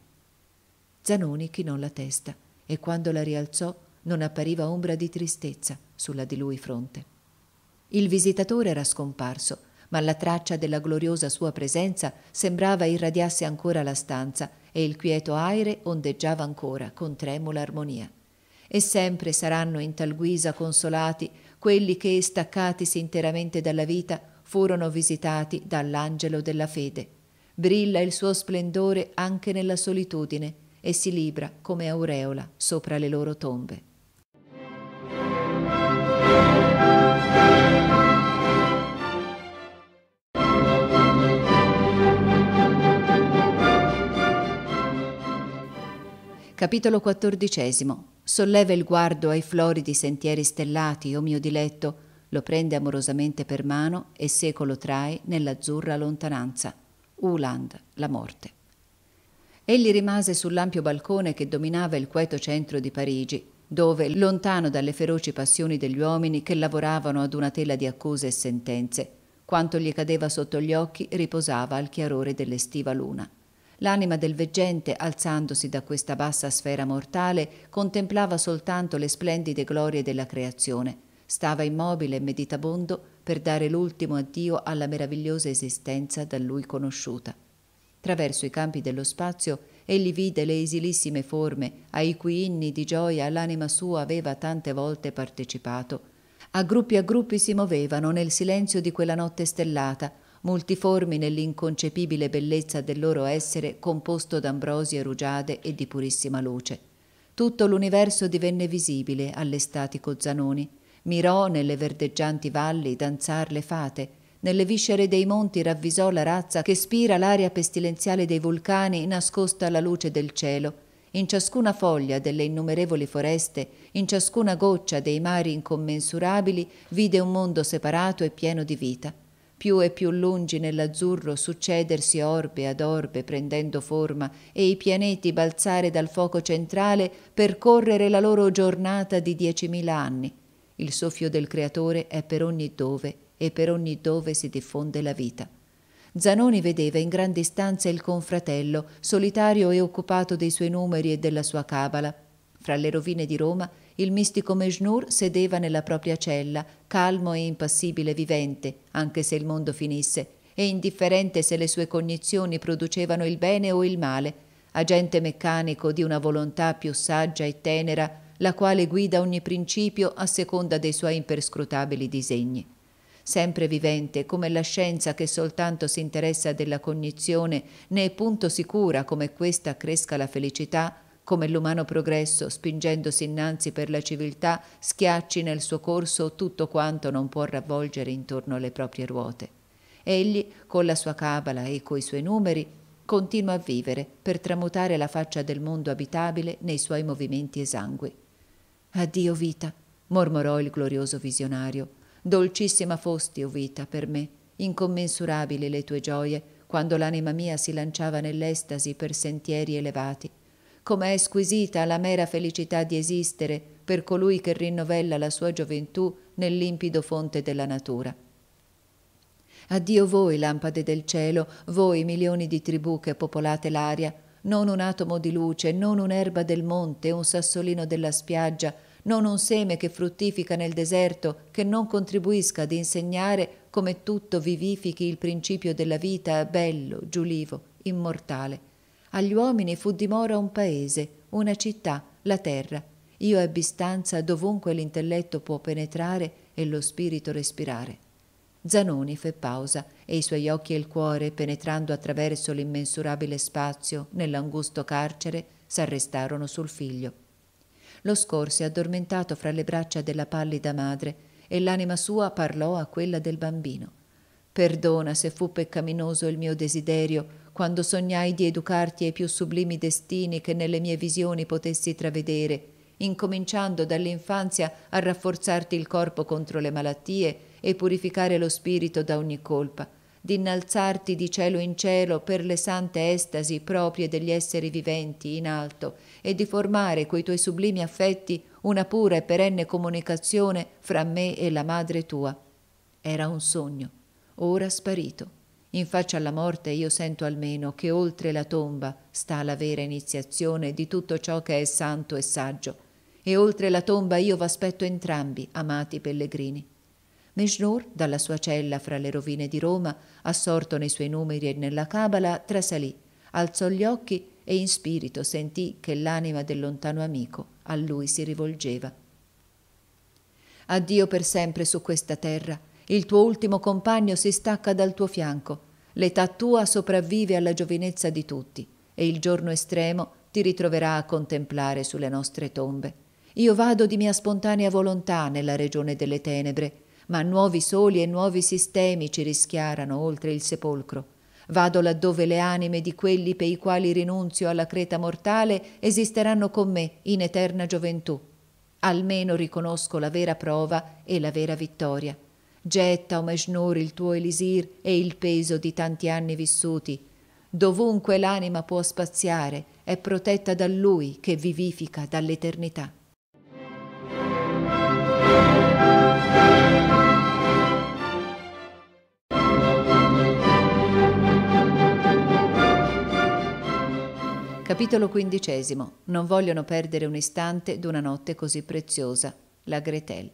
Zanoni chinò la testa e quando la rialzò non appariva ombra di tristezza sulla di lui fronte. Il visitatore era scomparso, ma la traccia della gloriosa sua presenza sembrava irradiasse ancora la stanza e il quieto aere ondeggiava ancora con tremula armonia. E sempre saranno in tal guisa consolati quelli che, staccatisi interamente dalla vita, furono visitati dall'angelo della fede. Brilla il suo splendore anche nella solitudine e si libra come aureola sopra le loro tombe. Capitolo XIV. Solleva il guardo ai floridi sentieri stellati, o mio diletto, lo prende amorosamente per mano e seco ecco lo trae nell'azzurra lontananza. Uland, la morte. Egli rimase sull'ampio balcone che dominava il queto centro di Parigi, dove, lontano dalle feroci passioni degli uomini che lavoravano ad una tela di accuse e sentenze, quanto gli cadeva sotto gli occhi riposava al chiarore dell'estiva luna. L'anima del veggente, alzandosi da questa bassa sfera mortale, contemplava soltanto le splendide glorie della creazione, Stava immobile e meditabondo per dare l'ultimo addio alla meravigliosa esistenza da lui conosciuta. Traverso i campi dello spazio egli vide le esilissime forme ai cui inni di gioia l'anima sua aveva tante volte partecipato. A gruppi a gruppi si muovevano nel silenzio di quella notte stellata, multiformi nell'inconcepibile bellezza del loro essere composto d'ambrosie rugiade e di purissima luce. Tutto l'universo divenne visibile all'estatico Zanoni mirò nelle verdeggianti valli danzar le fate, nelle viscere dei monti ravvisò la razza che spira l'aria pestilenziale dei vulcani nascosta alla luce del cielo, in ciascuna foglia delle innumerevoli foreste, in ciascuna goccia dei mari incommensurabili, vide un mondo separato e pieno di vita. Più e più lungi nell'azzurro succedersi orbe ad orbe prendendo forma e i pianeti balzare dal fuoco centrale percorrere la loro giornata di diecimila anni il soffio del Creatore è per ogni dove e per ogni dove si diffonde la vita. Zanoni vedeva in gran distanza il confratello, solitario e occupato dei suoi numeri e della sua cabala. Fra le rovine di Roma, il mistico Mejnur sedeva nella propria cella, calmo e impassibile vivente, anche se il mondo finisse, e indifferente se le sue cognizioni producevano il bene o il male, agente meccanico di una volontà più saggia e tenera la quale guida ogni principio a seconda dei suoi imperscrutabili disegni. Sempre vivente, come la scienza che soltanto si interessa della cognizione, né è punto sicura come questa cresca la felicità, come l'umano progresso, spingendosi innanzi per la civiltà, schiacci nel suo corso tutto quanto non può ravvolgere intorno alle proprie ruote. Egli, con la sua cabala e coi suoi numeri, continua a vivere per tramutare la faccia del mondo abitabile nei suoi movimenti esangui. Addio vita, mormorò il glorioso visionario. Dolcissima fosti, o oh vita, per me, incommensurabili le tue gioie, quando l'anima mia si lanciava nell'estasi per sentieri elevati. Com'è squisita la mera felicità di esistere per colui che rinnovella la sua gioventù nel limpido fonte della natura. Addio voi, lampade del cielo, voi milioni di tribù che popolate l'aria, non un atomo di luce, non un'erba del monte, un sassolino della spiaggia, non un seme che fruttifica nel deserto, che non contribuisca ad insegnare come tutto vivifichi il principio della vita bello, giulivo, immortale. Agli uomini fu dimora un paese, una città, la terra. Io ebbi stanza dovunque l'intelletto può penetrare e lo spirito respirare. Zanoni fe pausa e i suoi occhi e il cuore, penetrando attraverso l'immensurabile spazio nell'angusto carcere, s'arrestarono sul figlio. Lo scorse addormentato fra le braccia della pallida madre e l'anima sua parlò a quella del bambino. Perdona se fu peccaminoso il mio desiderio quando sognai di educarti ai più sublimi destini che nelle mie visioni potessi travedere, incominciando dall'infanzia a rafforzarti il corpo contro le malattie e purificare lo spirito da ogni colpa, d'innalzarti di cielo in cielo per le sante estasi proprie degli esseri viventi in alto e di formare coi tuoi sublimi affetti una pura e perenne comunicazione fra me e la madre tua. Era un sogno, ora sparito. In faccia alla morte io sento almeno che oltre la tomba sta la vera iniziazione di tutto ciò che è santo e saggio, e oltre la tomba io v'aspetto entrambi, amati pellegrini. Meshror, dalla sua cella fra le rovine di Roma, assorto nei suoi numeri e nella cabala, trasalì, alzò gli occhi e in spirito sentì che l'anima del lontano amico a lui si rivolgeva. Addio per sempre su questa terra, il tuo ultimo compagno si stacca dal tuo fianco, l'età tua sopravvive alla giovinezza di tutti e il giorno estremo ti ritroverà a contemplare sulle nostre tombe. Io vado di mia spontanea volontà nella regione delle tenebre, ma nuovi soli e nuovi sistemi ci rischiarano oltre il sepolcro. Vado laddove le anime di quelli per i quali rinunzio alla creta mortale esisteranno con me in eterna gioventù. Almeno riconosco la vera prova e la vera vittoria. Getta, o Mejnur, il tuo elisir e il peso di tanti anni vissuti. Dovunque l'anima può spaziare, è protetta da lui che vivifica dall'eternità. Capitolo quindicesimo. Non vogliono perdere un istante d'una notte così preziosa. La Gretel.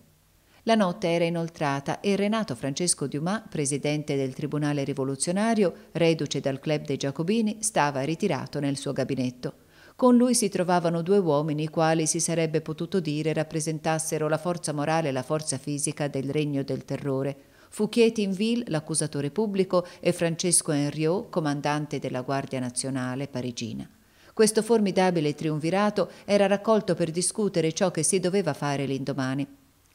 La notte era inoltrata e Renato Francesco Dumas, presidente del Tribunale rivoluzionario, reduce dal club dei Giacobini, stava ritirato nel suo gabinetto. Con lui si trovavano due uomini i quali si sarebbe potuto dire rappresentassero la forza morale e la forza fisica del regno del terrore. Fu Chietinville, l'accusatore pubblico, e Francesco Henriot, comandante della Guardia Nazionale parigina. Questo formidabile triunvirato era raccolto per discutere ciò che si doveva fare l'indomani.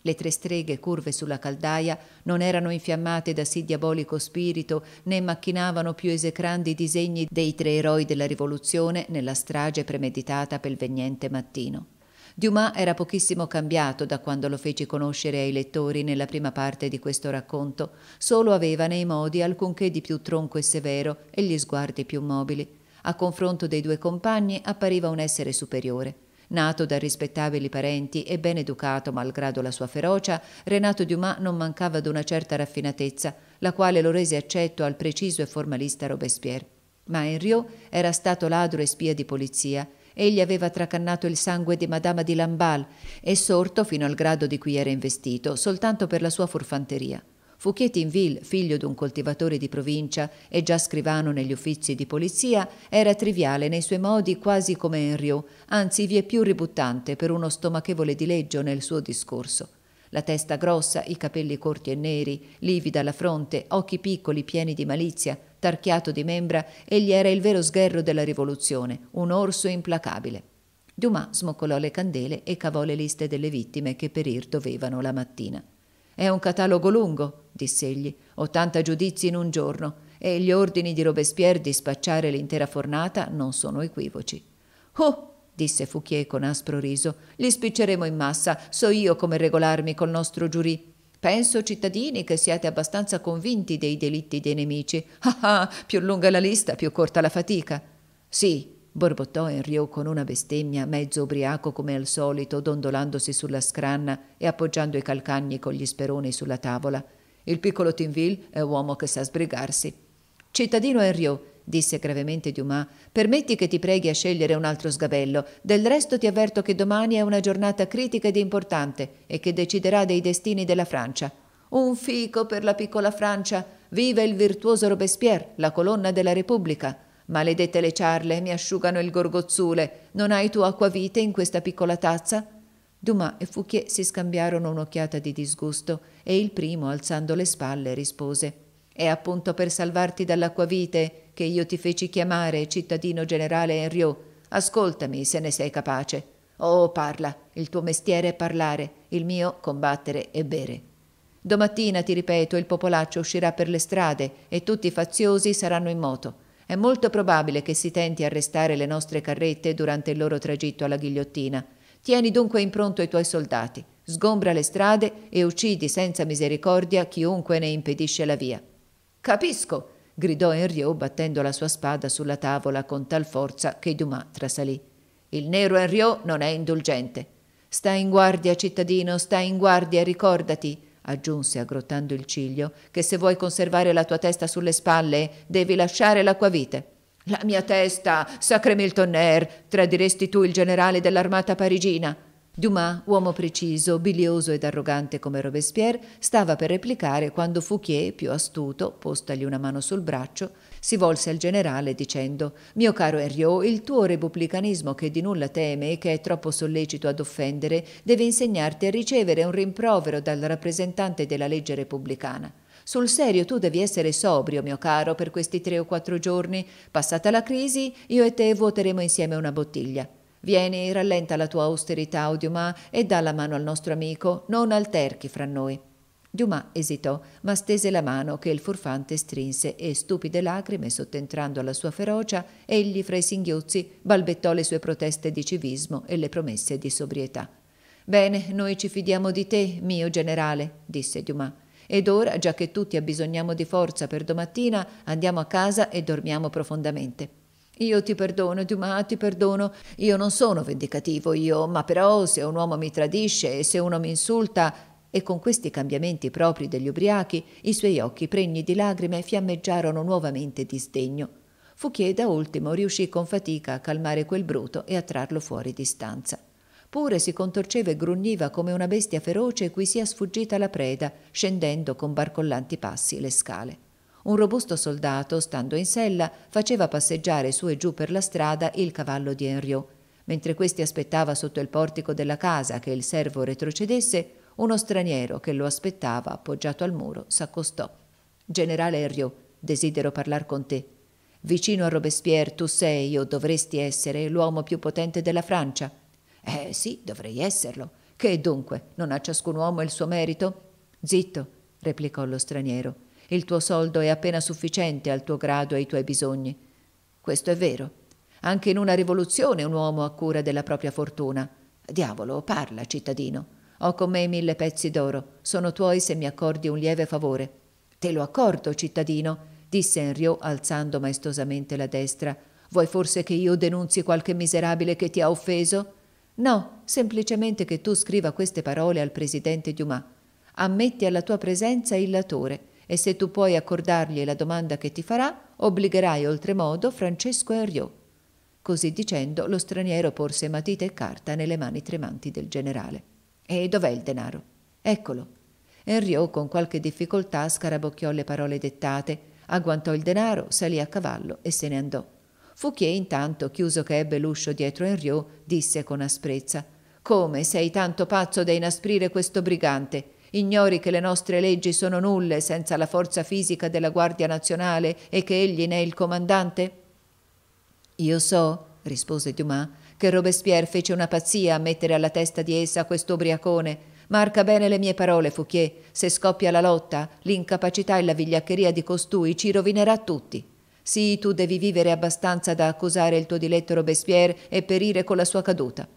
Le tre streghe curve sulla caldaia non erano infiammate da sì diabolico spirito né macchinavano più esecrandi disegni dei tre eroi della rivoluzione nella strage premeditata per il vegnente mattino. Dumas era pochissimo cambiato da quando lo feci conoscere ai lettori nella prima parte di questo racconto, solo aveva nei modi alcunché di più tronco e severo e gli sguardi più mobili. A confronto dei due compagni appariva un essere superiore. Nato da rispettabili parenti e ben educato malgrado la sua ferocia, Renato Dumas non mancava d'una certa raffinatezza, la quale lo rese accetto al preciso e formalista Robespierre. Ma Henriot era stato ladro e spia di polizia. Egli aveva tracannato il sangue di Madame di Lamballe e sorto fino al grado di cui era investito soltanto per la sua furfanteria. Fu Chietinville, figlio un coltivatore di provincia e già scrivano negli uffizi di polizia, era triviale nei suoi modi quasi come Henriot, anzi vi è più ributtante per uno stomachevole dileggio nel suo discorso. La testa grossa, i capelli corti e neri, livida la fronte, occhi piccoli pieni di malizia, tarchiato di membra, egli era il vero sgherro della rivoluzione, un orso implacabile. Dumas smoccolò le candele e cavò le liste delle vittime che perir dovevano la mattina. È un catalogo lungo, diss'egli, ottanta giudizi in un giorno, e gli ordini di Robespierre di spacciare l'intera fornata non sono equivoci. Oh! disse Fouquier con aspro riso, li spicceremo in massa, so io come regolarmi col nostro giurì. Penso, cittadini, che siate abbastanza convinti dei delitti dei nemici. Ah ah, più lunga la lista, più corta la fatica. Sì, borbottò Henriot con una bestemmia, mezzo ubriaco come al solito, dondolandosi sulla scranna e appoggiando i calcagni con gli speroni sulla tavola. Il piccolo Tinville è uomo che sa sbrigarsi. Cittadino Henriot, disse gravemente Dumas, permetti che ti preghi a scegliere un altro sgabello. Del resto ti avverto che domani è una giornata critica ed importante e che deciderà dei destini della Francia. Un fico per la piccola Francia! Viva il virtuoso Robespierre, la colonna della Repubblica! Maledette le ciarle, mi asciugano il gorgozzule. Non hai tu acquavite in questa piccola tazza? Dumas e Fouquier si scambiarono un'occhiata di disgusto e il primo, alzando le spalle, rispose «È appunto per salvarti dall'acquavite che io ti feci chiamare, cittadino generale Henriot. Ascoltami, se ne sei capace. Oh, parla, il tuo mestiere è parlare, il mio combattere e bere». Domattina, ti ripeto, il popolaccio uscirà per le strade e tutti i faziosi saranno in moto. È molto probabile che si tenti a arrestare le nostre carrette durante il loro tragitto alla ghigliottina. Tieni dunque in pronto i tuoi soldati, sgombra le strade e uccidi senza misericordia chiunque ne impedisce la via. Capisco! gridò Henriot battendo la sua spada sulla tavola con tal forza che Dumas trasalì. Il nero Henriot non è indulgente. Sta in guardia, cittadino, sta in guardia, ricordati aggiunse aggrottando il ciglio, che se vuoi conservare la tua testa sulle spalle devi lasciare l'acquavite. La mia testa, sacre Milton Air, tradiresti tu il generale dell'armata parigina. Dumas, uomo preciso, bilioso ed arrogante come Robespierre, stava per replicare quando Fouquier, più astuto, postagli una mano sul braccio, si volse al generale dicendo «Mio caro Herriot, il tuo repubblicanismo che di nulla teme e che è troppo sollecito ad offendere deve insegnarti a ricevere un rimprovero dal rappresentante della legge repubblicana». Sul serio tu devi essere sobrio, mio caro, per questi tre o quattro giorni. Passata la crisi, io e te vuoteremo insieme una bottiglia. Vieni, rallenta la tua austerità, Odiuma, e dà la mano al nostro amico, non alterchi fra noi. Dumas esitò, ma stese la mano che il furfante strinse e stupide lacrime, sottentrando alla sua ferocia, egli fra i singhiozzi balbettò le sue proteste di civismo e le promesse di sobrietà. Bene, noi ci fidiamo di te, mio generale, disse Dumas. Ed ora, già che tutti abbisogniamo di forza per domattina, andiamo a casa e dormiamo profondamente. Io ti perdono, Dumas, ti perdono. Io non sono vendicativo, io, ma però se un uomo mi tradisce e se uno mi insulta, e con questi cambiamenti propri degli ubriachi i suoi occhi pregni di lagrime fiammeggiarono nuovamente di sdegno. Fouquier da ultimo riuscì con fatica a calmare quel bruto e a trarlo fuori di stanza. Pure si contorceva e grugniva come una bestia feroce cui sia sfuggita la preda, scendendo con barcollanti passi le scale. Un robusto soldato, stando in sella, faceva passeggiare su e giù per la strada il cavallo di Henriot. Mentre questi aspettava sotto il portico della casa che il servo retrocedesse, uno straniero che lo aspettava appoggiato al muro s'accostò. Generale Herriot, desidero parlar con te. Vicino a Robespierre tu sei o dovresti essere l'uomo più potente della Francia. Eh sì, dovrei esserlo. Che dunque, non ha ciascun uomo il suo merito? Zitto, replicò lo straniero. Il tuo soldo è appena sufficiente al tuo grado e ai tuoi bisogni. Questo è vero. Anche in una rivoluzione un uomo ha cura della propria fortuna. Diavolo, parla, cittadino. Ho con me mille pezzi d'oro, sono tuoi se mi accordi un lieve favore. Te lo accordo, cittadino, disse Henriot alzando maestosamente la destra. Vuoi forse che io denunzi qualche miserabile che ti ha offeso? No, semplicemente che tu scriva queste parole al presidente Dumas. Ammetti alla tua presenza il latore e se tu puoi accordargli la domanda che ti farà, obbligherai oltremodo Francesco Henriot. Così dicendo, lo straniero porse matita e carta nelle mani tremanti del generale. E dov'è il denaro? Eccolo. Henriot con qualche difficoltà scarabocchiò le parole dettate, agguantò il denaro, salì a cavallo e se ne andò. Fouquier intanto, chiuso che ebbe l'uscio dietro Henriot, disse con asprezza «Come sei tanto pazzo da inasprire questo brigante? Ignori che le nostre leggi sono nulle senza la forza fisica della Guardia Nazionale e che egli ne è il comandante?» «Io so», rispose Dumas, che Robespierre fece una pazzia a mettere alla testa di essa questo ubriacone. Marca bene le mie parole, Fouquier. Se scoppia la lotta, l'incapacità e la vigliaccheria di costui ci rovinerà tutti. Sì, tu devi vivere abbastanza da accusare il tuo diletto Robespierre e perire con la sua caduta.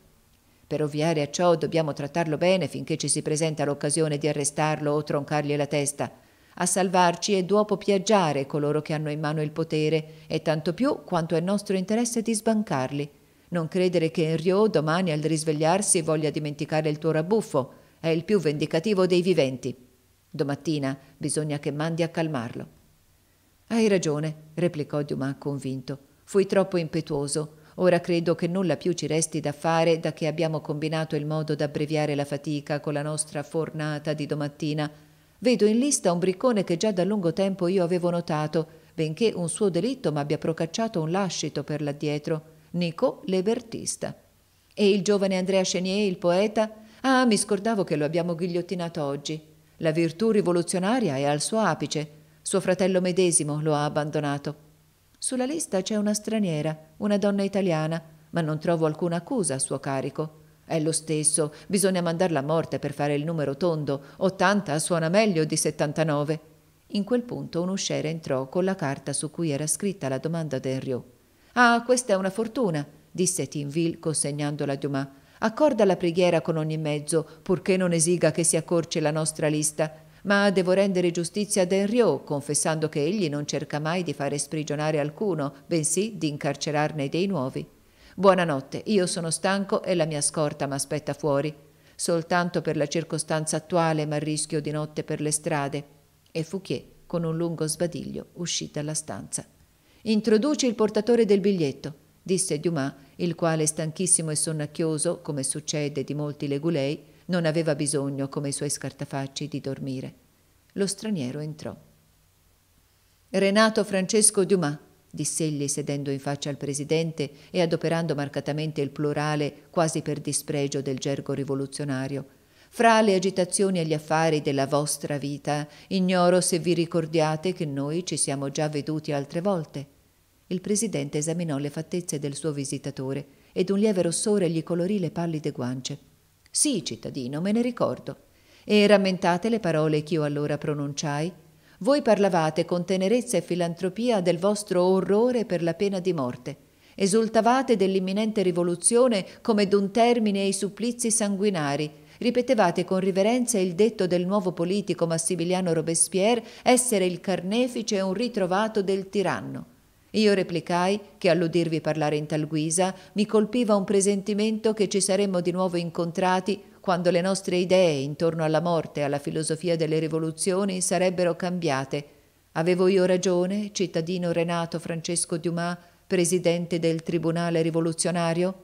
Per ovviare a ciò dobbiamo trattarlo bene finché ci si presenta l'occasione di arrestarlo o troncargli la testa. A salvarci è dopo piaggiare coloro che hanno in mano il potere, e tanto più quanto è nostro interesse di sbancarli. Non credere che Henriot domani al risvegliarsi voglia dimenticare il tuo rabuffo, è il più vendicativo dei viventi. Domattina bisogna che mandi a calmarlo. Hai ragione, replicò Dumas convinto. Fui troppo impetuoso. Ora credo che nulla più ci resti da fare da che abbiamo combinato il modo d'abbreviare la fatica con la nostra fornata di domattina. Vedo in lista un briccone che già da lungo tempo io avevo notato, benché un suo delitto m'abbia procacciato un lascito per là dietro. Nico Lebertista. E il giovane Andrea Chenier, il poeta? Ah, mi scordavo che lo abbiamo ghigliottinato oggi. La virtù rivoluzionaria è al suo apice. Suo fratello medesimo lo ha abbandonato. Sulla lista c'è una straniera, una donna italiana, ma non trovo alcuna accusa a suo carico. È lo stesso, bisogna mandarla a morte per fare il numero tondo. 80 suona meglio di 79. In quel punto un usciere entrò con la carta su cui era scritta la domanda d'Henriot. Ah, questa è una fortuna, disse Tinville consegnandola a Dumas. Accorda la preghiera con ogni mezzo, purché non esiga che si accorci la nostra lista. Ma devo rendere giustizia ad Henriot, confessando che egli non cerca mai di fare sprigionare alcuno, bensì di incarcerarne dei nuovi. Buonanotte, io sono stanco e la mia scorta m'aspetta fuori. Soltanto per la circostanza attuale m'arrischio di notte per le strade. E Fouquier, con un lungo sbadiglio, uscì dalla stanza. Introduci il portatore del biglietto, disse Dumas, il quale, stanchissimo e sonnacchioso, come succede di molti legulei, non aveva bisogno, come i suoi scartafacci, di dormire. Lo straniero entrò. Renato Francesco Dumas, disse egli sedendo in faccia al presidente e adoperando marcatamente il plurale quasi per dispregio del gergo rivoluzionario. Fra le agitazioni e gli affari della vostra vita, ignoro se vi ricordiate che noi ci siamo già veduti altre volte. Il presidente esaminò le fattezze del suo visitatore ed un lieve rossore gli colorì le pallide guance. Sì, cittadino, me ne ricordo. E rammentate le parole che io allora pronunciai? Voi parlavate con tenerezza e filantropia del vostro orrore per la pena di morte. Esultavate dell'imminente rivoluzione come d'un termine ai supplizi sanguinari. Ripetevate con riverenza il detto del nuovo politico Massimiliano Robespierre essere il carnefice e un ritrovato del tiranno. Io replicai che all'udirvi parlare in tal guisa mi colpiva un presentimento che ci saremmo di nuovo incontrati quando le nostre idee intorno alla morte e alla filosofia delle rivoluzioni sarebbero cambiate. Avevo io ragione, cittadino Renato Francesco Dumas, presidente del Tribunale rivoluzionario?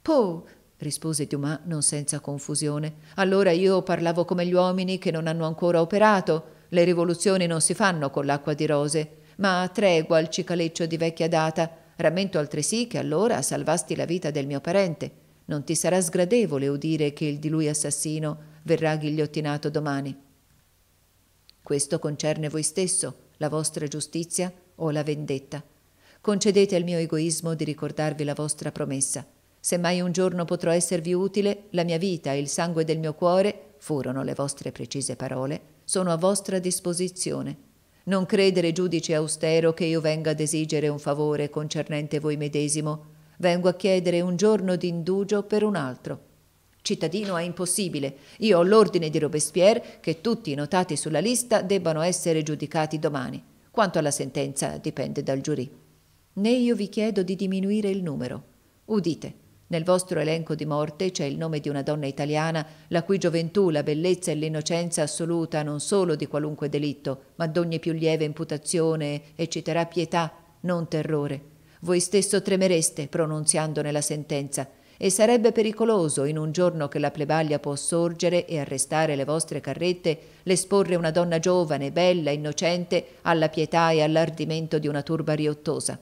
Po, rispose Dumas non senza confusione. Allora io parlavo come gli uomini che non hanno ancora operato. Le rivoluzioni non si fanno con l'acqua di rose ma tregua al cicaleccio di vecchia data. Rammento altresì che allora salvasti la vita del mio parente. Non ti sarà sgradevole udire che il di lui assassino verrà ghigliottinato domani. Questo concerne voi stesso, la vostra giustizia o la vendetta. Concedete al mio egoismo di ricordarvi la vostra promessa. Se mai un giorno potrò esservi utile, la mia vita e il sangue del mio cuore, furono le vostre precise parole, sono a vostra disposizione. Non credere, giudice austero, che io venga ad esigere un favore concernente voi medesimo. Vengo a chiedere un giorno d'indugio per un altro. Cittadino è impossibile. Io ho l'ordine di Robespierre che tutti i notati sulla lista debbano essere giudicati domani. Quanto alla sentenza dipende dal giurì. Né io vi chiedo di diminuire il numero. Udite. Nel vostro elenco di morte c'è il nome di una donna italiana la cui gioventù, la bellezza e l'innocenza assoluta non solo di qualunque delitto, ma d'ogni più lieve imputazione ecciterà pietà, non terrore. Voi stesso tremereste pronunziandone la sentenza e sarebbe pericoloso in un giorno che la plebaglia può sorgere e arrestare le vostre carrette, l'esporre una donna giovane, bella, innocente alla pietà e all'ardimento di una turba riottosa.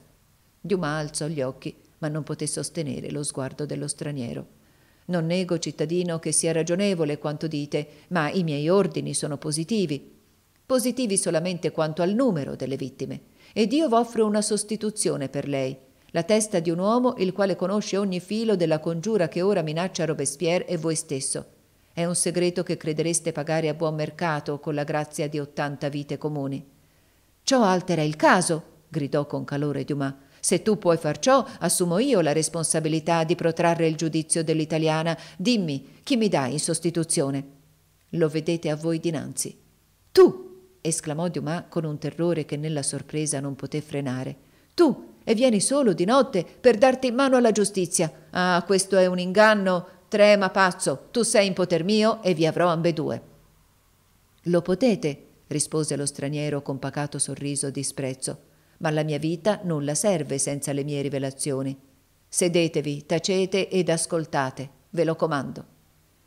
Dumas alzò gli occhi ma non poté sostenere lo sguardo dello straniero. Non nego, cittadino, che sia ragionevole quanto dite, ma i miei ordini sono positivi. Positivi solamente quanto al numero delle vittime. Ed io v'offro una sostituzione per lei. La testa di un uomo il quale conosce ogni filo della congiura che ora minaccia Robespierre e voi stesso. È un segreto che credereste pagare a buon mercato con la grazia di ottanta vite comuni. Ciò altera il caso, gridò con calore Dumas. Se tu puoi far ciò, assumo io la responsabilità di protrarre il giudizio dell'italiana. Dimmi, chi mi dà in sostituzione? Lo vedete a voi dinanzi. Tu! esclamò Dumas con un terrore che nella sorpresa non poté frenare. Tu! E vieni solo di notte per darti in mano alla giustizia. Ah, questo è un inganno. Trema pazzo, tu sei in poter mio e vi avrò ambedue. Lo potete, rispose lo straniero con pacato sorriso di sprezzo ma la mia vita nulla serve senza le mie rivelazioni. Sedetevi, tacete ed ascoltate, ve lo comando.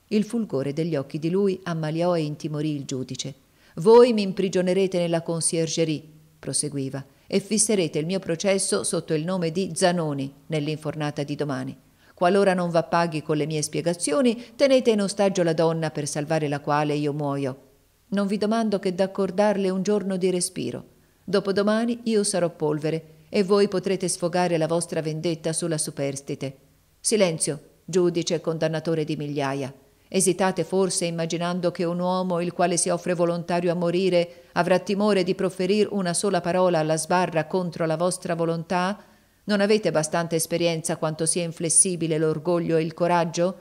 Il fulgore degli occhi di lui ammaliò e intimorì il giudice. Voi mi imprigionerete nella conciergerie, proseguiva, e fisserete il mio processo sotto il nome di Zanoni nell'infornata di domani. Qualora non v'appaghi con le mie spiegazioni, tenete in ostaggio la donna per salvare la quale io muoio. Non vi domando che d'accordarle un giorno di respiro. Dopodomani io sarò polvere e voi potrete sfogare la vostra vendetta sulla superstite. Silenzio, giudice e condannatore di migliaia. Esitate forse immaginando che un uomo il quale si offre volontario a morire avrà timore di proferir una sola parola alla sbarra contro la vostra volontà? Non avete abbastanza esperienza quanto sia inflessibile l'orgoglio e il coraggio?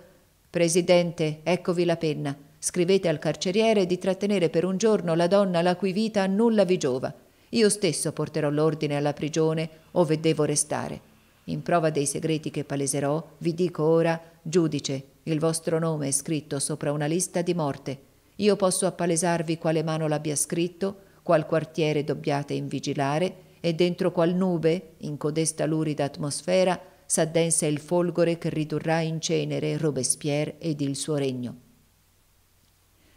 Presidente, eccovi la penna. Scrivete al carceriere di trattenere per un giorno la donna la cui vita nulla vi giova io stesso porterò l'ordine alla prigione ove devo restare. In prova dei segreti che paleserò, vi dico ora, giudice, il vostro nome è scritto sopra una lista di morte. Io posso appalesarvi quale mano l'abbia scritto, qual quartiere dobbiate invigilare e dentro qual nube, in codesta lurida atmosfera, s'addensa il folgore che ridurrà in cenere Robespierre ed il suo regno.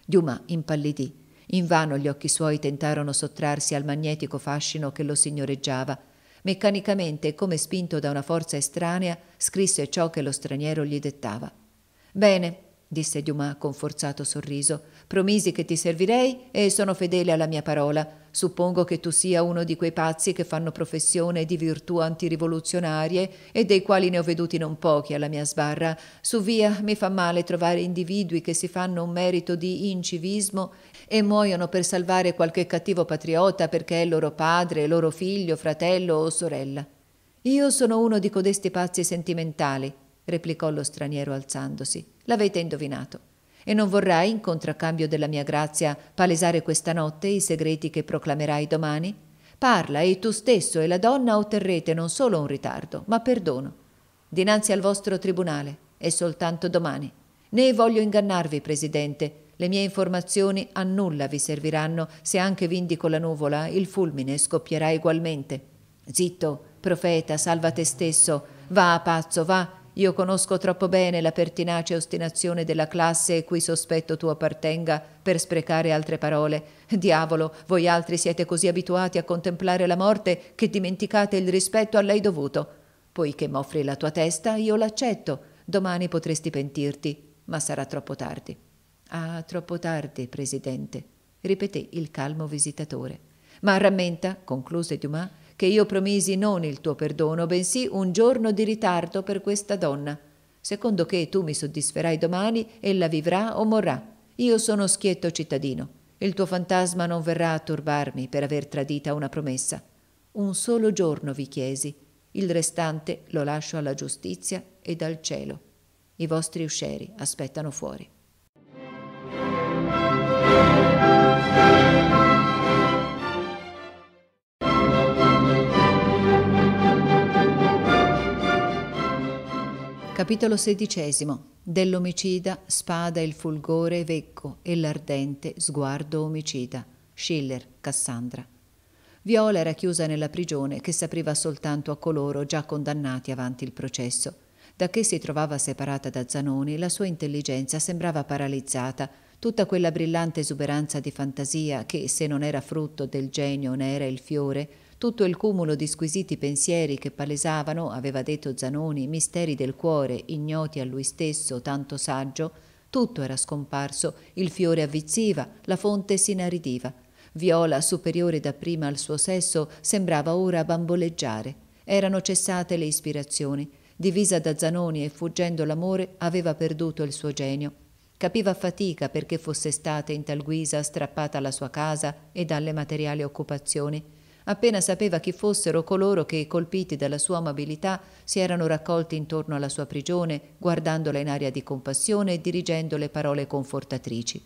Dumas impallidì Invano gli occhi suoi tentarono sottrarsi al magnetico fascino che lo signoreggiava. Meccanicamente, come spinto da una forza estranea, scrisse ciò che lo straniero gli dettava. Bene, disse Dumas con forzato sorriso, promisi che ti servirei e sono fedele alla mia parola. Suppongo che tu sia uno di quei pazzi che fanno professione di virtù antirivoluzionarie e dei quali ne ho veduti non pochi alla mia sbarra. Su via mi fa male trovare individui che si fanno un merito di incivismo e muoiono per salvare qualche cattivo patriota perché è loro padre, loro figlio, fratello o sorella. Io sono uno di codesti pazzi sentimentali, replicò lo straniero alzandosi. L'avete indovinato. E non vorrai, in contraccambio della mia grazia, palesare questa notte i segreti che proclamerai domani? Parla e tu stesso e la donna otterrete non solo un ritardo, ma perdono. Dinanzi al vostro tribunale, e soltanto domani. Né voglio ingannarvi, Presidente, le mie informazioni a nulla vi serviranno se anche vindico la nuvola, il fulmine scoppierà egualmente. Zitto, profeta, salva te stesso. Va, pazzo, va. Io conosco troppo bene la pertinace ostinazione della classe cui sospetto tu appartenga per sprecare altre parole. Diavolo, voi altri siete così abituati a contemplare la morte che dimenticate il rispetto a lei dovuto. Poiché m'offri la tua testa, io l'accetto. Domani potresti pentirti, ma sarà troppo tardi. Ah, troppo tardi, presidente, ripeté il calmo visitatore. Ma rammenta, concluse Dumas, che io promisi non il tuo perdono, bensì un giorno di ritardo per questa donna. Secondo che tu mi soddisferai domani, ella vivrà o morrà. Io sono schietto cittadino. Il tuo fantasma non verrà a turbarmi per aver tradita una promessa. Un solo giorno vi chiesi. Il restante lo lascio alla giustizia e al cielo. I vostri uscieri aspettano fuori. Capitolo XVI Dell'omicida spada il fulgore vecco e l'ardente sguardo omicida. Schiller, Cassandra. Viola era chiusa nella prigione che s'apriva soltanto a coloro già condannati avanti il processo. Da che si trovava separata da Zanoni, la sua intelligenza sembrava paralizzata tutta quella brillante esuberanza di fantasia che, se non era frutto del genio, ne era il fiore, tutto il cumulo di squisiti pensieri che palesavano, aveva detto Zanoni, misteri del cuore, ignoti a lui stesso, tanto saggio, tutto era scomparso, il fiore avvizziva, la fonte s'inaridiva. Viola, superiore dapprima al suo sesso, sembrava ora bamboleggiare. Erano cessate le ispirazioni. Divisa da Zanoni e fuggendo l'amore, aveva perduto il suo genio Capiva a fatica perché fosse stata in tal guisa strappata alla sua casa e dalle materiali occupazioni. Appena sapeva chi fossero coloro che, colpiti dalla sua amabilità, si erano raccolti intorno alla sua prigione, guardandola in aria di compassione e dirigendo le parole confortatrici.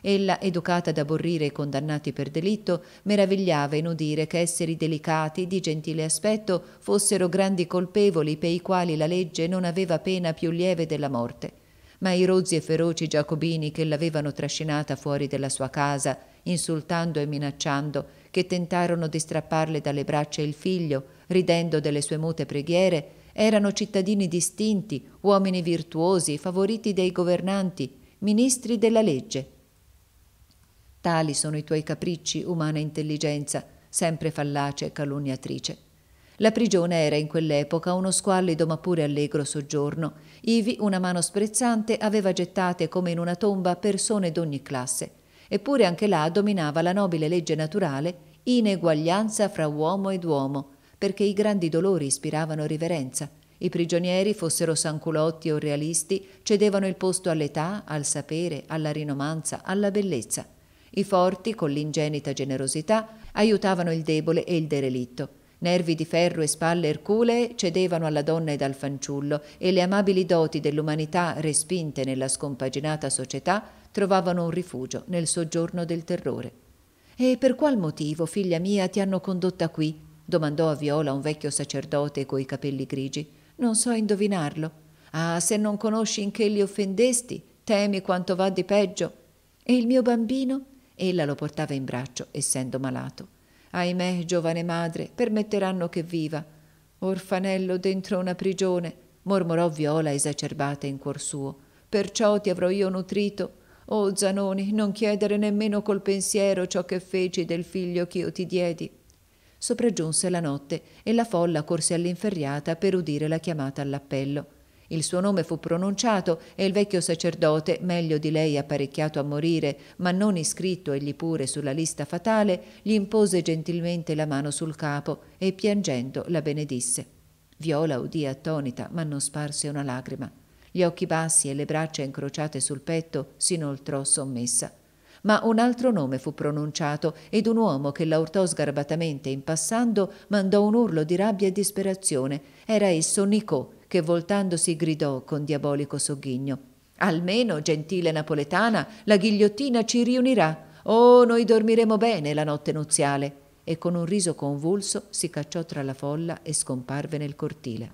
Ella, educata ad aborrire i condannati per delitto, meravigliava in udire che esseri delicati, di gentile aspetto, fossero grandi colpevoli per i quali la legge non aveva pena più lieve della morte ma i rozzi e feroci giacobini che l'avevano trascinata fuori della sua casa, insultando e minacciando, che tentarono di strapparle dalle braccia il figlio, ridendo delle sue mute preghiere, erano cittadini distinti, uomini virtuosi, favoriti dei governanti, ministri della legge. Tali sono i tuoi capricci, umana intelligenza, sempre fallace e calunniatrice. La prigione era in quell'epoca uno squallido ma pure allegro soggiorno. Ivi, una mano sprezzante, aveva gettate come in una tomba persone d'ogni classe. Eppure anche là dominava la nobile legge naturale, ineguaglianza fra uomo ed uomo, perché i grandi dolori ispiravano riverenza. I prigionieri, fossero sanculotti o realisti, cedevano il posto all'età, al sapere, alla rinomanza, alla bellezza. I forti, con l'ingenita generosità, aiutavano il debole e il derelitto. Nervi di ferro e spalle erculee cedevano alla donna ed al fanciullo e le amabili doti dell'umanità respinte nella scompaginata società trovavano un rifugio nel soggiorno del terrore. E per qual motivo, figlia mia, ti hanno condotta qui? domandò a Viola un vecchio sacerdote coi capelli grigi. Non so indovinarlo. Ah, se non conosci in che li offendesti, temi quanto va di peggio. E il mio bambino? Ella lo portava in braccio, essendo malato ahimè, giovane madre, permetteranno che viva. Orfanello dentro una prigione, mormorò Viola esacerbata in cuor suo. Perciò ti avrò io nutrito. O oh, Zanoni, non chiedere nemmeno col pensiero ciò che feci del figlio che io ti diedi. Sopraggiunse la notte e la folla corse all'inferriata per udire la chiamata all'appello. Il suo nome fu pronunciato e il vecchio sacerdote, meglio di lei apparecchiato a morire, ma non iscritto egli pure sulla lista fatale, gli impose gentilmente la mano sul capo e piangendo la benedisse. Viola udì attonita, ma non sparse una lacrima. Gli occhi bassi e le braccia incrociate sul petto si inoltrò sommessa. Ma un altro nome fu pronunciato ed un uomo che la urtò sgarbatamente in passando mandò un urlo di rabbia e disperazione. Era esso Nicò che voltandosi gridò con diabolico sogghigno. Almeno, gentile napoletana, la ghigliottina ci riunirà. Oh, noi dormiremo bene la notte nuziale. E con un riso convulso si cacciò tra la folla e scomparve nel cortile.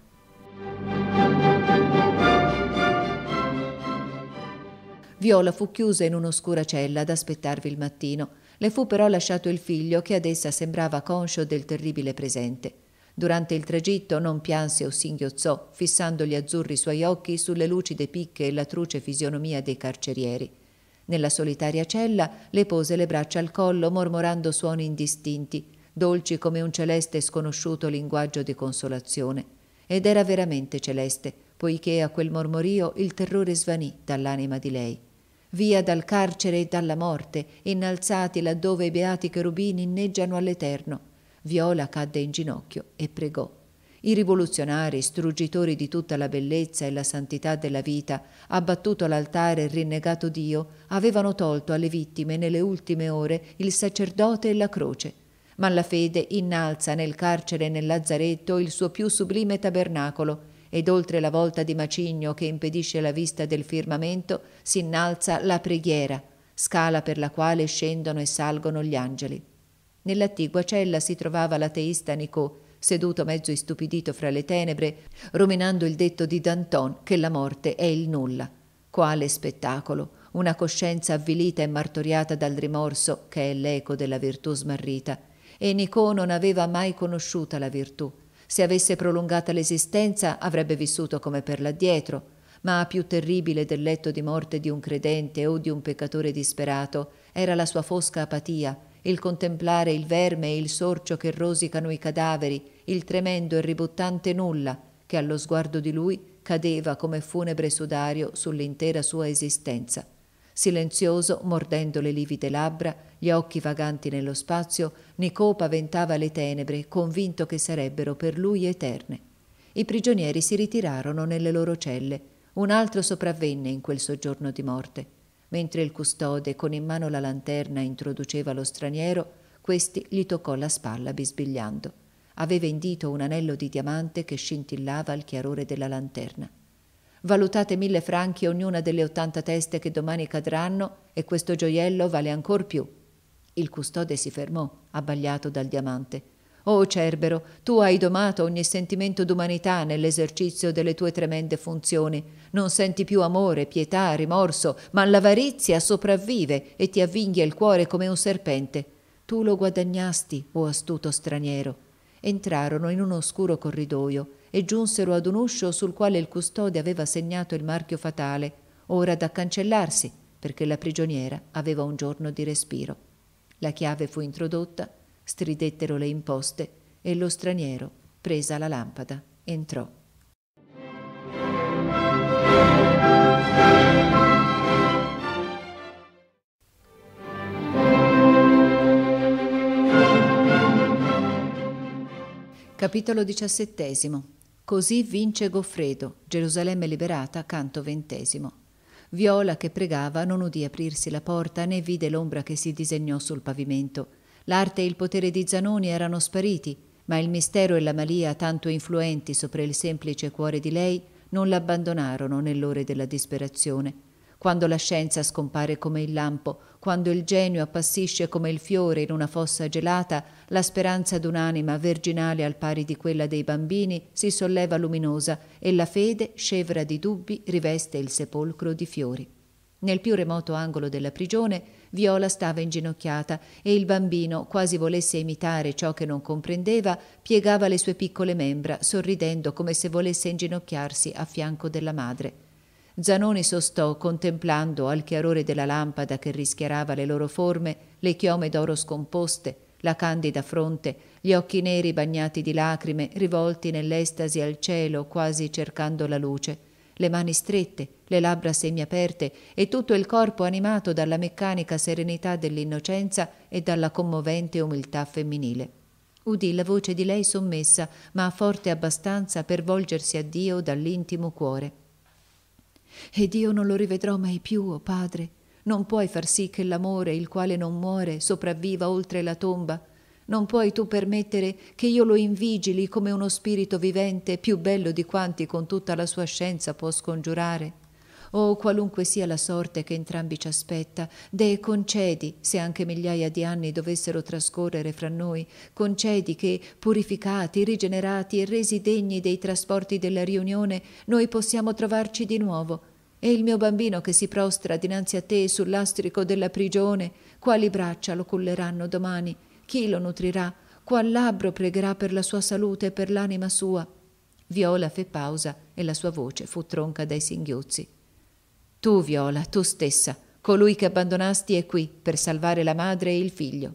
Viola fu chiusa in un'oscura cella ad aspettarvi il mattino. Le fu però lasciato il figlio che ad essa sembrava conscio del terribile presente. Durante il tragitto non pianse o singhiozzò, fissando gli azzurri suoi occhi sulle lucide picche e la truce fisionomia dei carcerieri. Nella solitaria cella le pose le braccia al collo, mormorando suoni indistinti, dolci come un celeste sconosciuto linguaggio di consolazione. Ed era veramente celeste, poiché a quel mormorio il terrore svanì dall'anima di lei. Via dal carcere e dalla morte, innalzati laddove i beati cherubini inneggiano all'Eterno, Viola cadde in ginocchio e pregò. I rivoluzionari, struggitori di tutta la bellezza e la santità della vita, abbattuto l'altare e rinnegato Dio, avevano tolto alle vittime nelle ultime ore il sacerdote e la croce. Ma la fede innalza nel carcere e nel lazzaretto il suo più sublime tabernacolo ed oltre la volta di macigno che impedisce la vista del firmamento, si innalza la preghiera, scala per la quale scendono e salgono gli angeli. Nell'attigua cella si trovava l'ateista Nicot, seduto mezzo istupidito fra le tenebre, ruminando il detto di Danton che la morte è il nulla. Quale spettacolo! Una coscienza avvilita e martoriata dal rimorso che è l'eco della virtù smarrita. E Nicot non aveva mai conosciuta la virtù. Se avesse prolungata l'esistenza avrebbe vissuto come per l'addietro, ma più terribile del letto di morte di un credente o di un peccatore disperato era la sua fosca apatia, il contemplare il verme e il sorcio che rosicano i cadaveri, il tremendo e ributtante nulla che allo sguardo di lui cadeva come funebre sudario sull'intera sua esistenza. Silenzioso, mordendo le livide labbra, gli occhi vaganti nello spazio, Nicò paventava le tenebre, convinto che sarebbero per lui eterne. I prigionieri si ritirarono nelle loro celle. Un altro sopravvenne in quel soggiorno di morte. Mentre il custode con in mano la lanterna introduceva lo straniero, questi gli toccò la spalla bisbigliando. Aveva in dito un anello di diamante che scintillava al chiarore della lanterna. Valutate mille franchi ognuna delle ottanta teste che domani cadranno e questo gioiello vale ancor più. Il custode si fermò, abbagliato dal diamante. Oh Cerbero, tu hai domato ogni sentimento d'umanità nell'esercizio delle tue tremende funzioni non senti più amore, pietà, rimorso, ma l'avarizia sopravvive e ti avvinghi il cuore come un serpente. Tu lo guadagnasti, o oh astuto straniero. Entrarono in un oscuro corridoio e giunsero ad un uscio sul quale il custode aveva segnato il marchio fatale, ora da cancellarsi, perché la prigioniera aveva un giorno di respiro. La chiave fu introdotta, stridettero le imposte e lo straniero, presa la lampada, entrò. Capitolo XVII. Così vince Goffredo, Gerusalemme liberata, canto XX. Viola che pregava non udì aprirsi la porta né vide l'ombra che si disegnò sul pavimento. L'arte e il potere di Zanoni erano spariti, ma il mistero e la malia, tanto influenti sopra il semplice cuore di lei, non l'abbandonarono nell'ore della disperazione quando la scienza scompare come il lampo, quando il genio appassisce come il fiore in una fossa gelata, la speranza d'un'anima virginale al pari di quella dei bambini si solleva luminosa e la fede, scevra di dubbi, riveste il sepolcro di fiori. Nel più remoto angolo della prigione, Viola stava inginocchiata e il bambino, quasi volesse imitare ciò che non comprendeva, piegava le sue piccole membra, sorridendo come se volesse inginocchiarsi a fianco della madre. Zanoni sostò, contemplando al chiarore della lampada che rischiarava le loro forme, le chiome d'oro scomposte, la candida fronte, gli occhi neri bagnati di lacrime, rivolti nell'estasi al cielo, quasi cercando la luce, le mani strette, le labbra semiaperte e tutto il corpo animato dalla meccanica serenità dell'innocenza e dalla commovente umiltà femminile. Udì la voce di lei sommessa, ma forte abbastanza per volgersi a Dio dall'intimo cuore. Ed io non lo rivedrò mai più, o oh Padre. Non puoi far sì che l'amore, il quale non muore, sopravviva oltre la tomba. Non puoi tu permettere che io lo invigili come uno spirito vivente più bello di quanti con tutta la sua scienza può scongiurare. O oh, qualunque sia la sorte che entrambi ci aspetta, Dee concedi, se anche migliaia di anni dovessero trascorrere fra noi, concedi che, purificati, rigenerati e resi degni dei trasporti della riunione, noi possiamo trovarci di nuovo, e il mio bambino che si prostra dinanzi a te sul lastrico della prigione, quali braccia lo culleranno domani, chi lo nutrirà, qual labbro pregherà per la sua salute e per l'anima sua. Viola fe pausa e la sua voce fu tronca dai singhiozzi. Tu, Viola, tu stessa, colui che abbandonasti è qui per salvare la madre e il figlio.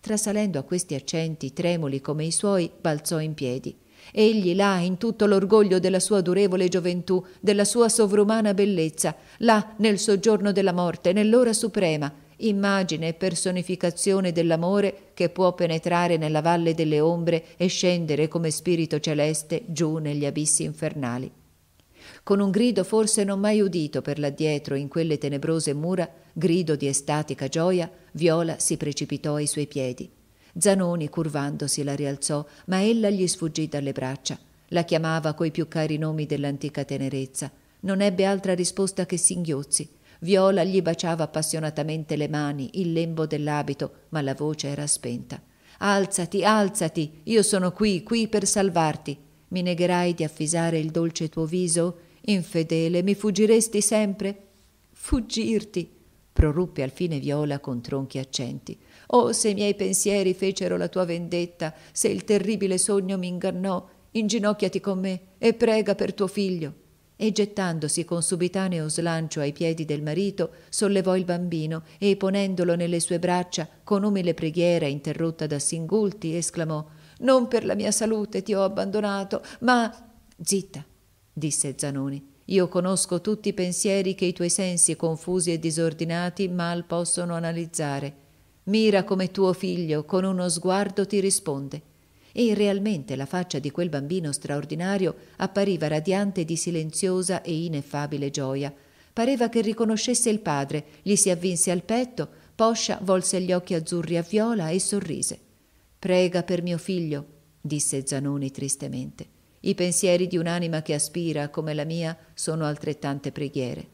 Trasalendo a questi accenti, tremuli come i suoi, balzò in piedi. Egli là, in tutto l'orgoglio della sua durevole gioventù, della sua sovrumana bellezza, là, nel soggiorno della morte, nell'ora suprema, immagine e personificazione dell'amore che può penetrare nella valle delle ombre e scendere come spirito celeste giù negli abissi infernali. Con un grido forse non mai udito per l'addietro in quelle tenebrose mura, grido di estatica gioia, Viola si precipitò ai suoi piedi. Zanoni, curvandosi, la rialzò, ma ella gli sfuggì dalle braccia. La chiamava coi più cari nomi dell'antica tenerezza. Non ebbe altra risposta che singhiozzi. Viola gli baciava appassionatamente le mani, il lembo dell'abito, ma la voce era spenta. Alzati, alzati, io sono qui, qui per salvarti. Mi negherai di affisare il dolce tuo viso? Infedele, mi fuggiresti sempre? Fuggirti, proruppe alfine Viola con tronchi accenti. Oh, se i miei pensieri fecero la tua vendetta, se il terribile sogno mi ingannò, inginocchiati con me e prega per tuo figlio. E gettandosi con subitaneo slancio ai piedi del marito, sollevò il bambino e ponendolo nelle sue braccia, con umile preghiera interrotta da singulti, esclamò Non per la mia salute ti ho abbandonato, ma. Zitta, disse Zanoni. Io conosco tutti i pensieri che i tuoi sensi confusi e disordinati mal possono analizzare. Mira come tuo figlio con uno sguardo ti risponde. E realmente la faccia di quel bambino straordinario appariva radiante di silenziosa e ineffabile gioia. Pareva che riconoscesse il padre, gli si avvinse al petto, poscia volse gli occhi azzurri a viola e sorrise. Prega per mio figlio, disse Zanoni tristemente. I pensieri di un'anima che aspira, come la mia, sono altrettante preghiere.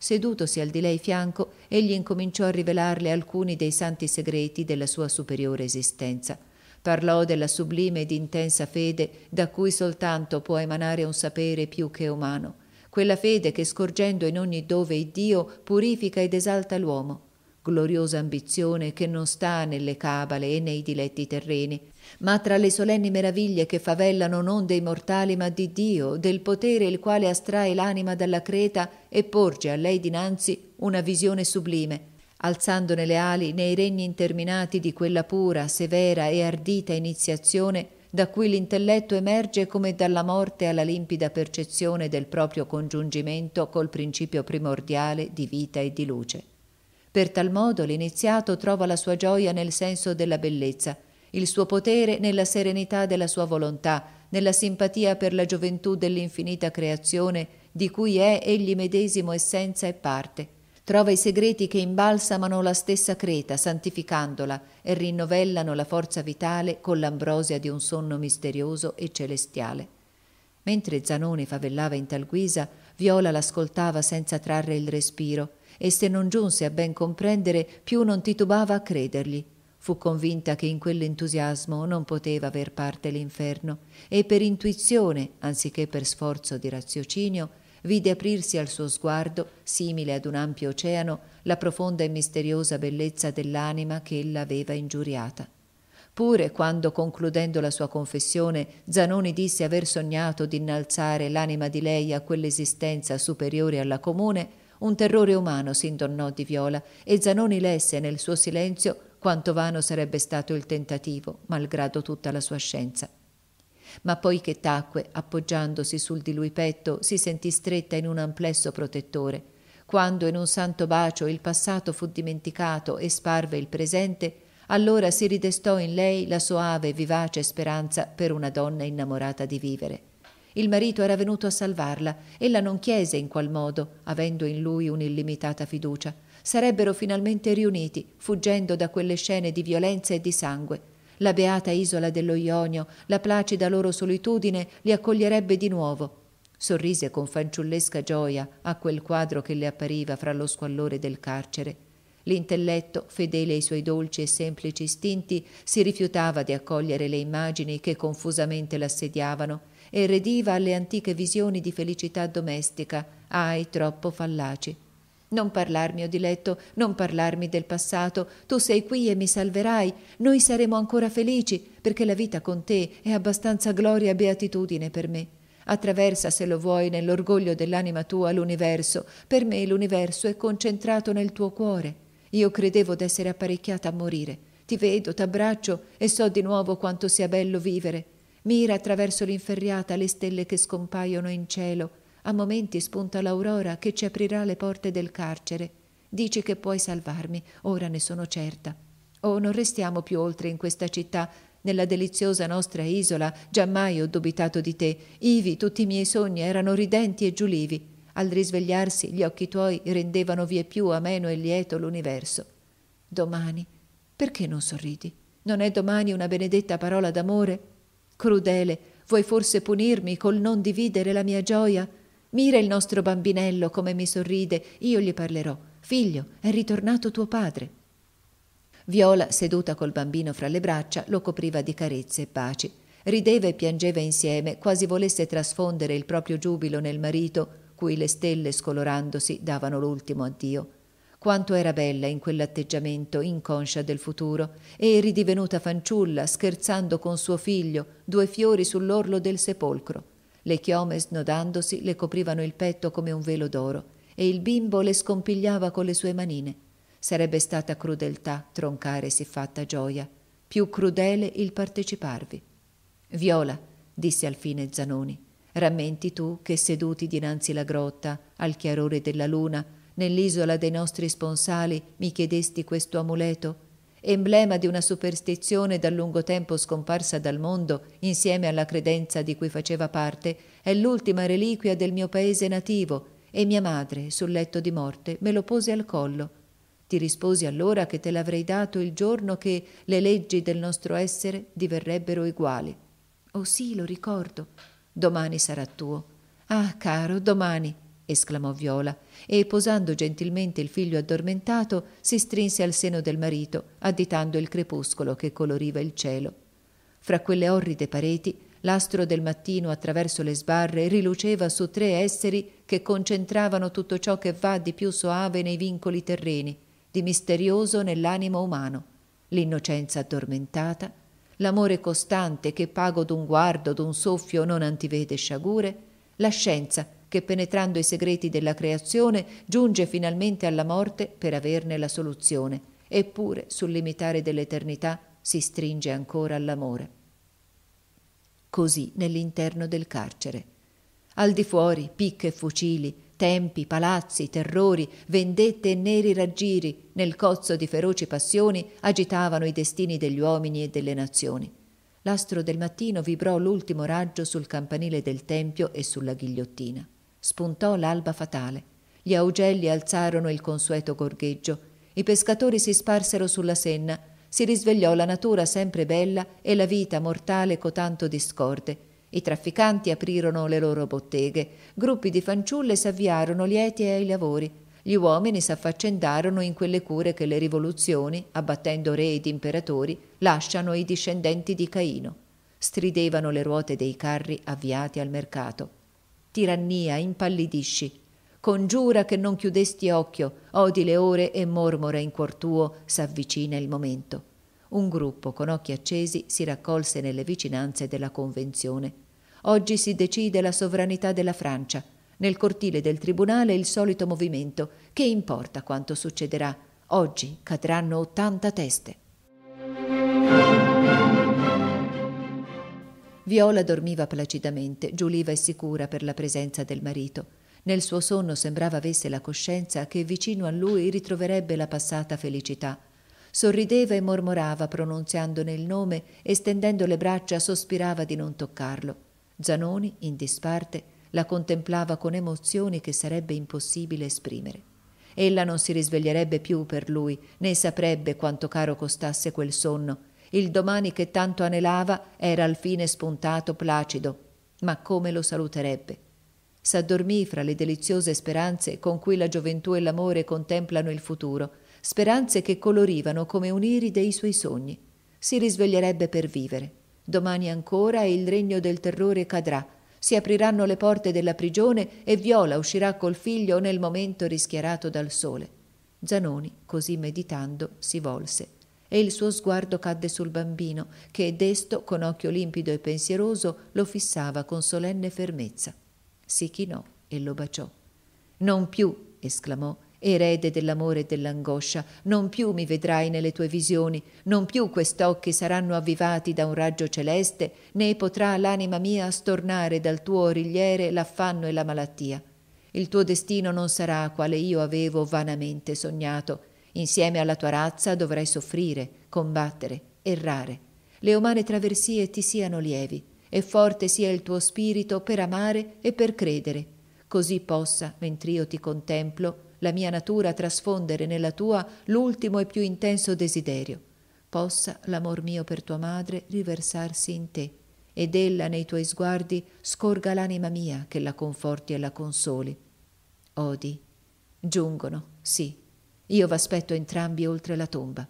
Sedutosi al di lei fianco, egli incominciò a rivelarle alcuni dei santi segreti della sua superiore esistenza. Parlò della sublime ed intensa fede da cui soltanto può emanare un sapere più che umano, quella fede che scorgendo in ogni dove Dio purifica ed esalta l'uomo gloriosa ambizione che non sta nelle cabale e nei diletti terreni, ma tra le solenni meraviglie che favellano non dei mortali ma di Dio, del potere il quale astrae l'anima dalla creta e porge a lei dinanzi una visione sublime, alzandone le ali nei regni interminati di quella pura, severa e ardita iniziazione da cui l'intelletto emerge come dalla morte alla limpida percezione del proprio congiungimento col principio primordiale di vita e di luce. Per tal modo l'iniziato trova la sua gioia nel senso della bellezza, il suo potere nella serenità della sua volontà, nella simpatia per la gioventù dell'infinita creazione di cui è egli medesimo essenza e parte. Trova i segreti che imbalsamano la stessa creta, santificandola, e rinnovellano la forza vitale con l'ambrosia di un sonno misterioso e celestiale. Mentre Zanoni favellava in tal guisa, Viola l'ascoltava senza trarre il respiro, e se non giunse a ben comprendere, più non titubava a credergli. Fu convinta che in quell'entusiasmo non poteva aver parte l'inferno e per intuizione, anziché per sforzo di raziocinio, vide aprirsi al suo sguardo, simile ad un ampio oceano, la profonda e misteriosa bellezza dell'anima che ella aveva ingiuriata. Pure quando, concludendo la sua confessione, Zanoni disse aver sognato di innalzare l'anima di lei a quell'esistenza superiore alla comune, un terrore umano si intornò di Viola e Zanoni lesse nel suo silenzio quanto vano sarebbe stato il tentativo, malgrado tutta la sua scienza. Ma poiché tacque, appoggiandosi sul di lui petto, si sentì stretta in un amplesso protettore. Quando in un santo bacio il passato fu dimenticato e sparve il presente, allora si ridestò in lei la soave e vivace speranza per una donna innamorata di vivere. Il marito era venuto a salvarla, ella non chiese in qual modo, avendo in lui un'illimitata fiducia. Sarebbero finalmente riuniti, fuggendo da quelle scene di violenza e di sangue. La beata isola dello Ionio, la placida loro solitudine li accoglierebbe di nuovo. Sorrise con fanciullesca gioia a quel quadro che le appariva fra lo squallore del carcere. L'intelletto, fedele ai suoi dolci e semplici istinti, si rifiutava di accogliere le immagini che confusamente l'assediavano e rediva alle antiche visioni di felicità domestica, ahi troppo fallaci. Non parlarmi, o diletto, non parlarmi del passato, tu sei qui e mi salverai, noi saremo ancora felici, perché la vita con te è abbastanza gloria e beatitudine per me. Attraversa, se lo vuoi, nell'orgoglio dell'anima tua l'universo, per me l'universo è concentrato nel tuo cuore. Io credevo d'essere apparecchiata a morire. Ti vedo, t'abbraccio e so di nuovo quanto sia bello vivere. Mira attraverso l'inferriata le stelle che scompaiono in cielo. A momenti spunta l'aurora che ci aprirà le porte del carcere. Dici che puoi salvarmi, ora ne sono certa. Oh, non restiamo più oltre in questa città, nella deliziosa nostra isola, giammai ho dubitato di te. Ivi tutti i miei sogni erano ridenti e giulivi. Al risvegliarsi gli occhi tuoi rendevano vie più ameno e lieto l'universo. Domani, perché non sorridi? Non è domani una benedetta parola d'amore? Crudele, vuoi forse punirmi col non dividere la mia gioia? Mira il nostro bambinello come mi sorride, io gli parlerò. Figlio, è ritornato tuo padre. Viola, seduta col bambino fra le braccia, lo copriva di carezze e baci. Rideva e piangeva insieme, quasi volesse trasfondere il proprio giubilo nel marito, cui le stelle scolorandosi davano l'ultimo addio. Quanto era bella in quell'atteggiamento inconscia del futuro e ridivenuta fanciulla, scherzando con suo figlio, due fiori sull'orlo del sepolcro. Le chiome snodandosi le coprivano il petto come un velo d'oro e il bimbo le scompigliava con le sue manine. Sarebbe stata crudeltà troncare siffatta gioia, più crudele il parteciparvi. Viola, disse alfine Zanoni, rammenti tu che seduti dinanzi la grotta, al chiarore della luna, nell'isola dei nostri sponsali mi chiedesti questo amuleto, emblema di una superstizione da lungo tempo scomparsa dal mondo insieme alla credenza di cui faceva parte, è l'ultima reliquia del mio paese nativo e mia madre, sul letto di morte, me lo pose al collo. Ti risposi allora che te l'avrei dato il giorno che le leggi del nostro essere diverrebbero uguali. Oh sì, lo ricordo. Domani sarà tuo. Ah, caro, domani esclamò Viola, e posando gentilmente il figlio addormentato, si strinse al seno del marito, additando il crepuscolo che coloriva il cielo. Fra quelle orride pareti, l'astro del mattino attraverso le sbarre riluceva su tre esseri che concentravano tutto ciò che va di più soave nei vincoli terreni, di misterioso nell'animo umano, l'innocenza addormentata, l'amore costante che pago d'un guardo, d'un soffio non antivede sciagure, la scienza che che penetrando i segreti della creazione giunge finalmente alla morte per averne la soluzione, eppure sul limitare dell'eternità si stringe ancora all'amore. Così nell'interno del carcere. Al di fuori picche e fucili, tempi, palazzi, terrori, vendette e neri raggiri, nel cozzo di feroci passioni, agitavano i destini degli uomini e delle nazioni. L'astro del mattino vibrò l'ultimo raggio sul campanile del tempio e sulla ghigliottina. Spuntò l'alba fatale. Gli augelli alzarono il consueto gorgheggio. I pescatori si sparsero sulla senna. Si risvegliò la natura sempre bella e la vita mortale cotanto discorde. I trafficanti aprirono le loro botteghe. Gruppi di fanciulle s'avviarono lieti ai lavori. Gli uomini s'affaccendarono in quelle cure che le rivoluzioni, abbattendo re ed imperatori, lasciano ai discendenti di Caino. Stridevano le ruote dei carri avviati al mercato tirannia, impallidisci. Congiura che non chiudesti occhio, odi le ore e mormora in cuor tuo, s'avvicina il momento. Un gruppo con occhi accesi si raccolse nelle vicinanze della convenzione. Oggi si decide la sovranità della Francia. Nel cortile del tribunale il solito movimento. Che importa quanto succederà? Oggi cadranno ottanta teste. Viola dormiva placidamente, giuliva e sicura per la presenza del marito. Nel suo sonno sembrava avesse la coscienza che vicino a lui ritroverebbe la passata felicità. Sorrideva e mormorava pronunziandone il nome e stendendo le braccia sospirava di non toccarlo. Zanoni, in disparte, la contemplava con emozioni che sarebbe impossibile esprimere. Ella non si risveglierebbe più per lui, né saprebbe quanto caro costasse quel sonno, il domani che tanto anelava era al fine spuntato placido, ma come lo saluterebbe? S'addormì fra le deliziose speranze con cui la gioventù e l'amore contemplano il futuro, speranze che colorivano come un'iride i suoi sogni. Si risveglierebbe per vivere. Domani ancora il regno del terrore cadrà. Si apriranno le porte della prigione e Viola uscirà col figlio nel momento rischiarato dal sole. Zanoni, così meditando, si volse e il suo sguardo cadde sul bambino, che desto, con occhio limpido e pensieroso, lo fissava con solenne fermezza. Si chinò e lo baciò. Non più, esclamò, erede dell'amore e dell'angoscia, non più mi vedrai nelle tue visioni, non più quest'occhi saranno avvivati da un raggio celeste, né potrà l'anima mia stornare dal tuo origliere l'affanno e la malattia. Il tuo destino non sarà quale io avevo vanamente sognato, Insieme alla tua razza dovrai soffrire, combattere, errare. Le umane traversie ti siano lievi e forte sia il tuo spirito per amare e per credere. Così possa, mentr'io ti contemplo, la mia natura trasfondere nella tua l'ultimo e più intenso desiderio. Possa l'amor mio per tua madre riversarsi in te ed ella nei tuoi sguardi scorga l'anima mia che la conforti e la consoli. Odi, giungono, sì, io v'aspetto entrambi oltre la tomba.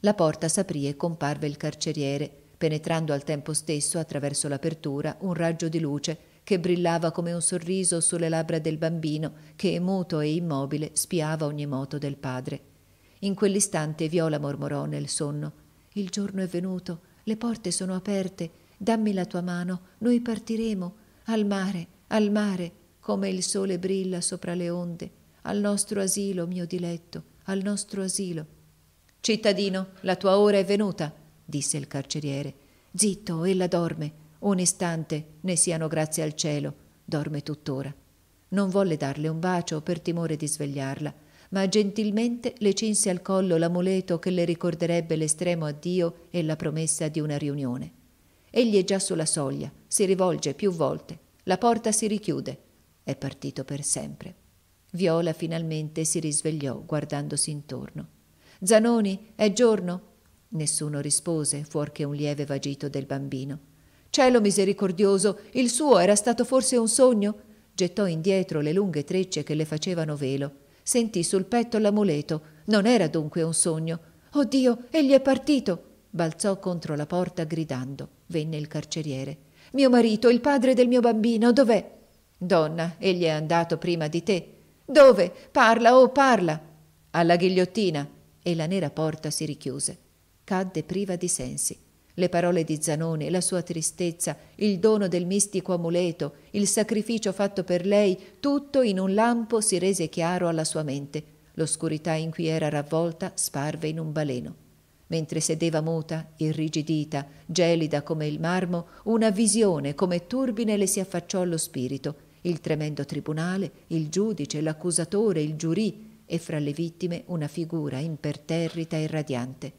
La porta s'aprì e comparve il carceriere, penetrando al tempo stesso attraverso l'apertura un raggio di luce che brillava come un sorriso sulle labbra del bambino che, muto e immobile, spiava ogni moto del padre. In quell'istante Viola mormorò nel sonno Il giorno è venuto, le porte sono aperte, dammi la tua mano, noi partiremo, al mare, al mare, come il sole brilla sopra le onde al nostro asilo, mio diletto, al nostro asilo. Cittadino, la tua ora è venuta, disse il carceriere. Zitto, ella dorme. Un istante, ne siano grazie al cielo, dorme tuttora. Non volle darle un bacio per timore di svegliarla, ma gentilmente le cinse al collo l'amuleto che le ricorderebbe l'estremo addio e la promessa di una riunione. Egli è già sulla soglia, si rivolge più volte, la porta si richiude, è partito per sempre. Viola finalmente si risvegliò guardandosi intorno. Zanoni, è giorno? Nessuno rispose, fuorché un lieve vagito del bambino. Cielo misericordioso, il suo era stato forse un sogno? Gettò indietro le lunghe trecce che le facevano velo. Sentì sul petto l'amuleto. Non era dunque un sogno. Oh Dio, egli è partito! Balzò contro la porta gridando. Venne il carceriere. Mio marito, il padre del mio bambino, dov'è? Donna, egli è andato prima di te. Dove? Parla, oh, parla! Alla ghigliottina! E la nera porta si richiuse. Cadde priva di sensi. Le parole di Zanone, la sua tristezza, il dono del mistico amuleto, il sacrificio fatto per lei, tutto in un lampo si rese chiaro alla sua mente. L'oscurità in cui era ravvolta sparve in un baleno. Mentre sedeva muta, irrigidita, gelida come il marmo, una visione come turbine le si affacciò allo spirito il tremendo tribunale, il giudice, l'accusatore, il giurì e fra le vittime una figura imperterrita e radiante.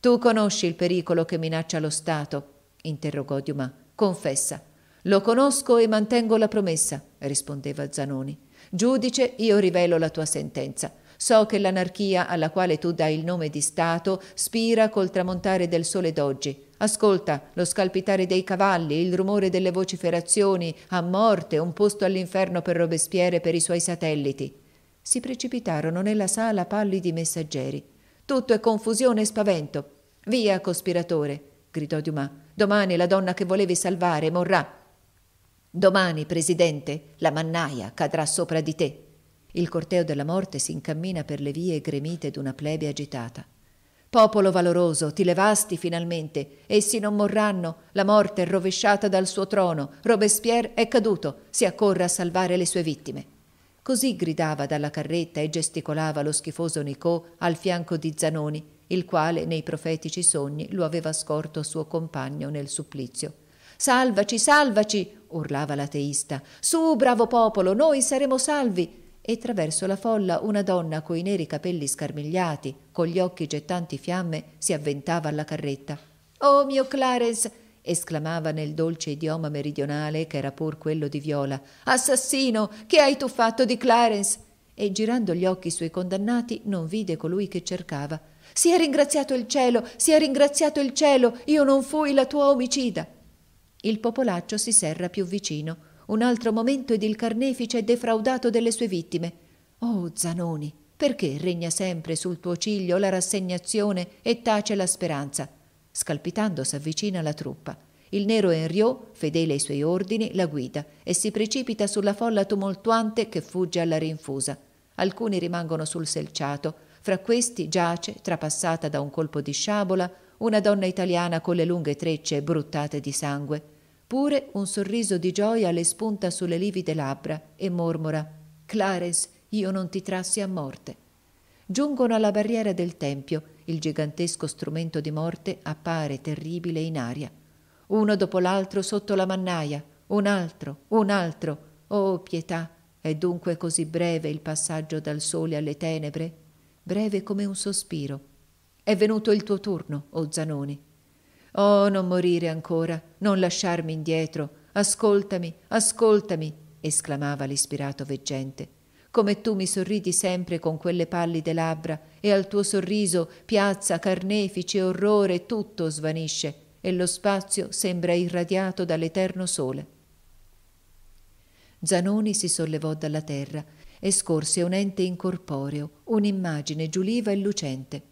Tu conosci il pericolo che minaccia lo Stato? interrogò Dumas. Confessa. Lo conosco e mantengo la promessa, rispondeva Zanoni. Giudice, io rivelo la tua sentenza. So che l'anarchia alla quale tu dai il nome di Stato spira col tramontare del sole d'oggi. Ascolta lo scalpitare dei cavalli, il rumore delle vociferazioni, a morte, un posto all'inferno per Robespierre e per i suoi satelliti. Si precipitarono nella sala pallidi messaggeri. Tutto è confusione e spavento. Via, cospiratore, gridò Dumas. Domani la donna che volevi salvare morrà. Domani, presidente, la mannaia cadrà sopra di te. Il corteo della morte si incammina per le vie gremite d'una plebe agitata. Popolo valoroso, ti levasti finalmente, essi non morranno, la morte è rovesciata dal suo trono, Robespierre è caduto, si accorra a salvare le sue vittime. Così gridava dalla carretta e gesticolava lo schifoso Nicò al fianco di Zanoni, il quale nei profetici sogni lo aveva scorto suo compagno nel supplizio. Salvaci, salvaci! urlava l'ateista. Su, bravo popolo, noi saremo salvi! e attraverso la folla una donna coi neri capelli scarmigliati, con gli occhi gettanti fiamme, si avventava alla carretta. Oh mio Clarence! esclamava nel dolce idioma meridionale che era pur quello di Viola. Assassino! Che hai tu fatto di Clarence? E girando gli occhi sui condannati non vide colui che cercava. Si è ringraziato il cielo, Si è ringraziato il cielo, io non fui la tua omicida. Il popolaccio si serra più vicino. Un altro momento ed il carnefice è defraudato delle sue vittime. Oh, Zanoni, perché regna sempre sul tuo ciglio la rassegnazione e tace la speranza? Scalpitando s'avvicina la truppa. Il nero Henriot, fedele ai suoi ordini, la guida e si precipita sulla folla tumultuante che fugge alla rinfusa. Alcuni rimangono sul selciato. Fra questi giace, trapassata da un colpo di sciabola, una donna italiana con le lunghe trecce bruttate di sangue. Pure un sorriso di gioia le spunta sulle livide labbra e mormora Clares, io non ti trassi a morte. Giungono alla barriera del tempio, il gigantesco strumento di morte appare terribile in aria. Uno dopo l'altro sotto la mannaia, un altro, un altro. Oh pietà, è dunque così breve il passaggio dal sole alle tenebre? Breve come un sospiro. È venuto il tuo turno, o oh Zanoni. Oh, non morire ancora, non lasciarmi indietro, ascoltami, ascoltami, esclamava l'ispirato veggente. Come tu mi sorridi sempre con quelle pallide labbra, e al tuo sorriso piazza, carnefice, orrore, tutto svanisce, e lo spazio sembra irradiato dall'eterno sole. Zanoni si sollevò dalla terra e scorse un ente incorporeo, un'immagine giuliva e lucente.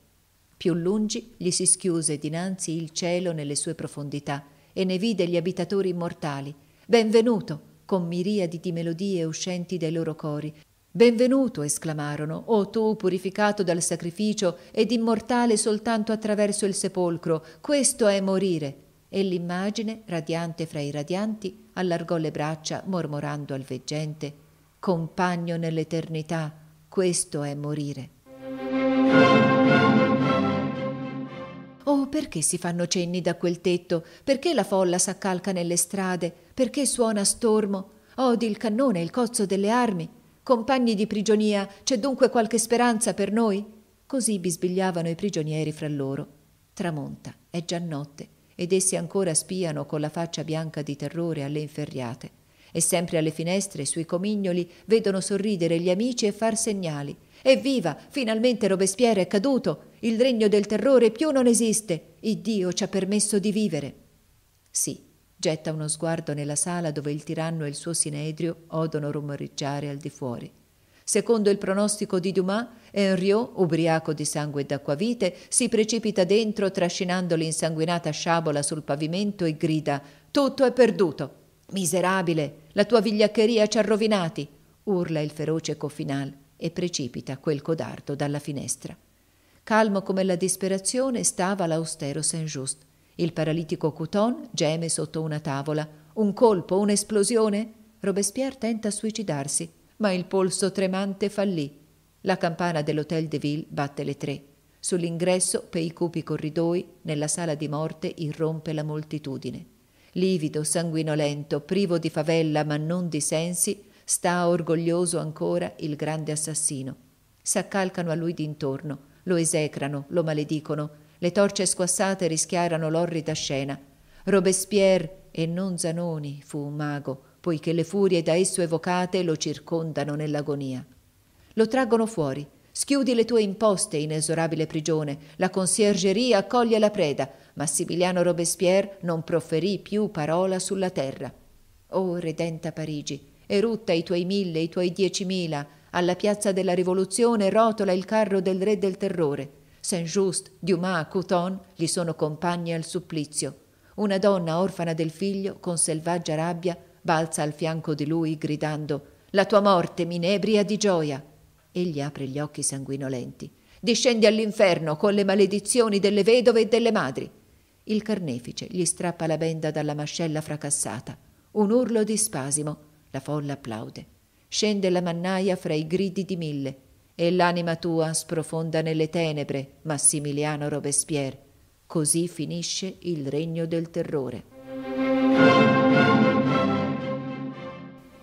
Più lungi gli si schiuse dinanzi il cielo nelle sue profondità e ne vide gli abitatori immortali. Benvenuto! con miriadi di melodie uscenti dai loro cori. Benvenuto! esclamarono, o tu purificato dal sacrificio ed immortale soltanto attraverso il sepolcro, questo è morire! E l'immagine, radiante fra i radianti, allargò le braccia, mormorando al veggente Compagno nell'eternità, questo è morire. Oh, perché si fanno cenni da quel tetto? Perché la folla s'accalca nelle strade? Perché suona stormo? Odi il cannone, e il cozzo delle armi? Compagni di prigionia, c'è dunque qualche speranza per noi? Così bisbigliavano i prigionieri fra loro. Tramonta, è già notte, ed essi ancora spiano con la faccia bianca di terrore alle inferriate. E sempre alle finestre, sui comignoli, vedono sorridere gli amici e far segnali, Evviva! Finalmente Robespierre è caduto! Il regno del terrore più non esiste! Iddio ci ha permesso di vivere! Sì, getta uno sguardo nella sala dove il tiranno e il suo sinedrio odono rumoreggiare al di fuori. Secondo il pronostico di Dumas, Henriot, ubriaco di sangue e d'acquavite, si precipita dentro trascinando l'insanguinata sciabola sul pavimento e grida «Tutto è perduto! Miserabile! La tua vigliaccheria ci ha rovinati!» urla il feroce Cofinal e precipita quel codardo dalla finestra. Calmo come la disperazione stava l'austero Saint-Just. Il paralitico Couton geme sotto una tavola. Un colpo, un'esplosione? Robespierre tenta a suicidarsi, ma il polso tremante fallì. La campana dell'Hôtel de Ville batte le tre. Sull'ingresso, per i cupi corridoi, nella sala di morte irrompe la moltitudine. Livido, sanguinolento, privo di favella ma non di sensi, Sta orgoglioso ancora il grande assassino. S'accalcano a lui d'intorno, lo esecrano, lo maledicono, le torce squassate rischiarano l'orrida scena. Robespierre e non Zanoni fu un mago, poiché le furie da esso evocate lo circondano nell'agonia. Lo traggono fuori, Schiudi le tue imposte, inesorabile prigione. La conciergeria accoglie la preda. Massimiliano Robespierre non proferì più parola sulla terra. O oh, redenta Parigi, e rutta i tuoi mille, i tuoi diecimila, alla piazza della rivoluzione rotola il carro del re del terrore. Saint-Just, Dumas, Couton gli sono compagni al supplizio. Una donna orfana del figlio, con selvaggia rabbia, balza al fianco di lui gridando «La tua morte mi inebria di gioia!» Egli apre gli occhi sanguinolenti. «Discendi all'inferno con le maledizioni delle vedove e delle madri!» Il carnefice gli strappa la benda dalla mascella fracassata. Un urlo di spasimo. La folla applaude. Scende la mannaia fra i gridi di mille e l'anima tua sprofonda nelle tenebre, Massimiliano Robespierre. Così finisce il regno del terrore.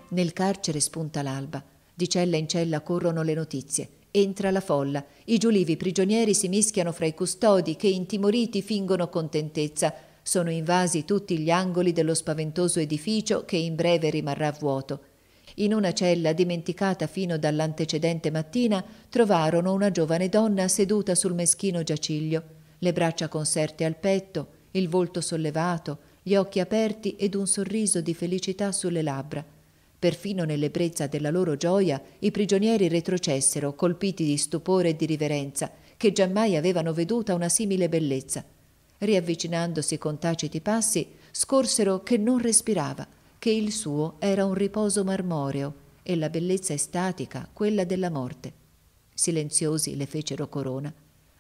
Nel carcere spunta l'alba. Di cella in cella corrono le notizie. Entra la folla. I giulivi prigionieri si mischiano fra i custodi che, intimoriti, fingono contentezza. Sono invasi tutti gli angoli dello spaventoso edificio che in breve rimarrà vuoto. In una cella dimenticata fino dall'antecedente mattina trovarono una giovane donna seduta sul meschino giaciglio, le braccia conserte al petto, il volto sollevato, gli occhi aperti ed un sorriso di felicità sulle labbra. Perfino nell'ebbrezza della loro gioia i prigionieri retrocessero, colpiti di stupore e di riverenza, che giammai avevano veduta una simile bellezza riavvicinandosi con taciti passi, scorsero che non respirava, che il suo era un riposo marmoreo e la bellezza estatica quella della morte. Silenziosi le fecero corona.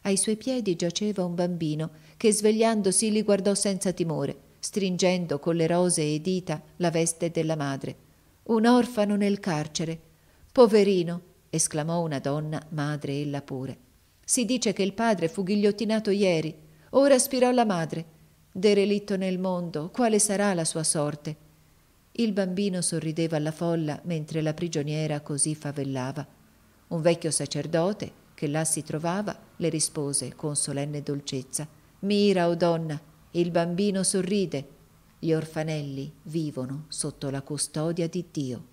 Ai suoi piedi giaceva un bambino che svegliandosi li guardò senza timore, stringendo con le rosee dita la veste della madre. Un orfano nel carcere. Poverino, esclamò una donna, madre ella pure. Si dice che il padre fu ghigliottinato ieri Ora spirò la madre. Derelitto nel mondo, quale sarà la sua sorte? Il bambino sorrideva alla folla mentre la prigioniera così favellava. Un vecchio sacerdote, che là si trovava, le rispose con solenne dolcezza: Mira, o oh donna, il bambino sorride. Gli orfanelli vivono sotto la custodia di Dio.